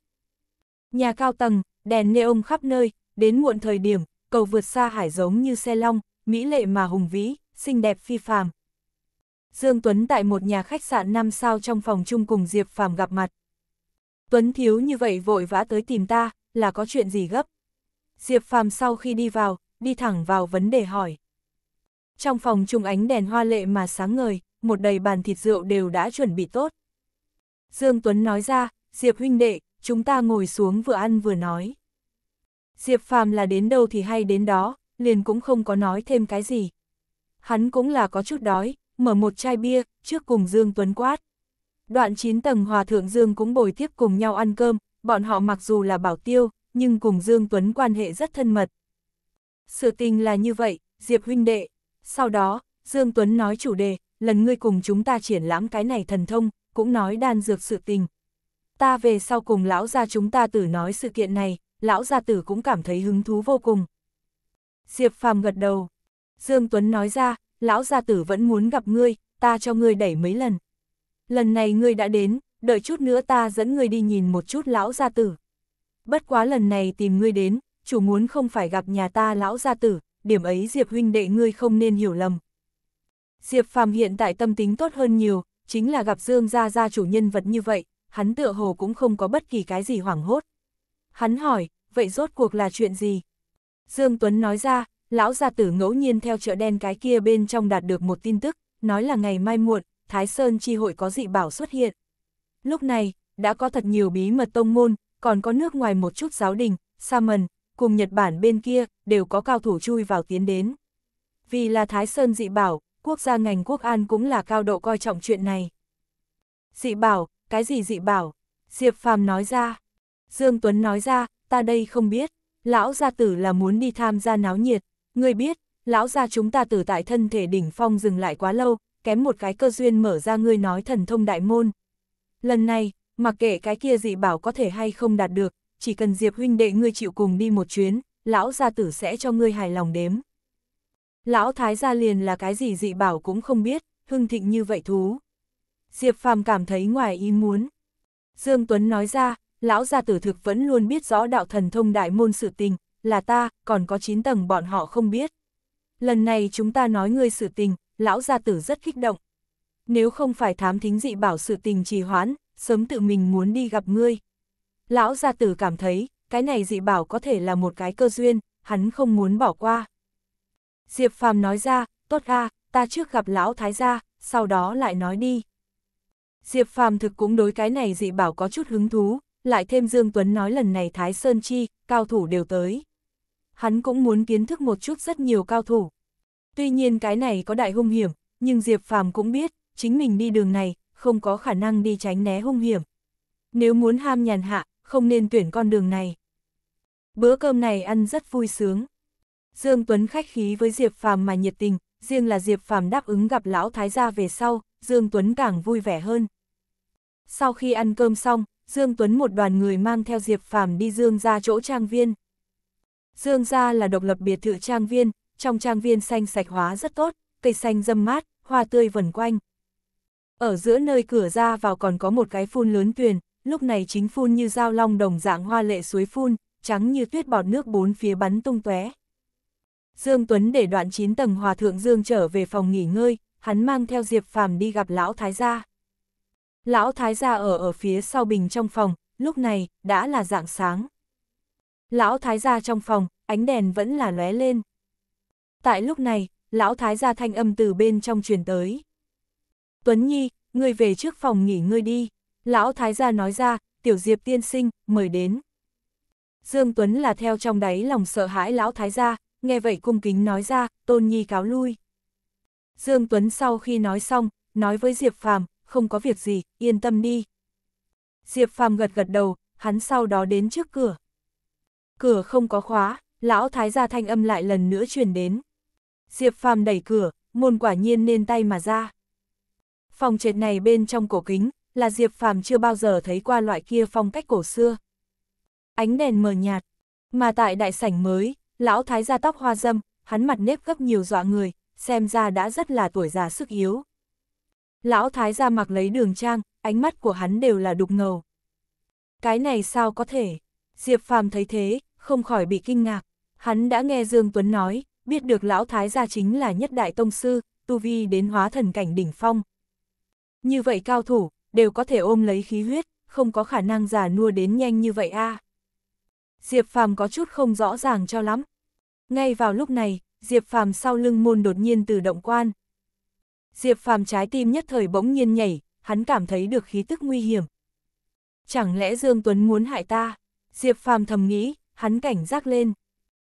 A: Nhà cao tầng, đèn neon khắp nơi, đến muộn thời điểm, cầu vượt xa hải giống như xe long, mỹ lệ mà hùng vĩ, xinh đẹp phi phàm. Dương Tuấn tại một nhà khách sạn 5 sao trong phòng chung cùng Diệp Phàm gặp mặt. Tuấn thiếu như vậy vội vã tới tìm ta, là có chuyện gì gấp? Diệp Phàm sau khi đi vào, đi thẳng vào vấn đề hỏi. Trong phòng chung ánh đèn hoa lệ mà sáng ngời, một đầy bàn thịt rượu đều đã chuẩn bị tốt. Dương Tuấn nói ra, Diệp huynh đệ, chúng ta ngồi xuống vừa ăn vừa nói. Diệp Phàm là đến đâu thì hay đến đó, liền cũng không có nói thêm cái gì. Hắn cũng là có chút đói, mở một chai bia, trước cùng Dương Tuấn quát. Đoạn chín tầng Hòa Thượng Dương cũng bồi tiếp cùng nhau ăn cơm, bọn họ mặc dù là bảo tiêu, nhưng cùng Dương Tuấn quan hệ rất thân mật. Sự tình là như vậy, Diệp huynh đệ. Sau đó, Dương Tuấn nói chủ đề, lần ngươi cùng chúng ta triển lãm cái này thần thông, cũng nói đan dược sự tình. Ta về sau cùng lão gia chúng ta tử nói sự kiện này, lão gia tử cũng cảm thấy hứng thú vô cùng. Diệp phàm gật đầu. Dương Tuấn nói ra, lão gia tử vẫn muốn gặp ngươi, ta cho ngươi đẩy mấy lần. Lần này ngươi đã đến, đợi chút nữa ta dẫn ngươi đi nhìn một chút lão gia tử. Bất quá lần này tìm ngươi đến, chủ muốn không phải gặp nhà ta lão gia tử, điểm ấy Diệp huynh đệ ngươi không nên hiểu lầm. Diệp Phàm hiện tại tâm tính tốt hơn nhiều, chính là gặp Dương gia gia chủ nhân vật như vậy, hắn tựa hồ cũng không có bất kỳ cái gì hoảng hốt. Hắn hỏi, vậy rốt cuộc là chuyện gì? Dương Tuấn nói ra, Lão gia tử ngẫu nhiên theo chợ đen cái kia bên trong đạt được một tin tức, nói là ngày mai muộn, Thái Sơn chi hội có dị bảo xuất hiện. Lúc này, đã có thật nhiều bí mật tông môn, còn có nước ngoài một chút giáo đình, salmon cùng Nhật Bản bên kia, đều có cao thủ chui vào tiến đến. Vì là Thái Sơn dị bảo, quốc gia ngành quốc an cũng là cao độ coi trọng chuyện này. Dị bảo, cái gì dị bảo? Diệp Phàm nói ra. Dương Tuấn nói ra, ta đây không biết, lão gia tử là muốn đi tham gia náo nhiệt ngươi biết, lão gia chúng ta từ tại thân thể đỉnh phong dừng lại quá lâu, kém một cái cơ duyên mở ra ngươi nói thần thông đại môn. Lần này, mặc kệ cái kia dị bảo có thể hay không đạt được, chỉ cần Diệp huynh đệ ngươi chịu cùng đi một chuyến, lão gia tử sẽ cho ngươi hài lòng đếm. Lão thái gia liền là cái gì dị bảo cũng không biết, hưng thịnh như vậy thú. Diệp phàm cảm thấy ngoài ý muốn. Dương Tuấn nói ra, lão gia tử thực vẫn luôn biết rõ đạo thần thông đại môn sự tình, là ta, còn có 9 tầng bọn họ không biết. Lần này chúng ta nói ngươi sự tình, lão gia tử rất kích động. Nếu không phải thám thính dị bảo sự tình trì hoãn, sớm tự mình muốn đi gặp ngươi. Lão gia tử cảm thấy, cái này dị bảo có thể là một cái cơ duyên, hắn không muốn bỏ qua. Diệp Phàm nói ra, tốt a, ta trước gặp lão thái gia, sau đó lại nói đi. Diệp Phàm thực cũng đối cái này dị bảo có chút hứng thú, lại thêm Dương Tuấn nói lần này Thái Sơn Chi, cao thủ đều tới hắn cũng muốn kiến thức một chút rất nhiều cao thủ. Tuy nhiên cái này có đại hung hiểm, nhưng Diệp Phàm cũng biết, chính mình đi đường này, không có khả năng đi tránh né hung hiểm. Nếu muốn ham nhàn hạ, không nên tuyển con đường này. Bữa cơm này ăn rất vui sướng. Dương Tuấn khách khí với Diệp Phàm mà nhiệt tình, riêng là Diệp Phàm đáp ứng gặp lão thái gia về sau, Dương Tuấn càng vui vẻ hơn. Sau khi ăn cơm xong, Dương Tuấn một đoàn người mang theo Diệp Phàm đi Dương ra chỗ trang viên. Dương gia là độc lập biệt thự trang viên, trong trang viên xanh sạch hóa rất tốt, cây xanh râm mát, hoa tươi vần quanh. Ở giữa nơi cửa ra vào còn có một cái phun lớn tuyền, lúc này chính phun như dao long đồng dạng hoa lệ suối phun, trắng như tuyết bọt nước bốn phía bắn tung tóe. Dương Tuấn để đoạn 9 tầng hòa thượng Dương trở về phòng nghỉ ngơi, hắn mang theo Diệp Phàm đi gặp lão thái gia. Lão thái gia ở ở phía sau bình trong phòng, lúc này đã là dạng sáng lão thái gia trong phòng, ánh đèn vẫn là lóe lên. Tại lúc này, lão thái gia thanh âm từ bên trong truyền tới. Tuấn Nhi, ngươi về trước phòng nghỉ ngươi đi. Lão thái gia nói ra, tiểu diệp tiên sinh, mời đến. Dương Tuấn là theo trong đáy lòng sợ hãi lão thái gia, nghe vậy cung kính nói ra, tôn nhi cáo lui. Dương Tuấn sau khi nói xong, nói với Diệp Phàm, không có việc gì, yên tâm đi. Diệp Phàm gật gật đầu, hắn sau đó đến trước cửa. Cửa không có khóa, lão thái gia thanh âm lại lần nữa truyền đến. Diệp phàm đẩy cửa, môn quả nhiên nên tay mà ra. Phòng trệt này bên trong cổ kính, là Diệp phàm chưa bao giờ thấy qua loại kia phong cách cổ xưa. Ánh đèn mờ nhạt, mà tại đại sảnh mới, lão thái gia tóc hoa dâm, hắn mặt nếp gấp nhiều dọa người, xem ra đã rất là tuổi già sức yếu. Lão thái gia mặc lấy đường trang, ánh mắt của hắn đều là đục ngầu. Cái này sao có thể? Diệp Phàm thấy thế, không khỏi bị kinh ngạc. Hắn đã nghe Dương Tuấn nói, biết được lão thái gia chính là nhất đại tông sư, tu vi đến hóa thần cảnh đỉnh phong. Như vậy cao thủ, đều có thể ôm lấy khí huyết, không có khả năng già nua đến nhanh như vậy a. À. Diệp Phàm có chút không rõ ràng cho lắm. Ngay vào lúc này, Diệp Phàm sau lưng môn đột nhiên từ động quan. Diệp Phàm trái tim nhất thời bỗng nhiên nhảy, hắn cảm thấy được khí tức nguy hiểm. Chẳng lẽ Dương Tuấn muốn hại ta? Diệp Phàm thầm nghĩ, hắn cảnh giác lên.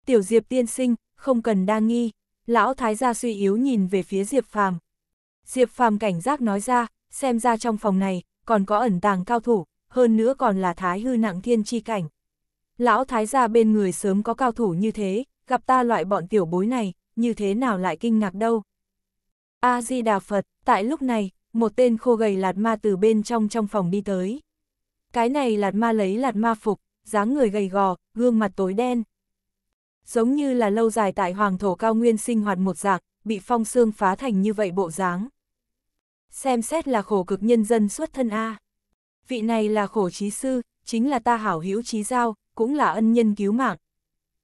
A: Tiểu Diệp tiên sinh, không cần đa nghi, lão thái gia suy yếu nhìn về phía Diệp Phàm. Diệp Phàm cảnh giác nói ra, xem ra trong phòng này, còn có ẩn tàng cao thủ, hơn nữa còn là thái hư nặng thiên chi cảnh. Lão thái gia bên người sớm có cao thủ như thế, gặp ta loại bọn tiểu bối này, như thế nào lại kinh ngạc đâu. A-di-đà Phật, tại lúc này, một tên khô gầy lạt ma từ bên trong trong phòng đi tới. Cái này lạt ma lấy lạt ma phục, dáng người gầy gò, gương mặt tối đen. Giống như là lâu dài tại hoàng thổ cao nguyên sinh hoạt một dạng, bị phong xương phá thành như vậy bộ dáng. Xem xét là khổ cực nhân dân xuất thân A. Vị này là khổ trí sư, chính là ta hảo hữu trí giao, cũng là ân nhân cứu mạng.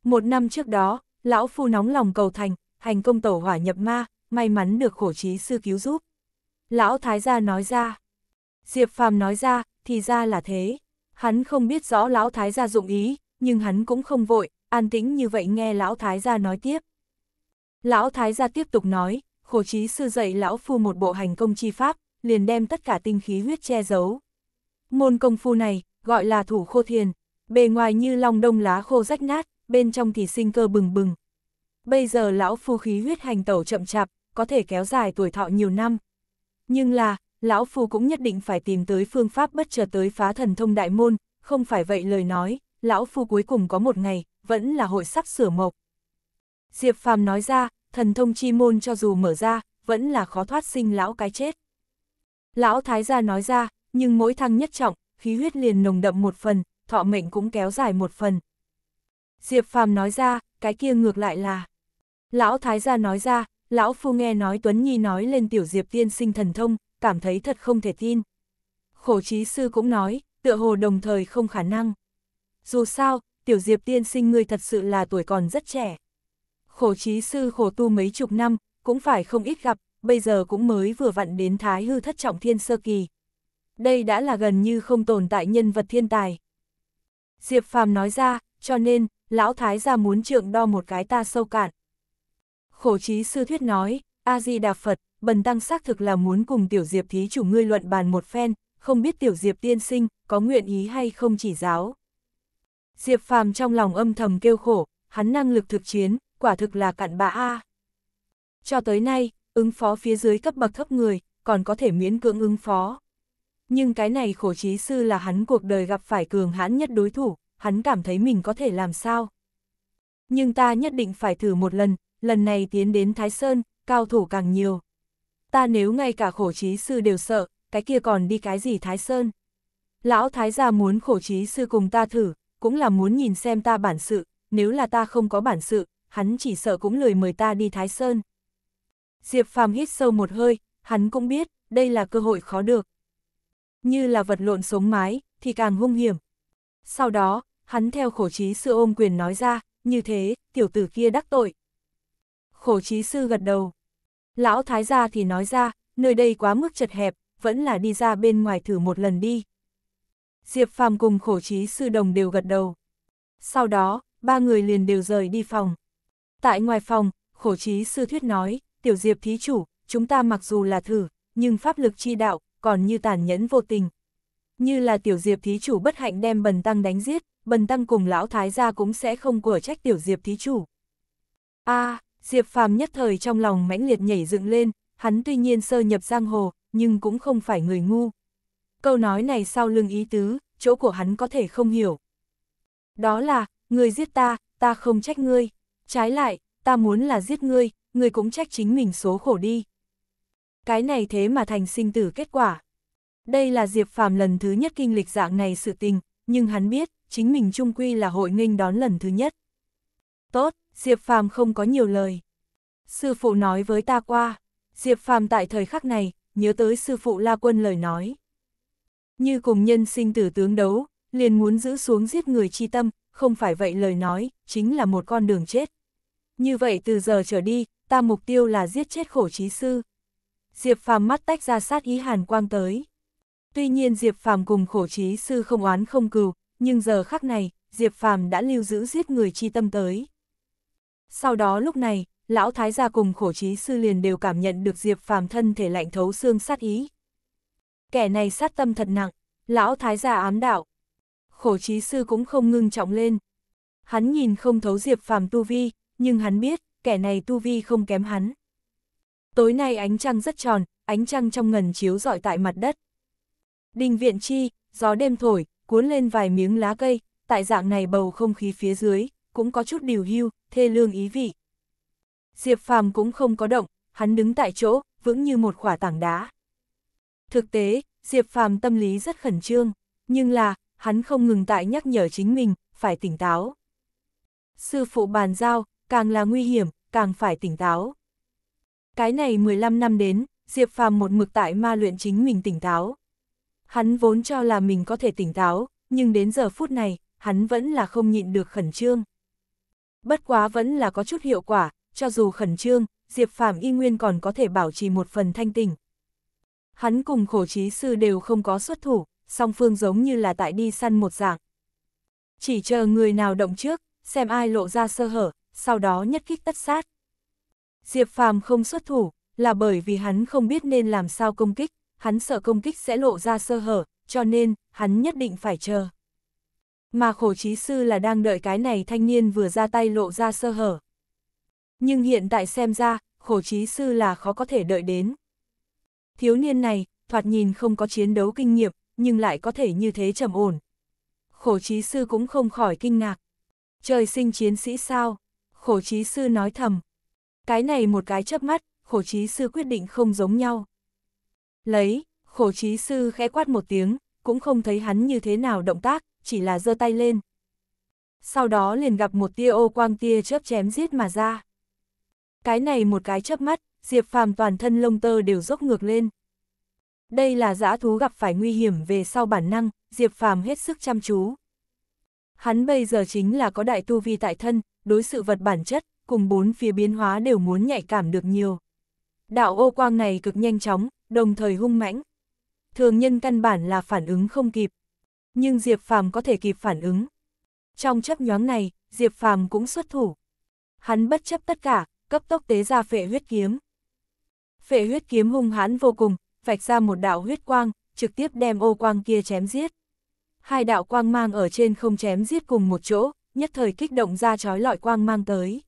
A: Một năm trước đó, lão phu nóng lòng cầu thành, hành công tổ hỏa nhập ma, may mắn được khổ trí sư cứu giúp. Lão thái gia nói ra. Diệp phàm nói ra, thì ra là thế. Hắn không biết rõ lão thái gia dụng ý, nhưng hắn cũng không vội, an tĩnh như vậy nghe lão thái gia nói tiếp. Lão thái gia tiếp tục nói, khổ trí sư dạy lão phu một bộ hành công chi pháp, liền đem tất cả tinh khí huyết che giấu. Môn công phu này, gọi là thủ khô thiền, bề ngoài như lòng đông lá khô rách nát, bên trong thì sinh cơ bừng bừng. Bây giờ lão phu khí huyết hành tẩu chậm chạp, có thể kéo dài tuổi thọ nhiều năm. Nhưng là, lão phu cũng nhất định phải tìm tới phương pháp bất chợt tới phá thần thông đại môn, không phải vậy lời nói, lão phu cuối cùng có một ngày, vẫn là hội sắp sửa mộc. Diệp Phàm nói ra, thần thông chi môn cho dù mở ra, vẫn là khó thoát sinh lão cái chết. Lão thái gia nói ra, nhưng mỗi thăng nhất trọng, khí huyết liền nồng đậm một phần, thọ mệnh cũng kéo dài một phần. Diệp Phàm nói ra, cái kia ngược lại là. Lão thái gia nói ra, lão phu nghe nói Tuấn Nhi nói lên tiểu Diệp tiên sinh thần thông, cảm thấy thật không thể tin. Khổ trí sư cũng nói, tựa hồ đồng thời không khả năng. Dù sao, tiểu diệp tiên sinh ngươi thật sự là tuổi còn rất trẻ. Khổ trí sư khổ tu mấy chục năm, cũng phải không ít gặp, bây giờ cũng mới vừa vặn đến thái hư thất trọng thiên sơ kỳ. Đây đã là gần như không tồn tại nhân vật thiên tài. Diệp phàm nói ra, cho nên, lão thái gia muốn trượng đo một cái ta sâu cạn. Khổ trí sư thuyết nói, A-di-đà Phật, bần tăng xác thực là muốn cùng tiểu diệp thí chủ ngươi luận bàn một phen, không biết tiểu diệp tiên sinh, có nguyện ý hay không chỉ giáo. Diệp phàm trong lòng âm thầm kêu khổ, hắn năng lực thực chiến, quả thực là cặn bã A. Cho tới nay, ứng phó phía dưới cấp bậc thấp người, còn có thể miễn cưỡng ứng phó. Nhưng cái này khổ trí sư là hắn cuộc đời gặp phải cường hãn nhất đối thủ, hắn cảm thấy mình có thể làm sao. Nhưng ta nhất định phải thử một lần, lần này tiến đến Thái Sơn, cao thủ càng nhiều, ta nếu ngay cả khổ trí sư đều sợ, cái kia còn đi cái gì Thái Sơn. Lão Thái gia muốn khổ trí sư cùng ta thử, cũng là muốn nhìn xem ta bản sự, nếu là ta không có bản sự, hắn chỉ sợ cũng lười mời ta đi Thái Sơn. Diệp Phàm hít sâu một hơi, hắn cũng biết, đây là cơ hội khó được. Như là vật lộn sống mái, thì càng hung hiểm. Sau đó, hắn theo khổ trí sư ôm quyền nói ra, như thế, tiểu tử kia đắc tội. Khổ trí sư gật đầu. Lão thái gia thì nói ra, nơi đây quá mức chật hẹp, vẫn là đi ra bên ngoài thử một lần đi. Diệp Phàm cùng khổ trí sư đồng đều gật đầu. Sau đó, ba người liền đều rời đi phòng. Tại ngoài phòng, khổ trí sư thuyết nói, tiểu Diệp thí chủ, chúng ta mặc dù là thử, nhưng pháp lực chi đạo, còn như tàn nhẫn vô tình. Như là tiểu Diệp thí chủ bất hạnh đem bần tăng đánh giết, bần tăng cùng lão thái gia cũng sẽ không của trách tiểu Diệp thí chủ. a à, Diệp Phàm nhất thời trong lòng mãnh liệt nhảy dựng lên, hắn tuy nhiên sơ nhập giang hồ, nhưng cũng không phải người ngu. Câu nói này sau lưng ý tứ, chỗ của hắn có thể không hiểu. Đó là, người giết ta, ta không trách ngươi. Trái lại, ta muốn là giết ngươi, ngươi cũng trách chính mình số khổ đi. Cái này thế mà thành sinh tử kết quả. Đây là Diệp Phàm lần thứ nhất kinh lịch dạng này sự tình, nhưng hắn biết, chính mình trung quy là hội nghênh đón lần thứ nhất. Tốt, Diệp Phàm không có nhiều lời. Sư phụ nói với ta qua, Diệp Phàm tại thời khắc này, nhớ tới sư phụ La Quân lời nói. Như cùng nhân sinh tử tướng đấu, liền muốn giữ xuống giết người chi tâm, không phải vậy lời nói, chính là một con đường chết. Như vậy từ giờ trở đi, ta mục tiêu là giết chết khổ trí sư. Diệp Phàm mắt tách ra sát ý hàn quang tới. Tuy nhiên Diệp Phàm cùng khổ trí sư không oán không cừu, nhưng giờ khắc này, Diệp Phàm đã lưu giữ giết người chi tâm tới. Sau đó lúc này, lão thái gia cùng khổ trí sư liền đều cảm nhận được Diệp Phàm thân thể lạnh thấu xương sát ý. Kẻ này sát tâm thật nặng, lão thái gia ám đạo. Khổ trí sư cũng không ngưng trọng lên. Hắn nhìn không thấu Diệp Phàm tu vi, nhưng hắn biết, kẻ này tu vi không kém hắn. Tối nay ánh trăng rất tròn, ánh trăng trong ngần chiếu rọi tại mặt đất. Đình viện chi, gió đêm thổi, cuốn lên vài miếng lá cây, tại dạng này bầu không khí phía dưới, cũng có chút điều hưu, thê lương ý vị. Diệp Phàm cũng không có động, hắn đứng tại chỗ, vững như một khỏa tảng đá. Thực tế, Diệp Phàm tâm lý rất khẩn trương, nhưng là, hắn không ngừng tại nhắc nhở chính mình, phải tỉnh táo. Sư phụ bàn giao, càng là nguy hiểm, càng phải tỉnh táo. Cái này 15 năm đến, Diệp Phàm một mực tại ma luyện chính mình tỉnh táo. Hắn vốn cho là mình có thể tỉnh táo, nhưng đến giờ phút này, hắn vẫn là không nhịn được khẩn trương bất quá vẫn là có chút hiệu quả, cho dù khẩn trương, Diệp Phạm y nguyên còn có thể bảo trì một phần thanh tình. Hắn cùng khổ trí sư đều không có xuất thủ, song phương giống như là tại đi săn một dạng. Chỉ chờ người nào động trước, xem ai lộ ra sơ hở, sau đó nhất kích tất sát. Diệp Phàm không xuất thủ, là bởi vì hắn không biết nên làm sao công kích, hắn sợ công kích sẽ lộ ra sơ hở, cho nên, hắn nhất định phải chờ mà khổ trí sư là đang đợi cái này thanh niên vừa ra tay lộ ra sơ hở. Nhưng hiện tại xem ra, khổ trí sư là khó có thể đợi đến. Thiếu niên này, thoạt nhìn không có chiến đấu kinh nghiệm, nhưng lại có thể như thế trầm ổn. Khổ trí sư cũng không khỏi kinh ngạc. Trời sinh chiến sĩ sao? Khổ trí sư nói thầm. Cái này một cái chớp mắt, khổ trí sư quyết định không giống nhau. Lấy, khổ trí sư khẽ quát một tiếng, cũng không thấy hắn như thế nào động tác, chỉ là giơ tay lên. Sau đó liền gặp một tia ô quang tia chớp chém giết mà ra. Cái này một cái chớp mắt, Diệp Phàm toàn thân lông tơ đều dốc ngược lên. Đây là dã thú gặp phải nguy hiểm về sau bản năng, Diệp Phàm hết sức chăm chú. Hắn bây giờ chính là có đại tu vi tại thân, đối sự vật bản chất, cùng bốn phía biến hóa đều muốn nhạy cảm được nhiều. Đạo ô quang này cực nhanh chóng, đồng thời hung mãnh. Thường nhân căn bản là phản ứng không kịp, nhưng Diệp Phàm có thể kịp phản ứng. Trong chấp nhoáng này, Diệp Phàm cũng xuất thủ. Hắn bất chấp tất cả, cấp tốc tế ra phệ huyết kiếm. Phệ huyết kiếm hung hãn vô cùng, vạch ra một đạo huyết quang, trực tiếp đem ô quang kia chém giết. Hai đạo quang mang ở trên không chém giết cùng một chỗ, nhất thời kích động ra chói lọi quang mang tới.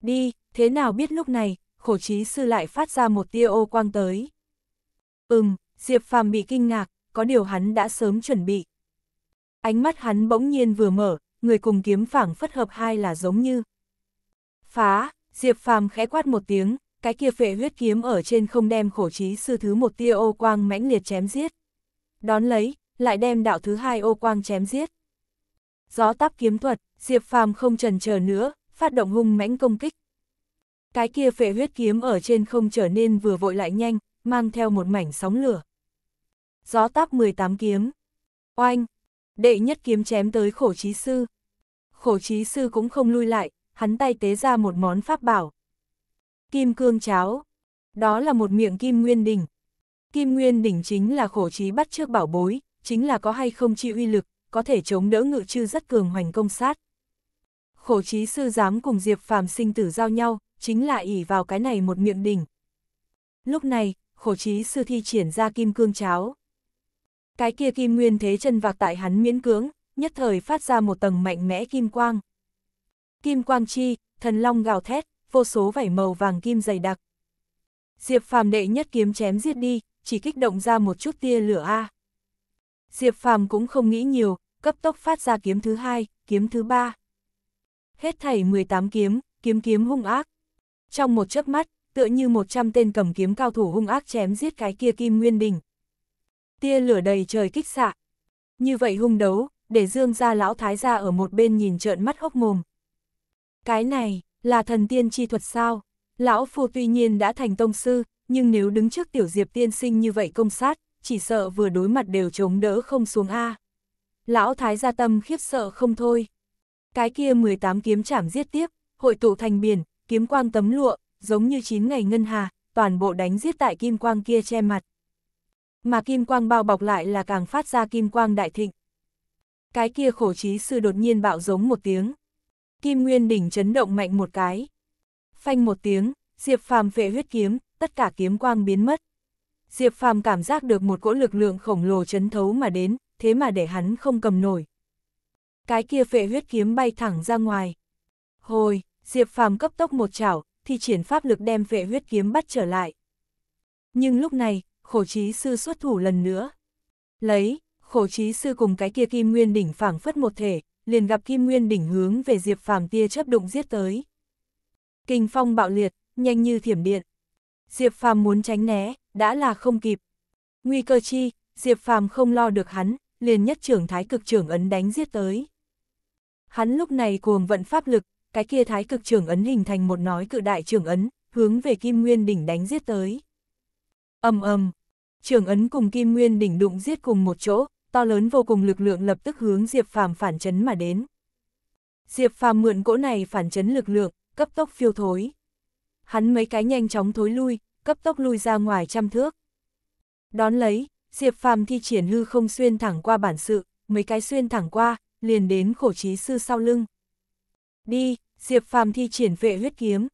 A: Đi, thế nào biết lúc này, khổ trí sư lại phát ra một tia ô quang tới. Ừm, Diệp Phàm bị kinh ngạc, có điều hắn đã sớm chuẩn bị. Ánh mắt hắn bỗng nhiên vừa mở, người cùng kiếm phảng phất hợp hai là giống như. Phá, Diệp Phàm khẽ quát một tiếng, cái kia phệ huyết kiếm ở trên không đem khổ trí sư thứ một tia ô quang mãnh liệt chém giết. Đón lấy, lại đem đạo thứ hai ô quang chém giết. Gió táp kiếm thuật, Diệp Phàm không trần chờ nữa, phát động hung mãnh công kích. Cái kia phệ huyết kiếm ở trên không trở nên vừa vội lại nhanh, mang theo một mảnh sóng lửa. Gió táp 18 kiếm. Oanh! Đệ nhất kiếm chém tới khổ trí sư. Khổ trí sư cũng không lui lại, hắn tay tế ra một món pháp bảo. Kim cương cháo. Đó là một miệng kim nguyên đỉnh. Kim nguyên đỉnh chính là khổ trí bắt trước bảo bối, chính là có hay không chi uy lực, có thể chống đỡ ngự chư rất cường hoành công sát. Khổ trí sư dám cùng Diệp Phàm sinh tử giao nhau, chính là ỷ vào cái này một miệng đỉnh. Lúc này, khổ trí sư thi triển ra kim cương cháo cái kia kim nguyên thế chân vạc tại hắn miễn cưỡng, nhất thời phát ra một tầng mạnh mẽ kim quang. Kim quang chi, thần long gào thét, vô số vảy màu vàng kim dày đặc. Diệp phàm đệ nhất kiếm chém giết đi, chỉ kích động ra một chút tia lửa A. Diệp phàm cũng không nghĩ nhiều, cấp tốc phát ra kiếm thứ hai, kiếm thứ ba. Hết thảy 18 kiếm, kiếm kiếm hung ác. Trong một chớp mắt, tựa như 100 tên cầm kiếm cao thủ hung ác chém giết cái kia kim nguyên đình, tia lửa đầy trời kích xạ. Như vậy hung đấu, để dương ra lão thái gia ở một bên nhìn trợn mắt hốc mồm. Cái này, là thần tiên chi thuật sao? Lão phu tuy nhiên đã thành tông sư, nhưng nếu đứng trước tiểu diệp tiên sinh như vậy công sát, chỉ sợ vừa đối mặt đều chống đỡ không xuống A. Lão thái gia tâm khiếp sợ không thôi. Cái kia 18 kiếm chảm giết tiếp, hội tụ thành biển, kiếm quang tấm lụa, giống như 9 ngày ngân hà, toàn bộ đánh giết tại kim quang kia che mặt mà kim quang bao bọc lại là càng phát ra kim quang đại thịnh. Cái kia khổ trí sư đột nhiên bạo giống một tiếng. Kim Nguyên đỉnh chấn động mạnh một cái. Phanh một tiếng, Diệp Phàm vệ huyết kiếm, tất cả kiếm quang biến mất. Diệp Phàm cảm giác được một cỗ lực lượng khổng lồ chấn thấu mà đến, thế mà để hắn không cầm nổi. Cái kia vệ huyết kiếm bay thẳng ra ngoài. Hồi, Diệp Phàm cấp tốc một chảo, thì triển pháp lực đem vệ huyết kiếm bắt trở lại. Nhưng lúc này, khổ trí sư xuất thủ lần nữa. Lấy, khổ trí sư cùng cái kia kim nguyên đỉnh phảng phất một thể, liền gặp kim nguyên đỉnh hướng về diệp phàm tia chấp đụng giết tới. Kinh phong bạo liệt, nhanh như thiểm điện. Diệp phàm muốn tránh né, đã là không kịp. Nguy cơ chi, diệp phàm không lo được hắn, liền nhất trưởng thái cực trưởng ấn đánh giết tới. Hắn lúc này cuồng vận pháp lực, cái kia thái cực trưởng ấn hình thành một nói cự đại trưởng ấn, hướng về kim nguyên đỉnh đánh giết tới ầm ầm, trường ấn cùng kim nguyên đỉnh đụng giết cùng một chỗ, to lớn vô cùng lực lượng lập tức hướng Diệp Phàm phản chấn mà đến. Diệp Phàm mượn cỗ này phản chấn lực lượng, cấp tốc phiêu thối. Hắn mấy cái nhanh chóng thối lui, cấp tốc lui ra ngoài trăm thước. Đón lấy, Diệp Phàm thi triển hư không xuyên thẳng qua bản sự, mấy cái xuyên thẳng qua, liền đến khổ trí sư sau lưng. Đi, Diệp Phàm thi triển vệ huyết kiếm.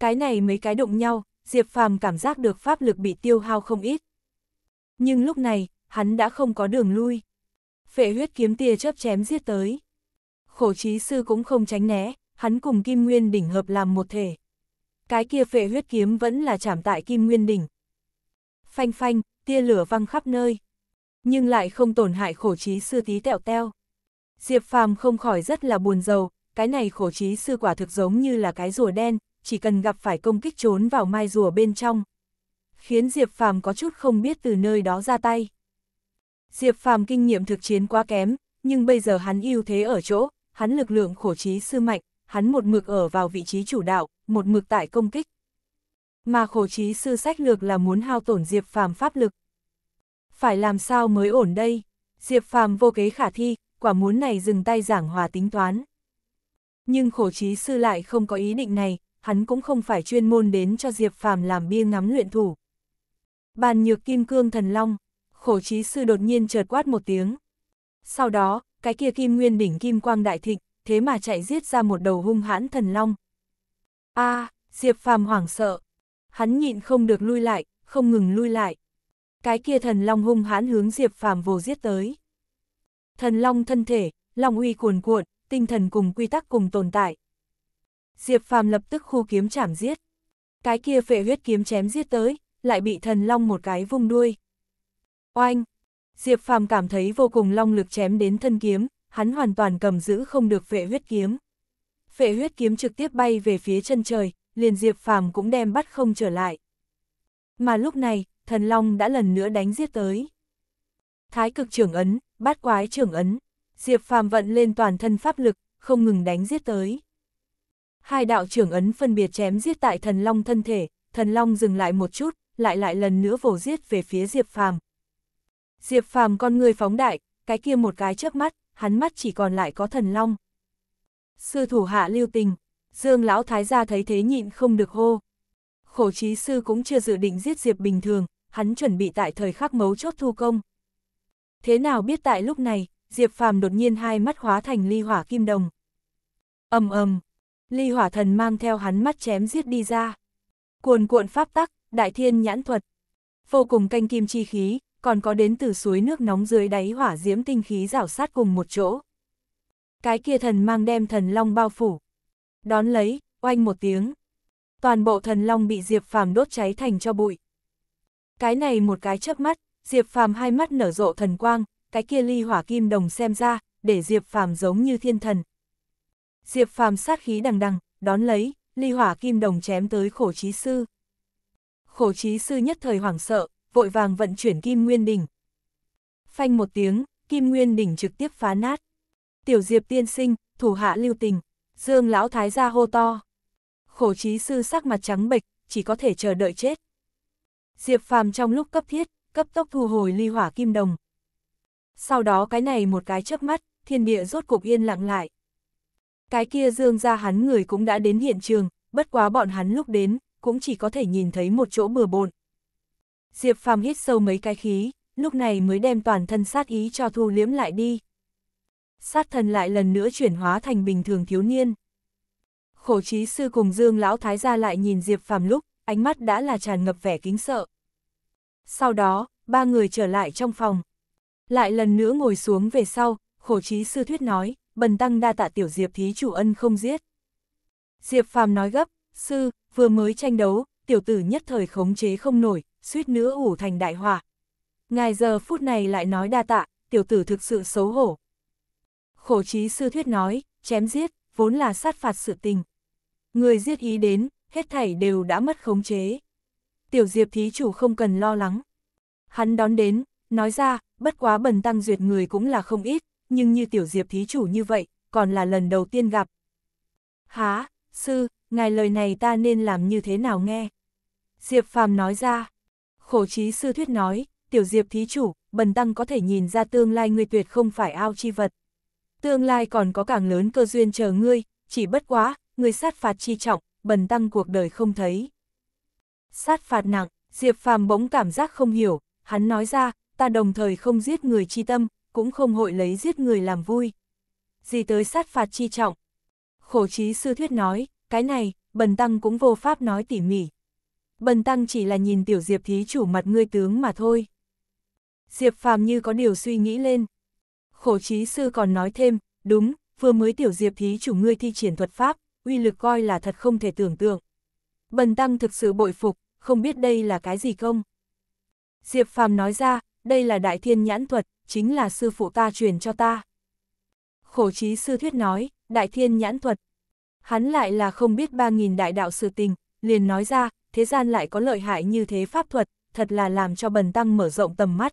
A: Cái này mấy cái động nhau, Diệp Phàm cảm giác được pháp lực bị tiêu hao không ít. Nhưng lúc này, hắn đã không có đường lui. Phệ huyết kiếm tia chớp chém giết tới. Khổ trí sư cũng không tránh né, hắn cùng Kim Nguyên đỉnh hợp làm một thể. Cái kia phệ huyết kiếm vẫn là chạm tại Kim Nguyên đỉnh. Phanh phanh, tia lửa văng khắp nơi. Nhưng lại không tổn hại khổ trí sư tí tẹo teo. Diệp Phàm không khỏi rất là buồn rầu, cái này khổ trí sư quả thực giống như là cái rùa đen, chỉ cần gặp phải công kích trốn vào mai rùa bên trong. Khiến Diệp Phàm có chút không biết từ nơi đó ra tay. Diệp Phàm kinh nghiệm thực chiến quá kém, nhưng bây giờ hắn ưu thế ở chỗ, hắn lực lượng khổ trí sư mạnh, hắn một mực ở vào vị trí chủ đạo, một mực tại công kích. Mà khổ trí sư sách lược là muốn hao tổn Diệp Phàm pháp lực. Phải làm sao mới ổn đây? Diệp Phàm vô kế khả thi, quả muốn này dừng tay giảng hòa tính toán. Nhưng khổ trí sư lại không có ý định này, hắn cũng không phải chuyên môn đến cho Diệp Phàm làm bia ngắm luyện thủ. Bàn nhược kim cương thần long, khổ trí sư đột nhiên chợt quát một tiếng. Sau đó, cái kia kim nguyên đỉnh kim quang đại thịnh, thế mà chạy giết ra một đầu hung hãn thần long. A, à, Diệp Phàm hoảng sợ. Hắn nhịn không được lui lại, không ngừng lui lại. Cái kia thần long hung hãn hướng Diệp Phàm vồ giết tới. Thần long thân thể, long uy cuồn cuộn, tinh thần cùng quy tắc cùng tồn tại. Diệp Phàm lập tức khu kiếm chảm giết. Cái kia phệ huyết kiếm chém giết tới, lại bị thần long một cái vung đuôi. Oanh! Diệp Phàm cảm thấy vô cùng long lực chém đến thân kiếm, hắn hoàn toàn cầm giữ không được phệ huyết kiếm. Phệ huyết kiếm trực tiếp bay về phía chân trời, liền Diệp Phàm cũng đem bắt không trở lại. Mà lúc này, thần long đã lần nữa đánh giết tới. Thái cực trưởng ấn, bát quái trưởng ấn, Diệp Phàm vận lên toàn thân pháp lực, không ngừng đánh giết tới hai đạo trưởng ấn phân biệt chém giết tại thần long thân thể, thần long dừng lại một chút, lại lại lần nữa vồ giết về phía Diệp Phàm. Diệp Phàm con người phóng đại, cái kia một cái trước mắt, hắn mắt chỉ còn lại có thần long. Sư thủ hạ lưu tình, Dương lão thái gia thấy thế nhịn không được hô. Khổ trí sư cũng chưa dự định giết Diệp bình thường, hắn chuẩn bị tại thời khắc mấu chốt thu công. Thế nào biết tại lúc này, Diệp Phàm đột nhiên hai mắt hóa thành ly hỏa kim đồng. Ầm ầm, ly hỏa thần mang theo hắn mắt chém giết đi ra. Cuồn cuộn pháp tắc, đại thiên nhãn thuật, vô cùng canh kim chi khí, còn có đến từ suối nước nóng dưới đáy hỏa diễm tinh khí rảo sát cùng một chỗ. Cái kia thần mang đem thần long bao phủ. Đón lấy, oanh một tiếng. Toàn bộ thần long bị Diệp Phàm đốt cháy thành cho bụi. Cái này một cái chớp mắt, Diệp Phàm hai mắt nở rộ thần quang, cái kia ly hỏa kim đồng xem ra, để Diệp Phàm giống như thiên thần, Diệp Phàm sát khí đằng đằng, đón lấy, ly hỏa kim đồng chém tới khổ trí sư. Khổ trí sư nhất thời hoảng sợ, vội vàng vận chuyển kim nguyên đỉnh. Phanh một tiếng, kim nguyên đỉnh trực tiếp phá nát. Tiểu Diệp tiên sinh, thủ hạ lưu tình, Dương lão thái gia hô to. Khổ trí sư sắc mặt trắng bệch, chỉ có thể chờ đợi chết. Diệp Phàm trong lúc cấp thiết, cấp tốc thu hồi ly hỏa kim đồng. Sau đó cái này một cái chớp mắt, thiên địa rốt cục yên lặng lại. Cái kia dương ra hắn người cũng đã đến hiện trường, bất quá bọn hắn lúc đến, cũng chỉ có thể nhìn thấy một chỗ bừa bộn. Diệp Phàm hít sâu mấy cái khí, lúc này mới đem toàn thân sát ý cho thu liếm lại đi. Sát thần lại lần nữa chuyển hóa thành bình thường thiếu niên. Khổ trí sư cùng Dương Lão Thái gia lại nhìn Diệp Phàm lúc, ánh mắt đã là tràn ngập vẻ kính sợ. Sau đó, ba người trở lại trong phòng. Lại lần nữa ngồi xuống về sau, khổ trí sư thuyết nói, bần tăng đa tạ tiểu diệp thí chủ ân không giết. Diệp phàm nói gấp, sư, vừa mới tranh đấu, tiểu tử nhất thời khống chế không nổi, suýt nữa ủ thành đại hòa Ngài giờ phút này lại nói đa tạ, tiểu tử thực sự xấu hổ. Khổ trí sư thuyết nói, chém giết, vốn là sát phạt sự tình. Người giết ý đến, hết thảy đều đã mất khống chế. Tiểu diệp thí chủ không cần lo lắng. Hắn đón đến, nói ra, bất quá bần tăng duyệt người cũng là không ít, nhưng như tiểu diệp thí chủ như vậy, còn là lần đầu tiên gặp. Há, sư, ngài lời này ta nên làm như thế nào nghe? Diệp phàm nói ra. Khổ trí sư thuyết nói, tiểu diệp thí chủ, bần tăng có thể nhìn ra tương lai ngươi tuyệt không phải ao chi vật. Tương lai còn có càng lớn cơ duyên chờ ngươi, chỉ bất quá, ngươi sát phạt chi trọng, bần tăng cuộc đời không thấy. Sát phạt nặng, Diệp Phàm bỗng cảm giác không hiểu, hắn nói ra, ta đồng thời không giết người chi tâm, cũng không hội lấy giết người làm vui. Gì tới sát phạt chi trọng. Khổ trí sư thuyết nói, cái này, bần tăng cũng vô pháp nói tỉ mỉ. Bần tăng chỉ là nhìn tiểu diệp thí chủ mặt ngươi tướng mà thôi. Diệp phàm như có điều suy nghĩ lên. Khổ trí sư còn nói thêm, đúng, vừa mới tiểu diệp thí chủ ngươi thi triển thuật pháp, uy lực coi là thật không thể tưởng tượng. Bần tăng thực sự bội phục, không biết đây là cái gì không? Diệp phàm nói ra, đây là đại thiên nhãn thuật, chính là sư phụ ta truyền cho ta. Khổ trí sư thuyết nói, đại thiên nhãn thuật. Hắn lại là không biết ba nghìn đại đạo sự tình, liền nói ra, thế gian lại có lợi hại như thế pháp thuật, thật là làm cho bần tăng mở rộng tầm mắt.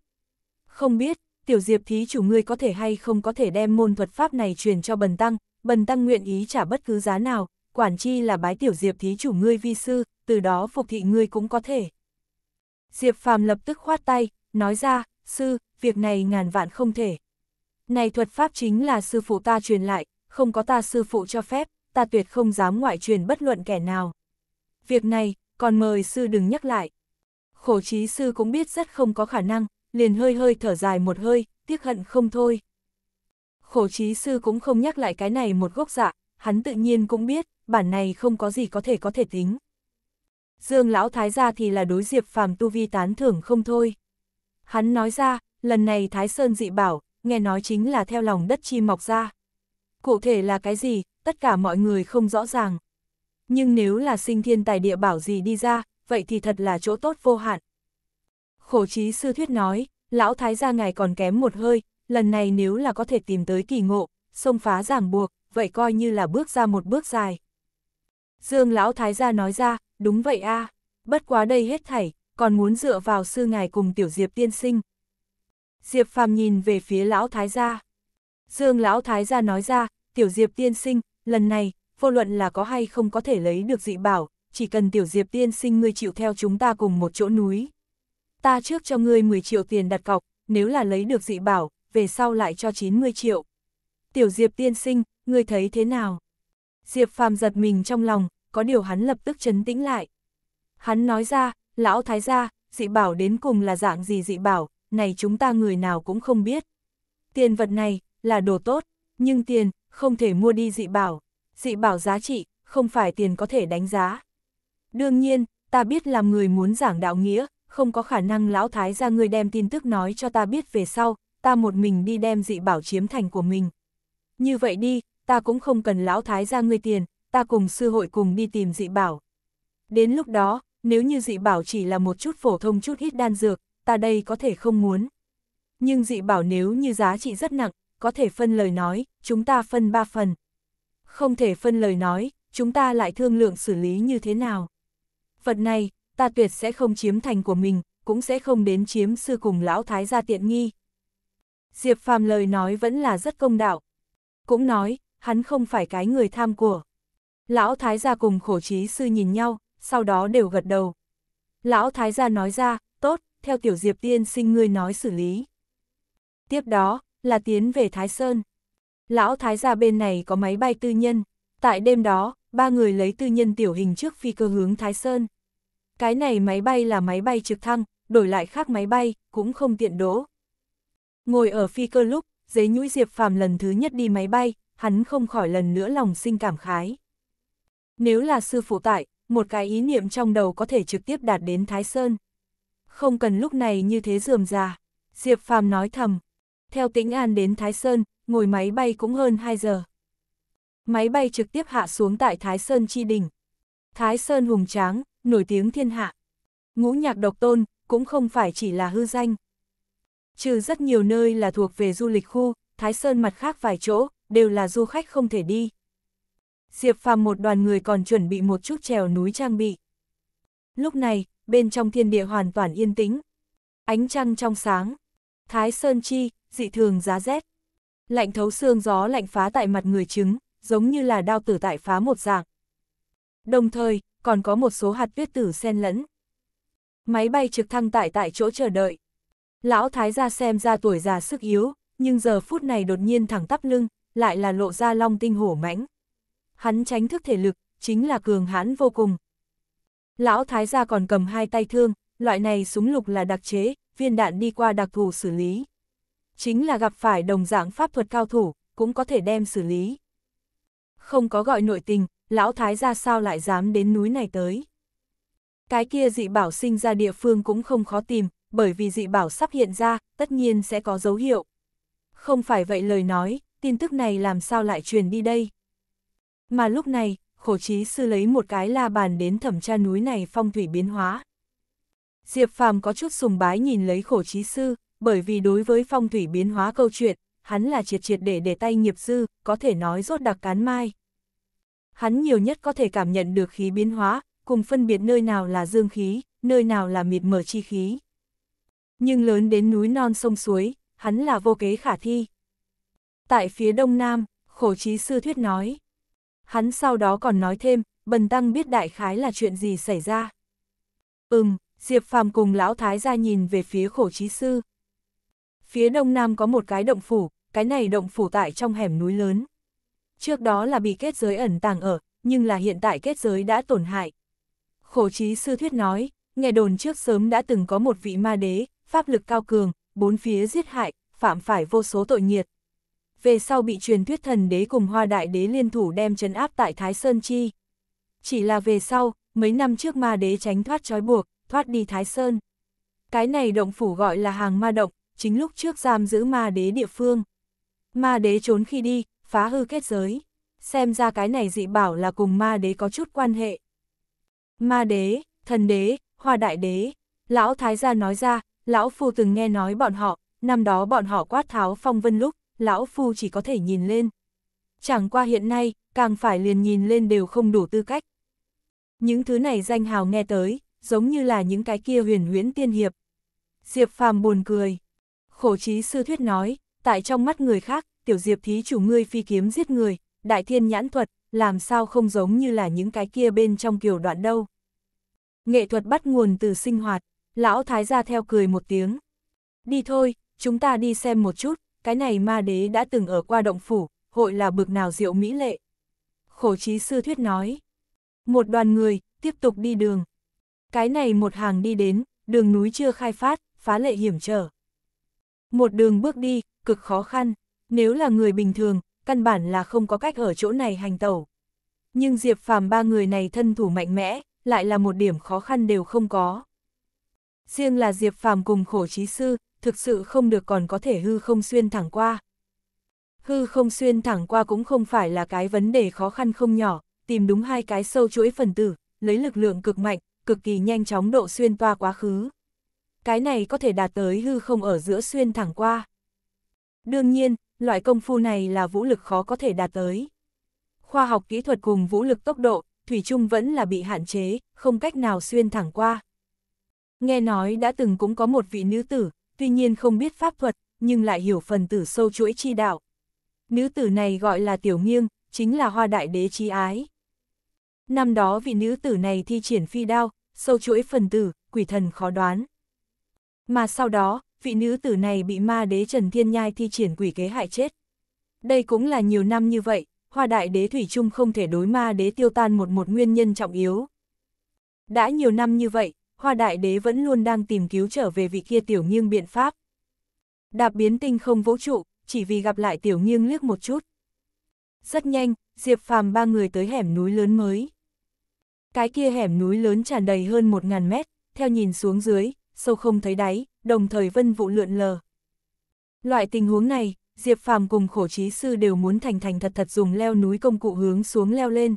A: Không biết, tiểu diệp thí chủ ngươi có thể hay không có thể đem môn thuật pháp này truyền cho bần tăng, bần tăng nguyện ý trả bất cứ giá nào, quản chi là bái tiểu diệp thí chủ ngươi vi sư, từ đó phục thị ngươi cũng có thể. Diệp phàm lập tức khoát tay, nói ra, sư, việc này ngàn vạn không thể. Này thuật pháp chính là sư phụ ta truyền lại, không có ta sư phụ cho phép, ta tuyệt không dám ngoại truyền bất luận kẻ nào. Việc này, còn mời sư đừng nhắc lại. Khổ trí sư cũng biết rất không có khả năng, liền hơi hơi thở dài một hơi, tiếc hận không thôi. Khổ trí sư cũng không nhắc lại cái này một gốc dạ, hắn tự nhiên cũng biết, bản này không có gì có thể có thể tính. Dương lão thái gia thì là đối diệp phàm tu vi tán thưởng không thôi. Hắn nói ra, lần này Thái Sơn dị bảo, nghe nói chính là theo lòng đất chi mọc ra. Cụ thể là cái gì, tất cả mọi người không rõ ràng. Nhưng nếu là sinh thiên tài địa bảo gì đi ra, vậy thì thật là chỗ tốt vô hạn. Khổ trí sư thuyết nói, lão thái gia ngài còn kém một hơi, lần này nếu là có thể tìm tới kỳ ngộ, xông phá ràng buộc, vậy coi như là bước ra một bước dài. Dương lão thái gia nói ra, đúng vậy a bất quá đây hết thảy, còn muốn dựa vào sư ngài cùng tiểu diệp tiên sinh. Diệp Phàm nhìn về phía lão thái gia. Dương lão thái gia nói ra, tiểu Diệp tiên sinh, lần này, vô luận là có hay không có thể lấy được dị bảo, chỉ cần tiểu Diệp tiên sinh ngươi chịu theo chúng ta cùng một chỗ núi. Ta trước cho ngươi 10 triệu tiền đặt cọc, nếu là lấy được dị bảo, về sau lại cho 90 triệu. Tiểu Diệp tiên sinh, ngươi thấy thế nào? Diệp Phàm giật mình trong lòng, có điều hắn lập tức chấn tĩnh lại. Hắn nói ra, lão thái gia, dị bảo đến cùng là dạng gì dị bảo, này chúng ta người nào cũng không biết. Tiền vật này, là đồ tốt, nhưng tiền, không thể mua đi dị bảo. Dị bảo giá trị, không phải tiền có thể đánh giá. Đương nhiên, ta biết làm người muốn giảng đạo nghĩa, không có khả năng lão thái ra người đem tin tức nói cho ta biết về sau, ta một mình đi đem dị bảo chiếm thành của mình. Như vậy đi, ta cũng không cần lão thái ra người tiền, ta cùng sư hội cùng đi tìm dị bảo. Đến lúc đó, nếu như dị bảo chỉ là một chút phổ thông chút ít đan dược, ta đây có thể không muốn. Nhưng dị bảo nếu như giá trị rất nặng, có thể phân lời nói, chúng ta phân ba phần. Không thể phân lời nói, chúng ta lại thương lượng xử lý như thế nào. Vật này, ta tuyệt sẽ không chiếm thành của mình, cũng sẽ không đến chiếm sư cùng lão thái gia tiện nghi. Diệp phàm lời nói vẫn là rất công đạo. Cũng nói, hắn không phải cái người tham của. Lão thái gia cùng khổ trí sư nhìn nhau, sau đó đều gật đầu. Lão thái gia nói ra, tốt, theo tiểu diệp tiên sinh ngươi nói xử lý. Tiếp đó, là tiến về Thái Sơn. Lão Thái gia bên này có máy bay tư nhân, tại đêm đó, ba người lấy tư nhân tiểu hình trước phi cơ hướng Thái Sơn. Cái này máy bay là máy bay trực thăng, đổi lại khác máy bay, cũng không tiện đỗ. Ngồi ở phi cơ lúc, giấy nhũi Diệp Phàm lần thứ nhất đi máy bay, hắn không khỏi lần nữa lòng sinh cảm khái. Nếu là sư phụ tại, một cái ý niệm trong đầu có thể trực tiếp đạt đến Thái Sơn không cần lúc này như thế dườm già. Diệp Phàm nói thầm. Theo Tĩnh An đến Thái Sơn, ngồi máy bay cũng hơn 2 giờ. Máy bay trực tiếp hạ xuống tại Thái Sơn Chi Đỉnh. Thái Sơn hùng tráng, nổi tiếng thiên hạ. Ngũ nhạc độc tôn, cũng không phải chỉ là hư danh. Trừ rất nhiều nơi là thuộc về du lịch khu, Thái Sơn mặt khác vài chỗ, đều là du khách không thể đi. Diệp Phàm một đoàn người còn chuẩn bị một chút trèo núi trang bị. Lúc này, bên trong thiên địa hoàn toàn yên tĩnh. Ánh trăng trong sáng, thái sơn chi, dị thường giá rét. Lạnh thấu xương gió lạnh phá tại mặt người chứng giống như là đao tử tại phá một dạng. Đồng thời, còn có một số hạt tuyết tử xen lẫn. Máy bay trực thăng tại tại chỗ chờ đợi. Lão thái gia xem ra tuổi già sức yếu, nhưng giờ phút này đột nhiên thẳng tắp lưng, lại là lộ ra long tinh hổ mãnh. Hắn tránh thức thể lực, chính là cường hãn vô cùng. Lão thái gia còn cầm hai tay thương, loại này súng lục là đặc chế, viên đạn đi qua đặc thù xử lý. Chính là gặp phải đồng dạng pháp thuật cao thủ, cũng có thể đem xử lý. Không có gọi nội tình, lão thái gia sao lại dám đến núi này tới. Cái kia dị bảo sinh ra địa phương cũng không khó tìm, bởi vì dị bảo sắp hiện ra, tất nhiên sẽ có dấu hiệu. Không phải vậy lời nói, tin tức này làm sao lại truyền đi đây. Mà lúc này, khổ trí sư lấy một cái la bàn đến thẩm tra núi này phong thủy biến hóa. Diệp Phàm có chút sùng bái nhìn lấy khổ trí sư, bởi vì đối với phong thủy biến hóa câu chuyện, hắn là triệt triệt để để tay nghiệp sư có thể nói rốt đặc cán mai. Hắn nhiều nhất có thể cảm nhận được khí biến hóa, cùng phân biệt nơi nào là dương khí, nơi nào là mịt mở chi khí. Nhưng lớn đến núi non sông suối, hắn là vô kế khả thi. Tại phía đông nam, khổ trí sư thuyết nói, Hắn sau đó còn nói thêm, Bần Tăng biết đại khái là chuyện gì xảy ra. Ừm, Diệp Phàm cùng Lão Thái ra nhìn về phía khổ trí sư. Phía đông nam có một cái động phủ, cái này động phủ tại trong hẻm núi lớn. Trước đó là bị kết giới ẩn tàng ở, nhưng là hiện tại kết giới đã tổn hại. Khổ trí sư thuyết nói, nghe đồn trước sớm đã từng có một vị ma đế, pháp lực cao cường, bốn phía giết hại, phạm phải vô số tội nghiệt, về sau bị truyền thuyết thần đế cùng hoa đại đế liên thủ đem trấn áp tại Thái Sơn Chi. Chỉ là về sau, mấy năm trước ma đế tránh thoát trói buộc, thoát đi Thái Sơn. Cái này động phủ gọi là hàng ma động, chính lúc trước giam giữ ma đế địa phương. Ma đế trốn khi đi, phá hư kết giới. Xem ra cái này dị bảo là cùng ma đế có chút quan hệ. Ma đế, thần đế, hoa đại đế. Lão Thái gia nói ra, lão phu từng nghe nói bọn họ, năm đó bọn họ quát tháo phong vân lúc, lão phu chỉ có thể nhìn lên. Chẳng qua hiện nay, càng phải liền nhìn lên đều không đủ tư cách. Những thứ này danh hào nghe tới, giống như là những cái kia huyền huyễn tiên hiệp. Diệp phàm buồn cười. Khổ trí sư thuyết nói, tại trong mắt người khác, tiểu diệp thí chủ ngươi phi kiếm giết người, đại thiên nhãn thuật, làm sao không giống như là những cái kia bên trong kiểu đoạn đâu. Nghệ thuật bắt nguồn từ sinh hoạt, lão thái gia theo cười một tiếng. Đi thôi, chúng ta đi xem một chút, cái này ma đế đã từng ở qua động phủ, hội là bực nào diệu mỹ lệ. Khổ trí sư thuyết nói. Một đoàn người, tiếp tục đi đường. Cái này một hàng đi đến, đường núi chưa khai phát, phá lệ hiểm trở. Một đường bước đi, cực khó khăn, nếu là người bình thường, căn bản là không có cách ở chỗ này hành tẩu. Nhưng Diệp Phàm ba người này thân thủ mạnh mẽ, lại là một điểm khó khăn đều không có. Riêng là Diệp Phàm cùng khổ trí sư, thực sự không được còn có thể hư không xuyên thẳng qua. Hư không xuyên thẳng qua cũng không phải là cái vấn đề khó khăn không nhỏ, tìm đúng hai cái sâu chuỗi phần tử, lấy lực lượng cực mạnh, cực kỳ nhanh chóng độ xuyên toa quá khứ. Cái này có thể đạt tới hư không ở giữa xuyên thẳng qua. Đương nhiên, loại công phu này là vũ lực khó có thể đạt tới. Khoa học kỹ thuật cùng vũ lực tốc độ, Thủy chung vẫn là bị hạn chế, không cách nào xuyên thẳng qua. Nghe nói đã từng cũng có một vị nữ tử, tuy nhiên không biết pháp thuật, nhưng lại hiểu phần tử sâu chuỗi chi đạo. Nữ tử này gọi là Tiểu Nghiêng, chính là hoa đại đế chi ái. Năm đó vị nữ tử này thi triển phi đao, sâu chuỗi phần tử, quỷ thần khó đoán. Mà sau đó, vị nữ tử này bị ma đế Trần Thiên Nhai thi triển quỷ kế hại chết. Đây cũng là nhiều năm như vậy, hoa đại đế Thủy Trung không thể đối ma đế tiêu tan một một nguyên nhân trọng yếu. Đã nhiều năm như vậy, hoa đại đế vẫn luôn đang tìm cứu trở về vị kia tiểu nghiêng biện pháp. Đạp biến tinh không vũ trụ, chỉ vì gặp lại tiểu nghiêng liếc một chút. Rất nhanh, Diệp Phàm ba người tới hẻm núi lớn mới. Cái kia hẻm núi lớn tràn đầy hơn một ngàn mét, theo nhìn xuống dưới, sâu không thấy đáy, đồng thời vân vụ lượn lờ. Loại tình huống này, Diệp Phàm cùng khổ trí sư đều muốn thành thành thật thật dùng leo núi công cụ hướng xuống leo lên.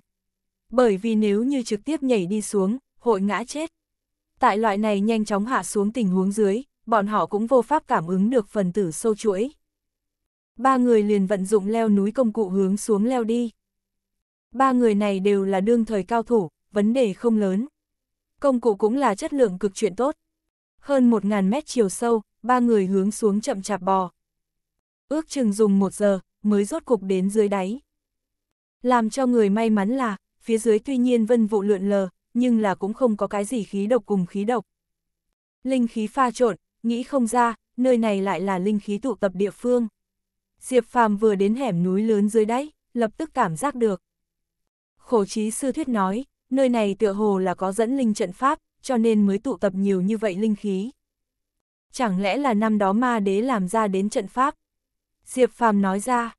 A: Bởi vì nếu như trực tiếp nhảy đi xuống, hội ngã chết. Tại loại này nhanh chóng hạ xuống tình huống dưới, bọn họ cũng vô pháp cảm ứng được phần tử sâu chuỗi. Ba người liền vận dụng leo núi công cụ hướng xuống leo đi. Ba người này đều là đương thời cao thủ, vấn đề không lớn. Công cụ cũng là chất lượng cực chuyện tốt. Hơn một ngàn mét chiều sâu, ba người hướng xuống chậm chạp bò. Ước chừng dùng một giờ, mới rốt cục đến dưới đáy. Làm cho người may mắn là, phía dưới tuy nhiên vân vụ lượn lờ, nhưng là cũng không có cái gì khí độc cùng khí độc. Linh khí pha trộn, nghĩ không ra, nơi này lại là linh khí tụ tập địa phương. Diệp Phàm vừa đến hẻm núi lớn dưới đáy, lập tức cảm giác được. Khổ trí sư thuyết nói, nơi này tựa hồ là có dẫn linh trận pháp, cho nên mới tụ tập nhiều như vậy linh khí. Chẳng lẽ là năm đó ma đế làm ra đến trận pháp? Diệp Phàm nói ra,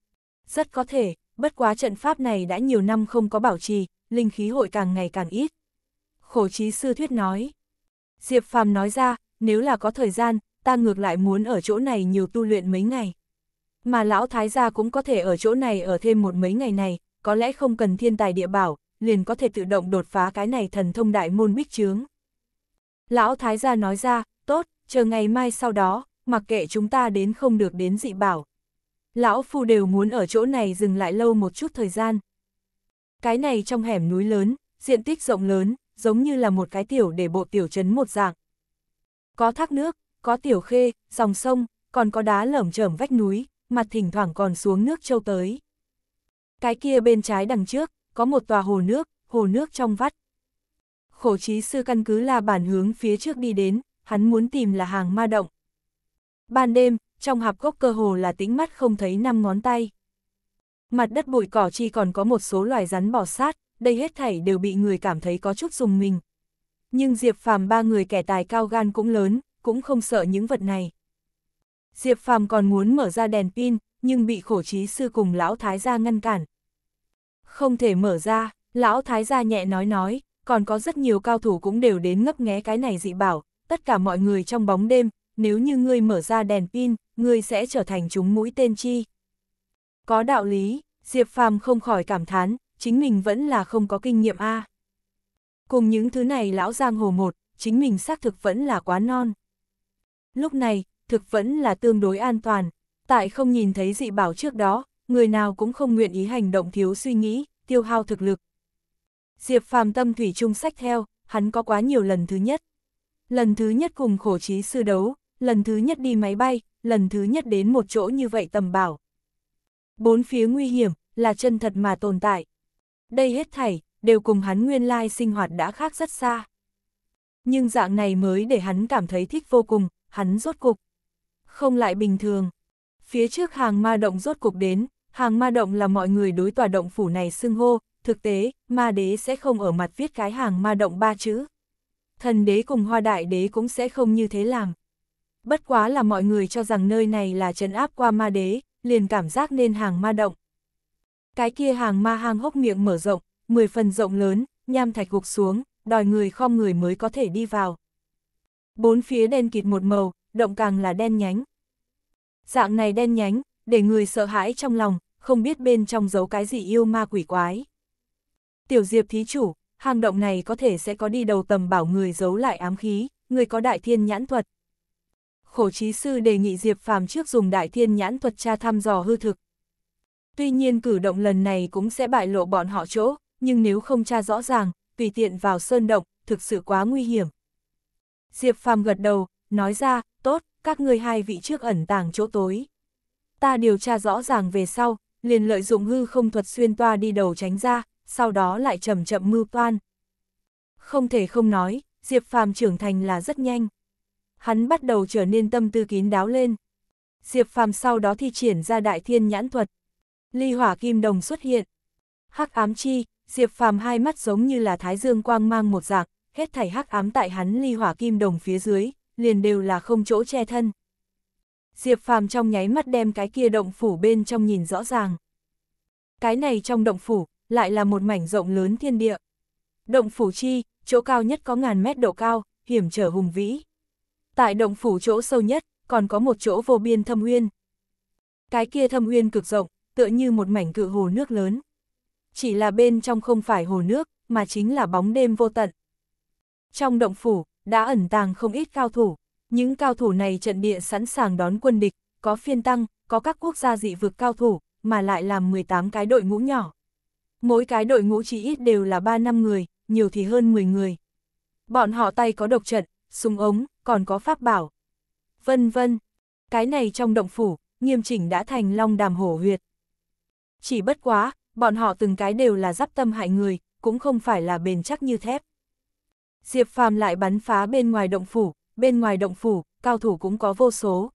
A: rất có thể, bất quá trận pháp này đã nhiều năm không có bảo trì, linh khí hội càng ngày càng ít khổ trí sư thuyết nói. Diệp Phàm nói ra, nếu là có thời gian, ta ngược lại muốn ở chỗ này nhiều tu luyện mấy ngày. Mà lão thái gia cũng có thể ở chỗ này ở thêm một mấy ngày này, có lẽ không cần thiên tài địa bảo, liền có thể tự động đột phá cái này thần thông đại môn bích chướng. Lão thái gia nói ra, tốt, chờ ngày mai sau đó, mặc kệ chúng ta đến không được đến dị bảo. Lão phu đều muốn ở chỗ này dừng lại lâu một chút thời gian. Cái này trong hẻm núi lớn, diện tích rộng lớn, giống như là một cái tiểu để bộ tiểu trấn một dạng. Có thác nước, có tiểu khê, dòng sông, còn có đá lởm chởm vách núi, mặt thỉnh thoảng còn xuống nước châu tới. Cái kia bên trái đằng trước, có một tòa hồ nước, hồ nước trong vắt. Khổ trí sư căn cứ là bản hướng phía trước đi đến, hắn muốn tìm là hàng ma động. Ban đêm, trong hạp gốc cơ hồ là tĩnh mắt không thấy năm ngón tay. Mặt đất bụi cỏ chi còn có một số loài rắn bò sát, đây hết thảy đều bị người cảm thấy có chút dùng mình. Nhưng Diệp Phàm ba người kẻ tài cao gan cũng lớn, cũng không sợ những vật này. Diệp Phàm còn muốn mở ra đèn pin, nhưng bị khổ trí sư cùng lão thái gia ngăn cản. Không thể mở ra, lão thái gia nhẹ nói nói, còn có rất nhiều cao thủ cũng đều đến ngấp nghé cái này dị bảo, tất cả mọi người trong bóng đêm, nếu như ngươi mở ra đèn pin, ngươi sẽ trở thành chúng mũi tên chi. Có đạo lý, Diệp Phàm không khỏi cảm thán, chính mình vẫn là không có kinh nghiệm a. Cùng những thứ này lão giang hồ một, chính mình xác thực vẫn là quá non. Lúc này, thực vẫn là tương đối an toàn, tại không nhìn thấy dị bảo trước đó, người nào cũng không nguyện ý hành động thiếu suy nghĩ, tiêu hao thực lực. Diệp phàm tâm thủy trung sách theo, hắn có quá nhiều lần thứ nhất. Lần thứ nhất cùng khổ trí sư đấu, lần thứ nhất đi máy bay, lần thứ nhất đến một chỗ như vậy tầm bảo. Bốn phía nguy hiểm, là chân thật mà tồn tại. Đây hết thảy, đều cùng hắn nguyên lai sinh hoạt đã khác rất xa. Nhưng dạng này mới để hắn cảm thấy thích vô cùng, hắn rốt cục. Không lại bình thường. Phía trước hàng ma động rốt cục đến, hàng ma động là mọi người đối tòa động phủ này xưng hô, thực tế, ma đế sẽ không ở mặt viết cái hàng ma động ba chữ. Thần đế cùng hoa đại đế cũng sẽ không như thế làm. Bất quá là mọi người cho rằng nơi này là trấn áp qua ma đế, liền cảm giác nên hàng ma động. Cái kia hàng ma hang hốc miệng mở rộng, 10 phần rộng lớn, nham thạch gục xuống, đòi người không người mới có thể đi vào. Bốn phía đen kịt một màu, động càng là đen nhánh. Dạng này đen nhánh, để người sợ hãi trong lòng, không biết bên trong giấu cái gì yêu ma quỷ quái. Tiểu Diệp thí chủ, hang động này có thể sẽ có đi đầu tầm bảo người giấu lại ám khí, người có đại thiên nhãn thuật. Khổ trí sư đề nghị Diệp Phàm trước dùng đại thiên nhãn thuật tra thăm dò hư thực, Tuy nhiên cử động lần này cũng sẽ bại lộ bọn họ chỗ, nhưng nếu không tra rõ ràng, tùy tiện vào sơn động, thực sự quá nguy hiểm. Diệp Phàm gật đầu, nói ra, tốt, các ngươi hai vị trước ẩn tàng chỗ tối. Ta điều tra rõ ràng về sau, liền lợi dụng hư không thuật xuyên toa đi đầu tránh ra, sau đó lại chậm chậm mưu toan. Không thể không nói, Diệp Phàm trưởng thành là rất nhanh. Hắn bắt đầu trở nên tâm tư kín đáo lên. Diệp Phàm sau đó thi triển ra đại thiên nhãn thuật, ly hỏa kim đồng xuất hiện. Hắc ám chi, Diệp Phàm hai mắt giống như là thái dương quang mang một dạng, hết thảy hắc ám tại hắn ly hỏa kim đồng phía dưới, liền đều là không chỗ che thân. Diệp Phàm trong nháy mắt đem cái kia động phủ bên trong nhìn rõ ràng. Cái này trong động phủ, lại là một mảnh rộng lớn thiên địa. Động phủ chi, chỗ cao nhất có ngàn mét độ cao, hiểm trở hùng vĩ. Tại động phủ chỗ sâu nhất, còn có một chỗ vô biên thâm uyên. Cái kia thâm uyên cực rộng, tựa như một mảnh cự hồ nước lớn. Chỉ là bên trong không phải hồ nước, mà chính là bóng đêm vô tận. Trong động phủ, đã ẩn tàng không ít cao thủ, những cao thủ này trận địa sẵn sàng đón quân địch, có phiên tăng, có các quốc gia dị vực cao thủ, mà lại làm 18 cái đội ngũ nhỏ. Mỗi cái đội ngũ chỉ ít đều là 3 năm người, nhiều thì hơn 10 người. Bọn họ tay có độc trận, súng ống, còn có pháp bảo. Vân vân, cái này trong động phủ, nghiêm chỉnh đã thành long đàm hổ huyệt. Chỉ bất quá, bọn họ từng cái đều là giáp tâm hại người, cũng không phải là bền chắc như thép. Diệp Phàm lại bắn phá bên ngoài động phủ, bên ngoài động phủ, cao thủ cũng có vô số.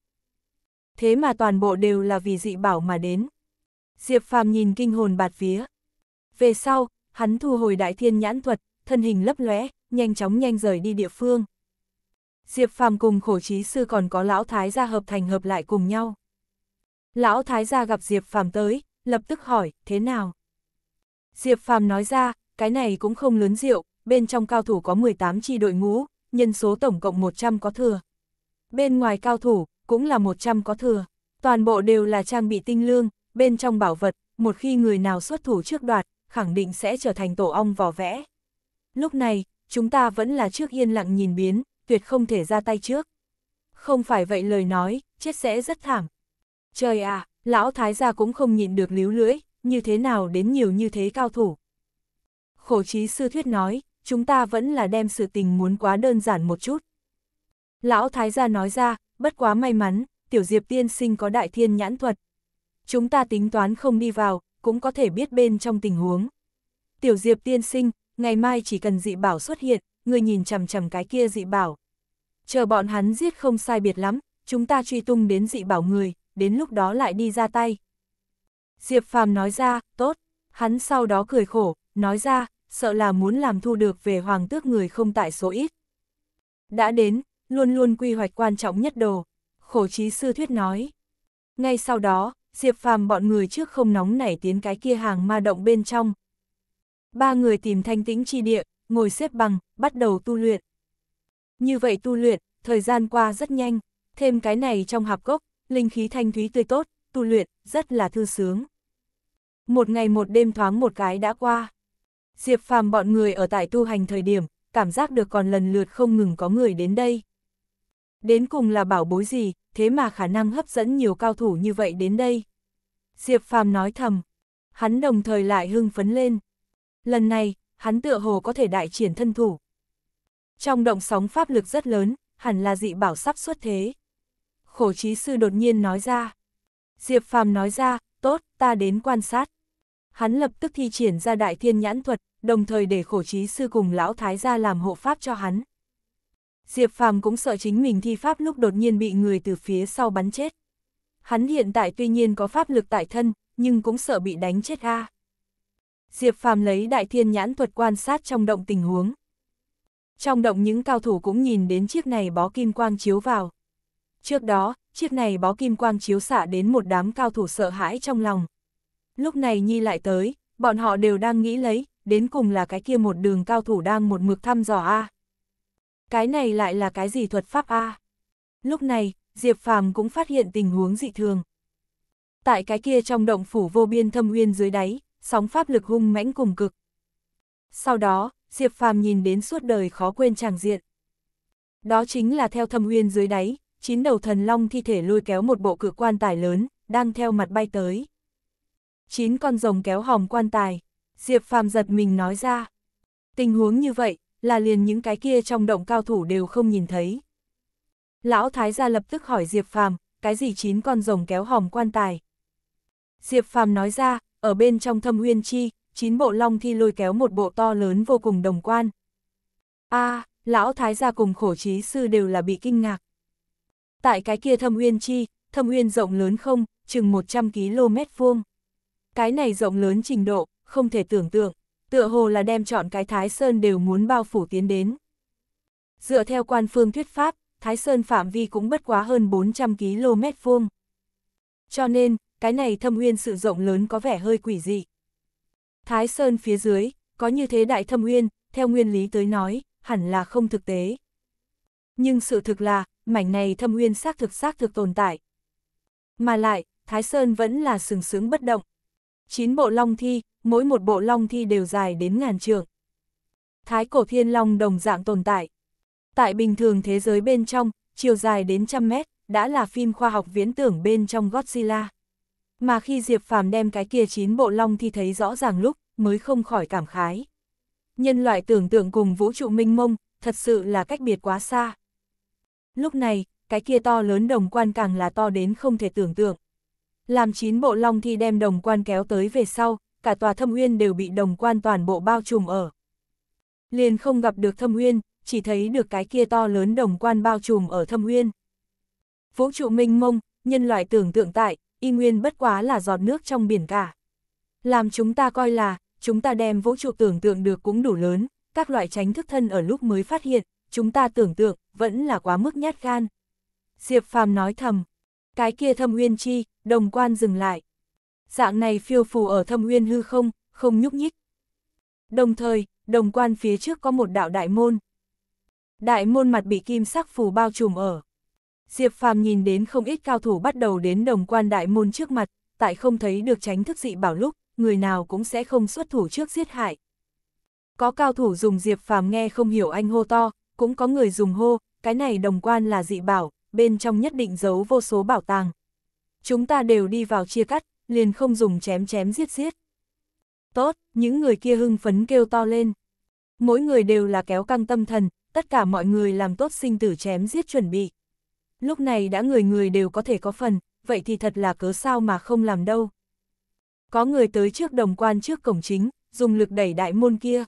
A: Thế mà toàn bộ đều là vì dị bảo mà đến. Diệp Phàm nhìn kinh hồn bạt vía. Về sau, hắn thu hồi đại thiên nhãn thuật, thân hình lấp lóe, nhanh chóng nhanh rời đi địa phương. Diệp Phàm cùng khổ trí sư còn có lão thái gia hợp thành hợp lại cùng nhau. Lão thái gia gặp Diệp Phàm tới, lập tức hỏi, thế nào? Diệp Phàm nói ra, cái này cũng không lớn rượu, bên trong cao thủ có 18 chi đội ngũ, nhân số tổng cộng 100 có thừa. Bên ngoài cao thủ, cũng là 100 có thừa. Toàn bộ đều là trang bị tinh lương, bên trong bảo vật, một khi người nào xuất thủ trước đoạt, khẳng định sẽ trở thành tổ ong vỏ vẽ. Lúc này, chúng ta vẫn là trước yên lặng nhìn biến, tuyệt không thể ra tay trước. Không phải vậy lời nói, chết sẽ rất thảm. Trời ạ, à, Lão thái gia cũng không nhịn được líu lưỡi, như thế nào đến nhiều như thế cao thủ. Khổ trí sư thuyết nói, chúng ta vẫn là đem sự tình muốn quá đơn giản một chút. Lão thái gia nói ra, bất quá may mắn, tiểu diệp tiên sinh có đại thiên nhãn thuật. Chúng ta tính toán không đi vào, cũng có thể biết bên trong tình huống. Tiểu diệp tiên sinh, ngày mai chỉ cần dị bảo xuất hiện, người nhìn chằm chằm cái kia dị bảo. Chờ bọn hắn giết không sai biệt lắm, chúng ta truy tung đến dị bảo người, đến lúc đó lại đi ra tay. Diệp Phàm nói ra, tốt, hắn sau đó cười khổ, nói ra, sợ là muốn làm thu được về hoàng tước người không tại số ít. Đã đến, luôn luôn quy hoạch quan trọng nhất đồ, khổ trí sư thuyết nói. Ngay sau đó, Diệp Phàm bọn người trước không nóng nảy tiến cái kia hàng ma động bên trong. Ba người tìm thanh tĩnh chi địa, ngồi xếp bằng, bắt đầu tu luyện. Như vậy tu luyện, thời gian qua rất nhanh, thêm cái này trong hạp gốc linh khí thanh thúy tươi tốt, tu luyện, rất là thư sướng. Một ngày một đêm thoáng một cái đã qua. Diệp phàm bọn người ở tại tu hành thời điểm, cảm giác được còn lần lượt không ngừng có người đến đây. Đến cùng là bảo bối gì, thế mà khả năng hấp dẫn nhiều cao thủ như vậy đến đây. Diệp phàm nói thầm, hắn đồng thời lại hưng phấn lên. Lần này, hắn tựa hồ có thể đại triển thân thủ. Trong động sóng pháp lực rất lớn, hẳn là dị bảo sắp xuất thế khổ trí sư đột nhiên nói ra. Diệp Phàm nói ra, tốt, ta đến quan sát. Hắn lập tức thi triển ra đại thiên nhãn thuật, đồng thời để khổ trí sư cùng lão thái gia làm hộ pháp cho hắn. Diệp Phàm cũng sợ chính mình thi pháp lúc đột nhiên bị người từ phía sau bắn chết. Hắn hiện tại tuy nhiên có pháp lực tại thân, nhưng cũng sợ bị đánh chết a. Diệp Phàm lấy đại thiên nhãn thuật quan sát trong động tình huống. Trong động những cao thủ cũng nhìn đến chiếc này bó kim quang chiếu vào. Trước đó, chiếc này bó kim quang chiếu xạ đến một đám cao thủ sợ hãi trong lòng. Lúc này Nhi lại tới, bọn họ đều đang nghĩ lấy, đến cùng là cái kia một đường cao thủ đang một mực thăm dò A. Cái này lại là cái gì thuật pháp A? Lúc này, Diệp Phàm cũng phát hiện tình huống dị thường. Tại cái kia trong động phủ vô biên thâm uyên dưới đáy, sóng pháp lực hung mãnh cùng cực. Sau đó, Diệp Phàm nhìn đến suốt đời khó quên tràng diện. Đó chính là theo thâm uyên dưới đáy, chín đầu thần long thi thể lôi kéo một bộ cửa quan tài lớn, đang theo mặt bay tới. Chín con rồng kéo hòm quan tài, Diệp Phàm giật mình nói ra. Tình huống như vậy, là liền những cái kia trong động cao thủ đều không nhìn thấy. Lão Thái gia lập tức hỏi Diệp Phàm, cái gì chín con rồng kéo hòm quan tài? Diệp Phàm nói ra, ở bên trong thâm huyên chi, chín bộ long thi lôi kéo một bộ to lớn vô cùng đồng quan. a à, lão thái gia cùng khổ trí sư đều là bị kinh ngạc tại cái kia thâm uyên chi, thâm uyên rộng lớn không, chừng 100 km vuông. Cái này rộng lớn trình độ, không thể tưởng tượng, tựa hồ là đem chọn cái Thái Sơn đều muốn bao phủ tiến đến. Dựa theo quan phương thuyết pháp, Thái Sơn phạm vi cũng bất quá hơn 400 km vuông. Cho nên, cái này thâm uyên sự rộng lớn có vẻ hơi quỷ dị. Thái Sơn phía dưới, có như thế đại thâm uyên, theo nguyên lý tới nói, hẳn là không thực tế. Nhưng sự thực là, mảnh này thâm uyên xác thực xác thực tồn tại. Mà lại, Thái Sơn vẫn là sừng sướng bất động. Chín bộ long thi, mỗi một bộ long thi đều dài đến ngàn trường. Thái cổ thiên long đồng dạng tồn tại. Tại bình thường thế giới bên trong, chiều dài đến trăm mét, đã là phim khoa học viễn tưởng bên trong Godzilla. Mà khi Diệp Phàm đem cái kia chín bộ long thi thấy rõ ràng lúc, mới không khỏi cảm khái. Nhân loại tưởng tượng cùng vũ trụ minh mông, thật sự là cách biệt quá xa. Lúc này, cái kia to lớn đồng quan càng là to đến không thể tưởng tượng. Làm chín bộ long thi đem đồng quan kéo tới về sau, cả tòa thâm uyên đều bị đồng quan toàn bộ bao trùm ở. Liền không gặp được thâm uyên, chỉ thấy được cái kia to lớn đồng quan bao trùm ở thâm uyên. Vũ trụ minh mông, nhân loại tưởng tượng tại, y nguyên bất quá là giọt nước trong biển cả. Làm chúng ta coi là, chúng ta đem vũ trụ tưởng tượng được cũng đủ lớn, các loại tránh thức thân ở lúc mới phát hiện, chúng ta tưởng tượng, vẫn là quá mức nhát gan. Diệp Phàm nói thầm, cái kia thâm uyên chi, đồng quan dừng lại. Dạng này phiêu phù ở thâm uyên hư không, không nhúc nhích. Đồng thời, đồng quan phía trước có một đạo đại môn. Đại môn mặt bị kim sắc phù bao trùm ở. Diệp Phàm nhìn đến không ít cao thủ bắt đầu đến đồng quan đại môn trước mặt, tại không thấy được tránh thức dị bảo lúc, người nào cũng sẽ không xuất thủ trước giết hại. Có cao thủ dùng Diệp Phàm nghe không hiểu anh hô to, cũng có người dùng hô, cái này đồng quan là dị bảo, bên trong nhất định giấu vô số bảo tàng. Chúng ta đều đi vào chia cắt, liền không dùng chém chém giết giết. Tốt, những người kia hưng phấn kêu to lên. Mỗi người đều là kéo căng tâm thần, tất cả mọi người làm tốt sinh tử chém giết chuẩn bị. Lúc này đã người người đều có thể có phần, vậy thì thật là cớ sao mà không làm đâu. Có người tới trước đồng quan trước cổng chính, dùng lực đẩy đại môn kia.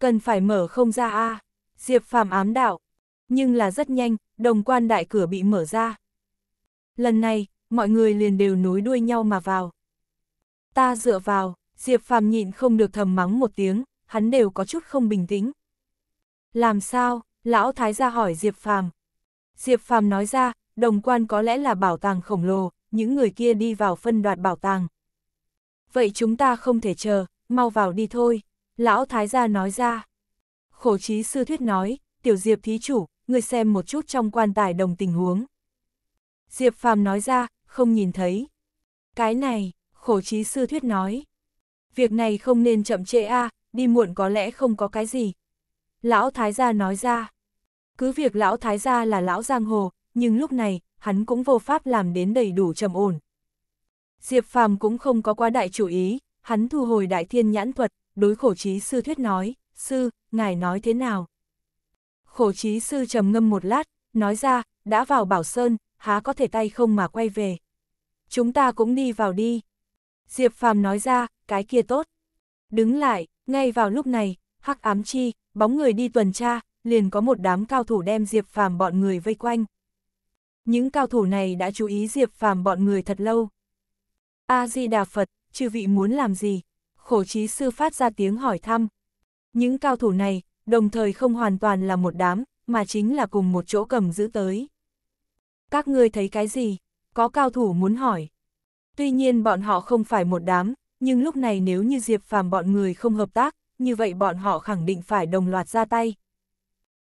A: Cần phải mở không ra a à. Diệp Phàm ám đạo. Nhưng là rất nhanh, đồng quan đại cửa bị mở ra. Lần này, mọi người liền đều nối đuôi nhau mà vào. Ta dựa vào, Diệp Phàm nhịn không được thầm mắng một tiếng, hắn đều có chút không bình tĩnh. Làm sao? Lão Thái gia hỏi Diệp Phàm. Diệp Phàm nói ra, đồng quan có lẽ là bảo tàng khổng lồ, những người kia đi vào phân đoạt bảo tàng. Vậy chúng ta không thể chờ, mau vào đi thôi, Lão Thái gia nói ra. Khổ trí sư thuyết nói, tiểu Diệp thí chủ, người xem một chút trong quan tài đồng tình huống. Diệp phàm nói ra, không nhìn thấy. Cái này, khổ trí sư thuyết nói. Việc này không nên chậm trễ a à, đi muộn có lẽ không có cái gì. Lão Thái gia nói ra. Cứ việc lão Thái gia là lão giang hồ, nhưng lúc này, hắn cũng vô pháp làm đến đầy đủ trầm ổn. Diệp phàm cũng không có quá đại chủ ý, hắn thu hồi đại thiên nhãn thuật, đối khổ trí sư thuyết nói, sư, ngài nói thế nào? Khổ trí sư trầm ngâm một lát, nói ra, đã vào Bảo Sơn, há có thể tay không mà quay về. Chúng ta cũng đi vào đi. Diệp Phàm nói ra, cái kia tốt. Đứng lại, ngay vào lúc này, hắc ám chi, bóng người đi tuần tra, liền có một đám cao thủ đem Diệp Phàm bọn người vây quanh. Những cao thủ này đã chú ý Diệp Phàm bọn người thật lâu. A Di Đà Phật, chư vị muốn làm gì? Khổ trí sư phát ra tiếng hỏi thăm. Những cao thủ này, đồng thời không hoàn toàn là một đám, mà chính là cùng một chỗ cầm giữ tới. Các ngươi thấy cái gì? Có cao thủ muốn hỏi. Tuy nhiên bọn họ không phải một đám, nhưng lúc này nếu như Diệp Phàm bọn người không hợp tác, như vậy bọn họ khẳng định phải đồng loạt ra tay.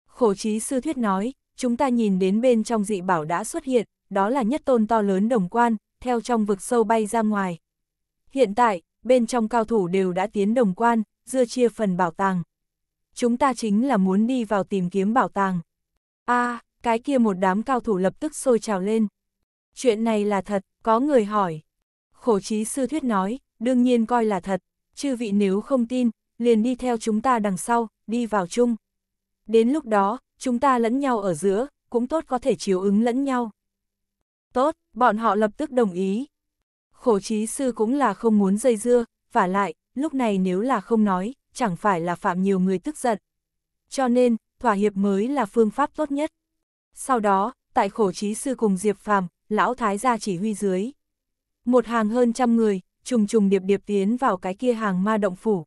A: Khổ trí sư thuyết nói, chúng ta nhìn đến bên trong dị bảo đã xuất hiện, đó là nhất tôn to lớn đồng quan, theo trong vực sâu bay ra ngoài. Hiện tại, bên trong cao thủ đều đã tiến đồng quan, dưa chia phần bảo tàng. Chúng ta chính là muốn đi vào tìm kiếm bảo tàng. a à, cái kia một đám cao thủ lập tức sôi trào lên. Chuyện này là thật, có người hỏi. Khổ trí sư thuyết nói, đương nhiên coi là thật, chư vị nếu không tin, liền đi theo chúng ta đằng sau, đi vào chung. Đến lúc đó, chúng ta lẫn nhau ở giữa, cũng tốt có thể chiếu ứng lẫn nhau. Tốt, bọn họ lập tức đồng ý. Khổ trí sư cũng là không muốn dây dưa, và lại, lúc này nếu là không nói, chẳng phải là phạm nhiều người tức giận. Cho nên, thỏa hiệp mới là phương pháp tốt nhất. Sau đó, tại khổ trí sư cùng Diệp Phàm, lão thái gia chỉ huy dưới. Một hàng hơn trăm người, trùng trùng điệp điệp tiến vào cái kia hàng ma động phủ.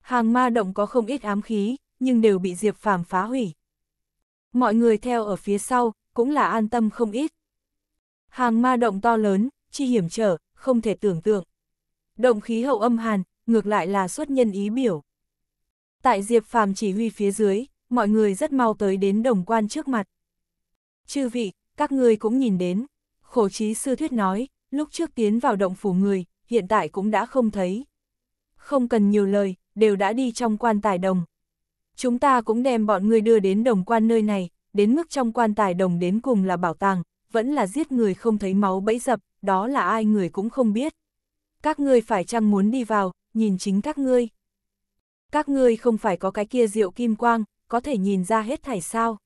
A: Hàng ma động có không ít ám khí, nhưng đều bị Diệp Phàm phá hủy. Mọi người theo ở phía sau, cũng là an tâm không ít. Hàng ma động to lớn, chi hiểm trở, không thể tưởng tượng động khí hậu âm hàn, ngược lại là xuất nhân ý biểu. Tại Diệp Phàm chỉ huy phía dưới, mọi người rất mau tới đến đồng quan trước mặt. Chư vị, các ngươi cũng nhìn đến, khổ trí sư thuyết nói, lúc trước tiến vào động phủ người, hiện tại cũng đã không thấy. Không cần nhiều lời, đều đã đi trong quan tài đồng. Chúng ta cũng đem bọn người đưa đến đồng quan nơi này, đến mức trong quan tài đồng đến cùng là bảo tàng, vẫn là giết người không thấy máu bẫy dập, đó là ai người cũng không biết các ngươi phải chăng muốn đi vào, nhìn chính các ngươi. Các ngươi không phải có cái kia rượu kim quang, có thể nhìn ra hết thảy sao?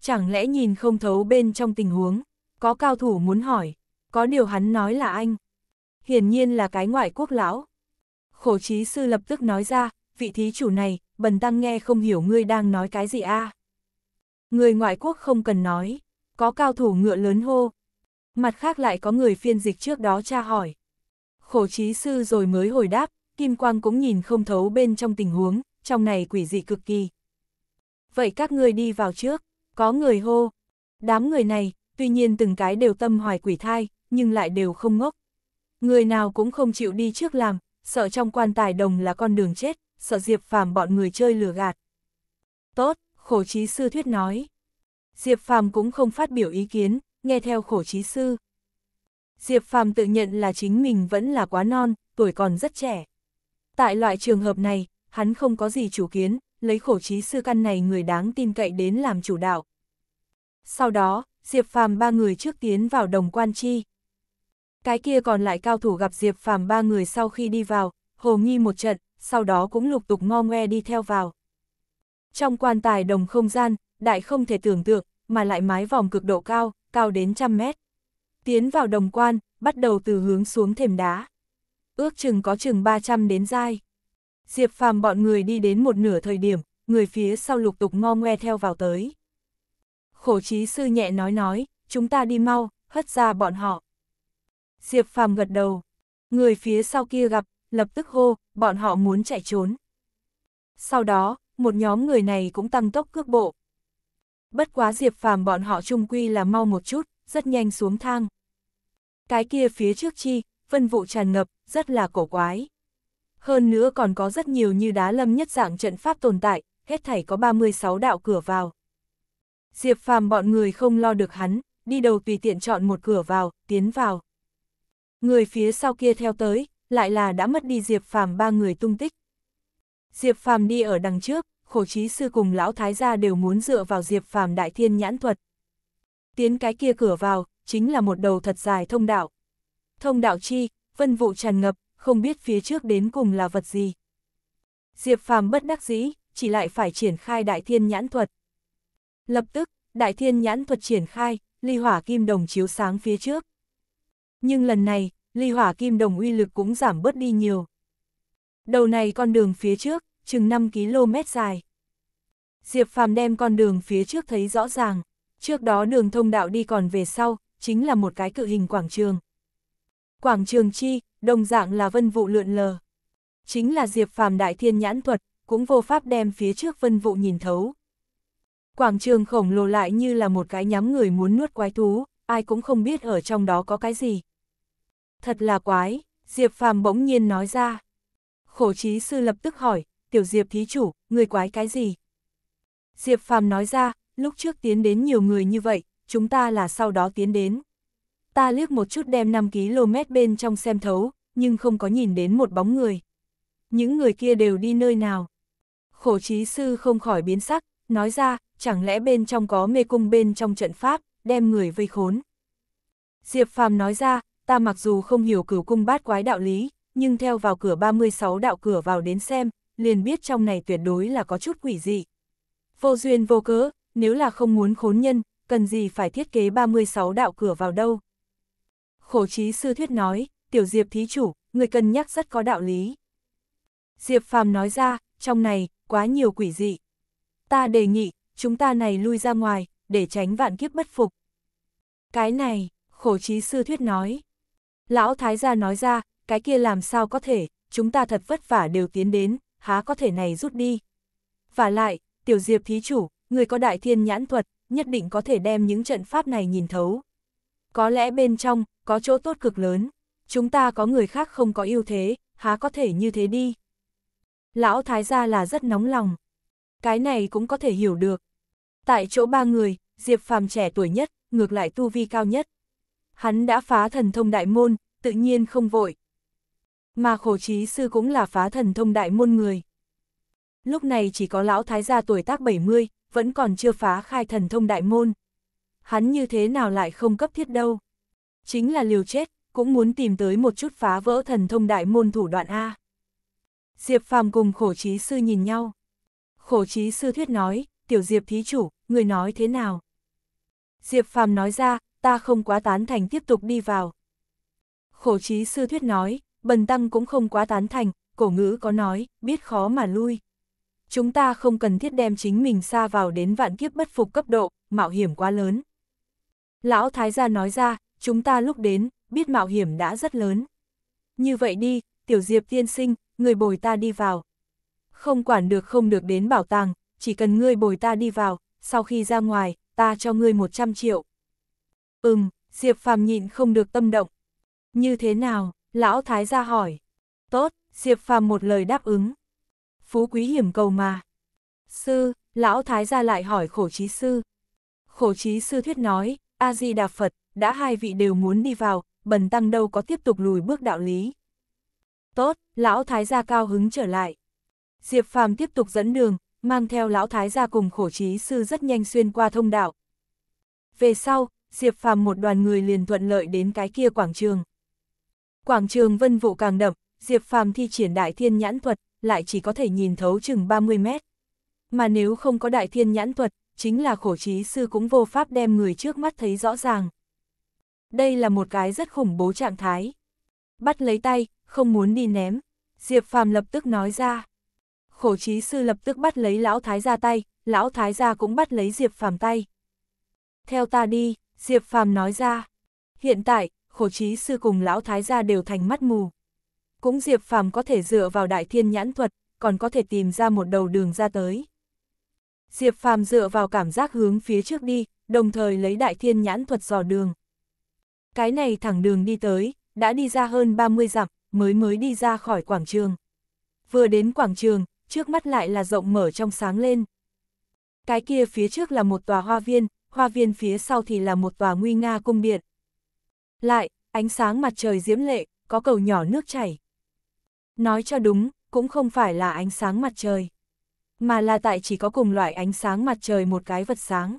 A: Chẳng lẽ nhìn không thấu bên trong tình huống, có cao thủ muốn hỏi, có điều hắn nói là anh. Hiển nhiên là cái ngoại quốc lão. Khổ trí sư lập tức nói ra, vị thí chủ này, bần tăng nghe không hiểu ngươi đang nói cái gì a à? Người ngoại quốc không cần nói, có cao thủ ngựa lớn hô. Mặt khác lại có người phiên dịch trước đó tra hỏi, khổ trí sư rồi mới hồi đáp, Kim Quang cũng nhìn không thấu bên trong tình huống, trong này quỷ dị cực kỳ. Vậy các ngươi đi vào trước, có người hô. Đám người này, tuy nhiên từng cái đều tâm hoài quỷ thai, nhưng lại đều không ngốc. Người nào cũng không chịu đi trước làm, sợ trong quan tài đồng là con đường chết, sợ Diệp Phàm bọn người chơi lừa gạt. Tốt, khổ trí sư thuyết nói. Diệp Phàm cũng không phát biểu ý kiến, nghe theo khổ trí sư. Diệp Phàm tự nhận là chính mình vẫn là quá non, tuổi còn rất trẻ. Tại loại trường hợp này, hắn không có gì chủ kiến, lấy khổ trí sư căn này người đáng tin cậy đến làm chủ đạo. Sau đó, Diệp Phàm ba người trước tiến vào đồng quan chi. Cái kia còn lại cao thủ gặp Diệp Phàm ba người sau khi đi vào, hồ nghi một trận, sau đó cũng lục tục ngo ngoe đi theo vào. Trong quan tài đồng không gian, đại không thể tưởng tượng, mà lại mái vòng cực độ cao, cao đến trăm mét tiến vào đồng quan, bắt đầu từ hướng xuống thềm đá. Ước chừng có chừng 300 đến dai. Diệp phàm bọn người đi đến một nửa thời điểm, người phía sau lục tục ngo ngoe theo vào tới. Khổ trí sư nhẹ nói nói, chúng ta đi mau, hất ra bọn họ. Diệp phàm gật đầu, người phía sau kia gặp, lập tức hô, bọn họ muốn chạy trốn. Sau đó, một nhóm người này cũng tăng tốc cước bộ. Bất quá Diệp phàm bọn họ trung quy là mau một chút, rất nhanh xuống thang cái kia phía trước chi, vân vụ tràn ngập, rất là cổ quái. Hơn nữa còn có rất nhiều như đá lâm nhất dạng trận pháp tồn tại, hết thảy có 36 đạo cửa vào. Diệp phàm bọn người không lo được hắn, đi đầu tùy tiện chọn một cửa vào, tiến vào. Người phía sau kia theo tới, lại là đã mất đi Diệp phàm ba người tung tích. Diệp phàm đi ở đằng trước, khổ trí sư cùng lão thái gia đều muốn dựa vào Diệp phàm đại thiên nhãn thuật. Tiến cái kia cửa vào, chính là một đầu thật dài thông đạo. Thông đạo chi, vân vụ tràn ngập, không biết phía trước đến cùng là vật gì. Diệp phàm bất đắc dĩ, chỉ lại phải triển khai đại thiên nhãn thuật. Lập tức, đại thiên nhãn thuật triển khai, ly hỏa kim đồng chiếu sáng phía trước. Nhưng lần này, ly hỏa kim đồng uy lực cũng giảm bớt đi nhiều. Đầu này con đường phía trước, chừng 5 km dài. Diệp phàm đem con đường phía trước thấy rõ ràng, trước đó đường thông đạo đi còn về sau, chính là một cái cự hình quảng trường. Quảng trường chi, đồng dạng là vân vụ lượn lờ. Chính là diệp phàm đại thiên nhãn thuật, cũng vô pháp đem phía trước vân vụ nhìn thấu. Quảng trường khổng lồ lại như là một cái nhắm người muốn nuốt quái thú, ai cũng không biết ở trong đó có cái gì. Thật là quái, Diệp Phàm bỗng nhiên nói ra. Khổ trí sư lập tức hỏi, tiểu Diệp thí chủ, người quái cái gì? Diệp Phàm nói ra, lúc trước tiến đến nhiều người như vậy, chúng ta là sau đó tiến đến. Ta liếc một chút đem 5 km bên trong xem thấu, nhưng không có nhìn đến một bóng người. Những người kia đều đi nơi nào? Khổ trí sư không khỏi biến sắc, nói ra, chẳng lẽ bên trong có mê cung bên trong trận pháp, đem người vây khốn. Diệp Phàm nói ra, ta mặc dù không hiểu cửu cung bát quái đạo lý, nhưng theo vào cửa 36 đạo cửa vào đến xem, liền biết trong này tuyệt đối là có chút quỷ dị. Vô duyên vô cớ, nếu là không muốn khốn nhân, cần gì phải thiết kế 36 đạo cửa vào đâu. Khổ trí sư thuyết nói, tiểu diệp thí chủ, người cân nhắc rất có đạo lý. Diệp phàm nói ra, trong này, quá nhiều quỷ dị. Ta đề nghị, chúng ta này lui ra ngoài, để tránh vạn kiếp bất phục. Cái này, khổ trí sư thuyết nói. Lão thái gia nói ra, cái kia làm sao có thể, chúng ta thật vất vả đều tiến đến, há có thể này rút đi. Và lại, tiểu diệp thí chủ, người có đại thiên nhãn thuật, nhất định có thể đem những trận pháp này nhìn thấu. Có lẽ bên trong, có chỗ tốt cực lớn, chúng ta có người khác không có ưu thế, há có thể như thế đi. Lão thái gia là rất nóng lòng. Cái này cũng có thể hiểu được. Tại chỗ ba người, Diệp Phàm trẻ tuổi nhất, ngược lại tu vi cao nhất. Hắn đã phá thần thông đại môn, tự nhiên không vội. Mà khổ trí sư cũng là phá thần thông đại môn người. Lúc này chỉ có lão thái gia tuổi tác 70, vẫn còn chưa phá khai thần thông đại môn. Hắn như thế nào lại không cấp thiết đâu. Chính là liều chết, cũng muốn tìm tới một chút phá vỡ thần thông đại môn thủ đoạn A. Diệp Phàm cùng khổ trí sư nhìn nhau. Khổ trí sư thuyết nói, tiểu Diệp thí chủ, người nói thế nào? Diệp Phàm nói ra, ta không quá tán thành tiếp tục đi vào. Khổ trí sư thuyết nói, bần tăng cũng không quá tán thành, cổ ngữ có nói, biết khó mà lui chúng ta không cần thiết đem chính mình xa vào đến vạn kiếp bất phục cấp độ, mạo hiểm quá lớn. Lão Thái gia nói ra, chúng ta lúc đến, biết mạo hiểm đã rất lớn. Như vậy đi, tiểu diệp tiên sinh, người bồi ta đi vào. Không quản được không được đến bảo tàng, chỉ cần ngươi bồi ta đi vào, sau khi ra ngoài, ta cho ngươi 100 triệu. Ừm, Diệp Phàm nhịn không được tâm động. Như thế nào? Lão Thái gia hỏi. Tốt, Diệp Phàm một lời đáp ứng phú quý hiểm cầu mà. Sư, lão thái gia lại hỏi khổ trí sư. Khổ trí sư thuyết nói, A-di-đà Phật, đã hai vị đều muốn đi vào, bần tăng đâu có tiếp tục lùi bước đạo lý. Tốt, lão thái gia cao hứng trở lại. Diệp phàm tiếp tục dẫn đường, mang theo lão thái gia cùng khổ trí sư rất nhanh xuyên qua thông đạo. Về sau, Diệp phàm một đoàn người liền thuận lợi đến cái kia quảng trường. Quảng trường vân vụ càng đậm, Diệp phàm thi triển đại thiên nhãn thuật, lại chỉ có thể nhìn thấu chừng 30 mét. Mà nếu không có đại thiên nhãn thuật, chính là khổ trí sư cũng vô pháp đem người trước mắt thấy rõ ràng. Đây là một cái rất khủng bố trạng thái. Bắt lấy tay, không muốn đi ném. Diệp Phàm lập tức nói ra. Khổ trí sư lập tức bắt lấy lão thái gia tay, lão thái gia cũng bắt lấy Diệp Phàm tay. Theo ta đi, Diệp Phàm nói ra. Hiện tại, khổ trí sư cùng lão thái gia đều thành mắt mù. Cũng Diệp Phàm có thể dựa vào đại thiên nhãn thuật, còn có thể tìm ra một đầu đường ra tới. Diệp Phàm dựa vào cảm giác hướng phía trước đi, đồng thời lấy đại thiên nhãn thuật dò đường. Cái này thẳng đường đi tới, đã đi ra hơn 30 dặm, mới mới đi ra khỏi quảng trường. Vừa đến quảng trường, trước mắt lại là rộng mở trong sáng lên. Cái kia phía trước là một tòa hoa viên, hoa viên phía sau thì là một tòa nguy nga cung điện. Lại, ánh sáng mặt trời diễm lệ, có cầu nhỏ nước chảy. Nói cho đúng, cũng không phải là ánh sáng mặt trời, mà là tại chỉ có cùng loại ánh sáng mặt trời một cái vật sáng.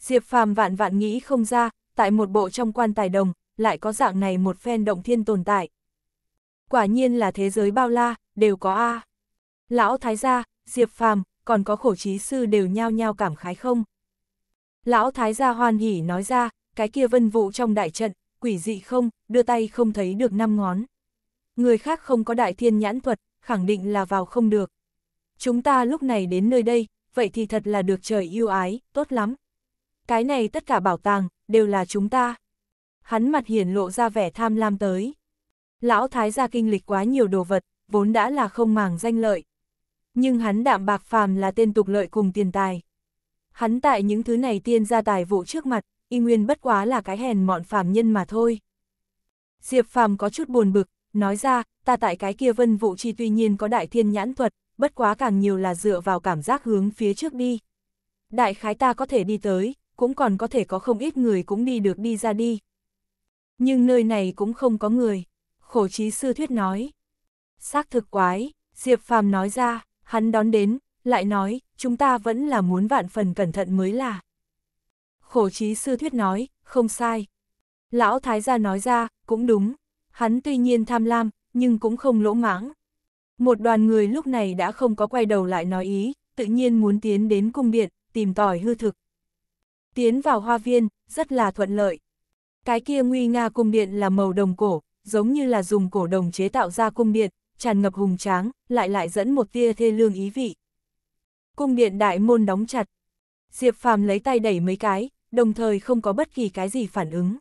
A: Diệp Phàm vạn vạn nghĩ không ra, tại một bộ trong quan tài đồng, lại có dạng này một phen động thiên tồn tại. Quả nhiên là thế giới bao la, đều có A. Lão Thái gia, Diệp Phàm còn có khổ trí sư đều nhao nhao cảm khái không. Lão Thái gia hoan hỉ nói ra, cái kia vân vụ trong đại trận, quỷ dị không, đưa tay không thấy được năm ngón người khác không có đại thiên nhãn thuật, khẳng định là vào không được. Chúng ta lúc này đến nơi đây, vậy thì thật là được trời yêu ái, tốt lắm. Cái này tất cả bảo tàng, đều là chúng ta. Hắn mặt hiển lộ ra vẻ tham lam tới. Lão thái gia kinh lịch quá nhiều đồ vật, vốn đã là không màng danh lợi. Nhưng hắn đạm bạc phàm là tên tục lợi cùng tiền tài. Hắn tại những thứ này tiên ra tài vụ trước mặt, y nguyên bất quá là cái hèn mọn phàm nhân mà thôi. Diệp phàm có chút buồn bực, Nói ra, ta tại cái kia vân vụ chi tuy nhiên có đại thiên nhãn thuật, bất quá càng nhiều là dựa vào cảm giác hướng phía trước đi. Đại khái ta có thể đi tới, cũng còn có thể có không ít người cũng đi được đi ra đi. Nhưng nơi này cũng không có người, khổ trí sư thuyết nói. Xác thực quái, Diệp Phàm nói ra, hắn đón đến, lại nói, chúng ta vẫn là muốn vạn phần cẩn thận mới là. Khổ trí sư thuyết nói, không sai. Lão Thái gia nói ra, cũng đúng, hắn tuy nhiên tham lam, nhưng cũng không lỗ mãng. Một đoàn người lúc này đã không có quay đầu lại nói ý, tự nhiên muốn tiến đến cung điện, tìm tỏi hư thực. Tiến vào hoa viên, rất là thuận lợi. Cái kia nguy nga cung điện là màu đồng cổ, giống như là dùng cổ đồng chế tạo ra cung điện, tràn ngập hùng tráng, lại lại dẫn một tia thê lương ý vị. Cung điện đại môn đóng chặt. Diệp Phàm lấy tay đẩy mấy cái, đồng thời không có bất kỳ cái gì phản ứng.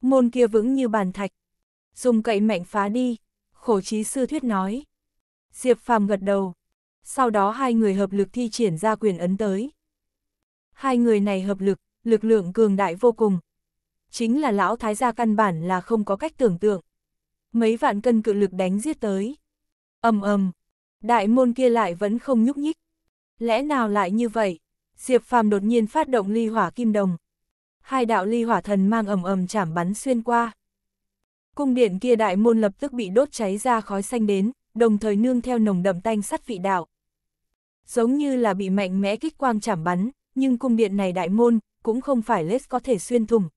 A: Môn kia vững như bàn thạch dùng cậy mạnh phá đi, khổ trí sư thuyết nói. Diệp phàm gật đầu, sau đó hai người hợp lực thi triển ra quyền ấn tới. Hai người này hợp lực, lực lượng cường đại vô cùng. Chính là lão thái gia căn bản là không có cách tưởng tượng. Mấy vạn cân cự lực đánh giết tới. ầm ầm, đại môn kia lại vẫn không nhúc nhích. Lẽ nào lại như vậy? Diệp Phàm đột nhiên phát động ly hỏa kim đồng. Hai đạo ly hỏa thần mang ầm ầm chảm bắn xuyên qua. Cung điện kia đại môn lập tức bị đốt cháy ra khói xanh đến, đồng thời nương theo nồng đậm tanh sắt vị đạo. Giống như là bị mạnh mẽ kích quang chảm bắn, nhưng cung điện này đại môn, cũng không phải lết có thể xuyên thủng.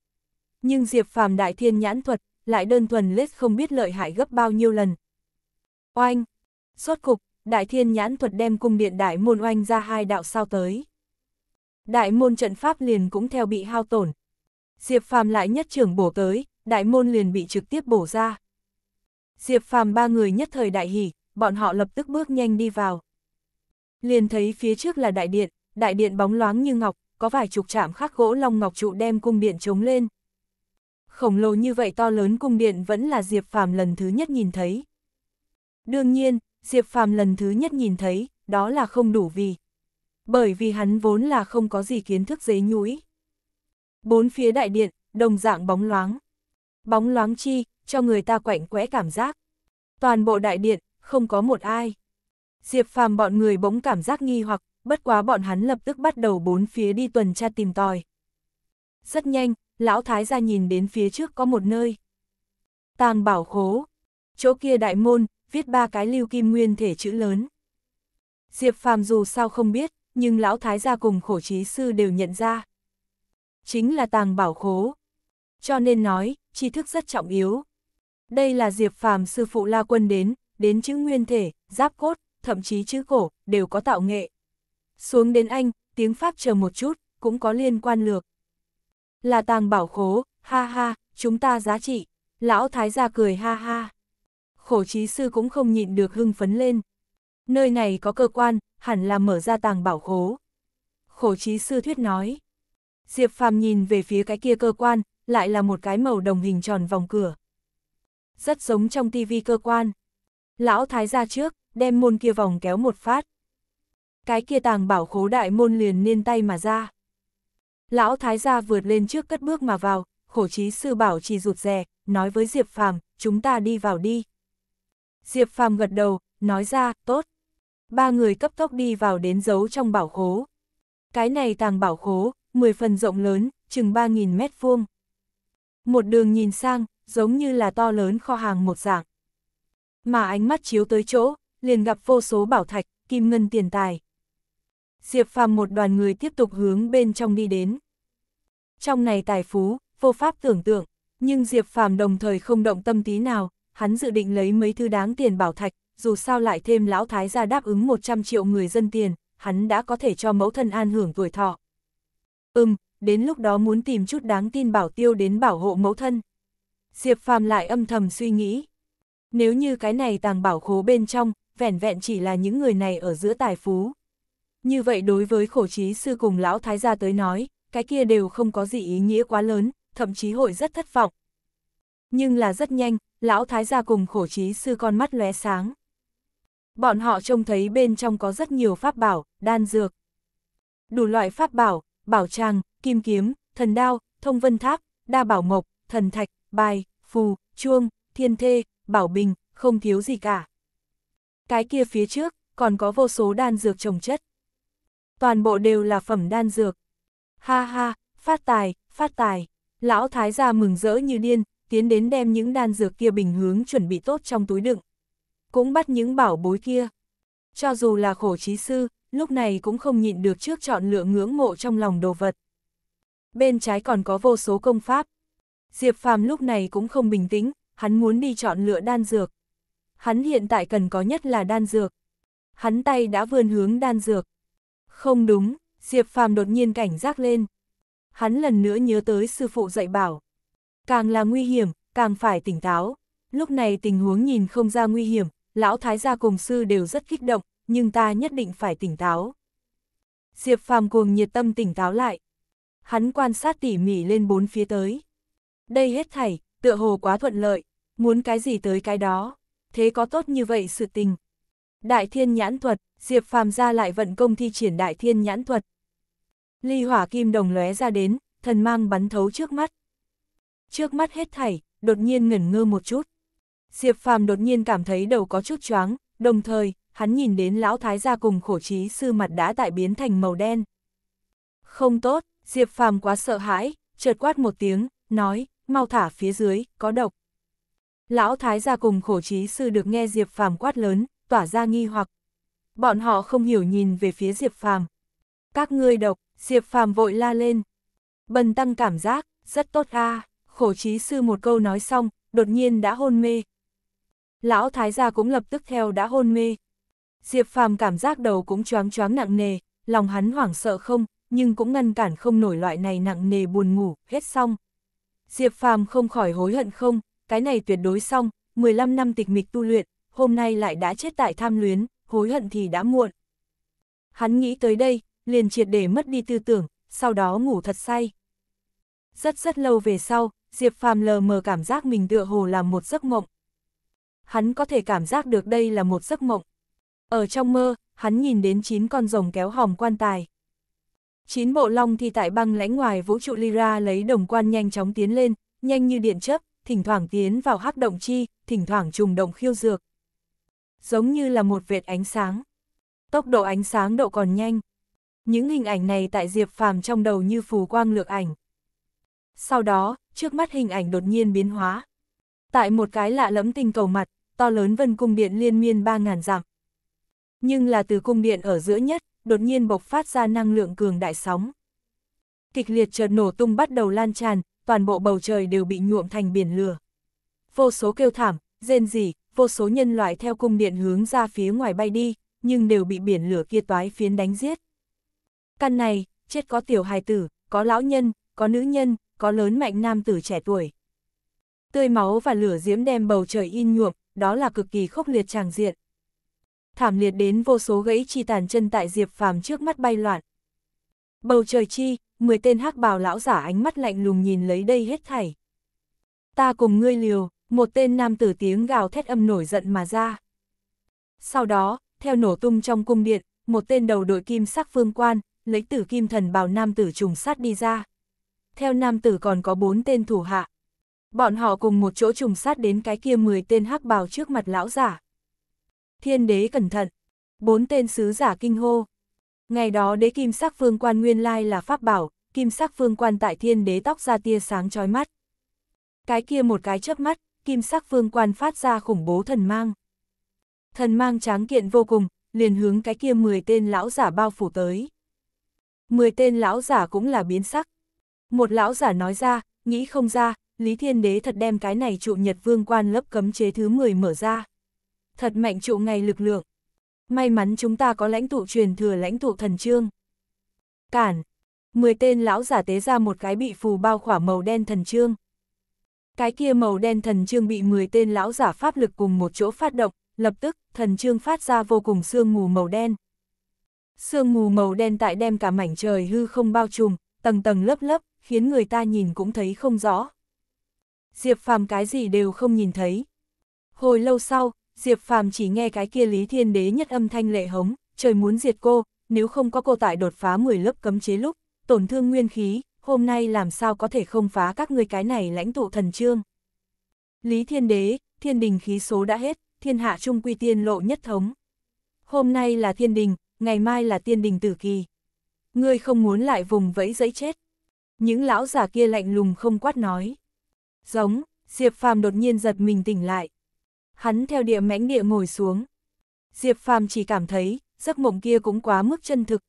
A: Nhưng Diệp Phàm đại thiên nhãn thuật, lại đơn thuần lết không biết lợi hại gấp bao nhiêu lần. Oanh! Rốt cục, đại thiên nhãn thuật đem cung điện đại môn oanh ra hai đạo sao tới. Đại môn trận pháp liền cũng theo bị hao tổn. Diệp Phàm lại nhất trưởng bổ tới, đại môn liền bị trực tiếp bổ ra. Diệp phàm ba người nhất thời đại hỉ, bọn họ lập tức bước nhanh đi vào. Liền thấy phía trước là đại điện, đại điện bóng loáng như ngọc, có vài chục chạm khắc gỗ long ngọc trụ đem cung điện chống lên. Khổng lồ như vậy to lớn cung điện vẫn là Diệp phàm lần thứ nhất nhìn thấy. Đương nhiên, Diệp phàm lần thứ nhất nhìn thấy, đó là không đủ vì. Bởi vì hắn vốn là không có gì kiến thức giấy nhũi. Bốn phía đại điện, đồng dạng bóng loáng. Bóng loáng chi, cho người ta quạnh quẽ cảm giác. Toàn bộ đại điện, không có một ai. Diệp phàm bọn người bỗng cảm giác nghi hoặc, bất quá bọn hắn lập tức bắt đầu bốn phía đi tuần tra tìm tòi. Rất nhanh, lão thái gia nhìn đến phía trước có một nơi. Tàng bảo khố. Chỗ kia đại môn, viết ba cái lưu kim nguyên thể chữ lớn. Diệp phàm dù sao không biết, nhưng lão thái gia cùng khổ trí sư đều nhận ra. Chính là tàng bảo khố. Cho nên nói, tri thức rất trọng yếu. Đây là Diệp Phàm sư phụ La Quân đến, đến chữ nguyên thể, giáp cốt, thậm chí chữ cổ, đều có tạo nghệ. Xuống đến Anh, tiếng Pháp chờ một chút, cũng có liên quan lược. Là tàng bảo khố, ha ha, chúng ta giá trị. Lão Thái gia cười ha ha. Khổ trí sư cũng không nhịn được hưng phấn lên. Nơi này có cơ quan, hẳn là mở ra tàng bảo khố. Khổ trí sư thuyết nói. Diệp phàm nhìn về phía cái kia cơ quan, lại là một cái màu đồng hình tròn vòng cửa. Rất giống trong tivi cơ quan. Lão thái ra trước, đem môn kia vòng kéo một phát. Cái kia tàng bảo khố đại môn liền niên tay mà ra. Lão thái gia vượt lên trước cất bước mà vào, khổ trí sư bảo trì rụt rè, nói với Diệp Phàm, chúng ta đi vào đi. Diệp Phàm gật đầu, nói ra, tốt. Ba người cấp tốc đi vào đến giấu trong bảo khố. Cái này tàng bảo khố, 10 phần rộng lớn, chừng 3.000 mét vuông. Một đường nhìn sang, giống như là to lớn kho hàng một dạng. Mà ánh mắt chiếu tới chỗ, liền gặp vô số bảo thạch, kim ngân tiền tài. Diệp phàm một đoàn người tiếp tục hướng bên trong đi đến. Trong này tài phú, vô pháp tưởng tượng, nhưng Diệp phàm đồng thời không động tâm tí nào, hắn dự định lấy mấy thứ đáng tiền bảo thạch, dù sao lại thêm lão thái gia đáp ứng 100 triệu người dân tiền, hắn đã có thể cho mẫu thân an hưởng tuổi thọ. Ừm, đến lúc đó muốn tìm chút đáng tin bảo tiêu đến bảo hộ mẫu thân. Diệp Phàm lại âm thầm suy nghĩ. Nếu như cái này tàng bảo khố bên trong, vẻn vẹn chỉ là những người này ở giữa tài phú. Như vậy đối với khổ trí sư cùng lão thái gia tới nói, cái kia đều không có gì ý nghĩa quá lớn, thậm chí hội rất thất vọng. Nhưng là rất nhanh, lão thái gia cùng khổ trí sư con mắt lóe sáng. Bọn họ trông thấy bên trong có rất nhiều pháp bảo, đan dược. Đủ loại pháp bảo, bảo trang, kim kiếm, thần đao, thông vân tháp, đa bảo mộc, thần thạch, bài, phù, chuông, thiên thê, bảo bình, không thiếu gì cả. Cái kia phía trước, còn có vô số đan dược trồng chất. Toàn bộ đều là phẩm đan dược. Ha ha, phát tài, phát tài. Lão thái gia mừng rỡ như điên, tiến đến đem những đan dược kia bình hướng chuẩn bị tốt trong túi đựng. Cũng bắt những bảo bối kia. Cho dù là khổ trí sư, lúc này cũng không nhịn được trước chọn lựa ngưỡng mộ trong lòng đồ vật bên trái còn có vô số công pháp. Diệp Phàm lúc này cũng không bình tĩnh, hắn muốn đi chọn lựa đan dược. Hắn hiện tại cần có nhất là đan dược. Hắn tay đã vươn hướng đan dược. Không đúng, Diệp Phàm đột nhiên cảnh giác lên. Hắn lần nữa nhớ tới sư phụ dạy bảo. Càng là nguy hiểm, càng phải tỉnh táo. Lúc này tình huống nhìn không ra nguy hiểm, lão thái gia cùng sư đều rất kích động, nhưng ta nhất định phải tỉnh táo. Diệp Phàm cuồng nhiệt tâm tỉnh táo lại, hắn quan sát tỉ mỉ lên bốn phía tới. Đây hết thảy, tựa hồ quá thuận lợi, muốn cái gì tới cái đó, thế có tốt như vậy sự tình. Đại thiên nhãn thuật, Diệp Phàm ra lại vận công thi triển đại thiên nhãn thuật. Ly hỏa kim đồng lóe ra đến, thần mang bắn thấu trước mắt. Trước mắt hết thảy, đột nhiên ngẩn ngơ một chút. Diệp Phàm đột nhiên cảm thấy đầu có chút choáng, đồng thời, hắn nhìn đến lão thái gia cùng khổ trí sư mặt đã tại biến thành màu đen. Không tốt, Diệp Phàm quá sợ hãi, chợt quát một tiếng, nói, mau thả phía dưới, có độc. Lão Thái gia cùng khổ trí sư được nghe Diệp Phàm quát lớn, tỏa ra nghi hoặc. Bọn họ không hiểu nhìn về phía Diệp Phàm. Các ngươi độc, Diệp Phàm vội la lên. Bần tăng cảm giác, rất tốt a. khổ trí sư một câu nói xong, đột nhiên đã hôn mê. Lão Thái gia cũng lập tức theo đã hôn mê. Diệp Phàm cảm giác đầu cũng choáng choáng nặng nề, lòng hắn hoảng sợ không, nhưng cũng ngăn cản không nổi loại này nặng nề buồn ngủ, hết xong. Diệp Phàm không khỏi hối hận không, cái này tuyệt đối xong, 15 năm tịch mịch tu luyện, hôm nay lại đã chết tại tham luyến, hối hận thì đã muộn. Hắn nghĩ tới đây, liền triệt để mất đi tư tưởng, sau đó ngủ thật say. Rất rất lâu về sau, Diệp Phàm lờ mờ cảm giác mình tựa hồ là một giấc mộng. Hắn có thể cảm giác được đây là một giấc mộng. Ở trong mơ, hắn nhìn đến chín con rồng kéo hòm quan tài. Chín bộ long thi tại băng lãnh ngoài vũ trụ Lyra lấy đồng quan nhanh chóng tiến lên, nhanh như điện chấp, thỉnh thoảng tiến vào hắc động chi, thỉnh thoảng trùng động khiêu dược. Giống như là một vệt ánh sáng. Tốc độ ánh sáng độ còn nhanh. Những hình ảnh này tại Diệp Phàm trong đầu như phù quang lược ảnh. Sau đó, trước mắt hình ảnh đột nhiên biến hóa. Tại một cái lạ lẫm tinh cầu mặt, to lớn vân cung điện liên miên ba ngàn dặm. Nhưng là từ cung điện ở giữa nhất, đột nhiên bộc phát ra năng lượng cường đại sóng. Kịch liệt chợt nổ tung bắt đầu lan tràn, toàn bộ bầu trời đều bị nhuộm thành biển lửa. Vô số kêu thảm, rên rỉ, vô số nhân loại theo cung điện hướng ra phía ngoài bay đi, nhưng đều bị biển lửa kia toái phiến đánh giết. Căn này, chết có tiểu hài tử, có lão nhân, có nữ nhân, có lớn mạnh nam tử trẻ tuổi. Tươi máu và lửa diễm đem bầu trời in nhuộm, đó là cực kỳ khốc liệt tràng diện thảm liệt đến vô số gãy chi tàn chân tại Diệp Phàm trước mắt bay loạn. Bầu trời chi, 10 tên hắc bào lão giả ánh mắt lạnh lùng nhìn lấy đây hết thảy. Ta cùng ngươi liều, một tên nam tử tiếng gào thét âm nổi giận mà ra. Sau đó, theo nổ tung trong cung điện, một tên đầu đội kim sắc phương quan, lấy tử kim thần bào nam tử trùng sát đi ra. Theo nam tử còn có bốn tên thủ hạ. Bọn họ cùng một chỗ trùng sát đến cái kia 10 tên hắc bào trước mặt lão giả thiên đế cẩn thận. Bốn tên sứ giả kinh hô. Ngày đó đế kim sắc phương quan nguyên lai là pháp bảo, kim sắc phương quan tại thiên đế tóc ra tia sáng chói mắt. Cái kia một cái chớp mắt, kim sắc phương quan phát ra khủng bố thần mang. Thần mang tráng kiện vô cùng, liền hướng cái kia 10 tên lão giả bao phủ tới. 10 tên lão giả cũng là biến sắc. Một lão giả nói ra, nghĩ không ra, Lý Thiên Đế thật đem cái này trụ Nhật Vương quan lớp cấm chế thứ 10 mở ra thật mạnh trụ ngày lực lượng. May mắn chúng ta có lãnh tụ truyền thừa lãnh tụ thần trương. Cản, mười tên lão giả tế ra một cái bị phù bao khỏa màu đen thần trương. Cái kia màu đen thần trương bị mười tên lão giả pháp lực cùng một chỗ phát động, lập tức, thần trương phát ra vô cùng sương mù màu đen. Sương mù màu đen tại đem cả mảnh trời hư không bao trùm, tầng tầng lớp lớp, khiến người ta nhìn cũng thấy không rõ. Diệp phàm cái gì đều không nhìn thấy. Hồi lâu sau, Diệp Phàm chỉ nghe cái kia Lý Thiên Đế nhất âm thanh lệ hống, trời muốn diệt cô, nếu không có cô tại đột phá 10 lớp cấm chế lúc, tổn thương nguyên khí, hôm nay làm sao có thể không phá các ngươi cái này lãnh tụ thần trương. Lý Thiên Đế, thiên đình khí số đã hết, thiên hạ trung quy tiên lộ nhất thống. Hôm nay là thiên đình, ngày mai là tiên đình tử kỳ. Ngươi không muốn lại vùng vẫy dẫy chết. Những lão giả kia lạnh lùng không quát nói. Giống, Diệp Phàm đột nhiên giật mình tỉnh lại, hắn theo địa mãnh địa ngồi xuống. Diệp Phàm chỉ cảm thấy, giấc mộng kia cũng quá mức chân thực.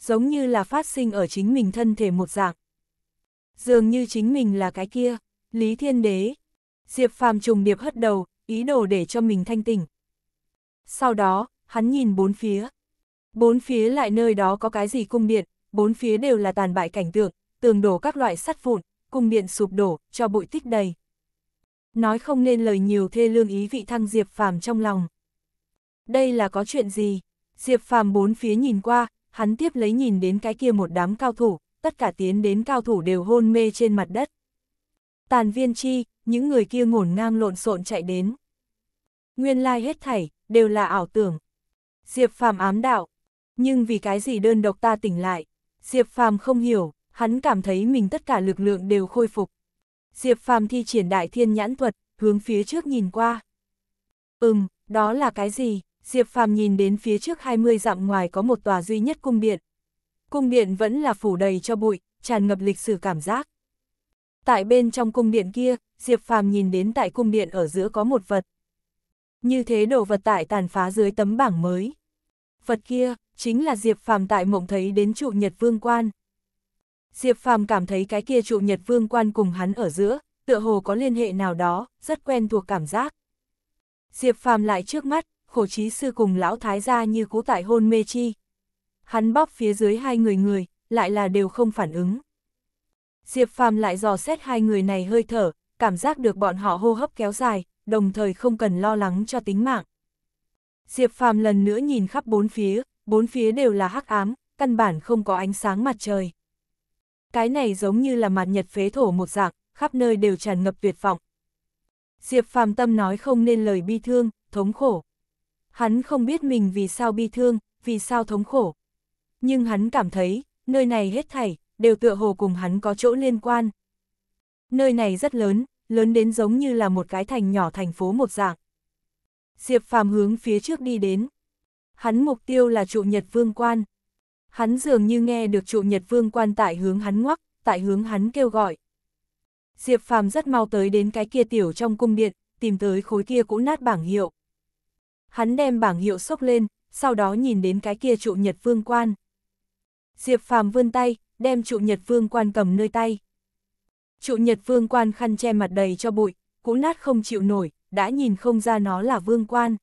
A: Giống như là phát sinh ở chính mình thân thể một dạng. Dường như chính mình là cái kia, Lý Thiên Đế. Diệp Phàm trùng điệp hất đầu, ý đồ để cho mình thanh tỉnh. Sau đó, hắn nhìn bốn phía. Bốn phía lại nơi đó có cái gì cung điện, bốn phía đều là tàn bại cảnh tượng, tường đổ các loại sắt vụn, cung điện sụp đổ, cho bụi tích đầy nói không nên lời nhiều thê lương ý vị thăng Diệp Phàm trong lòng. Đây là có chuyện gì? Diệp Phàm bốn phía nhìn qua, hắn tiếp lấy nhìn đến cái kia một đám cao thủ, tất cả tiến đến cao thủ đều hôn mê trên mặt đất. Tàn viên chi, những người kia ngổn ngang lộn xộn chạy đến. Nguyên lai hết thảy, đều là ảo tưởng. Diệp Phàm ám đạo, nhưng vì cái gì đơn độc ta tỉnh lại? Diệp Phàm không hiểu, hắn cảm thấy mình tất cả lực lượng đều khôi phục. Diệp Phàm thi triển đại thiên nhãn thuật, hướng phía trước nhìn qua. Ừm, đó là cái gì? Diệp Phàm nhìn đến phía trước 20 dặm ngoài có một tòa duy nhất cung điện. Cung điện vẫn là phủ đầy cho bụi, tràn ngập lịch sử cảm giác. Tại bên trong cung điện kia, Diệp Phàm nhìn đến tại cung điện ở giữa có một vật. Như thế đồ vật tại tàn phá dưới tấm bảng mới. Vật kia, chính là Diệp Phàm tại mộng thấy đến trụ Nhật Vương Quan. Diệp Phàm cảm thấy cái kia trụ nhật vương quan cùng hắn ở giữa, tựa hồ có liên hệ nào đó, rất quen thuộc cảm giác. Diệp Phàm lại trước mắt, khổ trí sư cùng lão thái gia như cú tại hôn mê chi. Hắn bóp phía dưới hai người người, lại là đều không phản ứng. Diệp Phàm lại dò xét hai người này hơi thở, cảm giác được bọn họ hô hấp kéo dài, đồng thời không cần lo lắng cho tính mạng. Diệp Phàm lần nữa nhìn khắp bốn phía, bốn phía đều là hắc ám, căn bản không có ánh sáng mặt trời. Cái này giống như là mặt nhật phế thổ một dạng, khắp nơi đều tràn ngập tuyệt vọng. Diệp phàm tâm nói không nên lời bi thương, thống khổ. Hắn không biết mình vì sao bi thương, vì sao thống khổ. Nhưng hắn cảm thấy, nơi này hết thảy, đều tựa hồ cùng hắn có chỗ liên quan. Nơi này rất lớn, lớn đến giống như là một cái thành nhỏ thành phố một dạng. Diệp phàm hướng phía trước đi đến. Hắn mục tiêu là trụ nhật vương quan, Hắn dường như nghe được trụ Nhật Vương quan tại hướng hắn ngoắc, tại hướng hắn kêu gọi. Diệp Phàm rất mau tới đến cái kia tiểu trong cung điện, tìm tới khối kia cũ nát bảng hiệu. Hắn đem bảng hiệu xốc lên, sau đó nhìn đến cái kia trụ Nhật Vương quan. Diệp Phàm vươn tay, đem trụ Nhật Vương quan cầm nơi tay. Trụ Nhật Vương quan khăn che mặt đầy cho bụi, cũ nát không chịu nổi, đã nhìn không ra nó là vương quan.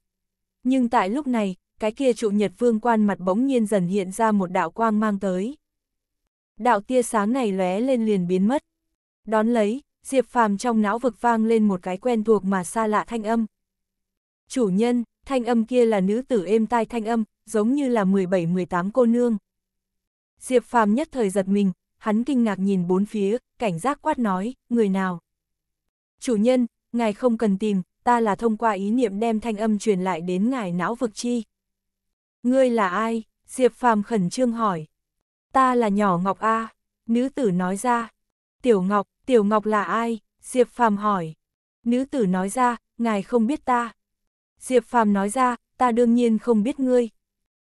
A: Nhưng tại lúc này, cái kia trụ nhật vương quan mặt bỗng nhiên dần hiện ra một đạo quang mang tới. Đạo tia sáng này lóe lên liền biến mất. Đón lấy, Diệp Phàm trong não vực vang lên một cái quen thuộc mà xa lạ thanh âm. Chủ nhân, thanh âm kia là nữ tử êm tai thanh âm, giống như là 17-18 cô nương. Diệp Phàm nhất thời giật mình, hắn kinh ngạc nhìn bốn phía, cảnh giác quát nói, người nào? Chủ nhân, ngài không cần tìm, ta là thông qua ý niệm đem thanh âm truyền lại đến ngài não vực chi. Ngươi là ai? Diệp Phàm khẩn trương hỏi. Ta là nhỏ Ngọc A, nữ tử nói ra. Tiểu Ngọc, Tiểu Ngọc là ai? Diệp Phàm hỏi. Nữ tử nói ra, ngài không biết ta. Diệp Phàm nói ra, ta đương nhiên không biết ngươi.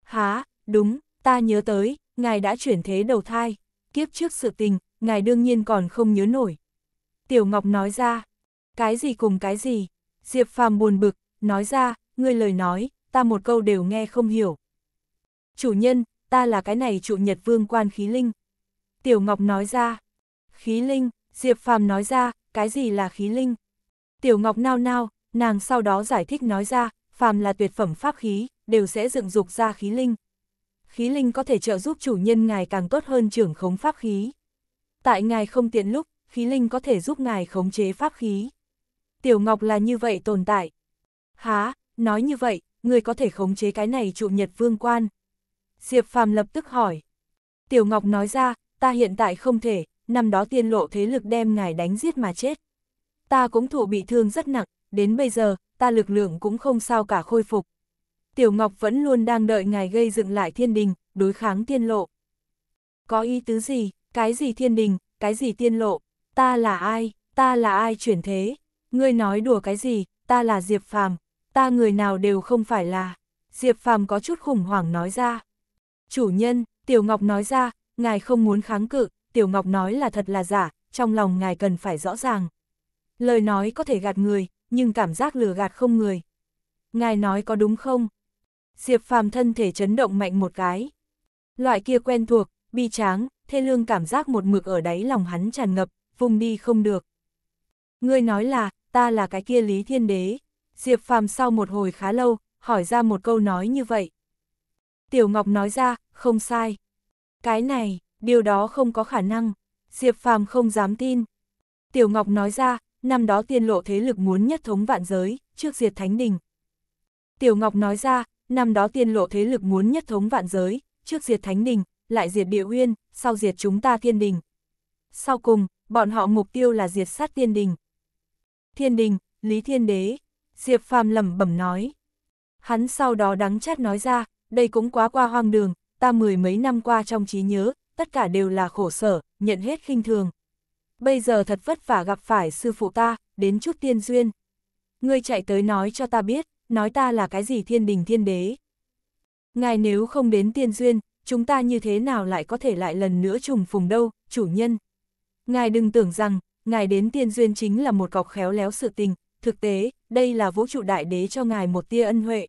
A: Há, đúng, ta nhớ tới, ngài đã chuyển thế đầu thai, kiếp trước sự tình, ngài đương nhiên còn không nhớ nổi. Tiểu Ngọc nói ra, cái gì cùng cái gì, Diệp Phàm buồn bực, nói ra, ngươi lời nói, ta một câu đều nghe không hiểu. Chủ nhân, ta là cái này trụ nhật vương quan khí linh. Tiểu Ngọc nói ra. Khí linh, Diệp Phàm nói ra, cái gì là khí linh? Tiểu Ngọc nao nao, nàng sau đó giải thích nói ra, Phàm là tuyệt phẩm pháp khí, đều sẽ dựng dục ra khí linh. Khí linh có thể trợ giúp chủ nhân ngài càng tốt hơn trưởng khống pháp khí. Tại ngài không tiện lúc, khí linh có thể giúp ngài khống chế pháp khí. Tiểu Ngọc là như vậy tồn tại. Há, nói như vậy, người có thể khống chế cái này trụ nhật vương quan. Diệp Phàm lập tức hỏi. Tiểu Ngọc nói ra, ta hiện tại không thể, năm đó tiên lộ thế lực đem ngài đánh giết mà chết. Ta cũng thụ bị thương rất nặng, đến bây giờ, ta lực lượng cũng không sao cả khôi phục. Tiểu Ngọc vẫn luôn đang đợi ngài gây dựng lại thiên đình, đối kháng tiên lộ. Có ý tứ gì, cái gì thiên đình, cái gì tiên lộ, ta là ai, ta là ai chuyển thế, ngươi nói đùa cái gì, ta là Diệp Phàm, ta người nào đều không phải là. Diệp Phàm có chút khủng hoảng nói ra. Chủ nhân, Tiểu Ngọc nói ra, ngài không muốn kháng cự, Tiểu Ngọc nói là thật là giả, trong lòng ngài cần phải rõ ràng. Lời nói có thể gạt người, nhưng cảm giác lừa gạt không người. Ngài nói có đúng không? Diệp phàm thân thể chấn động mạnh một cái. Loại kia quen thuộc, bi tráng, thê lương cảm giác một mực ở đáy lòng hắn tràn ngập, vùng đi không được. Ngươi nói là, ta là cái kia Lý Thiên Đế. Diệp phàm sau một hồi khá lâu, hỏi ra một câu nói như vậy. Tiểu Ngọc nói ra, không sai. Cái này, điều đó không có khả năng, Diệp Phàm không dám tin. Tiểu Ngọc nói ra, năm đó tiên lộ thế lực muốn nhất thống vạn giới, trước diệt thánh đình. Tiểu Ngọc nói ra, năm đó tiên lộ thế lực muốn nhất thống vạn giới, trước diệt thánh đình, lại diệt địa uyên, sau diệt chúng ta thiên đình. Sau cùng, bọn họ mục tiêu là diệt sát thiên đình. Thiên đình, Lý Thiên Đế, Diệp Phàm lẩm bẩm nói. Hắn sau đó đắng chát nói ra, đây cũng quá qua hoang đường, ta mười mấy năm qua trong trí nhớ, tất cả đều là khổ sở, nhận hết khinh thường. Bây giờ thật vất vả gặp phải sư phụ ta, đến chút tiên duyên. Ngươi chạy tới nói cho ta biết, nói ta là cái gì thiên đình thiên đế. Ngài nếu không đến tiên duyên, chúng ta như thế nào lại có thể lại lần nữa trùng phùng đâu, chủ nhân. Ngài đừng tưởng rằng, ngài đến tiên duyên chính là một cọc khéo léo sự tình, thực tế, đây là vũ trụ đại đế cho ngài một tia ân huệ.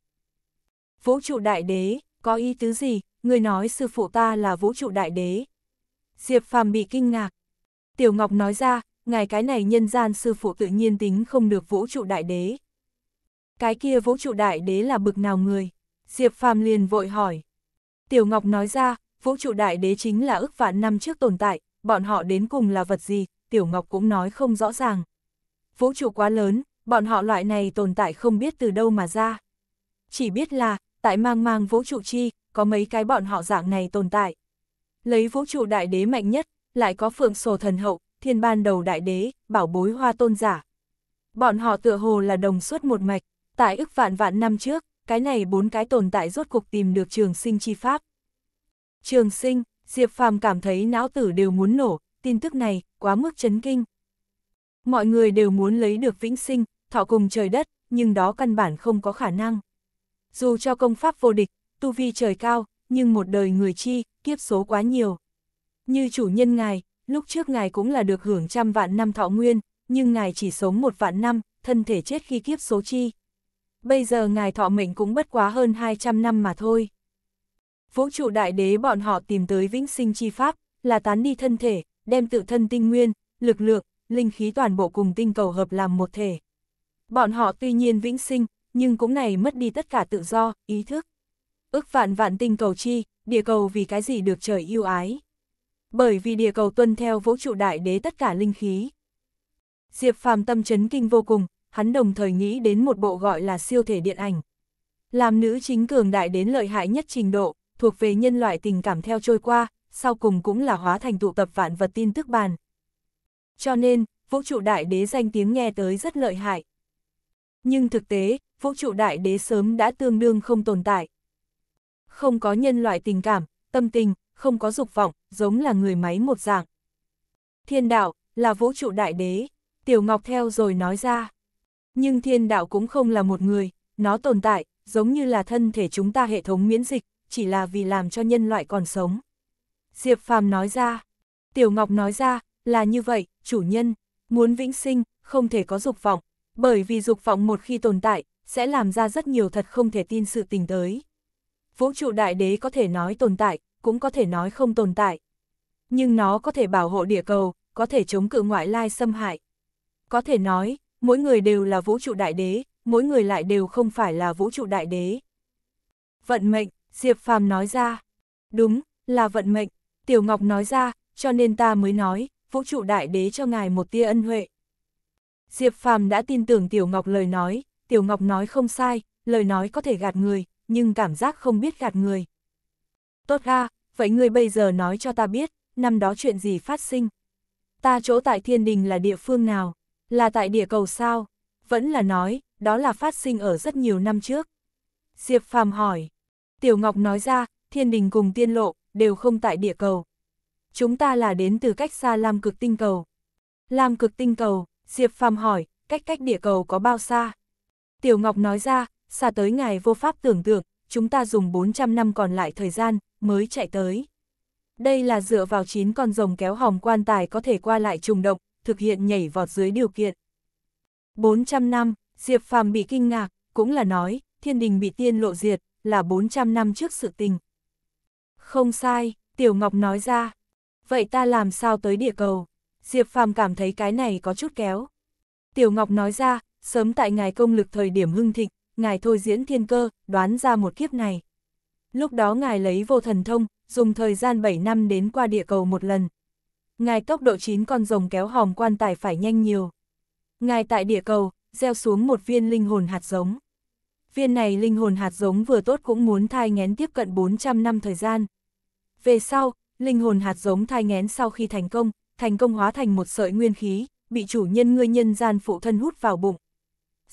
A: Vũ trụ đại đế, có ý tứ gì, người nói sư phụ ta là vũ trụ đại đế. Diệp Phàm bị kinh ngạc. Tiểu Ngọc nói ra, ngài cái này nhân gian sư phụ tự nhiên tính không được vũ trụ đại đế. Cái kia vũ trụ đại đế là bực nào người? Diệp Phàm liền vội hỏi. Tiểu Ngọc nói ra, vũ trụ đại đế chính là ức vạn năm trước tồn tại, bọn họ đến cùng là vật gì, Tiểu Ngọc cũng nói không rõ ràng. Vũ trụ quá lớn, bọn họ loại này tồn tại không biết từ đâu mà ra. Chỉ biết là, tại mang mang vũ trụ chi, có mấy cái bọn họ dạng này tồn tại. Lấy vũ trụ đại đế mạnh nhất, lại có phượng sổ thần hậu, thiên ban đầu đại đế, bảo bối hoa tôn giả. Bọn họ tựa hồ là đồng suốt một mạch, tại ức vạn vạn năm trước, cái này bốn cái tồn tại rốt cuộc tìm được trường sinh chi pháp. Trường sinh, Diệp Phàm cảm thấy não tử đều muốn nổ, tin tức này, quá mức chấn kinh. Mọi người đều muốn lấy được vĩnh sinh, thọ cùng trời đất, nhưng đó căn bản không có khả năng dù cho công pháp vô địch, tu vi trời cao, nhưng một đời người chi, kiếp số quá nhiều. Như chủ nhân ngài, lúc trước ngài cũng là được hưởng trăm vạn năm thọ nguyên, nhưng ngài chỉ sống một vạn năm, thân thể chết khi kiếp số chi. Bây giờ ngài thọ mệnh cũng bất quá hơn 200 năm mà thôi. Vũ trụ đại đế bọn họ tìm tới vĩnh sinh chi pháp, là tán đi thân thể, đem tự thân tinh nguyên, lực lượng, linh khí toàn bộ cùng tinh cầu hợp làm một thể. Bọn họ tuy nhiên vĩnh sinh, nhưng cũng này mất đi tất cả tự do, ý thức. Ước vạn vạn tinh cầu chi, địa cầu vì cái gì được trời yêu ái. Bởi vì địa cầu tuân theo vũ trụ đại đế tất cả linh khí. Diệp phàm tâm chấn kinh vô cùng, hắn đồng thời nghĩ đến một bộ gọi là siêu thể điện ảnh. Làm nữ chính cường đại đến lợi hại nhất trình độ, thuộc về nhân loại tình cảm theo trôi qua, sau cùng cũng là hóa thành tụ tập vạn vật tin tức bàn. Cho nên, vũ trụ đại đế danh tiếng nghe tới rất lợi hại. Nhưng thực tế, vũ trụ đại đế sớm đã tương đương không tồn tại. Không có nhân loại tình cảm, tâm tình, không có dục vọng, giống là người máy một dạng. Thiên đạo, là vũ trụ đại đế, Tiểu Ngọc theo rồi nói ra. Nhưng thiên đạo cũng không là một người, nó tồn tại, giống như là thân thể chúng ta hệ thống miễn dịch, chỉ là vì làm cho nhân loại còn sống. Diệp Phàm nói ra, Tiểu Ngọc nói ra, là như vậy, chủ nhân, muốn vĩnh sinh, không thể có dục vọng, bởi vì dục vọng một khi tồn tại, sẽ làm ra rất nhiều thật không thể tin sự tình tới. Vũ trụ đại đế có thể nói tồn tại, cũng có thể nói không tồn tại. Nhưng nó có thể bảo hộ địa cầu, có thể chống cự ngoại lai xâm hại. Có thể nói, mỗi người đều là vũ trụ đại đế, mỗi người lại đều không phải là vũ trụ đại đế. Vận mệnh, Diệp Phàm nói ra. Đúng, là vận mệnh, Tiểu Ngọc nói ra, cho nên ta mới nói, vũ trụ đại đế cho ngài một tia ân huệ. Diệp Phàm đã tin tưởng Tiểu Ngọc lời nói, Tiểu Ngọc nói không sai, lời nói có thể gạt người, nhưng cảm giác không biết gạt người. Tốt ra, vậy ngươi bây giờ nói cho ta biết, năm đó chuyện gì phát sinh? Ta chỗ tại thiên đình là địa phương nào? Là tại địa cầu sao? Vẫn là nói, đó là phát sinh ở rất nhiều năm trước. Diệp Phàm hỏi. Tiểu Ngọc nói ra, thiên đình cùng tiên lộ, đều không tại địa cầu. Chúng ta là đến từ cách xa Lam cực tinh cầu. Lam cực tinh cầu, Diệp Phàm hỏi, cách cách địa cầu có bao xa? Tiểu Ngọc nói ra, xa tới ngài vô pháp tưởng tượng, chúng ta dùng 400 năm còn lại thời gian, mới chạy tới. Đây là dựa vào 9 con rồng kéo hòm quan tài có thể qua lại trùng động, thực hiện nhảy vọt dưới điều kiện. 400 năm, Diệp Phàm bị kinh ngạc, cũng là nói, thiên đình bị tiên lộ diệt, là 400 năm trước sự tình. Không sai, Tiểu Ngọc nói ra. Vậy ta làm sao tới địa cầu? Diệp Phàm cảm thấy cái này có chút kéo. Tiểu Ngọc nói ra, sớm tại ngài công lực thời điểm hưng thịnh, ngài thôi diễn thiên cơ, đoán ra một kiếp này. Lúc đó ngài lấy vô thần thông, dùng thời gian 7 năm đến qua địa cầu một lần. Ngài tốc độ chín con rồng kéo hòm quan tài phải nhanh nhiều. Ngài tại địa cầu, gieo xuống một viên linh hồn hạt giống. Viên này linh hồn hạt giống vừa tốt cũng muốn thai ngén tiếp cận 400 năm thời gian. Về sau, linh hồn hạt giống thai ngén sau khi thành công, thành công hóa thành một sợi nguyên khí, bị chủ nhân ngươi nhân gian phụ thân hút vào bụng,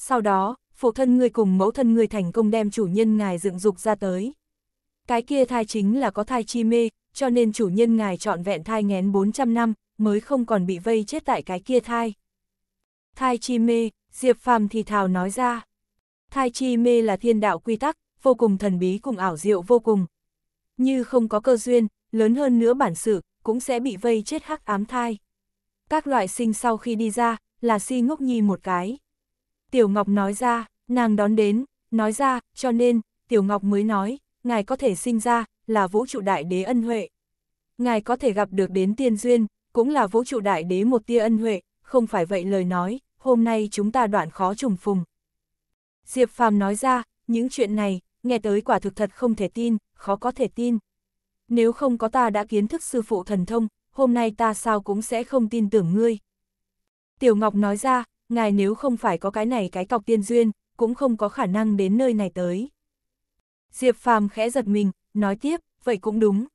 A: sau đó, phụ thân ngươi cùng mẫu thân ngươi thành công đem chủ nhân ngài dựng dục ra tới. Cái kia thai chính là có thai chi mê, cho nên chủ nhân ngài trọn vẹn thai ngén 400 năm, mới không còn bị vây chết tại cái kia thai. Thai chi mê, Diệp Phàm thì thào nói ra. Thai chi mê là thiên đạo quy tắc, vô cùng thần bí cùng ảo diệu vô cùng. Như không có cơ duyên, lớn hơn nữa bản sự, cũng sẽ bị vây chết hắc ám thai. Các loại sinh sau khi đi ra, là si ngốc nhi một cái. Tiểu Ngọc nói ra, nàng đón đến, nói ra, cho nên, Tiểu Ngọc mới nói, ngài có thể sinh ra, là vũ trụ đại đế ân huệ. Ngài có thể gặp được đến tiên duyên, cũng là vũ trụ đại đế một tia ân huệ, không phải vậy lời nói, hôm nay chúng ta đoạn khó trùng phùng. Diệp Phàm nói ra, những chuyện này, nghe tới quả thực thật không thể tin, khó có thể tin. Nếu không có ta đã kiến thức sư phụ thần thông, hôm nay ta sao cũng sẽ không tin tưởng ngươi. Tiểu Ngọc nói ra, ngài nếu không phải có cái này cái cọc tiên duyên, cũng không có khả năng đến nơi này tới. Diệp Phàm khẽ giật mình, nói tiếp, vậy cũng đúng.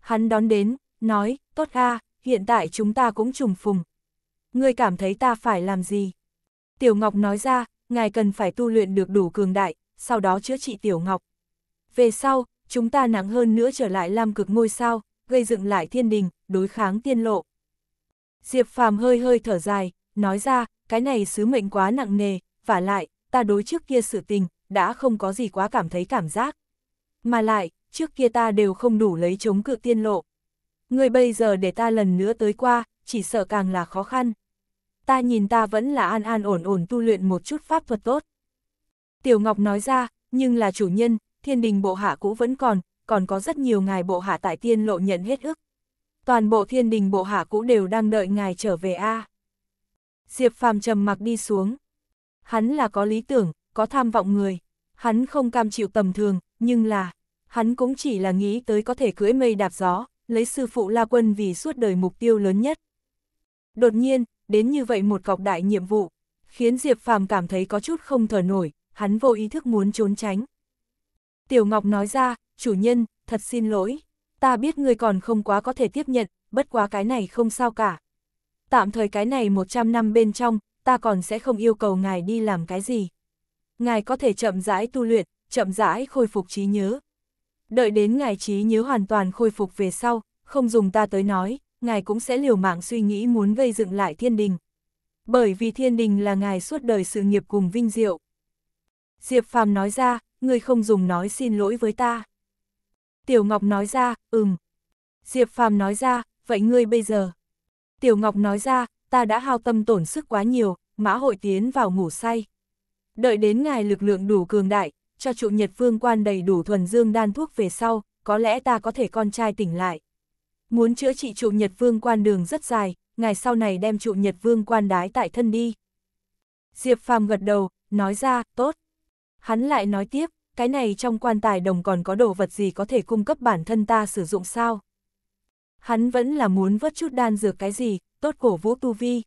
A: Hắn đón đến, nói, tốt ga, hiện tại chúng ta cũng trùng phùng. Ngươi cảm thấy ta phải làm gì? Tiểu Ngọc nói ra, ngài cần phải tu luyện được đủ cường đại, sau đó chữa trị Tiểu Ngọc. Về sau, chúng ta nặng hơn nữa trở lại làm cực ngôi sao, gây dựng lại thiên đình, đối kháng tiên lộ. Diệp Phàm hơi hơi thở dài, nói ra, cái này sứ mệnh quá nặng nề, và lại, ta đối trước kia sự tình, đã không có gì quá cảm thấy cảm giác. Mà lại, trước kia ta đều không đủ lấy chống cự tiên lộ. Người bây giờ để ta lần nữa tới qua, chỉ sợ càng là khó khăn. Ta nhìn ta vẫn là an an ổn ổn tu luyện một chút pháp thuật tốt. Tiểu Ngọc nói ra, nhưng là chủ nhân, thiên đình bộ hạ cũ vẫn còn, còn có rất nhiều ngài bộ hạ tại tiên lộ nhận hết ức. Toàn bộ thiên đình bộ hạ cũ đều đang đợi ngài trở về A. À. Diệp Phàm trầm mặc đi xuống. Hắn là có lý tưởng, có tham vọng người. Hắn không cam chịu tầm thường, nhưng là, hắn cũng chỉ là nghĩ tới có thể cưỡi mây đạp gió, lấy sư phụ La Quân vì suốt đời mục tiêu lớn nhất. Đột nhiên, đến như vậy một cọc đại nhiệm vụ, khiến Diệp Phàm cảm thấy có chút không thở nổi, hắn vô ý thức muốn trốn tránh. Tiểu Ngọc nói ra, chủ nhân, thật xin lỗi, ta biết người còn không quá có thể tiếp nhận, bất quá cái này không sao cả tạm thời cái này 100 năm bên trong, ta còn sẽ không yêu cầu ngài đi làm cái gì. Ngài có thể chậm rãi tu luyện, chậm rãi khôi phục trí nhớ. Đợi đến ngài trí nhớ hoàn toàn khôi phục về sau, không dùng ta tới nói, ngài cũng sẽ liều mạng suy nghĩ muốn gây dựng lại thiên đình. Bởi vì thiên đình là ngài suốt đời sự nghiệp cùng vinh diệu. Diệp Phàm nói ra, ngươi không dùng nói xin lỗi với ta. Tiểu Ngọc nói ra, ừm. Diệp Phàm nói ra, vậy ngươi bây giờ? Tiểu Ngọc nói ra, ta đã hao tâm tổn sức quá nhiều, mã hội tiến vào ngủ say. Đợi đến ngài lực lượng đủ cường đại, cho trụ nhật vương quan đầy đủ thuần dương đan thuốc về sau, có lẽ ta có thể con trai tỉnh lại. Muốn chữa trị trụ nhật vương quan đường rất dài, ngài sau này đem trụ nhật vương quan đái tại thân đi. Diệp phàm gật đầu, nói ra, tốt. Hắn lại nói tiếp, cái này trong quan tài đồng còn có đồ vật gì có thể cung cấp bản thân ta sử dụng sao? hắn vẫn là muốn vớt chút đan dược cái gì, tốt cổ vũ tu vi.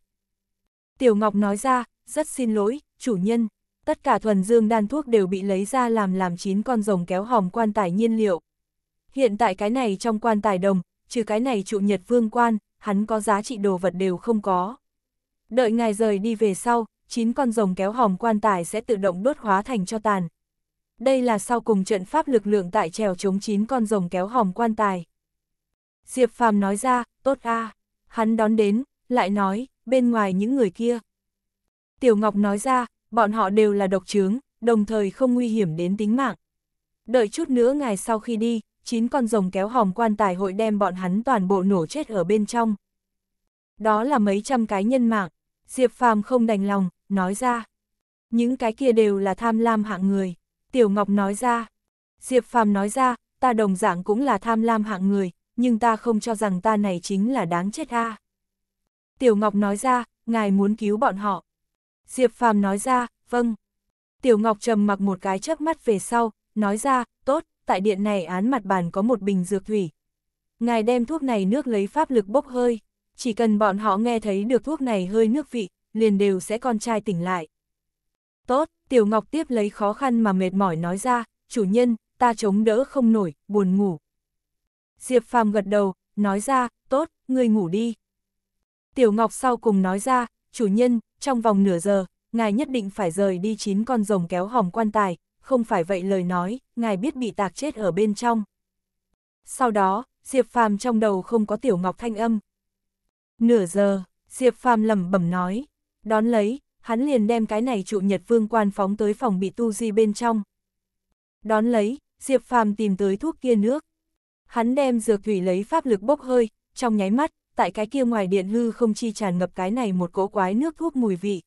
A: Tiểu Ngọc nói ra, rất xin lỗi, chủ nhân, tất cả thuần dương đan thuốc đều bị lấy ra làm làm chín con rồng kéo hòm quan tài nhiên liệu. Hiện tại cái này trong quan tài đồng, trừ cái này trụ nhật vương quan, hắn có giá trị đồ vật đều không có. Đợi ngài rời đi về sau, chín con rồng kéo hòm quan tài sẽ tự động đốt hóa thành cho tàn. Đây là sau cùng trận pháp lực lượng tại trèo chống chín con rồng kéo hòm quan tài. Diệp Phàm nói ra, tốt a. Hắn đón đến, lại nói, bên ngoài những người kia. Tiểu Ngọc nói ra, bọn họ đều là độc trướng, đồng thời không nguy hiểm đến tính mạng. Đợi chút nữa ngày sau khi đi, chín con rồng kéo hòm quan tài hội đem bọn hắn toàn bộ nổ chết ở bên trong. Đó là mấy trăm cái nhân mạng, Diệp Phàm không đành lòng, nói ra. Những cái kia đều là tham lam hạng người, Tiểu Ngọc nói ra. Diệp Phàm nói ra, ta đồng dạng cũng là tham lam hạng người, nhưng ta không cho rằng ta này chính là đáng chết a. Tiểu Ngọc nói ra, ngài muốn cứu bọn họ. Diệp Phàm nói ra, vâng. Tiểu Ngọc trầm mặc một cái chớp mắt về sau, nói ra, tốt, tại điện này án mặt bàn có một bình dược thủy. Ngài đem thuốc này nước lấy pháp lực bốc hơi, chỉ cần bọn họ nghe thấy được thuốc này hơi nước vị, liền đều sẽ con trai tỉnh lại. Tốt, Tiểu Ngọc tiếp lấy khó khăn mà mệt mỏi nói ra, chủ nhân, ta chống đỡ không nổi, buồn ngủ. Diệp Phàm gật đầu, nói ra, tốt, ngươi ngủ đi. Tiểu Ngọc sau cùng nói ra, chủ nhân, trong vòng nửa giờ, ngài nhất định phải rời đi chín con rồng kéo hòm quan tài, không phải vậy lời nói, ngài biết bị tạc chết ở bên trong. Sau đó, Diệp Phàm trong đầu không có Tiểu Ngọc thanh âm. Nửa giờ, Diệp Phàm lẩm bẩm nói, đón lấy, hắn liền đem cái này trụ Nhật Vương quan phóng tới phòng bị tu di bên trong. Đón lấy, Diệp Phàm tìm tới thuốc kia nước. Hắn đem dược thủy lấy pháp lực bốc hơi, trong nháy mắt, tại cái kia ngoài điện hư không chi tràn ngập cái này một cỗ quái nước thuốc mùi vị.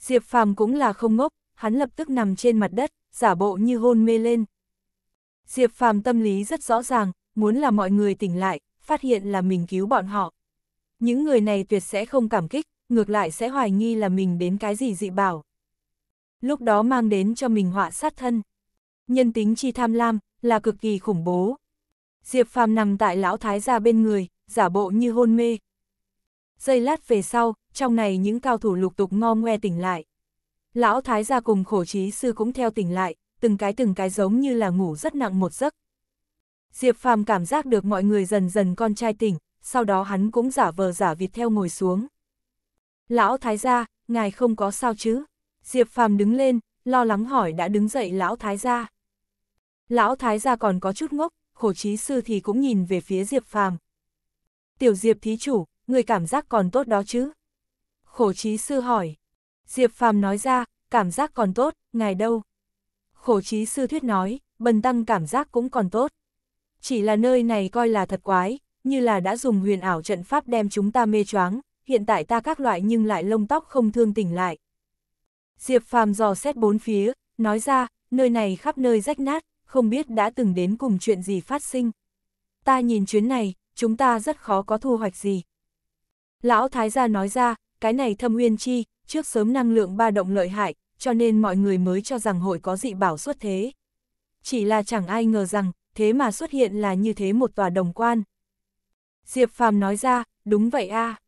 A: Diệp Phàm cũng là không ngốc, hắn lập tức nằm trên mặt đất, giả bộ như hôn mê lên. Diệp Phàm tâm lý rất rõ ràng, muốn là mọi người tỉnh lại, phát hiện là mình cứu bọn họ. Những người này tuyệt sẽ không cảm kích, ngược lại sẽ hoài nghi là mình đến cái gì dị bảo. Lúc đó mang đến cho mình họa sát thân. Nhân tính chi tham lam, là cực kỳ khủng bố, Diệp Phàm nằm tại lão thái gia bên người, giả bộ như hôn mê. Giây lát về sau, trong này những cao thủ lục tục ngo ngoe tỉnh lại. Lão thái gia cùng khổ trí sư cũng theo tỉnh lại, từng cái từng cái giống như là ngủ rất nặng một giấc. Diệp Phàm cảm giác được mọi người dần dần con trai tỉnh, sau đó hắn cũng giả vờ giả vịt theo ngồi xuống. Lão thái gia, ngài không có sao chứ? Diệp Phàm đứng lên, lo lắng hỏi đã đứng dậy lão thái gia. Lão thái gia còn có chút ngốc, khổ trí sư thì cũng nhìn về phía Diệp Phàm. Tiểu Diệp thí chủ, người cảm giác còn tốt đó chứ? Khổ trí sư hỏi. Diệp Phàm nói ra, cảm giác còn tốt, ngài đâu? Khổ trí sư thuyết nói, bần tăng cảm giác cũng còn tốt. Chỉ là nơi này coi là thật quái, như là đã dùng huyền ảo trận pháp đem chúng ta mê choáng, hiện tại ta các loại nhưng lại lông tóc không thương tỉnh lại. Diệp Phàm dò xét bốn phía, nói ra, nơi này khắp nơi rách nát, không biết đã từng đến cùng chuyện gì phát sinh. Ta nhìn chuyến này, chúng ta rất khó có thu hoạch gì. Lão Thái gia nói ra, cái này thâm uyên chi, trước sớm năng lượng ba động lợi hại, cho nên mọi người mới cho rằng hội có dị bảo xuất thế. Chỉ là chẳng ai ngờ rằng, thế mà xuất hiện là như thế một tòa đồng quan. Diệp Phàm nói ra, đúng vậy a. À.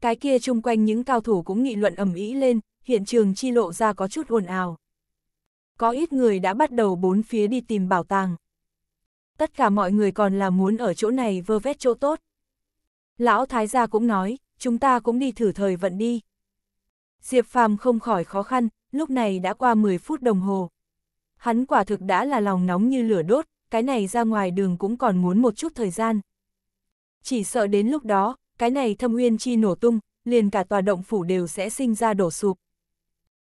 A: Cái kia chung quanh những cao thủ cũng nghị luận ầm ĩ lên, hiện trường chi lộ ra có chút ồn ào có ít người đã bắt đầu bốn phía đi tìm bảo tàng. Tất cả mọi người còn là muốn ở chỗ này vơ vét chỗ tốt. Lão Thái gia cũng nói, chúng ta cũng đi thử thời vận đi. Diệp Phàm không khỏi khó khăn, lúc này đã qua 10 phút đồng hồ. Hắn quả thực đã là lòng nóng như lửa đốt, cái này ra ngoài đường cũng còn muốn một chút thời gian. Chỉ sợ đến lúc đó, cái này thâm uyên chi nổ tung, liền cả tòa động phủ đều sẽ sinh ra đổ sụp.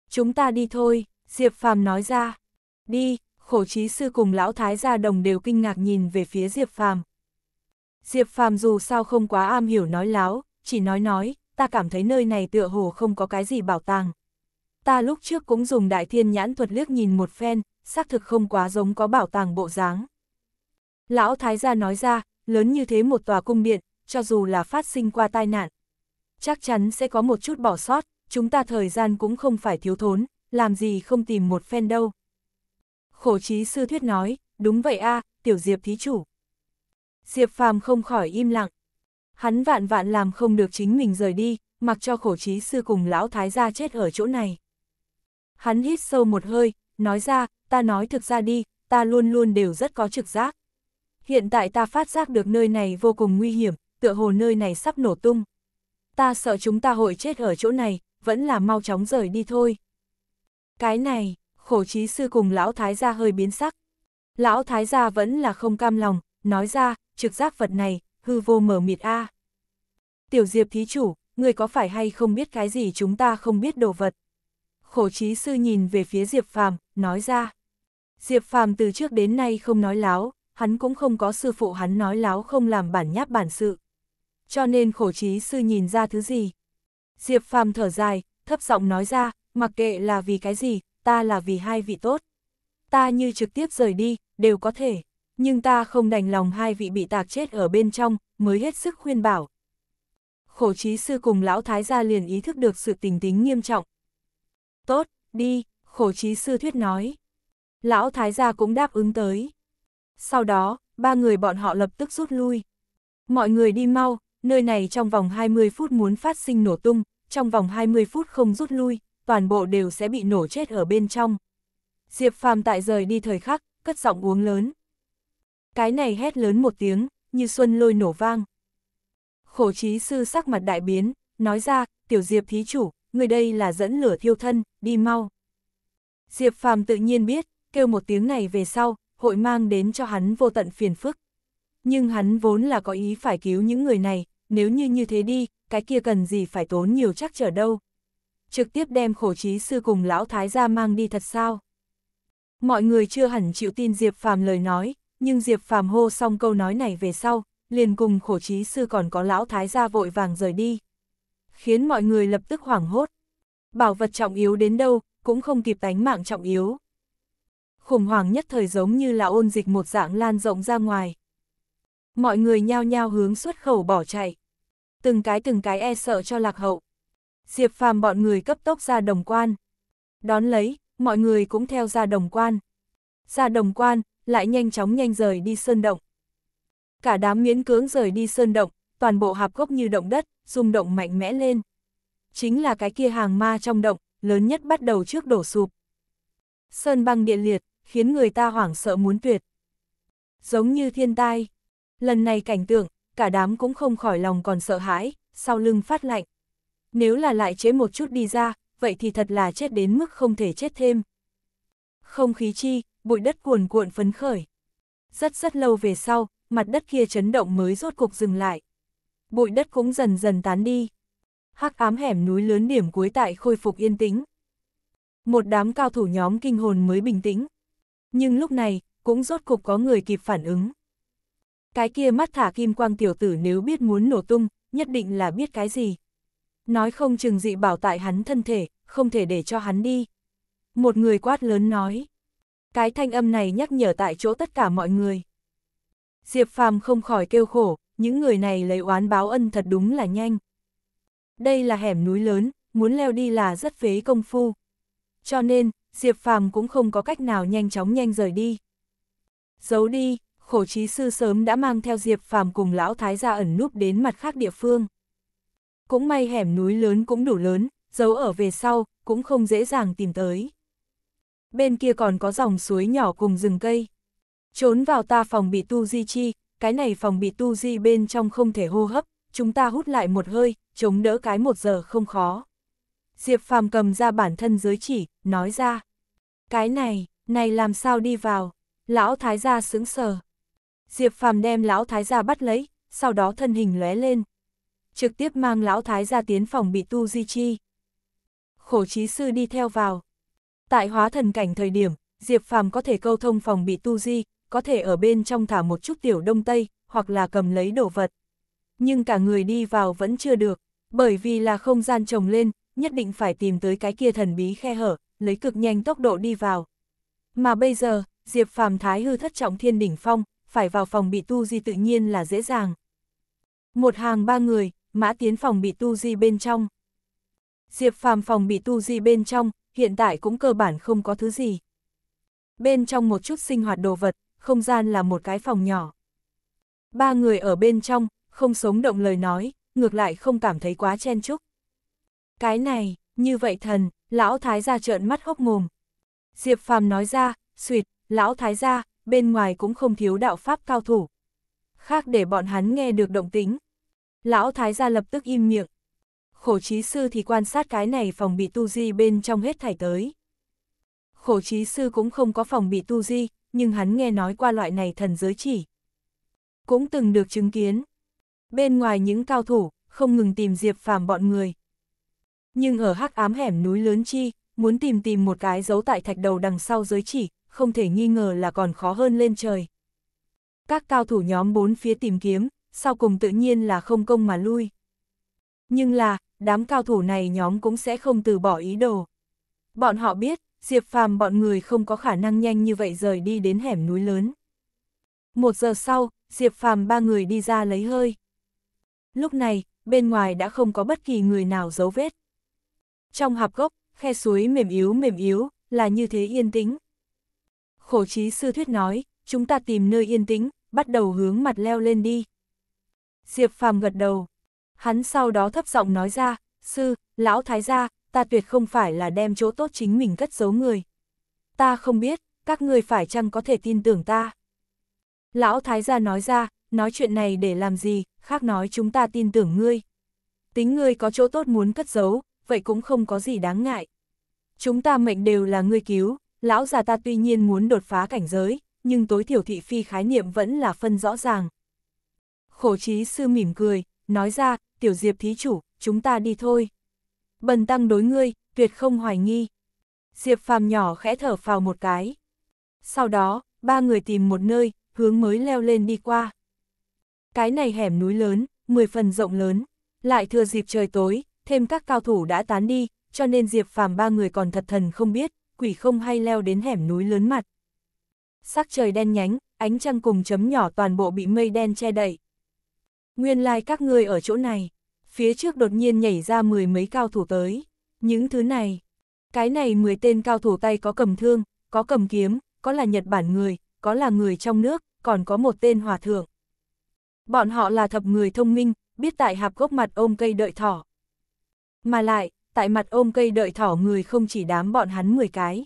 A: Chúng ta đi thôi. Diệp Phàm nói ra. Đi, khổ trí sư cùng lão thái gia đồng đều kinh ngạc nhìn về phía Diệp Phàm. Diệp Phàm dù sao không quá am hiểu nói láo, chỉ nói nói, ta cảm thấy nơi này tựa hồ không có cái gì bảo tàng. Ta lúc trước cũng dùng đại thiên nhãn thuật liếc nhìn một phen, xác thực không quá giống có bảo tàng bộ dáng. Lão thái gia nói ra, lớn như thế một tòa cung điện, cho dù là phát sinh qua tai nạn. Chắc chắn sẽ có một chút bỏ sót, chúng ta thời gian cũng không phải thiếu thốn, làm gì không tìm một phen đâu. Khổ trí sư thuyết nói, đúng vậy a à, tiểu Diệp thí chủ. Diệp phàm không khỏi im lặng. Hắn vạn vạn làm không được chính mình rời đi, mặc cho khổ trí sư cùng lão thái gia chết ở chỗ này. Hắn hít sâu một hơi, nói ra, ta nói thực ra đi, ta luôn luôn đều rất có trực giác. Hiện tại ta phát giác được nơi này vô cùng nguy hiểm, tựa hồ nơi này sắp nổ tung. Ta sợ chúng ta hội chết ở chỗ này, vẫn là mau chóng rời đi thôi. Cái này, khổ trí sư cùng lão thái gia hơi biến sắc. Lão thái gia vẫn là không cam lòng, nói ra, trực giác vật này, hư vô mở mịt a. Tiểu Diệp thí chủ, người có phải hay không biết cái gì chúng ta không biết đồ vật. Khổ trí sư nhìn về phía Diệp Phàm, nói ra. Diệp Phàm từ trước đến nay không nói láo, hắn cũng không có sư phụ hắn nói láo không làm bản nháp bản sự. Cho nên khổ trí sư nhìn ra thứ gì. Diệp Phàm thở dài, thấp giọng nói ra, mặc kệ là vì cái gì, ta là vì hai vị tốt. Ta như trực tiếp rời đi, đều có thể, nhưng ta không đành lòng hai vị bị tạc chết ở bên trong, mới hết sức khuyên bảo. Khổ trí sư cùng lão thái gia liền ý thức được sự tình tính nghiêm trọng. Tốt, đi, khổ trí sư thuyết nói. Lão thái gia cũng đáp ứng tới. Sau đó, ba người bọn họ lập tức rút lui. Mọi người đi mau, nơi này trong vòng 20 phút muốn phát sinh nổ tung, trong vòng 20 phút không rút lui, toàn bộ đều sẽ bị nổ chết ở bên trong. Diệp Phàm tại rời đi thời khắc, cất giọng uống lớn. Cái này hét lớn một tiếng, như xuân lôi nổ vang. Khổ trí sư sắc mặt đại biến, nói ra, tiểu Diệp thí chủ, người đây là dẫn lửa thiêu thân, đi mau. Diệp Phàm tự nhiên biết, kêu một tiếng này về sau, hội mang đến cho hắn vô tận phiền phức. Nhưng hắn vốn là có ý phải cứu những người này, nếu như như thế đi, cái kia cần gì phải tốn nhiều chắc trở đâu trực tiếp đem khổ trí sư cùng lão thái gia mang đi thật sao? Mọi người chưa hẳn chịu tin Diệp Phàm lời nói, nhưng Diệp Phàm hô xong câu nói này về sau, liền cùng khổ trí sư còn có lão thái gia vội vàng rời đi. Khiến mọi người lập tức hoảng hốt. Bảo vật trọng yếu đến đâu, cũng không kịp tánh mạng trọng yếu. Khủng hoảng nhất thời giống như là ôn dịch một dạng lan rộng ra ngoài. Mọi người nhao nhao hướng xuất khẩu bỏ chạy. Từng cái từng cái e sợ cho lạc hậu. Diệp Phàm bọn người cấp tốc ra đồng quan. Đón lấy, mọi người cũng theo ra đồng quan. Ra đồng quan, lại nhanh chóng nhanh rời đi sơn động. Cả đám miễn cưỡng rời đi sơn động, toàn bộ hạp gốc như động đất, rung động mạnh mẽ lên. Chính là cái kia hàng ma trong động, lớn nhất bắt đầu trước đổ sụp. Sơn băng điện liệt, khiến người ta hoảng sợ muốn tuyệt. Giống như thiên tai. Lần này cảnh tượng, cả đám cũng không khỏi lòng còn sợ hãi, sau lưng phát lạnh nếu là lại chế một chút đi ra, vậy thì thật là chết đến mức không thể chết thêm. Không khí chi, bụi đất cuồn cuộn phấn khởi. Rất rất lâu về sau, mặt đất kia chấn động mới rốt cục dừng lại. Bụi đất cũng dần dần tán đi. Hắc ám hẻm núi lớn điểm cuối tại khôi phục yên tĩnh. Một đám cao thủ nhóm kinh hồn mới bình tĩnh. Nhưng lúc này, cũng rốt cục có người kịp phản ứng. Cái kia mắt thả kim quang tiểu tử nếu biết muốn nổ tung, nhất định là biết cái gì nói không chừng dị bảo tại hắn thân thể, không thể để cho hắn đi. Một người quát lớn nói. Cái thanh âm này nhắc nhở tại chỗ tất cả mọi người. Diệp Phàm không khỏi kêu khổ, những người này lấy oán báo ân thật đúng là nhanh. Đây là hẻm núi lớn, muốn leo đi là rất phế công phu. Cho nên, Diệp Phàm cũng không có cách nào nhanh chóng nhanh rời đi. Giấu đi, khổ trí sư sớm đã mang theo Diệp Phàm cùng lão thái gia ẩn núp đến mặt khác địa phương cũng may hẻm núi lớn cũng đủ lớn, giấu ở về sau, cũng không dễ dàng tìm tới. Bên kia còn có dòng suối nhỏ cùng rừng cây. Trốn vào ta phòng bị tu di chi, cái này phòng bị tu di bên trong không thể hô hấp, chúng ta hút lại một hơi, chống đỡ cái một giờ không khó. Diệp phàm cầm ra bản thân giới chỉ, nói ra. Cái này, này làm sao đi vào? Lão thái gia sững sờ. Diệp phàm đem lão thái gia bắt lấy, sau đó thân hình lóe lên, trực tiếp mang lão thái ra tiến phòng bị tu di chi. Khổ trí sư đi theo vào. Tại hóa thần cảnh thời điểm, Diệp Phàm có thể câu thông phòng bị tu di, có thể ở bên trong thả một chút tiểu đông tây, hoặc là cầm lấy đồ vật. Nhưng cả người đi vào vẫn chưa được, bởi vì là không gian trồng lên, nhất định phải tìm tới cái kia thần bí khe hở, lấy cực nhanh tốc độ đi vào. Mà bây giờ, Diệp Phàm thái hư thất trọng thiên đỉnh phong, phải vào phòng bị tu di tự nhiên là dễ dàng. Một hàng ba người, Mã Tiến phòng bị tu di bên trong. Diệp Phàm phòng bị tu di bên trong, hiện tại cũng cơ bản không có thứ gì. Bên trong một chút sinh hoạt đồ vật, không gian là một cái phòng nhỏ. Ba người ở bên trong, không sống động lời nói, ngược lại không cảm thấy quá chen chúc. Cái này, như vậy thần, lão thái gia trợn mắt hốc mồm. Diệp Phàm nói ra, suyệt, lão thái gia, bên ngoài cũng không thiếu đạo pháp cao thủ. Khác để bọn hắn nghe được động tính, Lão thái gia lập tức im miệng. Khổ trí sư thì quan sát cái này phòng bị tu di bên trong hết thảy tới. Khổ trí sư cũng không có phòng bị tu di, nhưng hắn nghe nói qua loại này thần giới chỉ. Cũng từng được chứng kiến. Bên ngoài những cao thủ, không ngừng tìm diệp phàm bọn người. Nhưng ở hắc ám hẻm núi lớn chi, muốn tìm tìm một cái giấu tại thạch đầu đằng sau giới chỉ, không thể nghi ngờ là còn khó hơn lên trời. Các cao thủ nhóm bốn phía tìm kiếm, sau cùng tự nhiên là không công mà lui. Nhưng là, đám cao thủ này nhóm cũng sẽ không từ bỏ ý đồ. Bọn họ biết, Diệp Phàm bọn người không có khả năng nhanh như vậy rời đi đến hẻm núi lớn. Một giờ sau, Diệp Phàm ba người đi ra lấy hơi. Lúc này, bên ngoài đã không có bất kỳ người nào dấu vết. Trong hạp gốc, khe suối mềm yếu mềm yếu, là như thế yên tĩnh. Khổ trí sư thuyết nói, chúng ta tìm nơi yên tĩnh, bắt đầu hướng mặt leo lên đi. Diệp Phàm gật đầu. Hắn sau đó thấp giọng nói ra, sư, lão thái gia, ta tuyệt không phải là đem chỗ tốt chính mình cất giấu người. Ta không biết, các người phải chăng có thể tin tưởng ta. Lão thái gia nói ra, nói chuyện này để làm gì, khác nói chúng ta tin tưởng ngươi. Tính ngươi có chỗ tốt muốn cất giấu, vậy cũng không có gì đáng ngại. Chúng ta mệnh đều là ngươi cứu, lão già ta tuy nhiên muốn đột phá cảnh giới, nhưng tối thiểu thị phi khái niệm vẫn là phân rõ ràng, khổ trí sư mỉm cười, nói ra, tiểu diệp thí chủ, chúng ta đi thôi. Bần tăng đối ngươi, tuyệt không hoài nghi. Diệp phàm nhỏ khẽ thở phào một cái. Sau đó, ba người tìm một nơi, hướng mới leo lên đi qua. Cái này hẻm núi lớn, mười phần rộng lớn, lại thừa dịp trời tối, thêm các cao thủ đã tán đi, cho nên Diệp Phàm ba người còn thật thần không biết, quỷ không hay leo đến hẻm núi lớn mặt. Sắc trời đen nhánh, ánh trăng cùng chấm nhỏ toàn bộ bị mây đen che đậy nguyên lai like các ngươi ở chỗ này, phía trước đột nhiên nhảy ra mười mấy cao thủ tới, những thứ này, cái này mười tên cao thủ tay có cầm thương, có cầm kiếm, có là Nhật Bản người, có là người trong nước, còn có một tên hòa thượng. Bọn họ là thập người thông minh, biết tại hạp gốc mặt ôm cây đợi thỏ. Mà lại, tại mặt ôm cây đợi thỏ người không chỉ đám bọn hắn mười cái.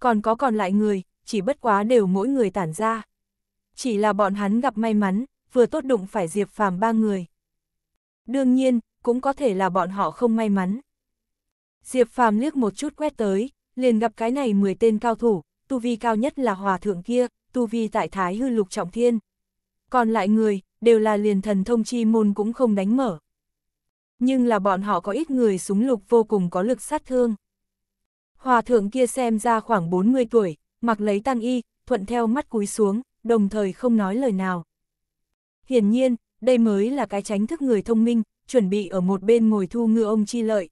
A: Còn có còn lại người, chỉ bất quá đều mỗi người tản ra. Chỉ là bọn hắn gặp may mắn, vừa tốt đụng phải Diệp Phàm ba người. Đương nhiên, cũng có thể là bọn họ không may mắn. Diệp Phàm liếc một chút quét tới, liền gặp cái này 10 tên cao thủ, tu vi cao nhất là hòa thượng kia, tu vi tại Thái Hư Lục Trọng Thiên. Còn lại người, đều là liền thần thông chi môn cũng không đánh mở. Nhưng là bọn họ có ít người súng lục vô cùng có lực sát thương. Hòa thượng kia xem ra khoảng 40 tuổi, mặc lấy tăng y, thuận theo mắt cúi xuống, đồng thời không nói lời nào. Hiển nhiên, đây mới là cái tránh thức người thông minh, chuẩn bị ở một bên ngồi thu ngư ông chi lợi.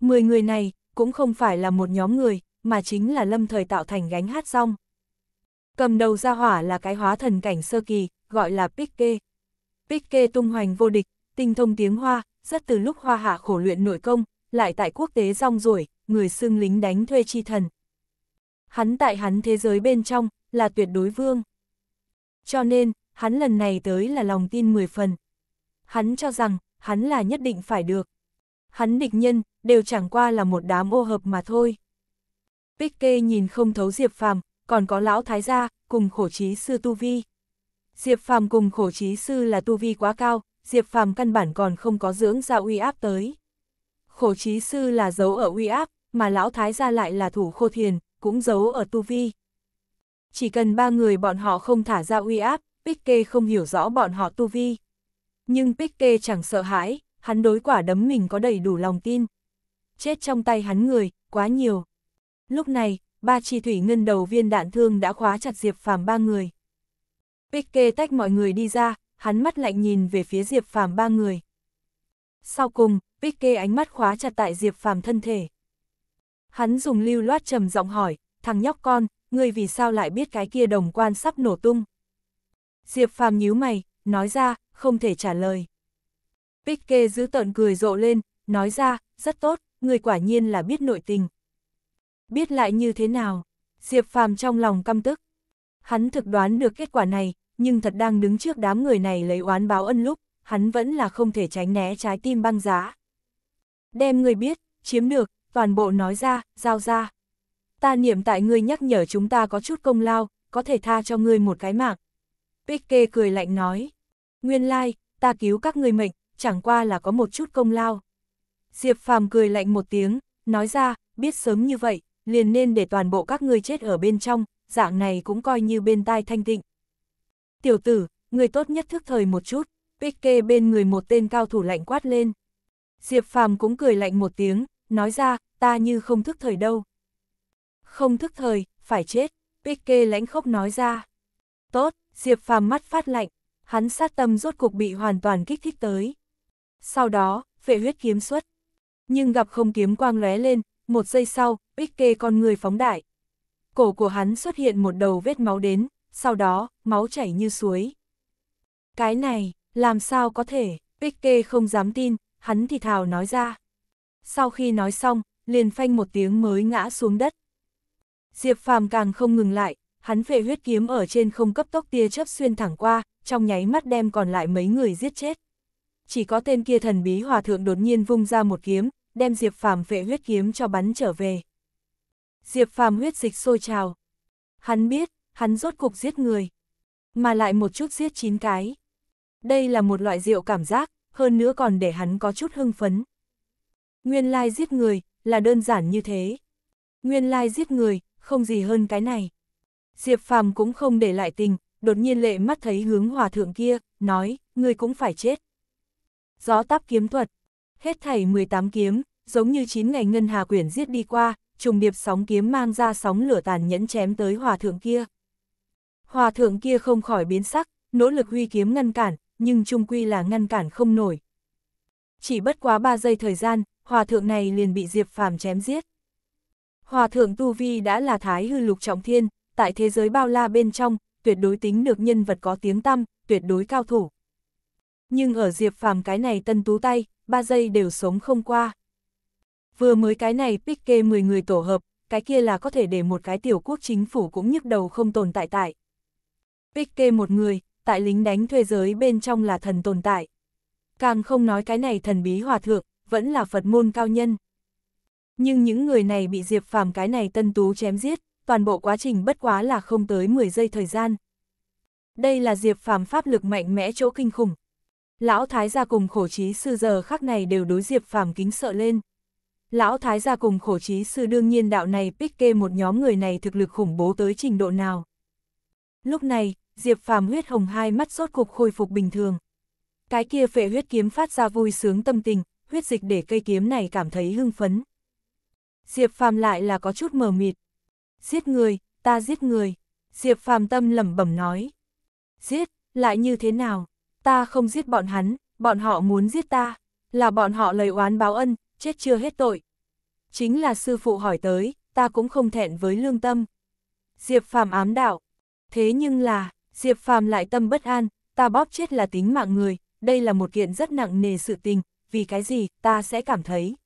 A: Mười người này, cũng không phải là một nhóm người, mà chính là lâm thời tạo thành gánh hát song Cầm đầu ra hỏa là cái hóa thần cảnh sơ kỳ, gọi là Pikke. Pikke tung hoành vô địch, tinh thông tiếng Hoa, rất từ lúc Hoa Hạ khổ luyện nội công, lại tại quốc tế rong ruổi, người xưng lính đánh thuê chi thần. Hắn tại hắn thế giới bên trong, là tuyệt đối vương. Cho nên, hắn lần này tới là lòng tin 10 phần. Hắn cho rằng, hắn là nhất định phải được. Hắn địch nhân, đều chẳng qua là một đám ô hợp mà thôi. bích kê nhìn không thấu Diệp Phàm, còn có lão thái gia, cùng khổ trí sư Tu Vi. Diệp Phàm cùng khổ trí sư là Tu Vi quá cao, Diệp Phàm căn bản còn không có dưỡng ra uy áp tới. Khổ trí sư là giấu ở uy áp, mà lão thái gia lại là thủ khô thiền, cũng giấu ở Tu Vi. Chỉ cần ba người bọn họ không thả ra uy áp, Pique không hiểu rõ bọn họ tu vi. Nhưng Pique chẳng sợ hãi, hắn đối quả đấm mình có đầy đủ lòng tin. Chết trong tay hắn người, quá nhiều. Lúc này, ba chi thủy ngân đầu viên đạn thương đã khóa chặt Diệp Phàm ba người. Pique tách mọi người đi ra, hắn mắt lạnh nhìn về phía Diệp Phàm ba người. Sau cùng, Pique ánh mắt khóa chặt tại Diệp Phàm thân thể. Hắn dùng lưu loát trầm giọng hỏi, thằng nhóc con, ngươi vì sao lại biết cái kia đồng quan sắp nổ tung? Diệp Phàm nhíu mày, nói ra, không thể trả lời. Bích Kê giữ tận cười rộ lên, nói ra, rất tốt, người quả nhiên là biết nội tình. Biết lại như thế nào? Diệp Phàm trong lòng căm tức. Hắn thực đoán được kết quả này, nhưng thật đang đứng trước đám người này lấy oán báo ân lúc, hắn vẫn là không thể tránh né trái tim băng giá. Đem người biết, chiếm được, toàn bộ nói ra, giao ra. Ta niệm tại ngươi nhắc nhở chúng ta có chút công lao, có thể tha cho ngươi một cái mạng, Pique cười lạnh nói. Nguyên lai, like, ta cứu các ngươi mệnh, chẳng qua là có một chút công lao. Diệp Phàm cười lạnh một tiếng, nói ra, biết sớm như vậy, liền nên để toàn bộ các ngươi chết ở bên trong, dạng này cũng coi như bên tai thanh tịnh. Tiểu tử, người tốt nhất thức thời một chút, Pique bên người một tên cao thủ lạnh quát lên. Diệp Phàm cũng cười lạnh một tiếng, nói ra, ta như không thức thời đâu. Không thức thời, phải chết, Pique lãnh khốc nói ra. Tốt, Diệp Phàm mắt phát lạnh, hắn sát tâm rốt cục bị hoàn toàn kích thích tới. Sau đó, vệ huyết kiếm xuất. Nhưng gặp không kiếm quang lóe lên, một giây sau, Bích kê con người phóng đại. Cổ của hắn xuất hiện một đầu vết máu đến, sau đó, máu chảy như suối. Cái này, làm sao có thể, Bích kê không dám tin, hắn thì thào nói ra. Sau khi nói xong, liền phanh một tiếng mới ngã xuống đất. Diệp phàm càng không ngừng lại, hắn về huyết kiếm ở trên không cấp tốc tia chớp xuyên thẳng qua, trong nháy mắt đem còn lại mấy người giết chết. Chỉ có tên kia thần bí hòa thượng đột nhiên vung ra một kiếm, đem Diệp Phàm vệ huyết kiếm cho bắn trở về. Diệp Phàm huyết dịch sôi trào. Hắn biết, hắn rốt cục giết người, mà lại một chút giết chín cái. Đây là một loại rượu cảm giác, hơn nữa còn để hắn có chút hưng phấn. Nguyên lai giết người là đơn giản như thế. Nguyên lai giết người, không gì hơn cái này. Diệp Phàm cũng không để lại tình, đột nhiên lệ mắt thấy hướng hòa thượng kia, nói, ngươi cũng phải chết. Gió táp kiếm thuật, hết thảy 18 kiếm, giống như 9 ngày ngân hà quyển giết đi qua, trùng điệp sóng kiếm mang ra sóng lửa tàn nhẫn chém tới hòa thượng kia. Hòa thượng kia không khỏi biến sắc, nỗ lực huy kiếm ngăn cản, nhưng trung quy là ngăn cản không nổi. Chỉ bất quá 3 giây thời gian, hòa thượng này liền bị Diệp Phàm chém giết. Hòa thượng Tu Vi đã là thái hư lục trọng thiên, tại thế giới bao la bên trong, tuyệt đối tính được nhân vật có tiếng tăm, tuyệt đối cao thủ. Nhưng ở Diệp Phàm cái này tân tú tay, ba giây đều sống không qua. Vừa mới cái này Pique 10 người tổ hợp, cái kia là có thể để một cái tiểu quốc chính phủ cũng nhức đầu không tồn tại tại. Pique một người, tại lính đánh thuê giới bên trong là thần tồn tại. Càng không nói cái này thần bí hòa thượng, vẫn là Phật môn cao nhân. Nhưng những người này bị Diệp Phàm cái này tân tú chém giết, toàn bộ quá trình bất quá là không tới 10 giây thời gian. Đây là Diệp Phàm pháp lực mạnh mẽ chỗ kinh khủng. Lão Thái gia cùng khổ trí sư giờ khắc này đều đối Diệp Phàm kính sợ lên. Lão Thái gia cùng khổ trí sư đương nhiên đạo này pích kê một nhóm người này thực lực khủng bố tới trình độ nào. Lúc này, Diệp Phàm huyết hồng hai mắt sốt cục khôi phục bình thường. Cái kia phệ huyết kiếm phát ra vui sướng tâm tình, huyết dịch để cây kiếm này cảm thấy hưng phấn. Diệp Phàm lại là có chút mờ mịt, giết người, ta giết người. Diệp Phàm Tâm lẩm bẩm nói. Giết, lại như thế nào? Ta không giết bọn hắn, bọn họ muốn giết ta. Là bọn họ lời oán báo ân, chết chưa hết tội. Chính là sư phụ hỏi tới, ta cũng không thẹn với lương tâm. Diệp Phàm ám đạo. Thế nhưng là, Diệp Phàm lại tâm bất an, ta bóp chết là tính mạng người, đây là một kiện rất nặng nề sự tình, vì cái gì ta sẽ cảm thấy.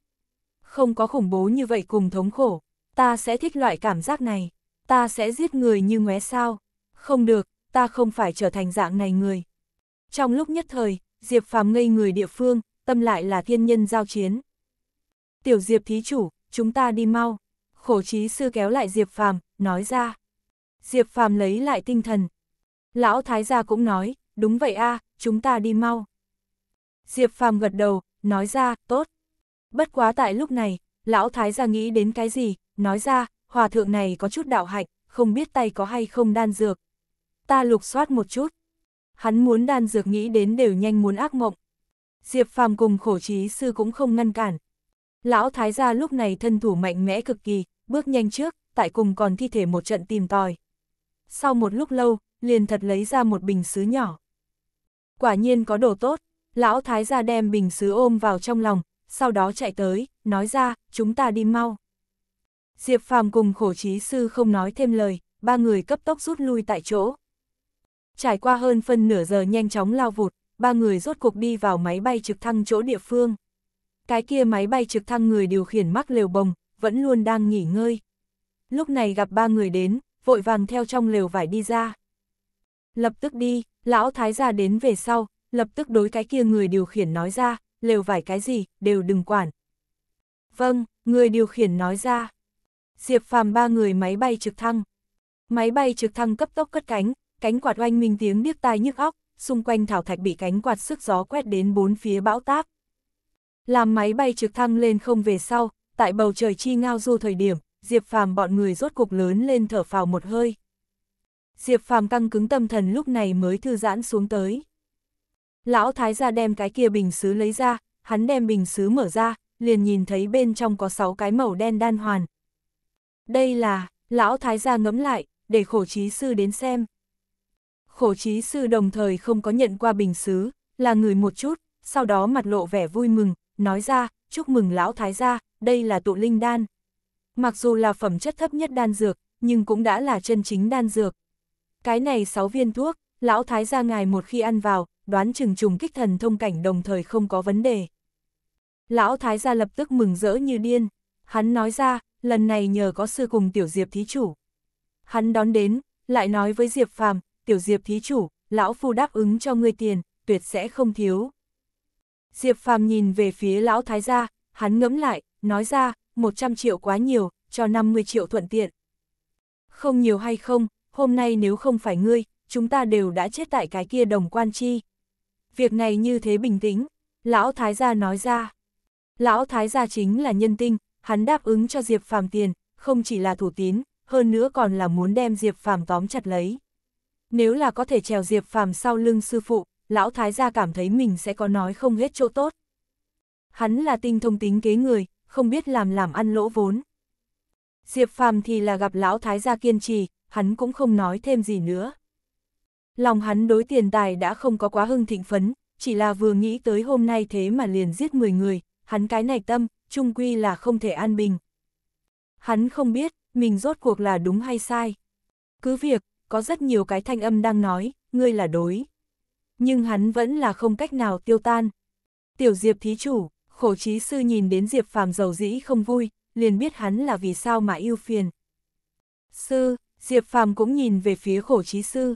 A: Không có khủng bố như vậy cùng thống khổ ta sẽ thích loại cảm giác này, ta sẽ giết người như ngoé sao, không được, ta không phải trở thành dạng này người. Trong lúc nhất thời, Diệp Phàm ngây người địa phương, tâm lại là thiên nhân giao chiến. Tiểu Diệp thí chủ, chúng ta đi mau. Khổ trí sư kéo lại Diệp Phàm, nói ra. Diệp Phàm lấy lại tinh thần. Lão Thái gia cũng nói, đúng vậy a, chúng ta đi mau. Diệp Phàm gật đầu, nói ra, tốt. Bất quá tại lúc này, lão Thái gia nghĩ đến cái gì, nói ra, hòa thượng này có chút đạo hạnh, không biết tay có hay không đan dược. Ta lục soát một chút. Hắn muốn đan dược nghĩ đến đều nhanh muốn ác mộng. Diệp phàm cùng khổ trí sư cũng không ngăn cản. Lão thái gia lúc này thân thủ mạnh mẽ cực kỳ, bước nhanh trước, tại cùng còn thi thể một trận tìm tòi. Sau một lúc lâu, liền thật lấy ra một bình sứ nhỏ. Quả nhiên có đồ tốt, lão thái gia đem bình sứ ôm vào trong lòng, sau đó chạy tới, nói ra, chúng ta đi mau. Diệp Phàm cùng khổ trí sư không nói thêm lời, ba người cấp tốc rút lui tại chỗ. Trải qua hơn phân nửa giờ nhanh chóng lao vụt, ba người rốt cuộc đi vào máy bay trực thăng chỗ địa phương. Cái kia máy bay trực thăng người điều khiển mắc lều bồng, vẫn luôn đang nghỉ ngơi. Lúc này gặp ba người đến, vội vàng theo trong lều vải đi ra. Lập tức đi, lão thái gia đến về sau, lập tức đối cái kia người điều khiển nói ra, lều vải cái gì, đều đừng quản. Vâng, người điều khiển nói ra. Diệp Phàm ba người máy bay trực thăng. Máy bay trực thăng cấp tốc cất cánh, cánh quạt oanh minh tiếng điếc tai nhức óc, xung quanh thảo thạch bị cánh quạt sức gió quét đến bốn phía bão táp. Làm máy bay trực thăng lên không về sau, tại bầu trời chi ngao du thời điểm, Diệp Phàm bọn người rốt cục lớn lên thở phào một hơi. Diệp Phàm căng cứng tâm thần lúc này mới thư giãn xuống tới. Lão thái gia đem cái kia bình sứ lấy ra, hắn đem bình sứ mở ra, liền nhìn thấy bên trong có 6 cái màu đen đan hoàn, đây là, lão thái gia ngẫm lại, để khổ trí sư đến xem. Khổ trí sư đồng thời không có nhận qua bình xứ, là người một chút, sau đó mặt lộ vẻ vui mừng, nói ra, chúc mừng lão thái gia, đây là tụ linh đan. Mặc dù là phẩm chất thấp nhất đan dược, nhưng cũng đã là chân chính đan dược. Cái này 6 viên thuốc, lão thái gia ngài một khi ăn vào, đoán chừng trùng kích thần thông cảnh đồng thời không có vấn đề. Lão thái gia lập tức mừng rỡ như điên, hắn nói ra, lần này nhờ có sư cùng tiểu diệp thí chủ. Hắn đón đến, lại nói với diệp phàm, tiểu diệp thí chủ, lão phu đáp ứng cho ngươi tiền, tuyệt sẽ không thiếu. Diệp phàm nhìn về phía lão thái gia, hắn ngẫm lại, nói ra, 100 triệu quá nhiều, cho 50 triệu thuận tiện. Không nhiều hay không, hôm nay nếu không phải ngươi, chúng ta đều đã chết tại cái kia đồng quan chi. Việc này như thế bình tĩnh, lão thái gia nói ra. Lão thái gia chính là nhân tinh, hắn đáp ứng cho Diệp Phàm tiền, không chỉ là thủ tín, hơn nữa còn là muốn đem Diệp Phàm tóm chặt lấy. Nếu là có thể trèo Diệp Phàm sau lưng sư phụ, lão thái gia cảm thấy mình sẽ có nói không hết chỗ tốt. Hắn là tinh thông tính kế người, không biết làm làm ăn lỗ vốn. Diệp Phàm thì là gặp lão thái gia kiên trì, hắn cũng không nói thêm gì nữa. Lòng hắn đối tiền tài đã không có quá hưng thịnh phấn, chỉ là vừa nghĩ tới hôm nay thế mà liền giết 10 người, hắn cái này tâm, trung quy là không thể an bình. Hắn không biết, mình rốt cuộc là đúng hay sai. Cứ việc, có rất nhiều cái thanh âm đang nói, ngươi là đối. Nhưng hắn vẫn là không cách nào tiêu tan. Tiểu Diệp thí chủ, khổ trí sư nhìn đến Diệp phàm giàu dĩ không vui, liền biết hắn là vì sao mà yêu phiền. Sư, Diệp phàm cũng nhìn về phía khổ trí sư.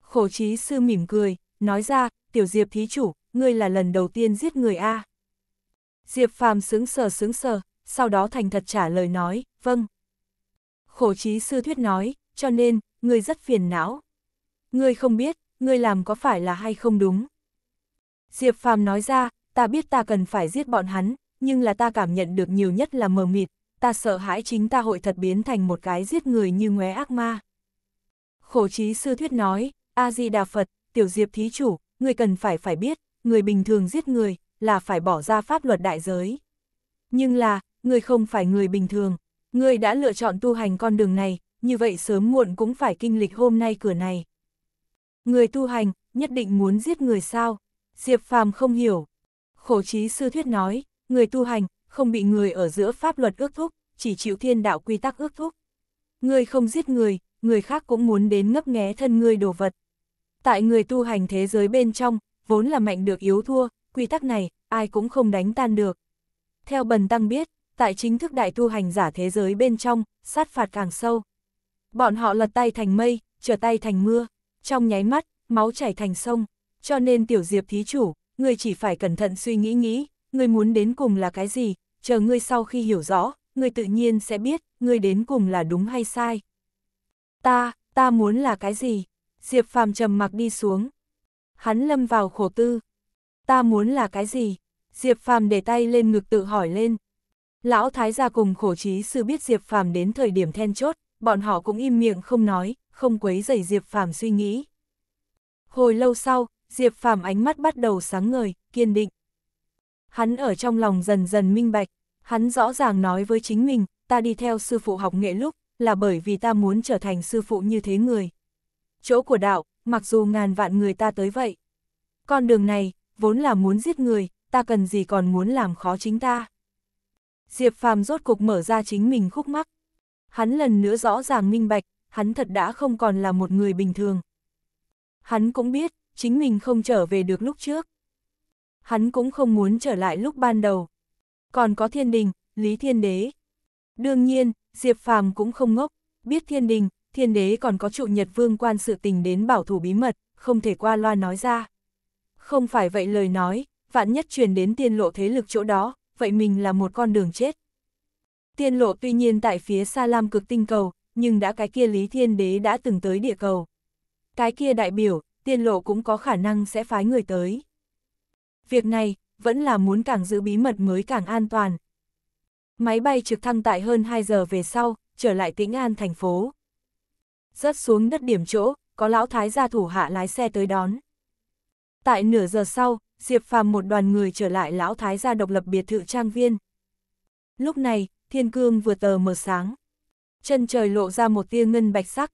A: Khổ trí sư mỉm cười, nói ra, tiểu Diệp thí chủ, ngươi là lần đầu tiên giết người A. Diệp Phàm sướng sờ sướng sờ, sau đó thành thật trả lời nói, vâng. Khổ trí sư thuyết nói, cho nên, ngươi rất phiền não. Ngươi không biết, ngươi làm có phải là hay không đúng. Diệp Phàm nói ra, ta biết ta cần phải giết bọn hắn, nhưng là ta cảm nhận được nhiều nhất là mờ mịt, ta sợ hãi chính ta hội thật biến thành một cái giết người như ngoé ác ma. Khổ trí sư thuyết nói, A-di-đà Phật, tiểu diệp thí chủ, người cần phải phải biết, người bình thường giết người, là phải bỏ ra pháp luật đại giới. Nhưng là, ngươi không phải người bình thường, ngươi đã lựa chọn tu hành con đường này, như vậy sớm muộn cũng phải kinh lịch hôm nay cửa này. Người tu hành, nhất định muốn giết người sao? Diệp Phàm không hiểu. Khổ trí sư thuyết nói, người tu hành, không bị người ở giữa pháp luật ước thúc, chỉ chịu thiên đạo quy tắc ước thúc. Người không giết người, người khác cũng muốn đến ngấp nghé thân người đồ vật. Tại người tu hành thế giới bên trong, vốn là mạnh được yếu thua, quy tắc này, ai cũng không đánh tan được. Theo Bần Tăng biết, tại chính thức đại tu hành giả thế giới bên trong, sát phạt càng sâu. Bọn họ lật tay thành mây, trở tay thành mưa, trong nháy mắt, máu chảy thành sông. Cho nên tiểu diệp thí chủ, ngươi chỉ phải cẩn thận suy nghĩ nghĩ, ngươi muốn đến cùng là cái gì, chờ ngươi sau khi hiểu rõ, ngươi tự nhiên sẽ biết, ngươi đến cùng là đúng hay sai. Ta, ta muốn là cái gì? Diệp phàm trầm mặc đi xuống. Hắn lâm vào khổ tư, ta muốn là cái gì? Diệp Phàm để tay lên ngực tự hỏi lên. Lão Thái gia cùng khổ trí sư biết Diệp Phàm đến thời điểm then chốt, bọn họ cũng im miệng không nói, không quấy rầy Diệp Phàm suy nghĩ. Hồi lâu sau, Diệp Phàm ánh mắt bắt đầu sáng ngời, kiên định. Hắn ở trong lòng dần dần minh bạch, hắn rõ ràng nói với chính mình, ta đi theo sư phụ học nghệ lúc, là bởi vì ta muốn trở thành sư phụ như thế người. Chỗ của đạo, mặc dù ngàn vạn người ta tới vậy. Con đường này, vốn là muốn giết người, ta cần gì còn muốn làm khó chính ta. Diệp Phàm rốt cục mở ra chính mình khúc mắc. Hắn lần nữa rõ ràng minh bạch, hắn thật đã không còn là một người bình thường. Hắn cũng biết, chính mình không trở về được lúc trước. Hắn cũng không muốn trở lại lúc ban đầu. Còn có thiên đình, lý thiên đế. Đương nhiên, Diệp Phàm cũng không ngốc, biết thiên đình, thiên đế còn có trụ nhật vương quan sự tình đến bảo thủ bí mật, không thể qua loa nói ra. Không phải vậy lời nói, vạn nhất truyền đến tiên lộ thế lực chỗ đó, vậy mình là một con đường chết. Tiên lộ tuy nhiên tại phía xa lam cực tinh cầu, nhưng đã cái kia Lý Thiên Đế đã từng tới địa cầu. Cái kia đại biểu, tiên lộ cũng có khả năng sẽ phái người tới. Việc này, vẫn là muốn càng giữ bí mật mới càng an toàn. Máy bay trực thăng tại hơn 2 giờ về sau, trở lại tĩnh an thành phố. Rớt xuống đất điểm chỗ, có lão thái gia thủ hạ lái xe tới đón. Tại nửa giờ sau, Diệp Phàm một đoàn người trở lại lão thái gia độc lập biệt thự trang viên. Lúc này, thiên cương vừa tờ mờ sáng. Chân trời lộ ra một tia ngân bạch sắc.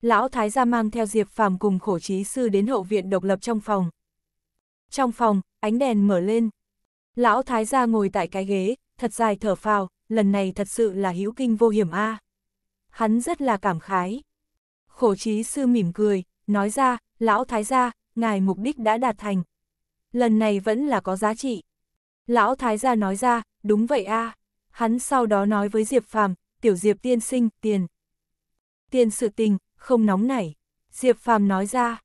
A: Lão thái gia mang theo Diệp Phàm cùng khổ trí sư đến hậu viện độc lập trong phòng. Trong phòng, ánh đèn mở lên. Lão thái gia ngồi tại cái ghế, thật dài thở phào, lần này thật sự là hữu kinh vô hiểm a. Hắn rất là cảm khái. Khổ trí sư mỉm cười, nói ra, lão thái gia, ngài mục đích đã đạt thành. Lần này vẫn là có giá trị. Lão Thái gia nói ra, đúng vậy a Hắn sau đó nói với Diệp Phàm tiểu Diệp tiên sinh, tiền. Tiền sự tình, không nóng nảy. Diệp Phàm nói ra.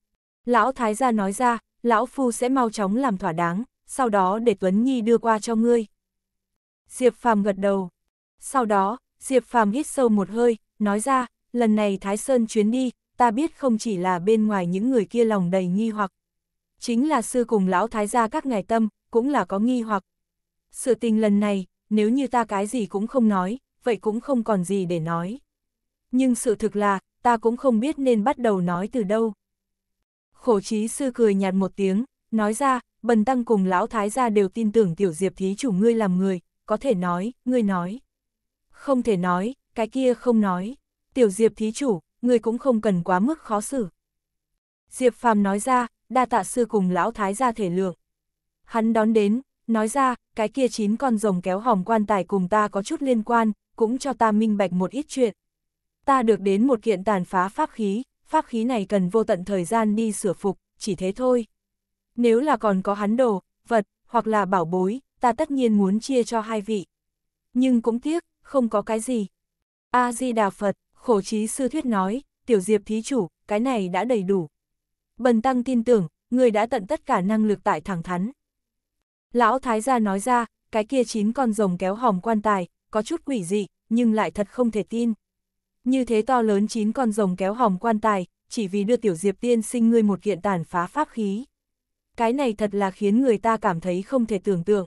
A: Lão Thái gia nói ra, lão phu sẽ mau chóng làm thỏa đáng, sau đó để Tuấn Nhi đưa qua cho ngươi. Diệp Phàm gật đầu. Sau đó, Diệp Phàm hít sâu một hơi, nói ra, lần này Thái Sơn chuyến đi, ta biết không chỉ là bên ngoài những người kia lòng đầy nghi hoặc. Chính là sư cùng lão thái gia các ngài tâm, cũng là có nghi hoặc. Sự tình lần này, nếu như ta cái gì cũng không nói, vậy cũng không còn gì để nói. Nhưng sự thực là, ta cũng không biết nên bắt đầu nói từ đâu. Khổ trí sư cười nhạt một tiếng, nói ra, bần tăng cùng lão thái gia đều tin tưởng tiểu diệp thí chủ ngươi làm người, có thể nói, ngươi nói. Không thể nói, cái kia không nói. Tiểu diệp thí chủ, người cũng không cần quá mức khó xử. Diệp Phàm nói ra, đa tạ sư cùng lão thái ra thể lượng. Hắn đón đến, nói ra, cái kia chín con rồng kéo hòm quan tài cùng ta có chút liên quan, cũng cho ta minh bạch một ít chuyện. Ta được đến một kiện tàn phá pháp khí, pháp khí này cần vô tận thời gian đi sửa phục, chỉ thế thôi. Nếu là còn có hắn đồ, vật, hoặc là bảo bối, ta tất nhiên muốn chia cho hai vị. Nhưng cũng tiếc, không có cái gì. A-di-đà Phật, Khổ trí sư thuyết nói, tiểu diệp thí chủ, cái này đã đầy đủ. Bần tăng tin tưởng, người đã tận tất cả năng lực tại thẳng thắn. Lão thái gia nói ra, cái kia chín con rồng kéo hòm quan tài, có chút quỷ dị, nhưng lại thật không thể tin. Như thế to lớn chín con rồng kéo hòm quan tài, chỉ vì đưa tiểu diệp tiên sinh ngươi một kiện tàn phá pháp khí. Cái này thật là khiến người ta cảm thấy không thể tưởng tượng.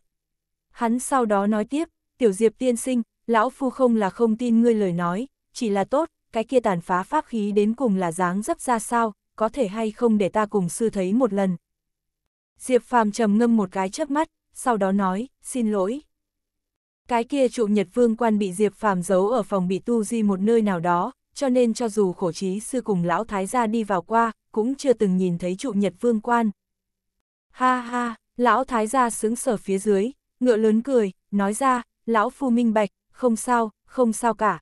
A: Hắn sau đó nói tiếp, tiểu diệp tiên sinh, lão phu không là không tin ngươi lời nói, chỉ là tốt, cái kia tàn phá pháp khí đến cùng là dáng dấp ra sao, có thể hay không để ta cùng sư thấy một lần. Diệp Phàm trầm ngâm một cái chớp mắt, sau đó nói, xin lỗi. Cái kia trụ Nhật Vương quan bị Diệp Phàm giấu ở phòng bị tu di một nơi nào đó, cho nên cho dù khổ trí sư cùng lão thái gia đi vào qua, cũng chưa từng nhìn thấy trụ Nhật Vương quan. Ha ha, lão thái gia sướng sở phía dưới, ngựa lớn cười, nói ra, lão phu minh bạch, không sao, không sao cả,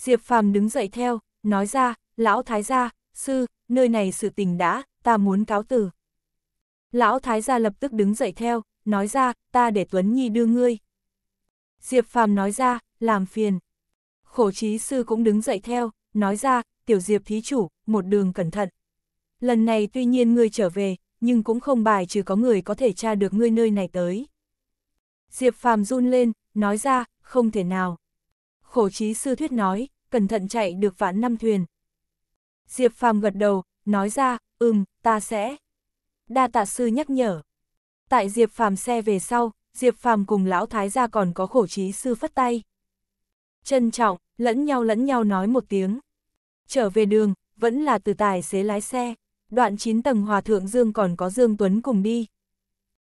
A: Diệp Phàm đứng dậy theo, nói ra, lão thái gia, sư, nơi này sự tình đã, ta muốn cáo từ. Lão thái gia lập tức đứng dậy theo, nói ra, ta để Tuấn Nhi đưa ngươi. Diệp Phàm nói ra, làm phiền. Khổ trí sư cũng đứng dậy theo, nói ra, tiểu Diệp thí chủ, một đường cẩn thận. Lần này tuy nhiên ngươi trở về, nhưng cũng không bài trừ có người có thể tra được ngươi nơi này tới. Diệp Phàm run lên, nói ra, không thể nào khổ trí sư thuyết nói, cẩn thận chạy được vãn năm thuyền. Diệp Phàm gật đầu, nói ra, ừm, ta sẽ. Đa tạ sư nhắc nhở. Tại Diệp Phàm xe về sau, Diệp Phàm cùng lão thái gia còn có khổ trí sư phất tay. Trân trọng, lẫn nhau lẫn nhau nói một tiếng. Trở về đường, vẫn là từ tài xế lái xe, đoạn 9 tầng Hòa Thượng Dương còn có Dương Tuấn cùng đi.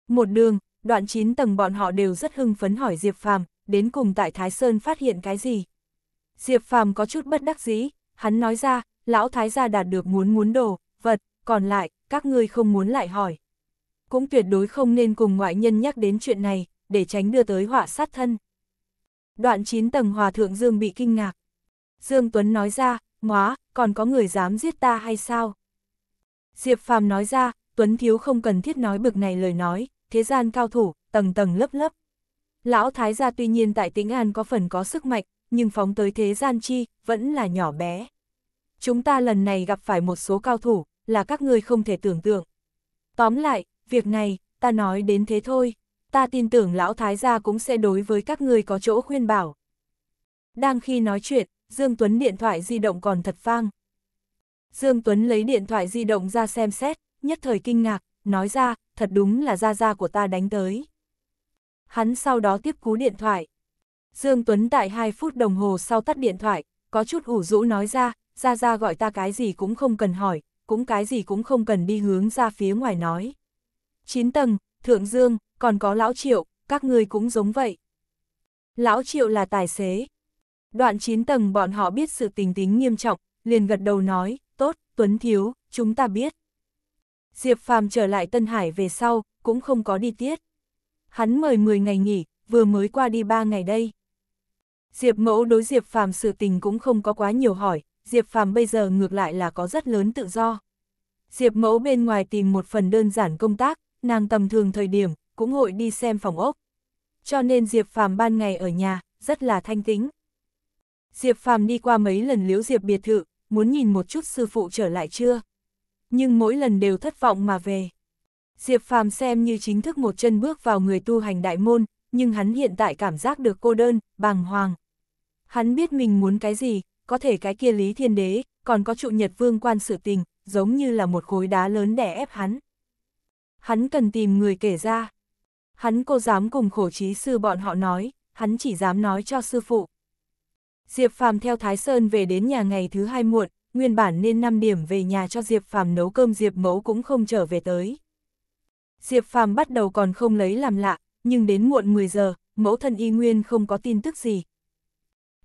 A: Một đường, đoạn 9 tầng bọn họ đều rất hưng phấn hỏi Diệp Phàm đến cùng tại Thái Sơn phát hiện cái gì. Diệp Phàm có chút bất đắc dĩ, hắn nói ra, lão thái gia đạt được muốn muốn đồ, vật, còn lại, các ngươi không muốn lại hỏi. Cũng tuyệt đối không nên cùng ngoại nhân nhắc đến chuyện này, để tránh đưa tới họa sát thân. Đoạn 9 tầng hòa thượng Dương bị kinh ngạc. Dương Tuấn nói ra, ngóa, còn có người dám giết ta hay sao? Diệp Phàm nói ra, Tuấn Thiếu không cần thiết nói bực này lời nói, thế gian cao thủ, tầng tầng lớp lớp. Lão Thái gia tuy nhiên tại tính An có phần có sức mạnh, nhưng phóng tới thế gian chi, vẫn là nhỏ bé. Chúng ta lần này gặp phải một số cao thủ, là các ngươi không thể tưởng tượng. Tóm lại, việc này, ta nói đến thế thôi, ta tin tưởng lão thái gia cũng sẽ đối với các ngươi có chỗ khuyên bảo. Đang khi nói chuyện, Dương Tuấn điện thoại di động còn thật vang. Dương Tuấn lấy điện thoại di động ra xem xét, nhất thời kinh ngạc, nói ra, thật đúng là gia gia của ta đánh tới hắn sau đó tiếp cú điện thoại. Dương Tuấn tại 2 phút đồng hồ sau tắt điện thoại, có chút ủ rũ nói ra, ra ra gọi ta cái gì cũng không cần hỏi, cũng cái gì cũng không cần đi hướng ra phía ngoài nói. 9 tầng, Thượng Dương, còn có Lão Triệu, các người cũng giống vậy. Lão Triệu là tài xế. Đoạn 9 tầng bọn họ biết sự tình tính nghiêm trọng, liền gật đầu nói, tốt, Tuấn Thiếu, chúng ta biết. Diệp Phàm trở lại Tân Hải về sau, cũng không có đi tiết hắn mời 10 ngày nghỉ, vừa mới qua đi 3 ngày đây. Diệp mẫu đối Diệp Phàm sự tình cũng không có quá nhiều hỏi, Diệp Phàm bây giờ ngược lại là có rất lớn tự do. Diệp mẫu bên ngoài tìm một phần đơn giản công tác, nàng tầm thường thời điểm, cũng hội đi xem phòng ốc. Cho nên Diệp Phàm ban ngày ở nhà, rất là thanh tĩnh. Diệp Phàm đi qua mấy lần liễu Diệp biệt thự, muốn nhìn một chút sư phụ trở lại chưa. Nhưng mỗi lần đều thất vọng mà về. Diệp Phàm xem như chính thức một chân bước vào người tu hành đại môn, nhưng hắn hiện tại cảm giác được cô đơn, bàng hoàng. Hắn biết mình muốn cái gì, có thể cái kia Lý Thiên Đế, còn có trụ Nhật Vương quan sự tình, giống như là một khối đá lớn đè ép hắn. Hắn cần tìm người kể ra. Hắn cô dám cùng khổ trí sư bọn họ nói, hắn chỉ dám nói cho sư phụ. Diệp Phàm theo Thái Sơn về đến nhà ngày thứ hai muộn, nguyên bản nên 5 điểm về nhà cho Diệp Phàm nấu cơm Diệp Mẫu cũng không trở về tới. Diệp Phàm bắt đầu còn không lấy làm lạ, nhưng đến muộn 10 giờ, mẫu thân y nguyên không có tin tức gì.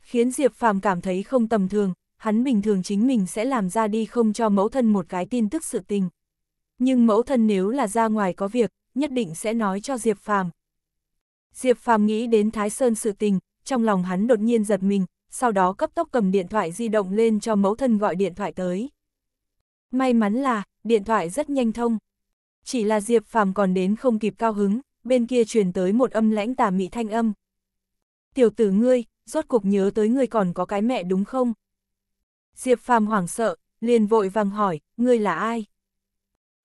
A: Khiến Diệp Phàm cảm thấy không tầm thường, hắn bình thường chính mình sẽ làm ra đi không cho mẫu thân một cái tin tức sự tình. Nhưng mẫu thân nếu là ra ngoài có việc, nhất định sẽ nói cho Diệp Phàm. Diệp Phàm nghĩ đến Thái Sơn sự tình, trong lòng hắn đột nhiên giật mình, sau đó cấp tốc cầm điện thoại di động lên cho mẫu thân gọi điện thoại tới. May mắn là, điện thoại rất nhanh thông. Chỉ là Diệp Phàm còn đến không kịp cao hứng, bên kia truyền tới một âm lãnh tà mị thanh âm. Tiểu tử ngươi, rốt cuộc nhớ tới ngươi còn có cái mẹ đúng không? Diệp Phàm hoảng sợ, liền vội vàng hỏi, ngươi là ai?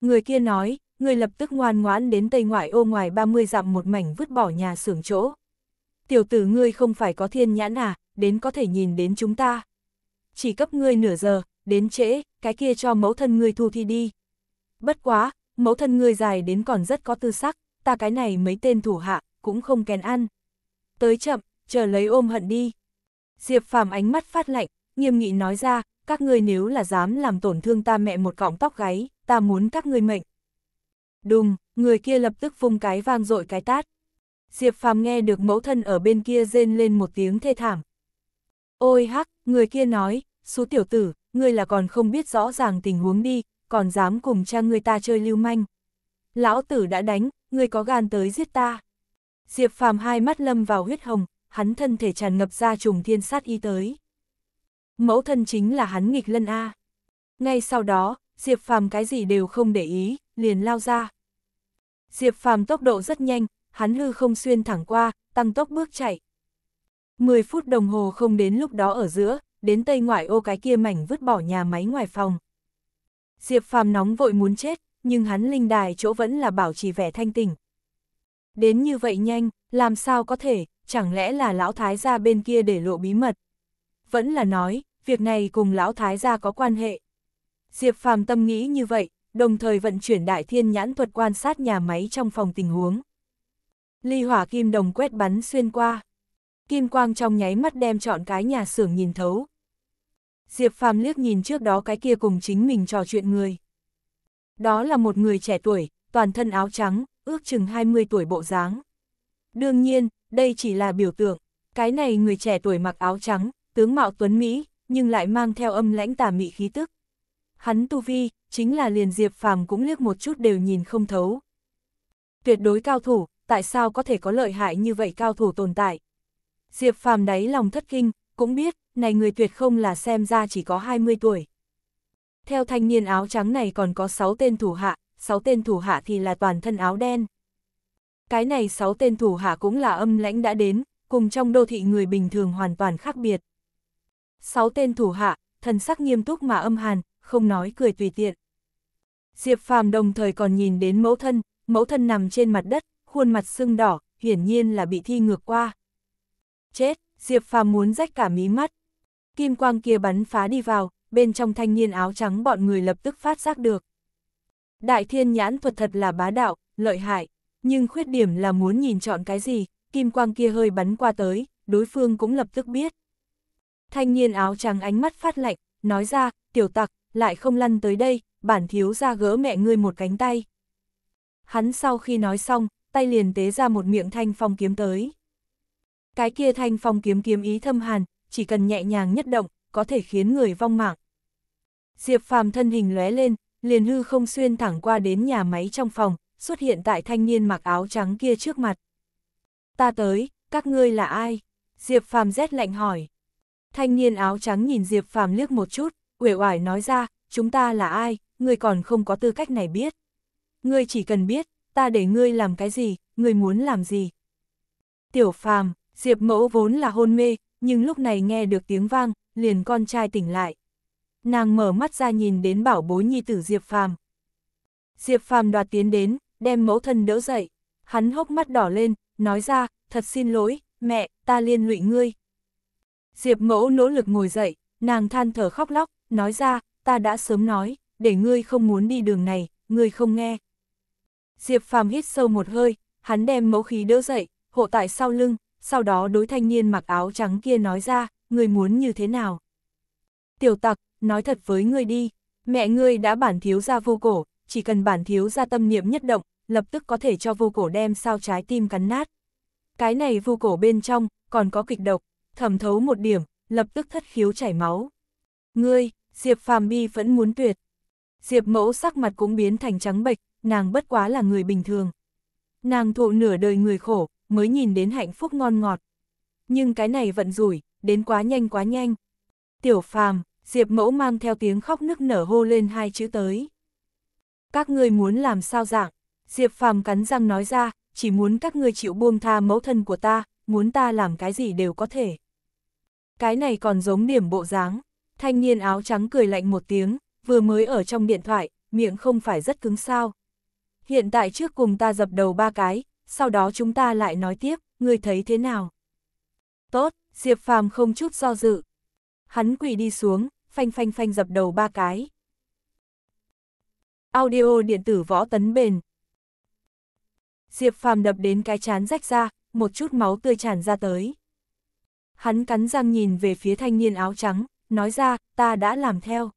A: Người kia nói, ngươi lập tức ngoan ngoãn đến tây ngoại ô ngoài 30 dặm một mảnh vứt bỏ nhà xưởng chỗ. Tiểu tử ngươi không phải có thiên nhãn à, đến có thể nhìn đến chúng ta. Chỉ cấp ngươi nửa giờ, đến trễ, cái kia cho mẫu thân ngươi thu thi đi. Bất quá, mẫu thân người dài đến còn rất có tư sắc, ta cái này mấy tên thủ hạ, cũng không kèn ăn. Tới chậm, chờ lấy ôm hận đi. Diệp Phàm ánh mắt phát lạnh, nghiêm nghị nói ra, các ngươi nếu là dám làm tổn thương ta mẹ một cọng tóc gáy, ta muốn các ngươi mệnh. Đùng, người kia lập tức phung cái vang dội cái tát. Diệp Phàm nghe được mẫu thân ở bên kia rên lên một tiếng thê thảm. Ôi hắc, người kia nói, số tiểu tử, ngươi là còn không biết rõ ràng tình huống đi, còn dám cùng cha người ta chơi lưu manh. Lão tử đã đánh, ngươi có gan tới giết ta. Diệp phàm hai mắt lâm vào huyết hồng, hắn thân thể tràn ngập ra trùng thiên sát y tới. Mẫu thân chính là hắn nghịch lân A. Ngay sau đó, Diệp phàm cái gì đều không để ý, liền lao ra. Diệp phàm tốc độ rất nhanh, hắn hư không xuyên thẳng qua, tăng tốc bước chạy. mười phút đồng hồ không đến lúc đó ở giữa, đến tây ngoại ô cái kia mảnh vứt bỏ nhà máy ngoài phòng. Diệp Phàm nóng vội muốn chết, nhưng hắn linh đài chỗ vẫn là bảo trì vẻ thanh tỉnh. Đến như vậy nhanh, làm sao có thể, chẳng lẽ là lão thái gia bên kia để lộ bí mật? Vẫn là nói, việc này cùng lão thái gia có quan hệ. Diệp Phàm tâm nghĩ như vậy, đồng thời vận chuyển đại thiên nhãn thuật quan sát nhà máy trong phòng tình huống. Ly hỏa kim đồng quét bắn xuyên qua. Kim quang trong nháy mắt đem chọn cái nhà xưởng nhìn thấu, Diệp Phàm liếc nhìn trước đó cái kia cùng chính mình trò chuyện người. Đó là một người trẻ tuổi, toàn thân áo trắng, ước chừng 20 tuổi bộ dáng. Đương nhiên, đây chỉ là biểu tượng, cái này người trẻ tuổi mặc áo trắng, tướng mạo tuấn Mỹ, nhưng lại mang theo âm lãnh tà mị khí tức. Hắn tu vi, chính là liền Diệp Phàm cũng liếc một chút đều nhìn không thấu. Tuyệt đối cao thủ, tại sao có thể có lợi hại như vậy cao thủ tồn tại? Diệp Phàm đáy lòng thất kinh, cũng biết, này người tuyệt không là xem ra chỉ có 20 tuổi. Theo thanh niên áo trắng này còn có 6 tên thủ hạ, 6 tên thủ hạ thì là toàn thân áo đen. Cái này 6 tên thủ hạ cũng là âm lãnh đã đến, cùng trong đô thị người bình thường hoàn toàn khác biệt. 6 tên thủ hạ, thần sắc nghiêm túc mà âm hàn, không nói cười tùy tiện. Diệp Phàm đồng thời còn nhìn đến mẫu thân, mẫu thân nằm trên mặt đất, khuôn mặt sưng đỏ, hiển nhiên là bị thi ngược qua. Chết, Diệp Phàm muốn rách cả mí mắt. Kim quang kia bắn phá đi vào, bên trong thanh niên áo trắng bọn người lập tức phát giác được. Đại thiên nhãn thuật thật là bá đạo, lợi hại, nhưng khuyết điểm là muốn nhìn chọn cái gì, kim quang kia hơi bắn qua tới, đối phương cũng lập tức biết. Thanh niên áo trắng ánh mắt phát lạnh, nói ra, tiểu tặc, lại không lăn tới đây, bản thiếu ra gỡ mẹ ngươi một cánh tay. Hắn sau khi nói xong, tay liền tế ra một miệng thanh phong kiếm tới. Cái kia thanh phong kiếm kiếm ý thâm hàn, chỉ cần nhẹ nhàng nhất động, có thể khiến người vong mạng. Diệp phàm thân hình lóe lên, liền hư không xuyên thẳng qua đến nhà máy trong phòng, xuất hiện tại thanh niên mặc áo trắng kia trước mặt. Ta tới, các ngươi là ai? Diệp phàm rét lạnh hỏi. Thanh niên áo trắng nhìn Diệp phàm liếc một chút, uể oải nói ra, chúng ta là ai, ngươi còn không có tư cách này biết. Ngươi chỉ cần biết, ta để ngươi làm cái gì, ngươi muốn làm gì. Tiểu phàm, Diệp mẫu vốn là hôn mê, nhưng lúc này nghe được tiếng vang, liền con trai tỉnh lại. Nàng mở mắt ra nhìn đến bảo bối nhi tử Diệp Phàm. Diệp Phàm đoạt tiến đến, đem mẫu thân đỡ dậy. Hắn hốc mắt đỏ lên, nói ra, thật xin lỗi, mẹ, ta liên lụy ngươi. Diệp mẫu nỗ lực ngồi dậy, nàng than thở khóc lóc, nói ra, ta đã sớm nói, để ngươi không muốn đi đường này, ngươi không nghe. Diệp Phàm hít sâu một hơi, hắn đem mẫu khí đỡ dậy, hộ tại sau lưng, sau đó đối thanh niên mặc áo trắng kia nói ra, người muốn như thế nào. Tiểu tặc, nói thật với ngươi đi, mẹ ngươi đã bản thiếu ra vô cổ, chỉ cần bản thiếu ra tâm niệm nhất động, lập tức có thể cho vô cổ đem sao trái tim cắn nát. Cái này vô cổ bên trong, còn có kịch độc, thẩm thấu một điểm, lập tức thất khiếu chảy máu. Ngươi, Diệp Phàm Bi vẫn muốn tuyệt. Diệp mẫu sắc mặt cũng biến thành trắng bệch, nàng bất quá là người bình thường. Nàng thụ nửa đời người khổ, mới nhìn đến hạnh phúc ngon ngọt. Nhưng cái này vận rủi, đến quá nhanh quá nhanh. Tiểu phàm, Diệp mẫu mang theo tiếng khóc nức nở hô lên hai chữ tới. Các ngươi muốn làm sao dạng? Diệp phàm cắn răng nói ra, chỉ muốn các ngươi chịu buông tha mẫu thân của ta, muốn ta làm cái gì đều có thể. Cái này còn giống điểm bộ dáng. Thanh niên áo trắng cười lạnh một tiếng, vừa mới ở trong điện thoại, miệng không phải rất cứng sao. Hiện tại trước cùng ta dập đầu ba cái, sau đó chúng ta lại nói tiếp, người thấy thế nào? Tốt, Diệp Phàm không chút do dự. Hắn quỳ đi xuống, phanh phanh phanh dập đầu ba cái. Audio điện tử võ tấn bền. Diệp Phàm đập đến cái chán rách ra, một chút máu tươi tràn ra tới. Hắn cắn răng nhìn về phía thanh niên áo trắng, nói ra, ta đã làm theo.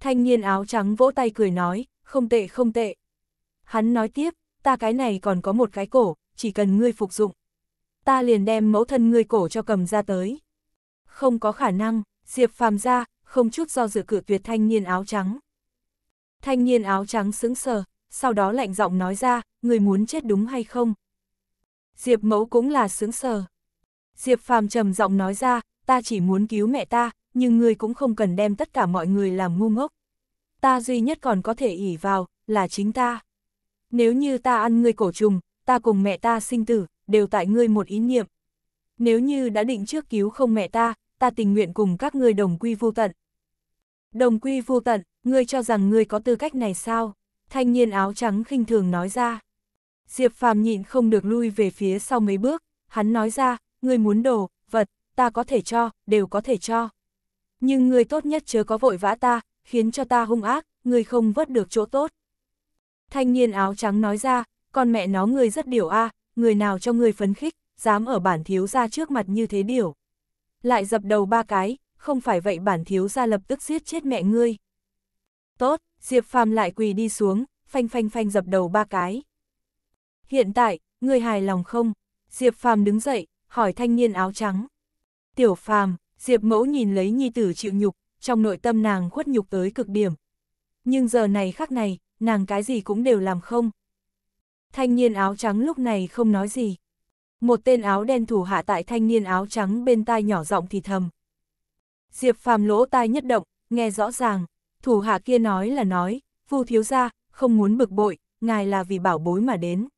A: Thanh niên áo trắng vỗ tay cười nói, không tệ không tệ. Hắn nói tiếp, ta cái này còn có một cái cổ, chỉ cần ngươi phục dụng. Ta liền đem mẫu thân ngươi cổ cho cầm ra tới. Không có khả năng, Diệp phàm ra, không chút do dự cử tuyệt thanh niên áo trắng. Thanh niên áo trắng sững sờ, sau đó lạnh giọng nói ra, người muốn chết đúng hay không? Diệp mẫu cũng là sững sờ. Diệp phàm trầm giọng nói ra, ta chỉ muốn cứu mẹ ta, nhưng ngươi cũng không cần đem tất cả mọi người làm ngu ngốc. Ta duy nhất còn có thể ỉ vào, là chính ta. Nếu như ta ăn ngươi cổ trùng, ta cùng mẹ ta sinh tử, đều tại ngươi một ý niệm. Nếu như đã định trước cứu không mẹ ta, ta tình nguyện cùng các ngươi đồng quy vô tận. Đồng quy vô tận, ngươi cho rằng ngươi có tư cách này sao? Thanh niên áo trắng khinh thường nói ra. Diệp phàm nhịn không được lui về phía sau mấy bước, hắn nói ra, ngươi muốn đồ, vật, ta có thể cho, đều có thể cho. Nhưng ngươi tốt nhất chớ có vội vã ta, khiến cho ta hung ác, ngươi không vớt được chỗ tốt. Thanh niên áo trắng nói ra, con mẹ nó người rất điểu a à, người nào cho người phấn khích, dám ở bản thiếu ra trước mặt như thế điểu. Lại dập đầu ba cái, không phải vậy bản thiếu ra lập tức giết chết mẹ ngươi. Tốt, Diệp Phàm lại quỳ đi xuống, phanh phanh phanh dập đầu ba cái. Hiện tại, ngươi hài lòng không? Diệp Phàm đứng dậy, hỏi thanh niên áo trắng. Tiểu Phàm, Diệp Mẫu nhìn lấy nhi tử chịu nhục, trong nội tâm nàng khuất nhục tới cực điểm. Nhưng giờ này khác này, nàng cái gì cũng đều làm không. Thanh niên áo trắng lúc này không nói gì. Một tên áo đen thủ hạ tại thanh niên áo trắng bên tai nhỏ giọng thì thầm. Diệp phàm lỗ tai nhất động, nghe rõ ràng, thủ hạ kia nói là nói, vu thiếu gia không muốn bực bội, ngài là vì bảo bối mà đến.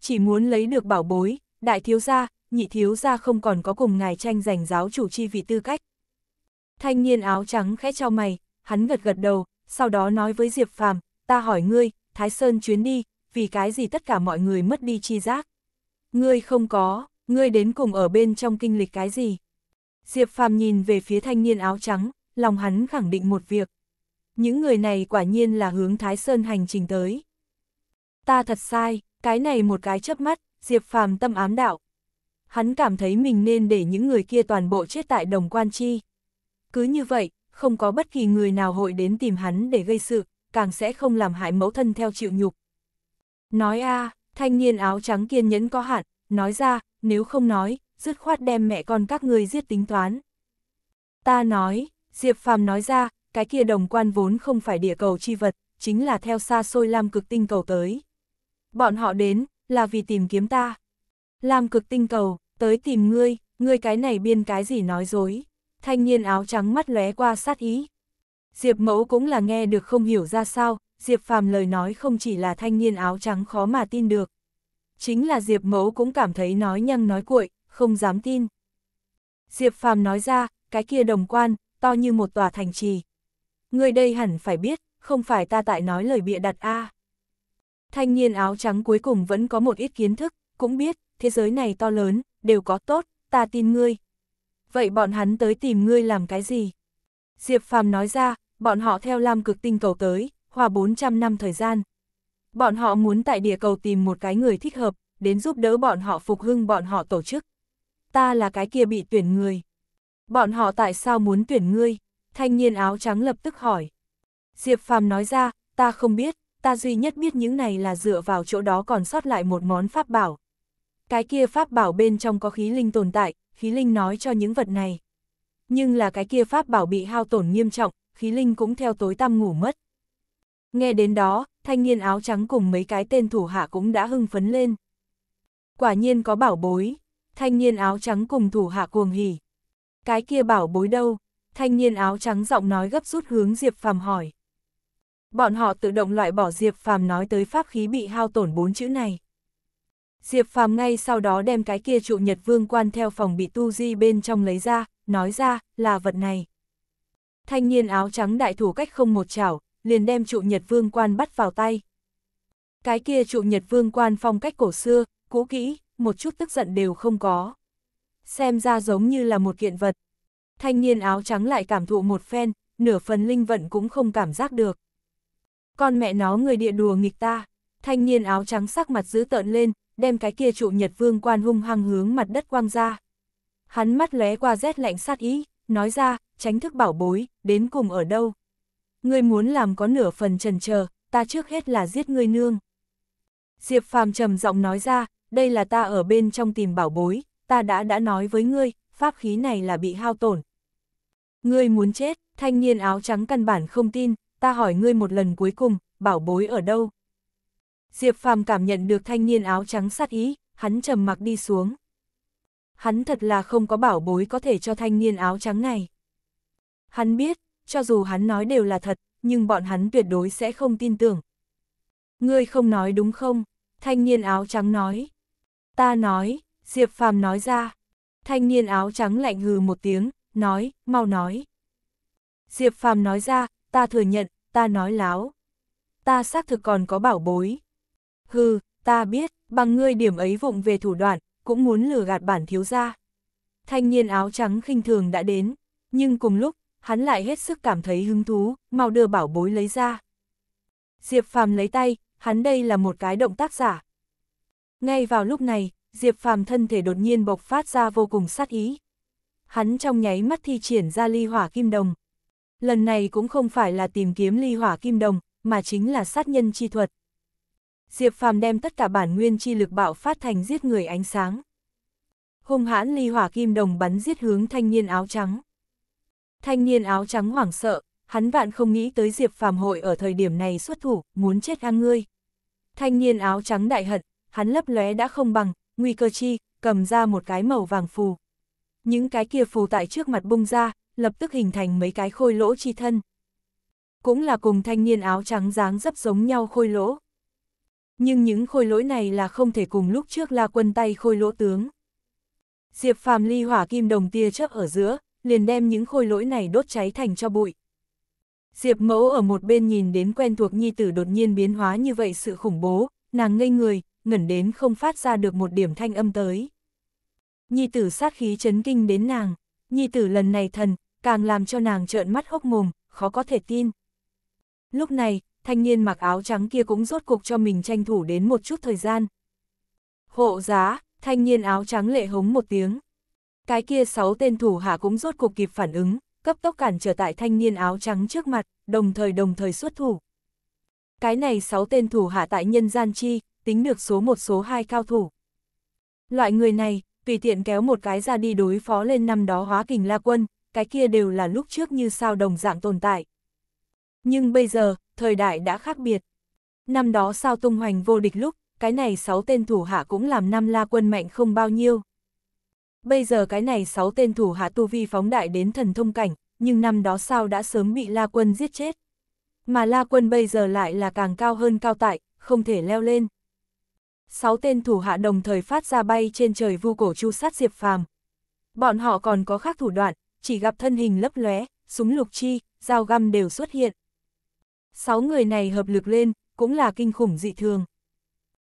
A: Chỉ muốn lấy được bảo bối, đại thiếu gia, nhị thiếu gia không còn có cùng ngài tranh giành giáo chủ chi vị tư cách. Thanh niên áo trắng khẽ trao mày, hắn gật gật đầu, sau đó nói với Diệp Phàm, ta hỏi ngươi, Thái Sơn chuyến đi, vì cái gì tất cả mọi người mất đi chi giác? Ngươi không có, ngươi đến cùng ở bên trong kinh lịch cái gì? Diệp Phàm nhìn về phía thanh niên áo trắng, lòng hắn khẳng định một việc. Những người này quả nhiên là hướng Thái Sơn hành trình tới. Ta thật sai, cái này một cái chớp mắt, Diệp Phàm tâm ám đạo. Hắn cảm thấy mình nên để những người kia toàn bộ chết tại đồng quan chi. Cứ như vậy, không có bất kỳ người nào hội đến tìm hắn để gây sự càng sẽ không làm hại mẫu thân theo chịu nhục. Nói a, thanh niên áo trắng kiên nhẫn có hạn, nói ra, nếu không nói, dứt khoát đem mẹ con các ngươi giết tính toán. Ta nói, Diệp Phàm nói ra, cái kia đồng quan vốn không phải địa cầu chi vật, chính là theo xa xôi Lam cực tinh cầu tới. Bọn họ đến, là vì tìm kiếm ta. Lam cực tinh cầu, tới tìm ngươi, ngươi cái này biên cái gì nói dối. Thanh niên áo trắng mắt lóe qua sát ý, Diệp Mẫu cũng là nghe được không hiểu ra sao, Diệp Phàm lời nói không chỉ là thanh niên áo trắng khó mà tin được. Chính là Diệp Mẫu cũng cảm thấy nói nhăng nói cuội, không dám tin. Diệp Phàm nói ra, cái kia đồng quan, to như một tòa thành trì. Người đây hẳn phải biết, không phải ta tại nói lời bịa đặt a. Thanh niên áo trắng cuối cùng vẫn có một ít kiến thức, cũng biết, thế giới này to lớn, đều có tốt, ta tin ngươi. Vậy bọn hắn tới tìm ngươi làm cái gì? Diệp Phàm nói ra, bọn họ theo Lam cực tinh cầu tới, hòa 400 năm thời gian. Bọn họ muốn tại địa cầu tìm một cái người thích hợp, đến giúp đỡ bọn họ phục hưng bọn họ tổ chức. Ta là cái kia bị tuyển người. Bọn họ tại sao muốn tuyển ngươi? Thanh niên áo trắng lập tức hỏi. Diệp Phàm nói ra, ta không biết, ta duy nhất biết những này là dựa vào chỗ đó còn sót lại một món pháp bảo. Cái kia pháp bảo bên trong có khí linh tồn tại, khí linh nói cho những vật này nhưng là cái kia pháp bảo bị hao tổn nghiêm trọng, khí linh cũng theo tối tăm ngủ mất. Nghe đến đó, thanh niên áo trắng cùng mấy cái tên thủ hạ cũng đã hưng phấn lên. Quả nhiên có bảo bối, thanh niên áo trắng cùng thủ hạ cuồng hỉ. Cái kia bảo bối đâu? Thanh niên áo trắng giọng nói gấp rút hướng Diệp Phàm hỏi. Bọn họ tự động loại bỏ Diệp Phàm nói tới pháp khí bị hao tổn bốn chữ này. Diệp Phàm ngay sau đó đem cái kia trụ Nhật Vương quan theo phòng bị tu di bên trong lấy ra, nói ra, là vật này. Thanh niên áo trắng đại thủ cách không một chảo, liền đem trụ nhật vương quan bắt vào tay. Cái kia trụ nhật vương quan phong cách cổ xưa, cũ kỹ, một chút tức giận đều không có. Xem ra giống như là một kiện vật. Thanh niên áo trắng lại cảm thụ một phen, nửa phần linh vận cũng không cảm giác được. Con mẹ nó người địa đùa nghịch ta, thanh niên áo trắng sắc mặt dữ tợn lên, đem cái kia trụ nhật vương quan hung hăng hướng mặt đất quang ra. Hắn mắt lóe qua rét lạnh sát ý, nói ra, tránh thức bảo bối, đến cùng ở đâu. Ngươi muốn làm có nửa phần trần chờ ta trước hết là giết ngươi nương. Diệp phàm trầm giọng nói ra, đây là ta ở bên trong tìm bảo bối, ta đã đã nói với ngươi, pháp khí này là bị hao tổn. Ngươi muốn chết, thanh niên áo trắng căn bản không tin, ta hỏi ngươi một lần cuối cùng, bảo bối ở đâu? Diệp phàm cảm nhận được thanh niên áo trắng sát ý, hắn trầm mặc đi xuống hắn thật là không có bảo bối có thể cho thanh niên áo trắng này. Hắn biết, cho dù hắn nói đều là thật, nhưng bọn hắn tuyệt đối sẽ không tin tưởng. Ngươi không nói đúng không? Thanh niên áo trắng nói. Ta nói, Diệp Phàm nói ra. Thanh niên áo trắng lạnh hừ một tiếng, nói, mau nói. Diệp Phàm nói ra, ta thừa nhận, ta nói láo. Ta xác thực còn có bảo bối. Hừ, ta biết, bằng ngươi điểm ấy vụng về thủ đoạn, cũng muốn lừa gạt bản thiếu gia. Thanh niên áo trắng khinh thường đã đến, nhưng cùng lúc, hắn lại hết sức cảm thấy hứng thú, mau đưa bảo bối lấy ra. Diệp Phàm lấy tay, hắn đây là một cái động tác giả. Ngay vào lúc này, Diệp Phàm thân thể đột nhiên bộc phát ra vô cùng sát ý. Hắn trong nháy mắt thi triển ra ly hỏa kim đồng. Lần này cũng không phải là tìm kiếm ly hỏa kim đồng, mà chính là sát nhân chi thuật. Diệp Phàm đem tất cả bản nguyên chi lực bạo phát thành giết người ánh sáng. Hung hãn ly hỏa kim đồng bắn giết hướng thanh niên áo trắng. Thanh niên áo trắng hoảng sợ, hắn vạn không nghĩ tới Diệp Phàm hội ở thời điểm này xuất thủ, muốn chết ăn ngươi. Thanh niên áo trắng đại hận, hắn lấp lóe đã không bằng, nguy cơ chi, cầm ra một cái màu vàng phù. Những cái kia phù tại trước mặt bung ra, lập tức hình thành mấy cái khôi lỗ chi thân. Cũng là cùng thanh niên áo trắng dáng dấp giống nhau khôi lỗ, nhưng những khôi lỗi này là không thể cùng lúc trước la quân tay khôi lỗ tướng. Diệp phàm ly hỏa kim đồng tia chớp ở giữa, liền đem những khôi lỗi này đốt cháy thành cho bụi. Diệp mẫu ở một bên nhìn đến quen thuộc nhi tử đột nhiên biến hóa như vậy sự khủng bố, nàng ngây người, ngẩn đến không phát ra được một điểm thanh âm tới. Nhi tử sát khí chấn kinh đến nàng, nhi tử lần này thần, càng làm cho nàng trợn mắt hốc mồm, khó có thể tin. Lúc này, thanh niên mặc áo trắng kia cũng rốt cuộc cho mình tranh thủ đến một chút thời gian. Hộ giá, thanh niên áo trắng lệ hống một tiếng. Cái kia sáu tên thủ hạ cũng rốt cuộc kịp phản ứng, cấp tốc cản trở tại thanh niên áo trắng trước mặt, đồng thời đồng thời xuất thủ. Cái này sáu tên thủ hạ tại nhân gian chi, tính được số một số hai cao thủ. Loại người này, tùy tiện kéo một cái ra đi đối phó lên năm đó hóa kình la quân, cái kia đều là lúc trước như sao đồng dạng tồn tại. Nhưng bây giờ, thời đại đã khác biệt. Năm đó sao tung hoành vô địch lúc, cái này sáu tên thủ hạ cũng làm năm la quân mạnh không bao nhiêu. Bây giờ cái này sáu tên thủ hạ tu vi phóng đại đến thần thông cảnh, nhưng năm đó sao đã sớm bị la quân giết chết. Mà la quân bây giờ lại là càng cao hơn cao tại, không thể leo lên. sáu tên thủ hạ đồng thời phát ra bay trên trời vu cổ chu sát diệp phàm. Bọn họ còn có khác thủ đoạn, chỉ gặp thân hình lấp lóe, súng lục chi, dao găm đều xuất hiện. Sáu người này hợp lực lên, cũng là kinh khủng dị thường.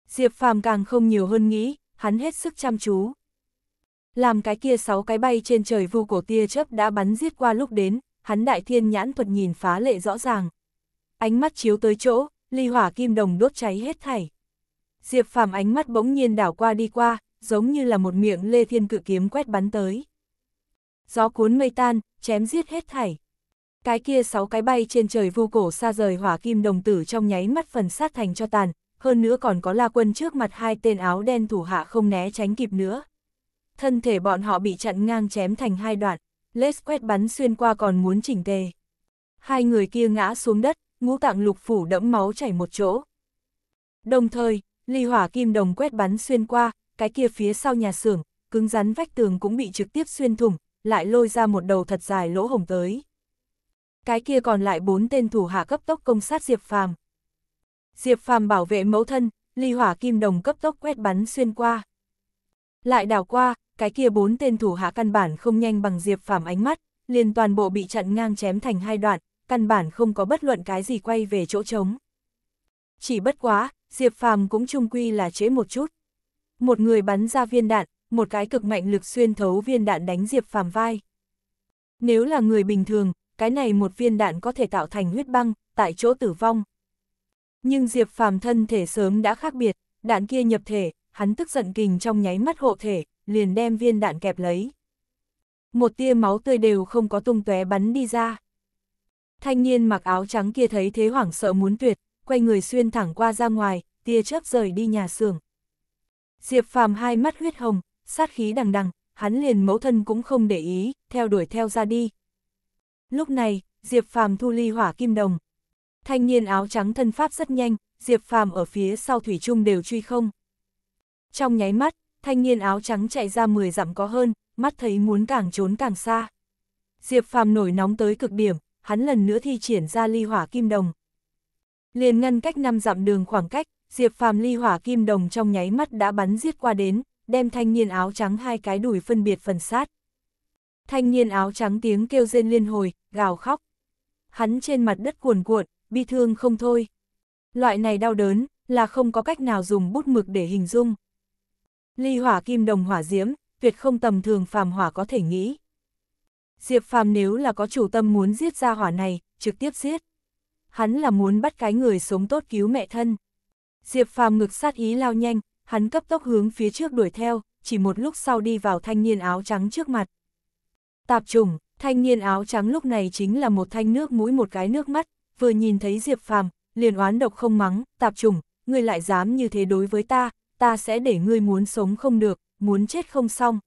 A: Diệp Phàm càng không nhiều hơn nghĩ, hắn hết sức chăm chú. Làm cái kia sáu cái bay trên trời vu cổ tia chớp đã bắn giết qua lúc đến, hắn đại thiên nhãn thuật nhìn phá lệ rõ ràng. Ánh mắt chiếu tới chỗ, ly hỏa kim đồng đốt cháy hết thảy. Diệp Phàm ánh mắt bỗng nhiên đảo qua đi qua, giống như là một miệng lê thiên cự kiếm quét bắn tới. Gió cuốn mây tan, chém giết hết thảy. Cái kia sáu cái bay trên trời vu cổ xa rời hỏa kim đồng tử trong nháy mắt phần sát thành cho tàn, hơn nữa còn có la quân trước mặt hai tên áo đen thủ hạ không né tránh kịp nữa. Thân thể bọn họ bị chặn ngang chém thành hai đoạn, lết quét bắn xuyên qua còn muốn chỉnh tề. Hai người kia ngã xuống đất, ngũ tạng lục phủ đẫm máu chảy một chỗ. Đồng thời, ly hỏa kim đồng quét bắn xuyên qua, cái kia phía sau nhà xưởng, cứng rắn vách tường cũng bị trực tiếp xuyên thủng, lại lôi ra một đầu thật dài lỗ hổng tới cái kia còn lại bốn tên thủ hạ cấp tốc công sát Diệp Phàm. Diệp Phàm bảo vệ mẫu thân, ly hỏa kim đồng cấp tốc quét bắn xuyên qua. Lại đảo qua, cái kia bốn tên thủ hạ căn bản không nhanh bằng Diệp Phàm ánh mắt, liền toàn bộ bị chặn ngang chém thành hai đoạn, căn bản không có bất luận cái gì quay về chỗ trống. Chỉ bất quá, Diệp Phàm cũng trung quy là chế một chút. Một người bắn ra viên đạn, một cái cực mạnh lực xuyên thấu viên đạn đánh Diệp Phàm vai. Nếu là người bình thường, cái này một viên đạn có thể tạo thành huyết băng, tại chỗ tử vong. Nhưng Diệp Phàm thân thể sớm đã khác biệt, đạn kia nhập thể, hắn tức giận kình trong nháy mắt hộ thể, liền đem viên đạn kẹp lấy. Một tia máu tươi đều không có tung tóe bắn đi ra. Thanh niên mặc áo trắng kia thấy thế hoảng sợ muốn tuyệt, quay người xuyên thẳng qua ra ngoài, tia chớp rời đi nhà xưởng. Diệp Phàm hai mắt huyết hồng, sát khí đằng đằng, hắn liền mẫu thân cũng không để ý, theo đuổi theo ra đi, Lúc này, Diệp Phàm thu ly hỏa kim đồng. Thanh niên áo trắng thân pháp rất nhanh, Diệp Phàm ở phía sau thủy trung đều truy không. Trong nháy mắt, thanh niên áo trắng chạy ra 10 dặm có hơn, mắt thấy muốn càng trốn càng xa. Diệp Phàm nổi nóng tới cực điểm, hắn lần nữa thi triển ra ly hỏa kim đồng. Liền ngăn cách 5 dặm đường khoảng cách, Diệp Phàm ly hỏa kim đồng trong nháy mắt đã bắn giết qua đến, đem thanh niên áo trắng hai cái đùi phân biệt phần sát. Thanh niên áo trắng tiếng kêu rên liên hồi, gào khóc. Hắn trên mặt đất cuồn cuộn, bi thương không thôi. Loại này đau đớn, là không có cách nào dùng bút mực để hình dung. Ly hỏa kim đồng hỏa diễm, tuyệt không tầm thường phàm hỏa có thể nghĩ. Diệp phàm nếu là có chủ tâm muốn giết ra hỏa này, trực tiếp giết. Hắn là muốn bắt cái người sống tốt cứu mẹ thân. Diệp phàm ngực sát ý lao nhanh, hắn cấp tốc hướng phía trước đuổi theo, chỉ một lúc sau đi vào thanh niên áo trắng trước mặt. Tạp trùng, thanh niên áo trắng lúc này chính là một thanh nước mũi một cái nước mắt, vừa nhìn thấy Diệp Phàm, liền oán độc không mắng, tạp trùng, ngươi lại dám như thế đối với ta, ta sẽ để ngươi muốn sống không được, muốn chết không xong.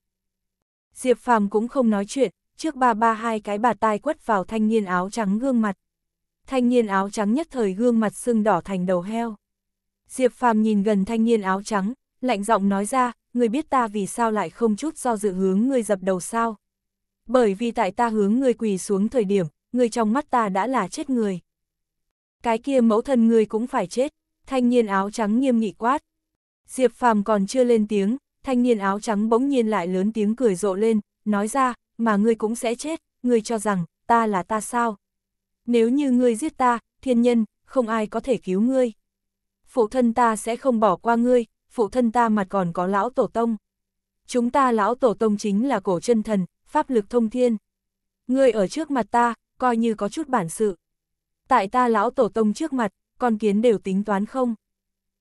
A: Diệp Phàm cũng không nói chuyện, trước ba ba hai cái bà tai quất vào thanh niên áo trắng gương mặt. Thanh niên áo trắng nhất thời gương mặt sưng đỏ thành đầu heo. Diệp Phàm nhìn gần thanh niên áo trắng, lạnh giọng nói ra, người biết ta vì sao lại không chút do dự hướng ngươi dập đầu sao bởi vì tại ta hướng ngươi quỳ xuống thời điểm, ngươi trong mắt ta đã là chết người. Cái kia mẫu thân ngươi cũng phải chết, thanh niên áo trắng nghiêm nghị quát. Diệp phàm còn chưa lên tiếng, thanh niên áo trắng bỗng nhiên lại lớn tiếng cười rộ lên, nói ra, mà ngươi cũng sẽ chết, ngươi cho rằng, ta là ta sao? Nếu như ngươi giết ta, thiên nhân, không ai có thể cứu ngươi. Phụ thân ta sẽ không bỏ qua ngươi, phụ thân ta mặt còn có lão tổ tông. Chúng ta lão tổ tông chính là cổ chân thần, pháp lực thông thiên. Ngươi ở trước mặt ta, coi như có chút bản sự. Tại ta lão tổ tông trước mặt, con kiến đều tính toán không.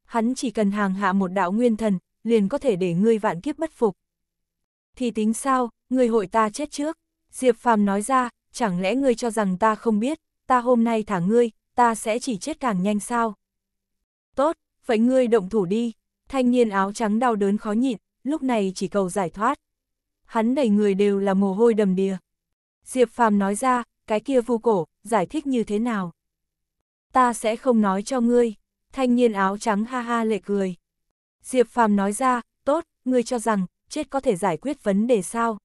A: Hắn chỉ cần hàng hạ một đạo nguyên thần, liền có thể để ngươi vạn kiếp bất phục. Thì tính sao, ngươi hội ta chết trước. Diệp Phàm nói ra, chẳng lẽ ngươi cho rằng ta không biết, ta hôm nay thả ngươi, ta sẽ chỉ chết càng nhanh sao. Tốt, vậy ngươi động thủ đi. Thanh niên áo trắng đau đớn khó nhịn, lúc này chỉ cầu giải thoát hắn đầy người đều là mồ hôi đầm đìa. Diệp Phàm nói ra, cái kia vu cổ, giải thích như thế nào? Ta sẽ không nói cho ngươi, thanh niên áo trắng ha ha lệ cười. Diệp Phàm nói ra, tốt, ngươi cho rằng, chết có thể giải quyết vấn đề sao?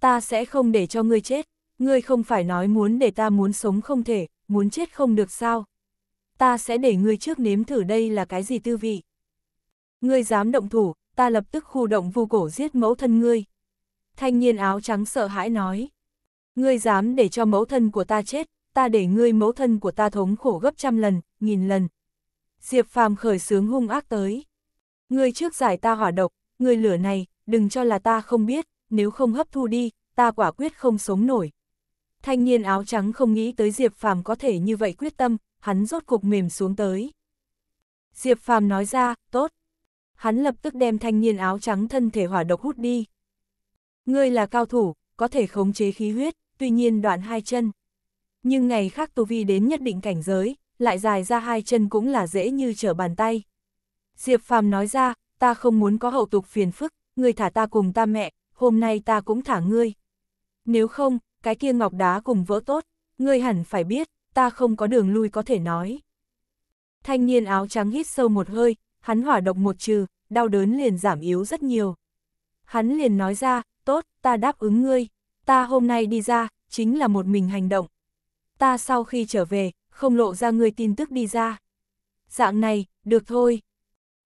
A: Ta sẽ không để cho ngươi chết, ngươi không phải nói muốn để ta muốn sống không thể, muốn chết không được sao? Ta sẽ để ngươi trước nếm thử đây là cái gì tư vị. Ngươi dám động thủ, ta lập tức khu động vu cổ giết mẫu thân ngươi. Thanh niên áo trắng sợ hãi nói. Ngươi dám để cho mẫu thân của ta chết, ta để ngươi mẫu thân của ta thống khổ gấp trăm lần, nghìn lần. Diệp phàm khởi sướng hung ác tới. Ngươi trước giải ta hỏa độc, ngươi lửa này, đừng cho là ta không biết, nếu không hấp thu đi, ta quả quyết không sống nổi. Thanh niên áo trắng không nghĩ tới Diệp phàm có thể như vậy quyết tâm, hắn rốt cục mềm xuống tới. Diệp phàm nói ra, tốt. Hắn lập tức đem thanh niên áo trắng thân thể hỏa độc hút đi, Ngươi là cao thủ, có thể khống chế khí huyết, tuy nhiên đoạn hai chân. Nhưng ngày khác tu vi đến nhất định cảnh giới, lại dài ra hai chân cũng là dễ như trở bàn tay. Diệp Phàm nói ra, ta không muốn có hậu tục phiền phức, ngươi thả ta cùng ta mẹ, hôm nay ta cũng thả ngươi. Nếu không, cái kia ngọc đá cùng vỡ tốt, ngươi hẳn phải biết, ta không có đường lui có thể nói. Thanh niên áo trắng hít sâu một hơi, hắn hỏa động một trừ, đau đớn liền giảm yếu rất nhiều. Hắn liền nói ra, tốt, ta đáp ứng ngươi, ta hôm nay đi ra, chính là một mình hành động. Ta sau khi trở về, không lộ ra ngươi tin tức đi ra. Dạng này, được thôi.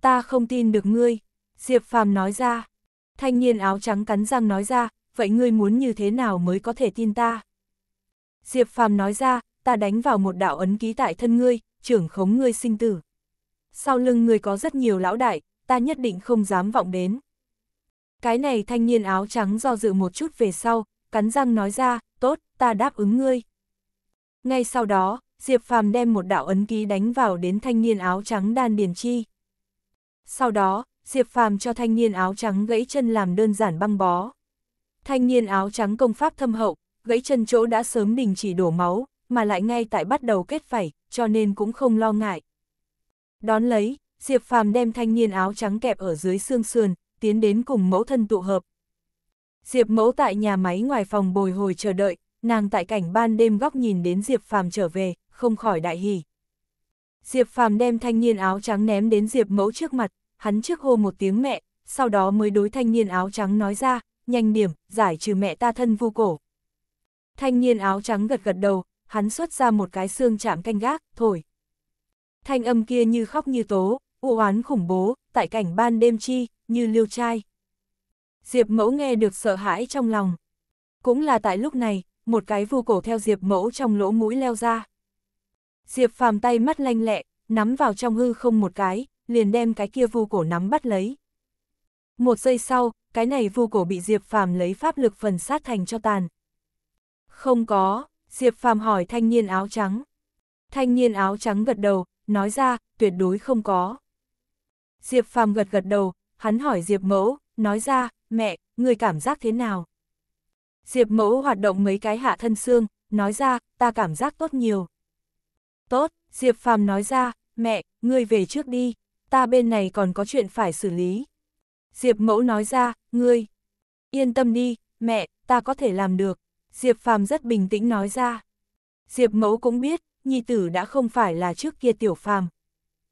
A: Ta không tin được ngươi, Diệp Phàm nói ra. Thanh niên áo trắng cắn răng nói ra, vậy ngươi muốn như thế nào mới có thể tin ta? Diệp Phàm nói ra, ta đánh vào một đạo ấn ký tại thân ngươi, trưởng khống ngươi sinh tử. Sau lưng ngươi có rất nhiều lão đại, ta nhất định không dám vọng đến. Cái này thanh niên áo trắng do dự một chút về sau, cắn răng nói ra, tốt, ta đáp ứng ngươi. Ngay sau đó, Diệp Phàm đem một đạo ấn ký đánh vào đến thanh niên áo trắng đan điền chi. Sau đó, Diệp Phàm cho thanh niên áo trắng gãy chân làm đơn giản băng bó. Thanh niên áo trắng công pháp thâm hậu, gãy chân chỗ đã sớm đình chỉ đổ máu, mà lại ngay tại bắt đầu kết phẩy, cho nên cũng không lo ngại. Đón lấy, Diệp Phàm đem thanh niên áo trắng kẹp ở dưới xương sườn, tiến đến cùng mẫu thân tụ hợp. Diệp mẫu tại nhà máy ngoài phòng bồi hồi chờ đợi, nàng tại cảnh ban đêm góc nhìn đến Diệp Phàm trở về, không khỏi đại hỉ. Diệp Phàm đem thanh niên áo trắng ném đến Diệp mẫu trước mặt, hắn trước hô một tiếng mẹ, sau đó mới đối thanh niên áo trắng nói ra, nhanh điểm, giải trừ mẹ ta thân vu cổ. Thanh niên áo trắng gật gật đầu, hắn xuất ra một cái xương chạm canh gác, thổi. Thanh âm kia như khóc như tố, u oán khủng bố, tại cảnh ban đêm chi, như liêu trai. Diệp mẫu nghe được sợ hãi trong lòng. Cũng là tại lúc này, một cái vu cổ theo Diệp mẫu trong lỗ mũi leo ra. Diệp phàm tay mắt lanh lẹ, nắm vào trong hư không một cái, liền đem cái kia vu cổ nắm bắt lấy. Một giây sau, cái này vu cổ bị Diệp phàm lấy pháp lực phần sát thành cho tàn. Không có, Diệp phàm hỏi thanh niên áo trắng. Thanh niên áo trắng gật đầu, nói ra, tuyệt đối không có. Diệp phàm gật gật đầu, hắn hỏi Diệp Mẫu, nói ra, mẹ, người cảm giác thế nào? Diệp Mẫu hoạt động mấy cái hạ thân xương, nói ra, ta cảm giác tốt nhiều. Tốt, Diệp Phàm nói ra, mẹ, người về trước đi, ta bên này còn có chuyện phải xử lý. Diệp Mẫu nói ra, ngươi, yên tâm đi, mẹ, ta có thể làm được. Diệp Phàm rất bình tĩnh nói ra. Diệp Mẫu cũng biết, nhi tử đã không phải là trước kia tiểu phàm.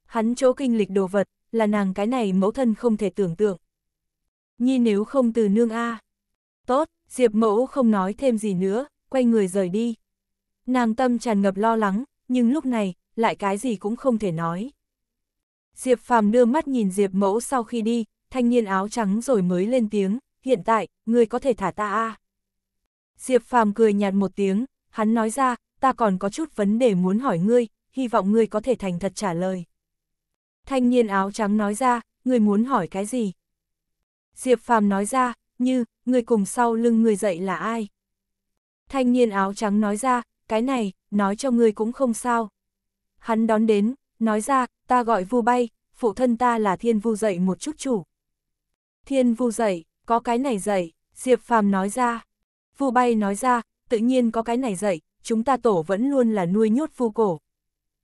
A: Hắn chỗ kinh lịch đồ vật, là nàng cái này mẫu thân không thể tưởng tượng. Nhi nếu không từ nương A. Tốt, Diệp mẫu không nói thêm gì nữa, quay người rời đi. Nàng tâm tràn ngập lo lắng, nhưng lúc này, lại cái gì cũng không thể nói. Diệp phàm đưa mắt nhìn Diệp mẫu sau khi đi, thanh niên áo trắng rồi mới lên tiếng, hiện tại, người có thể thả ta A. Diệp phàm cười nhạt một tiếng, hắn nói ra, ta còn có chút vấn đề muốn hỏi ngươi, hy vọng ngươi có thể thành thật trả lời thanh niên áo trắng nói ra, người muốn hỏi cái gì? Diệp Phàm nói ra, như, người cùng sau lưng người dậy là ai? Thanh niên áo trắng nói ra, cái này, nói cho người cũng không sao. Hắn đón đến, nói ra, ta gọi vu bay, phụ thân ta là thiên vu dậy một chút chủ. Thiên vu dậy, có cái này dậy, Diệp Phàm nói ra. Vu bay nói ra, tự nhiên có cái này dậy, chúng ta tổ vẫn luôn là nuôi nhốt vu cổ.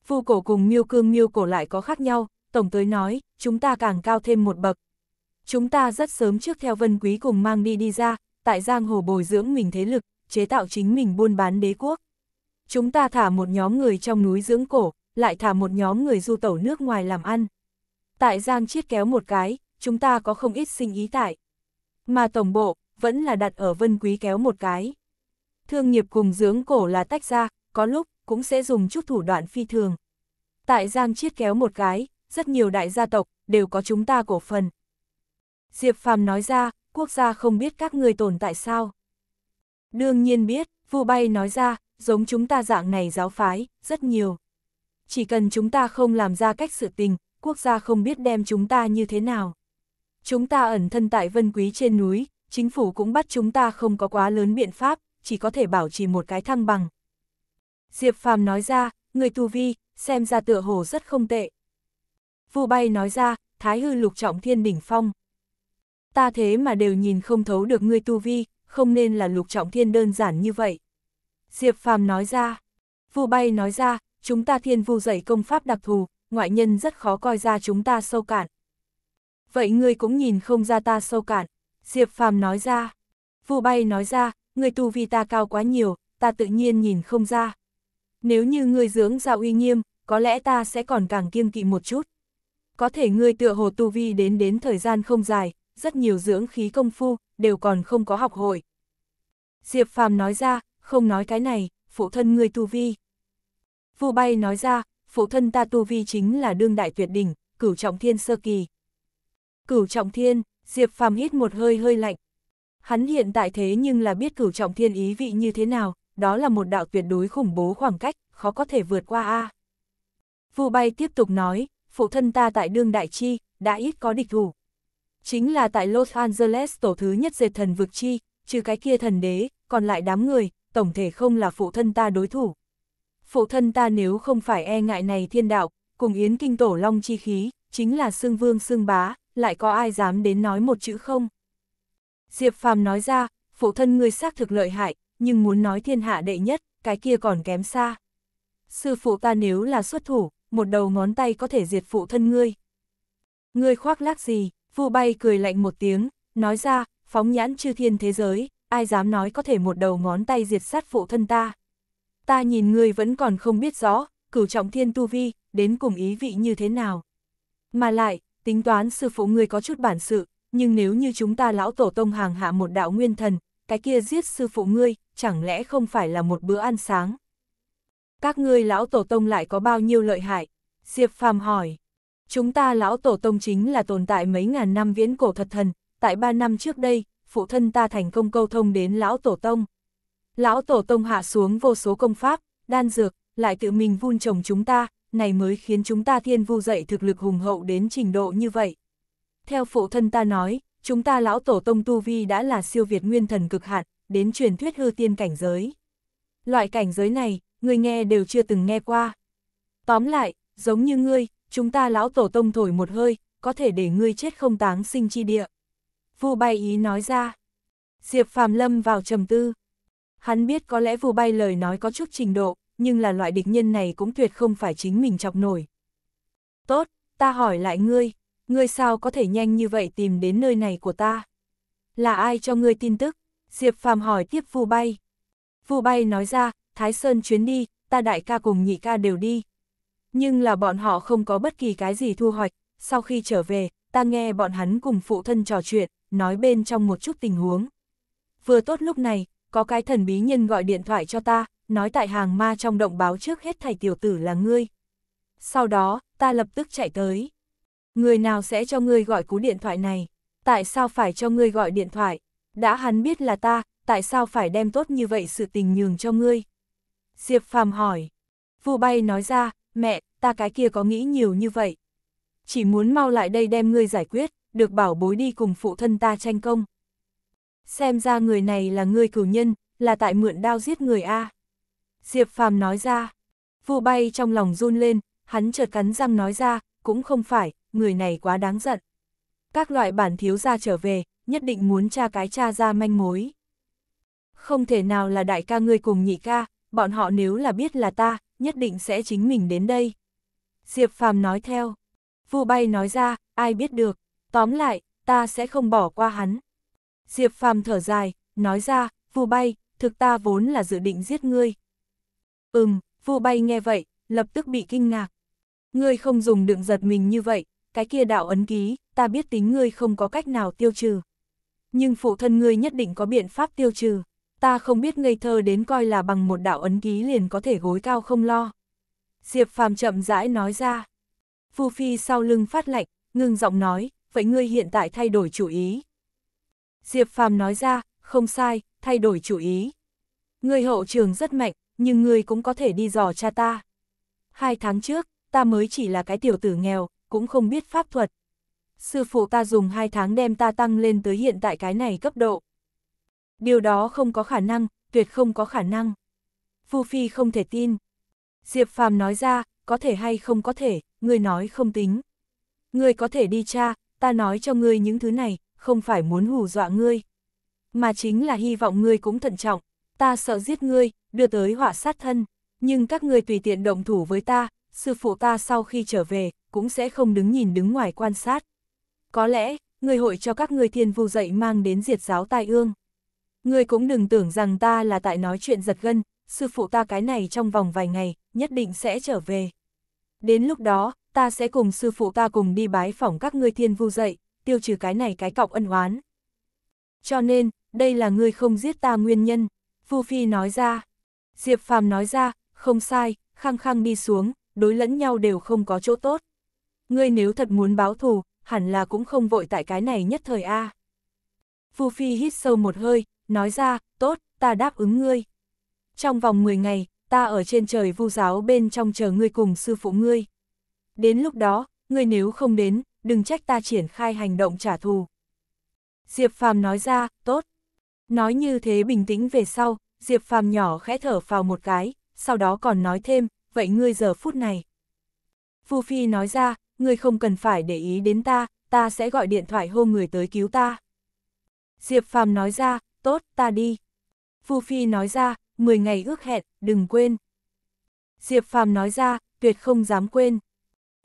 A: Vu cổ cùng miêu cương miêu cổ lại có khác nhau, tổng tới nói, chúng ta càng cao thêm một bậc. Chúng ta rất sớm trước theo vân quý cùng mang đi đi ra, tại giang hồ bồi dưỡng mình thế lực, chế tạo chính mình buôn bán đế quốc. Chúng ta thả một nhóm người trong núi dưỡng cổ, lại thả một nhóm người du tẩu nước ngoài làm ăn. Tại giang chiết kéo một cái, chúng ta có không ít sinh ý tại. Mà tổng bộ, vẫn là đặt ở vân quý kéo một cái. Thương nghiệp cùng dưỡng cổ là tách ra, có lúc cũng sẽ dùng chút thủ đoạn phi thường. Tại Giang Chiết kéo một cái, rất nhiều đại gia tộc, đều có chúng ta cổ phần. Diệp Phàm nói ra, quốc gia không biết các người tồn tại sao. Đương nhiên biết, Vu Bay nói ra, giống chúng ta dạng này giáo phái, rất nhiều. Chỉ cần chúng ta không làm ra cách sự tình, quốc gia không biết đem chúng ta như thế nào. Chúng ta ẩn thân tại vân quý trên núi, chính phủ cũng bắt chúng ta không có quá lớn biện pháp, chỉ có thể bảo trì một cái thăng bằng. Diệp Phàm nói ra, người tu vi, xem ra tựa hồ rất không tệ, Vu Bay nói ra, Thái Hư lục trọng thiên đỉnh phong. Ta thế mà đều nhìn không thấu được ngươi tu vi, không nên là lục trọng thiên đơn giản như vậy. Diệp Phàm nói ra, Vu Bay nói ra, chúng ta thiên vu dạy công pháp đặc thù, ngoại nhân rất khó coi ra chúng ta sâu cạn. Vậy ngươi cũng nhìn không ra ta sâu cạn, Diệp Phàm nói ra. Vu Bay nói ra, ngươi tu vi ta cao quá nhiều, ta tự nhiên nhìn không ra. Nếu như ngươi dưỡng ra uy nghiêm, có lẽ ta sẽ còn càng kiêng kỵ một chút. Có thể ngươi tựa hồ tu vi đến đến thời gian không dài, rất nhiều dưỡng khí công phu, đều còn không có học hội. Diệp Phàm nói ra, không nói cái này, phụ thân ngươi tu vi. Vu Bay nói ra, phụ thân ta tu vi chính là đương đại tuyệt đỉnh, cửu trọng thiên sơ kỳ. Cửu trọng thiên, Diệp Phàm hít một hơi hơi lạnh. Hắn hiện tại thế nhưng là biết cửu trọng thiên ý vị như thế nào, đó là một đạo tuyệt đối khủng bố khoảng cách, khó có thể vượt qua a. Vu Bay tiếp tục nói, phụ thân ta tại đương đại chi, đã ít có địch thủ. Chính là tại Los Angeles tổ thứ nhất dệt thần vực chi, trừ cái kia thần đế, còn lại đám người, tổng thể không là phụ thân ta đối thủ. Phụ thân ta nếu không phải e ngại này thiên đạo, cùng yến kinh tổ long chi khí, chính là xương vương xương bá, lại có ai dám đến nói một chữ không? Diệp Phàm nói ra, phụ thân người xác thực lợi hại, nhưng muốn nói thiên hạ đệ nhất, cái kia còn kém xa. Sư phụ ta nếu là xuất thủ, một đầu ngón tay có thể diệt phụ thân ngươi. Ngươi khoác lác gì, vu bay cười lạnh một tiếng, nói ra, phóng nhãn chư thiên thế giới, ai dám nói có thể một đầu ngón tay diệt sát phụ thân ta. Ta nhìn ngươi vẫn còn không biết rõ, cửu trọng thiên tu vi, đến cùng ý vị như thế nào. Mà lại, tính toán sư phụ ngươi có chút bản sự, nhưng nếu như chúng ta lão tổ tông hàng hạ một đạo nguyên thần, cái kia giết sư phụ ngươi, chẳng lẽ không phải là một bữa ăn sáng các ngươi lão tổ tông lại có bao nhiêu lợi hại? Diệp Phàm hỏi. Chúng ta lão tổ tông chính là tồn tại mấy ngàn năm viễn cổ thật thần, tại ba năm trước đây, phụ thân ta thành công câu thông đến lão tổ tông. Lão tổ tông hạ xuống vô số công pháp, đan dược, lại tự mình vun trồng chúng ta, này mới khiến chúng ta thiên vu dậy thực lực hùng hậu đến trình độ như vậy. Theo phụ thân ta nói, chúng ta lão tổ tông tu vi đã là siêu việt nguyên thần cực hạn, đến truyền thuyết hư tiên cảnh giới. Loại cảnh giới này, người nghe đều chưa từng nghe qua. Tóm lại, giống như ngươi, chúng ta lão tổ tông thổi một hơi, có thể để ngươi chết không táng sinh chi địa. Vu bay ý nói ra. Diệp Phàm Lâm vào trầm tư. Hắn biết có lẽ Vu bay lời nói có chút trình độ, nhưng là loại địch nhân này cũng tuyệt không phải chính mình chọc nổi. Tốt, ta hỏi lại ngươi, ngươi sao có thể nhanh như vậy tìm đến nơi này của ta? Là ai cho ngươi tin tức? Diệp Phàm hỏi tiếp Vu bay. Vu bay nói ra, Thái Sơn chuyến đi, ta đại ca cùng nhị ca đều đi. Nhưng là bọn họ không có bất kỳ cái gì thu hoạch, sau khi trở về, ta nghe bọn hắn cùng phụ thân trò chuyện, nói bên trong một chút tình huống. Vừa tốt lúc này, có cái thần bí nhân gọi điện thoại cho ta, nói tại hàng ma trong động báo trước hết thầy tiểu tử là ngươi. Sau đó, ta lập tức chạy tới. Người nào sẽ cho ngươi gọi cú điện thoại này? Tại sao phải cho ngươi gọi điện thoại? Đã hắn biết là ta, tại sao phải đem tốt như vậy sự tình nhường cho ngươi? Diệp Phàm hỏi. Vu bay nói ra, mẹ, ta cái kia có nghĩ nhiều như vậy. Chỉ muốn mau lại đây đem ngươi giải quyết, được bảo bối đi cùng phụ thân ta tranh công. Xem ra người này là ngươi cửu nhân, là tại mượn đao giết người A. Diệp Phàm nói ra. Vu bay trong lòng run lên, hắn chợt cắn răng nói ra, cũng không phải, người này quá đáng giận. Các loại bản thiếu gia trở về, nhất định muốn tra cái cha ra manh mối. Không thể nào là đại ca ngươi cùng nhị ca, bọn họ nếu là biết là ta, nhất định sẽ chính mình đến đây. Diệp Phàm nói theo. Vu bay nói ra, ai biết được, tóm lại, ta sẽ không bỏ qua hắn. Diệp Phàm thở dài, nói ra, Vu bay, thực ta vốn là dự định giết ngươi. Ừm, Vu bay nghe vậy, lập tức bị kinh ngạc. Ngươi không dùng đựng giật mình như vậy, cái kia đạo ấn ký, ta biết tính ngươi không có cách nào tiêu trừ. Nhưng phụ thân ngươi nhất định có biện pháp tiêu trừ ta không biết ngây thơ đến coi là bằng một đạo ấn ký liền có thể gối cao không lo. Diệp phàm chậm rãi nói ra. Phu Phi sau lưng phát lạnh, ngưng giọng nói, vậy ngươi hiện tại thay đổi chủ ý. Diệp phàm nói ra, không sai, thay đổi chủ ý. Ngươi hậu trường rất mạnh, nhưng ngươi cũng có thể đi dò cha ta. Hai tháng trước, ta mới chỉ là cái tiểu tử nghèo, cũng không biết pháp thuật. Sư phụ ta dùng hai tháng đem ta tăng lên tới hiện tại cái này cấp độ. Điều đó không có khả năng, tuyệt không có khả năng. Vu Phi không thể tin. Diệp Phàm nói ra, có thể hay không có thể, ngươi nói không tính. Ngươi có thể đi cha, ta nói cho ngươi những thứ này, không phải muốn hù dọa ngươi. Mà chính là hy vọng ngươi cũng thận trọng, ta sợ giết ngươi, đưa tới họa sát thân. Nhưng các ngươi tùy tiện động thủ với ta, sư phụ ta sau khi trở về, cũng sẽ không đứng nhìn đứng ngoài quan sát. Có lẽ, người hội cho các ngươi thiên vu dậy mang đến diệt giáo tai ương. Ngươi cũng đừng tưởng rằng ta là tại nói chuyện giật gân, sư phụ ta cái này trong vòng vài ngày, nhất định sẽ trở về. Đến lúc đó, ta sẽ cùng sư phụ ta cùng đi bái phỏng các ngươi thiên vu dậy, tiêu trừ cái này cái cọc ân oán. Cho nên, đây là ngươi không giết ta nguyên nhân, Vu Phi nói ra. Diệp Phàm nói ra, không sai, khăng khăng đi xuống, đối lẫn nhau đều không có chỗ tốt. Ngươi nếu thật muốn báo thù, hẳn là cũng không vội tại cái này nhất thời a. À. Vu Phi hít sâu một hơi, nói ra, tốt, ta đáp ứng ngươi. Trong vòng 10 ngày, ta ở trên trời vu giáo bên trong chờ ngươi cùng sư phụ ngươi. Đến lúc đó, ngươi nếu không đến, đừng trách ta triển khai hành động trả thù. Diệp Phàm nói ra, tốt. Nói như thế bình tĩnh về sau, Diệp Phàm nhỏ khẽ thở vào một cái, sau đó còn nói thêm, vậy ngươi giờ phút này. Vu Phi nói ra, ngươi không cần phải để ý đến ta, ta sẽ gọi điện thoại hô người tới cứu ta. Diệp Phàm nói ra, tốt, ta đi. Vu Phi nói ra, 10 ngày ước hẹn, đừng quên. Diệp Phàm nói ra, tuyệt không dám quên.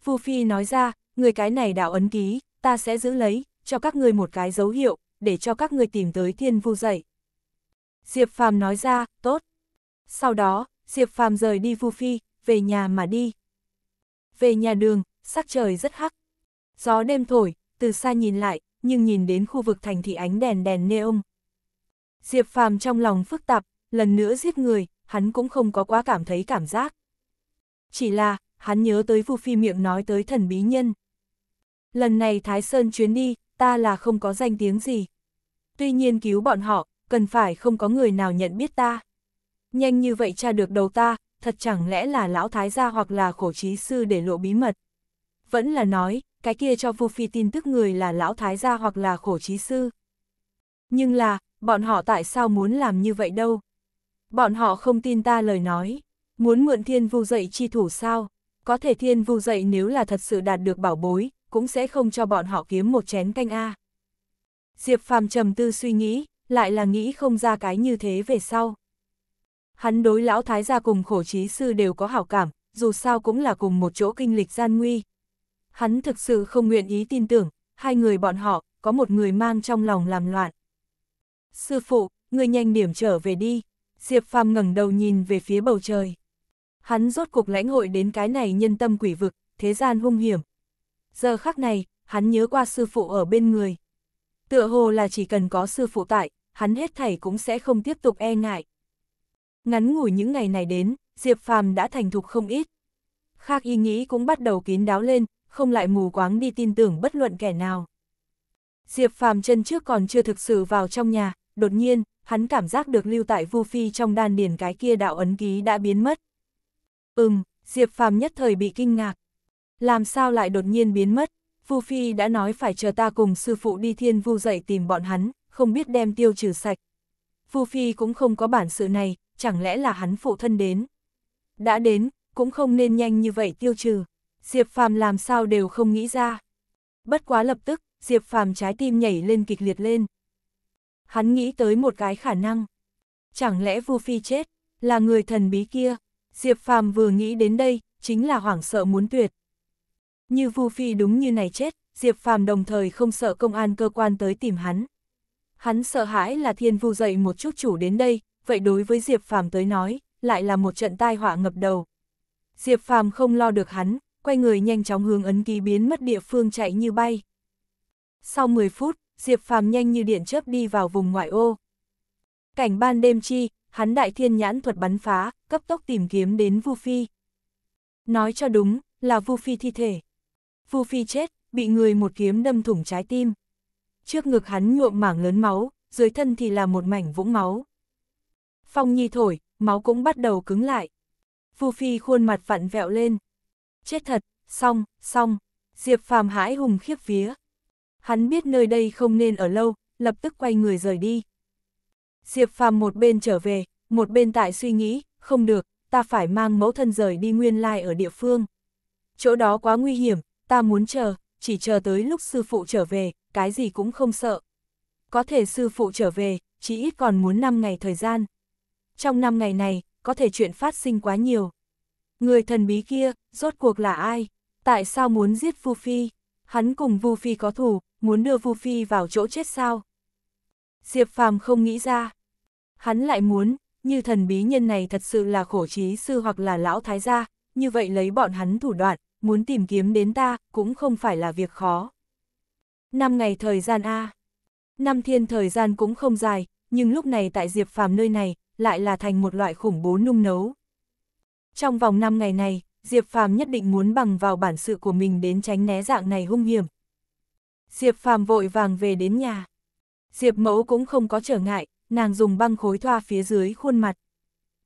A: Vu Phi nói ra, người cái này đạo ấn ký, ta sẽ giữ lấy, cho các người một cái dấu hiệu, để cho các người tìm tới thiên vu dậy. Diệp Phàm nói ra, tốt. Sau đó, Diệp Phàm rời đi Vu Phi, về nhà mà đi. Về nhà đường, sắc trời rất hắc. Gió đêm thổi, từ xa nhìn lại, nhưng nhìn đến khu vực thành thị ánh đèn đèn neon, Diệp Phàm trong lòng phức tạp, lần nữa giết người, hắn cũng không có quá cảm thấy cảm giác. Chỉ là, hắn nhớ tới Vu Phi miệng nói tới thần bí nhân. Lần này Thái Sơn chuyến đi, ta là không có danh tiếng gì. Tuy nhiên cứu bọn họ, cần phải không có người nào nhận biết ta. Nhanh như vậy tra được đầu ta, thật chẳng lẽ là lão thái gia hoặc là khổ trí sư để lộ bí mật. Vẫn là nói, cái kia cho Vu Phi tin tức người là lão thái gia hoặc là khổ trí sư. Nhưng là, bọn họ tại sao muốn làm như vậy đâu? Bọn họ không tin ta lời nói, muốn mượn thiên vu dậy chi thủ sao? Có thể thiên vu dậy nếu là thật sự đạt được bảo bối, cũng sẽ không cho bọn họ kiếm một chén canh A. Diệp phàm trầm tư suy nghĩ, lại là nghĩ không ra cái như thế về sau. Hắn đối lão thái gia cùng khổ trí sư đều có hảo cảm, dù sao cũng là cùng một chỗ kinh lịch gian nguy. Hắn thực sự không nguyện ý tin tưởng, hai người bọn họ, có một người mang trong lòng làm loạn, Sư phụ, người nhanh điểm trở về đi. Diệp Phàm ngẩng đầu nhìn về phía bầu trời. Hắn rốt cuộc lãnh hội đến cái này nhân tâm quỷ vực, thế gian hung hiểm. Giờ khắc này, hắn nhớ qua sư phụ ở bên người. Tựa hồ là chỉ cần có sư phụ tại, hắn hết thảy cũng sẽ không tiếp tục e ngại. Ngắn ngủi những ngày này đến, Diệp Phàm đã thành thục không ít. Khác ý nghĩ cũng bắt đầu kín đáo lên, không lại mù quáng đi tin tưởng bất luận kẻ nào. Diệp Phàm chân trước còn chưa thực sự vào trong nhà, đột nhiên, hắn cảm giác được lưu tại Vu Phi trong đan điền cái kia đạo ấn ký đã biến mất. Ừm, Diệp Phàm nhất thời bị kinh ngạc. Làm sao lại đột nhiên biến mất? Vu Phi đã nói phải chờ ta cùng sư phụ đi thiên vu dậy tìm bọn hắn, không biết đem tiêu trừ sạch. Vu Phi cũng không có bản sự này, chẳng lẽ là hắn phụ thân đến. Đã đến, cũng không nên nhanh như vậy tiêu trừ. Diệp Phàm làm sao đều không nghĩ ra. Bất quá lập tức, Diệp Phàm trái tim nhảy lên kịch liệt lên hắn nghĩ tới một cái khả năng. Chẳng lẽ Vu Phi chết, là người thần bí kia? Diệp Phàm vừa nghĩ đến đây, chính là hoảng sợ muốn tuyệt. Như Vu Phi đúng như này chết, Diệp Phàm đồng thời không sợ công an cơ quan tới tìm hắn. Hắn sợ hãi là Thiên Vu dậy một chút chủ đến đây, vậy đối với Diệp Phàm tới nói, lại là một trận tai họa ngập đầu. Diệp Phàm không lo được hắn, quay người nhanh chóng hướng ấn ký biến mất địa phương chạy như bay. Sau 10 phút, Diệp Phàm nhanh như điện chớp đi vào vùng ngoại ô. Cảnh ban đêm chi, hắn đại thiên nhãn thuật bắn phá, cấp tốc tìm kiếm đến Vu Phi. Nói cho đúng, là Vu Phi thi thể. Vu Phi chết, bị người một kiếm đâm thủng trái tim. Trước ngực hắn nhuộm mảng lớn máu, dưới thân thì là một mảnh vũng máu. Phong nhi thổi, máu cũng bắt đầu cứng lại. Vu Phi khuôn mặt vặn vẹo lên. Chết thật, xong, xong. Diệp Phàm hãi hùng khiếp vía, hắn biết nơi đây không nên ở lâu, lập tức quay người rời đi. Diệp Phàm một bên trở về, một bên tại suy nghĩ, không được, ta phải mang mẫu thân rời đi nguyên lai ở địa phương. Chỗ đó quá nguy hiểm, ta muốn chờ, chỉ chờ tới lúc sư phụ trở về, cái gì cũng không sợ. Có thể sư phụ trở về, chỉ ít còn muốn 5 ngày thời gian. Trong 5 ngày này, có thể chuyện phát sinh quá nhiều. Người thần bí kia, rốt cuộc là ai? Tại sao muốn giết Vu Phi? Hắn cùng Vu Phi có thù, muốn đưa Vu Phi vào chỗ chết sao? Diệp Phàm không nghĩ ra. Hắn lại muốn, như thần bí nhân này thật sự là khổ trí sư hoặc là lão thái gia, như vậy lấy bọn hắn thủ đoạn, muốn tìm kiếm đến ta, cũng không phải là việc khó. Năm ngày thời gian A. Năm thiên thời gian cũng không dài, nhưng lúc này tại Diệp Phàm nơi này, lại là thành một loại khủng bố nung nấu. Trong vòng năm ngày này, Diệp Phàm nhất định muốn bằng vào bản sự của mình đến tránh né dạng này hung hiểm, Diệp Phàm vội vàng về đến nhà. Diệp Mẫu cũng không có trở ngại, nàng dùng băng khối thoa phía dưới khuôn mặt.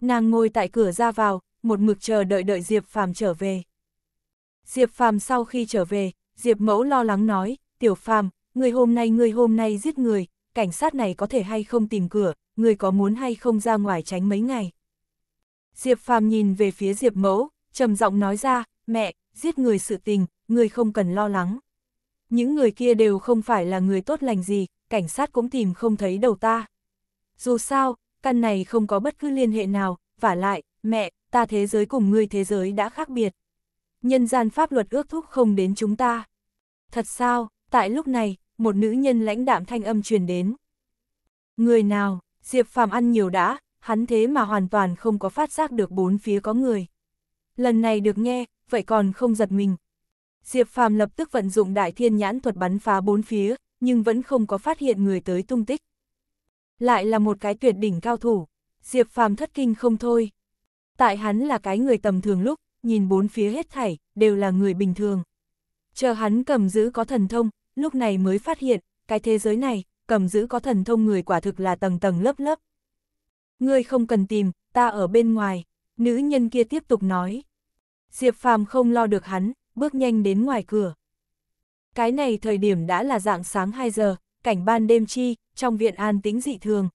A: Nàng ngồi tại cửa ra vào, một mực chờ đợi đợi Diệp Phàm trở về. Diệp Phàm sau khi trở về, Diệp Mẫu lo lắng nói, "Tiểu Phàm, người hôm nay người hôm nay giết người, cảnh sát này có thể hay không tìm cửa, người có muốn hay không ra ngoài tránh mấy ngày?" Diệp Phàm nhìn về phía Diệp Mẫu, trầm giọng nói ra, "Mẹ, giết người sự tình, người không cần lo lắng." Những người kia đều không phải là người tốt lành gì, cảnh sát cũng tìm không thấy đầu ta. Dù sao, căn này không có bất cứ liên hệ nào, và lại, mẹ, ta thế giới cùng ngươi thế giới đã khác biệt. Nhân gian pháp luật ước thúc không đến chúng ta. Thật sao, tại lúc này, một nữ nhân lãnh đạm thanh âm truyền đến. Người nào, Diệp Phạm ăn nhiều đã, hắn thế mà hoàn toàn không có phát giác được bốn phía có người. Lần này được nghe, vậy còn không giật mình, Diệp Phàm lập tức vận dụng đại thiên nhãn thuật bắn phá bốn phía, nhưng vẫn không có phát hiện người tới tung tích. Lại là một cái tuyệt đỉnh cao thủ, Diệp Phàm thất kinh không thôi. Tại hắn là cái người tầm thường lúc, nhìn bốn phía hết thảy, đều là người bình thường. Chờ hắn cầm giữ có thần thông, lúc này mới phát hiện, cái thế giới này, cầm giữ có thần thông người quả thực là tầng tầng lớp lớp. Ngươi không cần tìm, ta ở bên ngoài, nữ nhân kia tiếp tục nói. Diệp Phàm không lo được hắn, bước nhanh đến ngoài cửa. Cái này thời điểm đã là dạng sáng 2 giờ, cảnh ban đêm chi, trong viện an tĩnh dị thường.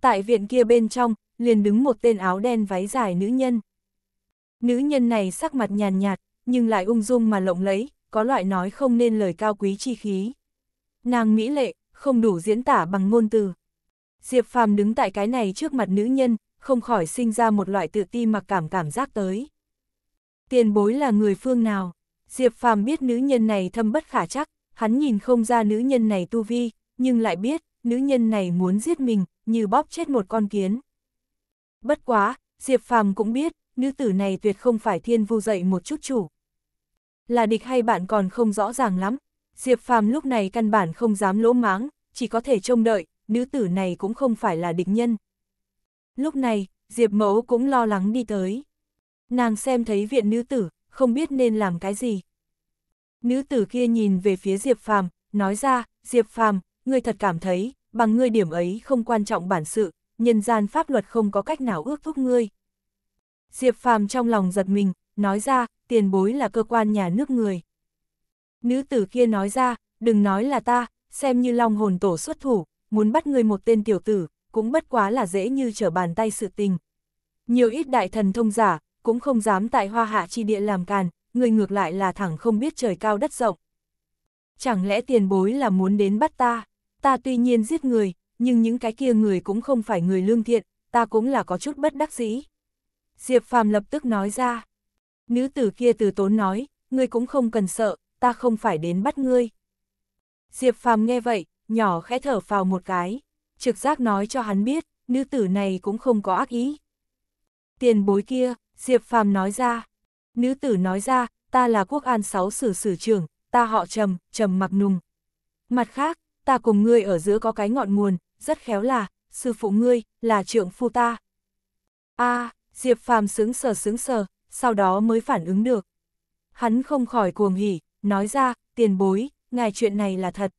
A: Tại viện kia bên trong, liền đứng một tên áo đen váy dài nữ nhân. Nữ nhân này sắc mặt nhàn nhạt, nhưng lại ung dung mà lộng lẫy, có loại nói không nên lời cao quý chi khí. Nàng mỹ lệ, không đủ diễn tả bằng ngôn từ. Diệp Phàm đứng tại cái này trước mặt nữ nhân, không khỏi sinh ra một loại tự ti mặc cảm cảm giác tới tiền bối là người phương nào? Diệp Phàm biết nữ nhân này thâm bất khả chắc, hắn nhìn không ra nữ nhân này tu vi, nhưng lại biết, nữ nhân này muốn giết mình, như bóp chết một con kiến. Bất quá, Diệp Phàm cũng biết, nữ tử này tuyệt không phải thiên vu dậy một chút chủ. Là địch hay bạn còn không rõ ràng lắm, Diệp Phàm lúc này căn bản không dám lỗ máng, chỉ có thể trông đợi, nữ tử này cũng không phải là địch nhân. Lúc này, Diệp Mẫu cũng lo lắng đi tới nàng xem thấy viện nữ tử, không biết nên làm cái gì. Nữ tử kia nhìn về phía Diệp Phàm, nói ra, Diệp Phàm, ngươi thật cảm thấy, bằng ngươi điểm ấy không quan trọng bản sự, nhân gian pháp luật không có cách nào ước thúc ngươi. Diệp Phàm trong lòng giật mình, nói ra, tiền bối là cơ quan nhà nước người. Nữ tử kia nói ra, đừng nói là ta, xem như long hồn tổ xuất thủ, muốn bắt người một tên tiểu tử, cũng bất quá là dễ như trở bàn tay sự tình. Nhiều ít đại thần thông giả, cũng không dám tại hoa hạ chi địa làm càn, người ngược lại là thẳng không biết trời cao đất rộng. Chẳng lẽ tiền bối là muốn đến bắt ta? Ta tuy nhiên giết người, nhưng những cái kia người cũng không phải người lương thiện, ta cũng là có chút bất đắc dĩ. Diệp Phàm lập tức nói ra. Nữ tử kia từ tốn nói, ngươi cũng không cần sợ, ta không phải đến bắt ngươi. Diệp Phàm nghe vậy, nhỏ khẽ thở phào một cái, trực giác nói cho hắn biết, nữ tử này cũng không có ác ý. Tiền bối kia, Diệp Phàm nói ra. Nữ tử nói ra, ta là quốc an sáu sử sử trưởng, ta họ trầm, trầm mặc nùng. Mặt khác, ta cùng ngươi ở giữa có cái ngọn nguồn, rất khéo là, sư phụ ngươi, là trượng phu ta. a Diệp Phàm sướng sờ sướng sờ, sau đó mới phản ứng được. Hắn không khỏi cuồng hỉ, nói ra, tiền bối, ngài chuyện này là thật.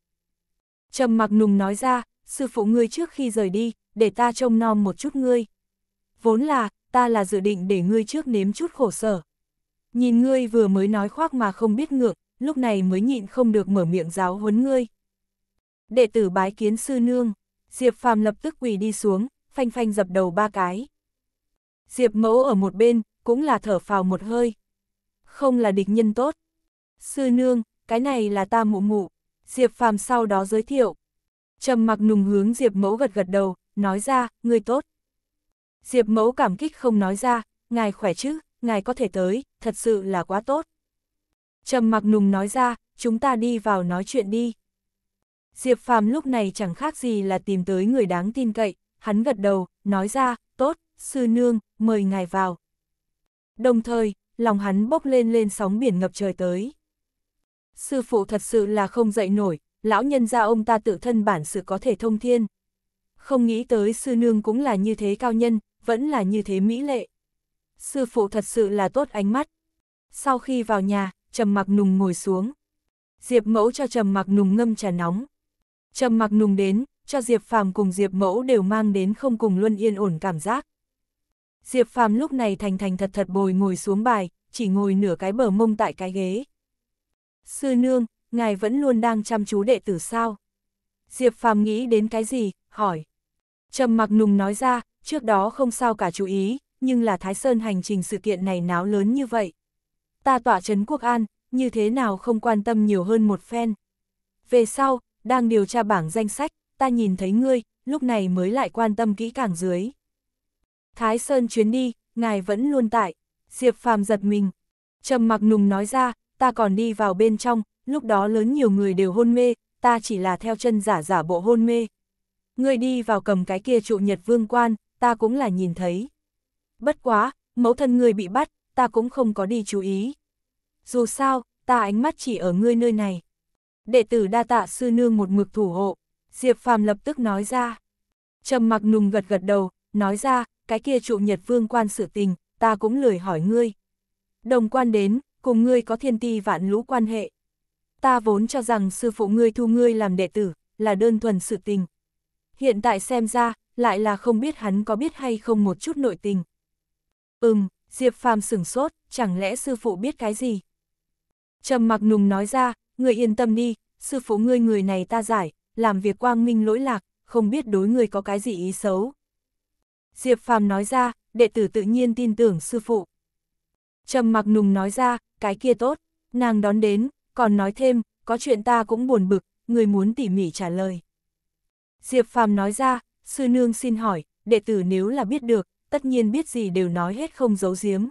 A: Trầm mặc nùng nói ra, sư phụ ngươi trước khi rời đi, để ta trông nom một chút ngươi. Vốn là, ta là dự định để ngươi trước nếm chút khổ sở. Nhìn ngươi vừa mới nói khoác mà không biết ngượng, lúc này mới nhịn không được mở miệng giáo huấn ngươi. Đệ tử bái kiến sư nương, Diệp Phàm lập tức quỳ đi xuống, phanh phanh dập đầu ba cái. Diệp mẫu ở một bên, cũng là thở phào một hơi. Không là địch nhân tốt. Sư nương, cái này là ta mụ mụ. Diệp Phàm sau đó giới thiệu. Trầm mặc nùng hướng Diệp mẫu gật gật đầu, nói ra, ngươi tốt. Diệp mẫu cảm kích không nói ra, ngài khỏe chứ, ngài có thể tới, thật sự là quá tốt. Trầm mặc nùng nói ra, chúng ta đi vào nói chuyện đi. Diệp phàm lúc này chẳng khác gì là tìm tới người đáng tin cậy, hắn gật đầu, nói ra, tốt, sư nương, mời ngài vào. Đồng thời, lòng hắn bốc lên lên sóng biển ngập trời tới. Sư phụ thật sự là không dậy nổi, lão nhân gia ông ta tự thân bản sự có thể thông thiên. Không nghĩ tới sư nương cũng là như thế cao nhân, vẫn là như thế mỹ lệ. Sư phụ thật sự là tốt ánh mắt. Sau khi vào nhà, Trầm Mặc Nùng ngồi xuống. Diệp Mẫu cho Trầm Mặc Nùng ngâm trà nóng. Trầm Mặc Nùng đến, cho Diệp Phàm cùng Diệp Mẫu đều mang đến không cùng luân yên ổn cảm giác. Diệp Phàm lúc này thành thành thật thật bồi ngồi xuống bài, chỉ ngồi nửa cái bờ mông tại cái ghế. Sư nương, ngài vẫn luôn đang chăm chú đệ tử sao? Diệp Phàm nghĩ đến cái gì, hỏi. Trầm Mặc Nùng nói ra, trước đó không sao cả chú ý, nhưng là Thái Sơn hành trình sự kiện này náo lớn như vậy. Ta tỏa trấn quốc an, như thế nào không quan tâm nhiều hơn một phen. Về sau, đang điều tra bảng danh sách, ta nhìn thấy ngươi, lúc này mới lại quan tâm kỹ càng dưới. Thái Sơn chuyến đi, ngài vẫn luôn tại, Diệp Phàm giật mình. trầm mặc nùng nói ra, ta còn đi vào bên trong, lúc đó lớn nhiều người đều hôn mê, ta chỉ là theo chân giả giả bộ hôn mê. Ngươi đi vào cầm cái kia trụ nhật vương quan, ta cũng là nhìn thấy. Bất quá, mẫu thân ngươi bị bắt, ta cũng không có đi chú ý. Dù sao, ta ánh mắt chỉ ở ngươi nơi này. Đệ tử đa tạ sư nương một mực thủ hộ, Diệp Phàm lập tức nói ra. Trầm mặc nùng gật gật đầu, nói ra, cái kia trụ nhật vương quan sự tình, ta cũng lười hỏi ngươi. Đồng quan đến, cùng ngươi có thiên ti vạn lũ quan hệ. Ta vốn cho rằng sư phụ ngươi thu ngươi làm đệ tử, là đơn thuần sự tình. Hiện tại xem ra, lại là không biết hắn có biết hay không một chút nội tình. Ừm, Diệp Phàm sửng sốt, chẳng lẽ sư phụ biết cái gì? Trầm mặc nùng nói ra, người yên tâm đi, sư phụ ngươi người này ta giải, làm việc quang minh lỗi lạc, không biết đối người có cái gì ý xấu. Diệp Phàm nói ra, đệ tử tự nhiên tin tưởng sư phụ. Trầm mặc nùng nói ra, cái kia tốt, nàng đón đến, còn nói thêm, có chuyện ta cũng buồn bực, người muốn tỉ mỉ trả lời. Diệp Phàm nói ra, sư nương xin hỏi, đệ tử nếu là biết được, tất nhiên biết gì đều nói hết không giấu giếm.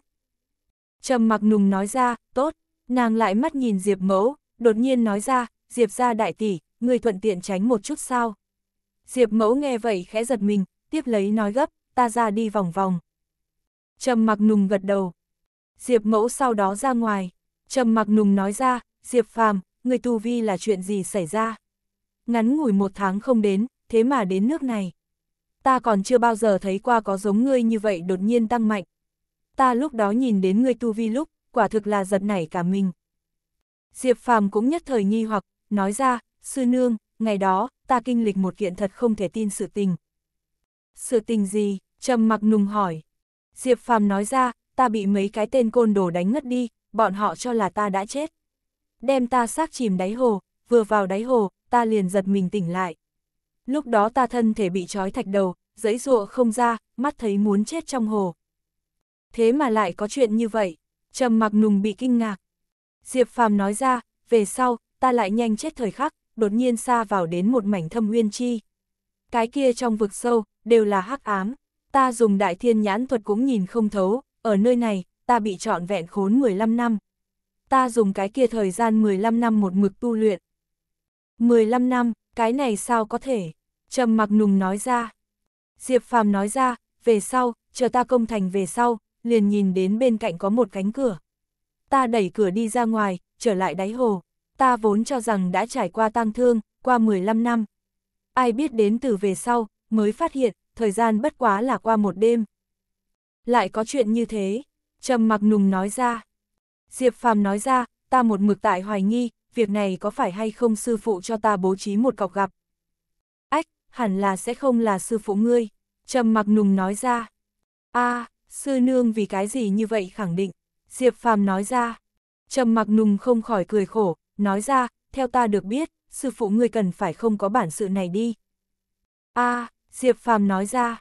A: Trầm mặc nùng nói ra, tốt, nàng lại mắt nhìn Diệp mẫu, đột nhiên nói ra, Diệp ra đại tỷ, người thuận tiện tránh một chút sao. Diệp mẫu nghe vậy khẽ giật mình, tiếp lấy nói gấp, ta ra đi vòng vòng. Trầm mặc nùng gật đầu. Diệp mẫu sau đó ra ngoài. Trầm mặc nùng nói ra, Diệp phàm, người tu vi là chuyện gì xảy ra. Ngắn ngủi một tháng không đến, thế mà đến nước này ta còn chưa bao giờ thấy qua có giống ngươi như vậy đột nhiên tăng mạnh. Ta lúc đó nhìn đến ngươi tu vi lúc, quả thực là giật nảy cả mình. Diệp Phàm cũng nhất thời nghi hoặc, nói ra, sư nương, ngày đó, ta kinh lịch một kiện thật không thể tin sự tình. Sự tình gì? Trầm mặc nùng hỏi. Diệp Phàm nói ra, ta bị mấy cái tên côn đồ đánh ngất đi, bọn họ cho là ta đã chết. Đem ta xác chìm đáy hồ, vừa vào đáy hồ, ta liền giật mình tỉnh lại. Lúc đó ta thân thể bị trói thạch đầu, giấy rùa không ra, mắt thấy muốn chết trong hồ. Thế mà lại có chuyện như vậy, trầm mặc nùng bị kinh ngạc. Diệp Phàm nói ra, về sau, ta lại nhanh chết thời khắc, đột nhiên xa vào đến một mảnh thâm nguyên chi. Cái kia trong vực sâu, đều là hắc ám, ta dùng đại thiên nhãn thuật cũng nhìn không thấu, ở nơi này, ta bị trọn vẹn khốn 15 năm. Ta dùng cái kia thời gian 15 năm một mực tu luyện. 15 năm, cái này sao có thể? Trầm mặc nùng nói ra, Diệp Phàm nói ra, về sau, chờ ta công thành về sau, liền nhìn đến bên cạnh có một cánh cửa. Ta đẩy cửa đi ra ngoài, trở lại đáy hồ. Ta vốn cho rằng đã trải qua tang thương, qua 15 năm. Ai biết đến từ về sau, mới phát hiện, thời gian bất quá là qua một đêm. Lại có chuyện như thế, trầm mặc nùng nói ra. Diệp Phàm nói ra, ta một mực tại hoài nghi, việc này có phải hay không sư phụ cho ta bố trí một cọc gặp hẳn là sẽ không là sư phụ ngươi, trầm mặc nùng nói ra. a à, sư nương vì cái gì như vậy khẳng định, Diệp Phàm nói ra. Trầm mặc nùng không khỏi cười khổ, nói ra, theo ta được biết, sư phụ ngươi cần phải không có bản sự này đi. a à, Diệp Phàm nói ra.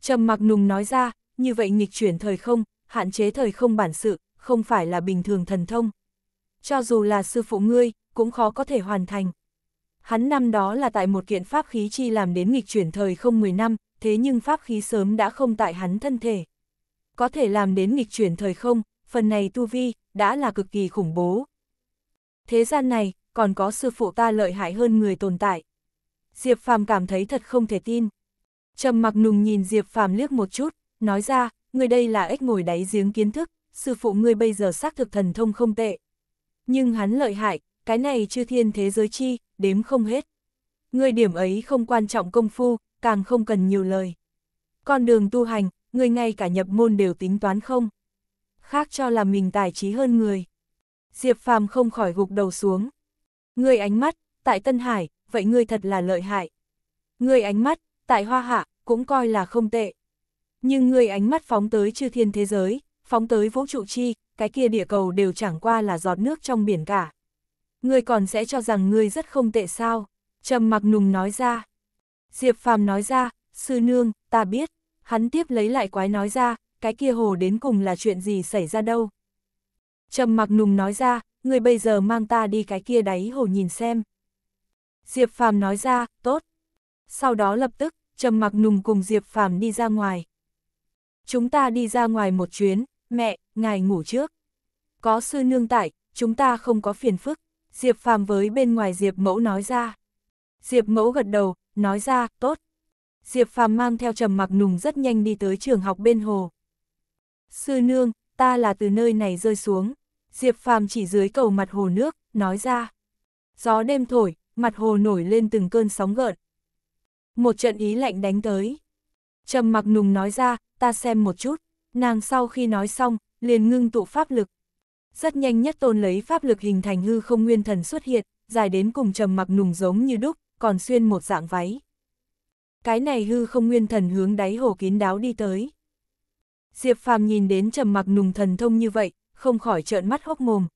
A: Trầm mặc nùng nói ra, như vậy nghịch chuyển thời không, hạn chế thời không bản sự, không phải là bình thường thần thông. Cho dù là sư phụ ngươi, cũng khó có thể hoàn thành. Hắn năm đó là tại một kiện pháp khí chi làm đến nghịch chuyển thời không 10 năm, thế nhưng pháp khí sớm đã không tại hắn thân thể. Có thể làm đến nghịch chuyển thời không, phần này tu vi, đã là cực kỳ khủng bố. Thế gian này, còn có sư phụ ta lợi hại hơn người tồn tại. Diệp Phàm cảm thấy thật không thể tin. Trầm mặc nùng nhìn Diệp Phàm liếc một chút, nói ra, người đây là ếch ngồi đáy giếng kiến thức, sư phụ ngươi bây giờ xác thực thần thông không tệ. Nhưng hắn lợi hại, cái này chư thiên thế giới chi, đếm không hết. Người điểm ấy không quan trọng công phu, càng không cần nhiều lời. Con đường tu hành, người ngay cả nhập môn đều tính toán không? Khác cho là mình tài trí hơn người. Diệp Phàm không khỏi gục đầu xuống. Người ánh mắt, tại Tân Hải, vậy người thật là lợi hại. Người ánh mắt, tại Hoa Hạ, cũng coi là không tệ. Nhưng người ánh mắt phóng tới chư thiên thế giới, phóng tới vũ trụ chi, cái kia địa cầu đều chẳng qua là giọt nước trong biển cả ngươi còn sẽ cho rằng ngươi rất không tệ sao, trầm mặc nùng nói ra. Diệp phàm nói ra, sư nương, ta biết, hắn tiếp lấy lại quái nói ra, cái kia hồ đến cùng là chuyện gì xảy ra đâu. Trầm mặc nùng nói ra, ngươi bây giờ mang ta đi cái kia đáy hồ nhìn xem. Diệp phàm nói ra, tốt. Sau đó lập tức, trầm mặc nùng cùng Diệp phàm đi ra ngoài. Chúng ta đi ra ngoài một chuyến, mẹ, ngài ngủ trước. Có sư nương tại, chúng ta không có phiền phức. Diệp Phàm với bên ngoài Diệp Mẫu nói ra. Diệp Mẫu gật đầu, nói ra, tốt. Diệp Phàm mang theo trầm mặc nùng rất nhanh đi tới trường học bên hồ. Sư nương, ta là từ nơi này rơi xuống. Diệp Phàm chỉ dưới cầu mặt hồ nước, nói ra. Gió đêm thổi, mặt hồ nổi lên từng cơn sóng gợn. Một trận ý lạnh đánh tới. Trầm mặc nùng nói ra, ta xem một chút. Nàng sau khi nói xong, liền ngưng tụ pháp lực, rất nhanh nhất tôn lấy pháp lực hình thành hư không nguyên thần xuất hiện, dài đến cùng trầm mặc nùng giống như đúc, còn xuyên một dạng váy. Cái này hư không nguyên thần hướng đáy hồ kín đáo đi tới. Diệp phàm nhìn đến trầm mặc nùng thần thông như vậy, không khỏi trợn mắt hốc mồm.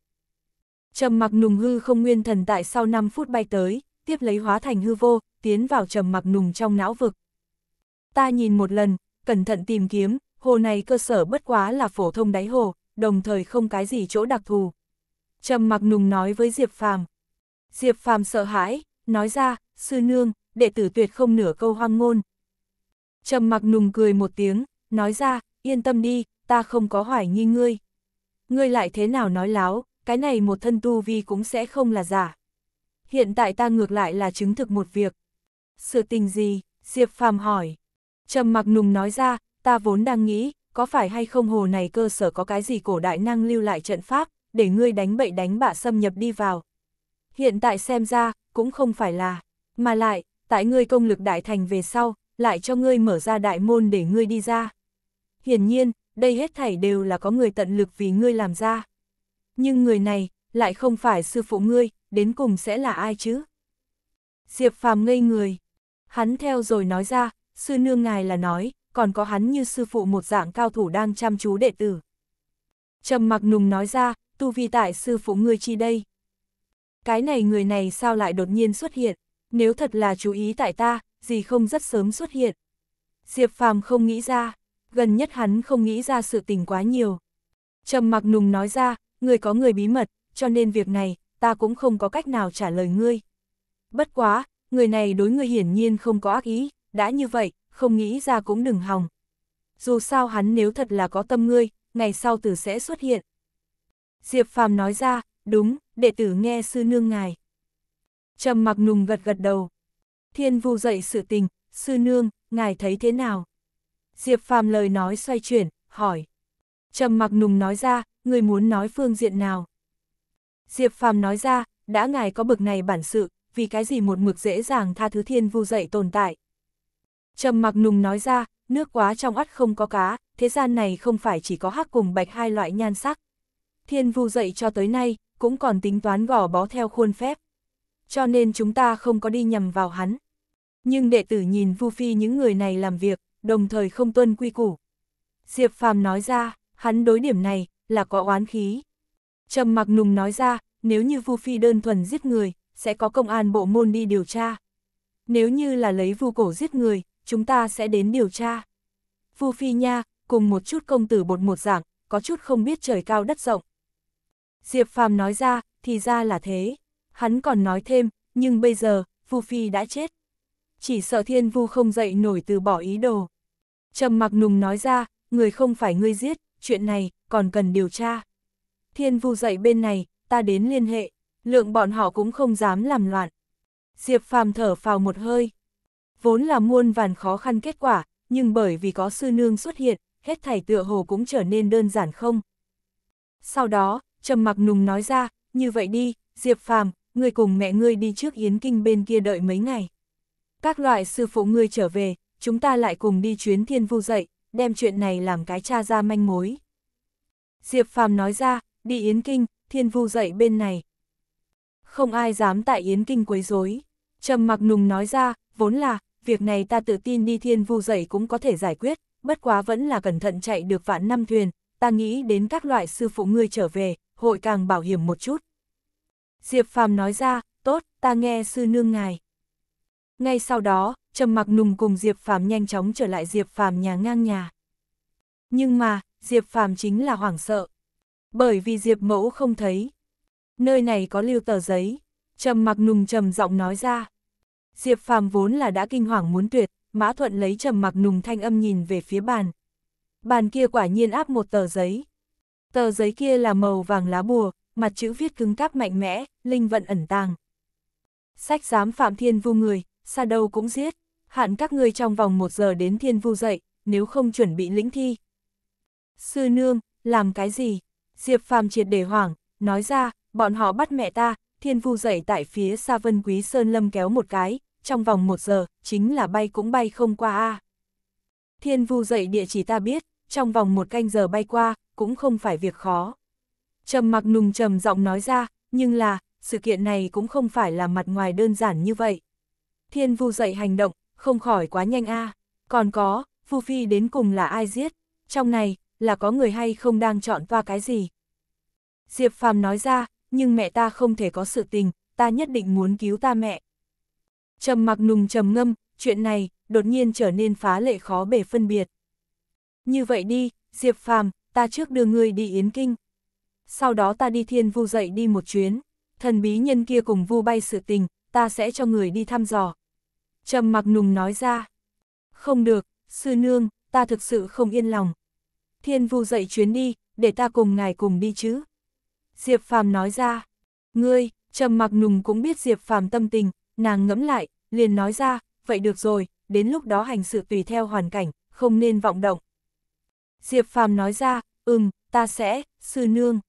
A: Trầm mặc nùng hư không nguyên thần tại sau 5 phút bay tới, tiếp lấy hóa thành hư vô, tiến vào trầm mặc nùng trong não vực. Ta nhìn một lần, cẩn thận tìm kiếm, hồ này cơ sở bất quá là phổ thông đáy hồ, đồng thời không cái gì chỗ đặc thù. Trầm mặc nùng nói với Diệp Phàm. Diệp Phàm sợ hãi, nói ra, sư nương, đệ tử tuyệt không nửa câu hoang ngôn. Trầm mặc nùng cười một tiếng, nói ra, yên tâm đi, ta không có hoài nghi ngươi. Ngươi lại thế nào nói láo, cái này một thân tu vi cũng sẽ không là giả. Hiện tại ta ngược lại là chứng thực một việc. Sự tình gì? Diệp Phàm hỏi. Trầm mặc nùng nói ra, ta vốn đang nghĩ, có phải hay không hồ này cơ sở có cái gì cổ đại năng lưu lại trận pháp, để ngươi đánh bậy đánh bạ xâm nhập đi vào. Hiện tại xem ra, cũng không phải là, mà lại, tại ngươi công lực đại thành về sau, lại cho ngươi mở ra đại môn để ngươi đi ra. Hiển nhiên, đây hết thảy đều là có người tận lực vì ngươi làm ra. Nhưng người này, lại không phải sư phụ ngươi, đến cùng sẽ là ai chứ? Diệp phàm ngây người. Hắn theo rồi nói ra, sư nương ngài là nói, còn có hắn như sư phụ một dạng cao thủ đang chăm chú đệ tử. Trầm mặc nùng nói ra, tu vi tại sư phụ ngươi chi đây? Cái này người này sao lại đột nhiên xuất hiện, nếu thật là chú ý tại ta, gì không rất sớm xuất hiện. Diệp Phàm không nghĩ ra, gần nhất hắn không nghĩ ra sự tình quá nhiều. Trầm mặc nùng nói ra, người có người bí mật, cho nên việc này, ta cũng không có cách nào trả lời ngươi. Bất quá, người này đối ngươi hiển nhiên không có ác ý, đã như vậy, không nghĩ ra cũng đừng hòng. Dù sao hắn nếu thật là có tâm ngươi, ngày sau tử sẽ xuất hiện. Diệp Phàm nói ra, đúng, đệ tử nghe sư nương ngài. Trầm mặc nùng gật gật đầu. Thiên vu dậy sự tình, sư nương, ngài thấy thế nào? Diệp Phàm lời nói xoay chuyển, hỏi. Trầm mặc nùng nói ra, người muốn nói phương diện nào? Diệp Phàm nói ra, đã ngài có bực này bản sự, vì cái gì một mực dễ dàng tha thứ thiên vu dậy tồn tại. Trầm mặc nùng nói ra, nước quá trong ắt không có cá, thế gian này không phải chỉ có hắc cùng bạch hai loại nhan sắc. Thiên vu dậy cho tới nay, cũng còn tính toán gò bó theo khuôn phép. Cho nên chúng ta không có đi nhầm vào hắn. Nhưng đệ tử nhìn vu phi những người này làm việc, đồng thời không tuân quy củ. Diệp phàm nói ra, hắn đối điểm này, là có oán khí. Trầm mặc nùng nói ra, nếu như vu phi đơn thuần giết người, sẽ có công an bộ môn đi điều tra. Nếu như là lấy vu cổ giết người, chúng ta sẽ đến điều tra. Vu Phi Nha, cùng một chút công tử bột một dạng, có chút không biết trời cao đất rộng. Diệp Phàm nói ra, thì ra là thế. Hắn còn nói thêm, nhưng bây giờ, Vu Phi đã chết. Chỉ sợ thiên vu không dậy nổi từ bỏ ý đồ. trầm mặc nùng nói ra, người không phải ngươi giết, chuyện này, còn cần điều tra. Thiên vu dậy bên này, ta đến liên hệ, lượng bọn họ cũng không dám làm loạn. Diệp phàm thở phào một hơi, vốn là muôn vàn khó khăn kết quả, nhưng bởi vì có sư nương xuất hiện, hết thảy tựa hồ cũng trở nên đơn giản không. Sau đó, trầm mặc nùng nói ra, như vậy đi, Diệp Phàm, người cùng mẹ ngươi đi trước Yến Kinh bên kia đợi mấy ngày. Các loại sư phụ ngươi trở về, chúng ta lại cùng đi chuyến thiên vu dậy, đem chuyện này làm cái cha ra manh mối. Diệp Phàm nói ra, đi Yến Kinh, thiên vu dậy bên này. Không ai dám tại Yến Kinh quấy rối. Trầm mặc nùng nói ra, vốn là, việc này ta tự tin đi thiên vu dậy cũng có thể giải quyết, bất quá vẫn là cẩn thận chạy được vạn năm thuyền, ta nghĩ đến các loại sư phụ ngươi trở về, hội càng bảo hiểm một chút. Diệp Phàm nói ra, tốt, ta nghe sư nương ngài. Ngay sau đó, Trầm Mặc Nùng cùng Diệp Phàm nhanh chóng trở lại Diệp Phàm nhà ngang nhà. Nhưng mà, Diệp Phàm chính là hoảng sợ. Bởi vì Diệp Mẫu không thấy. Nơi này có lưu tờ giấy. Trầm Mặc Nùng trầm giọng nói ra. Diệp Phàm vốn là đã kinh hoàng muốn tuyệt, Mã Thuận lấy trầm mặc nùng thanh âm nhìn về phía bàn. Bàn kia quả nhiên áp một tờ giấy. Tờ giấy kia là màu vàng lá bùa, mặt chữ viết cứng cáp mạnh mẽ, linh vận ẩn tàng. Sách giám phạm thiên vu người, xa đâu cũng giết, hạn các ngươi trong vòng một giờ đến thiên vu dậy, nếu không chuẩn bị lĩnh thi. Sư nương, làm cái gì? Diệp phàm triệt để hoảng, nói ra, bọn họ bắt mẹ ta, thiên vu dậy tại phía xa vân quý sơn lâm kéo một cái, trong vòng một giờ, chính là bay cũng bay không qua a Thiên vu dậy địa chỉ ta biết, trong vòng một canh giờ bay qua, cũng không phải việc khó. Trầm mặc nùng trầm giọng nói ra, nhưng là, sự kiện này cũng không phải là mặt ngoài đơn giản như vậy. Thiên vu dậy hành động, không khỏi quá nhanh a Còn có, vu phi đến cùng là ai giết, trong này, là có người hay không đang chọn toa cái gì. Diệp Phàm nói ra, nhưng mẹ ta không thể có sự tình, ta nhất định muốn cứu ta mẹ. Trầm mặc nùng trầm ngâm, chuyện này, đột nhiên trở nên phá lệ khó bể phân biệt. Như vậy đi, Diệp Phàm, ta trước đưa ngươi đi Yến Kinh. Sau đó ta đi thiên vu dậy đi một chuyến, thần bí nhân kia cùng vu bay sự tình, ta sẽ cho người đi thăm dò. Trầm mặc nùng nói ra, không được, sư nương, ta thực sự không yên lòng. Thiên vu dậy chuyến đi, để ta cùng ngài cùng đi chứ. Diệp Phàm nói ra. Ngươi, trầm mặc nùng cũng biết Diệp Phàm tâm tình, nàng ngẫm lại, liền nói ra, vậy được rồi, đến lúc đó hành sự tùy theo hoàn cảnh, không nên vọng động. Diệp Phàm nói ra, ừm, ta sẽ, sư nương.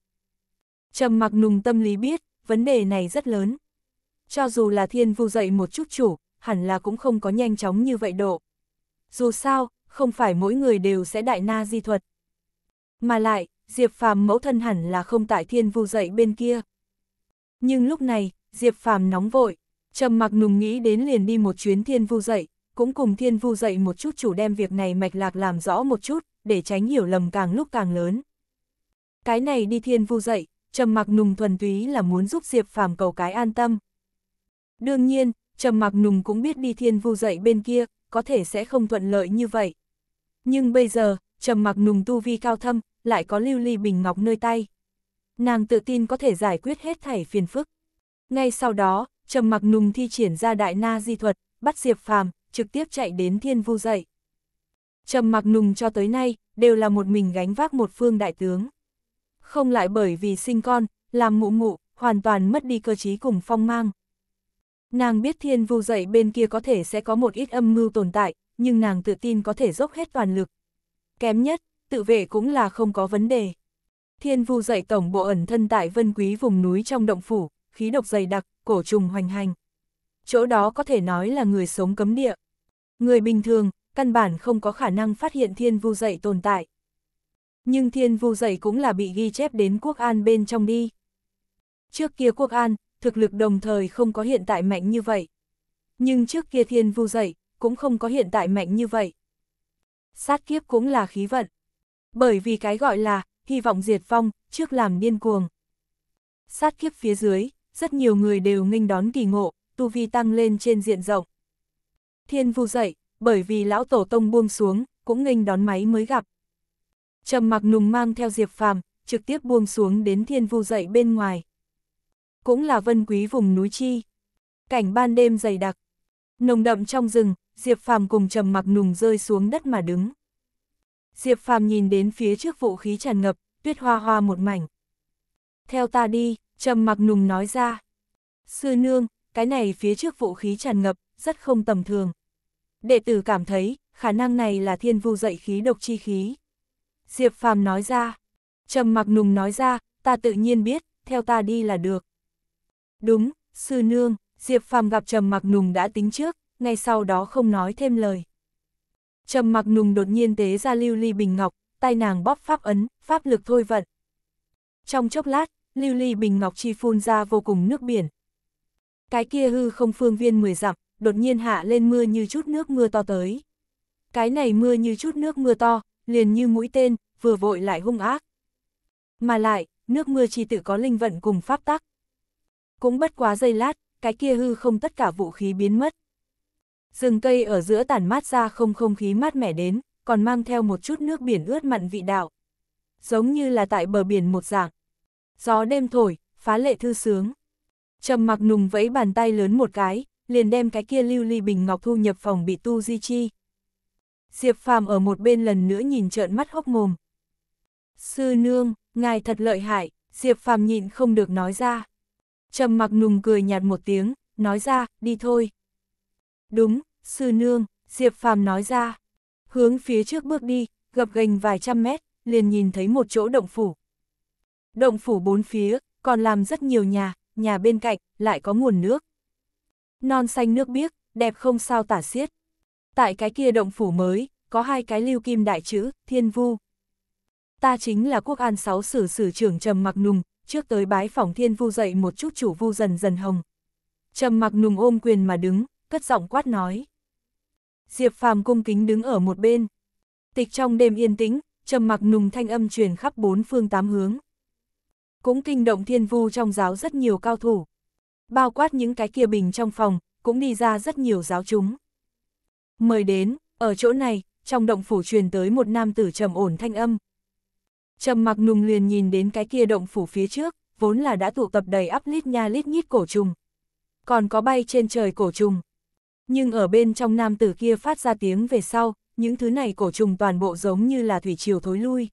A: Trầm mặc nùng tâm lý biết, vấn đề này rất lớn. Cho dù là thiên vu dậy một chút chủ, hẳn là cũng không có nhanh chóng như vậy độ. Dù sao, không phải mỗi người đều sẽ đại na di thuật. Mà lại, Diệp Phàm mẫu thân hẳn là không tại thiên vu dậy bên kia. Nhưng lúc này, Diệp Phàm nóng vội, trầm mặc nùng nghĩ đến liền đi một chuyến thiên vu dậy, cũng cùng thiên vu dậy một chút chủ đem việc này mạch lạc làm rõ một chút, để tránh hiểu lầm càng lúc càng lớn. Cái này đi thiên vu dậy, trầm mặc nùng thuần túy là muốn giúp Diệp Phàm cầu cái an tâm. Đương nhiên, trầm mặc nùng cũng biết đi thiên vu dậy bên kia, có thể sẽ không thuận lợi như vậy. Nhưng bây giờ, trầm mặc nùng tu vi cao thâm, lại có lưu ly bình ngọc nơi tay. Nàng tự tin có thể giải quyết hết thảy phiền phức. Ngay sau đó, Trầm Mặc Nùng thi triển ra đại na di thuật, bắt Diệp Phàm, trực tiếp chạy đến Thiên Vu dậy. Trầm Mặc Nùng cho tới nay đều là một mình gánh vác một phương đại tướng. Không lại bởi vì sinh con, làm mụ mụ, hoàn toàn mất đi cơ trí cùng phong mang. Nàng biết Thiên Vu dậy bên kia có thể sẽ có một ít âm mưu tồn tại, nhưng nàng tự tin có thể dốc hết toàn lực. Kém nhất, tự vệ cũng là không có vấn đề. Thiên vu dạy tổng bộ ẩn thân tại vân quý vùng núi trong động phủ, khí độc dày đặc, cổ trùng hoành hành. Chỗ đó có thể nói là người sống cấm địa. Người bình thường, căn bản không có khả năng phát hiện thiên vu dạy tồn tại. Nhưng thiên vu dạy cũng là bị ghi chép đến quốc an bên trong đi. Trước kia quốc an, thực lực đồng thời không có hiện tại mạnh như vậy. Nhưng trước kia thiên vu dậy, cũng không có hiện tại mạnh như vậy. Sát kiếp cũng là khí vận. Bởi vì cái gọi là, hy vọng diệt vong, trước làm điên cuồng. Sát kiếp phía dưới, rất nhiều người đều nghênh đón kỳ ngộ, tu vi tăng lên trên diện rộng. Thiên vu dậy, bởi vì lão tổ tông buông xuống, cũng nghênh đón máy mới gặp. Trầm mặc nùng mang theo Diệp Phàm, trực tiếp buông xuống đến thiên vu dậy bên ngoài. Cũng là vân quý vùng núi chi. Cảnh ban đêm dày đặc. Nồng đậm trong rừng, Diệp Phàm cùng trầm mặc nùng rơi xuống đất mà đứng. Diệp Phàm nhìn đến phía trước vũ khí tràn ngập, tuyết hoa hoa một mảnh. Theo ta đi, trầm mặc nùng nói ra. Sư nương, cái này phía trước vũ khí tràn ngập, rất không tầm thường. Đệ tử cảm thấy, khả năng này là thiên vu dậy khí độc chi khí. Diệp Phàm nói ra. Trầm mặc nùng nói ra, ta tự nhiên biết, theo ta đi là được. Đúng, sư nương, Diệp Phàm gặp Trầm mặc nùng đã tính trước, ngay sau đó không nói thêm lời. Trầm mặc nùng đột nhiên tế ra lưu ly bình ngọc, tay nàng bóp pháp ấn, pháp lực thôi vận. Trong chốc lát, lưu ly bình ngọc chi phun ra vô cùng nước biển. Cái kia hư không phương viên mười dặm, đột nhiên hạ lên mưa như chút nước mưa to tới. Cái này mưa như chút nước mưa to, liền như mũi tên, vừa vội lại hung ác. Mà lại, nước mưa chi tự có linh vận cùng pháp tắc. Cũng bất quá giây lát, cái kia hư không tất cả vũ khí biến mất. Rừng cây ở giữa tản mát ra không không khí mát mẻ đến, còn mang theo một chút nước biển ướt mặn vị đạo. Giống như là tại bờ biển một dạng. Gió đêm thổi, phá lệ thư sướng. Trầm mặc nùng vẫy bàn tay lớn một cái, liền đem cái kia lưu ly bình ngọc thu nhập phòng bị tu di chi. Diệp phàm ở một bên lần nữa nhìn trợn mắt hốc mồm. Sư nương, ngài thật lợi hại, Diệp phàm nhịn không được nói ra. Trầm mặc nùng cười nhạt một tiếng, nói ra, đi thôi. Đúng, sư nương, Diệp Phàm nói ra. Hướng phía trước bước đi, gập gành vài trăm mét, liền nhìn thấy một chỗ động phủ. Động phủ bốn phía, còn làm rất nhiều nhà, nhà bên cạnh, lại có nguồn nước. Non xanh nước biếc, đẹp không sao tả xiết. Tại cái kia động phủ mới, có hai cái lưu kim đại chữ, thiên vu. Ta chính là quốc an sáu sử sử trưởng Trầm Mặc Nùng, trước tới bái phỏng thiên vu dậy một chút chủ vu dần dần hồng. Trầm Mặc Nùng ôm quyền mà đứng, cất giọng quát nói. Diệp Phàm cung kính đứng ở một bên. Tịch trong đêm yên tĩnh, trầm mặc nùng thanh âm truyền khắp bốn phương tám hướng. Cũng kinh động thiên vu trong giáo rất nhiều cao thủ. Bao quát những cái kia bình trong phòng, cũng đi ra rất nhiều giáo chúng. Mời đến, ở chỗ này, trong động phủ truyền tới một nam tử trầm ổn thanh âm. Trầm mặc nùng liền nhìn đến cái kia động phủ phía trước, vốn là đã tụ tập đầy áp lít nha lít nhít cổ trùng. Còn có bay trên trời cổ trùng. Nhưng ở bên trong nam tử kia phát ra tiếng về sau, những thứ này cổ trùng toàn bộ giống như là thủy triều thối lui.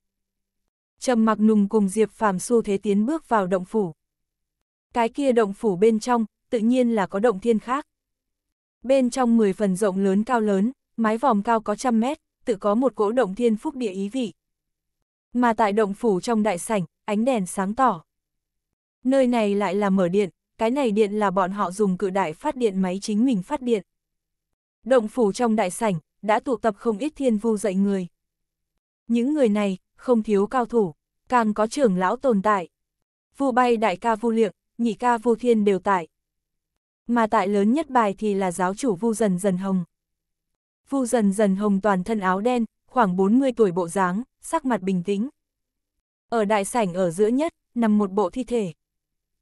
A: Trầm mặc nùng cùng Diệp Phàm xu thế tiến bước vào động phủ. Cái kia động phủ bên trong, tự nhiên là có động thiên khác. Bên trong 10 phần rộng lớn cao lớn, mái vòm cao có trăm mét, tự có một cỗ động thiên phúc địa ý vị. Mà tại động phủ trong đại sảnh, ánh đèn sáng tỏ. Nơi này lại là mở điện, cái này điện là bọn họ dùng cự đại phát điện máy chính mình phát điện động phủ trong đại sảnh, đã tụ tập không ít thiên vu dạy người. Những người này, không thiếu cao thủ, càng có trưởng lão tồn tại. Vu bay đại ca vu liệng, nhị ca vu thiên đều tại. Mà tại lớn nhất bài thì là giáo chủ vu dần dần hồng. Vu dần dần hồng toàn thân áo đen, khoảng 40 tuổi bộ dáng, sắc mặt bình tĩnh. Ở đại sảnh ở giữa nhất, nằm một bộ thi thể.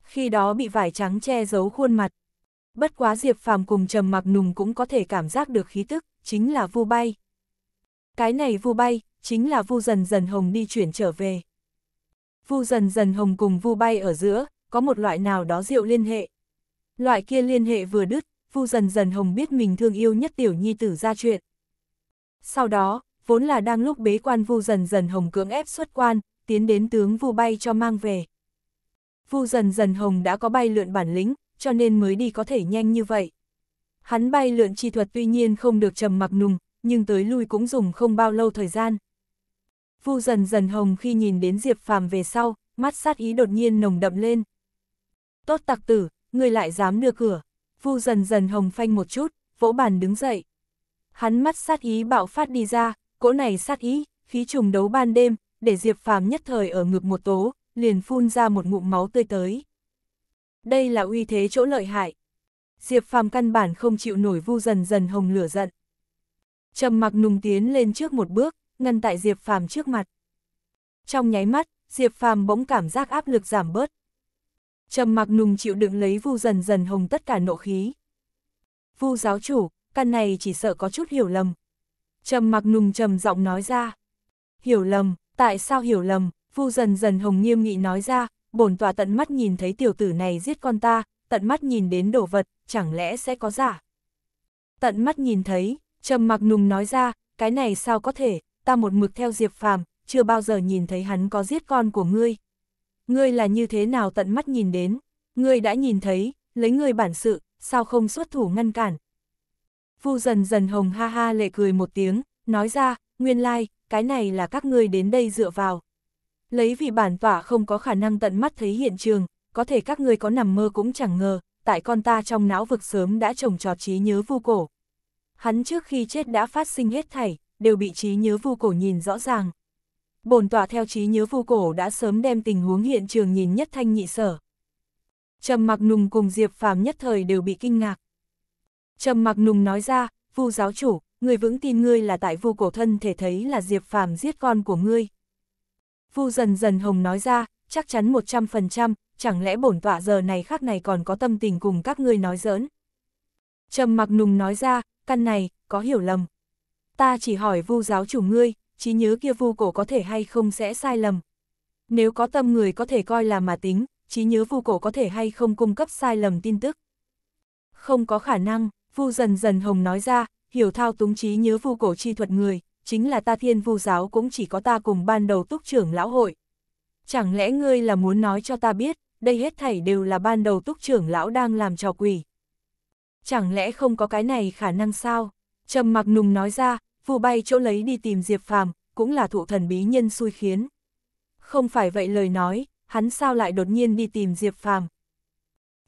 A: Khi đó bị vải trắng che giấu khuôn mặt. Bất quá Diệp Phàm cùng Trầm Mặc Nùng cũng có thể cảm giác được khí tức, chính là Vu Bay. Cái này Vu Bay chính là Vu Dần Dần Hồng đi chuyển trở về. Vu Dần Dần Hồng cùng Vu Bay ở giữa, có một loại nào đó rượu liên hệ. Loại kia liên hệ vừa đứt, Vu Dần Dần Hồng biết mình thương yêu nhất tiểu nhi tử ra chuyện. Sau đó, vốn là đang lúc bế quan Vu Dần Dần Hồng cưỡng ép xuất quan, tiến đến tướng Vu Bay cho mang về. Vu Dần Dần Hồng đã có bay lượn bản lĩnh, cho nên mới đi có thể nhanh như vậy. Hắn bay lượn chi thuật tuy nhiên không được trầm mặc nùng, nhưng tới lui cũng dùng không bao lâu thời gian. Vu dần dần hồng khi nhìn đến Diệp Phàm về sau, mắt sát ý đột nhiên nồng đậm lên. Tốt tặc tử, người lại dám đưa cửa. Vu dần dần hồng phanh một chút, vỗ bàn đứng dậy. Hắn mắt sát ý bạo phát đi ra, cỗ này sát ý, khí trùng đấu ban đêm, để Diệp Phàm nhất thời ở ngực một tố, liền phun ra một ngụm máu tươi tới. Đây là uy thế chỗ lợi hại. Diệp Phàm căn bản không chịu nổi vu dần dần hồng lửa giận. Trầm mặc nùng tiến lên trước một bước, ngăn tại Diệp Phàm trước mặt. Trong nháy mắt, Diệp Phàm bỗng cảm giác áp lực giảm bớt. Trầm mặc nùng chịu đựng lấy vu dần dần hồng tất cả nộ khí. Vu giáo chủ, căn này chỉ sợ có chút hiểu lầm. Trầm mặc nùng trầm giọng nói ra. Hiểu lầm, tại sao hiểu lầm, vu dần dần hồng nghiêm nghị nói ra, bổn tòa tận mắt nhìn thấy tiểu tử này giết con ta, tận mắt nhìn đến đồ vật, chẳng lẽ sẽ có giả. Tận mắt nhìn thấy, trầm mặc nùng nói ra, cái này sao có thể, ta một mực theo Diệp Phàm, chưa bao giờ nhìn thấy hắn có giết con của ngươi. Ngươi là như thế nào tận mắt nhìn đến, ngươi đã nhìn thấy, lấy ngươi bản sự, sao không xuất thủ ngăn cản. Phu dần dần hồng ha ha lệ cười một tiếng, nói ra, nguyên lai, like, cái này là các ngươi đến đây dựa vào lấy vì bản tỏa không có khả năng tận mắt thấy hiện trường, có thể các người có nằm mơ cũng chẳng ngờ, tại con ta trong não vực sớm đã trồng trọt trí nhớ vu cổ. Hắn trước khi chết đã phát sinh hết thảy, đều bị trí nhớ vu cổ nhìn rõ ràng. Bồn tỏa theo trí nhớ vu cổ đã sớm đem tình huống hiện trường nhìn nhất thanh nhị sở. Trầm mặc nùng cùng Diệp Phàm nhất thời đều bị kinh ngạc. Trầm mặc nùng nói ra, vu giáo chủ, người vững tin ngươi là tại vu cổ thân thể thấy là Diệp Phàm giết con của ngươi, Vu dần dần hồng nói ra, chắc chắn 100%, chẳng lẽ bổn tọa giờ này khác này còn có tâm tình cùng các ngươi nói giỡn. Trầm mặc nùng nói ra, căn này, có hiểu lầm. Ta chỉ hỏi vu giáo chủ ngươi, trí nhớ kia vu cổ có thể hay không sẽ sai lầm. Nếu có tâm người có thể coi là mà tính, trí nhớ vu cổ có thể hay không cung cấp sai lầm tin tức. Không có khả năng, vu dần dần hồng nói ra, hiểu thao túng trí nhớ vu cổ chi thuật người, chính là ta thiên vu giáo cũng chỉ có ta cùng ban đầu túc trưởng lão hội. Chẳng lẽ ngươi là muốn nói cho ta biết, đây hết thảy đều là ban đầu túc trưởng lão đang làm trò quỷ. Chẳng lẽ không có cái này khả năng sao? trầm mặc nùng nói ra, vu bay chỗ lấy đi tìm Diệp Phàm, cũng là thụ thần bí nhân xui khiến. Không phải vậy lời nói, hắn sao lại đột nhiên đi tìm Diệp Phàm?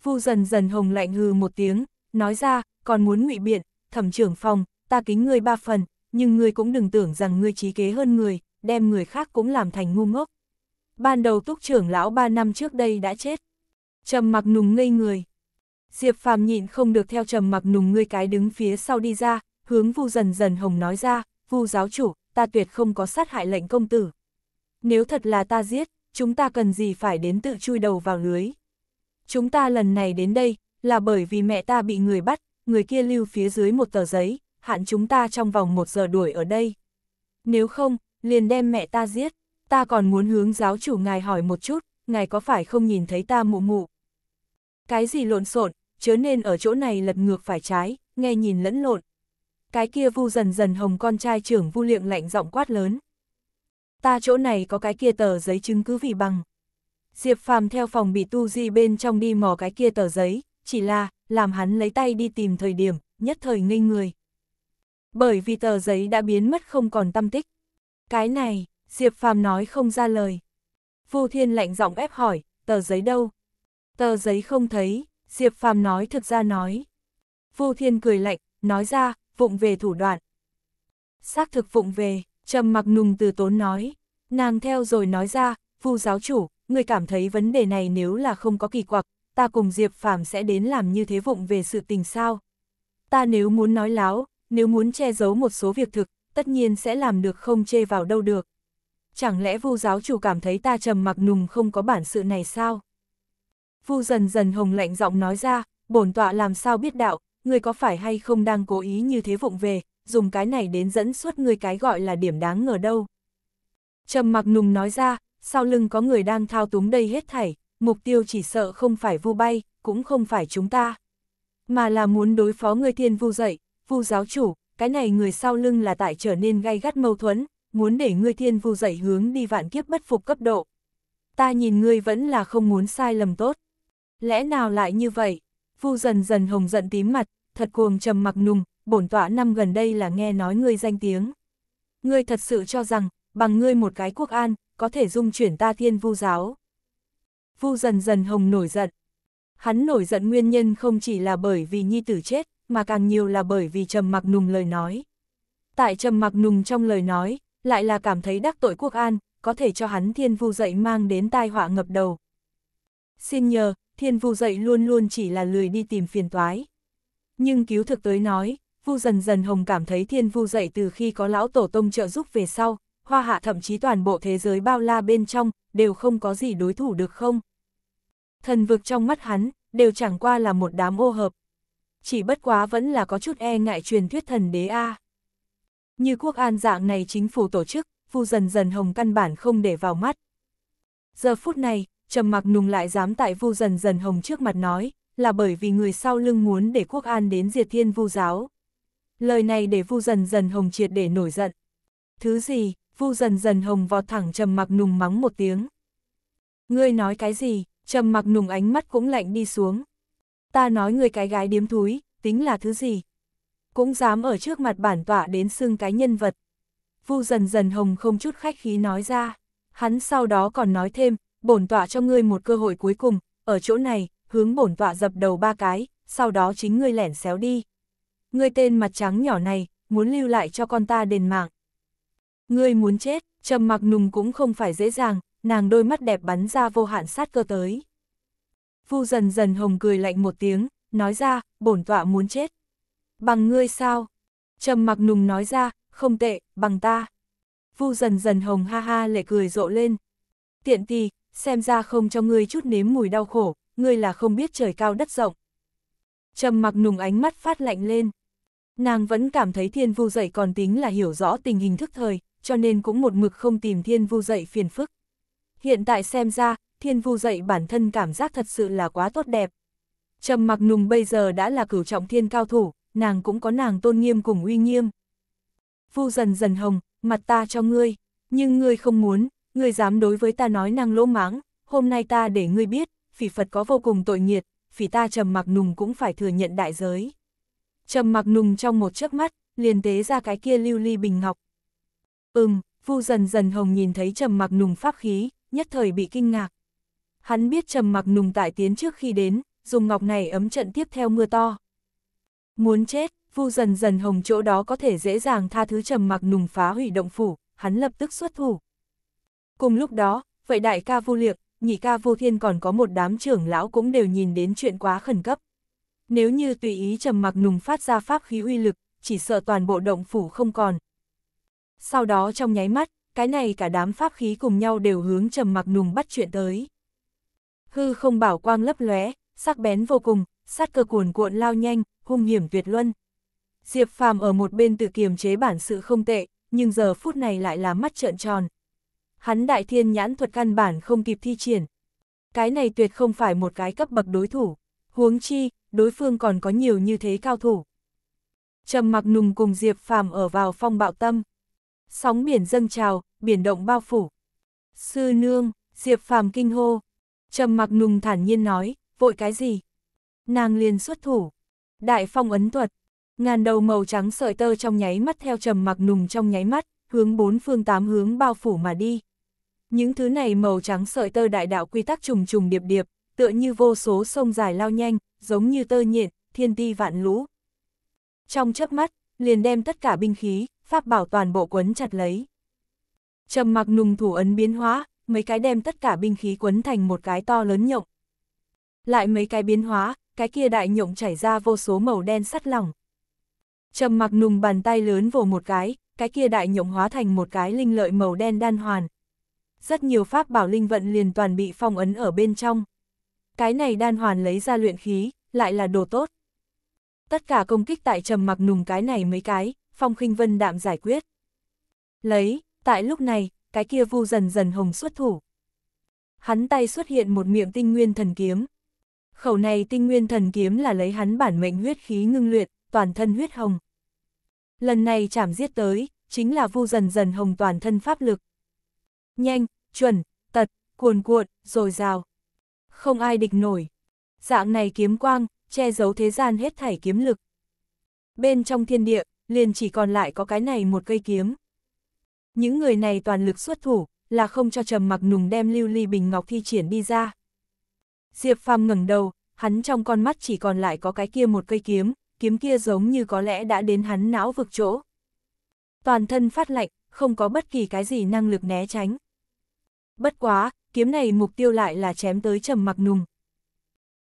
A: Vu dần dần hồng lạnh hừ một tiếng, nói ra, còn muốn ngụy biện, thẩm trưởng phòng, ta kính ngươi ba phần, nhưng ngươi cũng đừng tưởng rằng ngươi trí kế hơn người, đem người khác cũng làm thành ngu ngốc. Ban đầu túc trưởng lão ba năm trước đây đã chết. Trầm mặc nùng ngây người. Diệp phàm nhịn không được theo trầm mặc nùng ngươi cái đứng phía sau đi ra, hướng vu dần dần hồng nói ra, vu giáo chủ, ta tuyệt không có sát hại lệnh công tử. Nếu thật là ta giết, chúng ta cần gì phải đến tự chui đầu vào lưới. Chúng ta lần này đến đây, là bởi vì mẹ ta bị người bắt, người kia lưu phía dưới một tờ giấy, hạn chúng ta trong vòng một giờ đuổi ở đây. Nếu không, liền đem mẹ ta giết, ta còn muốn hướng giáo chủ ngài hỏi một chút, ngài có phải không nhìn thấy ta mụ mụ? Cái gì lộn xộn, chớ nên ở chỗ này lật ngược phải trái, nghe nhìn lẫn lộn. Cái kia vu dần dần hồng con trai trưởng vu liệng lạnh giọng quát lớn. Ta chỗ này có cái kia tờ giấy chứng cứ vì bằng. Diệp phàm theo phòng bị tu di bên trong đi mò cái kia tờ giấy, chỉ là, làm hắn lấy tay đi tìm thời điểm, nhất thời ngây người bởi vì tờ giấy đã biến mất không còn tâm tích. Cái này, Diệp Phàm nói không ra lời. Vu Thiên lạnh giọng ép hỏi, tờ giấy đâu? Tờ giấy không thấy, Diệp Phàm nói thực ra nói. Vu Thiên cười lạnh, nói ra, vụng về thủ đoạn. Xác thực vụng về, trầm mặc nùng từ tốn nói. Nàng theo rồi nói ra, Vu giáo chủ, người cảm thấy vấn đề này nếu là không có kỳ quặc, ta cùng Diệp Phàm sẽ đến làm như thế vụng về sự tình sao? Ta nếu muốn nói láo, nếu muốn che giấu một số việc thực, tất nhiên sẽ làm được không chê vào đâu được. Chẳng lẽ vu giáo chủ cảm thấy ta trầm mặc nùng không có bản sự này sao? Vu dần dần hồng lạnh giọng nói ra, bổn tọa làm sao biết đạo, người có phải hay không đang cố ý như thế vụng về, dùng cái này đến dẫn suốt người cái gọi là điểm đáng ngờ đâu. Trầm mặc nùng nói ra, sau lưng có người đang thao túng đây hết thảy, mục tiêu chỉ sợ không phải vu bay, cũng không phải chúng ta. Mà là muốn đối phó người thiên vu dậy, vu giáo chủ, cái này người sau lưng là tại trở nên gay gắt mâu thuẫn, muốn để ngươi thiên vu dậy hướng đi vạn kiếp bất phục cấp độ. Ta nhìn ngươi vẫn là không muốn sai lầm tốt. Lẽ nào lại như vậy? Vu dần dần hồng giận tím mặt, thật cuồng trầm mặc nùng, bổn tọa năm gần đây là nghe nói ngươi danh tiếng. Ngươi thật sự cho rằng, bằng ngươi một cái quốc an, có thể dung chuyển ta thiên vu giáo. Vu dần dần hồng nổi giận. Hắn nổi giận nguyên nhân không chỉ là bởi vì nhi tử chết, mà càng nhiều là bởi vì Trầm Mặc Nùng lời nói. Tại Trầm Mặc Nùng trong lời nói, lại là cảm thấy đắc tội quốc an, có thể cho hắn thiên vu dậy mang đến tai họa ngập đầu. Xin nhờ, thiên vu dậy luôn luôn chỉ là lười đi tìm phiền toái. Nhưng cứu thực tới nói, vu dần dần hồng cảm thấy thiên vu dậy từ khi có lão tổ tông trợ giúp về sau, hoa hạ thậm chí toàn bộ thế giới bao la bên trong, đều không có gì đối thủ được không. Thần vực trong mắt hắn, đều chẳng qua là một đám ô hợp, chỉ bất quá vẫn là có chút e ngại truyền thuyết thần đế A. Như quốc an dạng này chính phủ tổ chức, phu dần dần hồng căn bản không để vào mắt. Giờ phút này, trầm mặc nùng lại dám tại vu dần dần hồng trước mặt nói, là bởi vì người sau lưng muốn để quốc an đến diệt thiên vu giáo. Lời này để vu dần dần hồng triệt để nổi giận. Thứ gì, vu dần dần hồng vọt thẳng trầm mặc nùng mắng một tiếng. Ngươi nói cái gì, trầm mặc nùng ánh mắt cũng lạnh đi xuống ta nói người cái gái điếm thúi, tính là thứ gì? Cũng dám ở trước mặt bản tọa đến xưng cái nhân vật. Vu dần dần hồng không chút khách khí nói ra, hắn sau đó còn nói thêm, bổn tọa cho ngươi một cơ hội cuối cùng, ở chỗ này, hướng bổn tọa dập đầu ba cái, sau đó chính ngươi lẻn xéo đi. Ngươi tên mặt trắng nhỏ này, muốn lưu lại cho con ta đền mạng. Ngươi muốn chết, trầm mặc nùng cũng không phải dễ dàng, nàng đôi mắt đẹp bắn ra vô hạn sát cơ tới. Vu dần dần hồng cười lạnh một tiếng, nói ra, bổn tọa muốn chết. Bằng ngươi sao? Trầm mặc nùng nói ra, không tệ, bằng ta. Vu dần dần hồng ha ha lệ cười rộ lên. Tiện tì, xem ra không cho ngươi chút nếm mùi đau khổ, ngươi là không biết trời cao đất rộng. Trầm mặc nùng ánh mắt phát lạnh lên. Nàng vẫn cảm thấy thiên vu dậy còn tính là hiểu rõ tình hình thức thời, cho nên cũng một mực không tìm thiên vu dậy phiền phức. Hiện tại xem ra, thiên vu dậy bản thân cảm giác thật sự là quá tốt đẹp. Trầm mặc nùng bây giờ đã là cửu trọng thiên cao thủ, nàng cũng có nàng tôn nghiêm cùng uy nghiêm. Vu dần dần hồng, mặt ta cho ngươi, nhưng ngươi không muốn, ngươi dám đối với ta nói nàng lỗ máng, hôm nay ta để ngươi biết, phỉ Phật có vô cùng tội nghiệt, phỉ ta trầm mặc nùng cũng phải thừa nhận đại giới. Trầm mặc nùng trong một chớp mắt, liền tế ra cái kia lưu ly bình ngọc. Ừm, vu dần dần hồng nhìn thấy trầm mặc nùng pháp khí, nhất thời bị kinh ngạc. Hắn biết trầm mặc nùng tại tiến trước khi đến, dùng ngọc này ấm trận tiếp theo mưa to. Muốn chết, vu dần dần hồng chỗ đó có thể dễ dàng tha thứ trầm mặc nùng phá hủy động phủ, hắn lập tức xuất thủ. Cùng lúc đó, vậy đại ca vu liệt nhị ca vô thiên còn có một đám trưởng lão cũng đều nhìn đến chuyện quá khẩn cấp. Nếu như tùy ý trầm mặc nùng phát ra pháp khí uy lực, chỉ sợ toàn bộ động phủ không còn. Sau đó trong nháy mắt, cái này cả đám pháp khí cùng nhau đều hướng trầm mặc nùng bắt chuyện tới hư không bảo quang lấp lóe, sắc bén vô cùng, sát cơ cuồn cuộn lao nhanh, hung hiểm tuyệt luân. Diệp Phàm ở một bên tự kiềm chế bản sự không tệ, nhưng giờ phút này lại là mắt trợn tròn. Hắn đại thiên nhãn thuật căn bản không kịp thi triển. Cái này tuyệt không phải một cái cấp bậc đối thủ, huống chi, đối phương còn có nhiều như thế cao thủ. Trầm mặc nùng cùng Diệp Phàm ở vào phong bạo tâm. Sóng biển dâng trào, biển động bao phủ. Sư nương, Diệp Phàm kinh hô, Trầm mặc nùng thản nhiên nói, vội cái gì? Nàng liền xuất thủ. Đại phong ấn thuật. Ngàn đầu màu trắng sợi tơ trong nháy mắt theo trầm mặc nùng trong nháy mắt, hướng bốn phương tám hướng bao phủ mà đi. Những thứ này màu trắng sợi tơ đại đạo quy tắc trùng trùng điệp điệp, tựa như vô số sông dài lao nhanh, giống như tơ nhện, thiên ti vạn lũ. Trong chớp mắt, liền đem tất cả binh khí, pháp bảo toàn bộ quấn chặt lấy. Trầm mặc nùng thủ ấn biến hóa, mấy cái đem tất cả binh khí quấn thành một cái to lớn nhộng. Lại mấy cái biến hóa, cái kia đại nhộng chảy ra vô số màu đen sắt lỏng. Trầm mặc nùng bàn tay lớn vồ một cái, cái kia đại nhộng hóa thành một cái linh lợi màu đen đan hoàn. Rất nhiều pháp bảo linh vận liền toàn bị phong ấn ở bên trong. Cái này đan hoàn lấy ra luyện khí, lại là đồ tốt. Tất cả công kích tại trầm mặc nùng cái này mấy cái, phong khinh vân đạm giải quyết. Lấy, tại lúc này, cái kia vu dần dần hồng xuất thủ. Hắn tay xuất hiện một miệng tinh nguyên thần kiếm. Khẩu này tinh nguyên thần kiếm là lấy hắn bản mệnh huyết khí ngưng luyện, toàn thân huyết hồng. Lần này chảm giết tới, chính là vu dần dần hồng toàn thân pháp lực. Nhanh, chuẩn, tật, cuồn cuộn, rồi rào. Không ai địch nổi. Dạng này kiếm quang, che giấu thế gian hết thảy kiếm lực. Bên trong thiên địa, liền chỉ còn lại có cái này một cây kiếm. Những người này toàn lực xuất thủ, là không cho Trầm Mặc Nùng đem lưu ly bình ngọc thi triển đi ra. Diệp Phàm ngẩng đầu, hắn trong con mắt chỉ còn lại có cái kia một cây kiếm, kiếm kia giống như có lẽ đã đến hắn não vực chỗ. Toàn thân phát lạnh, không có bất kỳ cái gì năng lực né tránh. Bất quá, kiếm này mục tiêu lại là chém tới Trầm Mặc Nùng.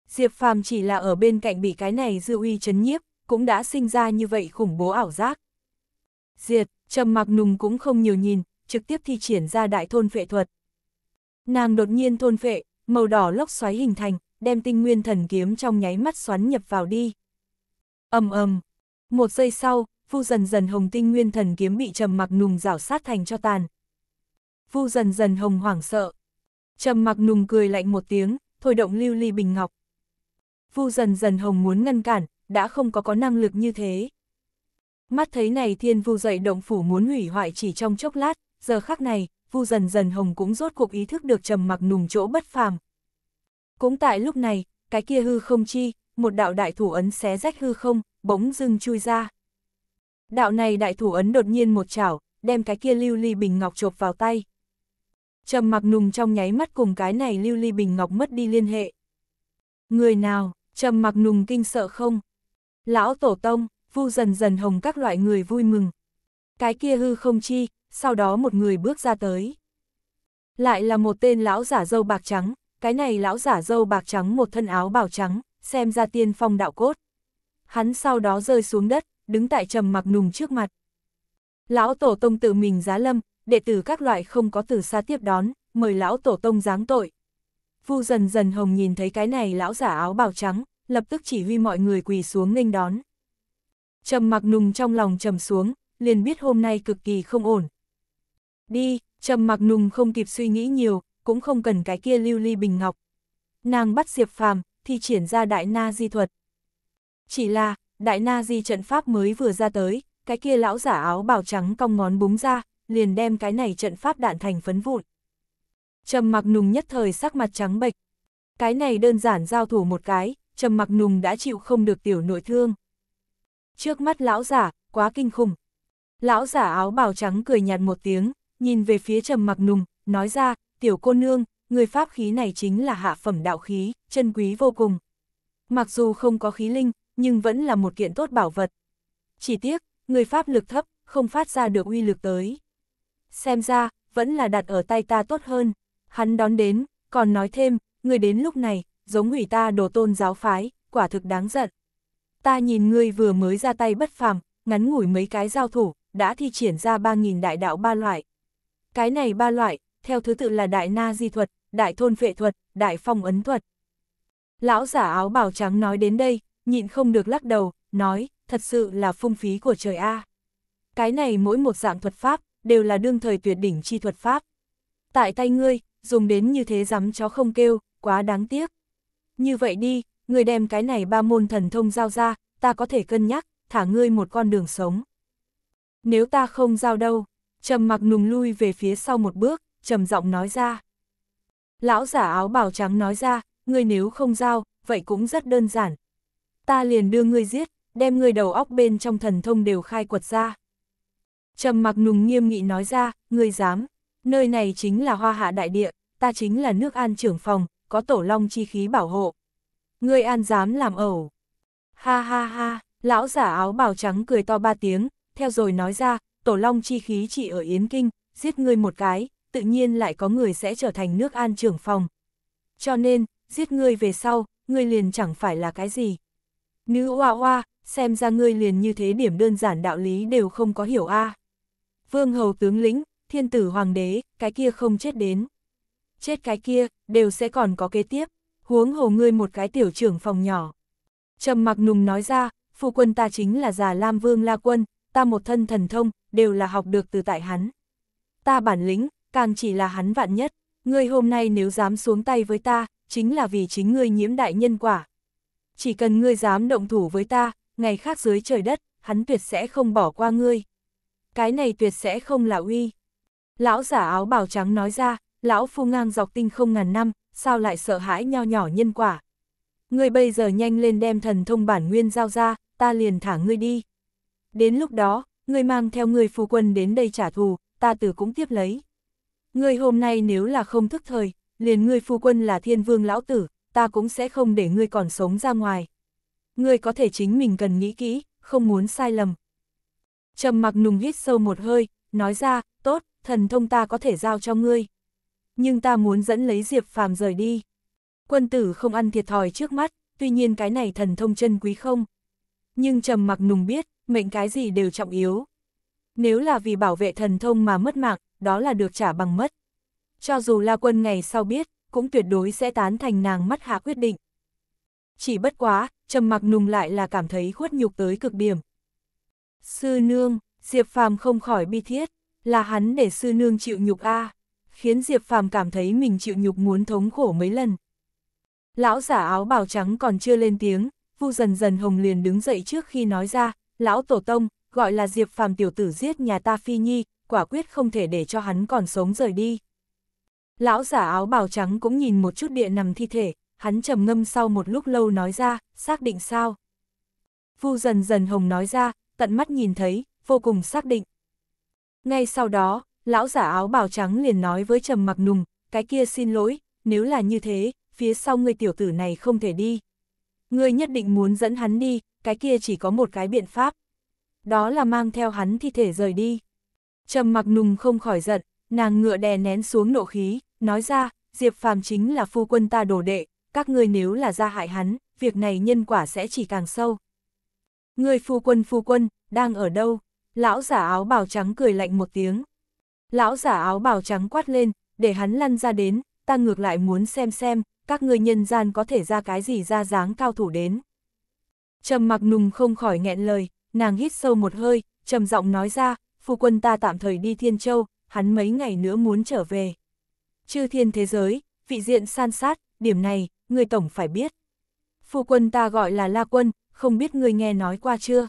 A: Diệp Phàm chỉ là ở bên cạnh bị cái này dư uy chấn nhiếp, cũng đã sinh ra như vậy khủng bố ảo giác. Diệt, Trầm mặc nùng cũng không nhiều nhìn, trực tiếp thi triển ra đại thôn phệ thuật. Nàng đột nhiên thôn phệ, màu đỏ lốc xoáy hình thành, đem tinh nguyên thần kiếm trong nháy mắt xoắn nhập vào đi. ầm ầm, một giây sau, vu dần dần hồng tinh nguyên thần kiếm bị trầm mặc nùng rảo sát thành cho tàn. Vu dần dần hồng hoảng sợ. Trầm mặc nùng cười lạnh một tiếng, thôi động lưu ly bình ngọc. Vu dần dần hồng muốn ngăn cản, đã không có có năng lực như thế. Mắt thấy này thiên vu dậy động phủ muốn hủy hoại chỉ trong chốc lát, giờ khắc này, vu dần dần hồng cũng rốt cuộc ý thức được trầm mặc nùng chỗ bất phàm. Cũng tại lúc này, cái kia hư không chi, một đạo đại thủ ấn xé rách hư không, bỗng dưng chui ra. Đạo này đại thủ ấn đột nhiên một chảo, đem cái kia lưu ly bình ngọc chộp vào tay. Trầm mặc nùng trong nháy mắt cùng cái này lưu ly bình ngọc mất đi liên hệ. Người nào, trầm mặc nùng kinh sợ không? Lão tổ tông, vu dần dần hồng các loại người vui mừng. Cái kia hư không chi, sau đó một người bước ra tới. Lại là một tên lão giả dâu bạc trắng, cái này lão giả dâu bạc trắng một thân áo bào trắng, xem ra tiên phong đạo cốt. Hắn sau đó rơi xuống đất, đứng tại trầm mặc nùng trước mặt. Lão tổ tông tự mình giá lâm, đệ tử các loại không có từ xa tiếp đón, mời lão tổ tông giáng tội. Vu dần dần hồng nhìn thấy cái này lão giả áo bào trắng, lập tức chỉ huy mọi người quỳ xuống nghênh đón. Trầm mặc nùng trong lòng trầm xuống, liền biết hôm nay cực kỳ không ổn. Đi, trầm mặc nùng không kịp suy nghĩ nhiều, cũng không cần cái kia lưu ly bình ngọc. Nàng bắt Diệp Phàm, thì triển ra đại na di thuật. Chỉ là, đại na di trận pháp mới vừa ra tới, cái kia lão giả áo bào trắng cong ngón búng ra, liền đem cái này trận pháp đạn thành phấn vụn. Trầm mặc nùng nhất thời sắc mặt trắng bệch. Cái này đơn giản giao thủ một cái, trầm mặc nùng đã chịu không được tiểu nội thương. Trước mắt lão giả, quá kinh khủng. Lão giả áo bào trắng cười nhạt một tiếng, nhìn về phía trầm mặc nùng, nói ra, tiểu cô nương, người pháp khí này chính là hạ phẩm đạo khí, chân quý vô cùng. Mặc dù không có khí linh, nhưng vẫn là một kiện tốt bảo vật. Chỉ tiếc, người pháp lực thấp, không phát ra được uy lực tới. Xem ra, vẫn là đặt ở tay ta tốt hơn. Hắn đón đến, còn nói thêm, người đến lúc này, giống ủy ta đồ tôn giáo phái, quả thực đáng giận ta nhìn ngươi vừa mới ra tay bất phàm, ngắn ngủi mấy cái giao thủ, đã thi triển ra 3.000 đại đạo ba loại. Cái này ba loại, theo thứ tự là đại na di thuật, đại thôn vệ thuật, đại phong ấn thuật. Lão giả áo bào trắng nói đến đây, nhịn không được lắc đầu, nói, thật sự là phung phí của trời A. Cái này mỗi một dạng thuật pháp, đều là đương thời tuyệt đỉnh chi thuật pháp. Tại tay ngươi, dùng đến như thế dám chó không kêu, quá đáng tiếc. Như vậy đi, người đem cái này ba môn thần thông giao ra, ta có thể cân nhắc, thả ngươi một con đường sống. Nếu ta không giao đâu, trầm mặc nùng lui về phía sau một bước, trầm giọng nói ra. Lão giả áo bào trắng nói ra, ngươi nếu không giao, vậy cũng rất đơn giản. Ta liền đưa ngươi giết, đem ngươi đầu óc bên trong thần thông đều khai quật ra. Trầm mặc nùng nghiêm nghị nói ra, ngươi dám, nơi này chính là hoa hạ đại địa, ta chính là nước an trưởng phòng, có tổ long chi khí bảo hộ ngươi an dám làm ẩu. Ha ha ha, lão giả áo bào trắng cười to ba tiếng, theo rồi nói ra, tổ long chi khí chỉ ở Yến Kinh, giết ngươi một cái, tự nhiên lại có người sẽ trở thành nước an trưởng phòng. Cho nên, giết ngươi về sau, ngươi liền chẳng phải là cái gì. Nữ oa oa, xem ra ngươi liền như thế điểm đơn giản đạo lý đều không có hiểu a. Vương hầu tướng lĩnh, thiên tử hoàng đế, cái kia không chết đến. Chết cái kia, đều sẽ còn có kế tiếp huống hồ ngươi một cái tiểu trưởng phòng nhỏ. trầm mặc nùng nói ra, phu quân ta chính là già Lam Vương La Quân, ta một thân thần thông, đều là học được từ tại hắn. Ta bản lĩnh, càng chỉ là hắn vạn nhất, ngươi hôm nay nếu dám xuống tay với ta, chính là vì chính ngươi nhiễm đại nhân quả. Chỉ cần ngươi dám động thủ với ta, ngày khác dưới trời đất, hắn tuyệt sẽ không bỏ qua ngươi. Cái này tuyệt sẽ không là uy. Lão giả áo bào trắng nói ra, lão phu ngang dọc tinh không ngàn năm, sao lại sợ hãi nho nhỏ nhân quả. Ngươi bây giờ nhanh lên đem thần thông bản nguyên giao ra, ta liền thả ngươi đi. Đến lúc đó, ngươi mang theo người phu quân đến đây trả thù, ta tử cũng tiếp lấy. Ngươi hôm nay nếu là không thức thời, liền ngươi phu quân là thiên vương lão tử, ta cũng sẽ không để ngươi còn sống ra ngoài. Ngươi có thể chính mình cần nghĩ kỹ, không muốn sai lầm. Trầm mặc nùng hít sâu một hơi, nói ra, tốt, thần thông ta có thể giao cho ngươi nhưng ta muốn dẫn lấy Diệp Phàm rời đi. Quân tử không ăn thiệt thòi trước mắt, tuy nhiên cái này thần thông chân quý không. Nhưng trầm mặc nùng biết, mệnh cái gì đều trọng yếu. Nếu là vì bảo vệ thần thông mà mất mạng, đó là được trả bằng mất. Cho dù La Quân ngày sau biết, cũng tuyệt đối sẽ tán thành nàng mắt hạ quyết định. Chỉ bất quá, trầm mặc nùng lại là cảm thấy khuất nhục tới cực điểm. Sư nương, Diệp Phàm không khỏi bi thiết, là hắn để sư nương chịu nhục a. À khiến Diệp Phàm cảm thấy mình chịu nhục muốn thống khổ mấy lần. Lão giả áo bào trắng còn chưa lên tiếng, Vu dần dần hồng liền đứng dậy trước khi nói ra, lão tổ tông, gọi là Diệp Phàm tiểu tử giết nhà ta phi nhi, quả quyết không thể để cho hắn còn sống rời đi. Lão giả áo bào trắng cũng nhìn một chút địa nằm thi thể, hắn trầm ngâm sau một lúc lâu nói ra, xác định sao? Vu dần dần hồng nói ra, tận mắt nhìn thấy, vô cùng xác định. Ngay sau đó, lão giả áo bào trắng liền nói với Trầm Mặc Nùng, cái kia xin lỗi, nếu là như thế, phía sau người tiểu tử này không thể đi. Ngươi nhất định muốn dẫn hắn đi, cái kia chỉ có một cái biện pháp. Đó là mang theo hắn thi thể rời đi. Trầm Mặc Nùng không khỏi giận, nàng ngựa đè nén xuống nộ khí, nói ra, Diệp Phàm chính là phu quân ta đồ đệ, các ngươi nếu là ra hại hắn, việc này nhân quả sẽ chỉ càng sâu. Người phu quân phu quân, đang ở đâu? Lão giả áo bào trắng cười lạnh một tiếng, Lão giả áo bào trắng quát lên, để hắn lăn ra đến, ta ngược lại muốn xem xem, các người nhân gian có thể ra cái gì ra dáng cao thủ đến. Trầm mặc nùng không khỏi nghẹn lời, nàng hít sâu một hơi, trầm giọng nói ra, phu quân ta tạm thời đi Thiên Châu, hắn mấy ngày nữa muốn trở về. Chư thiên thế giới, vị diện san sát, điểm này, người tổng phải biết. Phu quân ta gọi là La Quân, không biết người nghe nói qua chưa?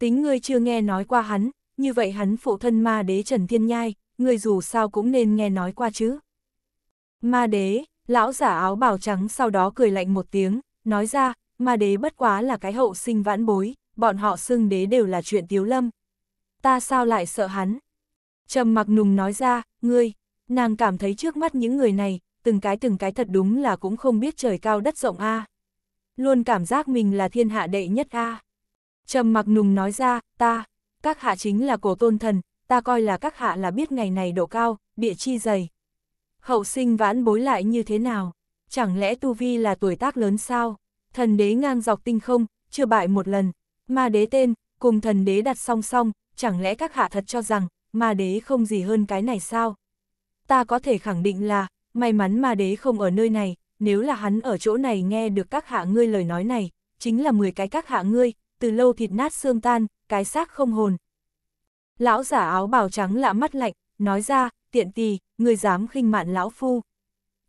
A: Tính ngươi chưa nghe nói qua hắn, như vậy hắn phụ thân ma đế Trần Thiên Nhai, người dù sao cũng nên nghe nói qua chứ. Ma đế, lão giả áo bào trắng sau đó cười lạnh một tiếng, nói ra, ma đế bất quá là cái hậu sinh vãn bối, bọn họ xưng đế đều là chuyện tiếu lâm. Ta sao lại sợ hắn? trầm mặc nùng nói ra, ngươi, nàng cảm thấy trước mắt những người này, từng cái từng cái thật đúng là cũng không biết trời cao đất rộng a Luôn cảm giác mình là thiên hạ đệ nhất a trầm mặc nùng nói ra, ta, các hạ chính là cổ tôn thần, ta coi là các hạ là biết ngày này độ cao, địa chi dày. Hậu sinh vãn bối lại như thế nào? Chẳng lẽ Tu Vi là tuổi tác lớn sao? Thần đế ngang dọc tinh không, chưa bại một lần. Ma đế tên, cùng thần đế đặt song song, chẳng lẽ các hạ thật cho rằng, ma đế không gì hơn cái này sao? Ta có thể khẳng định là, may mắn ma đế không ở nơi này, nếu là hắn ở chỗ này nghe được các hạ ngươi lời nói này, chính là 10 cái các hạ ngươi, từ lâu thịt nát xương tan, cái xác không hồn, Lão giả áo bào trắng lạ mắt lạnh, nói ra, tiện tì, ngươi dám khinh mạn lão phu.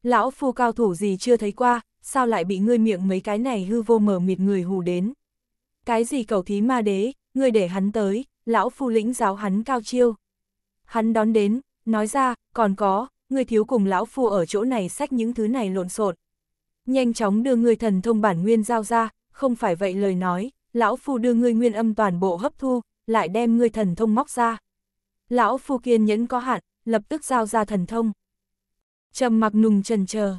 A: Lão phu cao thủ gì chưa thấy qua, sao lại bị ngươi miệng mấy cái này hư vô mờ mịt người hù đến. Cái gì cầu thí ma đế, ngươi để hắn tới, lão phu lĩnh giáo hắn cao chiêu. Hắn đón đến, nói ra, còn có, ngươi thiếu cùng lão phu ở chỗ này sách những thứ này lộn xộn. Nhanh chóng đưa ngươi thần thông bản nguyên giao ra, không phải vậy lời nói, lão phu đưa ngươi nguyên âm toàn bộ hấp thu, lại đem ngươi thần thông móc ra. Lão phu kiên nhẫn có hạn, lập tức giao ra thần thông. Trầm mặc nùng trần chờ.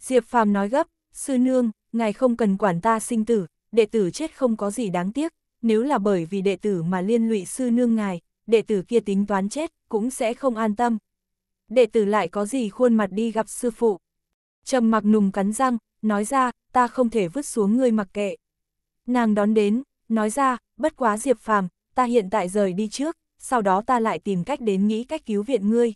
A: Diệp phàm nói gấp, sư nương, ngài không cần quản ta sinh tử, đệ tử chết không có gì đáng tiếc, nếu là bởi vì đệ tử mà liên lụy sư nương ngài, đệ tử kia tính toán chết, cũng sẽ không an tâm. Đệ tử lại có gì khuôn mặt đi gặp sư phụ. Trầm mặc nùng cắn răng, nói ra, ta không thể vứt xuống ngươi mặc kệ. Nàng đón đến, nói ra, bất quá Diệp Phàm, ta hiện tại rời đi trước, sau đó ta lại tìm cách đến nghĩ cách cứu viện ngươi.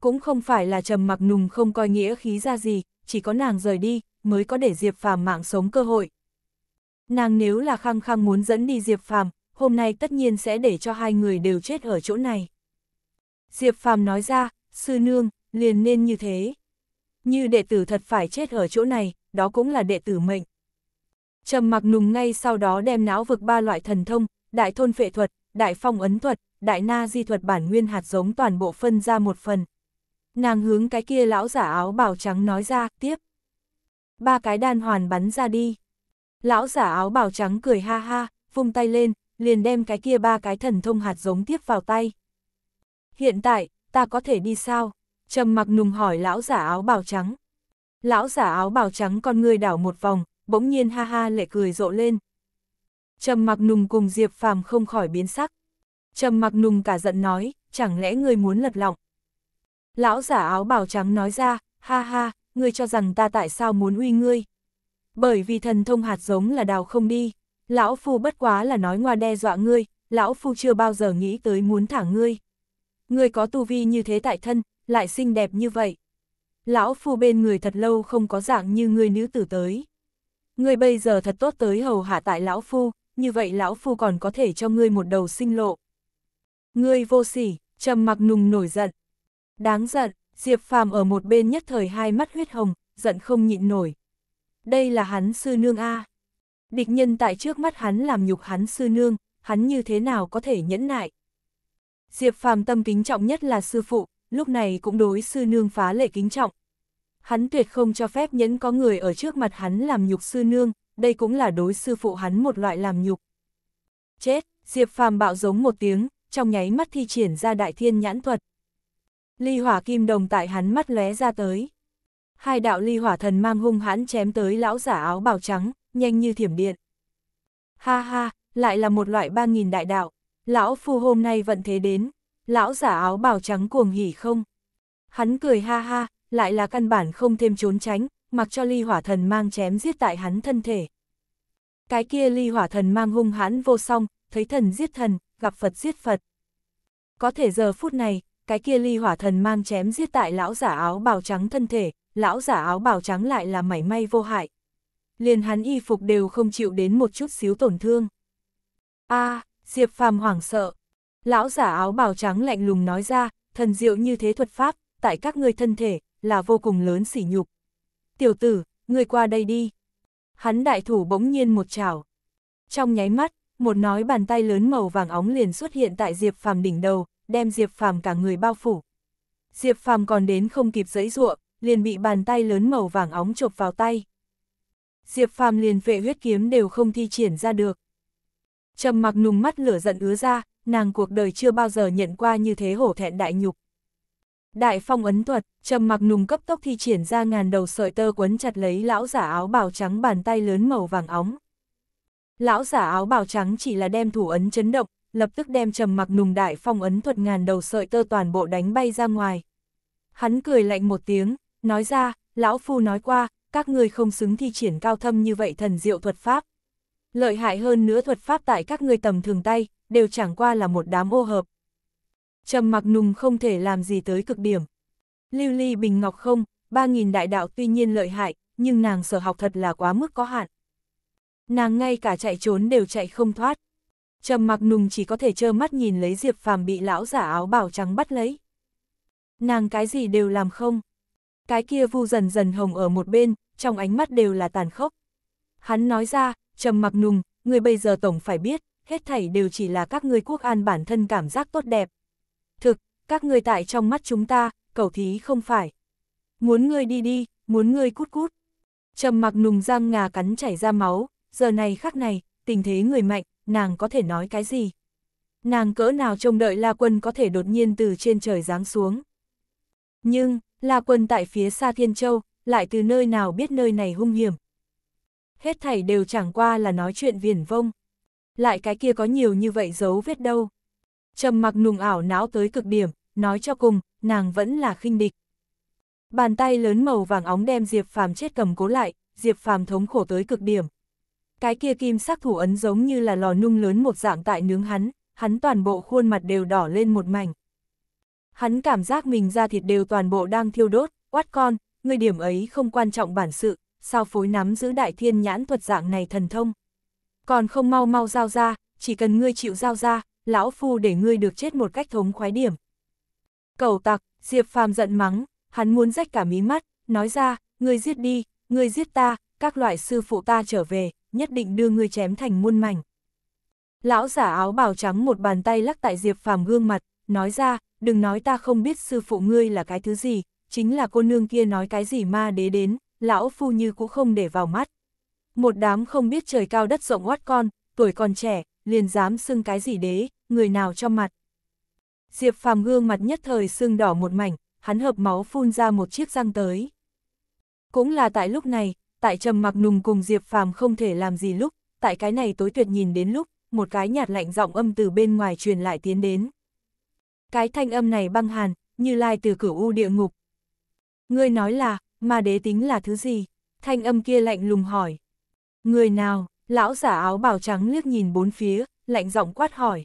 A: Cũng không phải là trầm mặc nùng không coi nghĩa khí ra gì, chỉ có nàng rời đi, mới có để Diệp Phàm mạng sống cơ hội. Nàng nếu là khăng khăng muốn dẫn đi Diệp Phàm, hôm nay tất nhiên sẽ để cho hai người đều chết ở chỗ này. Diệp Phàm nói ra, sư nương, liền nên như thế. Như đệ tử thật phải chết ở chỗ này, đó cũng là đệ tử mệnh. Trầm mặc nùng ngay sau đó đem não vực ba loại thần thông, đại thôn phệ thuật, đại phong ấn thuật, đại na di thuật bản nguyên hạt giống toàn bộ phân ra một phần. Nàng hướng cái kia lão giả áo bào trắng nói ra, tiếp. Ba cái đan hoàn bắn ra đi. Lão giả áo bào trắng cười ha ha, vung tay lên, liền đem cái kia ba cái thần thông hạt giống tiếp vào tay. Hiện tại, ta có thể đi sao? Trầm mặc nùng hỏi lão giả áo bào trắng. Lão giả áo bào trắng con người đảo một vòng, bỗng nhiên ha ha lệ cười rộ lên, Trầm mặc nùng cùng Diệp Phàm không khỏi biến sắc. Trầm mặc nùng cả giận nói, chẳng lẽ ngươi muốn lật lọng? Lão giả áo bào trắng nói ra, ha ha, ngươi cho rằng ta tại sao muốn uy ngươi? Bởi vì thần thông hạt giống là đào không đi, lão phu bất quá là nói ngoa đe dọa ngươi, lão phu chưa bao giờ nghĩ tới muốn thả ngươi. Ngươi có tu vi như thế tại thân, lại xinh đẹp như vậy. Lão phu bên người thật lâu không có dạng như ngươi nữ tử tới. Ngươi bây giờ thật tốt tới hầu hạ tại lão phu, như vậy lão phu còn có thể cho ngươi một đầu sinh lộ. Ngươi vô sỉ, trầm mặc nùng nổi giận. Đáng giận, Diệp Phàm ở một bên nhất thời hai mắt huyết hồng, giận không nhịn nổi. Đây là hắn sư nương A. Địch nhân tại trước mắt hắn làm nhục hắn sư nương, hắn như thế nào có thể nhẫn nại. Diệp Phàm tâm kính trọng nhất là sư phụ, lúc này cũng đối sư nương phá lệ kính trọng. Hắn tuyệt không cho phép nhẫn có người ở trước mặt hắn làm nhục sư nương, đây cũng là đối sư phụ hắn một loại làm nhục. Chết, Diệp Phàm bạo giống một tiếng, trong nháy mắt thi triển ra đại thiên nhãn thuật. Ly hỏa kim đồng tại hắn mắt lóe ra tới. Hai đạo ly hỏa thần mang hung hãn chém tới lão giả áo bào trắng, nhanh như thiểm điện. Ha ha, lại là một loại ba nghìn đại đạo, lão phu hôm nay vận thế đến, lão giả áo bào trắng cuồng hỉ không? Hắn cười ha ha, lại là căn bản không thêm trốn tránh, mặc cho ly hỏa thần mang chém giết tại hắn thân thể. Cái kia ly hỏa thần mang hung hãn vô song, thấy thần giết thần, gặp Phật giết Phật. Có thể giờ phút này, cái kia ly hỏa thần mang chém giết tại lão giả áo bào trắng thân thể, lão giả áo bào trắng lại là mảy may vô hại. Liền hắn y phục đều không chịu đến một chút xíu tổn thương. a à, Diệp phàm hoảng sợ. Lão giả áo bào trắng lạnh lùng nói ra, thần diệu như thế thuật pháp, tại các ngươi thân thể, là vô cùng lớn sỉ nhục tiểu tử, ngươi qua đây đi. Hắn đại thủ bỗng nhiên một chảo. Trong nháy mắt, một nói bàn tay lớn màu vàng óng liền xuất hiện tại Diệp Phàm đỉnh đầu, đem Diệp Phàm cả người bao phủ. Diệp Phàm còn đến không kịp giãy giụa, liền bị bàn tay lớn màu vàng óng chộp vào tay. Diệp Phàm liền vệ huyết kiếm đều không thi triển ra được. Trầm Mặc nùng mắt lửa giận ứa ra, nàng cuộc đời chưa bao giờ nhận qua như thế hổ thẹn đại nhục. Đại phong ấn thuật, trầm mặc nùng cấp tốc thi triển ra ngàn đầu sợi tơ quấn chặt lấy lão giả áo bào trắng bàn tay lớn màu vàng óng. Lão giả áo bào trắng chỉ là đem thủ ấn chấn động, lập tức đem trầm mặc nùng đại phong ấn thuật ngàn đầu sợi tơ toàn bộ đánh bay ra ngoài. Hắn cười lạnh một tiếng, nói ra, lão phu nói qua, các ngươi không xứng thi triển cao thâm như vậy thần diệu thuật pháp. Lợi hại hơn nữa thuật pháp tại các ngươi tầm thường tay, đều chẳng qua là một đám ô hợp, trầm mặc nùng không thể làm gì tới cực điểm. Lưu ly bình ngọc không, ba nghìn đại đạo tuy nhiên lợi hại, nhưng nàng sở học thật là quá mức có hạn. Nàng ngay cả chạy trốn đều chạy không thoát. Trầm mặc nùng chỉ có thể trơ mắt nhìn lấy Diệp Phàm bị lão giả áo bảo trắng bắt lấy. Nàng cái gì đều làm không. Cái kia vu dần dần hồng ở một bên, trong ánh mắt đều là tàn khốc. Hắn nói ra, trầm mặc nùng, người bây giờ tổng phải biết, hết thảy đều chỉ là các ngươi quốc an bản thân cảm giác tốt đẹp các ngươi tại trong mắt chúng ta, cầu thí không phải. Muốn ngươi đi đi, muốn ngươi cút cút. Trầm mặc nùng răng ngà cắn chảy ra máu, giờ này khắc này, tình thế người mạnh, nàng có thể nói cái gì? Nàng cỡ nào trông đợi La Quân có thể đột nhiên từ trên trời giáng xuống. Nhưng, La Quân tại phía xa Thiên Châu, lại từ nơi nào biết nơi này hung hiểm. Hết thảy đều chẳng qua là nói chuyện viển vông. Lại cái kia có nhiều như vậy giấu vết đâu trầm mặc nùng ảo não tới cực điểm, nói cho cùng, nàng vẫn là khinh địch. Bàn tay lớn màu vàng óng đem Diệp Phàm chết cầm cố lại, Diệp Phàm thống khổ tới cực điểm. Cái kia kim sắc thủ ấn giống như là lò nung lớn một dạng tại nướng hắn, hắn toàn bộ khuôn mặt đều đỏ lên một mảnh. Hắn cảm giác mình da thịt đều toàn bộ đang thiêu đốt, quát con, người điểm ấy không quan trọng bản sự, sao phối nắm giữ đại thiên nhãn thuật dạng này thần thông. Còn không mau mau giao ra, chỉ cần ngươi chịu giao ra, lão phu để ngươi được chết một cách thống khoái điểm. Cầu tặc, Diệp Phàm giận mắng, hắn muốn rách cả mí mắt, nói ra, ngươi giết đi, ngươi giết ta, các loại sư phụ ta trở về, nhất định đưa ngươi chém thành muôn mảnh. Lão giả áo bào trắng một bàn tay lắc tại Diệp Phàm gương mặt, nói ra, đừng nói ta không biết sư phụ ngươi là cái thứ gì, chính là cô nương kia nói cái gì ma đế đến, lão phu như cũng không để vào mắt. Một đám không biết trời cao đất rộng oát con, tuổi còn trẻ, liền dám xưng cái gì đế, người nào cho mặt. Diệp phàm gương mặt nhất thời sưng đỏ một mảnh, hắn hợp máu phun ra một chiếc răng tới. Cũng là tại lúc này, tại trầm mặc nùng cùng Diệp phàm không thể làm gì lúc, tại cái này tối tuyệt nhìn đến lúc, một cái nhạt lạnh giọng âm từ bên ngoài truyền lại tiến đến. Cái thanh âm này băng hàn, như lai từ cửu u địa ngục. Ngươi nói là, mà đế tính là thứ gì? Thanh âm kia lạnh lùng hỏi. Người nào, lão giả áo bào trắng liếc nhìn bốn phía, lạnh giọng quát hỏi.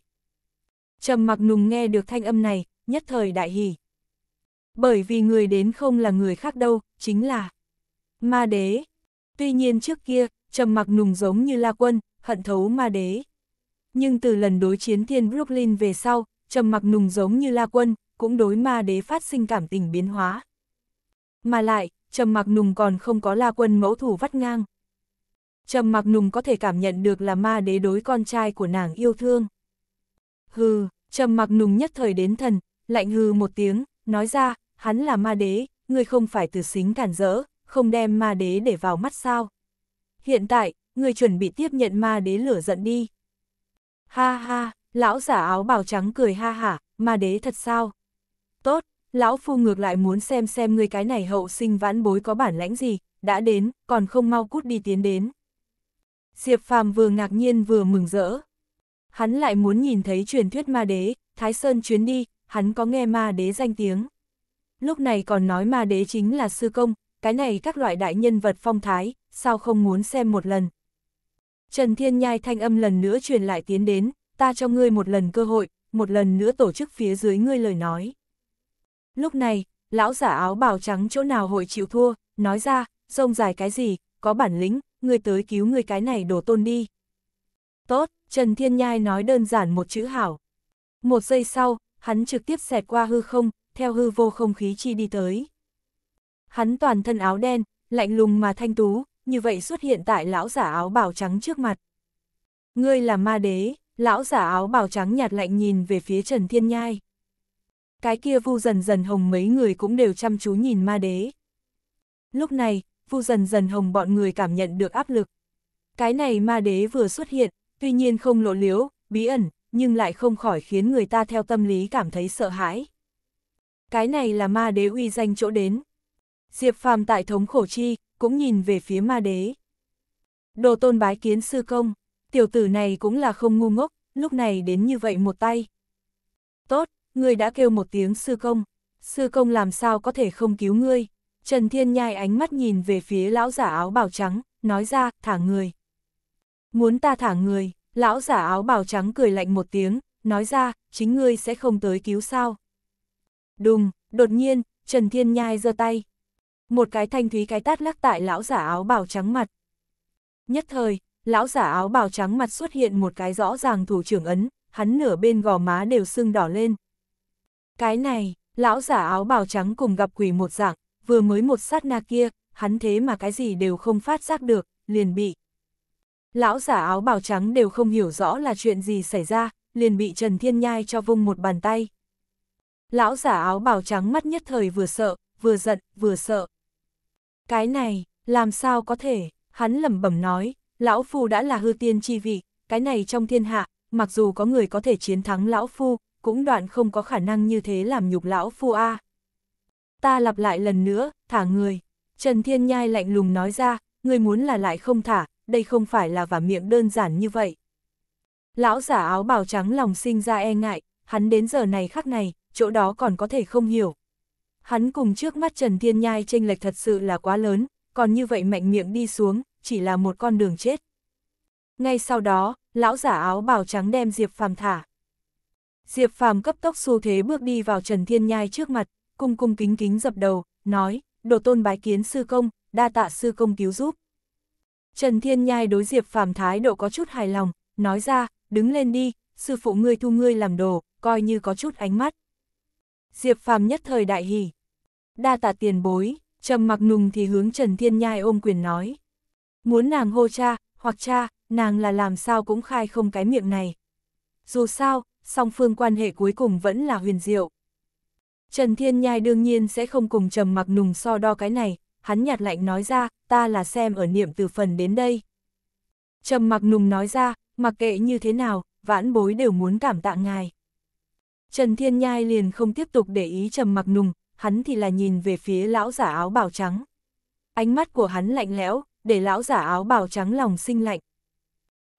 A: Trầm mặc nùng nghe được thanh âm này, nhất thời đại hỉ. Bởi vì người đến không là người khác đâu, chính là ma đế. Tuy nhiên trước kia, trầm mặc nùng giống như la quân, hận thấu ma đế. Nhưng từ lần đối chiến thiên Brooklyn về sau, trầm mặc nùng giống như la quân, cũng đối ma đế phát sinh cảm tình biến hóa. Mà lại, trầm mặc nùng còn không có la quân mẫu thủ vắt ngang. Trầm mặc nùng có thể cảm nhận được là ma đế đối con trai của nàng yêu thương. Hừ, Trầm mặc nùng nhất thời đến thần, lạnh hư một tiếng, nói ra, hắn là ma đế, ngươi không phải từ xính cản rỡ, không đem ma đế để vào mắt sao. Hiện tại, ngươi chuẩn bị tiếp nhận ma đế lửa giận đi. Ha ha, lão giả áo bào trắng cười ha hả, ma đế thật sao? Tốt, lão phu ngược lại muốn xem xem ngươi cái này hậu sinh vãn bối có bản lãnh gì, đã đến, còn không mau cút đi tiến đến. Diệp phàm vừa ngạc nhiên vừa mừng rỡ, hắn lại muốn nhìn thấy truyền thuyết ma đế, Thái Sơn chuyến đi, hắn có nghe ma đế danh tiếng. Lúc này còn nói ma đế chính là sư công, cái này các loại đại nhân vật phong thái, sao không muốn xem một lần. Trần Thiên Nhai thanh âm lần nữa truyền lại tiến đến, ta cho ngươi một lần cơ hội, một lần nữa tổ chức phía dưới ngươi lời nói. Lúc này, lão giả áo bào trắng chỗ nào hội chịu thua, nói ra, rông dài cái gì, có bản lĩnh, ngươi tới cứu ngươi cái này đổ tôn đi. Tốt, Trần Thiên Nhai nói đơn giản một chữ hảo. Một giây sau, hắn trực tiếp xẹt qua hư không, theo hư vô không khí chi đi tới. Hắn toàn thân áo đen, lạnh lùng mà thanh tú, như vậy xuất hiện tại lão giả áo bào trắng trước mặt. Ngươi là ma đế, lão giả áo bào trắng nhạt lạnh nhìn về phía Trần Thiên Nhai. Cái kia vu dần dần hồng mấy người cũng đều chăm chú nhìn ma đế. Lúc này, vu dần dần hồng bọn người cảm nhận được áp lực. Cái này ma đế vừa xuất hiện, tuy nhiên không lộ liếu, bí ẩn, nhưng lại không khỏi khiến người ta theo tâm lý cảm thấy sợ hãi. Cái này là ma đế uy danh chỗ đến. Diệp phàm tại thống khổ chi, cũng nhìn về phía ma đế. Đồ tôn bái kiến sư công, tiểu tử này cũng là không ngu ngốc, lúc này đến như vậy một tay. Tốt, ngươi đã kêu một tiếng sư công, sư công làm sao có thể không cứu ngươi. Trần Thiên Nhai ánh mắt nhìn về phía lão giả áo bào trắng, nói ra, thả người. Muốn ta thả người, lão giả áo bào trắng cười lạnh một tiếng, nói ra, chính ngươi sẽ không tới cứu sao. Đùng, đột nhiên, Trần Thiên Nhai giơ tay. Một cái thanh thúy cái tát lắc tại lão giả áo bào trắng mặt. Nhất thời, lão giả áo bào trắng mặt xuất hiện một cái rõ ràng thủ trưởng ấn, hắn nửa bên gò má đều sưng đỏ lên. Cái này, lão giả áo bào trắng cùng gặp quỷ một dạng, vừa mới một sát na kia, hắn thế mà cái gì đều không phát giác được, liền bị. Lão giả áo bào trắng đều không hiểu rõ là chuyện gì xảy ra, liền bị Trần Thiên Nhai cho vung một bàn tay. Lão giả áo bào trắng mắt nhất thời vừa sợ, vừa giận, vừa sợ. Cái này, làm sao có thể, hắn lẩm bẩm nói, lão phu đã là hư tiên chi vị, cái này trong thiên hạ, mặc dù có người có thể chiến thắng lão phu, cũng đoạn không có khả năng như thế làm nhục lão phu a. Ta lặp lại lần nữa, thả người. Trần Thiên Nhai lạnh lùng nói ra, người muốn là lại không thả, đây không phải là vả miệng đơn giản như vậy. Lão giả áo bào trắng lòng sinh ra e ngại, hắn đến giờ này khắc này, chỗ đó còn có thể không hiểu. Hắn cùng trước mắt Trần Thiên Nhai tranh lệch thật sự là quá lớn, còn như vậy mạnh miệng đi xuống, chỉ là một con đường chết. Ngay sau đó, lão giả áo bào trắng đem Diệp Phàm thả. Diệp Phàm cấp tốc xu thế bước đi vào Trần Thiên Nhai trước mặt, cung cung kính kính dập đầu, nói, đồ tôn bái kiến sư công, đa tạ sư công cứu giúp. Trần Thiên Nhai đối Diệp Phàm thái độ có chút hài lòng, nói ra, đứng lên đi, sư phụ ngươi thu ngươi làm đồ, coi như có chút ánh mắt. Diệp Phàm nhất thời đại hỉ. Đa tạ tiền bối, trầm mặc nùng thì hướng Trần Thiên Nhai ôm quyền nói. Muốn nàng hô cha, hoặc cha, nàng là làm sao cũng khai không cái miệng này. Dù sao, song phương quan hệ cuối cùng vẫn là huyền diệu. Trần Thiên Nhai đương nhiên sẽ không cùng trầm mặc nùng so đo cái này, hắn nhạt lạnh nói ra, ta là xem ở niệm từ phần đến đây. trầm mặc nùng nói ra, mặc kệ như thế nào, vãn bối đều muốn cảm tạ ngài. Trần Thiên Nhai liền không tiếp tục để ý trầm mặc nùng, hắn thì là nhìn về phía lão giả áo bào trắng. Ánh mắt của hắn lạnh lẽo, để lão giả áo bào trắng lòng sinh lạnh.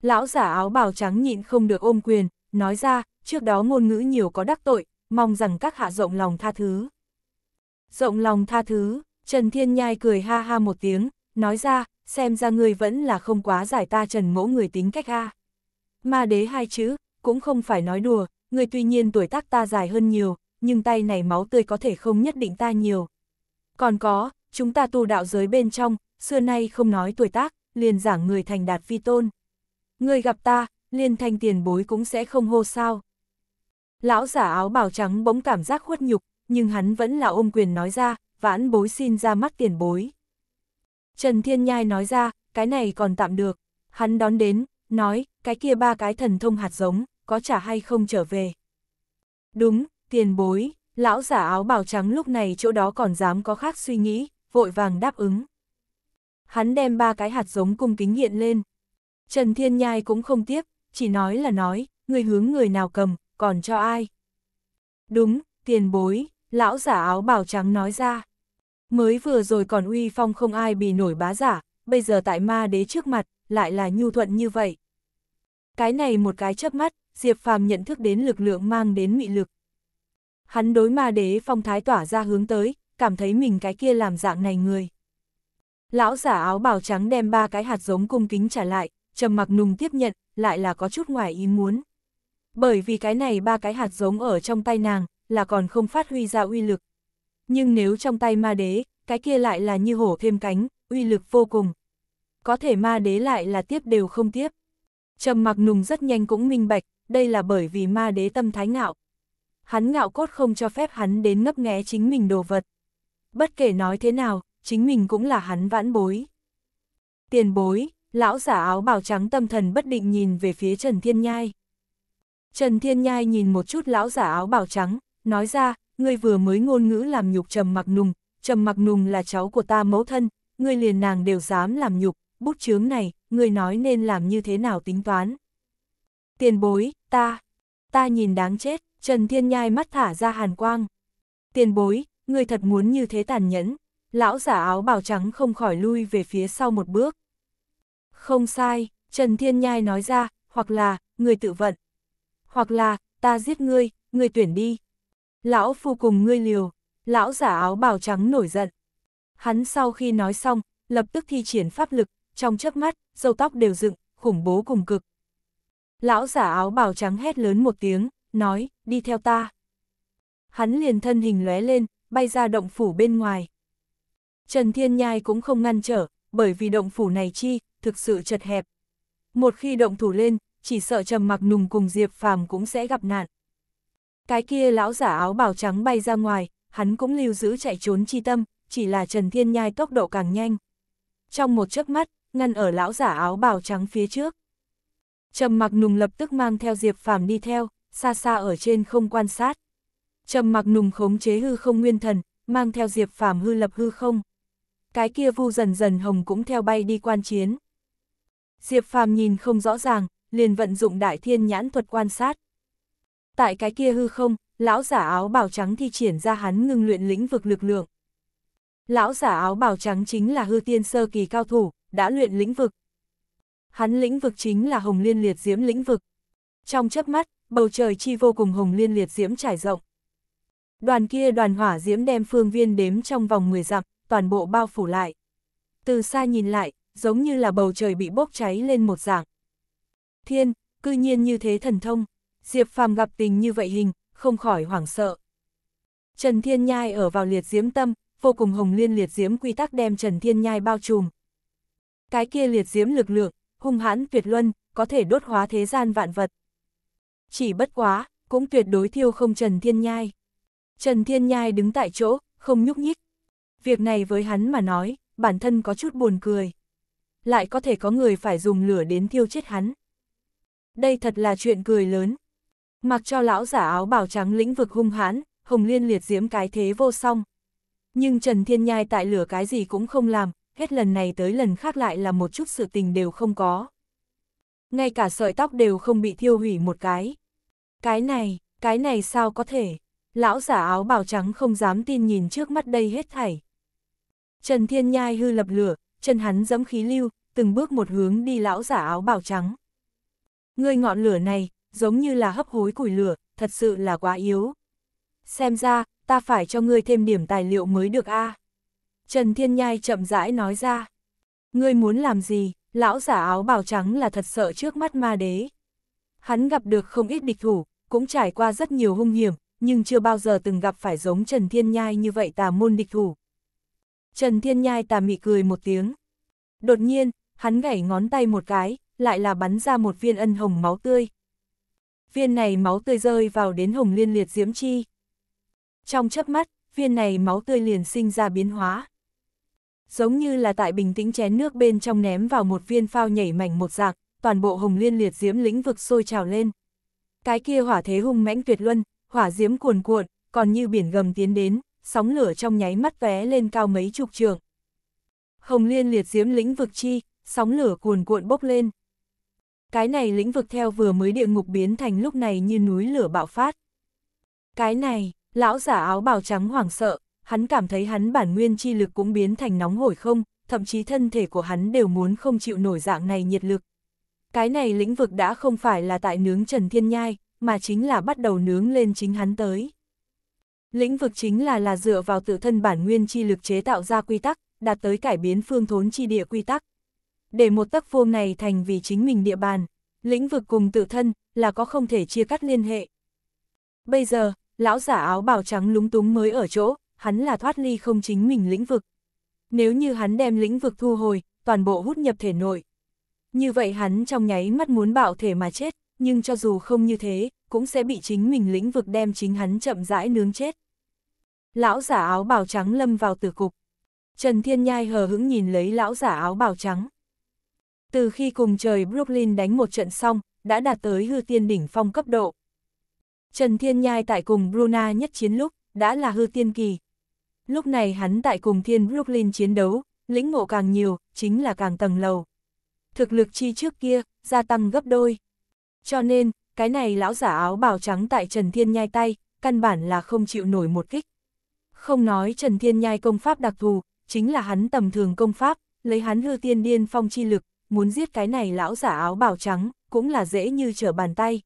A: Lão giả áo bào trắng nhịn không được ôm quyền, nói ra, trước đó ngôn ngữ nhiều có đắc tội, mong rằng các hạ rộng lòng tha thứ. Rộng lòng tha thứ, Trần Thiên Nhai cười ha ha một tiếng, nói ra, xem ra người vẫn là không quá giải ta trần mỗ người tính cách ha, Ma đế hai chữ, cũng không phải nói đùa, người tuy nhiên tuổi tác ta dài hơn nhiều, nhưng tay này máu tươi có thể không nhất định ta nhiều. Còn có, chúng ta tu đạo giới bên trong, xưa nay không nói tuổi tác, liền giảng người thành đạt phi tôn. Ngươi gặp ta, liền thanh tiền bối cũng sẽ không hô sao. Lão giả áo bào trắng bỗng cảm giác khuất nhục, nhưng hắn vẫn là ôm quyền nói ra, vãn bối xin ra mắt tiền bối. Trần Thiên Nhai nói ra, cái này còn tạm được, hắn đón đến, nói, cái kia ba cái thần thông hạt giống, có trả hay không trở về. Đúng, tiền bối, lão giả áo bào trắng lúc này chỗ đó còn dám có khác suy nghĩ, vội vàng đáp ứng. Hắn đem ba cái hạt giống cung kính hiện lên. Trần Thiên Nhai cũng không tiếp, chỉ nói là nói, người hướng người nào cầm, còn cho ai. Đúng, tiền bối, lão giả áo bào trắng nói ra. Mới vừa rồi còn uy phong không ai bị nổi bá giả, bây giờ tại ma đế trước mặt, lại là nhu thuận như vậy. Cái này một cái chớp mắt, Diệp Phàm nhận thức đến lực lượng mang đến mị lực. Hắn đối ma đế phong thái tỏa ra hướng tới, cảm thấy mình cái kia làm dạng này người. Lão giả áo bào trắng đem ba cái hạt giống cung kính trả lại, trầm mặc nùng tiếp nhận, lại là có chút ngoài ý muốn. Bởi vì cái này ba cái hạt giống ở trong tay nàng, là còn không phát huy ra uy lực, nhưng nếu trong tay ma đế, cái kia lại là như hổ thêm cánh, uy lực vô cùng. Có thể ma đế lại là tiếp đều không tiếp. Trầm mặc nùng rất nhanh cũng minh bạch, đây là bởi vì ma đế tâm thái ngạo. Hắn ngạo cốt không cho phép hắn đến ngấp nghé chính mình đồ vật. Bất kể nói thế nào, chính mình cũng là hắn vãn bối. Tiền bối, lão giả áo bào trắng tâm thần bất định nhìn về phía Trần Thiên Nhai. Trần Thiên Nhai nhìn một chút lão giả áo bào trắng, nói ra, ngươi vừa mới ngôn ngữ làm nhục Trầm Mặc Nùng, Trầm Mặc Nùng là cháu của ta mẫu thân, ngươi liền nàng đều dám làm nhục, bút chướng này, ngươi nói nên làm như thế nào tính toán. Tiền bối, ta, ta nhìn đáng chết, Trần Thiên Nhai mắt thả ra hàn quang. Tiền bối, ngươi thật muốn như thế tàn nhẫn, lão giả áo bào trắng không khỏi lui về phía sau một bước. Không sai, Trần Thiên Nhai nói ra, hoặc là, người tự vận, hoặc là, ta giết ngươi, ngươi tuyển đi. Lão phu cùng ngươi liều, lão giả áo bào trắng nổi giận. Hắn sau khi nói xong, lập tức thi triển pháp lực, trong chớp mắt, dâu tóc đều dựng, khủng bố cùng cực. Lão giả áo bào trắng hét lớn một tiếng, nói, đi theo ta. Hắn liền thân hình lóe lên, bay ra động phủ bên ngoài. Trần Thiên Nhai cũng không ngăn trở, bởi vì động phủ này chi, thực sự chật hẹp. Một khi động thủ lên, chỉ sợ trầm mặc nùng cùng Diệp Phàm cũng sẽ gặp nạn. Cái kia lão giả áo bào trắng bay ra ngoài, hắn cũng lưu giữ chạy trốn chi tâm, chỉ là Trần Thiên Nhai tốc độ càng nhanh. Trong một chớp mắt, ngăn ở lão giả áo bào trắng phía trước. Trầm mặc nùng lập tức mang theo Diệp Phàm đi theo, xa xa ở trên không quan sát. Trầm mặc nùng khống chế hư không nguyên thần, mang theo Diệp Phàm hư lập hư không. Cái kia vu dần dần hồng cũng theo bay đi quan chiến. Diệp Phàm nhìn không rõ ràng, liền vận dụng đại thiên nhãn thuật quan sát tại cái kia hư không, lão giả áo bào trắng thi triển ra hắn ngưng luyện lĩnh vực lực lượng. Lão giả áo bào trắng chính là hư tiên sơ kỳ cao thủ, đã luyện lĩnh vực. Hắn lĩnh vực chính là hồng liên liệt diễm lĩnh vực. Trong chớp mắt, bầu trời chi vô cùng hồng liên liệt diễm trải rộng. Đoàn kia đoàn hỏa diễm đem phương viên đếm trong vòng 10 dặm, toàn bộ bao phủ lại. Từ xa nhìn lại, giống như là bầu trời bị bốc cháy lên một dạng. Thiên, cư nhiên như thế thần thông. Diệp Phàm gặp tình như vậy hình, không khỏi hoảng sợ. Trần Thiên Nhai ở vào liệt diễm tâm, vô cùng hồng liên liệt diễm quy tắc đem Trần Thiên Nhai bao trùm. Cái kia liệt diễm lực lượng, hung hãn tuyệt luân, có thể đốt hóa thế gian vạn vật. Chỉ bất quá, cũng tuyệt đối thiêu không Trần Thiên Nhai. Trần Thiên Nhai đứng tại chỗ, không nhúc nhích. Việc này với hắn mà nói, bản thân có chút buồn cười. Lại có thể có người phải dùng lửa đến thiêu chết hắn. Đây thật là chuyện cười lớn, Mặc cho lão giả áo bào trắng lĩnh vực hung hãn, Hồng Liên liệt diễm cái thế vô song. Nhưng Trần Thiên Nhai tại lửa cái gì cũng không làm, hết lần này tới lần khác lại là một chút sự tình đều không có. Ngay cả sợi tóc đều không bị thiêu hủy một cái. Cái này, cái này sao có thể? Lão giả áo bào trắng không dám tin nhìn trước mắt đây hết thảy. Trần Thiên Nhai hư lập lửa, chân hắn dẫm khí lưu, từng bước một hướng đi lão giả áo bào trắng. người ngọn lửa này, giống như là hấp hối củi lửa, thật sự là quá yếu. Xem ra, ta phải cho ngươi thêm điểm tài liệu mới được a. Trần Thiên Nhai chậm rãi nói ra. Ngươi muốn làm gì, lão giả áo bào trắng là thật sợ trước mắt ma đế. Hắn gặp được không ít địch thủ, cũng trải qua rất nhiều hung hiểm, nhưng chưa bao giờ từng gặp phải giống Trần Thiên Nhai như vậy tà môn địch thủ. Trần Thiên Nhai tà mị cười một tiếng. Đột nhiên, hắn gảy ngón tay một cái, lại là bắn ra một viên ân hồng máu tươi, viên này máu tươi rơi vào đến hồng liên liệt diễm chi. Trong chớp mắt, viên này máu tươi liền sinh ra biến hóa. Giống như là tại bình tĩnh chén nước bên trong ném vào một viên phao nhảy mảnh một giạc, toàn bộ hồng liên liệt diễm lĩnh vực sôi trào lên. Cái kia hỏa thế hung mãnh tuyệt luân, hỏa diễm cuồn cuộn, còn như biển gầm tiến đến, sóng lửa trong nháy mắt tóe lên cao mấy chục trường. Hồng liên liệt diễm lĩnh vực chi, sóng lửa cuồn cuộn bốc lên. Cái này lĩnh vực theo vừa mới địa ngục biến thành lúc này như núi lửa bạo phát. Cái này, lão giả áo bào trắng hoảng sợ, hắn cảm thấy hắn bản nguyên chi lực cũng biến thành nóng hổi không, thậm chí thân thể của hắn đều muốn không chịu nổi dạng này nhiệt lực. Cái này lĩnh vực đã không phải là tại nướng Trần Thiên Nhai, mà chính là bắt đầu nướng lên chính hắn tới. Lĩnh vực chính là là dựa vào tự thân bản nguyên chi lực chế tạo ra quy tắc, đạt tới cải biến phương thốn chi địa quy tắc để một tắc vuông này thành vì chính mình địa bàn, lĩnh vực cùng tự thân là có không thể chia cắt liên hệ. Bây giờ, lão giả áo bào trắng lúng túng mới ở chỗ, hắn là thoát ly không chính mình lĩnh vực. Nếu như hắn đem lĩnh vực thu hồi, toàn bộ hút nhập thể nội. Như vậy hắn trong nháy mắt muốn bạo thể mà chết, nhưng cho dù không như thế, cũng sẽ bị chính mình lĩnh vực đem chính hắn chậm rãi nướng chết. Lão giả áo bào trắng lâm vào tử cục. Trần Thiên Nhai hờ hững nhìn lấy lão giả áo bào trắng. Từ khi cùng trời Brooklyn đánh một trận xong, đã đạt tới hư tiên đỉnh phong cấp độ. Trần Thiên Nhai tại cùng Bruna nhất chiến lúc, đã là hư tiên kỳ. Lúc này hắn tại cùng thiên Brooklyn chiến đấu, lĩnh ngộ càng nhiều, chính là càng tầng lầu. Thực lực chi trước kia, gia tăng gấp đôi. Cho nên, cái này lão giả áo bào trắng tại Trần Thiên Nhai tay, căn bản là không chịu nổi một kích. Không nói Trần Thiên Nhai công pháp đặc thù, chính là hắn tầm thường công pháp, lấy hắn hư tiên điên phong chi lực, muốn giết cái này lão giả áo bào trắng, cũng là dễ như trở bàn tay.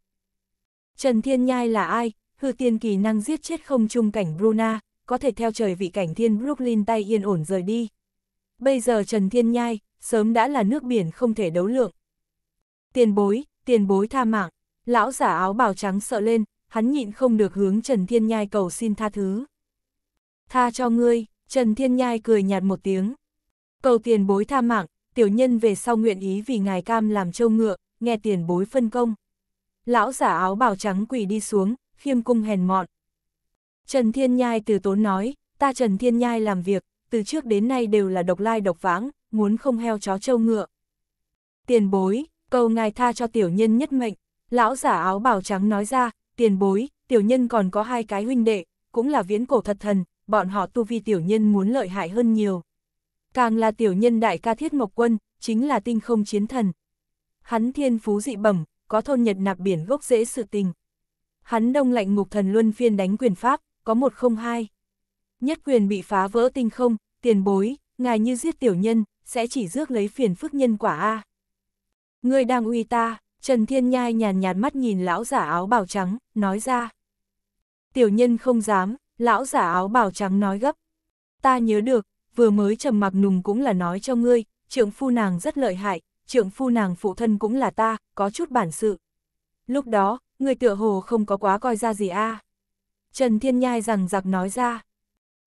A: Trần Thiên Nhai là ai? Hư tiên kỳ năng giết chết không chung cảnh Bruna, có thể theo trời vị cảnh thiên Brooklyn tay yên ổn rời đi. Bây giờ Trần Thiên Nhai, sớm đã là nước biển không thể đấu lượng. Tiền bối, tiền bối tha mạng, lão giả áo bào trắng sợ lên, hắn nhịn không được hướng Trần Thiên Nhai cầu xin tha thứ. Tha cho ngươi, Trần Thiên Nhai cười nhạt một tiếng. Cầu tiền bối tha mạng, tiểu nhân về sau nguyện ý vì ngài cam làm trâu ngựa, nghe tiền bối phân công. Lão giả áo bào trắng quỳ đi xuống, khiêm cung hèn mọn. Trần Thiên Nhai từ tốn nói, ta Trần Thiên Nhai làm việc, từ trước đến nay đều là độc lai độc vãng, muốn không heo chó trâu ngựa. Tiền bối, cầu ngài tha cho tiểu nhân nhất mệnh, lão giả áo bào trắng nói ra, tiền bối, tiểu nhân còn có hai cái huynh đệ, cũng là viễn cổ thật thần, bọn họ tu vi tiểu nhân muốn lợi hại hơn nhiều. Càng là tiểu nhân đại ca thiết mộc quân, chính là tinh không chiến thần. Hắn thiên phú dị bẩm, có thôn nhật nạp biển gốc dễ sự tình. Hắn đông lạnh ngục thần luân phiên đánh quyền pháp, có một không hai. Nhất quyền bị phá vỡ tinh không, tiền bối, ngài như giết tiểu nhân, sẽ chỉ rước lấy phiền phức nhân quả A. Người đang uy ta, Trần Thiên Nhai nhàn nhạt mắt nhìn lão giả áo bào trắng, nói ra. Tiểu nhân không dám, lão giả áo bào trắng nói gấp. Ta nhớ được, vừa mới trầm mặc nùng cũng là nói cho ngươi, trượng phu nàng rất lợi hại, trượng phu nàng phụ thân cũng là ta, có chút bản sự. Lúc đó, người tựa hồ không có quá coi ra gì a Trần Thiên Nhai rằng giặc nói ra.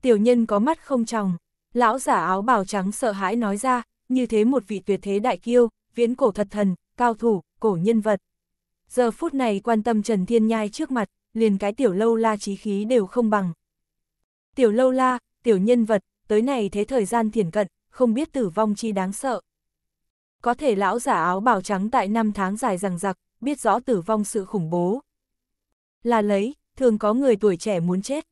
A: Tiểu nhân có mắt không tròng, lão giả áo bào trắng sợ hãi nói ra, như thế một vị tuyệt thế đại kiêu, viễn cổ thật thần, cao thủ, cổ nhân vật. Giờ phút này quan tâm Trần Thiên Nhai trước mặt, liền cái tiểu lâu la trí khí đều không bằng. Tiểu lâu la, tiểu nhân vật, tới này thế thời gian thiển cận, không biết tử vong chi đáng sợ. Có thể lão giả áo bào trắng tại năm tháng dài rằng giặc, biết rõ tử vong sự khủng bố. Là lấy, thường có người tuổi trẻ muốn chết.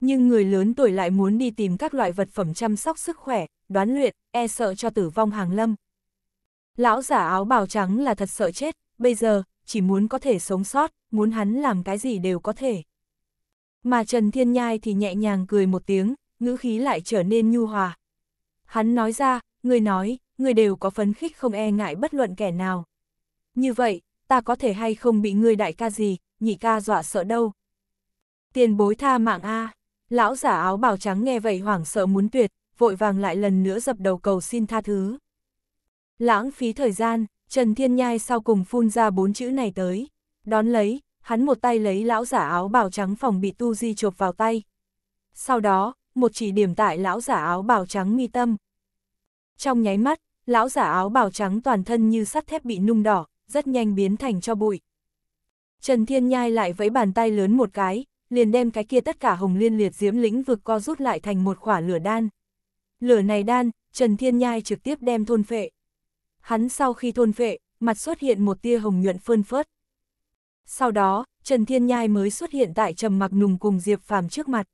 A: Nhưng người lớn tuổi lại muốn đi tìm các loại vật phẩm chăm sóc sức khỏe, đoán luyện, e sợ cho tử vong hàng lâm. Lão giả áo bào trắng là thật sợ chết, bây giờ, chỉ muốn có thể sống sót, muốn hắn làm cái gì đều có thể. Mà Trần Thiên Nhai thì nhẹ nhàng cười một tiếng, ngữ khí lại trở nên nhu hòa. Hắn nói ra, người nói, người đều có phấn khích không e ngại bất luận kẻ nào. Như vậy, ta có thể hay không bị người đại ca gì, nhị ca dọa sợ đâu. Tiền bối tha mạng A, lão giả áo bào trắng nghe vậy hoảng sợ muốn tuyệt, vội vàng lại lần nữa dập đầu cầu xin tha thứ. Lãng phí thời gian, Trần Thiên Nhai sau cùng phun ra bốn chữ này tới. Đón lấy, hắn một tay lấy lão giả áo bào trắng phòng bị tu di chộp vào tay. Sau đó, một chỉ điểm tại lão giả áo bào trắng mi tâm. Trong nháy mắt, lão giả áo bào trắng toàn thân như sắt thép bị nung đỏ, rất nhanh biến thành cho bụi. Trần Thiên Nhai lại vẫy bàn tay lớn một cái, liền đem cái kia tất cả hồng liên liệt diễm lĩnh vực co rút lại thành một khỏa lửa đan. Lửa này đan, Trần Thiên Nhai trực tiếp đem thôn phệ. Hắn sau khi thôn phệ, mặt xuất hiện một tia hồng nhuận phơn phớt. Sau đó, Trần Thiên Nhai mới xuất hiện tại trầm mặc nùng cùng Diệp Phàm trước mặt.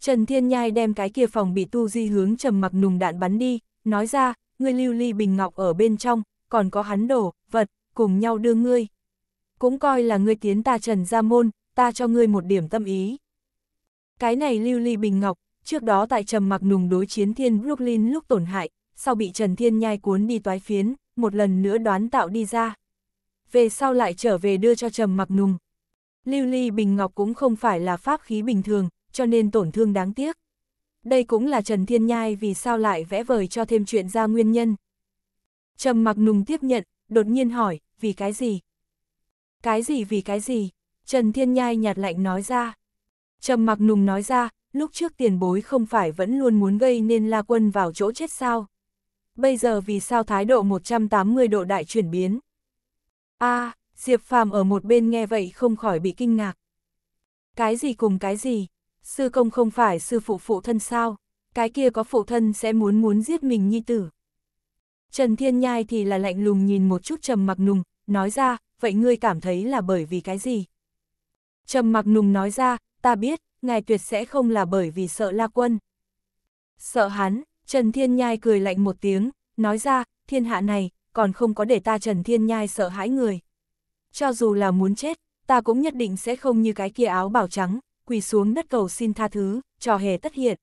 A: Trần Thiên Nhai đem cái kia phòng bị tu di hướng trầm mặc nùng đạn bắn đi, nói ra, ngươi lưu ly bình ngọc ở bên trong, còn có hắn đổ, vật, cùng nhau đưa ngươi. Cũng coi là ngươi tiến ta trần ra môn, ta cho ngươi một điểm tâm ý. Cái này lưu ly bình ngọc, trước đó tại trầm mặc nùng đối chiến thiên Brooklyn lúc tổn hại, sau bị Trần Thiên Nhai cuốn đi toái phiến, một lần nữa đoán tạo đi ra. Về sau lại trở về đưa cho trầm mặc nùng. Lưu ly bình ngọc cũng không phải là pháp khí bình thường, cho nên tổn thương đáng tiếc. Đây cũng là Trần Thiên Nhai vì sao lại vẽ vời cho thêm chuyện ra nguyên nhân. Trầm mặc nùng tiếp nhận, đột nhiên hỏi, vì cái gì? Cái gì vì cái gì? Trần Thiên Nhai nhạt lạnh nói ra. Trầm mặc nùng nói ra, lúc trước tiền bối không phải vẫn luôn muốn gây nên la quân vào chỗ chết sao? Bây giờ vì sao thái độ 180 độ đại chuyển biến? a Diệp Phàm ở một bên nghe vậy không khỏi bị kinh ngạc. Cái gì cùng cái gì, Sư công không phải sư phụ phụ thân sao, cái kia có phụ thân sẽ muốn muốn giết mình nhi tử. Trần Thiên Nhai thì là lạnh lùng nhìn một chút Trầm Mặc Nùng, nói ra, vậy ngươi cảm thấy là bởi vì cái gì? Trầm Mặc Nùng nói ra, ta biết, ngài tuyệt sẽ không là bởi vì sợ La Quân. Sợ hắn, Trần Thiên Nhai cười lạnh một tiếng, nói ra, thiên hạ này, còn không có để ta Trần Thiên Nhai sợ hãi người. Cho dù là muốn chết, ta cũng nhất định sẽ không như cái kia áo bảo trắng, quỳ xuống đất cầu xin tha thứ, trò hề tất hiện.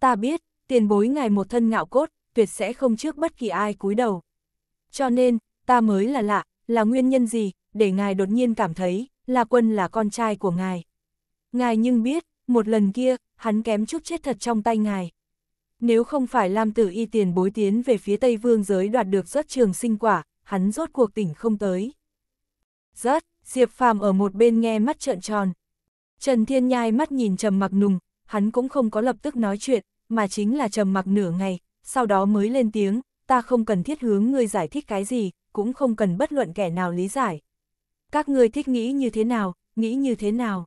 A: Ta biết, tiền bối ngài một thân ngạo cốt, tuyệt sẽ không trước bất kỳ ai cúi đầu. Cho nên, ta mới là lạ, là nguyên nhân gì, để ngài đột nhiên cảm thấy, là quân là con trai của ngài. Ngài nhưng biết, một lần kia, hắn kém chút chết thật trong tay ngài. Nếu không phải Lam Tử Y tiền bối tiến về phía Tây Vương giới đoạt được rất trường sinh quả, hắn rốt cuộc tỉnh không tới. Rớt, Diệp Phàm ở một bên nghe mắt trợn tròn, Trần Thiên Nhai mắt nhìn Trầm Mặc Nùng, hắn cũng không có lập tức nói chuyện, mà chính là Trầm Mặc nửa ngày, sau đó mới lên tiếng, ta không cần thiết hướng ngươi giải thích cái gì, cũng không cần bất luận kẻ nào lý giải. Các ngươi thích nghĩ như thế nào, nghĩ như thế nào.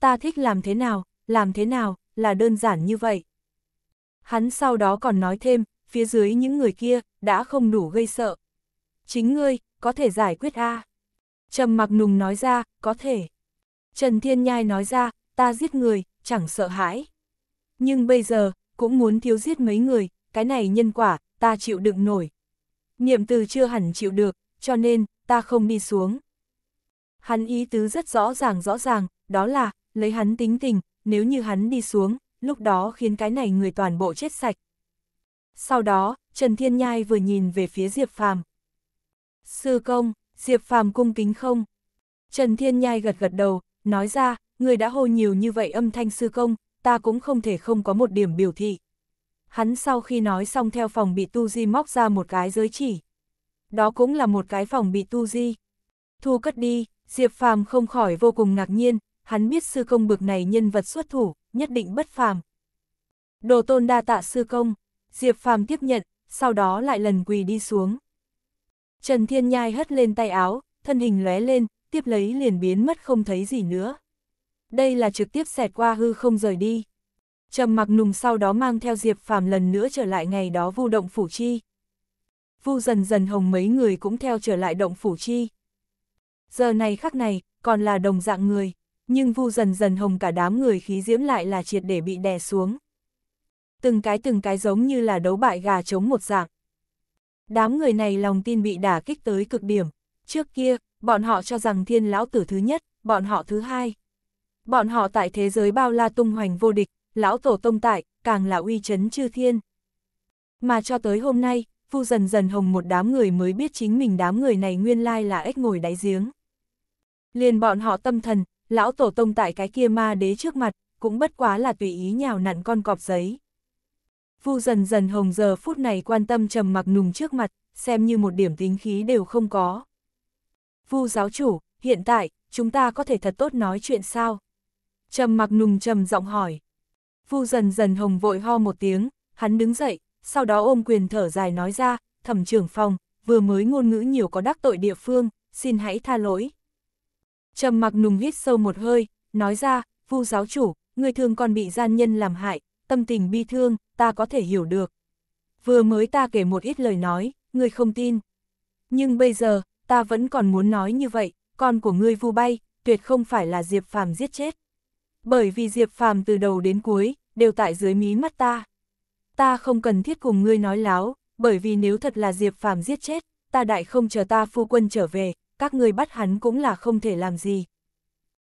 A: Ta thích làm thế nào, làm thế nào, là đơn giản như vậy. Hắn sau đó còn nói thêm, phía dưới những người kia, đã không đủ gây sợ. Chính ngươi, có thể giải quyết a Trầm mặc nùng nói ra, có thể. Trần Thiên Nhai nói ra, ta giết người, chẳng sợ hãi. Nhưng bây giờ, cũng muốn thiếu giết mấy người, cái này nhân quả, ta chịu đựng nổi. Niệm từ chưa hẳn chịu được, cho nên, ta không đi xuống. Hắn ý tứ rất rõ ràng rõ ràng, đó là, lấy hắn tính tình, nếu như hắn đi xuống, lúc đó khiến cái này người toàn bộ chết sạch. Sau đó, Trần Thiên Nhai vừa nhìn về phía Diệp Phàm. Sư công, Diệp Phàm cung kính không? Trần Thiên Nhai gật gật đầu, nói ra, người đã hô nhiều như vậy âm thanh sư công, ta cũng không thể không có một điểm biểu thị. Hắn sau khi nói xong theo phòng bị tu di móc ra một cái giới chỉ. Đó cũng là một cái phòng bị tu di. Thu cất đi, Diệp Phàm không khỏi vô cùng ngạc nhiên, hắn biết sư công bực này nhân vật xuất thủ, nhất định bất phàm. Đồ tôn đa tạ sư công, Diệp Phàm tiếp nhận, sau đó lại lần quỳ đi xuống. Trần Thiên Nhai hất lên tay áo, thân hình lóe lên, tiếp lấy liền biến mất không thấy gì nữa. Đây là trực tiếp xẹt qua hư không rời đi. Trầm mặc nùng sau đó mang theo Diệp Phàm lần nữa trở lại ngày đó vu động phủ chi. Vu dần dần hồng mấy người cũng theo trở lại động phủ chi. Giờ này khắc này, còn là đồng dạng người, nhưng vu dần dần hồng cả đám người khí diễm lại là triệt để bị đè xuống. Từng cái từng cái giống như là đấu bại gà chống một dạng. Đám người này lòng tin bị đả kích tới cực điểm. Trước kia, bọn họ cho rằng thiên lão tử thứ nhất, bọn họ thứ hai. Bọn họ tại thế giới bao la tung hoành vô địch, lão tổ tông tại, càng là uy chấn chư thiên. Mà cho tới hôm nay, Phu dần dần hồng một đám người mới biết chính mình đám người này nguyên lai là ếch ngồi đáy giếng. Liền bọn họ tâm thần, lão tổ tông tại cái kia ma đế trước mặt, cũng bất quá là tùy ý nhào nặn con cọp giấy. Phu dần dần hồng giờ phút này quan tâm trầm mặc nùng trước mặt, xem như một điểm tính khí đều không có. Vu giáo chủ, hiện tại, chúng ta có thể thật tốt nói chuyện sao? Trầm mặc nùng trầm giọng hỏi. Vu dần dần hồng vội ho một tiếng, hắn đứng dậy, sau đó ôm quyền thở dài nói ra, thẩm trưởng phòng, vừa mới ngôn ngữ nhiều có đắc tội địa phương, xin hãy tha lỗi. Trầm mặc nùng hít sâu một hơi, nói ra, vu giáo chủ, người thương còn bị gian nhân làm hại, tâm tình bi thương, ta có thể hiểu được. Vừa mới ta kể một ít lời nói, người không tin. Nhưng bây giờ, ta vẫn còn muốn nói như vậy, con của ngươi vu bay, tuyệt không phải là Diệp Phàm giết chết. Bởi vì Diệp Phàm từ đầu đến cuối, đều tại dưới mí mắt ta. Ta không cần thiết cùng ngươi nói láo, bởi vì nếu thật là Diệp Phàm giết chết, ta đại không chờ ta phu quân trở về, các ngươi bắt hắn cũng là không thể làm gì.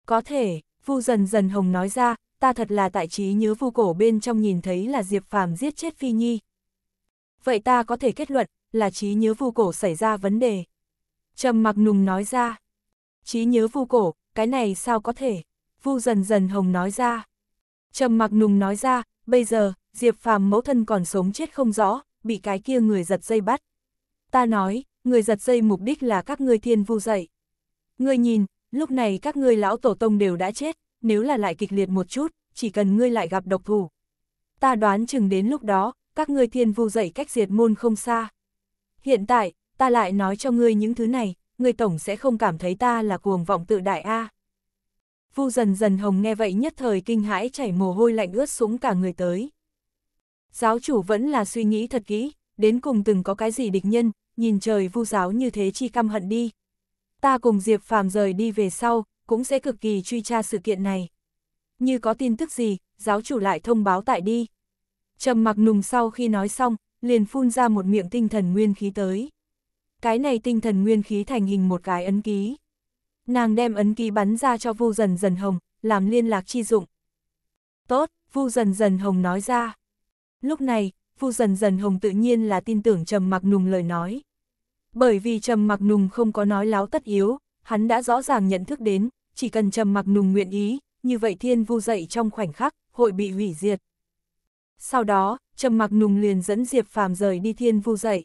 A: Có thể, Vu dần dần hồng nói ra, ta thật là tại trí nhớ vu cổ bên trong nhìn thấy là Diệp Phàm giết chết Phi Nhi. Vậy ta có thể kết luận là trí nhớ vu cổ xảy ra vấn đề. Trầm mặc nùng nói ra. Chí nhớ vu cổ, cái này sao có thể? Vu dần dần hồng nói ra. Trầm mặc nùng nói ra, bây giờ, Diệp Phàm mẫu thân còn sống chết không rõ, bị cái kia người giật dây bắt. Ta nói, người giật dây mục đích là các ngươi thiên vu dậy. Ngươi nhìn, lúc này các ngươi lão tổ tông đều đã chết, nếu là lại kịch liệt một chút, chỉ cần ngươi lại gặp độc thủ. Ta đoán chừng đến lúc đó, các ngươi thiên vu dậy cách diệt môn không xa. Hiện tại, ta lại nói cho ngươi những thứ này, ngươi tổng sẽ không cảm thấy ta là cuồng vọng tự đại a. Vu dần dần hồng nghe vậy nhất thời kinh hãi chảy mồ hôi lạnh ướt sũng cả người tới. Giáo chủ vẫn là suy nghĩ thật kỹ, đến cùng từng có cái gì địch nhân, nhìn trời vu giáo như thế chi căm hận đi. Ta cùng Diệp Phàm rời đi về sau, cũng sẽ cực kỳ truy tra sự kiện này. Như có tin tức gì, giáo chủ lại thông báo tại đi. Trầm mặc nùng sau khi nói xong, liền phun ra một miệng tinh thần nguyên khí tới cái này tinh thần nguyên khí thành hình một cái ấn ký. Nàng đem ấn ký bắn ra cho Vu Dần Dần Hồng, làm liên lạc chi dụng. Tốt, Vu Dần Dần Hồng nói ra. Lúc này, Vu Dần Dần Hồng tự nhiên là tin tưởng Trầm Mặc Nùng lời nói. Bởi vì Trầm Mặc Nùng không có nói láo tất yếu, hắn đã rõ ràng nhận thức đến, chỉ cần Trầm Mặc Nùng nguyện ý, như vậy thiên vu dậy trong khoảnh khắc, hội bị hủy diệt. Sau đó, Trầm Mặc Nùng liền dẫn Diệp Phàm rời đi thiên vu dậy.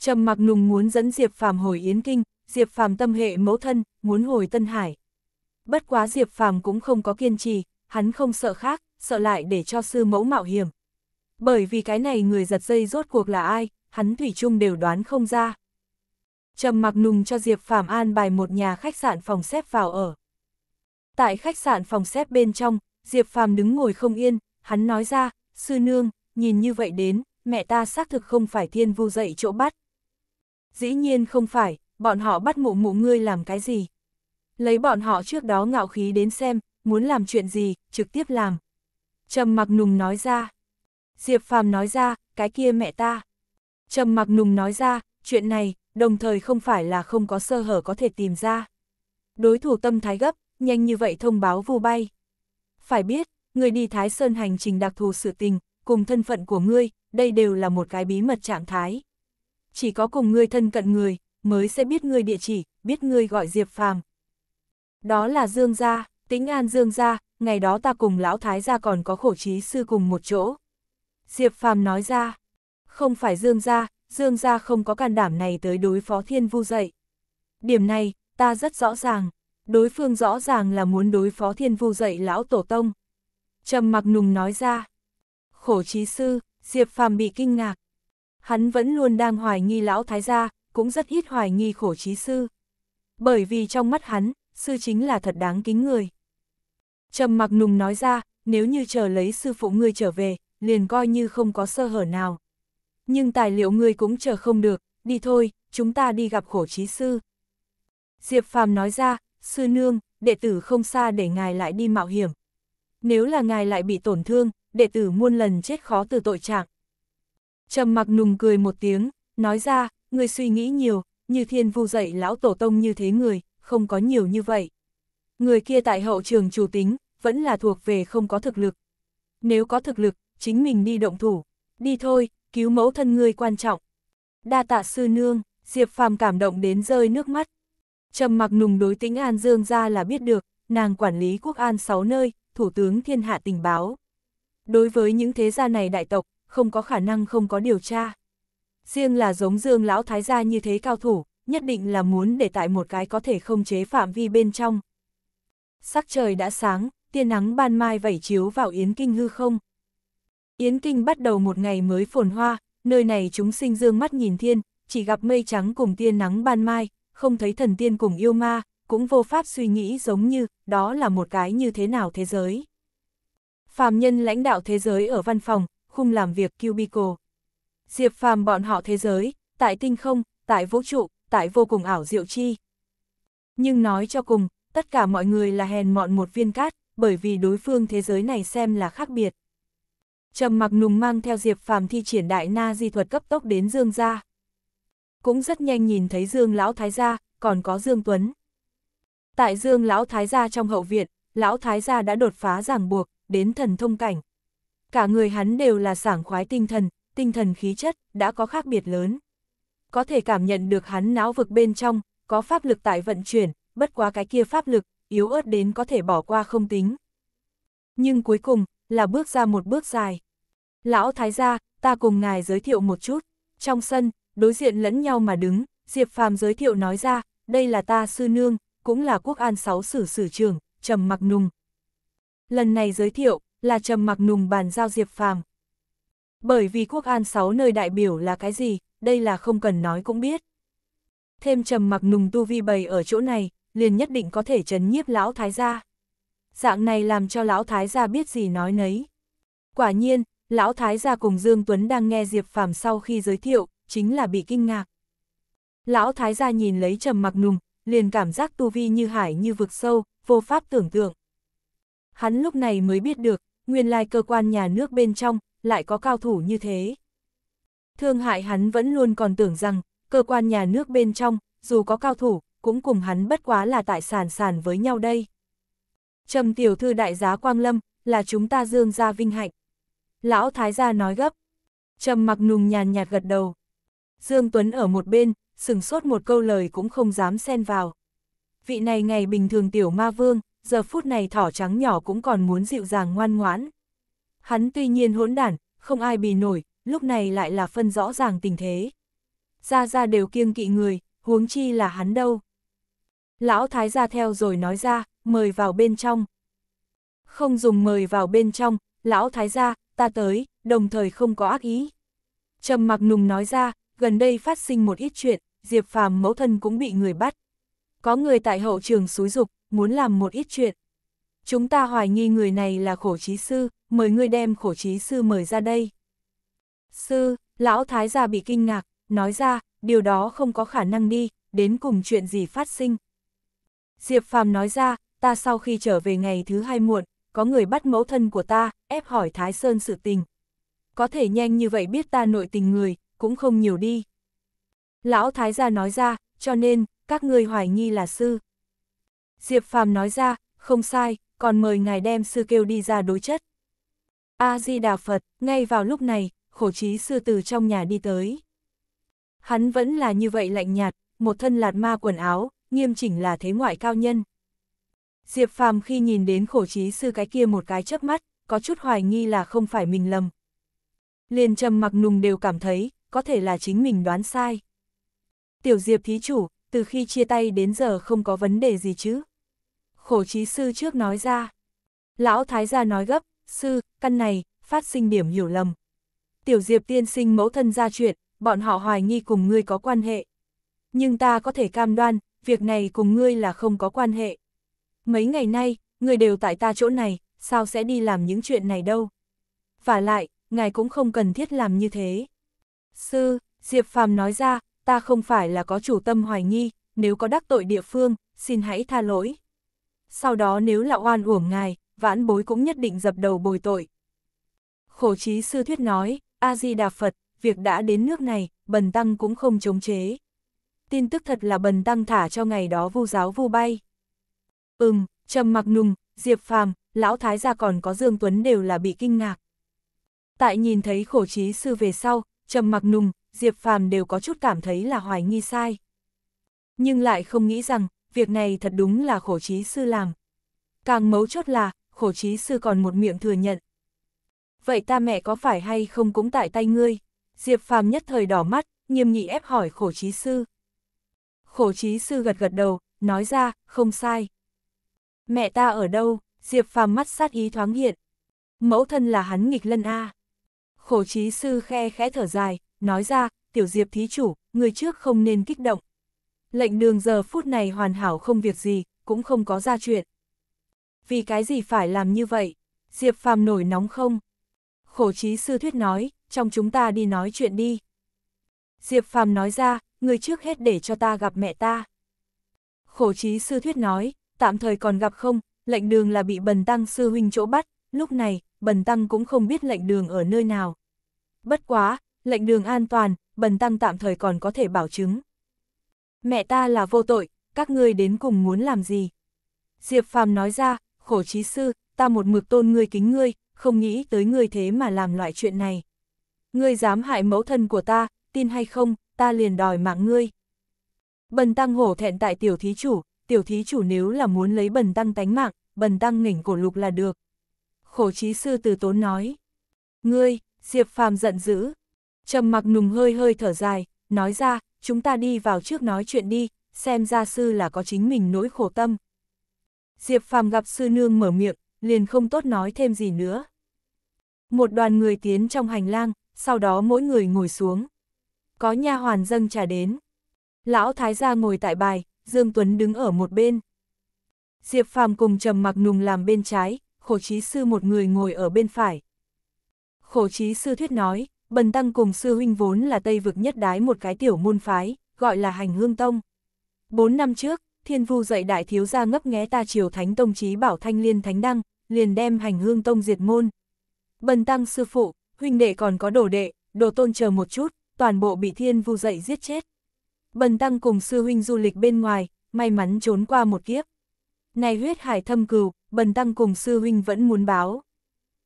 A: Trầm mặc nùng muốn dẫn Diệp Phàm hồi Yến Kinh, Diệp Phàm tâm hệ mẫu thân, muốn hồi Tân Hải. Bất quá Diệp Phàm cũng không có kiên trì, hắn không sợ khác, sợ lại để cho sư mẫu mạo hiểm. Bởi vì cái này người giật dây rốt cuộc là ai, hắn thủy chung đều đoán không ra. Trầm mặc nùng cho Diệp Phàm an bài một nhà khách sạn phòng xếp vào ở. Tại khách sạn phòng xếp bên trong, Diệp Phàm đứng ngồi không yên, hắn nói ra, sư nương, nhìn như vậy đến, mẹ ta xác thực không phải thiên vu dậy chỗ bắt, Dĩ nhiên không phải, bọn họ bắt mụ mụ ngươi làm cái gì. Lấy bọn họ trước đó ngạo khí đến xem, muốn làm chuyện gì, trực tiếp làm. Trầm mặc nùng nói ra. Diệp phàm nói ra, cái kia mẹ ta. Trầm mặc nùng nói ra, chuyện này, đồng thời không phải là không có sơ hở có thể tìm ra. Đối thủ tâm thái gấp, nhanh như vậy thông báo vu bay. Phải biết, người đi Thái Sơn hành trình đặc thù sự tình, cùng thân phận của ngươi, đây đều là một cái bí mật trạng thái chỉ có cùng ngươi thân cận người, mới sẽ biết ngươi địa chỉ, biết ngươi gọi Diệp Phàm. Đó là Dương gia, Tĩnh An Dương gia, ngày đó ta cùng lão thái gia còn có khổ trí sư cùng một chỗ. Diệp Phàm nói ra, không phải Dương gia, Dương gia không có can đảm này tới đối phó Thiên Vu dậy. Điểm này, ta rất rõ ràng, đối phương rõ ràng là muốn đối phó Thiên Vu dậy lão tổ tông. Trầm Mặc Nùng nói ra. Khổ trí sư, Diệp Phàm bị kinh ngạc, hắn vẫn luôn đang hoài nghi lão thái gia, cũng rất ít hoài nghi khổ trí sư. Bởi vì trong mắt hắn, sư chính là thật đáng kính người. Trầm mặc nùng nói ra, nếu như chờ lấy sư phụ ngươi trở về, liền coi như không có sơ hở nào. Nhưng tài liệu ngươi cũng chờ không được, đi thôi, chúng ta đi gặp khổ trí sư. Diệp Phàm nói ra, sư nương, đệ tử không xa để ngài lại đi mạo hiểm. Nếu là ngài lại bị tổn thương, đệ tử muôn lần chết khó từ tội trạng. Trầm mặc nùng cười một tiếng, nói ra, người suy nghĩ nhiều, như thiên vu dạy lão tổ tông như thế người, không có nhiều như vậy. Người kia tại hậu trường chủ tính, vẫn là thuộc về không có thực lực. Nếu có thực lực, chính mình đi động thủ, đi thôi, cứu mẫu thân người quan trọng. Đa tạ sư nương, Diệp Phàm cảm động đến rơi nước mắt. Trầm mặc nùng đối tính An Dương ra là biết được, nàng quản lý quốc an 6 nơi, thủ tướng thiên hạ tình báo. Đối với những thế gia này đại tộc, không có khả năng không có điều tra. Riêng là giống dương lão thái gia như thế cao thủ, nhất định là muốn để tại một cái có thể không chế phạm vi bên trong. Sắc trời đã sáng, tia nắng ban mai vẩy chiếu vào Yến Kinh hư không. Yến Kinh bắt đầu một ngày mới phồn hoa, nơi này chúng sinh dương mắt nhìn thiên, chỉ gặp mây trắng cùng tia nắng ban mai, không thấy thần tiên cùng yêu ma, cũng vô pháp suy nghĩ giống như, đó là một cái như thế nào thế giới. Phạm nhân lãnh đạo thế giới ở văn phòng, khung làm việc cubicle. Diệp phàm bọn họ thế giới, tại tinh không, tại vũ trụ, tại vô cùng ảo diệu chi. Nhưng nói cho cùng, tất cả mọi người là hèn mọn một viên cát, bởi vì đối phương thế giới này xem là khác biệt. Trầm mặc nùng mang theo Diệp phàm thi triển đại na di thuật cấp tốc đến Dương gia. Cũng rất nhanh nhìn thấy Dương lão thái gia, còn có Dương Tuấn. Tại Dương lão thái gia trong hậu viện, lão thái gia đã đột phá ràng buộc, đến thần thông cảnh cả người hắn đều là sảng khoái tinh thần, tinh thần khí chất, đã có khác biệt lớn. Có thể cảm nhận được hắn não vực bên trong, có pháp lực tại vận chuyển, bất quá cái kia pháp lực, yếu ớt đến có thể bỏ qua không tính. Nhưng cuối cùng, là bước ra một bước dài. Lão Thái gia, ta cùng ngài giới thiệu một chút. Trong sân, đối diện lẫn nhau mà đứng, Diệp Phàm giới thiệu nói ra, đây là ta sư nương, cũng là quốc an sáu sử sử trưởng, trầm mặc nùng. Lần này giới thiệu, là trầm mặc nùng bàn giao Diệp Phàm. Bởi vì quốc an 6 nơi đại biểu là cái gì, đây là không cần nói cũng biết. Thêm trầm mặc nùng tu vi bày ở chỗ này, liền nhất định có thể chấn nhiếp lão thái gia. Dạng này làm cho lão thái gia biết gì nói nấy. Quả nhiên, lão thái gia cùng Dương Tuấn đang nghe Diệp Phàm sau khi giới thiệu, chính là bị kinh ngạc. Lão thái gia nhìn lấy trầm mặc nùng, liền cảm giác tu vi như hải như vực sâu, vô pháp tưởng tượng. Hắn lúc này mới biết được, nguyên lai cơ quan nhà nước bên trong, lại có cao thủ như thế. Thương hại hắn vẫn luôn còn tưởng rằng, cơ quan nhà nước bên trong, dù có cao thủ, cũng cùng hắn bất quá là tại sản sàn với nhau đây. Trầm tiểu thư đại giá Quang Lâm, là chúng ta dương ra vinh hạnh. Lão Thái gia nói gấp. Trầm mặc nùng nhàn nhạt gật đầu. Dương Tuấn ở một bên, sừng sốt một câu lời cũng không dám xen vào. Vị này ngày bình thường tiểu ma vương, giờ phút này thỏ trắng nhỏ cũng còn muốn dịu dàng ngoan ngoãn. Hắn tuy nhiên hỗn đản, không ai bì nổi, lúc này lại là phân rõ ràng tình thế. gia gia đều kiêng kỵ người, huống chi là hắn đâu. Lão thái gia theo rồi nói ra, mời vào bên trong. Không dùng mời vào bên trong, lão thái gia, ta tới, đồng thời không có ác ý. Trầm mặc nùng nói ra, gần đây phát sinh một ít chuyện, Diệp Phàm mẫu thân cũng bị người bắt. Có người tại hậu trường xúi dục, muốn làm một ít chuyện. Chúng ta hoài nghi người này là khổ trí sư, mời ngươi đem khổ trí sư mời ra đây. Sư, lão thái gia bị kinh ngạc, nói ra, điều đó không có khả năng đi, đến cùng chuyện gì phát sinh. Diệp Phàm nói ra, ta sau khi trở về ngày thứ hai muộn, có người bắt mẫu thân của ta, ép hỏi Thái Sơn sự tình. Có thể nhanh như vậy biết ta nội tình người, cũng không nhiều đi. Lão Thái gia nói ra, cho nên, các ngươi hoài nghi là sư. Diệp Phàm nói ra, không sai, còn mời ngài đem sư kêu đi ra đối chất. A-di-đà Phật, ngay vào lúc này, khổ trí sư từ trong nhà đi tới. Hắn vẫn là như vậy lạnh nhạt, một thân lạt ma quần áo, nghiêm chỉnh là thế ngoại cao nhân. Diệp Phàm khi nhìn đến khổ trí sư cái kia một cái chớp mắt, có chút hoài nghi là không phải mình lầm. Liền trầm mặc nùng đều cảm thấy, có thể là chính mình đoán sai. Tiểu Diệp thí chủ, từ khi chia tay đến giờ không có vấn đề gì chứ. Khổ trí sư trước nói ra. Lão thái gia nói gấp, sư, căn này, phát sinh điểm hiểu lầm. Tiểu diệp tiên sinh mẫu thân ra chuyện, bọn họ hoài nghi cùng ngươi có quan hệ. Nhưng ta có thể cam đoan, việc này cùng ngươi là không có quan hệ. Mấy ngày nay, ngươi đều tại ta chỗ này, sao sẽ đi làm những chuyện này đâu. Và lại, ngài cũng không cần thiết làm như thế. Sư, Diệp Phàm nói ra, ta không phải là có chủ tâm hoài nghi, nếu có đắc tội địa phương, xin hãy tha lỗi. Sau đó nếu là oan uổng ngài, vãn bối cũng nhất định dập đầu bồi tội. Khổ trí sư thuyết nói, A-di-đà Phật, việc đã đến nước này, bần tăng cũng không chống chế. Tin tức thật là bần tăng thả cho ngày đó vu giáo vu bay. Ừm, trầm mặc nùng, diệp phàm, lão thái gia còn có Dương Tuấn đều là bị kinh ngạc. Tại nhìn thấy khổ trí sư về sau, trầm mặc nùng, Diệp Phàm đều có chút cảm thấy là hoài nghi sai. Nhưng lại không nghĩ rằng, việc này thật đúng là khổ trí sư làm. Càng mấu chốt là, khổ trí sư còn một miệng thừa nhận. Vậy ta mẹ có phải hay không cũng tại tay ngươi? Diệp Phàm nhất thời đỏ mắt, nghiêm nghị ép hỏi khổ trí sư. Khổ trí sư gật gật đầu, nói ra, không sai. Mẹ ta ở đâu? Diệp Phàm mắt sát ý thoáng hiện. Mẫu thân là hắn nghịch lân A. Khổ trí sư khe khẽ thở dài, nói ra, tiểu diệp thí chủ, người trước không nên kích động. Lệnh đường giờ phút này hoàn hảo không việc gì, cũng không có ra chuyện. Vì cái gì phải làm như vậy? Diệp phàm nổi nóng không? Khổ trí sư thuyết nói, trong chúng ta đi nói chuyện đi. Diệp phàm nói ra, người trước hết để cho ta gặp mẹ ta. Khổ trí sư thuyết nói, tạm thời còn gặp không, lệnh đường là bị bần tăng sư huynh chỗ bắt, lúc này, bần tăng cũng không biết lệnh đường ở nơi nào. Bất quá, lệnh đường an toàn, bần tăng tạm thời còn có thể bảo chứng. Mẹ ta là vô tội, các ngươi đến cùng muốn làm gì? Diệp Phàm nói ra, khổ trí sư, ta một mực tôn ngươi kính ngươi, không nghĩ tới ngươi thế mà làm loại chuyện này. Ngươi dám hại mẫu thân của ta, tin hay không, ta liền đòi mạng ngươi. Bần tăng hổ thẹn tại tiểu thí chủ, tiểu thí chủ nếu là muốn lấy bần tăng tánh mạng, bần tăng nghỉnh cổ lục là được. Khổ trí sư từ tốn nói. Ngươi, Diệp Phàm giận dữ, Trầm mặc nùng hơi hơi thở dài, nói ra, chúng ta đi vào trước nói chuyện đi, xem ra sư là có chính mình nỗi khổ tâm. Diệp phàm gặp sư nương mở miệng, liền không tốt nói thêm gì nữa. Một đoàn người tiến trong hành lang, sau đó mỗi người ngồi xuống. Có nha hoàn dâng trà đến. Lão thái gia ngồi tại bài, Dương Tuấn đứng ở một bên. Diệp phàm cùng trầm mặc nùng làm bên trái, khổ trí sư một người ngồi ở bên phải. Khổ trí sư thuyết nói, Bần tăng cùng sư huynh vốn là Tây vực nhất đái một cái tiểu môn phái, gọi là hành hương tông. Bốn năm trước, thiên vu dạy đại thiếu gia ngấp nghé ta triều thánh tông chí bảo thanh liên thánh đăng, liền đem hành hương tông diệt môn. Bần tăng sư phụ, huynh đệ còn có đồ đệ, đồ tôn chờ một chút, toàn bộ bị thiên vu dạy giết chết. Bần tăng cùng sư huynh du lịch bên ngoài, may mắn trốn qua một kiếp. Này huyết hải thâm cừu, bần tăng cùng sư huynh vẫn muốn báo.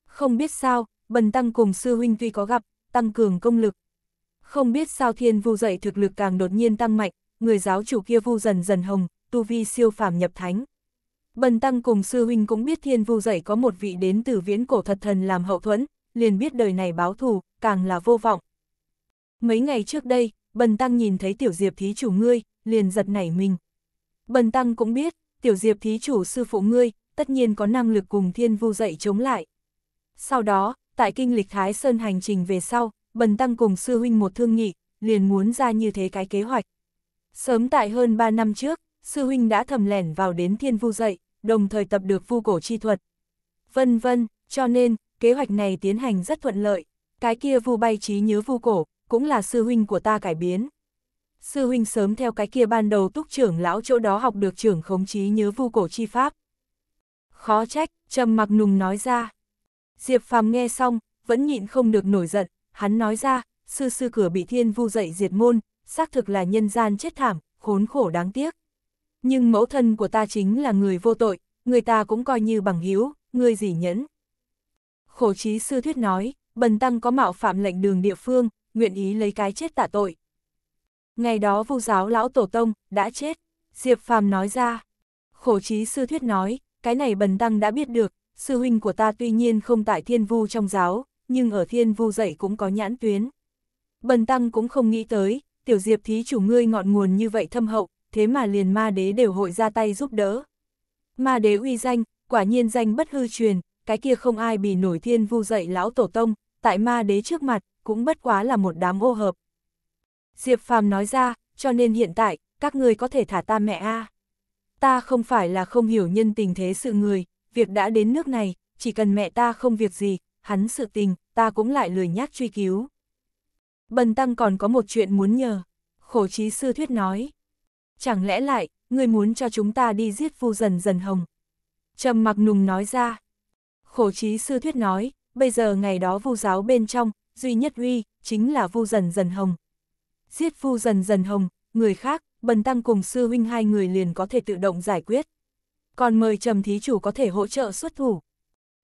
A: Không biết sao, bần tăng cùng sư huynh tuy có gặp, tăng cường công lực. Không biết sao thiên vu dậy thực lực càng đột nhiên tăng mạnh, người giáo chủ kia vu dần dần hồng, tu vi siêu phàm nhập thánh. Bần tăng cùng sư huynh cũng biết thiên vu dậy có một vị đến từ viễn cổ thật thần làm hậu thuẫn, liền biết đời này báo thù, càng là vô vọng. Mấy ngày trước đây, bần tăng nhìn thấy tiểu diệp thí chủ ngươi, liền giật nảy mình. Bần tăng cũng biết, tiểu diệp thí chủ sư phụ ngươi, tất nhiên có năng lực cùng thiên vu dậy chống lại. Sau đó, tại kinh lịch Thái Sơn hành trình về sau, Bần Tăng cùng Sư Huynh một thương nghị, liền muốn ra như thế cái kế hoạch. Sớm tại hơn 3 năm trước, Sư Huynh đã thầm lẻn vào đến thiên vu dậy, đồng thời tập được vu cổ chi thuật. Vân vân, cho nên, kế hoạch này tiến hành rất thuận lợi, cái kia vu bay trí nhớ vu cổ, cũng là Sư Huynh của ta cải biến. Sư Huynh sớm theo cái kia ban đầu túc trưởng lão chỗ đó học được trưởng khống trí nhớ vu cổ chi pháp. Khó trách, trầm mặc nùng nói ra, Diệp Phàm nghe xong, vẫn nhịn không được nổi giận, hắn nói ra, sư sư cửa bị thiên vu dậy diệt môn, xác thực là nhân gian chết thảm, khốn khổ đáng tiếc. Nhưng mẫu thân của ta chính là người vô tội, người ta cũng coi như bằng hiếu, người gì nhẫn. Khổ trí sư thuyết nói, bần tăng có mạo phạm lệnh đường địa phương, nguyện ý lấy cái chết tạ tội. Ngày đó vu giáo lão tổ tông, đã chết, Diệp Phàm nói ra. Khổ trí sư thuyết nói, cái này bần tăng đã biết được, sư huynh của ta tuy nhiên không tại thiên vu trong giáo, nhưng ở thiên vu dạy cũng có nhãn tuyến. Bần tăng cũng không nghĩ tới, tiểu diệp thí chủ ngươi ngọn nguồn như vậy thâm hậu, thế mà liền ma đế đều hội ra tay giúp đỡ. Ma đế uy danh, quả nhiên danh bất hư truyền, cái kia không ai bị nổi thiên vu dạy lão tổ tông, tại ma đế trước mặt, cũng bất quá là một đám ô hợp. Diệp phàm nói ra, cho nên hiện tại, các ngươi có thể thả ta mẹ a. Ta không phải là không hiểu nhân tình thế sự người, việc đã đến nước này, chỉ cần mẹ ta không việc gì, hắn sự tình, ta cũng lại lười nhác truy cứu. Bần tăng còn có một chuyện muốn nhờ, khổ trí sư thuyết nói. Chẳng lẽ lại, người muốn cho chúng ta đi giết phu dần dần hồng? trầm mặc nùng nói ra. Khổ trí sư thuyết nói, bây giờ ngày đó vu giáo bên trong, duy nhất uy, chính là vu dần dần hồng. Giết vu dần dần hồng, người khác, bần tăng cùng sư huynh hai người liền có thể tự động giải quyết còn mời trầm thí chủ có thể hỗ trợ xuất thủ.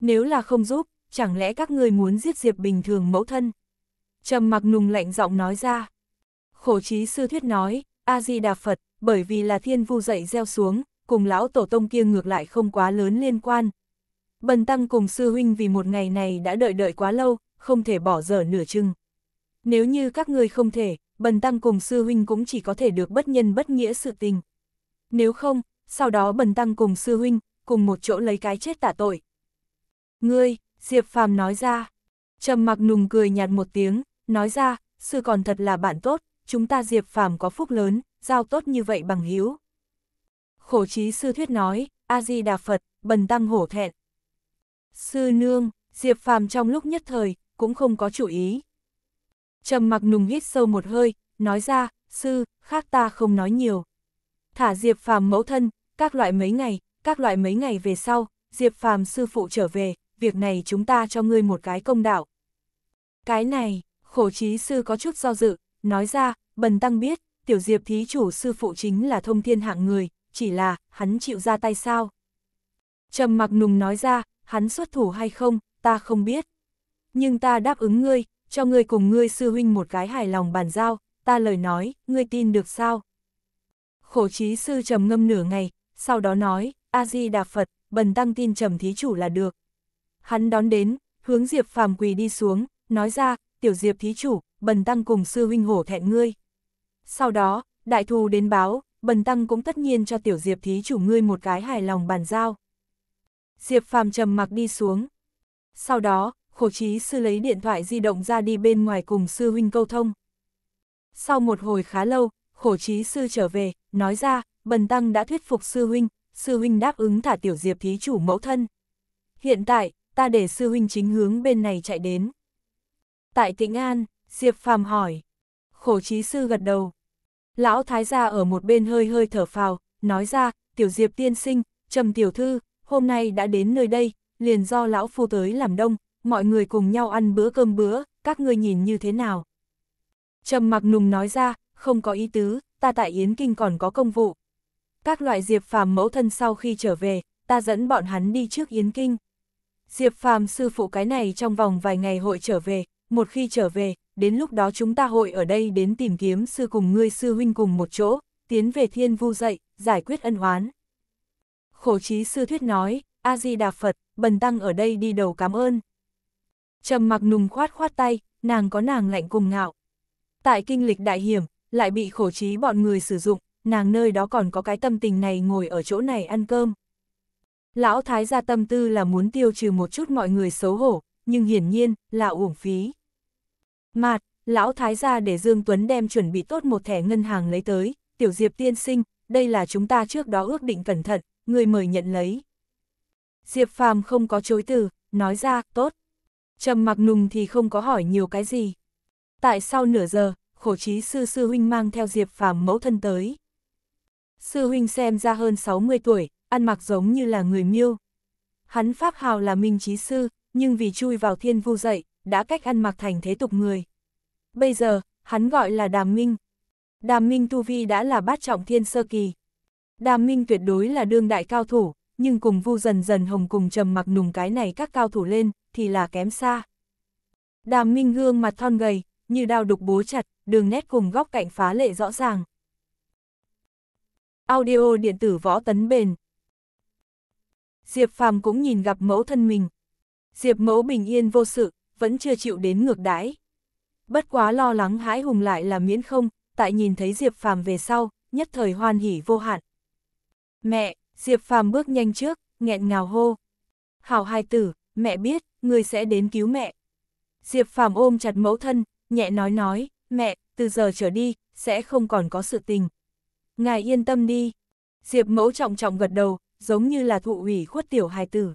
A: Nếu là không giúp, chẳng lẽ các người muốn giết Diệp bình thường mẫu thân? Trầm mặc nùng lạnh giọng nói ra. Khổ trí sư thuyết nói, A-di-đà Phật, bởi vì là thiên vu dậy gieo xuống, cùng lão tổ tông kia ngược lại không quá lớn liên quan. Bần tăng cùng sư huynh vì một ngày này đã đợi đợi quá lâu, không thể bỏ dở nửa chừng. Nếu như các người không thể, bần tăng cùng sư huynh cũng chỉ có thể được bất nhân bất nghĩa sự tình. Nếu không, sau đó bần tăng cùng sư huynh, cùng một chỗ lấy cái chết tả tội. Ngươi, Diệp Phàm nói ra, trầm mặc nùng cười nhạt một tiếng, nói ra, sư còn thật là bạn tốt, chúng ta Diệp Phàm có phúc lớn, giao tốt như vậy bằng hiếu. Khổ trí sư thuyết nói, A-di-đà Phật, bần tăng hổ thẹn. Sư nương, Diệp Phàm trong lúc nhất thời, cũng không có chủ ý. Trầm mặc nùng hít sâu một hơi, nói ra, sư, khác ta không nói nhiều. Thả Diệp Phàm mẫu thân, các loại mấy ngày, các loại mấy ngày về sau, Diệp Phàm sư phụ trở về, việc này chúng ta cho ngươi một cái công đạo. Cái này, khổ trí sư có chút do dự, nói ra, bần tăng biết, tiểu Diệp thí chủ sư phụ chính là thông thiên hạng người, chỉ là, hắn chịu ra tay sao? Trầm mặc nùng nói ra, hắn xuất thủ hay không, ta không biết. Nhưng ta đáp ứng ngươi, cho ngươi cùng ngươi sư huynh một cái hài lòng bàn giao, ta lời nói, ngươi tin được sao? Khổ trí sư trầm ngâm nửa ngày, sau đó nói, A-di Đà Phật, bần tăng tin trầm thí chủ là được. Hắn đón đến, hướng Diệp phàm quỳ đi xuống, nói ra, tiểu Diệp thí chủ, bần tăng cùng sư huynh hổ thẹn ngươi. Sau đó, đại thù đến báo, bần tăng cũng tất nhiên cho tiểu Diệp thí chủ ngươi một cái hài lòng bàn giao. Diệp phàm trầm mặc đi xuống. Sau đó, khổ trí sư lấy điện thoại di động ra đi bên ngoài cùng sư huynh câu thông. Sau một hồi khá lâu, khổ trí sư trở về, nói ra, bần tăng đã thuyết phục sư huynh, sư huynh đáp ứng thả tiểu diệp thí chủ mẫu thân. Hiện tại, ta để sư huynh chính hướng bên này chạy đến. Tại tĩnh An, Diệp phàm hỏi. Khổ trí sư gật đầu. Lão thái gia ở một bên hơi hơi thở phào, nói ra, tiểu diệp tiên sinh, trầm tiểu thư, hôm nay đã đến nơi đây, liền do lão phu tới làm đông, mọi người cùng nhau ăn bữa cơm bữa, các ngươi nhìn như thế nào. Trầm mặc nùng nói ra, không có ý tứ, ta tại Yến Kinh còn có công vụ. Các loại Diệp Phàm mẫu thân sau khi trở về, ta dẫn bọn hắn đi trước Yến Kinh. Diệp Phàm sư phụ cái này trong vòng vài ngày hội trở về, một khi trở về, đến lúc đó chúng ta hội ở đây đến tìm kiếm sư cùng ngươi sư huynh cùng một chỗ, tiến về thiên vu dậy, giải quyết ân oán. Khổ trí sư thuyết nói, A-di-đà Phật, bần tăng ở đây đi đầu cảm ơn. Trầm mặc nùng khoát khoát tay, nàng có nàng lạnh cùng ngạo. Tại kinh lịch đại hiểm, lại bị khổ trí bọn người sử dụng, nàng nơi đó còn có cái tâm tình này ngồi ở chỗ này ăn cơm. Lão thái gia tâm tư là muốn tiêu trừ một chút mọi người xấu hổ, nhưng hiển nhiên là uổng phí. Mạt, lão thái gia để Dương Tuấn đem chuẩn bị tốt một thẻ ngân hàng lấy tới, tiểu diệp tiên sinh, đây là chúng ta trước đó ước định cẩn thận, người mời nhận lấy. Diệp phàm không có chối từ, nói ra, tốt. Trầm mặc nùng thì không có hỏi nhiều cái gì. Tại sao nửa giờ, khổ trí sư sư huynh mang theo Diệp Phàm mẫu thân tới. Sư huynh xem ra hơn 60 tuổi, ăn mặc giống như là người miêu. Hắn pháp hào là minh trí sư, nhưng vì chui vào thiên vu dậy, đã cách ăn mặc thành thế tục người. Bây giờ, hắn gọi là Đàm Minh. Đàm Minh Tu Vi đã là bát trọng thiên sơ kỳ. Đàm Minh tuyệt đối là đương đại cao thủ, nhưng cùng vu dần dần hồng cùng trầm mặc nùng cái này các cao thủ lên, thì là kém xa. Đàm Minh gương mặt thon gầy, như đao đục búa chặt, đường nét cùng góc cạnh phá lệ rõ ràng. Audio điện tử võ tấn bền. Diệp Phàm cũng nhìn gặp mẫu thân mình. Diệp mẫu bình yên vô sự, vẫn chưa chịu đến ngược đãi. Bất quá lo lắng hãi hùng lại là miễn không, tại nhìn thấy Diệp Phàm về sau, nhất thời hoan hỉ vô hạn. Mẹ, Diệp Phàm bước nhanh trước, nghẹn ngào hô. Hảo hai tử, mẹ biết, người sẽ đến cứu mẹ. Diệp Phàm ôm chặt mẫu thân, nhẹ nói nói, mẹ, từ giờ trở đi, sẽ không còn có sự tình. Ngài yên tâm đi. Diệp mẫu trọng trọng gật đầu, giống như là thụ ủy khuất tiểu hài tử.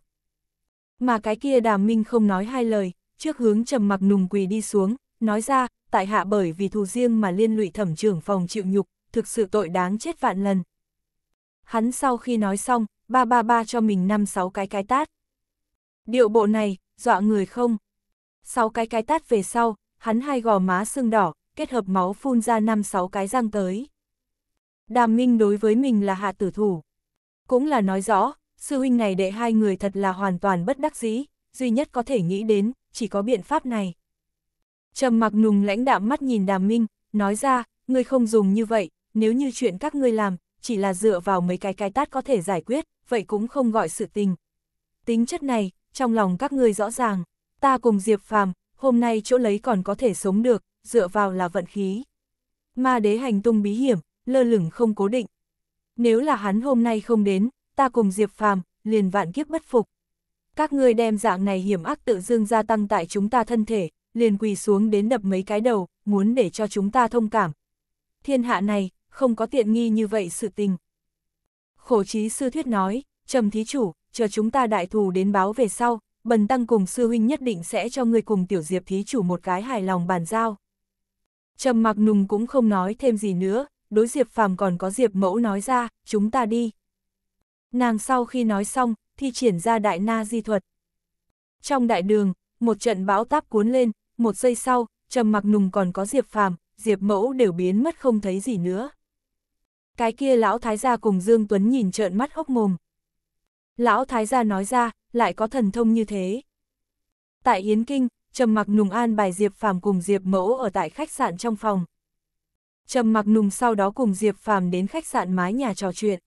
A: Mà cái kia đàm minh không nói hai lời, trước hướng trầm mặc nùng quỳ đi xuống, nói ra, tại hạ bởi vì thù riêng mà liên lụy thẩm trưởng phòng chịu nhục, thực sự tội đáng chết vạn lần. Hắn sau khi nói xong, ba ba ba cho mình năm sáu cái cái tát. Điệu bộ này, dọa người không? Sáu cái cái tát về sau, hắn hai gò má sưng đỏ, kết hợp máu phun ra năm sáu cái răng tới. Đàm Minh đối với mình là hạ tử thủ. Cũng là nói rõ, sư huynh này đệ hai người thật là hoàn toàn bất đắc dĩ, duy nhất có thể nghĩ đến, chỉ có biện pháp này. Trầm mặc nùng lãnh đạm mắt nhìn Đàm Minh, nói ra, ngươi không dùng như vậy, nếu như chuyện các ngươi làm, chỉ là dựa vào mấy cái cái tát có thể giải quyết, vậy cũng không gọi sự tình. Tính chất này, trong lòng các ngươi rõ ràng, ta cùng Diệp Phàm, hôm nay chỗ lấy còn có thể sống được, dựa vào là vận khí. Ma đế hành tung bí hiểm, lơ lửng không cố định. Nếu là hắn hôm nay không đến, ta cùng Diệp Phàm, liền vạn kiếp bất phục. Các ngươi đem dạng này hiểm ác tự dương gia tăng tại chúng ta thân thể, liền quỳ xuống đến đập mấy cái đầu, muốn để cho chúng ta thông cảm. Thiên hạ này, không có tiện nghi như vậy sự tình. Khổ trí sư thuyết nói, trầm thí chủ, chờ chúng ta đại thù đến báo về sau, bần tăng cùng sư huynh nhất định sẽ cho người cùng tiểu diệp thí chủ một cái hài lòng bàn giao. Trầm mặc nùng cũng không nói thêm gì nữa, đối diệp phàm còn có diệp mẫu nói ra, chúng ta đi. Nàng sau khi nói xong, thi triển ra đại na di thuật. Trong đại đường, một trận bão táp cuốn lên, một giây sau, trầm mặc nùng còn có diệp phàm, diệp mẫu đều biến mất không thấy gì nữa. Cái kia lão thái gia cùng Dương Tuấn nhìn trợn mắt hốc mồm. Lão thái gia nói ra, lại có thần thông như thế. Tại Yến Kinh, Trầm Mặc Nùng an bài Diệp Phàm cùng Diệp Mẫu ở tại khách sạn trong phòng. Trầm Mặc Nùng sau đó cùng Diệp Phàm đến khách sạn mái nhà trò chuyện.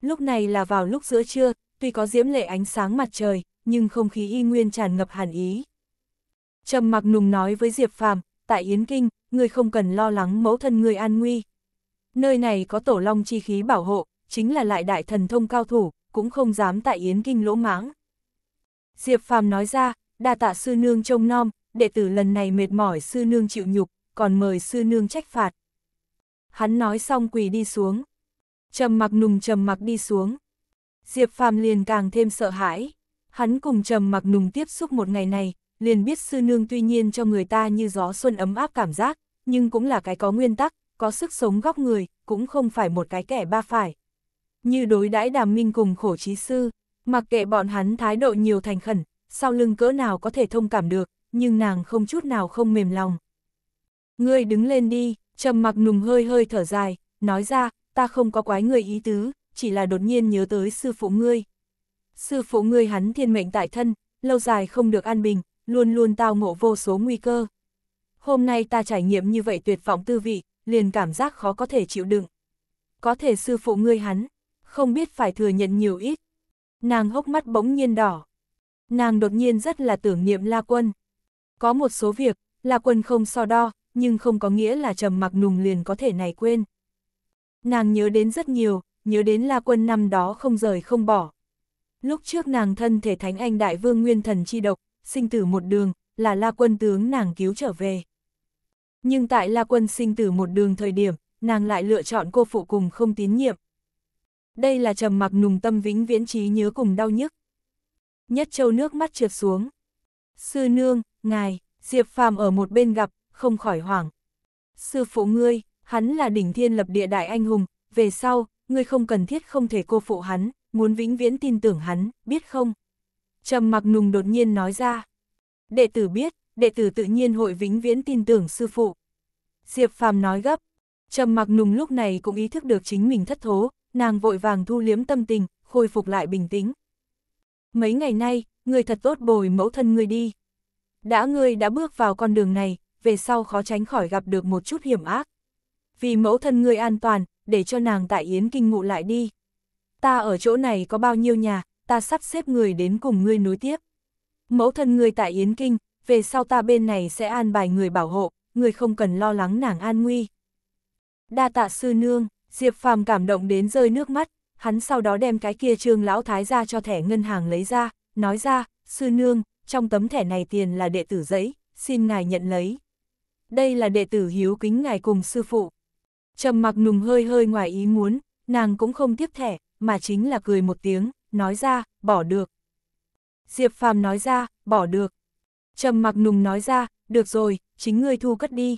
A: Lúc này là vào lúc giữa trưa, tuy có diễm lệ ánh sáng mặt trời, nhưng không khí y nguyên tràn ngập hàn ý. Trầm Mặc Nùng nói với Diệp Phàm, tại Yến Kinh, người không cần lo lắng mẫu thân người an nguy. Nơi này có tổ long chi khí bảo hộ, chính là lại đại thần thông cao thủ, cũng không dám tại Yến Kinh lỗ mãng. Diệp Phàm nói ra, đa tạ sư nương trông nom, đệ tử lần này mệt mỏi sư nương chịu nhục, còn mời sư nương trách phạt. Hắn nói xong quỳ đi xuống. Trầm mặc nùng trầm mặc đi xuống. Diệp Phàm liền càng thêm sợ hãi. Hắn cùng trầm mặc nùng tiếp xúc một ngày này, liền biết sư nương tuy nhiên cho người ta như gió xuân ấm áp cảm giác, nhưng cũng là cái có nguyên tắc, có sức sống góc người, cũng không phải một cái kẻ ba phải như đối đãi đàm minh cùng khổ trí sư, mặc kệ bọn hắn thái độ nhiều thành khẩn, sau lưng cỡ nào có thể thông cảm được, nhưng nàng không chút nào không mềm lòng. Ngươi đứng lên đi, trầm mặc nùng hơi hơi thở dài, nói ra, ta không có quái người ý tứ, chỉ là đột nhiên nhớ tới sư phụ ngươi. Sư phụ ngươi hắn thiên mệnh tại thân, lâu dài không được an bình, luôn luôn tao ngộ vô số nguy cơ. Hôm nay ta trải nghiệm như vậy tuyệt vọng tư vị, liền cảm giác khó có thể chịu đựng. Có thể sư phụ ngươi hắn, không biết phải thừa nhận nhiều ít. Nàng hốc mắt bỗng nhiên đỏ. Nàng đột nhiên rất là tưởng niệm La Quân. Có một số việc, La Quân không so đo, nhưng không có nghĩa là trầm mặc nùng liền có thể này quên. Nàng nhớ đến rất nhiều, nhớ đến La Quân năm đó không rời không bỏ. Lúc trước nàng thân thể thánh anh đại vương nguyên thần chi độc, sinh tử một đường, là La Quân tướng nàng cứu trở về. Nhưng tại La Quân sinh tử một đường thời điểm, nàng lại lựa chọn cô phụ cùng không tín nhiệm, đây là trầm mặc nùng tâm vĩnh viễn trí nhớ cùng đau nhức. Nhất châu nước mắt trượt xuống. Sư nương, ngài, Diệp Phàm ở một bên gặp, không khỏi hoảng. Sư phụ ngươi, hắn là đỉnh thiên lập địa đại anh hùng, về sau, ngươi không cần thiết không thể cô phụ hắn, muốn vĩnh viễn tin tưởng hắn, biết không? Trầm mặc nùng đột nhiên nói ra. Đệ tử biết, đệ tử tự nhiên hội vĩnh viễn tin tưởng sư phụ. Diệp Phàm nói gấp. Trầm mặc nùng lúc này cũng ý thức được chính mình thất thố, nàng vội vàng thu liếm tâm tình, khôi phục lại bình tĩnh. Mấy ngày nay, ngươi thật tốt bồi mẫu thân ngươi đi. Đã ngươi đã bước vào con đường này, về sau khó tránh khỏi gặp được một chút hiểm ác. Vì mẫu thân ngươi an toàn, để cho nàng tại Yến Kinh ngụ lại đi. Ta ở chỗ này có bao nhiêu nhà, ta sắp xếp người đến cùng ngươi nối tiếp. Mẫu thân ngươi tại Yến Kinh, về sau ta bên này sẽ an bài người bảo hộ, ngươi không cần lo lắng nàng an nguy. Đa tạ sư nương. Diệp Phàm cảm động đến rơi nước mắt, hắn sau đó đem cái kia trương lão thái ra cho thẻ ngân hàng lấy ra, nói ra, sư nương, trong tấm thẻ này tiền là đệ tử giấy, xin ngài nhận lấy. Đây là đệ tử hiếu kính ngài cùng sư phụ. Trầm mặc nùng hơi hơi ngoài ý muốn, nàng cũng không tiếp thẻ, mà chính là cười một tiếng, nói ra, bỏ được. Diệp Phàm nói ra, bỏ được. Trầm mặc nùng nói ra, được rồi, chính ngươi thu cất đi.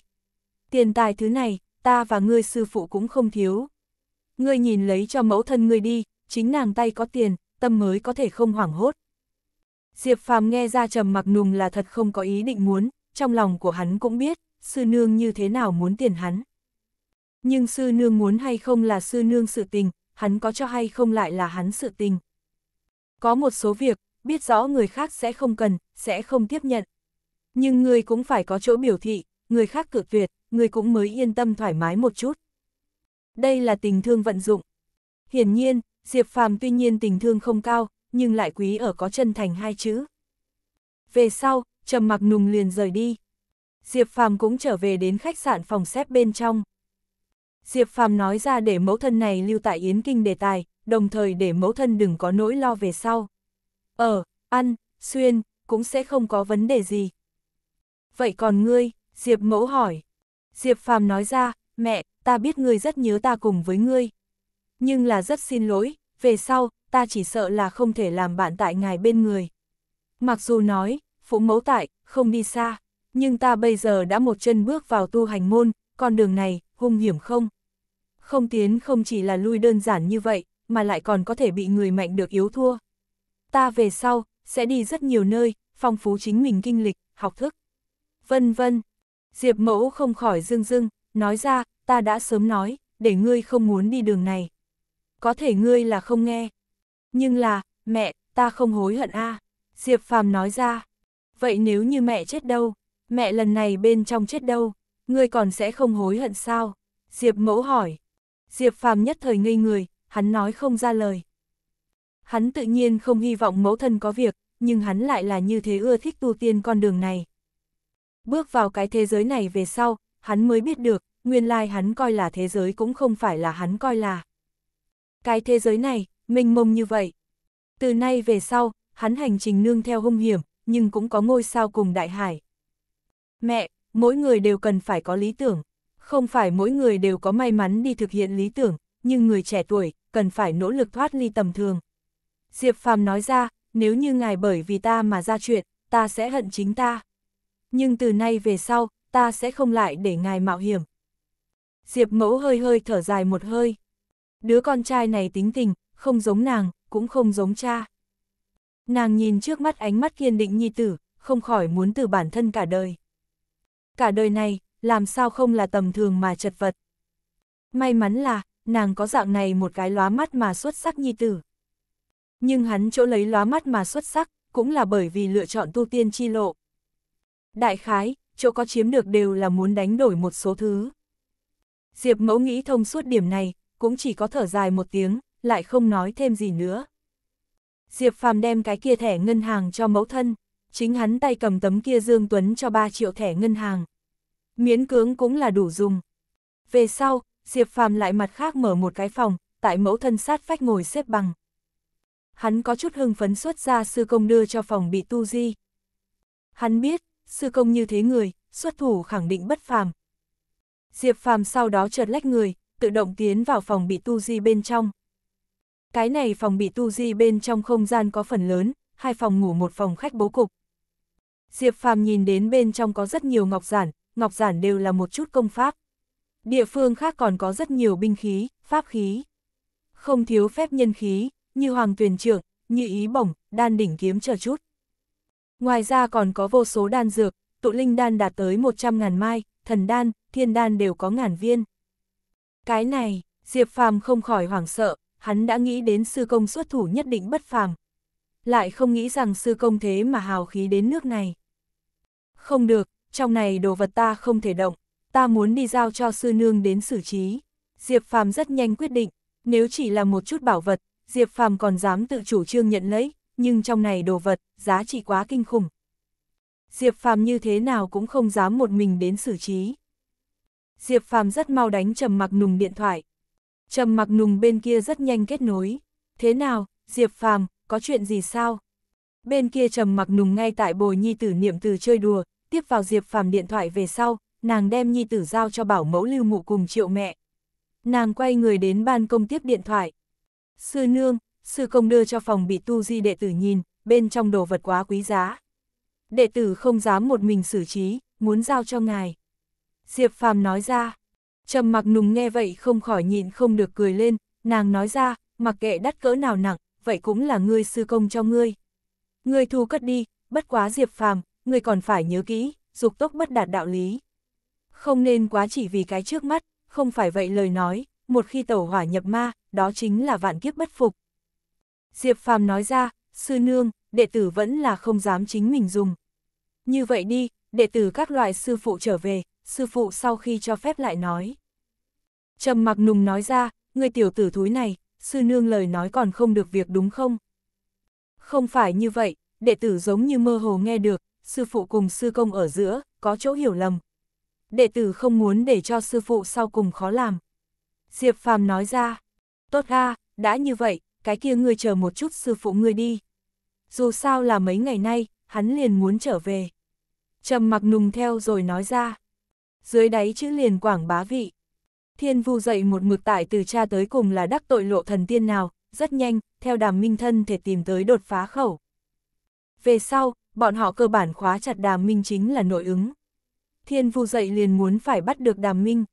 A: Tiền tài thứ này, ta và ngươi sư phụ cũng không thiếu. Ngươi nhìn lấy cho mẫu thân ngươi đi, chính nàng tay có tiền, tâm mới có thể không hoảng hốt. Diệp Phàm nghe ra trầm mặc nùng là thật không có ý định muốn, trong lòng của hắn cũng biết, sư nương như thế nào muốn tiền hắn. Nhưng sư nương muốn hay không là sư nương sự tình, hắn có cho hay không lại là hắn sự tình. Có một số việc, biết rõ người khác sẽ không cần, sẽ không tiếp nhận. Nhưng người cũng phải có chỗ biểu thị, người khác cự tuyệt, người cũng mới yên tâm thoải mái một chút. Đây là tình thương vận dụng. Hiển nhiên, Diệp Phàm tuy nhiên tình thương không cao, nhưng lại quý ở có chân thành hai chữ. Về sau, Trầm Mặc Nùng liền rời đi. Diệp Phàm cũng trở về đến khách sạn phòng xếp bên trong. Diệp Phàm nói ra để mẫu thân này lưu tại Yến Kinh đề tài, đồng thời để mẫu thân đừng có nỗi lo về sau. Ở, ờ, ăn, xuyên, cũng sẽ không có vấn đề gì. Vậy còn ngươi, Diệp mẫu hỏi. Diệp Phàm nói ra, mẹ, ta biết ngươi rất nhớ ta cùng với ngươi. Nhưng là rất xin lỗi, về sau, ta chỉ sợ là không thể làm bạn tại ngài bên người. Mặc dù nói, phụ mẫu tại, không đi xa, nhưng ta bây giờ đã một chân bước vào tu hành môn, con đường này, hung hiểm không? Không tiến không chỉ là lui đơn giản như vậy, mà lại còn có thể bị người mạnh được yếu thua. Ta về sau, sẽ đi rất nhiều nơi, phong phú chính mình kinh lịch, học thức, vân vân. Diệp mẫu không khỏi dưng dưng, nói ra, ta đã sớm nói, để ngươi không muốn đi đường này. Có thể ngươi là không nghe. Nhưng là, mẹ, ta không hối hận a à. Diệp phàm nói ra. Vậy nếu như mẹ chết đâu, mẹ lần này bên trong chết đâu, ngươi còn sẽ không hối hận sao? Diệp mẫu hỏi. Diệp phàm nhất thời ngây người, hắn nói không ra lời. Hắn tự nhiên không hy vọng mẫu thân có việc, nhưng hắn lại là như thế ưa thích tu tiên con đường này. Bước vào cái thế giới này về sau, hắn mới biết được, nguyên lai hắn coi là thế giới cũng không phải là hắn coi là. Cái thế giới này, mênh mông như vậy. Từ nay về sau, hắn hành trình nương theo hung hiểm, nhưng cũng có ngôi sao cùng đại hải. Mẹ, mỗi người đều cần phải có lý tưởng. Không phải mỗi người đều có may mắn đi thực hiện lý tưởng, nhưng người trẻ tuổi cần phải nỗ lực thoát ly tầm thường. Diệp Phàm nói ra, nếu như ngài bởi vì ta mà ra chuyện, ta sẽ hận chính ta nhưng từ nay về sau, ta sẽ không lại để ngài mạo hiểm. Diệp mẫu hơi hơi thở dài một hơi. Đứa con trai này tính tình, không giống nàng, cũng không giống cha. Nàng nhìn trước mắt ánh mắt kiên định nhi tử, không khỏi muốn từ bản thân cả đời. Cả đời này, làm sao không là tầm thường mà chật vật. May mắn là, nàng có dạng này một cái lóa mắt mà xuất sắc nhi tử. Nhưng hắn chỗ lấy lóa mắt mà xuất sắc, cũng là bởi vì lựa chọn tu tiên chi lộ. Đại khái, chỗ có chiếm được đều là muốn đánh đổi một số thứ. Diệp mẫu nghĩ thông suốt điểm này, cũng chỉ có thở dài một tiếng, lại không nói thêm gì nữa. Diệp phàm đem cái kia thẻ ngân hàng cho mẫu thân, chính hắn tay cầm tấm kia Dương Tuấn cho 3 triệu thẻ ngân hàng. Miễn cưỡng cũng là đủ dùng. Về sau, Diệp phàm lại mặt khác mở một cái phòng, tại mẫu thân sát phách ngồi xếp bằng. Hắn có chút hưng phấn xuất ra sư công đưa cho phòng bị tu di. Hắn biết, sư công như thế người, xuất thủ khẳng định bất phàm. Diệp phàm sau đó chợt lách người, tự động tiến vào phòng bị tu di bên trong. Cái này phòng bị tu di bên trong không gian có phần lớn, hai phòng ngủ một phòng khách bố cục. Diệp phàm nhìn đến bên trong có rất nhiều ngọc giản, ngọc giản đều là một chút công pháp. Địa phương khác còn có rất nhiều binh khí, pháp khí. Không thiếu phép nhân khí, như hoàng tuyền trưởng, như ý bổng, đan đỉnh kiếm chờ chút. Ngoài ra còn có vô số đan dược, tụ linh đan đạt tới 100.000 mai, thần đan, thiên đan đều có ngàn viên. Cái này, Diệp Phàm không khỏi hoảng sợ, hắn đã nghĩ đến sư công xuất thủ nhất định bất phàm. Lại không nghĩ rằng sư công thế mà hào khí đến nước này. Không được, trong này đồ vật ta không thể động, ta muốn đi giao cho sư nương đến xử trí. Diệp Phàm rất nhanh quyết định, nếu chỉ là một chút bảo vật, Diệp Phàm còn dám tự chủ trương nhận lấy, nhưng trong này đồ vật, giá trị quá kinh khủng. Diệp Phàm như thế nào cũng không dám một mình đến xử trí. Diệp Phàm rất mau đánh Trầm Mặc Nùng điện thoại. Trầm Mặc Nùng bên kia rất nhanh kết nối. Thế nào, Diệp Phàm, có chuyện gì sao? Bên kia Trầm Mặc Nùng ngay tại bồi nhi tử niệm từ chơi đùa, tiếp vào Diệp Phàm điện thoại về sau, nàng đem nhi tử giao cho bảo mẫu lưu mụ cùng triệu mẹ. Nàng quay người đến ban công tiếp điện thoại. Sư nương, sư công đưa cho phòng bị tu di đệ tử nhìn, bên trong đồ vật quá quý giá. Đệ tử không dám một mình xử trí, muốn giao cho ngài. Diệp Phàm nói ra, trầm mặc nùng nghe vậy không khỏi nhịn không được cười lên, nàng nói ra, mặc kệ đắt cỡ nào nặng, vậy cũng là ngươi sư công cho ngươi. Ngươi thu cất đi, bất quá Diệp Phàm, ngươi còn phải nhớ kỹ, dục tốc bất đạt đạo lý. Không nên quá chỉ vì cái trước mắt, không phải vậy lời nói, một khi tẩu hỏa nhập ma, đó chính là vạn kiếp bất phục. Diệp Phàm nói ra, sư nương, đệ tử vẫn là không dám chính mình dùng. Như vậy đi, đệ tử các loại sư phụ trở về, sư phụ sau khi cho phép lại nói. Trầm mặc nùng nói ra, người tiểu tử thúi này, sư nương lời nói còn không được việc đúng không? Không phải như vậy, đệ tử giống như mơ hồ nghe được, sư phụ cùng sư công ở giữa, có chỗ hiểu lầm. Đệ tử không muốn để cho sư phụ sau cùng khó làm. Diệp Phàm nói ra, tốt a đã như vậy, cái kia ngươi chờ một chút sư phụ ngươi đi. Dù sao là mấy ngày nay, hắn liền muốn trở về. Trầm mặc nùng theo rồi nói ra. Dưới đáy chữ liền quảng bá vị. Thiên vu dậy một mực tại từ cha tới cùng là đắc tội lộ thần tiên nào, rất nhanh, theo đàm minh thân thể tìm tới đột phá khẩu. Về sau, bọn họ cơ bản khóa chặt đàm minh chính là nội ứng. Thiên vu dậy liền muốn phải bắt được đàm minh.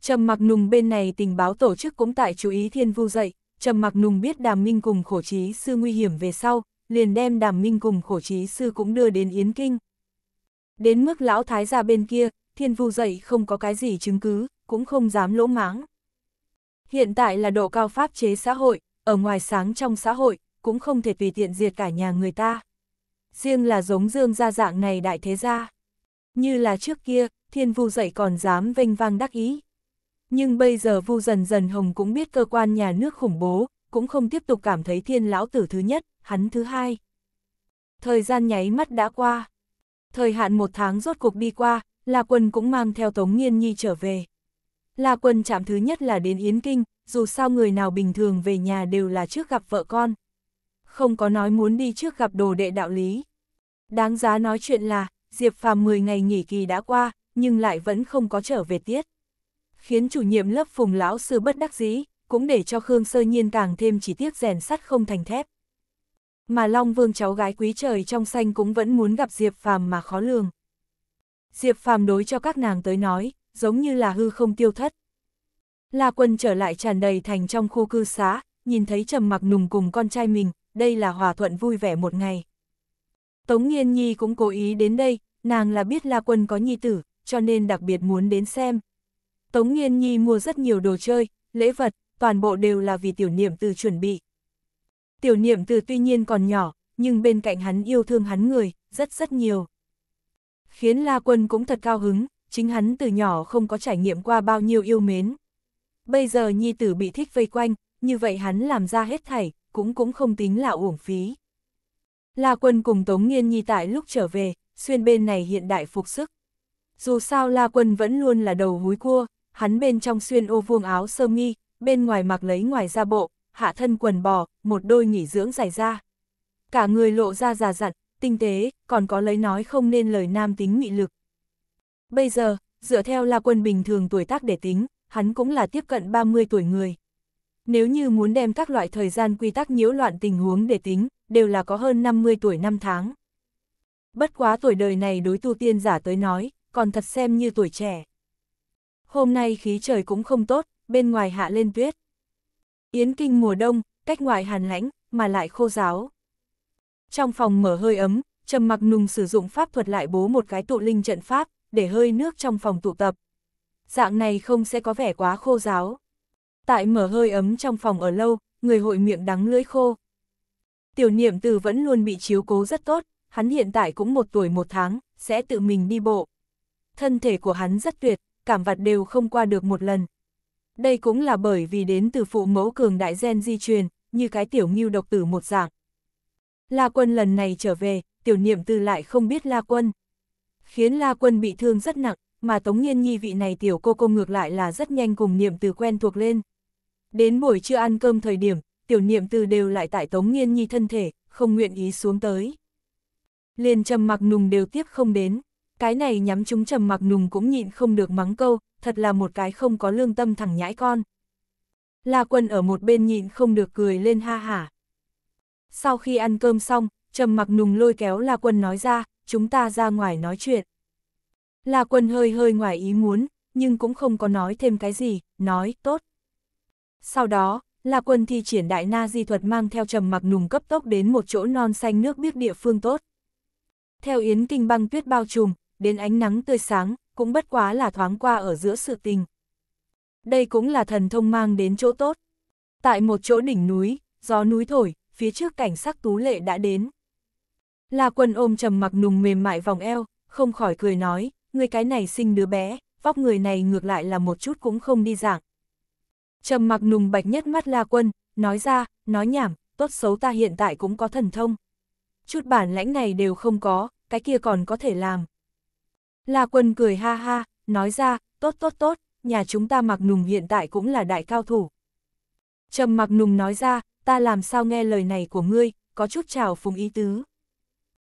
A: Trầm mặc nùng bên này tình báo tổ chức cũng tại chú ý thiên vu dậy, Trầm Mặc Nùng biết Đàm Minh cùng khổ trí sư nguy hiểm về sau, liền đem Đàm Minh cùng khổ trí sư cũng đưa đến Yến Kinh. Đến mức lão thái gia bên kia, thiên vu dậy không có cái gì chứng cứ, cũng không dám lỗ máng. Hiện tại là độ cao pháp chế xã hội, ở ngoài sáng trong xã hội, cũng không thể tùy tiện diệt cả nhà người ta. Riêng là giống dương gia dạng này đại thế gia. Như là trước kia, thiên vu dậy còn dám vênh vang đắc ý, nhưng bây giờ Vu dần dần Hồng cũng biết cơ quan nhà nước khủng bố, cũng không tiếp tục cảm thấy thiên lão tử thứ nhất, hắn thứ hai. Thời gian nháy mắt đã qua. Thời hạn một tháng rốt cuộc đi qua, La Quân cũng mang theo Tống Nghiên Nhi trở về. La Quân chạm thứ nhất là đến Yến Kinh, dù sao người nào bình thường về nhà đều là trước gặp vợ con. Không có nói muốn đi trước gặp đồ đệ đạo lý. Đáng giá nói chuyện là, Diệp Phàm 10 ngày nghỉ kỳ đã qua, nhưng lại vẫn không có trở về tiết khiến chủ nhiệm lớp phùng lão sư bất đắc dĩ, cũng để cho Khương Sơ Nhiên càng thêm chỉ tiếc rèn sắt không thành thép. Mà Long Vương cháu gái quý trời trong xanh cũng vẫn muốn gặp Diệp Phàm mà khó lường. Diệp Phàm đối cho các nàng tới nói, giống như là hư không tiêu thất. La Quân trở lại tràn đầy thành trong khu cư xá, nhìn thấy Trầm Mặc Nùng cùng con trai mình, đây là hòa thuận vui vẻ một ngày. Tống Nghiên Nhi cũng cố ý đến đây, nàng là biết La Quân có nhi tử, cho nên đặc biệt muốn đến xem, Tống Nghiên Nhi mua rất nhiều đồ chơi, lễ vật, toàn bộ đều là vì tiểu niệm từ chuẩn bị. Tiểu niệm từ tuy nhiên còn nhỏ, nhưng bên cạnh hắn yêu thương hắn người, rất rất nhiều. Khiến La Quân cũng thật cao hứng, chính hắn từ nhỏ không có trải nghiệm qua bao nhiêu yêu mến. Bây giờ Nhi tử bị thích vây quanh, như vậy hắn làm ra hết thảy, cũng cũng không tính là uổng phí. La Quân cùng Tống Nghiên Nhi tại lúc trở về, xuyên bên này hiện đại phục sức. Dù sao La Quân vẫn luôn là đầu húi cua, hắn bên trong xuyên ô vuông áo sơ mi, bên ngoài mặc lấy ngoài da bộ, hạ thân quần bò, một đôi nghỉ dưỡng dài da. Cả người lộ ra già dặn, tinh tế, còn có lấy nói không nên lời nam tính nghị lực. Bây giờ, dựa theo là quân bình thường tuổi tác để tính, hắn cũng là tiếp cận 30 tuổi người. Nếu như muốn đem các loại thời gian quy tắc nhiễu loạn tình huống để tính, đều là có hơn 50 tuổi năm tháng. Bất quá tuổi đời này đối tu tiên giả tới nói, còn thật xem như tuổi trẻ. Hôm nay khí trời cũng không tốt, bên ngoài hạ lên tuyết. Yến kinh mùa đông, cách ngoài hàn lãnh, mà lại khô giáo. Trong phòng mở hơi ấm, Trầm Mặc Nùng sử dụng pháp thuật lại bố một cái tụ linh trận pháp, để hơi nước trong phòng tụ tập. Dạng này không sẽ có vẻ quá khô giáo. Tại mở hơi ấm trong phòng ở lâu, người hội miệng đắng lưỡi khô. Tiểu niệm từ vẫn luôn bị chiếu cố rất tốt, hắn hiện tại cũng một tuổi một tháng, sẽ tự mình đi bộ. Thân thể của hắn rất tuyệt, cảm vặt đều không qua được một lần. Đây cũng là bởi vì đến từ phụ mẫu cường đại gen di truyền, như cái tiểu nghiêu độc tử một dạng. La quân lần này trở về, tiểu niệm tư lại không biết La quân. Khiến La quân bị thương rất nặng, mà Tống Nhiên Nhi vị này tiểu cô cô ngược lại là rất nhanh cùng niệm từ quen thuộc lên. Đến buổi trưa ăn cơm thời điểm, tiểu niệm từ đều lại tại Tống Nhiên Nhi thân thể, không nguyện ý xuống tới. Liền trầm mặc nùng đều tiếp không đến. Cái này nhắm chúng trầm mặc nùng cũng nhịn không được mắng câu, thật là một cái không có lương tâm thẳng nhãi con. La quân ở một bên nhịn không được cười lên ha hả. Sau khi ăn cơm xong, trầm mặc nùng lôi kéo La quân nói ra, chúng ta ra ngoài nói chuyện. La quân hơi hơi ngoài ý muốn, nhưng cũng không có nói thêm cái gì, nói, tốt. Sau đó, La quân thi triển đại na di thuật mang theo trầm mặc nùng cấp tốc đến một chỗ non xanh nước biếc địa phương tốt. Theo yến kinh băng tuyết bao trùm, đến ánh nắng tươi sáng, cũng bất quá là thoáng qua ở giữa sự tình. Đây cũng là thần thông mang đến chỗ tốt. Tại một chỗ đỉnh núi, gió núi thổi, phía trước cảnh sắc tú lệ đã đến. La quân ôm trầm mặc nùng mềm mại vòng eo, không khỏi cười nói, người cái này sinh đứa bé, vóc người này ngược lại là một chút cũng không đi dạng. Trầm mặc nùng bạch nhất mắt La quân, nói ra, nói nhảm, tốt xấu ta hiện tại cũng có thần thông. Chút bản lãnh này đều không có, cái kia còn có thể làm. La Quân cười ha ha, nói ra, tốt tốt tốt, nhà chúng ta mặc nùng hiện tại cũng là đại cao thủ. Trầm mặc nùng nói ra, ta làm sao nghe lời này của ngươi, có chút trào phúng ý tứ.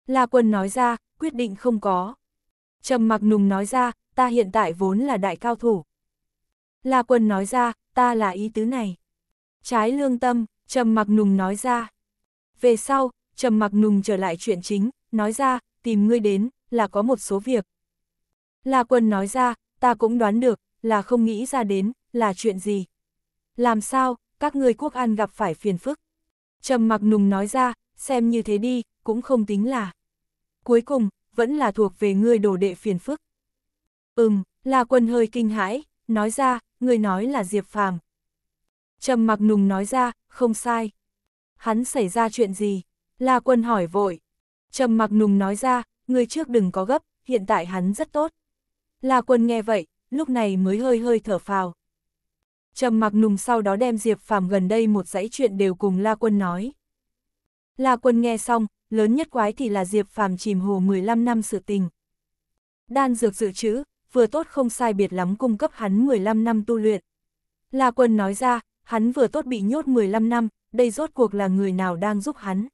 A: La Quân nói ra, quyết định không có. Trầm mặc nùng nói ra, ta hiện tại vốn là đại cao thủ. La Quân nói ra, ta là ý tứ này. Trái lương tâm, Trầm mặc nùng nói ra. Về sau, Trầm mặc nùng trở lại chuyện chính, nói ra, tìm ngươi đến, là có một số việc, La Quân nói ra, ta cũng đoán được, là không nghĩ ra đến, là chuyện gì. Làm sao, các ngươi quốc an gặp phải phiền phức. Trầm mặc nùng nói ra, xem như thế đi, cũng không tính là. Cuối cùng, vẫn là thuộc về ngươi đổ đệ phiền phức. Ừm, La Quân hơi kinh hãi, nói ra, người nói là Diệp Phàm. Trầm mặc nùng nói ra, không sai. Hắn xảy ra chuyện gì? La Quân hỏi vội. Trầm mặc nùng nói ra, người trước đừng có gấp, hiện tại hắn rất tốt. La Quân nghe vậy, lúc này mới hơi hơi thở phào. Trầm mặc nùng sau đó đem Diệp Phàm gần đây một dãy chuyện đều cùng La Quân nói. La Quân nghe xong, lớn nhất quái thì là Diệp Phàm chìm hồ 15 năm sự tình. Đan dược dự trữ, vừa tốt không sai biệt lắm cung cấp hắn 15 năm tu luyện. La Quân nói ra, hắn vừa tốt bị nhốt 15 năm, đây rốt cuộc là người nào đang giúp hắn.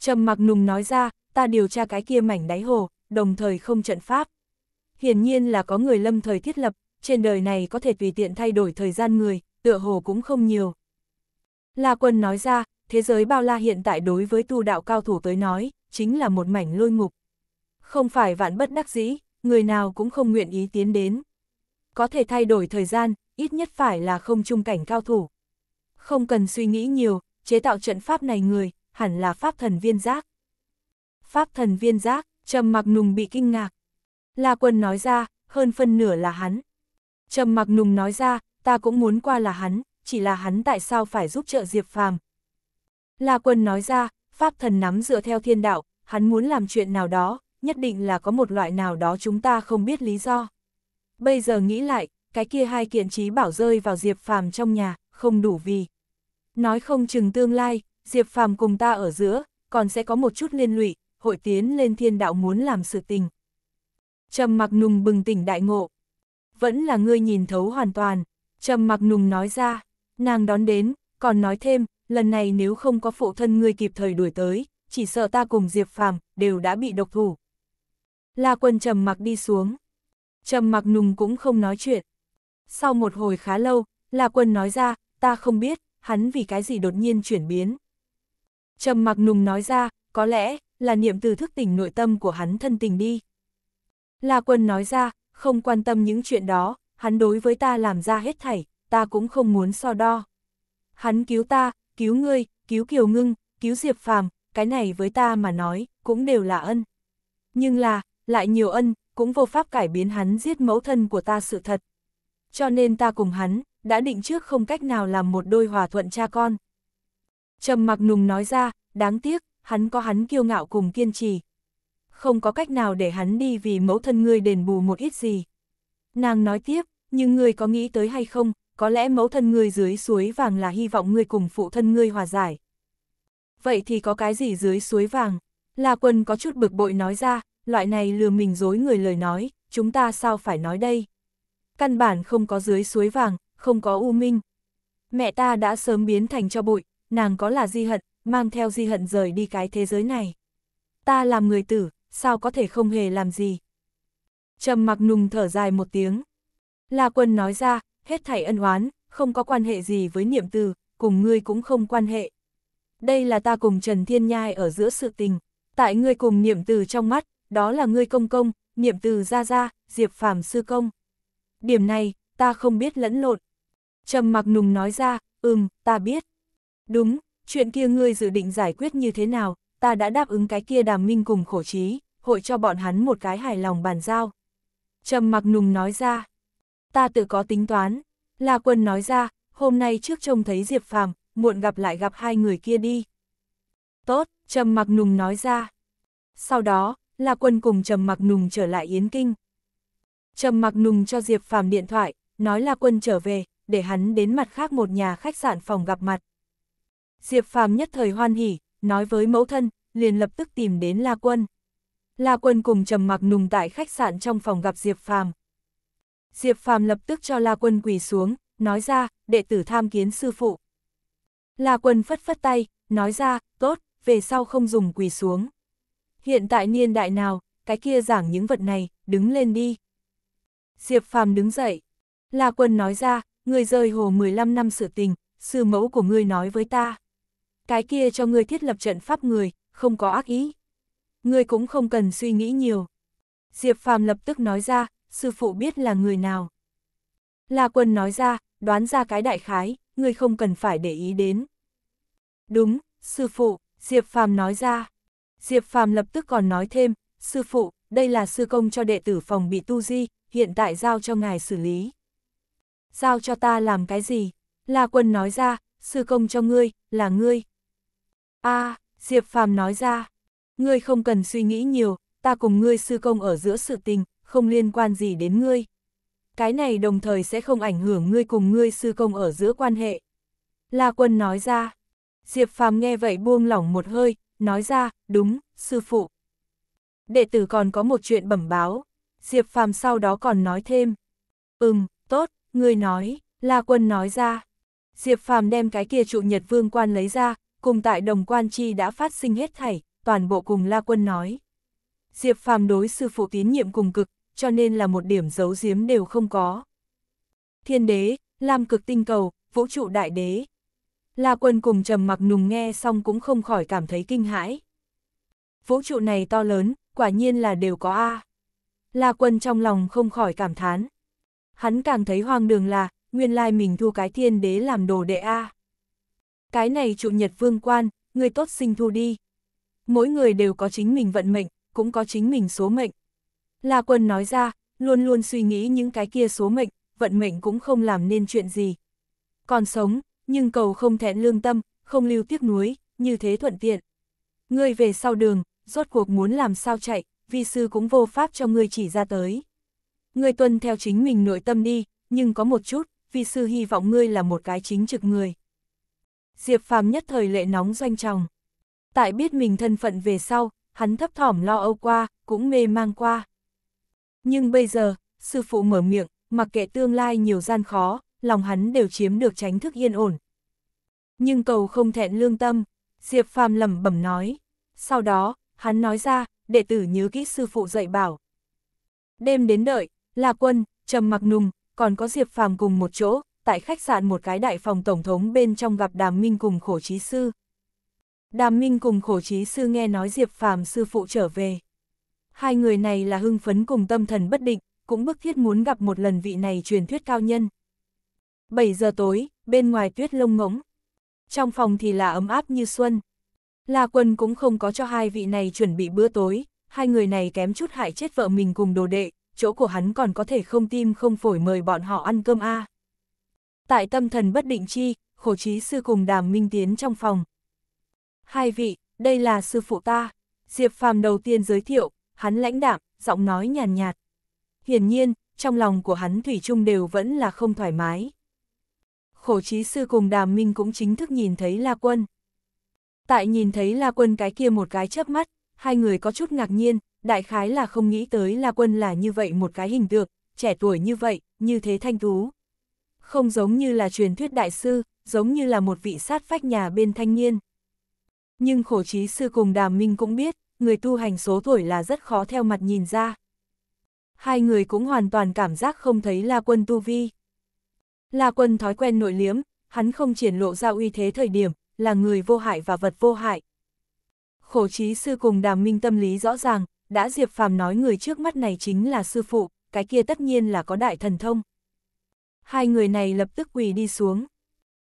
A: Trầm mặc nùng nói ra, ta điều tra cái kia mảnh đáy hồ, đồng thời không trận pháp hiển nhiên là có người lâm thời thiết lập, trên đời này có thể tùy tiện thay đổi thời gian người, tựa hồ cũng không nhiều. La Quân nói ra, thế giới bao la hiện tại đối với tu đạo cao thủ tới nói, chính là một mảnh lôi ngục. Không phải vạn bất đắc dĩ, người nào cũng không nguyện ý tiến đến. Có thể thay đổi thời gian, ít nhất phải là không trung cảnh cao thủ. Không cần suy nghĩ nhiều, chế tạo trận pháp này người, hẳn là pháp thần viên giác. Pháp thần viên giác, trầm mặc nùng bị kinh ngạc, La Quân nói ra, hơn phân nửa là hắn. Trầm mặc nùng nói ra, ta cũng muốn qua là hắn, chỉ là hắn tại sao phải giúp trợ Diệp Phàm. La Quân nói ra, Pháp thần nắm dựa theo thiên đạo, hắn muốn làm chuyện nào đó, nhất định là có một loại nào đó chúng ta không biết lý do. Bây giờ nghĩ lại, cái kia hai kiện trí bảo rơi vào Diệp Phàm trong nhà, không đủ vì. Nói không chừng tương lai, Diệp Phàm cùng ta ở giữa, còn sẽ có một chút liên lụy, hội tiến lên thiên đạo muốn làm sự tình, Trầm mặc nùng bừng tỉnh đại ngộ. Vẫn là ngươi nhìn thấu hoàn toàn, trầm mặc nùng nói ra, nàng đón đến, còn nói thêm, lần này nếu không có phụ thân ngươi kịp thời đuổi tới, chỉ sợ ta cùng Diệp Phàm đều đã bị độc thủ. La quân trầm mặc đi xuống. Trầm mặc nùng cũng không nói chuyện. Sau một hồi khá lâu, La quân nói ra, ta không biết, hắn vì cái gì đột nhiên chuyển biến. Trầm mặc nùng nói ra, có lẽ, là niệm từ thức tỉnh nội tâm của hắn thân tình đi. La Quân nói ra, không quan tâm những chuyện đó, hắn đối với ta làm ra hết thảy, ta cũng không muốn so đo. Hắn cứu ta, cứu ngươi, cứu Kiều Ngưng, cứu Diệp Phàm, cái này với ta mà nói, cũng đều là ân. Nhưng là, lại nhiều ân, cũng vô pháp cải biến hắn giết mẫu thân của ta sự thật. Cho nên ta cùng hắn, đã định trước không cách nào làm một đôi hòa thuận cha con. Trầm mặc nùng nói ra, đáng tiếc, hắn có hắn kiêu ngạo cùng kiên trì, không có cách nào để hắn đi vì mẫu thân ngươi đền bù một ít gì. Nàng nói tiếp, nhưng ngươi có nghĩ tới hay không, có lẽ mẫu thân ngươi dưới suối vàng là hy vọng ngươi cùng phụ thân ngươi hòa giải. Vậy thì có cái gì dưới suối vàng? La quân có chút bực bội nói ra, loại này lừa mình dối người lời nói, chúng ta sao phải nói đây? Căn bản không có dưới suối vàng, không có u minh. Mẹ ta đã sớm biến thành cho bụi, nàng có là di hận, mang theo di hận rời đi cái thế giới này. Ta làm người tử, sao có thể không hề làm gì. Trầm mặc nùng thở dài một tiếng. La quân nói ra, hết thảy ân oán, không có quan hệ gì với niệm từ, cùng ngươi cũng không quan hệ. Đây là ta cùng Trần Thiên Nhai ở giữa sự tình, tại ngươi cùng niệm từ trong mắt, đó là ngươi công công, niệm từ ra ra, diệp phàm sư công. Điểm này, ta không biết lẫn lộn. Trầm mặc nùng nói ra, ừm, ta biết. Đúng, chuyện kia ngươi dự định giải quyết như thế nào, ta đã đáp ứng cái kia đàm minh cùng khổ trí hội cho bọn hắn một cái hài lòng bàn giao. Trầm mặc nùng nói ra, ta tự có tính toán, La Quân nói ra, hôm nay trước trông thấy Diệp Phàm, muộn gặp lại gặp hai người kia đi. Tốt, Trầm mặc nùng nói ra. Sau đó, La Quân cùng Trầm mặc nùng trở lại Yến Kinh. Trầm mặc nùng cho Diệp Phàm điện thoại, nói La Quân trở về, để hắn đến mặt khác một nhà khách sạn phòng gặp mặt. Diệp Phàm nhất thời hoan hỉ, nói với mẫu thân, liền lập tức tìm đến La Quân. La Quân cùng Trầm Mặc Nùng tại khách sạn trong phòng gặp Diệp Phàm. Diệp Phàm lập tức cho La Quân quỳ xuống, nói ra, đệ tử tham kiến sư phụ. La Quân phất phất tay, nói ra, tốt, về sau không dùng quỳ xuống. Hiện tại niên đại nào, cái kia giảng những vật này, đứng lên đi. Diệp Phàm đứng dậy. La Quân nói ra, người rời hồ 15 năm sự tình, sư mẫu của ngươi nói với ta. Cái kia cho ngươi thiết lập trận pháp người, không có ác ý ngươi cũng không cần suy nghĩ nhiều. Diệp Phàm lập tức nói ra, sư phụ biết là người nào. La Quân nói ra, đoán ra cái đại khái, ngươi không cần phải để ý đến. Đúng, sư phụ, Diệp Phàm nói ra. Diệp Phàm lập tức còn nói thêm, sư phụ, đây là sư công cho đệ tử phòng bị tu di, hiện tại giao cho ngài xử lý. Giao cho ta làm cái gì? La Quân nói ra, sư công cho ngươi, là ngươi. a Diệp Phàm nói ra. Ngươi không cần suy nghĩ nhiều, ta cùng ngươi sư công ở giữa sự tình, không liên quan gì đến ngươi. Cái này đồng thời sẽ không ảnh hưởng ngươi cùng ngươi sư công ở giữa quan hệ. La quân nói ra. Diệp phàm nghe vậy buông lỏng một hơi, nói ra, đúng, sư phụ. Đệ tử còn có một chuyện bẩm báo. Diệp phàm sau đó còn nói thêm. Ừm, tốt, ngươi nói, La quân nói ra. Diệp phàm đem cái kia trụ nhật vương quan lấy ra, cùng tại đồng quan chi đã phát sinh hết thảy, toàn bộ cùng La Quân nói. Diệp Phàm đối sư phụ tín nhiệm cùng cực, cho nên là một điểm giấu giếm đều không có. Thiên đế, Lam cực tinh cầu, vũ trụ đại đế. La Quân cùng trầm mặc nùng nghe xong cũng không khỏi cảm thấy kinh hãi. Vũ trụ này to lớn, quả nhiên là đều có A. La Quân trong lòng không khỏi cảm thán. Hắn càng thấy hoang đường là, nguyên lai mình thu cái thiên đế làm đồ đệ A. Cái này trụ nhật vương quan, người tốt sinh thu đi mỗi người đều có chính mình vận mệnh, cũng có chính mình số mệnh. La Quân nói ra, luôn luôn suy nghĩ những cái kia số mệnh, vận mệnh cũng không làm nên chuyện gì. Còn sống, nhưng cầu không thẹn lương tâm, không lưu tiếc nuối, như thế thuận tiện. Ngươi về sau đường, rốt cuộc muốn làm sao chạy, vi sư cũng vô pháp cho ngươi chỉ ra tới. Ngươi tuân theo chính mình nội tâm đi, nhưng có một chút, vi sư hy vọng ngươi là một cái chính trực người. Diệp phàm nhất thời lệ nóng doanh tròng tại biết mình thân phận về sau, hắn thấp thỏm lo âu qua, cũng mê mang qua. Nhưng bây giờ, sư phụ mở miệng, mặc kệ tương lai nhiều gian khó, lòng hắn đều chiếm được tránh thức yên ổn. Nhưng cầu không thẹn lương tâm, Diệp Phàm lẩm bẩm nói. Sau đó, hắn nói ra, đệ tử nhớ kỹ sư phụ dạy bảo. Đêm đến đợi, La Quân, Trầm Mặc Nùng, còn có Diệp Phàm cùng một chỗ, tại khách sạn một cái đại phòng tổng thống bên trong gặp Đàm Minh cùng khổ trí sư. Đàm Minh cùng khổ trí sư nghe nói Diệp Phạm sư phụ trở về. Hai người này là hưng phấn cùng tâm thần bất định, cũng bức thiết muốn gặp một lần vị này truyền thuyết cao nhân. 7 giờ tối, bên ngoài tuyết lông ngỗng. Trong phòng thì là ấm áp như xuân. La quân cũng không có cho hai vị này chuẩn bị bữa tối, hai người này kém chút hại chết vợ mình cùng đồ đệ, chỗ của hắn còn có thể không tim không phổi mời bọn họ ăn cơm a. À. Tại tâm thần bất định chi, khổ trí sư cùng đàm minh tiến trong phòng, Hai vị, đây là sư phụ ta. Diệp Phàm đầu tiên giới thiệu, hắn lãnh đạm, giọng nói nhàn nhạt, Hiển nhiên, trong lòng của hắn Thủy chung đều vẫn là không thoải mái. Khổ trí sư cùng đàm minh cũng chính thức nhìn thấy La Quân. Tại nhìn thấy La Quân cái kia một cái chớp mắt, hai người có chút ngạc nhiên, đại khái là không nghĩ tới La Quân là như vậy một cái hình tượng, trẻ tuổi như vậy, như thế thanh tú. Không giống như là truyền thuyết đại sư, giống như là một vị sát phách nhà bên thanh niên nhưng khổ trí sư cùng đàm minh cũng biết, người tu hành số tuổi là rất khó theo mặt nhìn ra. Hai người cũng hoàn toàn cảm giác không thấy La Quân tu vi. La Quân thói quen nội liếm, hắn không triển lộ ra uy thế thời điểm, là người vô hại và vật vô hại. Khổ trí sư cùng đàm minh tâm lý rõ ràng, đã Diệp Phàm nói người trước mắt này chính là sư phụ, cái kia tất nhiên là có đại thần thông. Hai người này lập tức quỳ đi xuống.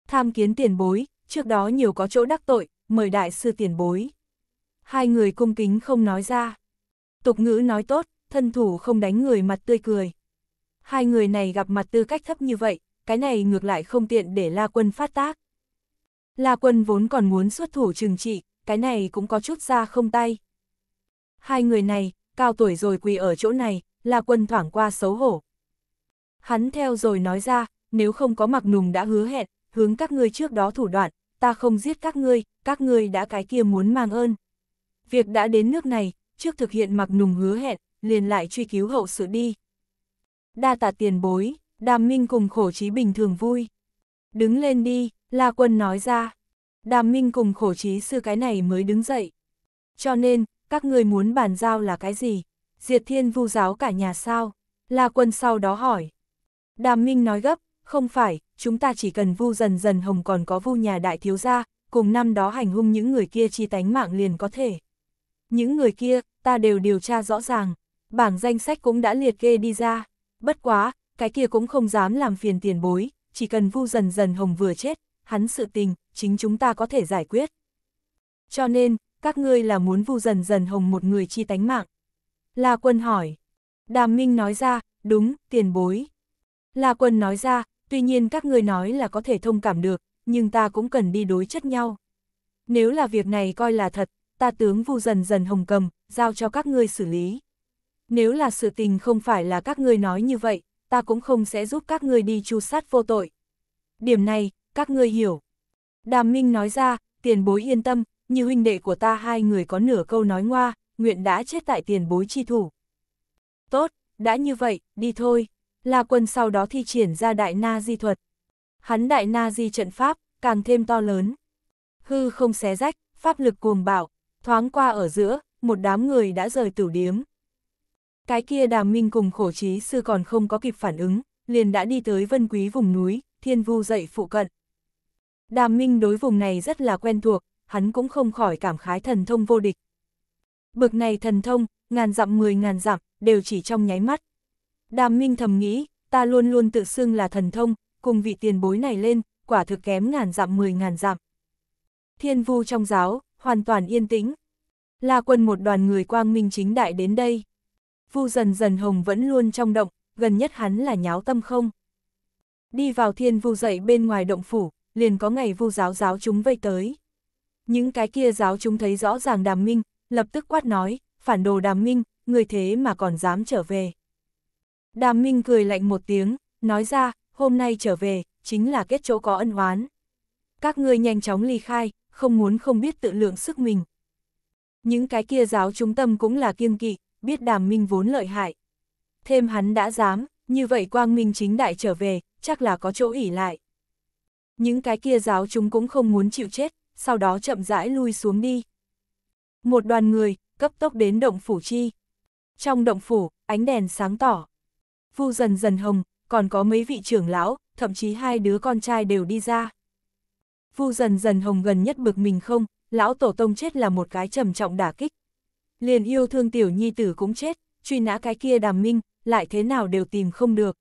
A: Tham kiến tiền bối, trước đó nhiều có chỗ đắc tội, mời đại sư tiền bối. Hai người cung kính không nói ra. Tục ngữ nói tốt, thân thủ không đánh người mặt tươi cười. Hai người này gặp mặt tư cách thấp như vậy, cái này ngược lại không tiện để La Quân phát tác. La Quân vốn còn muốn xuất thủ trừng trị, cái này cũng có chút ra không tay. Hai người này, cao tuổi rồi quỳ ở chỗ này, La Quân thoảng qua xấu hổ. Hắn theo rồi nói ra, nếu không có mặc nùng đã hứa hẹn, hướng các ngươi trước đó thủ đoạn, ta không giết các ngươi, các ngươi đã cái kia muốn mang ơn. Việc đã đến nước này, trước thực hiện mặc nùng hứa hẹn, liền lại truy cứu hậu sự đi. Đa tạ tiền bối, đàm minh cùng khổ trí bình thường vui. Đứng lên đi, La Quân nói ra. Đàm minh cùng khổ trí sư cái này mới đứng dậy. Cho nên, các ngươi muốn bàn giao là cái gì? Diệt thiên vu giáo cả nhà sao? La Quân sau đó hỏi. Đàm minh nói gấp, không phải, chúng ta chỉ cần vu dần dần hồng còn có vu nhà đại thiếu gia, cùng năm đó hành hung những người kia chi tánh mạng liền có thể. Những người kia, ta đều điều tra rõ ràng, bảng danh sách cũng đã liệt kê đi ra, bất quá, cái kia cũng không dám làm phiền tiền bối, chỉ cần vu dần dần hồng vừa chết, hắn sự tình, chính chúng ta có thể giải quyết. Cho nên, các ngươi là muốn vu dần dần hồng một người chi tánh mạng. La quân hỏi. Đàm Minh nói ra, đúng, tiền bối. La quân nói ra, tuy nhiên các ngươi nói là có thể thông cảm được, nhưng ta cũng cần đi đối chất nhau. Nếu là việc này coi là thật, ta tướng vu dần dần hồng cầm, giao cho các ngươi xử lý. Nếu là sự tình không phải là các ngươi nói như vậy, ta cũng không sẽ giúp các ngươi đi chu sát vô tội. Điểm này, các ngươi hiểu. Đàm Minh nói ra, tiền bối yên tâm, như huynh đệ của ta hai người có nửa câu nói ngoa, nguyện đã chết tại tiền bối chi thủ. Tốt, đã như vậy, đi thôi. La Quân sau đó thi triển ra đại na di thuật. Hắn đại na di trận pháp, càng thêm to lớn. Hư không xé rách, pháp lực cuồng bạo, thoáng qua ở giữa, một đám người đã rời tử điếm. Cái kia đàm minh cùng khổ trí sư còn không có kịp phản ứng, liền đã đi tới vân quý vùng núi, thiên vu dậy phụ cận. Đàm minh đối vùng này rất là quen thuộc, hắn cũng không khỏi cảm khái thần thông vô địch. Bực này thần thông, ngàn dặm mười ngàn dặm, đều chỉ trong nháy mắt. Đàm Minh thầm nghĩ, ta luôn luôn tự xưng là thần thông, cùng vị tiền bối này lên, quả thực kém ngàn dặm mười ngàn dặm. Thiên vu trong giáo, hoàn toàn yên tĩnh. La quân một đoàn người quang minh chính đại đến đây. Vu dần dần hồng vẫn luôn trong động, gần nhất hắn là nháo tâm không. Đi vào thiên vu dậy bên ngoài động phủ, liền có ngày vu giáo giáo chúng vây tới. Những cái kia giáo chúng thấy rõ ràng đàm minh, lập tức quát nói, phản đồ đàm minh, người thế mà còn dám trở về. Đàm Minh cười lạnh một tiếng, nói ra, hôm nay trở về, chính là kết chỗ có ân oán. Các ngươi nhanh chóng ly khai, không muốn không biết tự lượng sức mình. Những cái kia giáo trung tâm cũng là kiêng kỵ, biết đàm minh vốn lợi hại. Thêm hắn đã dám, như vậy quang minh chính đại trở về, chắc là có chỗ ỉ lại. Những cái kia giáo chúng cũng không muốn chịu chết, sau đó chậm rãi lui xuống đi. Một đoàn người, cấp tốc đến động phủ chi. Trong động phủ, ánh đèn sáng tỏ, Vu dần dần hồng, còn có mấy vị trưởng lão, thậm chí hai đứa con trai đều đi ra. Vu dần dần hồng gần nhất bực mình không, lão tổ tông chết là một cái trầm trọng đả kích. Liền yêu thương tiểu nhi tử cũng chết, truy nã cái kia đàm minh, lại thế nào đều tìm không được.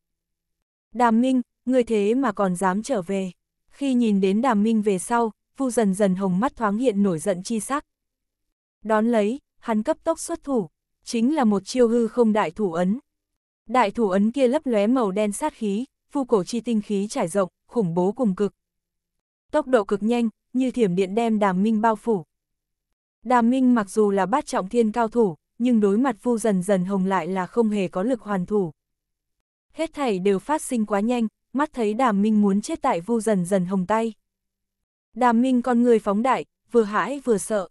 A: Đàm minh, người thế mà còn dám trở về. Khi nhìn đến đàm minh về sau, vu dần dần hồng mắt thoáng hiện nổi giận chi sắc. Đón lấy, hắn cấp tốc xuất thủ, chính là một chiêu hư không đại thủ ấn. Đại thủ ấn kia lấp lóe màu đen sát khí, phu cổ chi tinh khí trải rộng, khủng bố cùng cực. Tốc độ cực nhanh, như thiểm điện đem đàm minh bao phủ. Đàm minh mặc dù là bát trọng thiên cao thủ, nhưng đối mặt phu dần dần hồng lại là không hề có lực hoàn thủ. Hết thảy đều phát sinh quá nhanh, mắt thấy đàm minh muốn chết tại vu dần dần hồng tay. Đàm minh con người phóng đại, vừa hãi vừa sợ.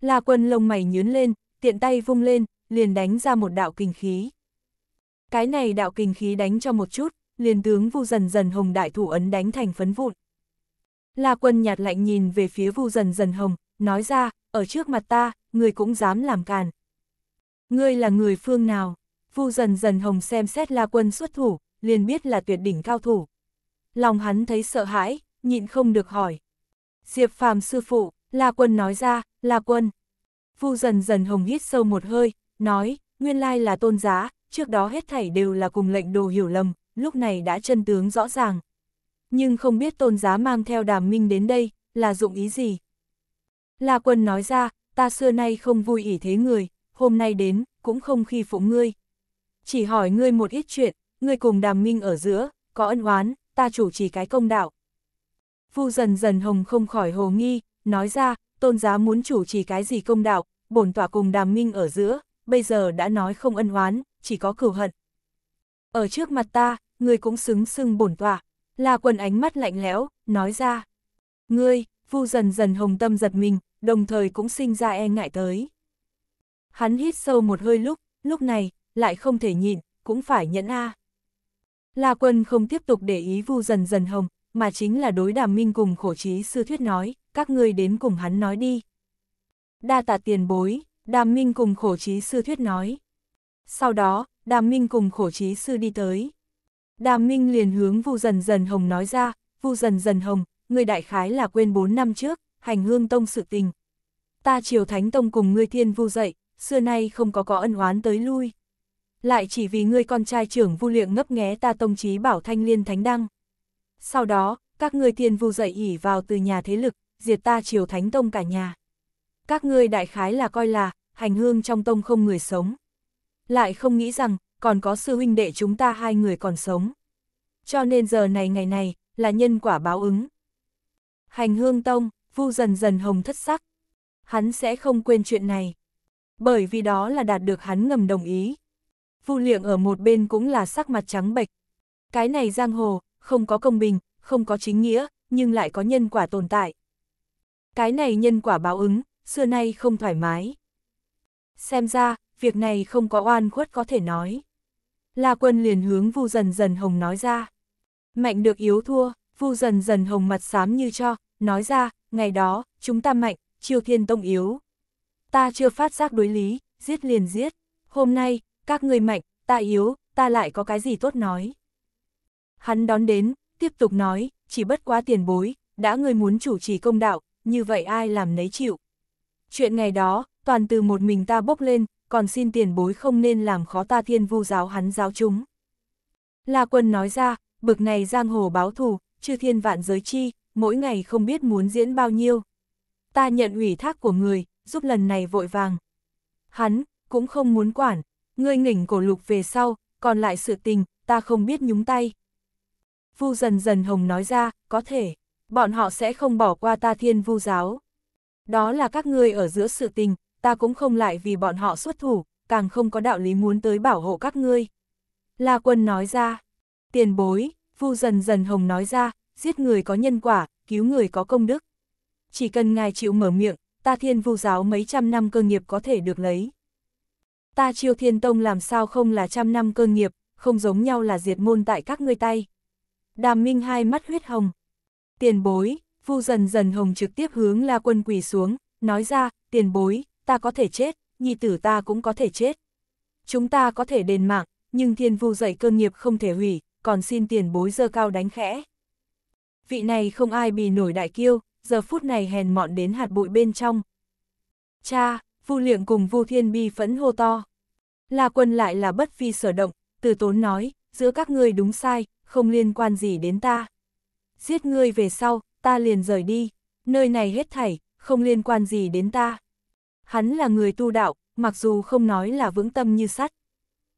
A: là quân lông mày nhướn lên, tiện tay vung lên, liền đánh ra một đạo kinh khí. Cái này đạo kình khí đánh cho một chút, liền tướng vu dần dần hồng đại thủ ấn đánh thành phấn vụn. La quân nhạt lạnh nhìn về phía vu dần dần hồng, nói ra, ở trước mặt ta, người cũng dám làm càn. Ngươi là người phương nào? Vu dần dần hồng xem xét la quân xuất thủ, liền biết là tuyệt đỉnh cao thủ. Lòng hắn thấy sợ hãi, nhịn không được hỏi. Diệp phàm sư phụ, la quân nói ra, la quân. Vu dần dần hồng hít sâu một hơi, nói, nguyên lai là tôn giá, trước đó hết thảy đều là cùng lệnh đồ hiểu lầm, lúc này đã chân tướng rõ ràng. Nhưng không biết tôn giá mang theo đàm minh đến đây, là dụng ý gì? La quân nói ra, ta xưa nay không vui ỉ thế người, hôm nay đến, cũng không khi phụ ngươi. Chỉ hỏi ngươi một ít chuyện, ngươi cùng đàm minh ở giữa, có ân oán, ta chủ trì cái công đạo. Vu dần dần hồng không khỏi hồ nghi, nói ra, tôn giá muốn chủ trì cái gì công đạo, bổn tỏa cùng đàm minh ở giữa, bây giờ đã nói không ân oán, chỉ có cửu hận. Ở trước mặt ta, ngươi cũng xứng xưng bổn tọa, là quân ánh mắt lạnh lẽo, nói ra. Ngươi, vu dần dần hồng tâm giật mình, đồng thời cũng sinh ra e ngại tới. Hắn hít sâu một hơi lúc, lúc này, lại không thể nhịn, cũng phải nhẫn a. À. La quân không tiếp tục để ý vu dần dần hồng, mà chính là đối đàm minh cùng khổ trí sư thuyết nói, các ngươi đến cùng hắn nói đi. Đa tạ tiền bối, đàm minh cùng khổ trí sư thuyết nói. Sau đó, Đàm Minh cùng khổ trí sư đi tới. Đàm Minh liền hướng Vu Dần Dần Hồng nói ra, Vu Dần Dần Hồng, người đại khái là quên 4 năm trước, hành hương tông sự tình. Ta triều thánh tông cùng ngươi thiên vu dậy, xưa nay không có có ân oán tới lui. Lại chỉ vì ngươi con trai trưởng vu liệng ngấp nghé ta tông trí bảo thanh liên thánh đăng. Sau đó, các ngươi thiên vu dậy ỉ vào từ nhà thế lực, diệt ta triều thánh tông cả nhà. Các ngươi đại khái là coi là, hành hương trong tông không người sống lại không nghĩ rằng còn có sư huynh đệ chúng ta hai người còn sống. Cho nên giờ này ngày này, là nhân quả báo ứng. Hành hương tông, vu dần dần hồng thất sắc. Hắn sẽ không quên chuyện này. Bởi vì đó là đạt được hắn ngầm đồng ý. Vu liệng ở một bên cũng là sắc mặt trắng bệch. Cái này giang hồ, không có công bình, không có chính nghĩa, nhưng lại có nhân quả tồn tại. Cái này nhân quả báo ứng, xưa nay không thoải mái. Xem ra, việc này không có oan khuất có thể nói. La quân liền hướng vu dần dần hồng nói ra. Mạnh được yếu thua, vu dần dần hồng mặt xám như cho, nói ra, ngày đó, chúng ta mạnh, triều thiên tông yếu. Ta chưa phát giác đối lý, giết liền giết. Hôm nay, các người mạnh, ta yếu, ta lại có cái gì tốt nói. Hắn đón đến, tiếp tục nói, chỉ bất quá tiền bối, đã người muốn chủ trì công đạo, như vậy ai làm nấy chịu. Chuyện ngày đó, toàn từ một mình ta bốc lên, còn xin tiền bối không nên làm khó ta thiên vu giáo hắn giáo chúng. La quân nói ra, bực này giang hồ báo thù, chư thiên vạn giới chi, mỗi ngày không biết muốn diễn bao nhiêu. Ta nhận ủy thác của người, giúp lần này vội vàng. Hắn, cũng không muốn quản, ngươi nghỉnh cổ lục về sau, còn lại sự tình, ta không biết nhúng tay. Vu dần dần hồng nói ra, có thể, bọn họ sẽ không bỏ qua ta thiên vu giáo. Đó là các ngươi ở giữa sự tình, ta cũng không lại vì bọn họ xuất thủ, càng không có đạo lý muốn tới bảo hộ các ngươi. La quân nói ra, tiền bối, phu dần dần hồng nói ra, giết người có nhân quả, cứu người có công đức. Chỉ cần ngài chịu mở miệng, ta thiên vu giáo mấy trăm năm cơ nghiệp có thể được lấy. Ta chiêu thiên tông làm sao không là trăm năm cơ nghiệp, không giống nhau là diệt môn tại các ngươi tay. Đàm Minh hai mắt huyết hồng. Tiền bối, vu dần dần hồng trực tiếp hướng la quân quỳ xuống, nói ra, tiền bối, ta có thể chết, nhi tử ta cũng có thể chết. Chúng ta có thể đền mạng, nhưng thiên vu dạy cơ nghiệp không thể hủy, còn xin tiền bối dơ cao đánh khẽ. Vị này không ai bì nổi đại kiêu, giờ phút này hèn mọn đến hạt bụi bên trong. Cha, vu liệng cùng vu thiên bi phẫn hô to. Là quân lại là bất phi sở động, từ tốn nói, giữa các ngươi đúng sai, không liên quan gì đến ta. Giết ngươi về sau, ta liền rời đi, nơi này hết thảy, không liên quan gì đến ta. Hắn là người tu đạo, mặc dù không nói là vững tâm như sắt.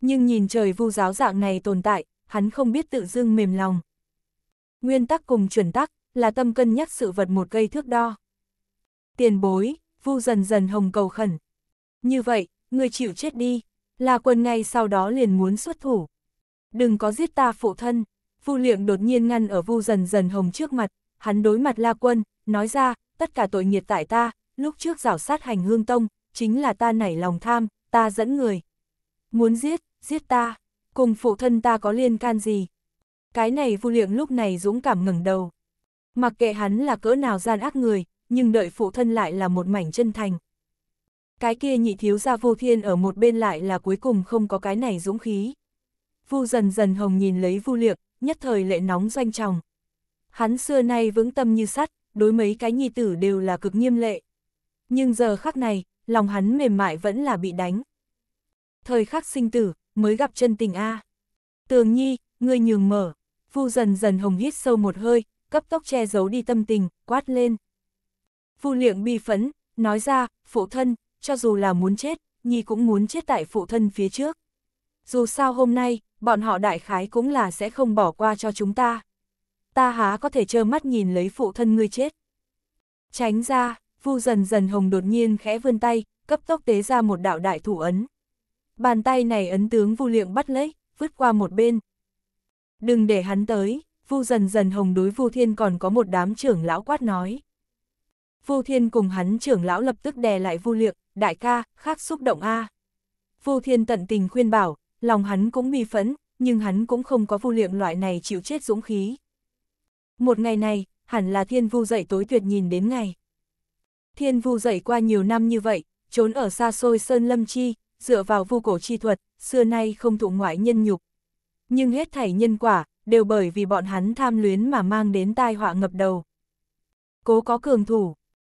A: Nhưng nhìn trời vu giáo dạng này tồn tại, hắn không biết tự dưng mềm lòng. Nguyên tắc cùng chuẩn tắc là tâm cân nhắc sự vật một cây thước đo. Tiền bối, vu dần dần hồng cầu khẩn. Như vậy, người chịu chết đi, là quân ngay sau đó liền muốn xuất thủ. Đừng có giết ta phụ thân, vu liệng đột nhiên ngăn ở vu dần dần hồng trước mặt, hắn đối mặt la quân, nói ra, tất cả tội nghiệp tại ta, lúc trước rảo sát hành hương tông, chính là ta nảy lòng tham, ta dẫn người. Muốn giết, giết ta, cùng phụ thân ta có liên can gì? Cái này vu liệng lúc này dũng cảm ngẩng đầu. Mặc kệ hắn là cỡ nào gian ác người, nhưng đợi phụ thân lại là một mảnh chân thành. Cái kia nhị thiếu gia vô thiên ở một bên lại là cuối cùng không có cái này dũng khí. Vu dần dần hồng nhìn lấy vu liệng, nhất thời lệ nóng doanh tròng. Hắn xưa nay vững tâm như sắt, đối mấy cái nhi tử đều là cực nghiêm lệ. Nhưng giờ khắc này, lòng hắn mềm mại vẫn là bị đánh. Thời khắc sinh tử, mới gặp chân tình A. Tường nhi, ngươi nhường mở, phu dần dần hồng hít sâu một hơi, cấp tốc che giấu đi tâm tình, quát lên. phu liệng bi phấn nói ra, phụ thân, cho dù là muốn chết, Nhi cũng muốn chết tại phụ thân phía trước. Dù sao hôm nay, bọn họ đại khái cũng là sẽ không bỏ qua cho chúng ta. Ta há có thể trơ mắt nhìn lấy phụ thân ngươi chết. Tránh ra, Vu dần dần hồng đột nhiên khẽ vươn tay, cấp tốc tế ra một đạo đại thủ ấn. Bàn tay này ấn tướng Vu Liệm bắt lấy, vứt qua một bên. Đừng để hắn tới, Vu dần dần hồng đối Vu Thiên còn có một đám trưởng lão quát nói. Vu Thiên cùng hắn trưởng lão lập tức đè lại Vu Liệm, đại ca, khác xúc động a. Vu Thiên tận tình khuyên bảo, lòng hắn cũng bi phẫn, nhưng hắn cũng không có Vu Liệm loại này chịu chết dũng khí. Một ngày này, hẳn là Thiên Vu dậy tối tuyệt nhìn đến ngày. Thiên vu dậy qua nhiều năm như vậy, trốn ở xa xôi Sơn Lâm Chi, dựa vào vu cổ chi thuật, xưa nay không thụ ngoại nhân nhục. Nhưng hết thảy nhân quả, đều bởi vì bọn hắn tham luyến mà mang đến tai họa ngập đầu. Cố có cường thủ,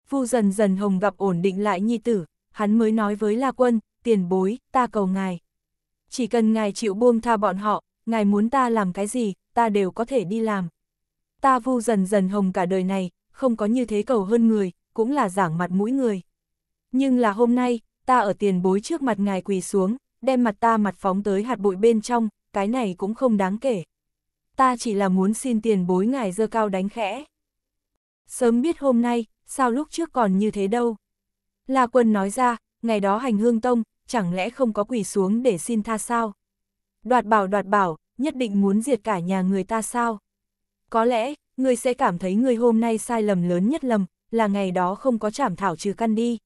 A: vu dần dần hồng gặp ổn định lại nhi tử, hắn mới nói với La Quân, tiền bối, ta cầu ngài. Chỉ cần ngài chịu buông tha bọn họ, ngài muốn ta làm cái gì, ta đều có thể đi làm. Ta vu dần dần hồng cả đời này, không có như thế cầu hơn người, cũng là giảng mặt mũi người. Nhưng là hôm nay, ta ở tiền bối trước mặt ngài quỳ xuống, đem mặt ta mặt phóng tới hạt bụi bên trong, cái này cũng không đáng kể. Ta chỉ là muốn xin tiền bối ngài dơ cao đánh khẽ. Sớm biết hôm nay, sao lúc trước còn như thế đâu. La quân nói ra, ngày đó hành hương tông, chẳng lẽ không có quỳ xuống để xin tha sao? Đoạt bảo đoạt bảo, nhất định muốn diệt cả nhà người ta sao? Có lẽ, người sẽ cảm thấy người hôm nay sai lầm lớn nhất lầm, là ngày đó không có trảm thảo trừ căn đi.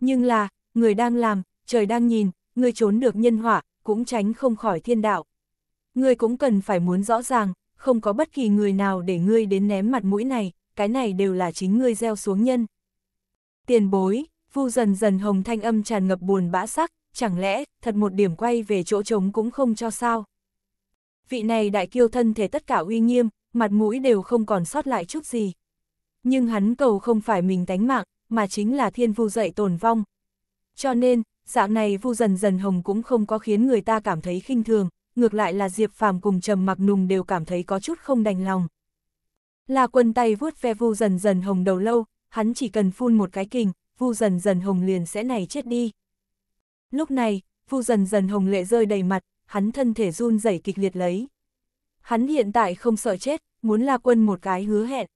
A: Nhưng là, người đang làm, trời đang nhìn, người trốn được nhân họa, cũng tránh không khỏi thiên đạo. Người cũng cần phải muốn rõ ràng, không có bất kỳ người nào để ngươi đến ném mặt mũi này, cái này đều là chính ngươi gieo xuống nhân. Tiền bối, vu dần dần hồng thanh âm tràn ngập buồn bã sắc, chẳng lẽ, thật một điểm quay về chỗ trống cũng không cho sao? Vị này đại kiêu thân thể tất cả uy nghiêm, mặt mũi đều không còn sót lại chút gì. Nhưng hắn cầu không phải mình tánh mạng, mà chính là thiên vu dậy tồn vong. Cho nên, dạng này vu dần dần hồng cũng không có khiến người ta cảm thấy khinh thường, ngược lại là Diệp Phàm cùng Trầm Mặc Nùng đều cảm thấy có chút không đành lòng. La quần tay vuốt ve vu dần dần hồng đầu lâu, hắn chỉ cần phun một cái kình, vu dần dần hồng liền sẽ này chết đi. Lúc này, vu dần dần hồng lệ rơi đầy mặt, hắn thân thể run rẩy kịch liệt lấy. Hắn hiện tại không sợ chết, muốn La Quân một cái hứa hẹn.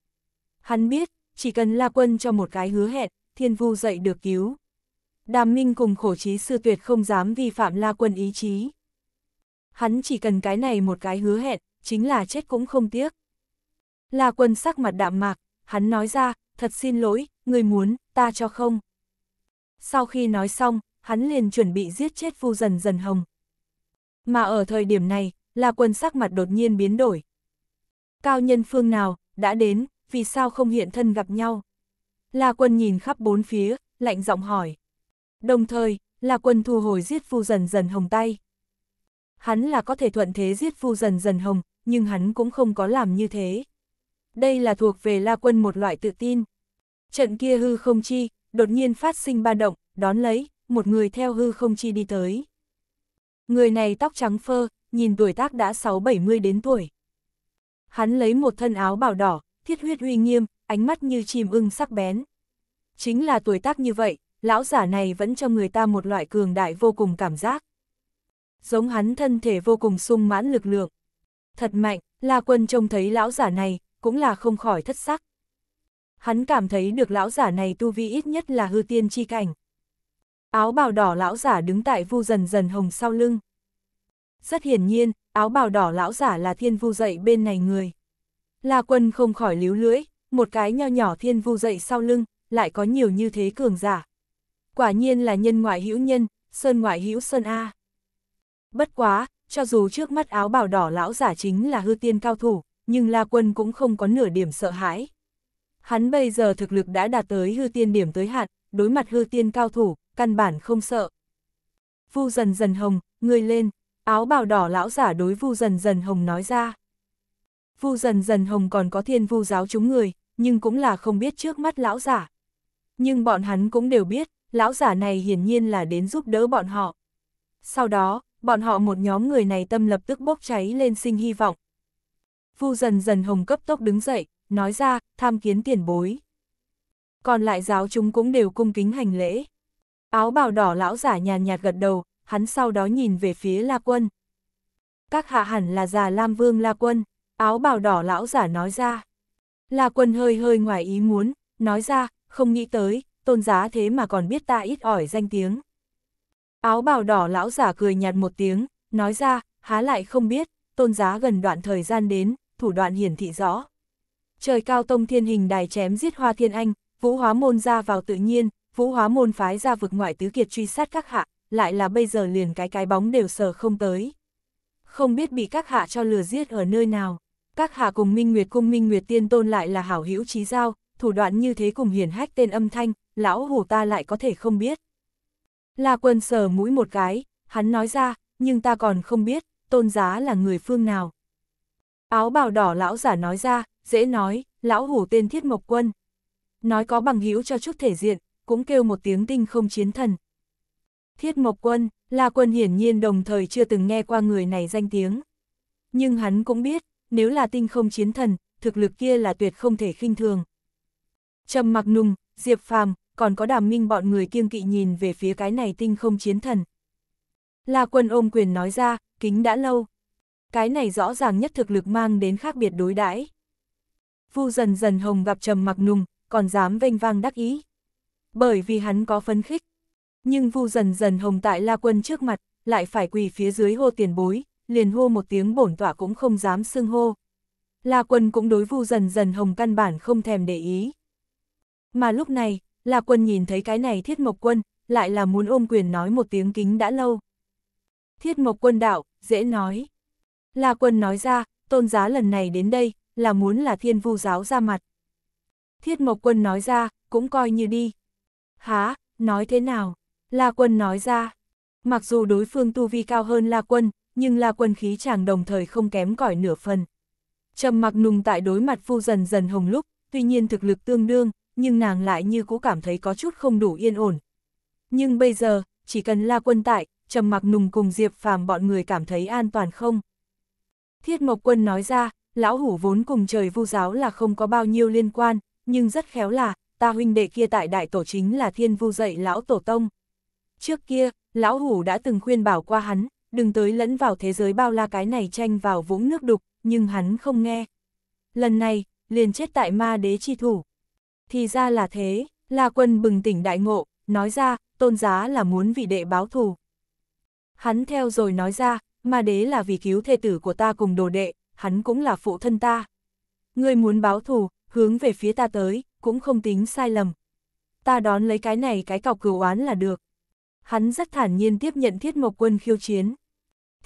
A: Hắn biết, chỉ cần La Quân cho một cái hứa hẹn, thiên vu dậy được cứu. Đàm Minh cùng khổ trí sư tuyệt không dám vi phạm La Quân ý chí. Hắn chỉ cần cái này một cái hứa hẹn, chính là chết cũng không tiếc. La Quân sắc mặt đạm mạc, hắn nói ra, thật xin lỗi, người muốn, ta cho không. Sau khi nói xong, hắn liền chuẩn bị giết chết vu dần dần hồng. Mà ở thời điểm này, La Quân sắc mặt đột nhiên biến đổi. Cao nhân phương nào, đã đến, vì sao không hiện thân gặp nhau? La quân nhìn khắp bốn phía, lạnh giọng hỏi. Đồng thời, La quân thu hồi giết phu dần dần hồng tay. Hắn là có thể thuận thế giết phu dần dần hồng, nhưng hắn cũng không có làm như thế. Đây là thuộc về La quân một loại tự tin. Trận kia hư không chi, đột nhiên phát sinh ba động, đón lấy, một người theo hư không chi đi tới. Người này tóc trắng phơ, nhìn tuổi tác đã 6-70 đến tuổi. Hắn lấy một thân áo bào đỏ, thiết huyết uy nghiêm, ánh mắt như chim ưng sắc bén. Chính là tuổi tác như vậy, lão giả này vẫn cho người ta một loại cường đại vô cùng cảm giác. Giống hắn thân thể vô cùng sung mãn lực lượng. Thật mạnh, La Quân trông thấy lão giả này, cũng là không khỏi thất sắc. Hắn cảm thấy được lão giả này tu vi ít nhất là hư tiên chi cảnh. Áo bào đỏ lão giả đứng tại vu dần dần hồng sau lưng. Rất hiển nhiên, áo bào đỏ lão giả là thiên vu dậy bên này người. La quân không khỏi líu lưỡi, một cái nho nhỏ thiên vu dậy sau lưng, lại có nhiều như thế cường giả. Quả nhiên là nhân ngoại hữu nhân, sơn ngoại hữu sơn A. Bất quá, cho dù trước mắt áo bào đỏ lão giả chính là hư tiên cao thủ, nhưng La Quân cũng không có nửa điểm sợ hãi. Hắn bây giờ thực lực đã đạt tới hư tiên điểm tới hạn, đối mặt hư tiên cao thủ, căn bản không sợ. Vu dần dần hồng, người lên, áo bào đỏ lão giả đối vu dần dần hồng nói ra. Vu dần dần hồng còn có thiên vu giáo chúng người, nhưng cũng là không biết trước mắt lão giả. Nhưng bọn hắn cũng đều biết, lão giả này hiển nhiên là đến giúp đỡ bọn họ. Sau đó, bọn họ một nhóm người này tâm lập tức bốc cháy lên sinh hy vọng. Vu dần dần hồng cấp tốc đứng dậy, nói ra, tham kiến tiền bối. Còn lại giáo chúng cũng đều cung kính hành lễ. Áo bào đỏ lão giả nhàn nhạt gật đầu, hắn sau đó nhìn về phía La Quân. Các hạ hẳn là già Lam Vương La Quân áo bào đỏ lão giả nói ra. Là quân hơi hơi ngoài ý muốn, nói ra, không nghĩ tới, tôn giá thế mà còn biết ta ít ỏi danh tiếng. Áo bào đỏ lão giả cười nhạt một tiếng, nói ra, há lại không biết, tôn giá gần đoạn thời gian đến, thủ đoạn hiển thị rõ. Trời cao tông thiên hình đài chém giết hoa thiên anh, vũ hóa môn ra vào tự nhiên, vũ hóa môn phái ra vực ngoại tứ kiệt truy sát các hạ, lại là bây giờ liền cái cái bóng đều sờ không tới. Không biết bị các hạ cho lừa giết ở nơi nào các hạ cùng Minh Nguyệt cung Minh Nguyệt tiên tôn lại là hảo hữu trí giao, thủ đoạn như thế cùng hiển hách tên âm thanh, lão hủ ta lại có thể không biết. La quân sờ mũi một cái, hắn nói ra, nhưng ta còn không biết, tôn giá là người phương nào. Áo bào đỏ lão giả nói ra, dễ nói, lão hủ tên thiết mộc quân. Nói có bằng hữu cho chút thể diện, cũng kêu một tiếng tinh không chiến thần. Thiết mộc quân, La quân hiển nhiên đồng thời chưa từng nghe qua người này danh tiếng. Nhưng hắn cũng biết, nếu là tinh không chiến thần, thực lực kia là tuyệt không thể khinh thường. Trầm mặc nùng, Diệp Phàm, còn có đàm minh bọn người kiêng kỵ nhìn về phía cái này tinh không chiến thần. La quân ôm quyền nói ra, kính đã lâu. Cái này rõ ràng nhất thực lực mang đến khác biệt đối đãi. Vu dần dần hồng gặp trầm mặc nùng, còn dám vênh vang đắc ý. Bởi vì hắn có phấn khích. Nhưng vu dần dần hồng tại la quân trước mặt, lại phải quỳ phía dưới hô tiền bối, liền hô một tiếng bổn tọa cũng không dám xưng hô. La quân cũng đối vu dần dần hồng căn bản không thèm để ý. Mà lúc này, La quân nhìn thấy cái này thiết mộc quân, lại là muốn ôm quyền nói một tiếng kính đã lâu. Thiết mộc quân đạo, dễ nói. La quân nói ra, tôn giá lần này đến đây, là muốn là thiên vu giáo ra mặt. Thiết mộc quân nói ra, cũng coi như đi. Há, nói thế nào? La quân nói ra. Mặc dù đối phương tu vi cao hơn La quân, nhưng la quân khí chàng đồng thời không kém cỏi nửa phần. Trầm mặc nùng tại đối mặt phu dần dần hồng lúc, tuy nhiên thực lực tương đương, nhưng nàng lại như cũ cảm thấy có chút không đủ yên ổn. Nhưng bây giờ, chỉ cần la quân tại, trầm mặc nùng cùng Diệp phàm bọn người cảm thấy an toàn không? Thiết Mộc Quân nói ra, lão hủ vốn cùng trời vu giáo là không có bao nhiêu liên quan, nhưng rất khéo là, ta huynh đệ kia tại đại tổ chính là thiên vu dạy lão tổ tông. Trước kia, lão hủ đã từng khuyên bảo qua hắn, đừng tới lẫn vào thế giới bao la cái này tranh vào vũng nước đục, nhưng hắn không nghe. Lần này, liền chết tại ma đế chi thủ. Thì ra là thế, La Quân bừng tỉnh đại ngộ, nói ra, tôn giá là muốn vì đệ báo thù. Hắn theo rồi nói ra, ma đế là vì cứu thê tử của ta cùng đồ đệ, hắn cũng là phụ thân ta. Ngươi muốn báo thù, hướng về phía ta tới, cũng không tính sai lầm. Ta đón lấy cái này cái cọc cửu oán là được. Hắn rất thản nhiên tiếp nhận thiết mộc quân khiêu chiến.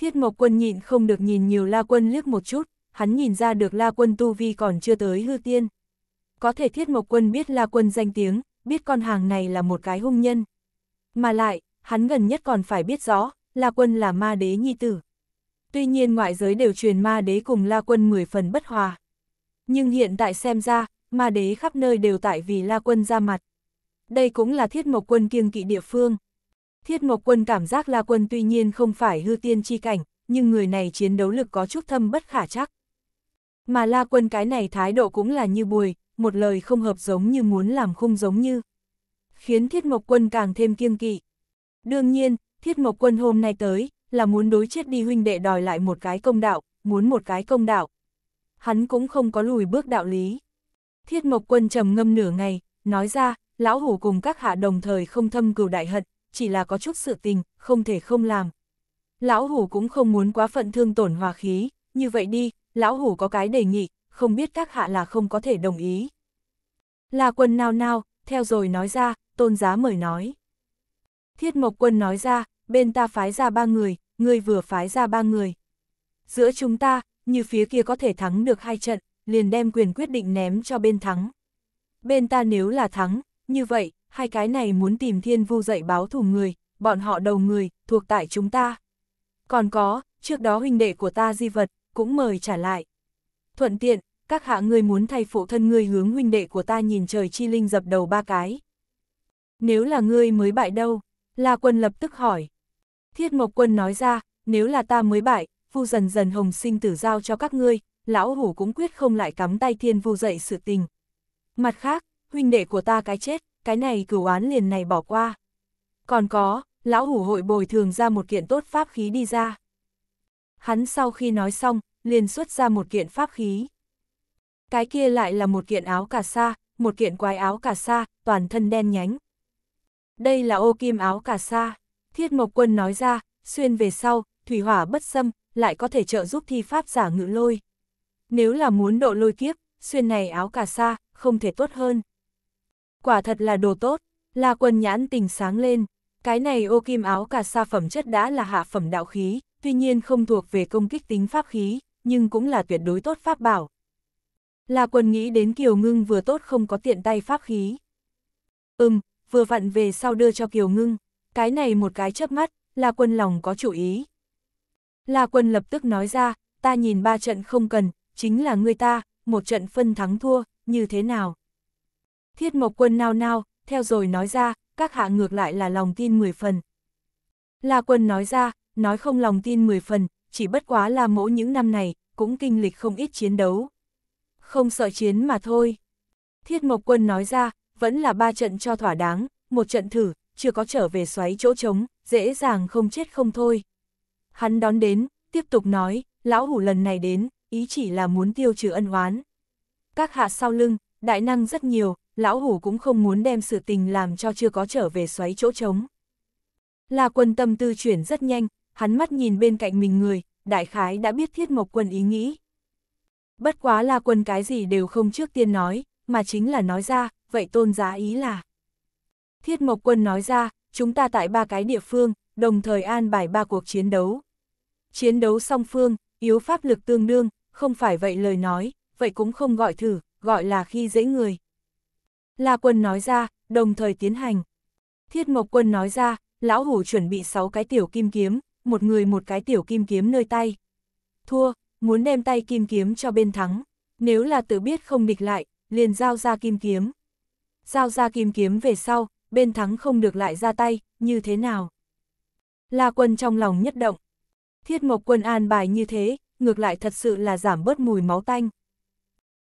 A: Thiết Mộc Quân nhịn không được nhìn nhiều La Quân liếc một chút, hắn nhìn ra được La Quân tu vi còn chưa tới hư tiên. Có thể Thiết Mộc Quân biết La Quân danh tiếng, biết con hàng này là một cái hung nhân. Mà lại, hắn gần nhất còn phải biết rõ, La Quân là ma đế nhi tử. Tuy nhiên ngoại giới đều truyền ma đế cùng La Quân mười phần bất hòa. Nhưng hiện tại xem ra, ma đế khắp nơi đều tại vì La Quân ra mặt. Đây cũng là Thiết Mộc Quân kiêng kỵ địa phương. Thiết Mộc Quân cảm giác La Quân tuy nhiên không phải hư tiên chi cảnh, nhưng người này chiến đấu lực có chút thâm bất khả chắc. Mà La Quân cái này thái độ cũng là như bùi, một lời không hợp giống như muốn làm khung giống như. Khiến Thiết Mộc Quân càng thêm kiêng kỵ. Đương nhiên, Thiết Mộc Quân hôm nay tới, là muốn đối chết đi huynh đệ đòi lại một cái công đạo, muốn một cái công đạo. Hắn cũng không có lùi bước đạo lý. Thiết Mộc Quân trầm ngâm nửa ngày, nói ra, lão hủ cùng các hạ đồng thời không thâm cừu đại hận, chỉ là có chút sự tình, không thể không làm. Lão hủ cũng không muốn quá phận thương tổn hòa khí, như vậy đi, lão hủ có cái đề nghị, không biết các hạ là không có thể đồng ý. Là quân nào nào theo rồi nói ra, tôn giá mời nói. Thiết mộc quân nói ra, bên ta phái ra ba người, ngươi vừa phái ra ba người. Giữa chúng ta, như phía kia có thể thắng được hai trận, liền đem quyền quyết định ném cho bên thắng. Bên ta nếu là thắng, như vậy, hai cái này muốn tìm thiên vu dạy báo thù người, bọn họ đầu người, thuộc tại chúng ta. Còn có, trước đó huynh đệ của ta di vật, cũng mời trả lại. Thuận tiện, các hạ ngươi muốn thay phụ thân ngươi hướng huynh đệ của ta nhìn trời chi linh dập đầu ba cái. Nếu là ngươi mới bại đâu? La quân lập tức hỏi. Thiết Mộc quân nói ra, nếu là ta mới bại, vu dần dần hồng sinh tử giao cho các ngươi, lão hủ cũng quyết không lại cắm tay thiên vu dậy sự tình. Mặt khác, huynh đệ của ta cái chết, cái này cửu án liền này bỏ qua. Còn có, lão hủ hội bồi thường ra một kiện tốt pháp khí đi ra. Hắn sau khi nói xong, liền xuất ra một kiện pháp khí. Cái kia lại là một kiện áo cà sa, một kiện quái áo cà sa, toàn thân đen nhánh. Đây là ô kim áo cà sa. Thiết Mộc Quân nói ra, xuyên về sau, thủy hỏa bất xâm, lại có thể trợ giúp thi pháp giả ngự lôi. Nếu là muốn độ lôi kiếp, xuyên này áo cà sa, không thể tốt hơn. Quả thật là đồ tốt, là quân nhãn tình sáng lên, cái này ô kim áo cà sa phẩm chất đã là hạ phẩm đạo khí, tuy nhiên không thuộc về công kích tính pháp khí, nhưng cũng là tuyệt đối tốt pháp bảo. Là quân nghĩ đến Kiều Ngưng vừa tốt không có tiện tay pháp khí. Ừm, vừa vặn về sau đưa cho Kiều Ngưng, cái này một cái chớp mắt, là quân lòng có chủ ý. Là quân lập tức nói ra, ta nhìn ba trận không cần, chính là người ta, một trận phân thắng thua, như thế nào? Thiết Mộc Quân nao nao, theo rồi nói ra, các hạ ngược lại là lòng tin 10 phần. La Quân nói ra, nói không lòng tin 10 phần, chỉ bất quá là mỗ những năm này, cũng kinh lịch không ít chiến đấu. Không sợ chiến mà thôi. Thiết Mộc Quân nói ra, vẫn là ba trận cho thỏa đáng, một trận thử, chưa có trở về xoáy chỗ trống, dễ dàng không chết không thôi. Hắn đón đến, tiếp tục nói, lão hủ lần này đến, ý chỉ là muốn tiêu trừ ân oán. Các hạ sau lưng, đại năng rất nhiều, lão hủ cũng không muốn đem sự tình làm cho chưa có trở về xoáy chỗ trống. La quân tâm tư chuyển rất nhanh, hắn mắt nhìn bên cạnh mình người, đại khái đã biết thiết mộc quân ý nghĩ. Bất quá la quân cái gì đều không trước tiên nói, mà chính là nói ra, vậy tôn giá ý là. Thiết mộc quân nói ra, chúng ta tại ba cái địa phương, đồng thời an bài ba cuộc chiến đấu. Chiến đấu song phương, yếu pháp lực tương đương, không phải vậy lời nói, vậy cũng không gọi thử, gọi là khi dễ người. La Quân nói ra, đồng thời tiến hành. Thiết Mộc Quân nói ra, lão hủ chuẩn bị 6 cái tiểu kim kiếm, một người một cái tiểu kim kiếm nơi tay. Thua, muốn đem tay kim kiếm cho bên thắng, nếu là tự biết không địch lại, liền giao ra kim kiếm. Giao ra kim kiếm về sau, bên thắng không được lại ra tay, như thế nào? La Quân trong lòng nhất động. Thiết Mộc Quân an bài như thế, ngược lại thật sự là giảm bớt mùi máu tanh.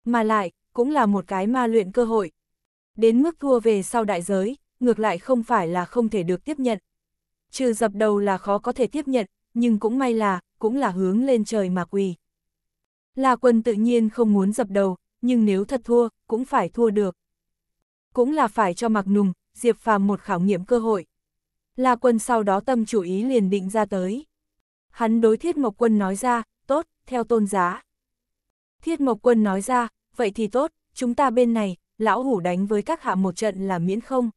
A: Mà lại, cũng là một cái ma luyện cơ hội, Đến mức thua về sau đại giới, ngược lại không phải là không thể được tiếp nhận. Trừ dập đầu là khó có thể tiếp nhận, nhưng cũng may là, cũng là hướng lên trời mà quỳ. La quân tự nhiên không muốn dập đầu, nhưng nếu thật thua, cũng phải thua được. Cũng là phải cho mặc nùng, Diệp Phàm một khảo nghiệm cơ hội. La quân sau đó tâm chủ ý liền định ra tới. Hắn đối thiết mộc quân nói ra, tốt, theo tôn giá. Thiết mộc quân nói ra, vậy thì tốt, chúng ta bên này, lão hủ đánh với các hạ một trận là miễn không.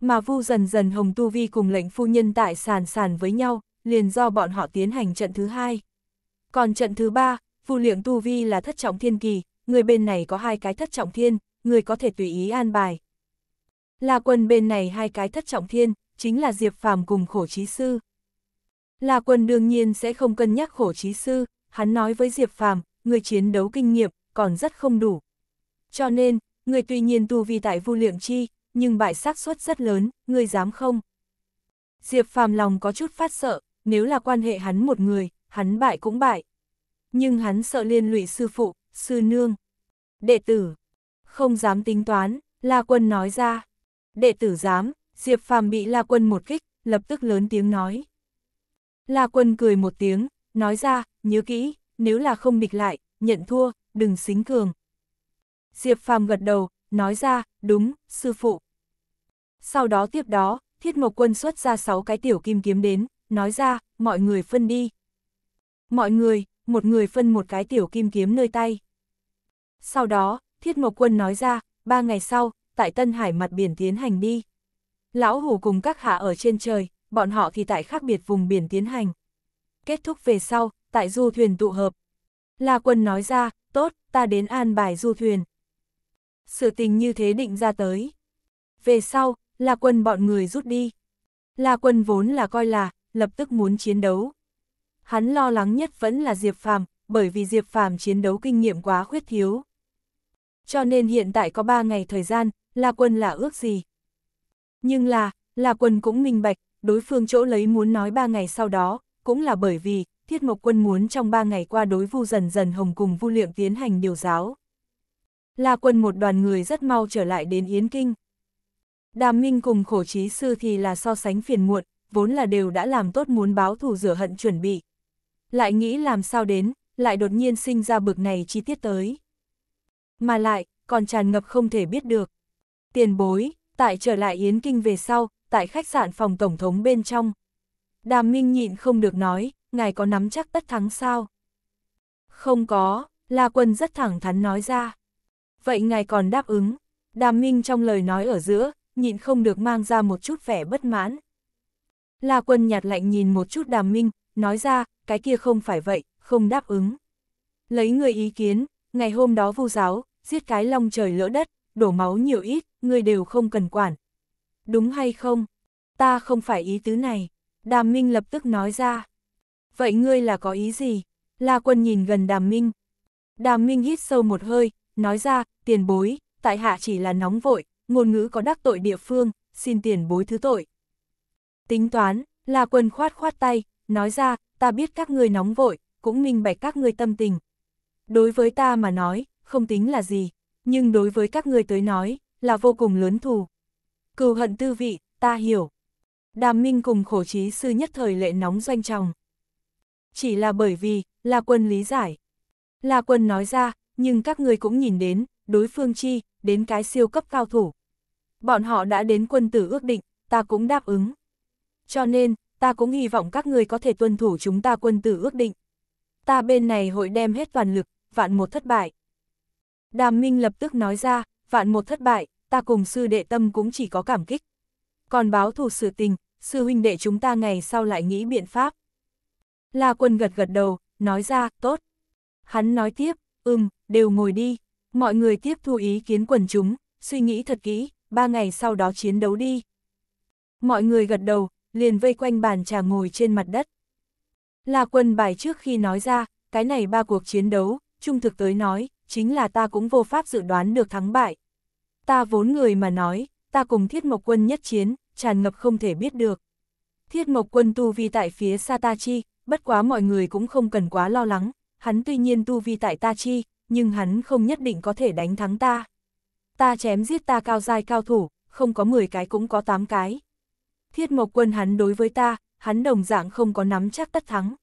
A: Mà vu dần dần hồng tu vi cùng lệnh phu nhân tại sàn sàn với nhau, liền do bọn họ tiến hành trận thứ hai. Còn trận thứ ba, vu lượng tu vi là thất trọng thiên kỳ, người bên này có hai cái thất trọng thiên, người có thể tùy ý an bài. là quân bên này hai cái thất trọng thiên, chính là Diệp Phàm cùng khổ trí sư. là quân đương nhiên sẽ không cân nhắc khổ trí sư, hắn nói với Diệp Phàm người chiến đấu kinh nghiệm, còn rất không đủ. Cho nên, người tuy nhiên tu vi tại vu lượng chi, nhưng bại xác suất rất lớn, người dám không? Diệp phàm lòng có chút phát sợ, nếu là quan hệ hắn một người, hắn bại cũng bại. Nhưng hắn sợ liên lụy sư phụ, sư nương, đệ tử, không dám tính toán, La Quân nói ra. Đệ tử dám, Diệp Phàm bị La Quân một kích, lập tức lớn tiếng nói. La Quân cười một tiếng, nói ra, nhớ kỹ, nếu là không địch lại, nhận thua, đừng xính cường, Diệp Phàm gật đầu, nói ra, đúng, sư phụ. Sau đó tiếp đó, Thiết Mộc Quân xuất ra 6 cái tiểu kim kiếm đến, nói ra, mọi người phân đi. Mọi người, một người phân một cái tiểu kim kiếm nơi tay. Sau đó, Thiết Mộc Quân nói ra, ba ngày sau, tại Tân Hải mặt biển tiến hành đi. Lão Hủ cùng các hạ ở trên trời, bọn họ thì tại khác biệt vùng biển tiến hành. Kết thúc về sau, tại du thuyền tụ hợp. La Quân nói ra, tốt, ta đến an bài du thuyền sự tình như thế định ra tới. Về sau, là quân bọn người rút đi. La quân vốn là coi là, lập tức muốn chiến đấu. Hắn lo lắng nhất vẫn là Diệp Phàm, bởi vì Diệp Phàm chiến đấu kinh nghiệm quá khuyết thiếu. Cho nên hiện tại có 3 ngày thời gian, La quân là ước gì. Nhưng là, La quân cũng minh bạch, đối phương chỗ lấy muốn nói 3 ngày sau đó, cũng là bởi vì, Thiết Mộc quân muốn trong 3 ngày qua đối vu dần dần hồng cùng vu liệm tiến hành điều giáo. La quân một đoàn người rất mau trở lại đến Yến Kinh. Đàm Minh cùng khổ trí sư thì là so sánh phiền muộn, vốn là đều đã làm tốt muốn báo thù rửa hận chuẩn bị. Lại nghĩ làm sao đến, lại đột nhiên sinh ra bực này chi tiết tới. Mà lại, còn tràn ngập không thể biết được. Tiền bối, tại trở lại Yến Kinh về sau, tại khách sạn phòng Tổng thống bên trong. Đàm Minh nhịn không được nói, ngài có nắm chắc tất thắng sao? Không có, La Quân rất thẳng thắn nói ra vậy ngài còn đáp ứng. Đàm Minh trong lời nói ở giữa, nhịn không được mang ra một chút vẻ bất mãn. La quân nhạt lạnh nhìn một chút đàm Minh, nói ra, cái kia không phải vậy, không đáp ứng. Lấy người ý kiến, ngày hôm đó vu giáo, giết cái long trời lỡ đất, đổ máu nhiều ít, người đều không cần quản. Đúng hay không? Ta không phải ý tứ này. Đàm Minh lập tức nói ra. Vậy ngươi là có ý gì? La quân nhìn gần Đàm Minh. Đàm Minh hít sâu một hơi, nói ra, tiền bối, tại hạ chỉ là nóng vội, ngôn ngữ có đắc tội địa phương, xin tiền bối thứ tội. Tính toán, là quân khoát khoát tay, nói ra, ta biết các ngươi nóng vội, cũng minh bạch các ngươi tâm tình. Đối với ta mà nói, không tính là gì, nhưng đối với các ngươi tới nói, là vô cùng lớn thù. Cừu hận tư vị, ta hiểu. Đàm Minh cùng khổ trí sư nhất thời lệ nóng doanh trọng Chỉ là bởi vì, là quân lý giải. Là quân nói ra, nhưng các người cũng nhìn đến, đối phương chi, đến cái siêu cấp cao thủ. Bọn họ đã đến quân tử ước định, ta cũng đáp ứng. Cho nên, ta cũng hy vọng các người có thể tuân thủ chúng ta quân tử ước định. Ta bên này hội đem hết toàn lực, vạn một thất bại. Đàm Minh lập tức nói ra, vạn một thất bại, ta cùng sư đệ tâm cũng chỉ có cảm kích. Còn báo thù sự tình, sư huynh đệ chúng ta ngày sau lại nghĩ biện pháp. La quân gật gật đầu, nói ra, tốt. Hắn nói tiếp, ừm, đều ngồi đi, mọi người tiếp thu ý kiến quần chúng, suy nghĩ thật kỹ, ba ngày sau đó chiến đấu đi. Mọi người gật đầu, liền vây quanh bàn trà ngồi trên mặt đất. Là quân bài trước khi nói ra, cái này ba cuộc chiến đấu, trung thực tới nói, chính là ta cũng vô pháp dự đoán được thắng bại. Ta vốn người mà nói, ta cùng thiết mộc quân nhất chiến, tràn ngập không thể biết được. Thiết mộc quân tu vi tại phía Satachi, bất quá mọi người cũng không cần quá lo lắng, hắn tuy nhiên tu vi tại ta chi, nhưng hắn không nhất định có thể đánh thắng ta. Ta chém giết ta cao dai cao thủ, không có 10 cái cũng có 8 cái. Thiết Mộc Quân hắn đối với ta, hắn đồng dạng không có nắm chắc tất thắng.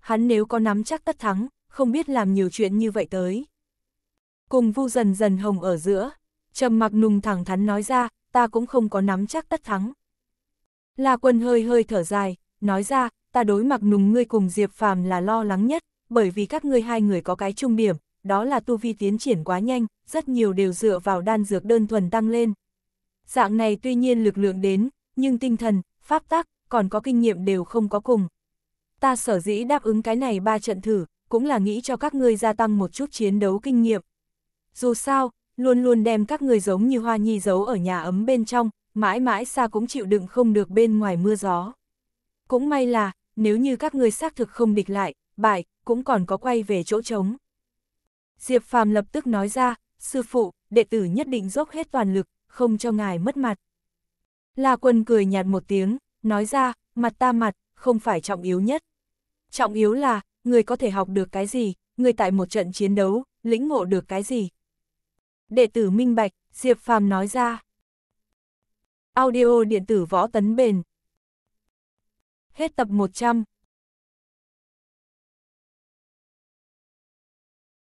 A: Hắn nếu có nắm chắc tất thắng, không biết làm nhiều chuyện như vậy tới. Cùng vu dần dần hồng ở giữa, trầm mặc nùng thẳng thắn nói ra, ta cũng không có nắm chắc tất thắng. La quân hơi hơi thở dài, nói ra, ta đối mặc nùng ngươi cùng Diệp Phàm là lo lắng nhất, bởi vì các ngươi hai người có cái chung điểm, đó là tu vi tiến triển quá nhanh, rất nhiều đều dựa vào đan dược đơn thuần tăng lên. Dạng này tuy nhiên lực lượng đến, nhưng tinh thần, pháp tác, còn có kinh nghiệm đều không có cùng. Ta sở dĩ đáp ứng cái này ba trận thử, cũng là nghĩ cho các ngươi gia tăng một chút chiến đấu kinh nghiệm. Dù sao, luôn luôn đem các ngươi giống như hoa nhi giấu ở nhà ấm bên trong, mãi mãi xa cũng chịu đựng không được bên ngoài mưa gió. Cũng may là, nếu như các ngươi xác thực không địch lại, bại, cũng còn có quay về chỗ trống. Diệp Phàm lập tức nói ra, sư phụ, đệ tử nhất định dốc hết toàn lực, không cho ngài mất mặt. La quân cười nhạt một tiếng, nói ra, mặt ta mặt, không phải trọng yếu nhất. Trọng yếu là, người có thể học được cái gì, người tại một trận chiến đấu, lĩnh ngộ được cái gì. Đệ tử minh bạch, Diệp Phàm nói ra. Audio điện tử võ tấn bền. Hết tập 100.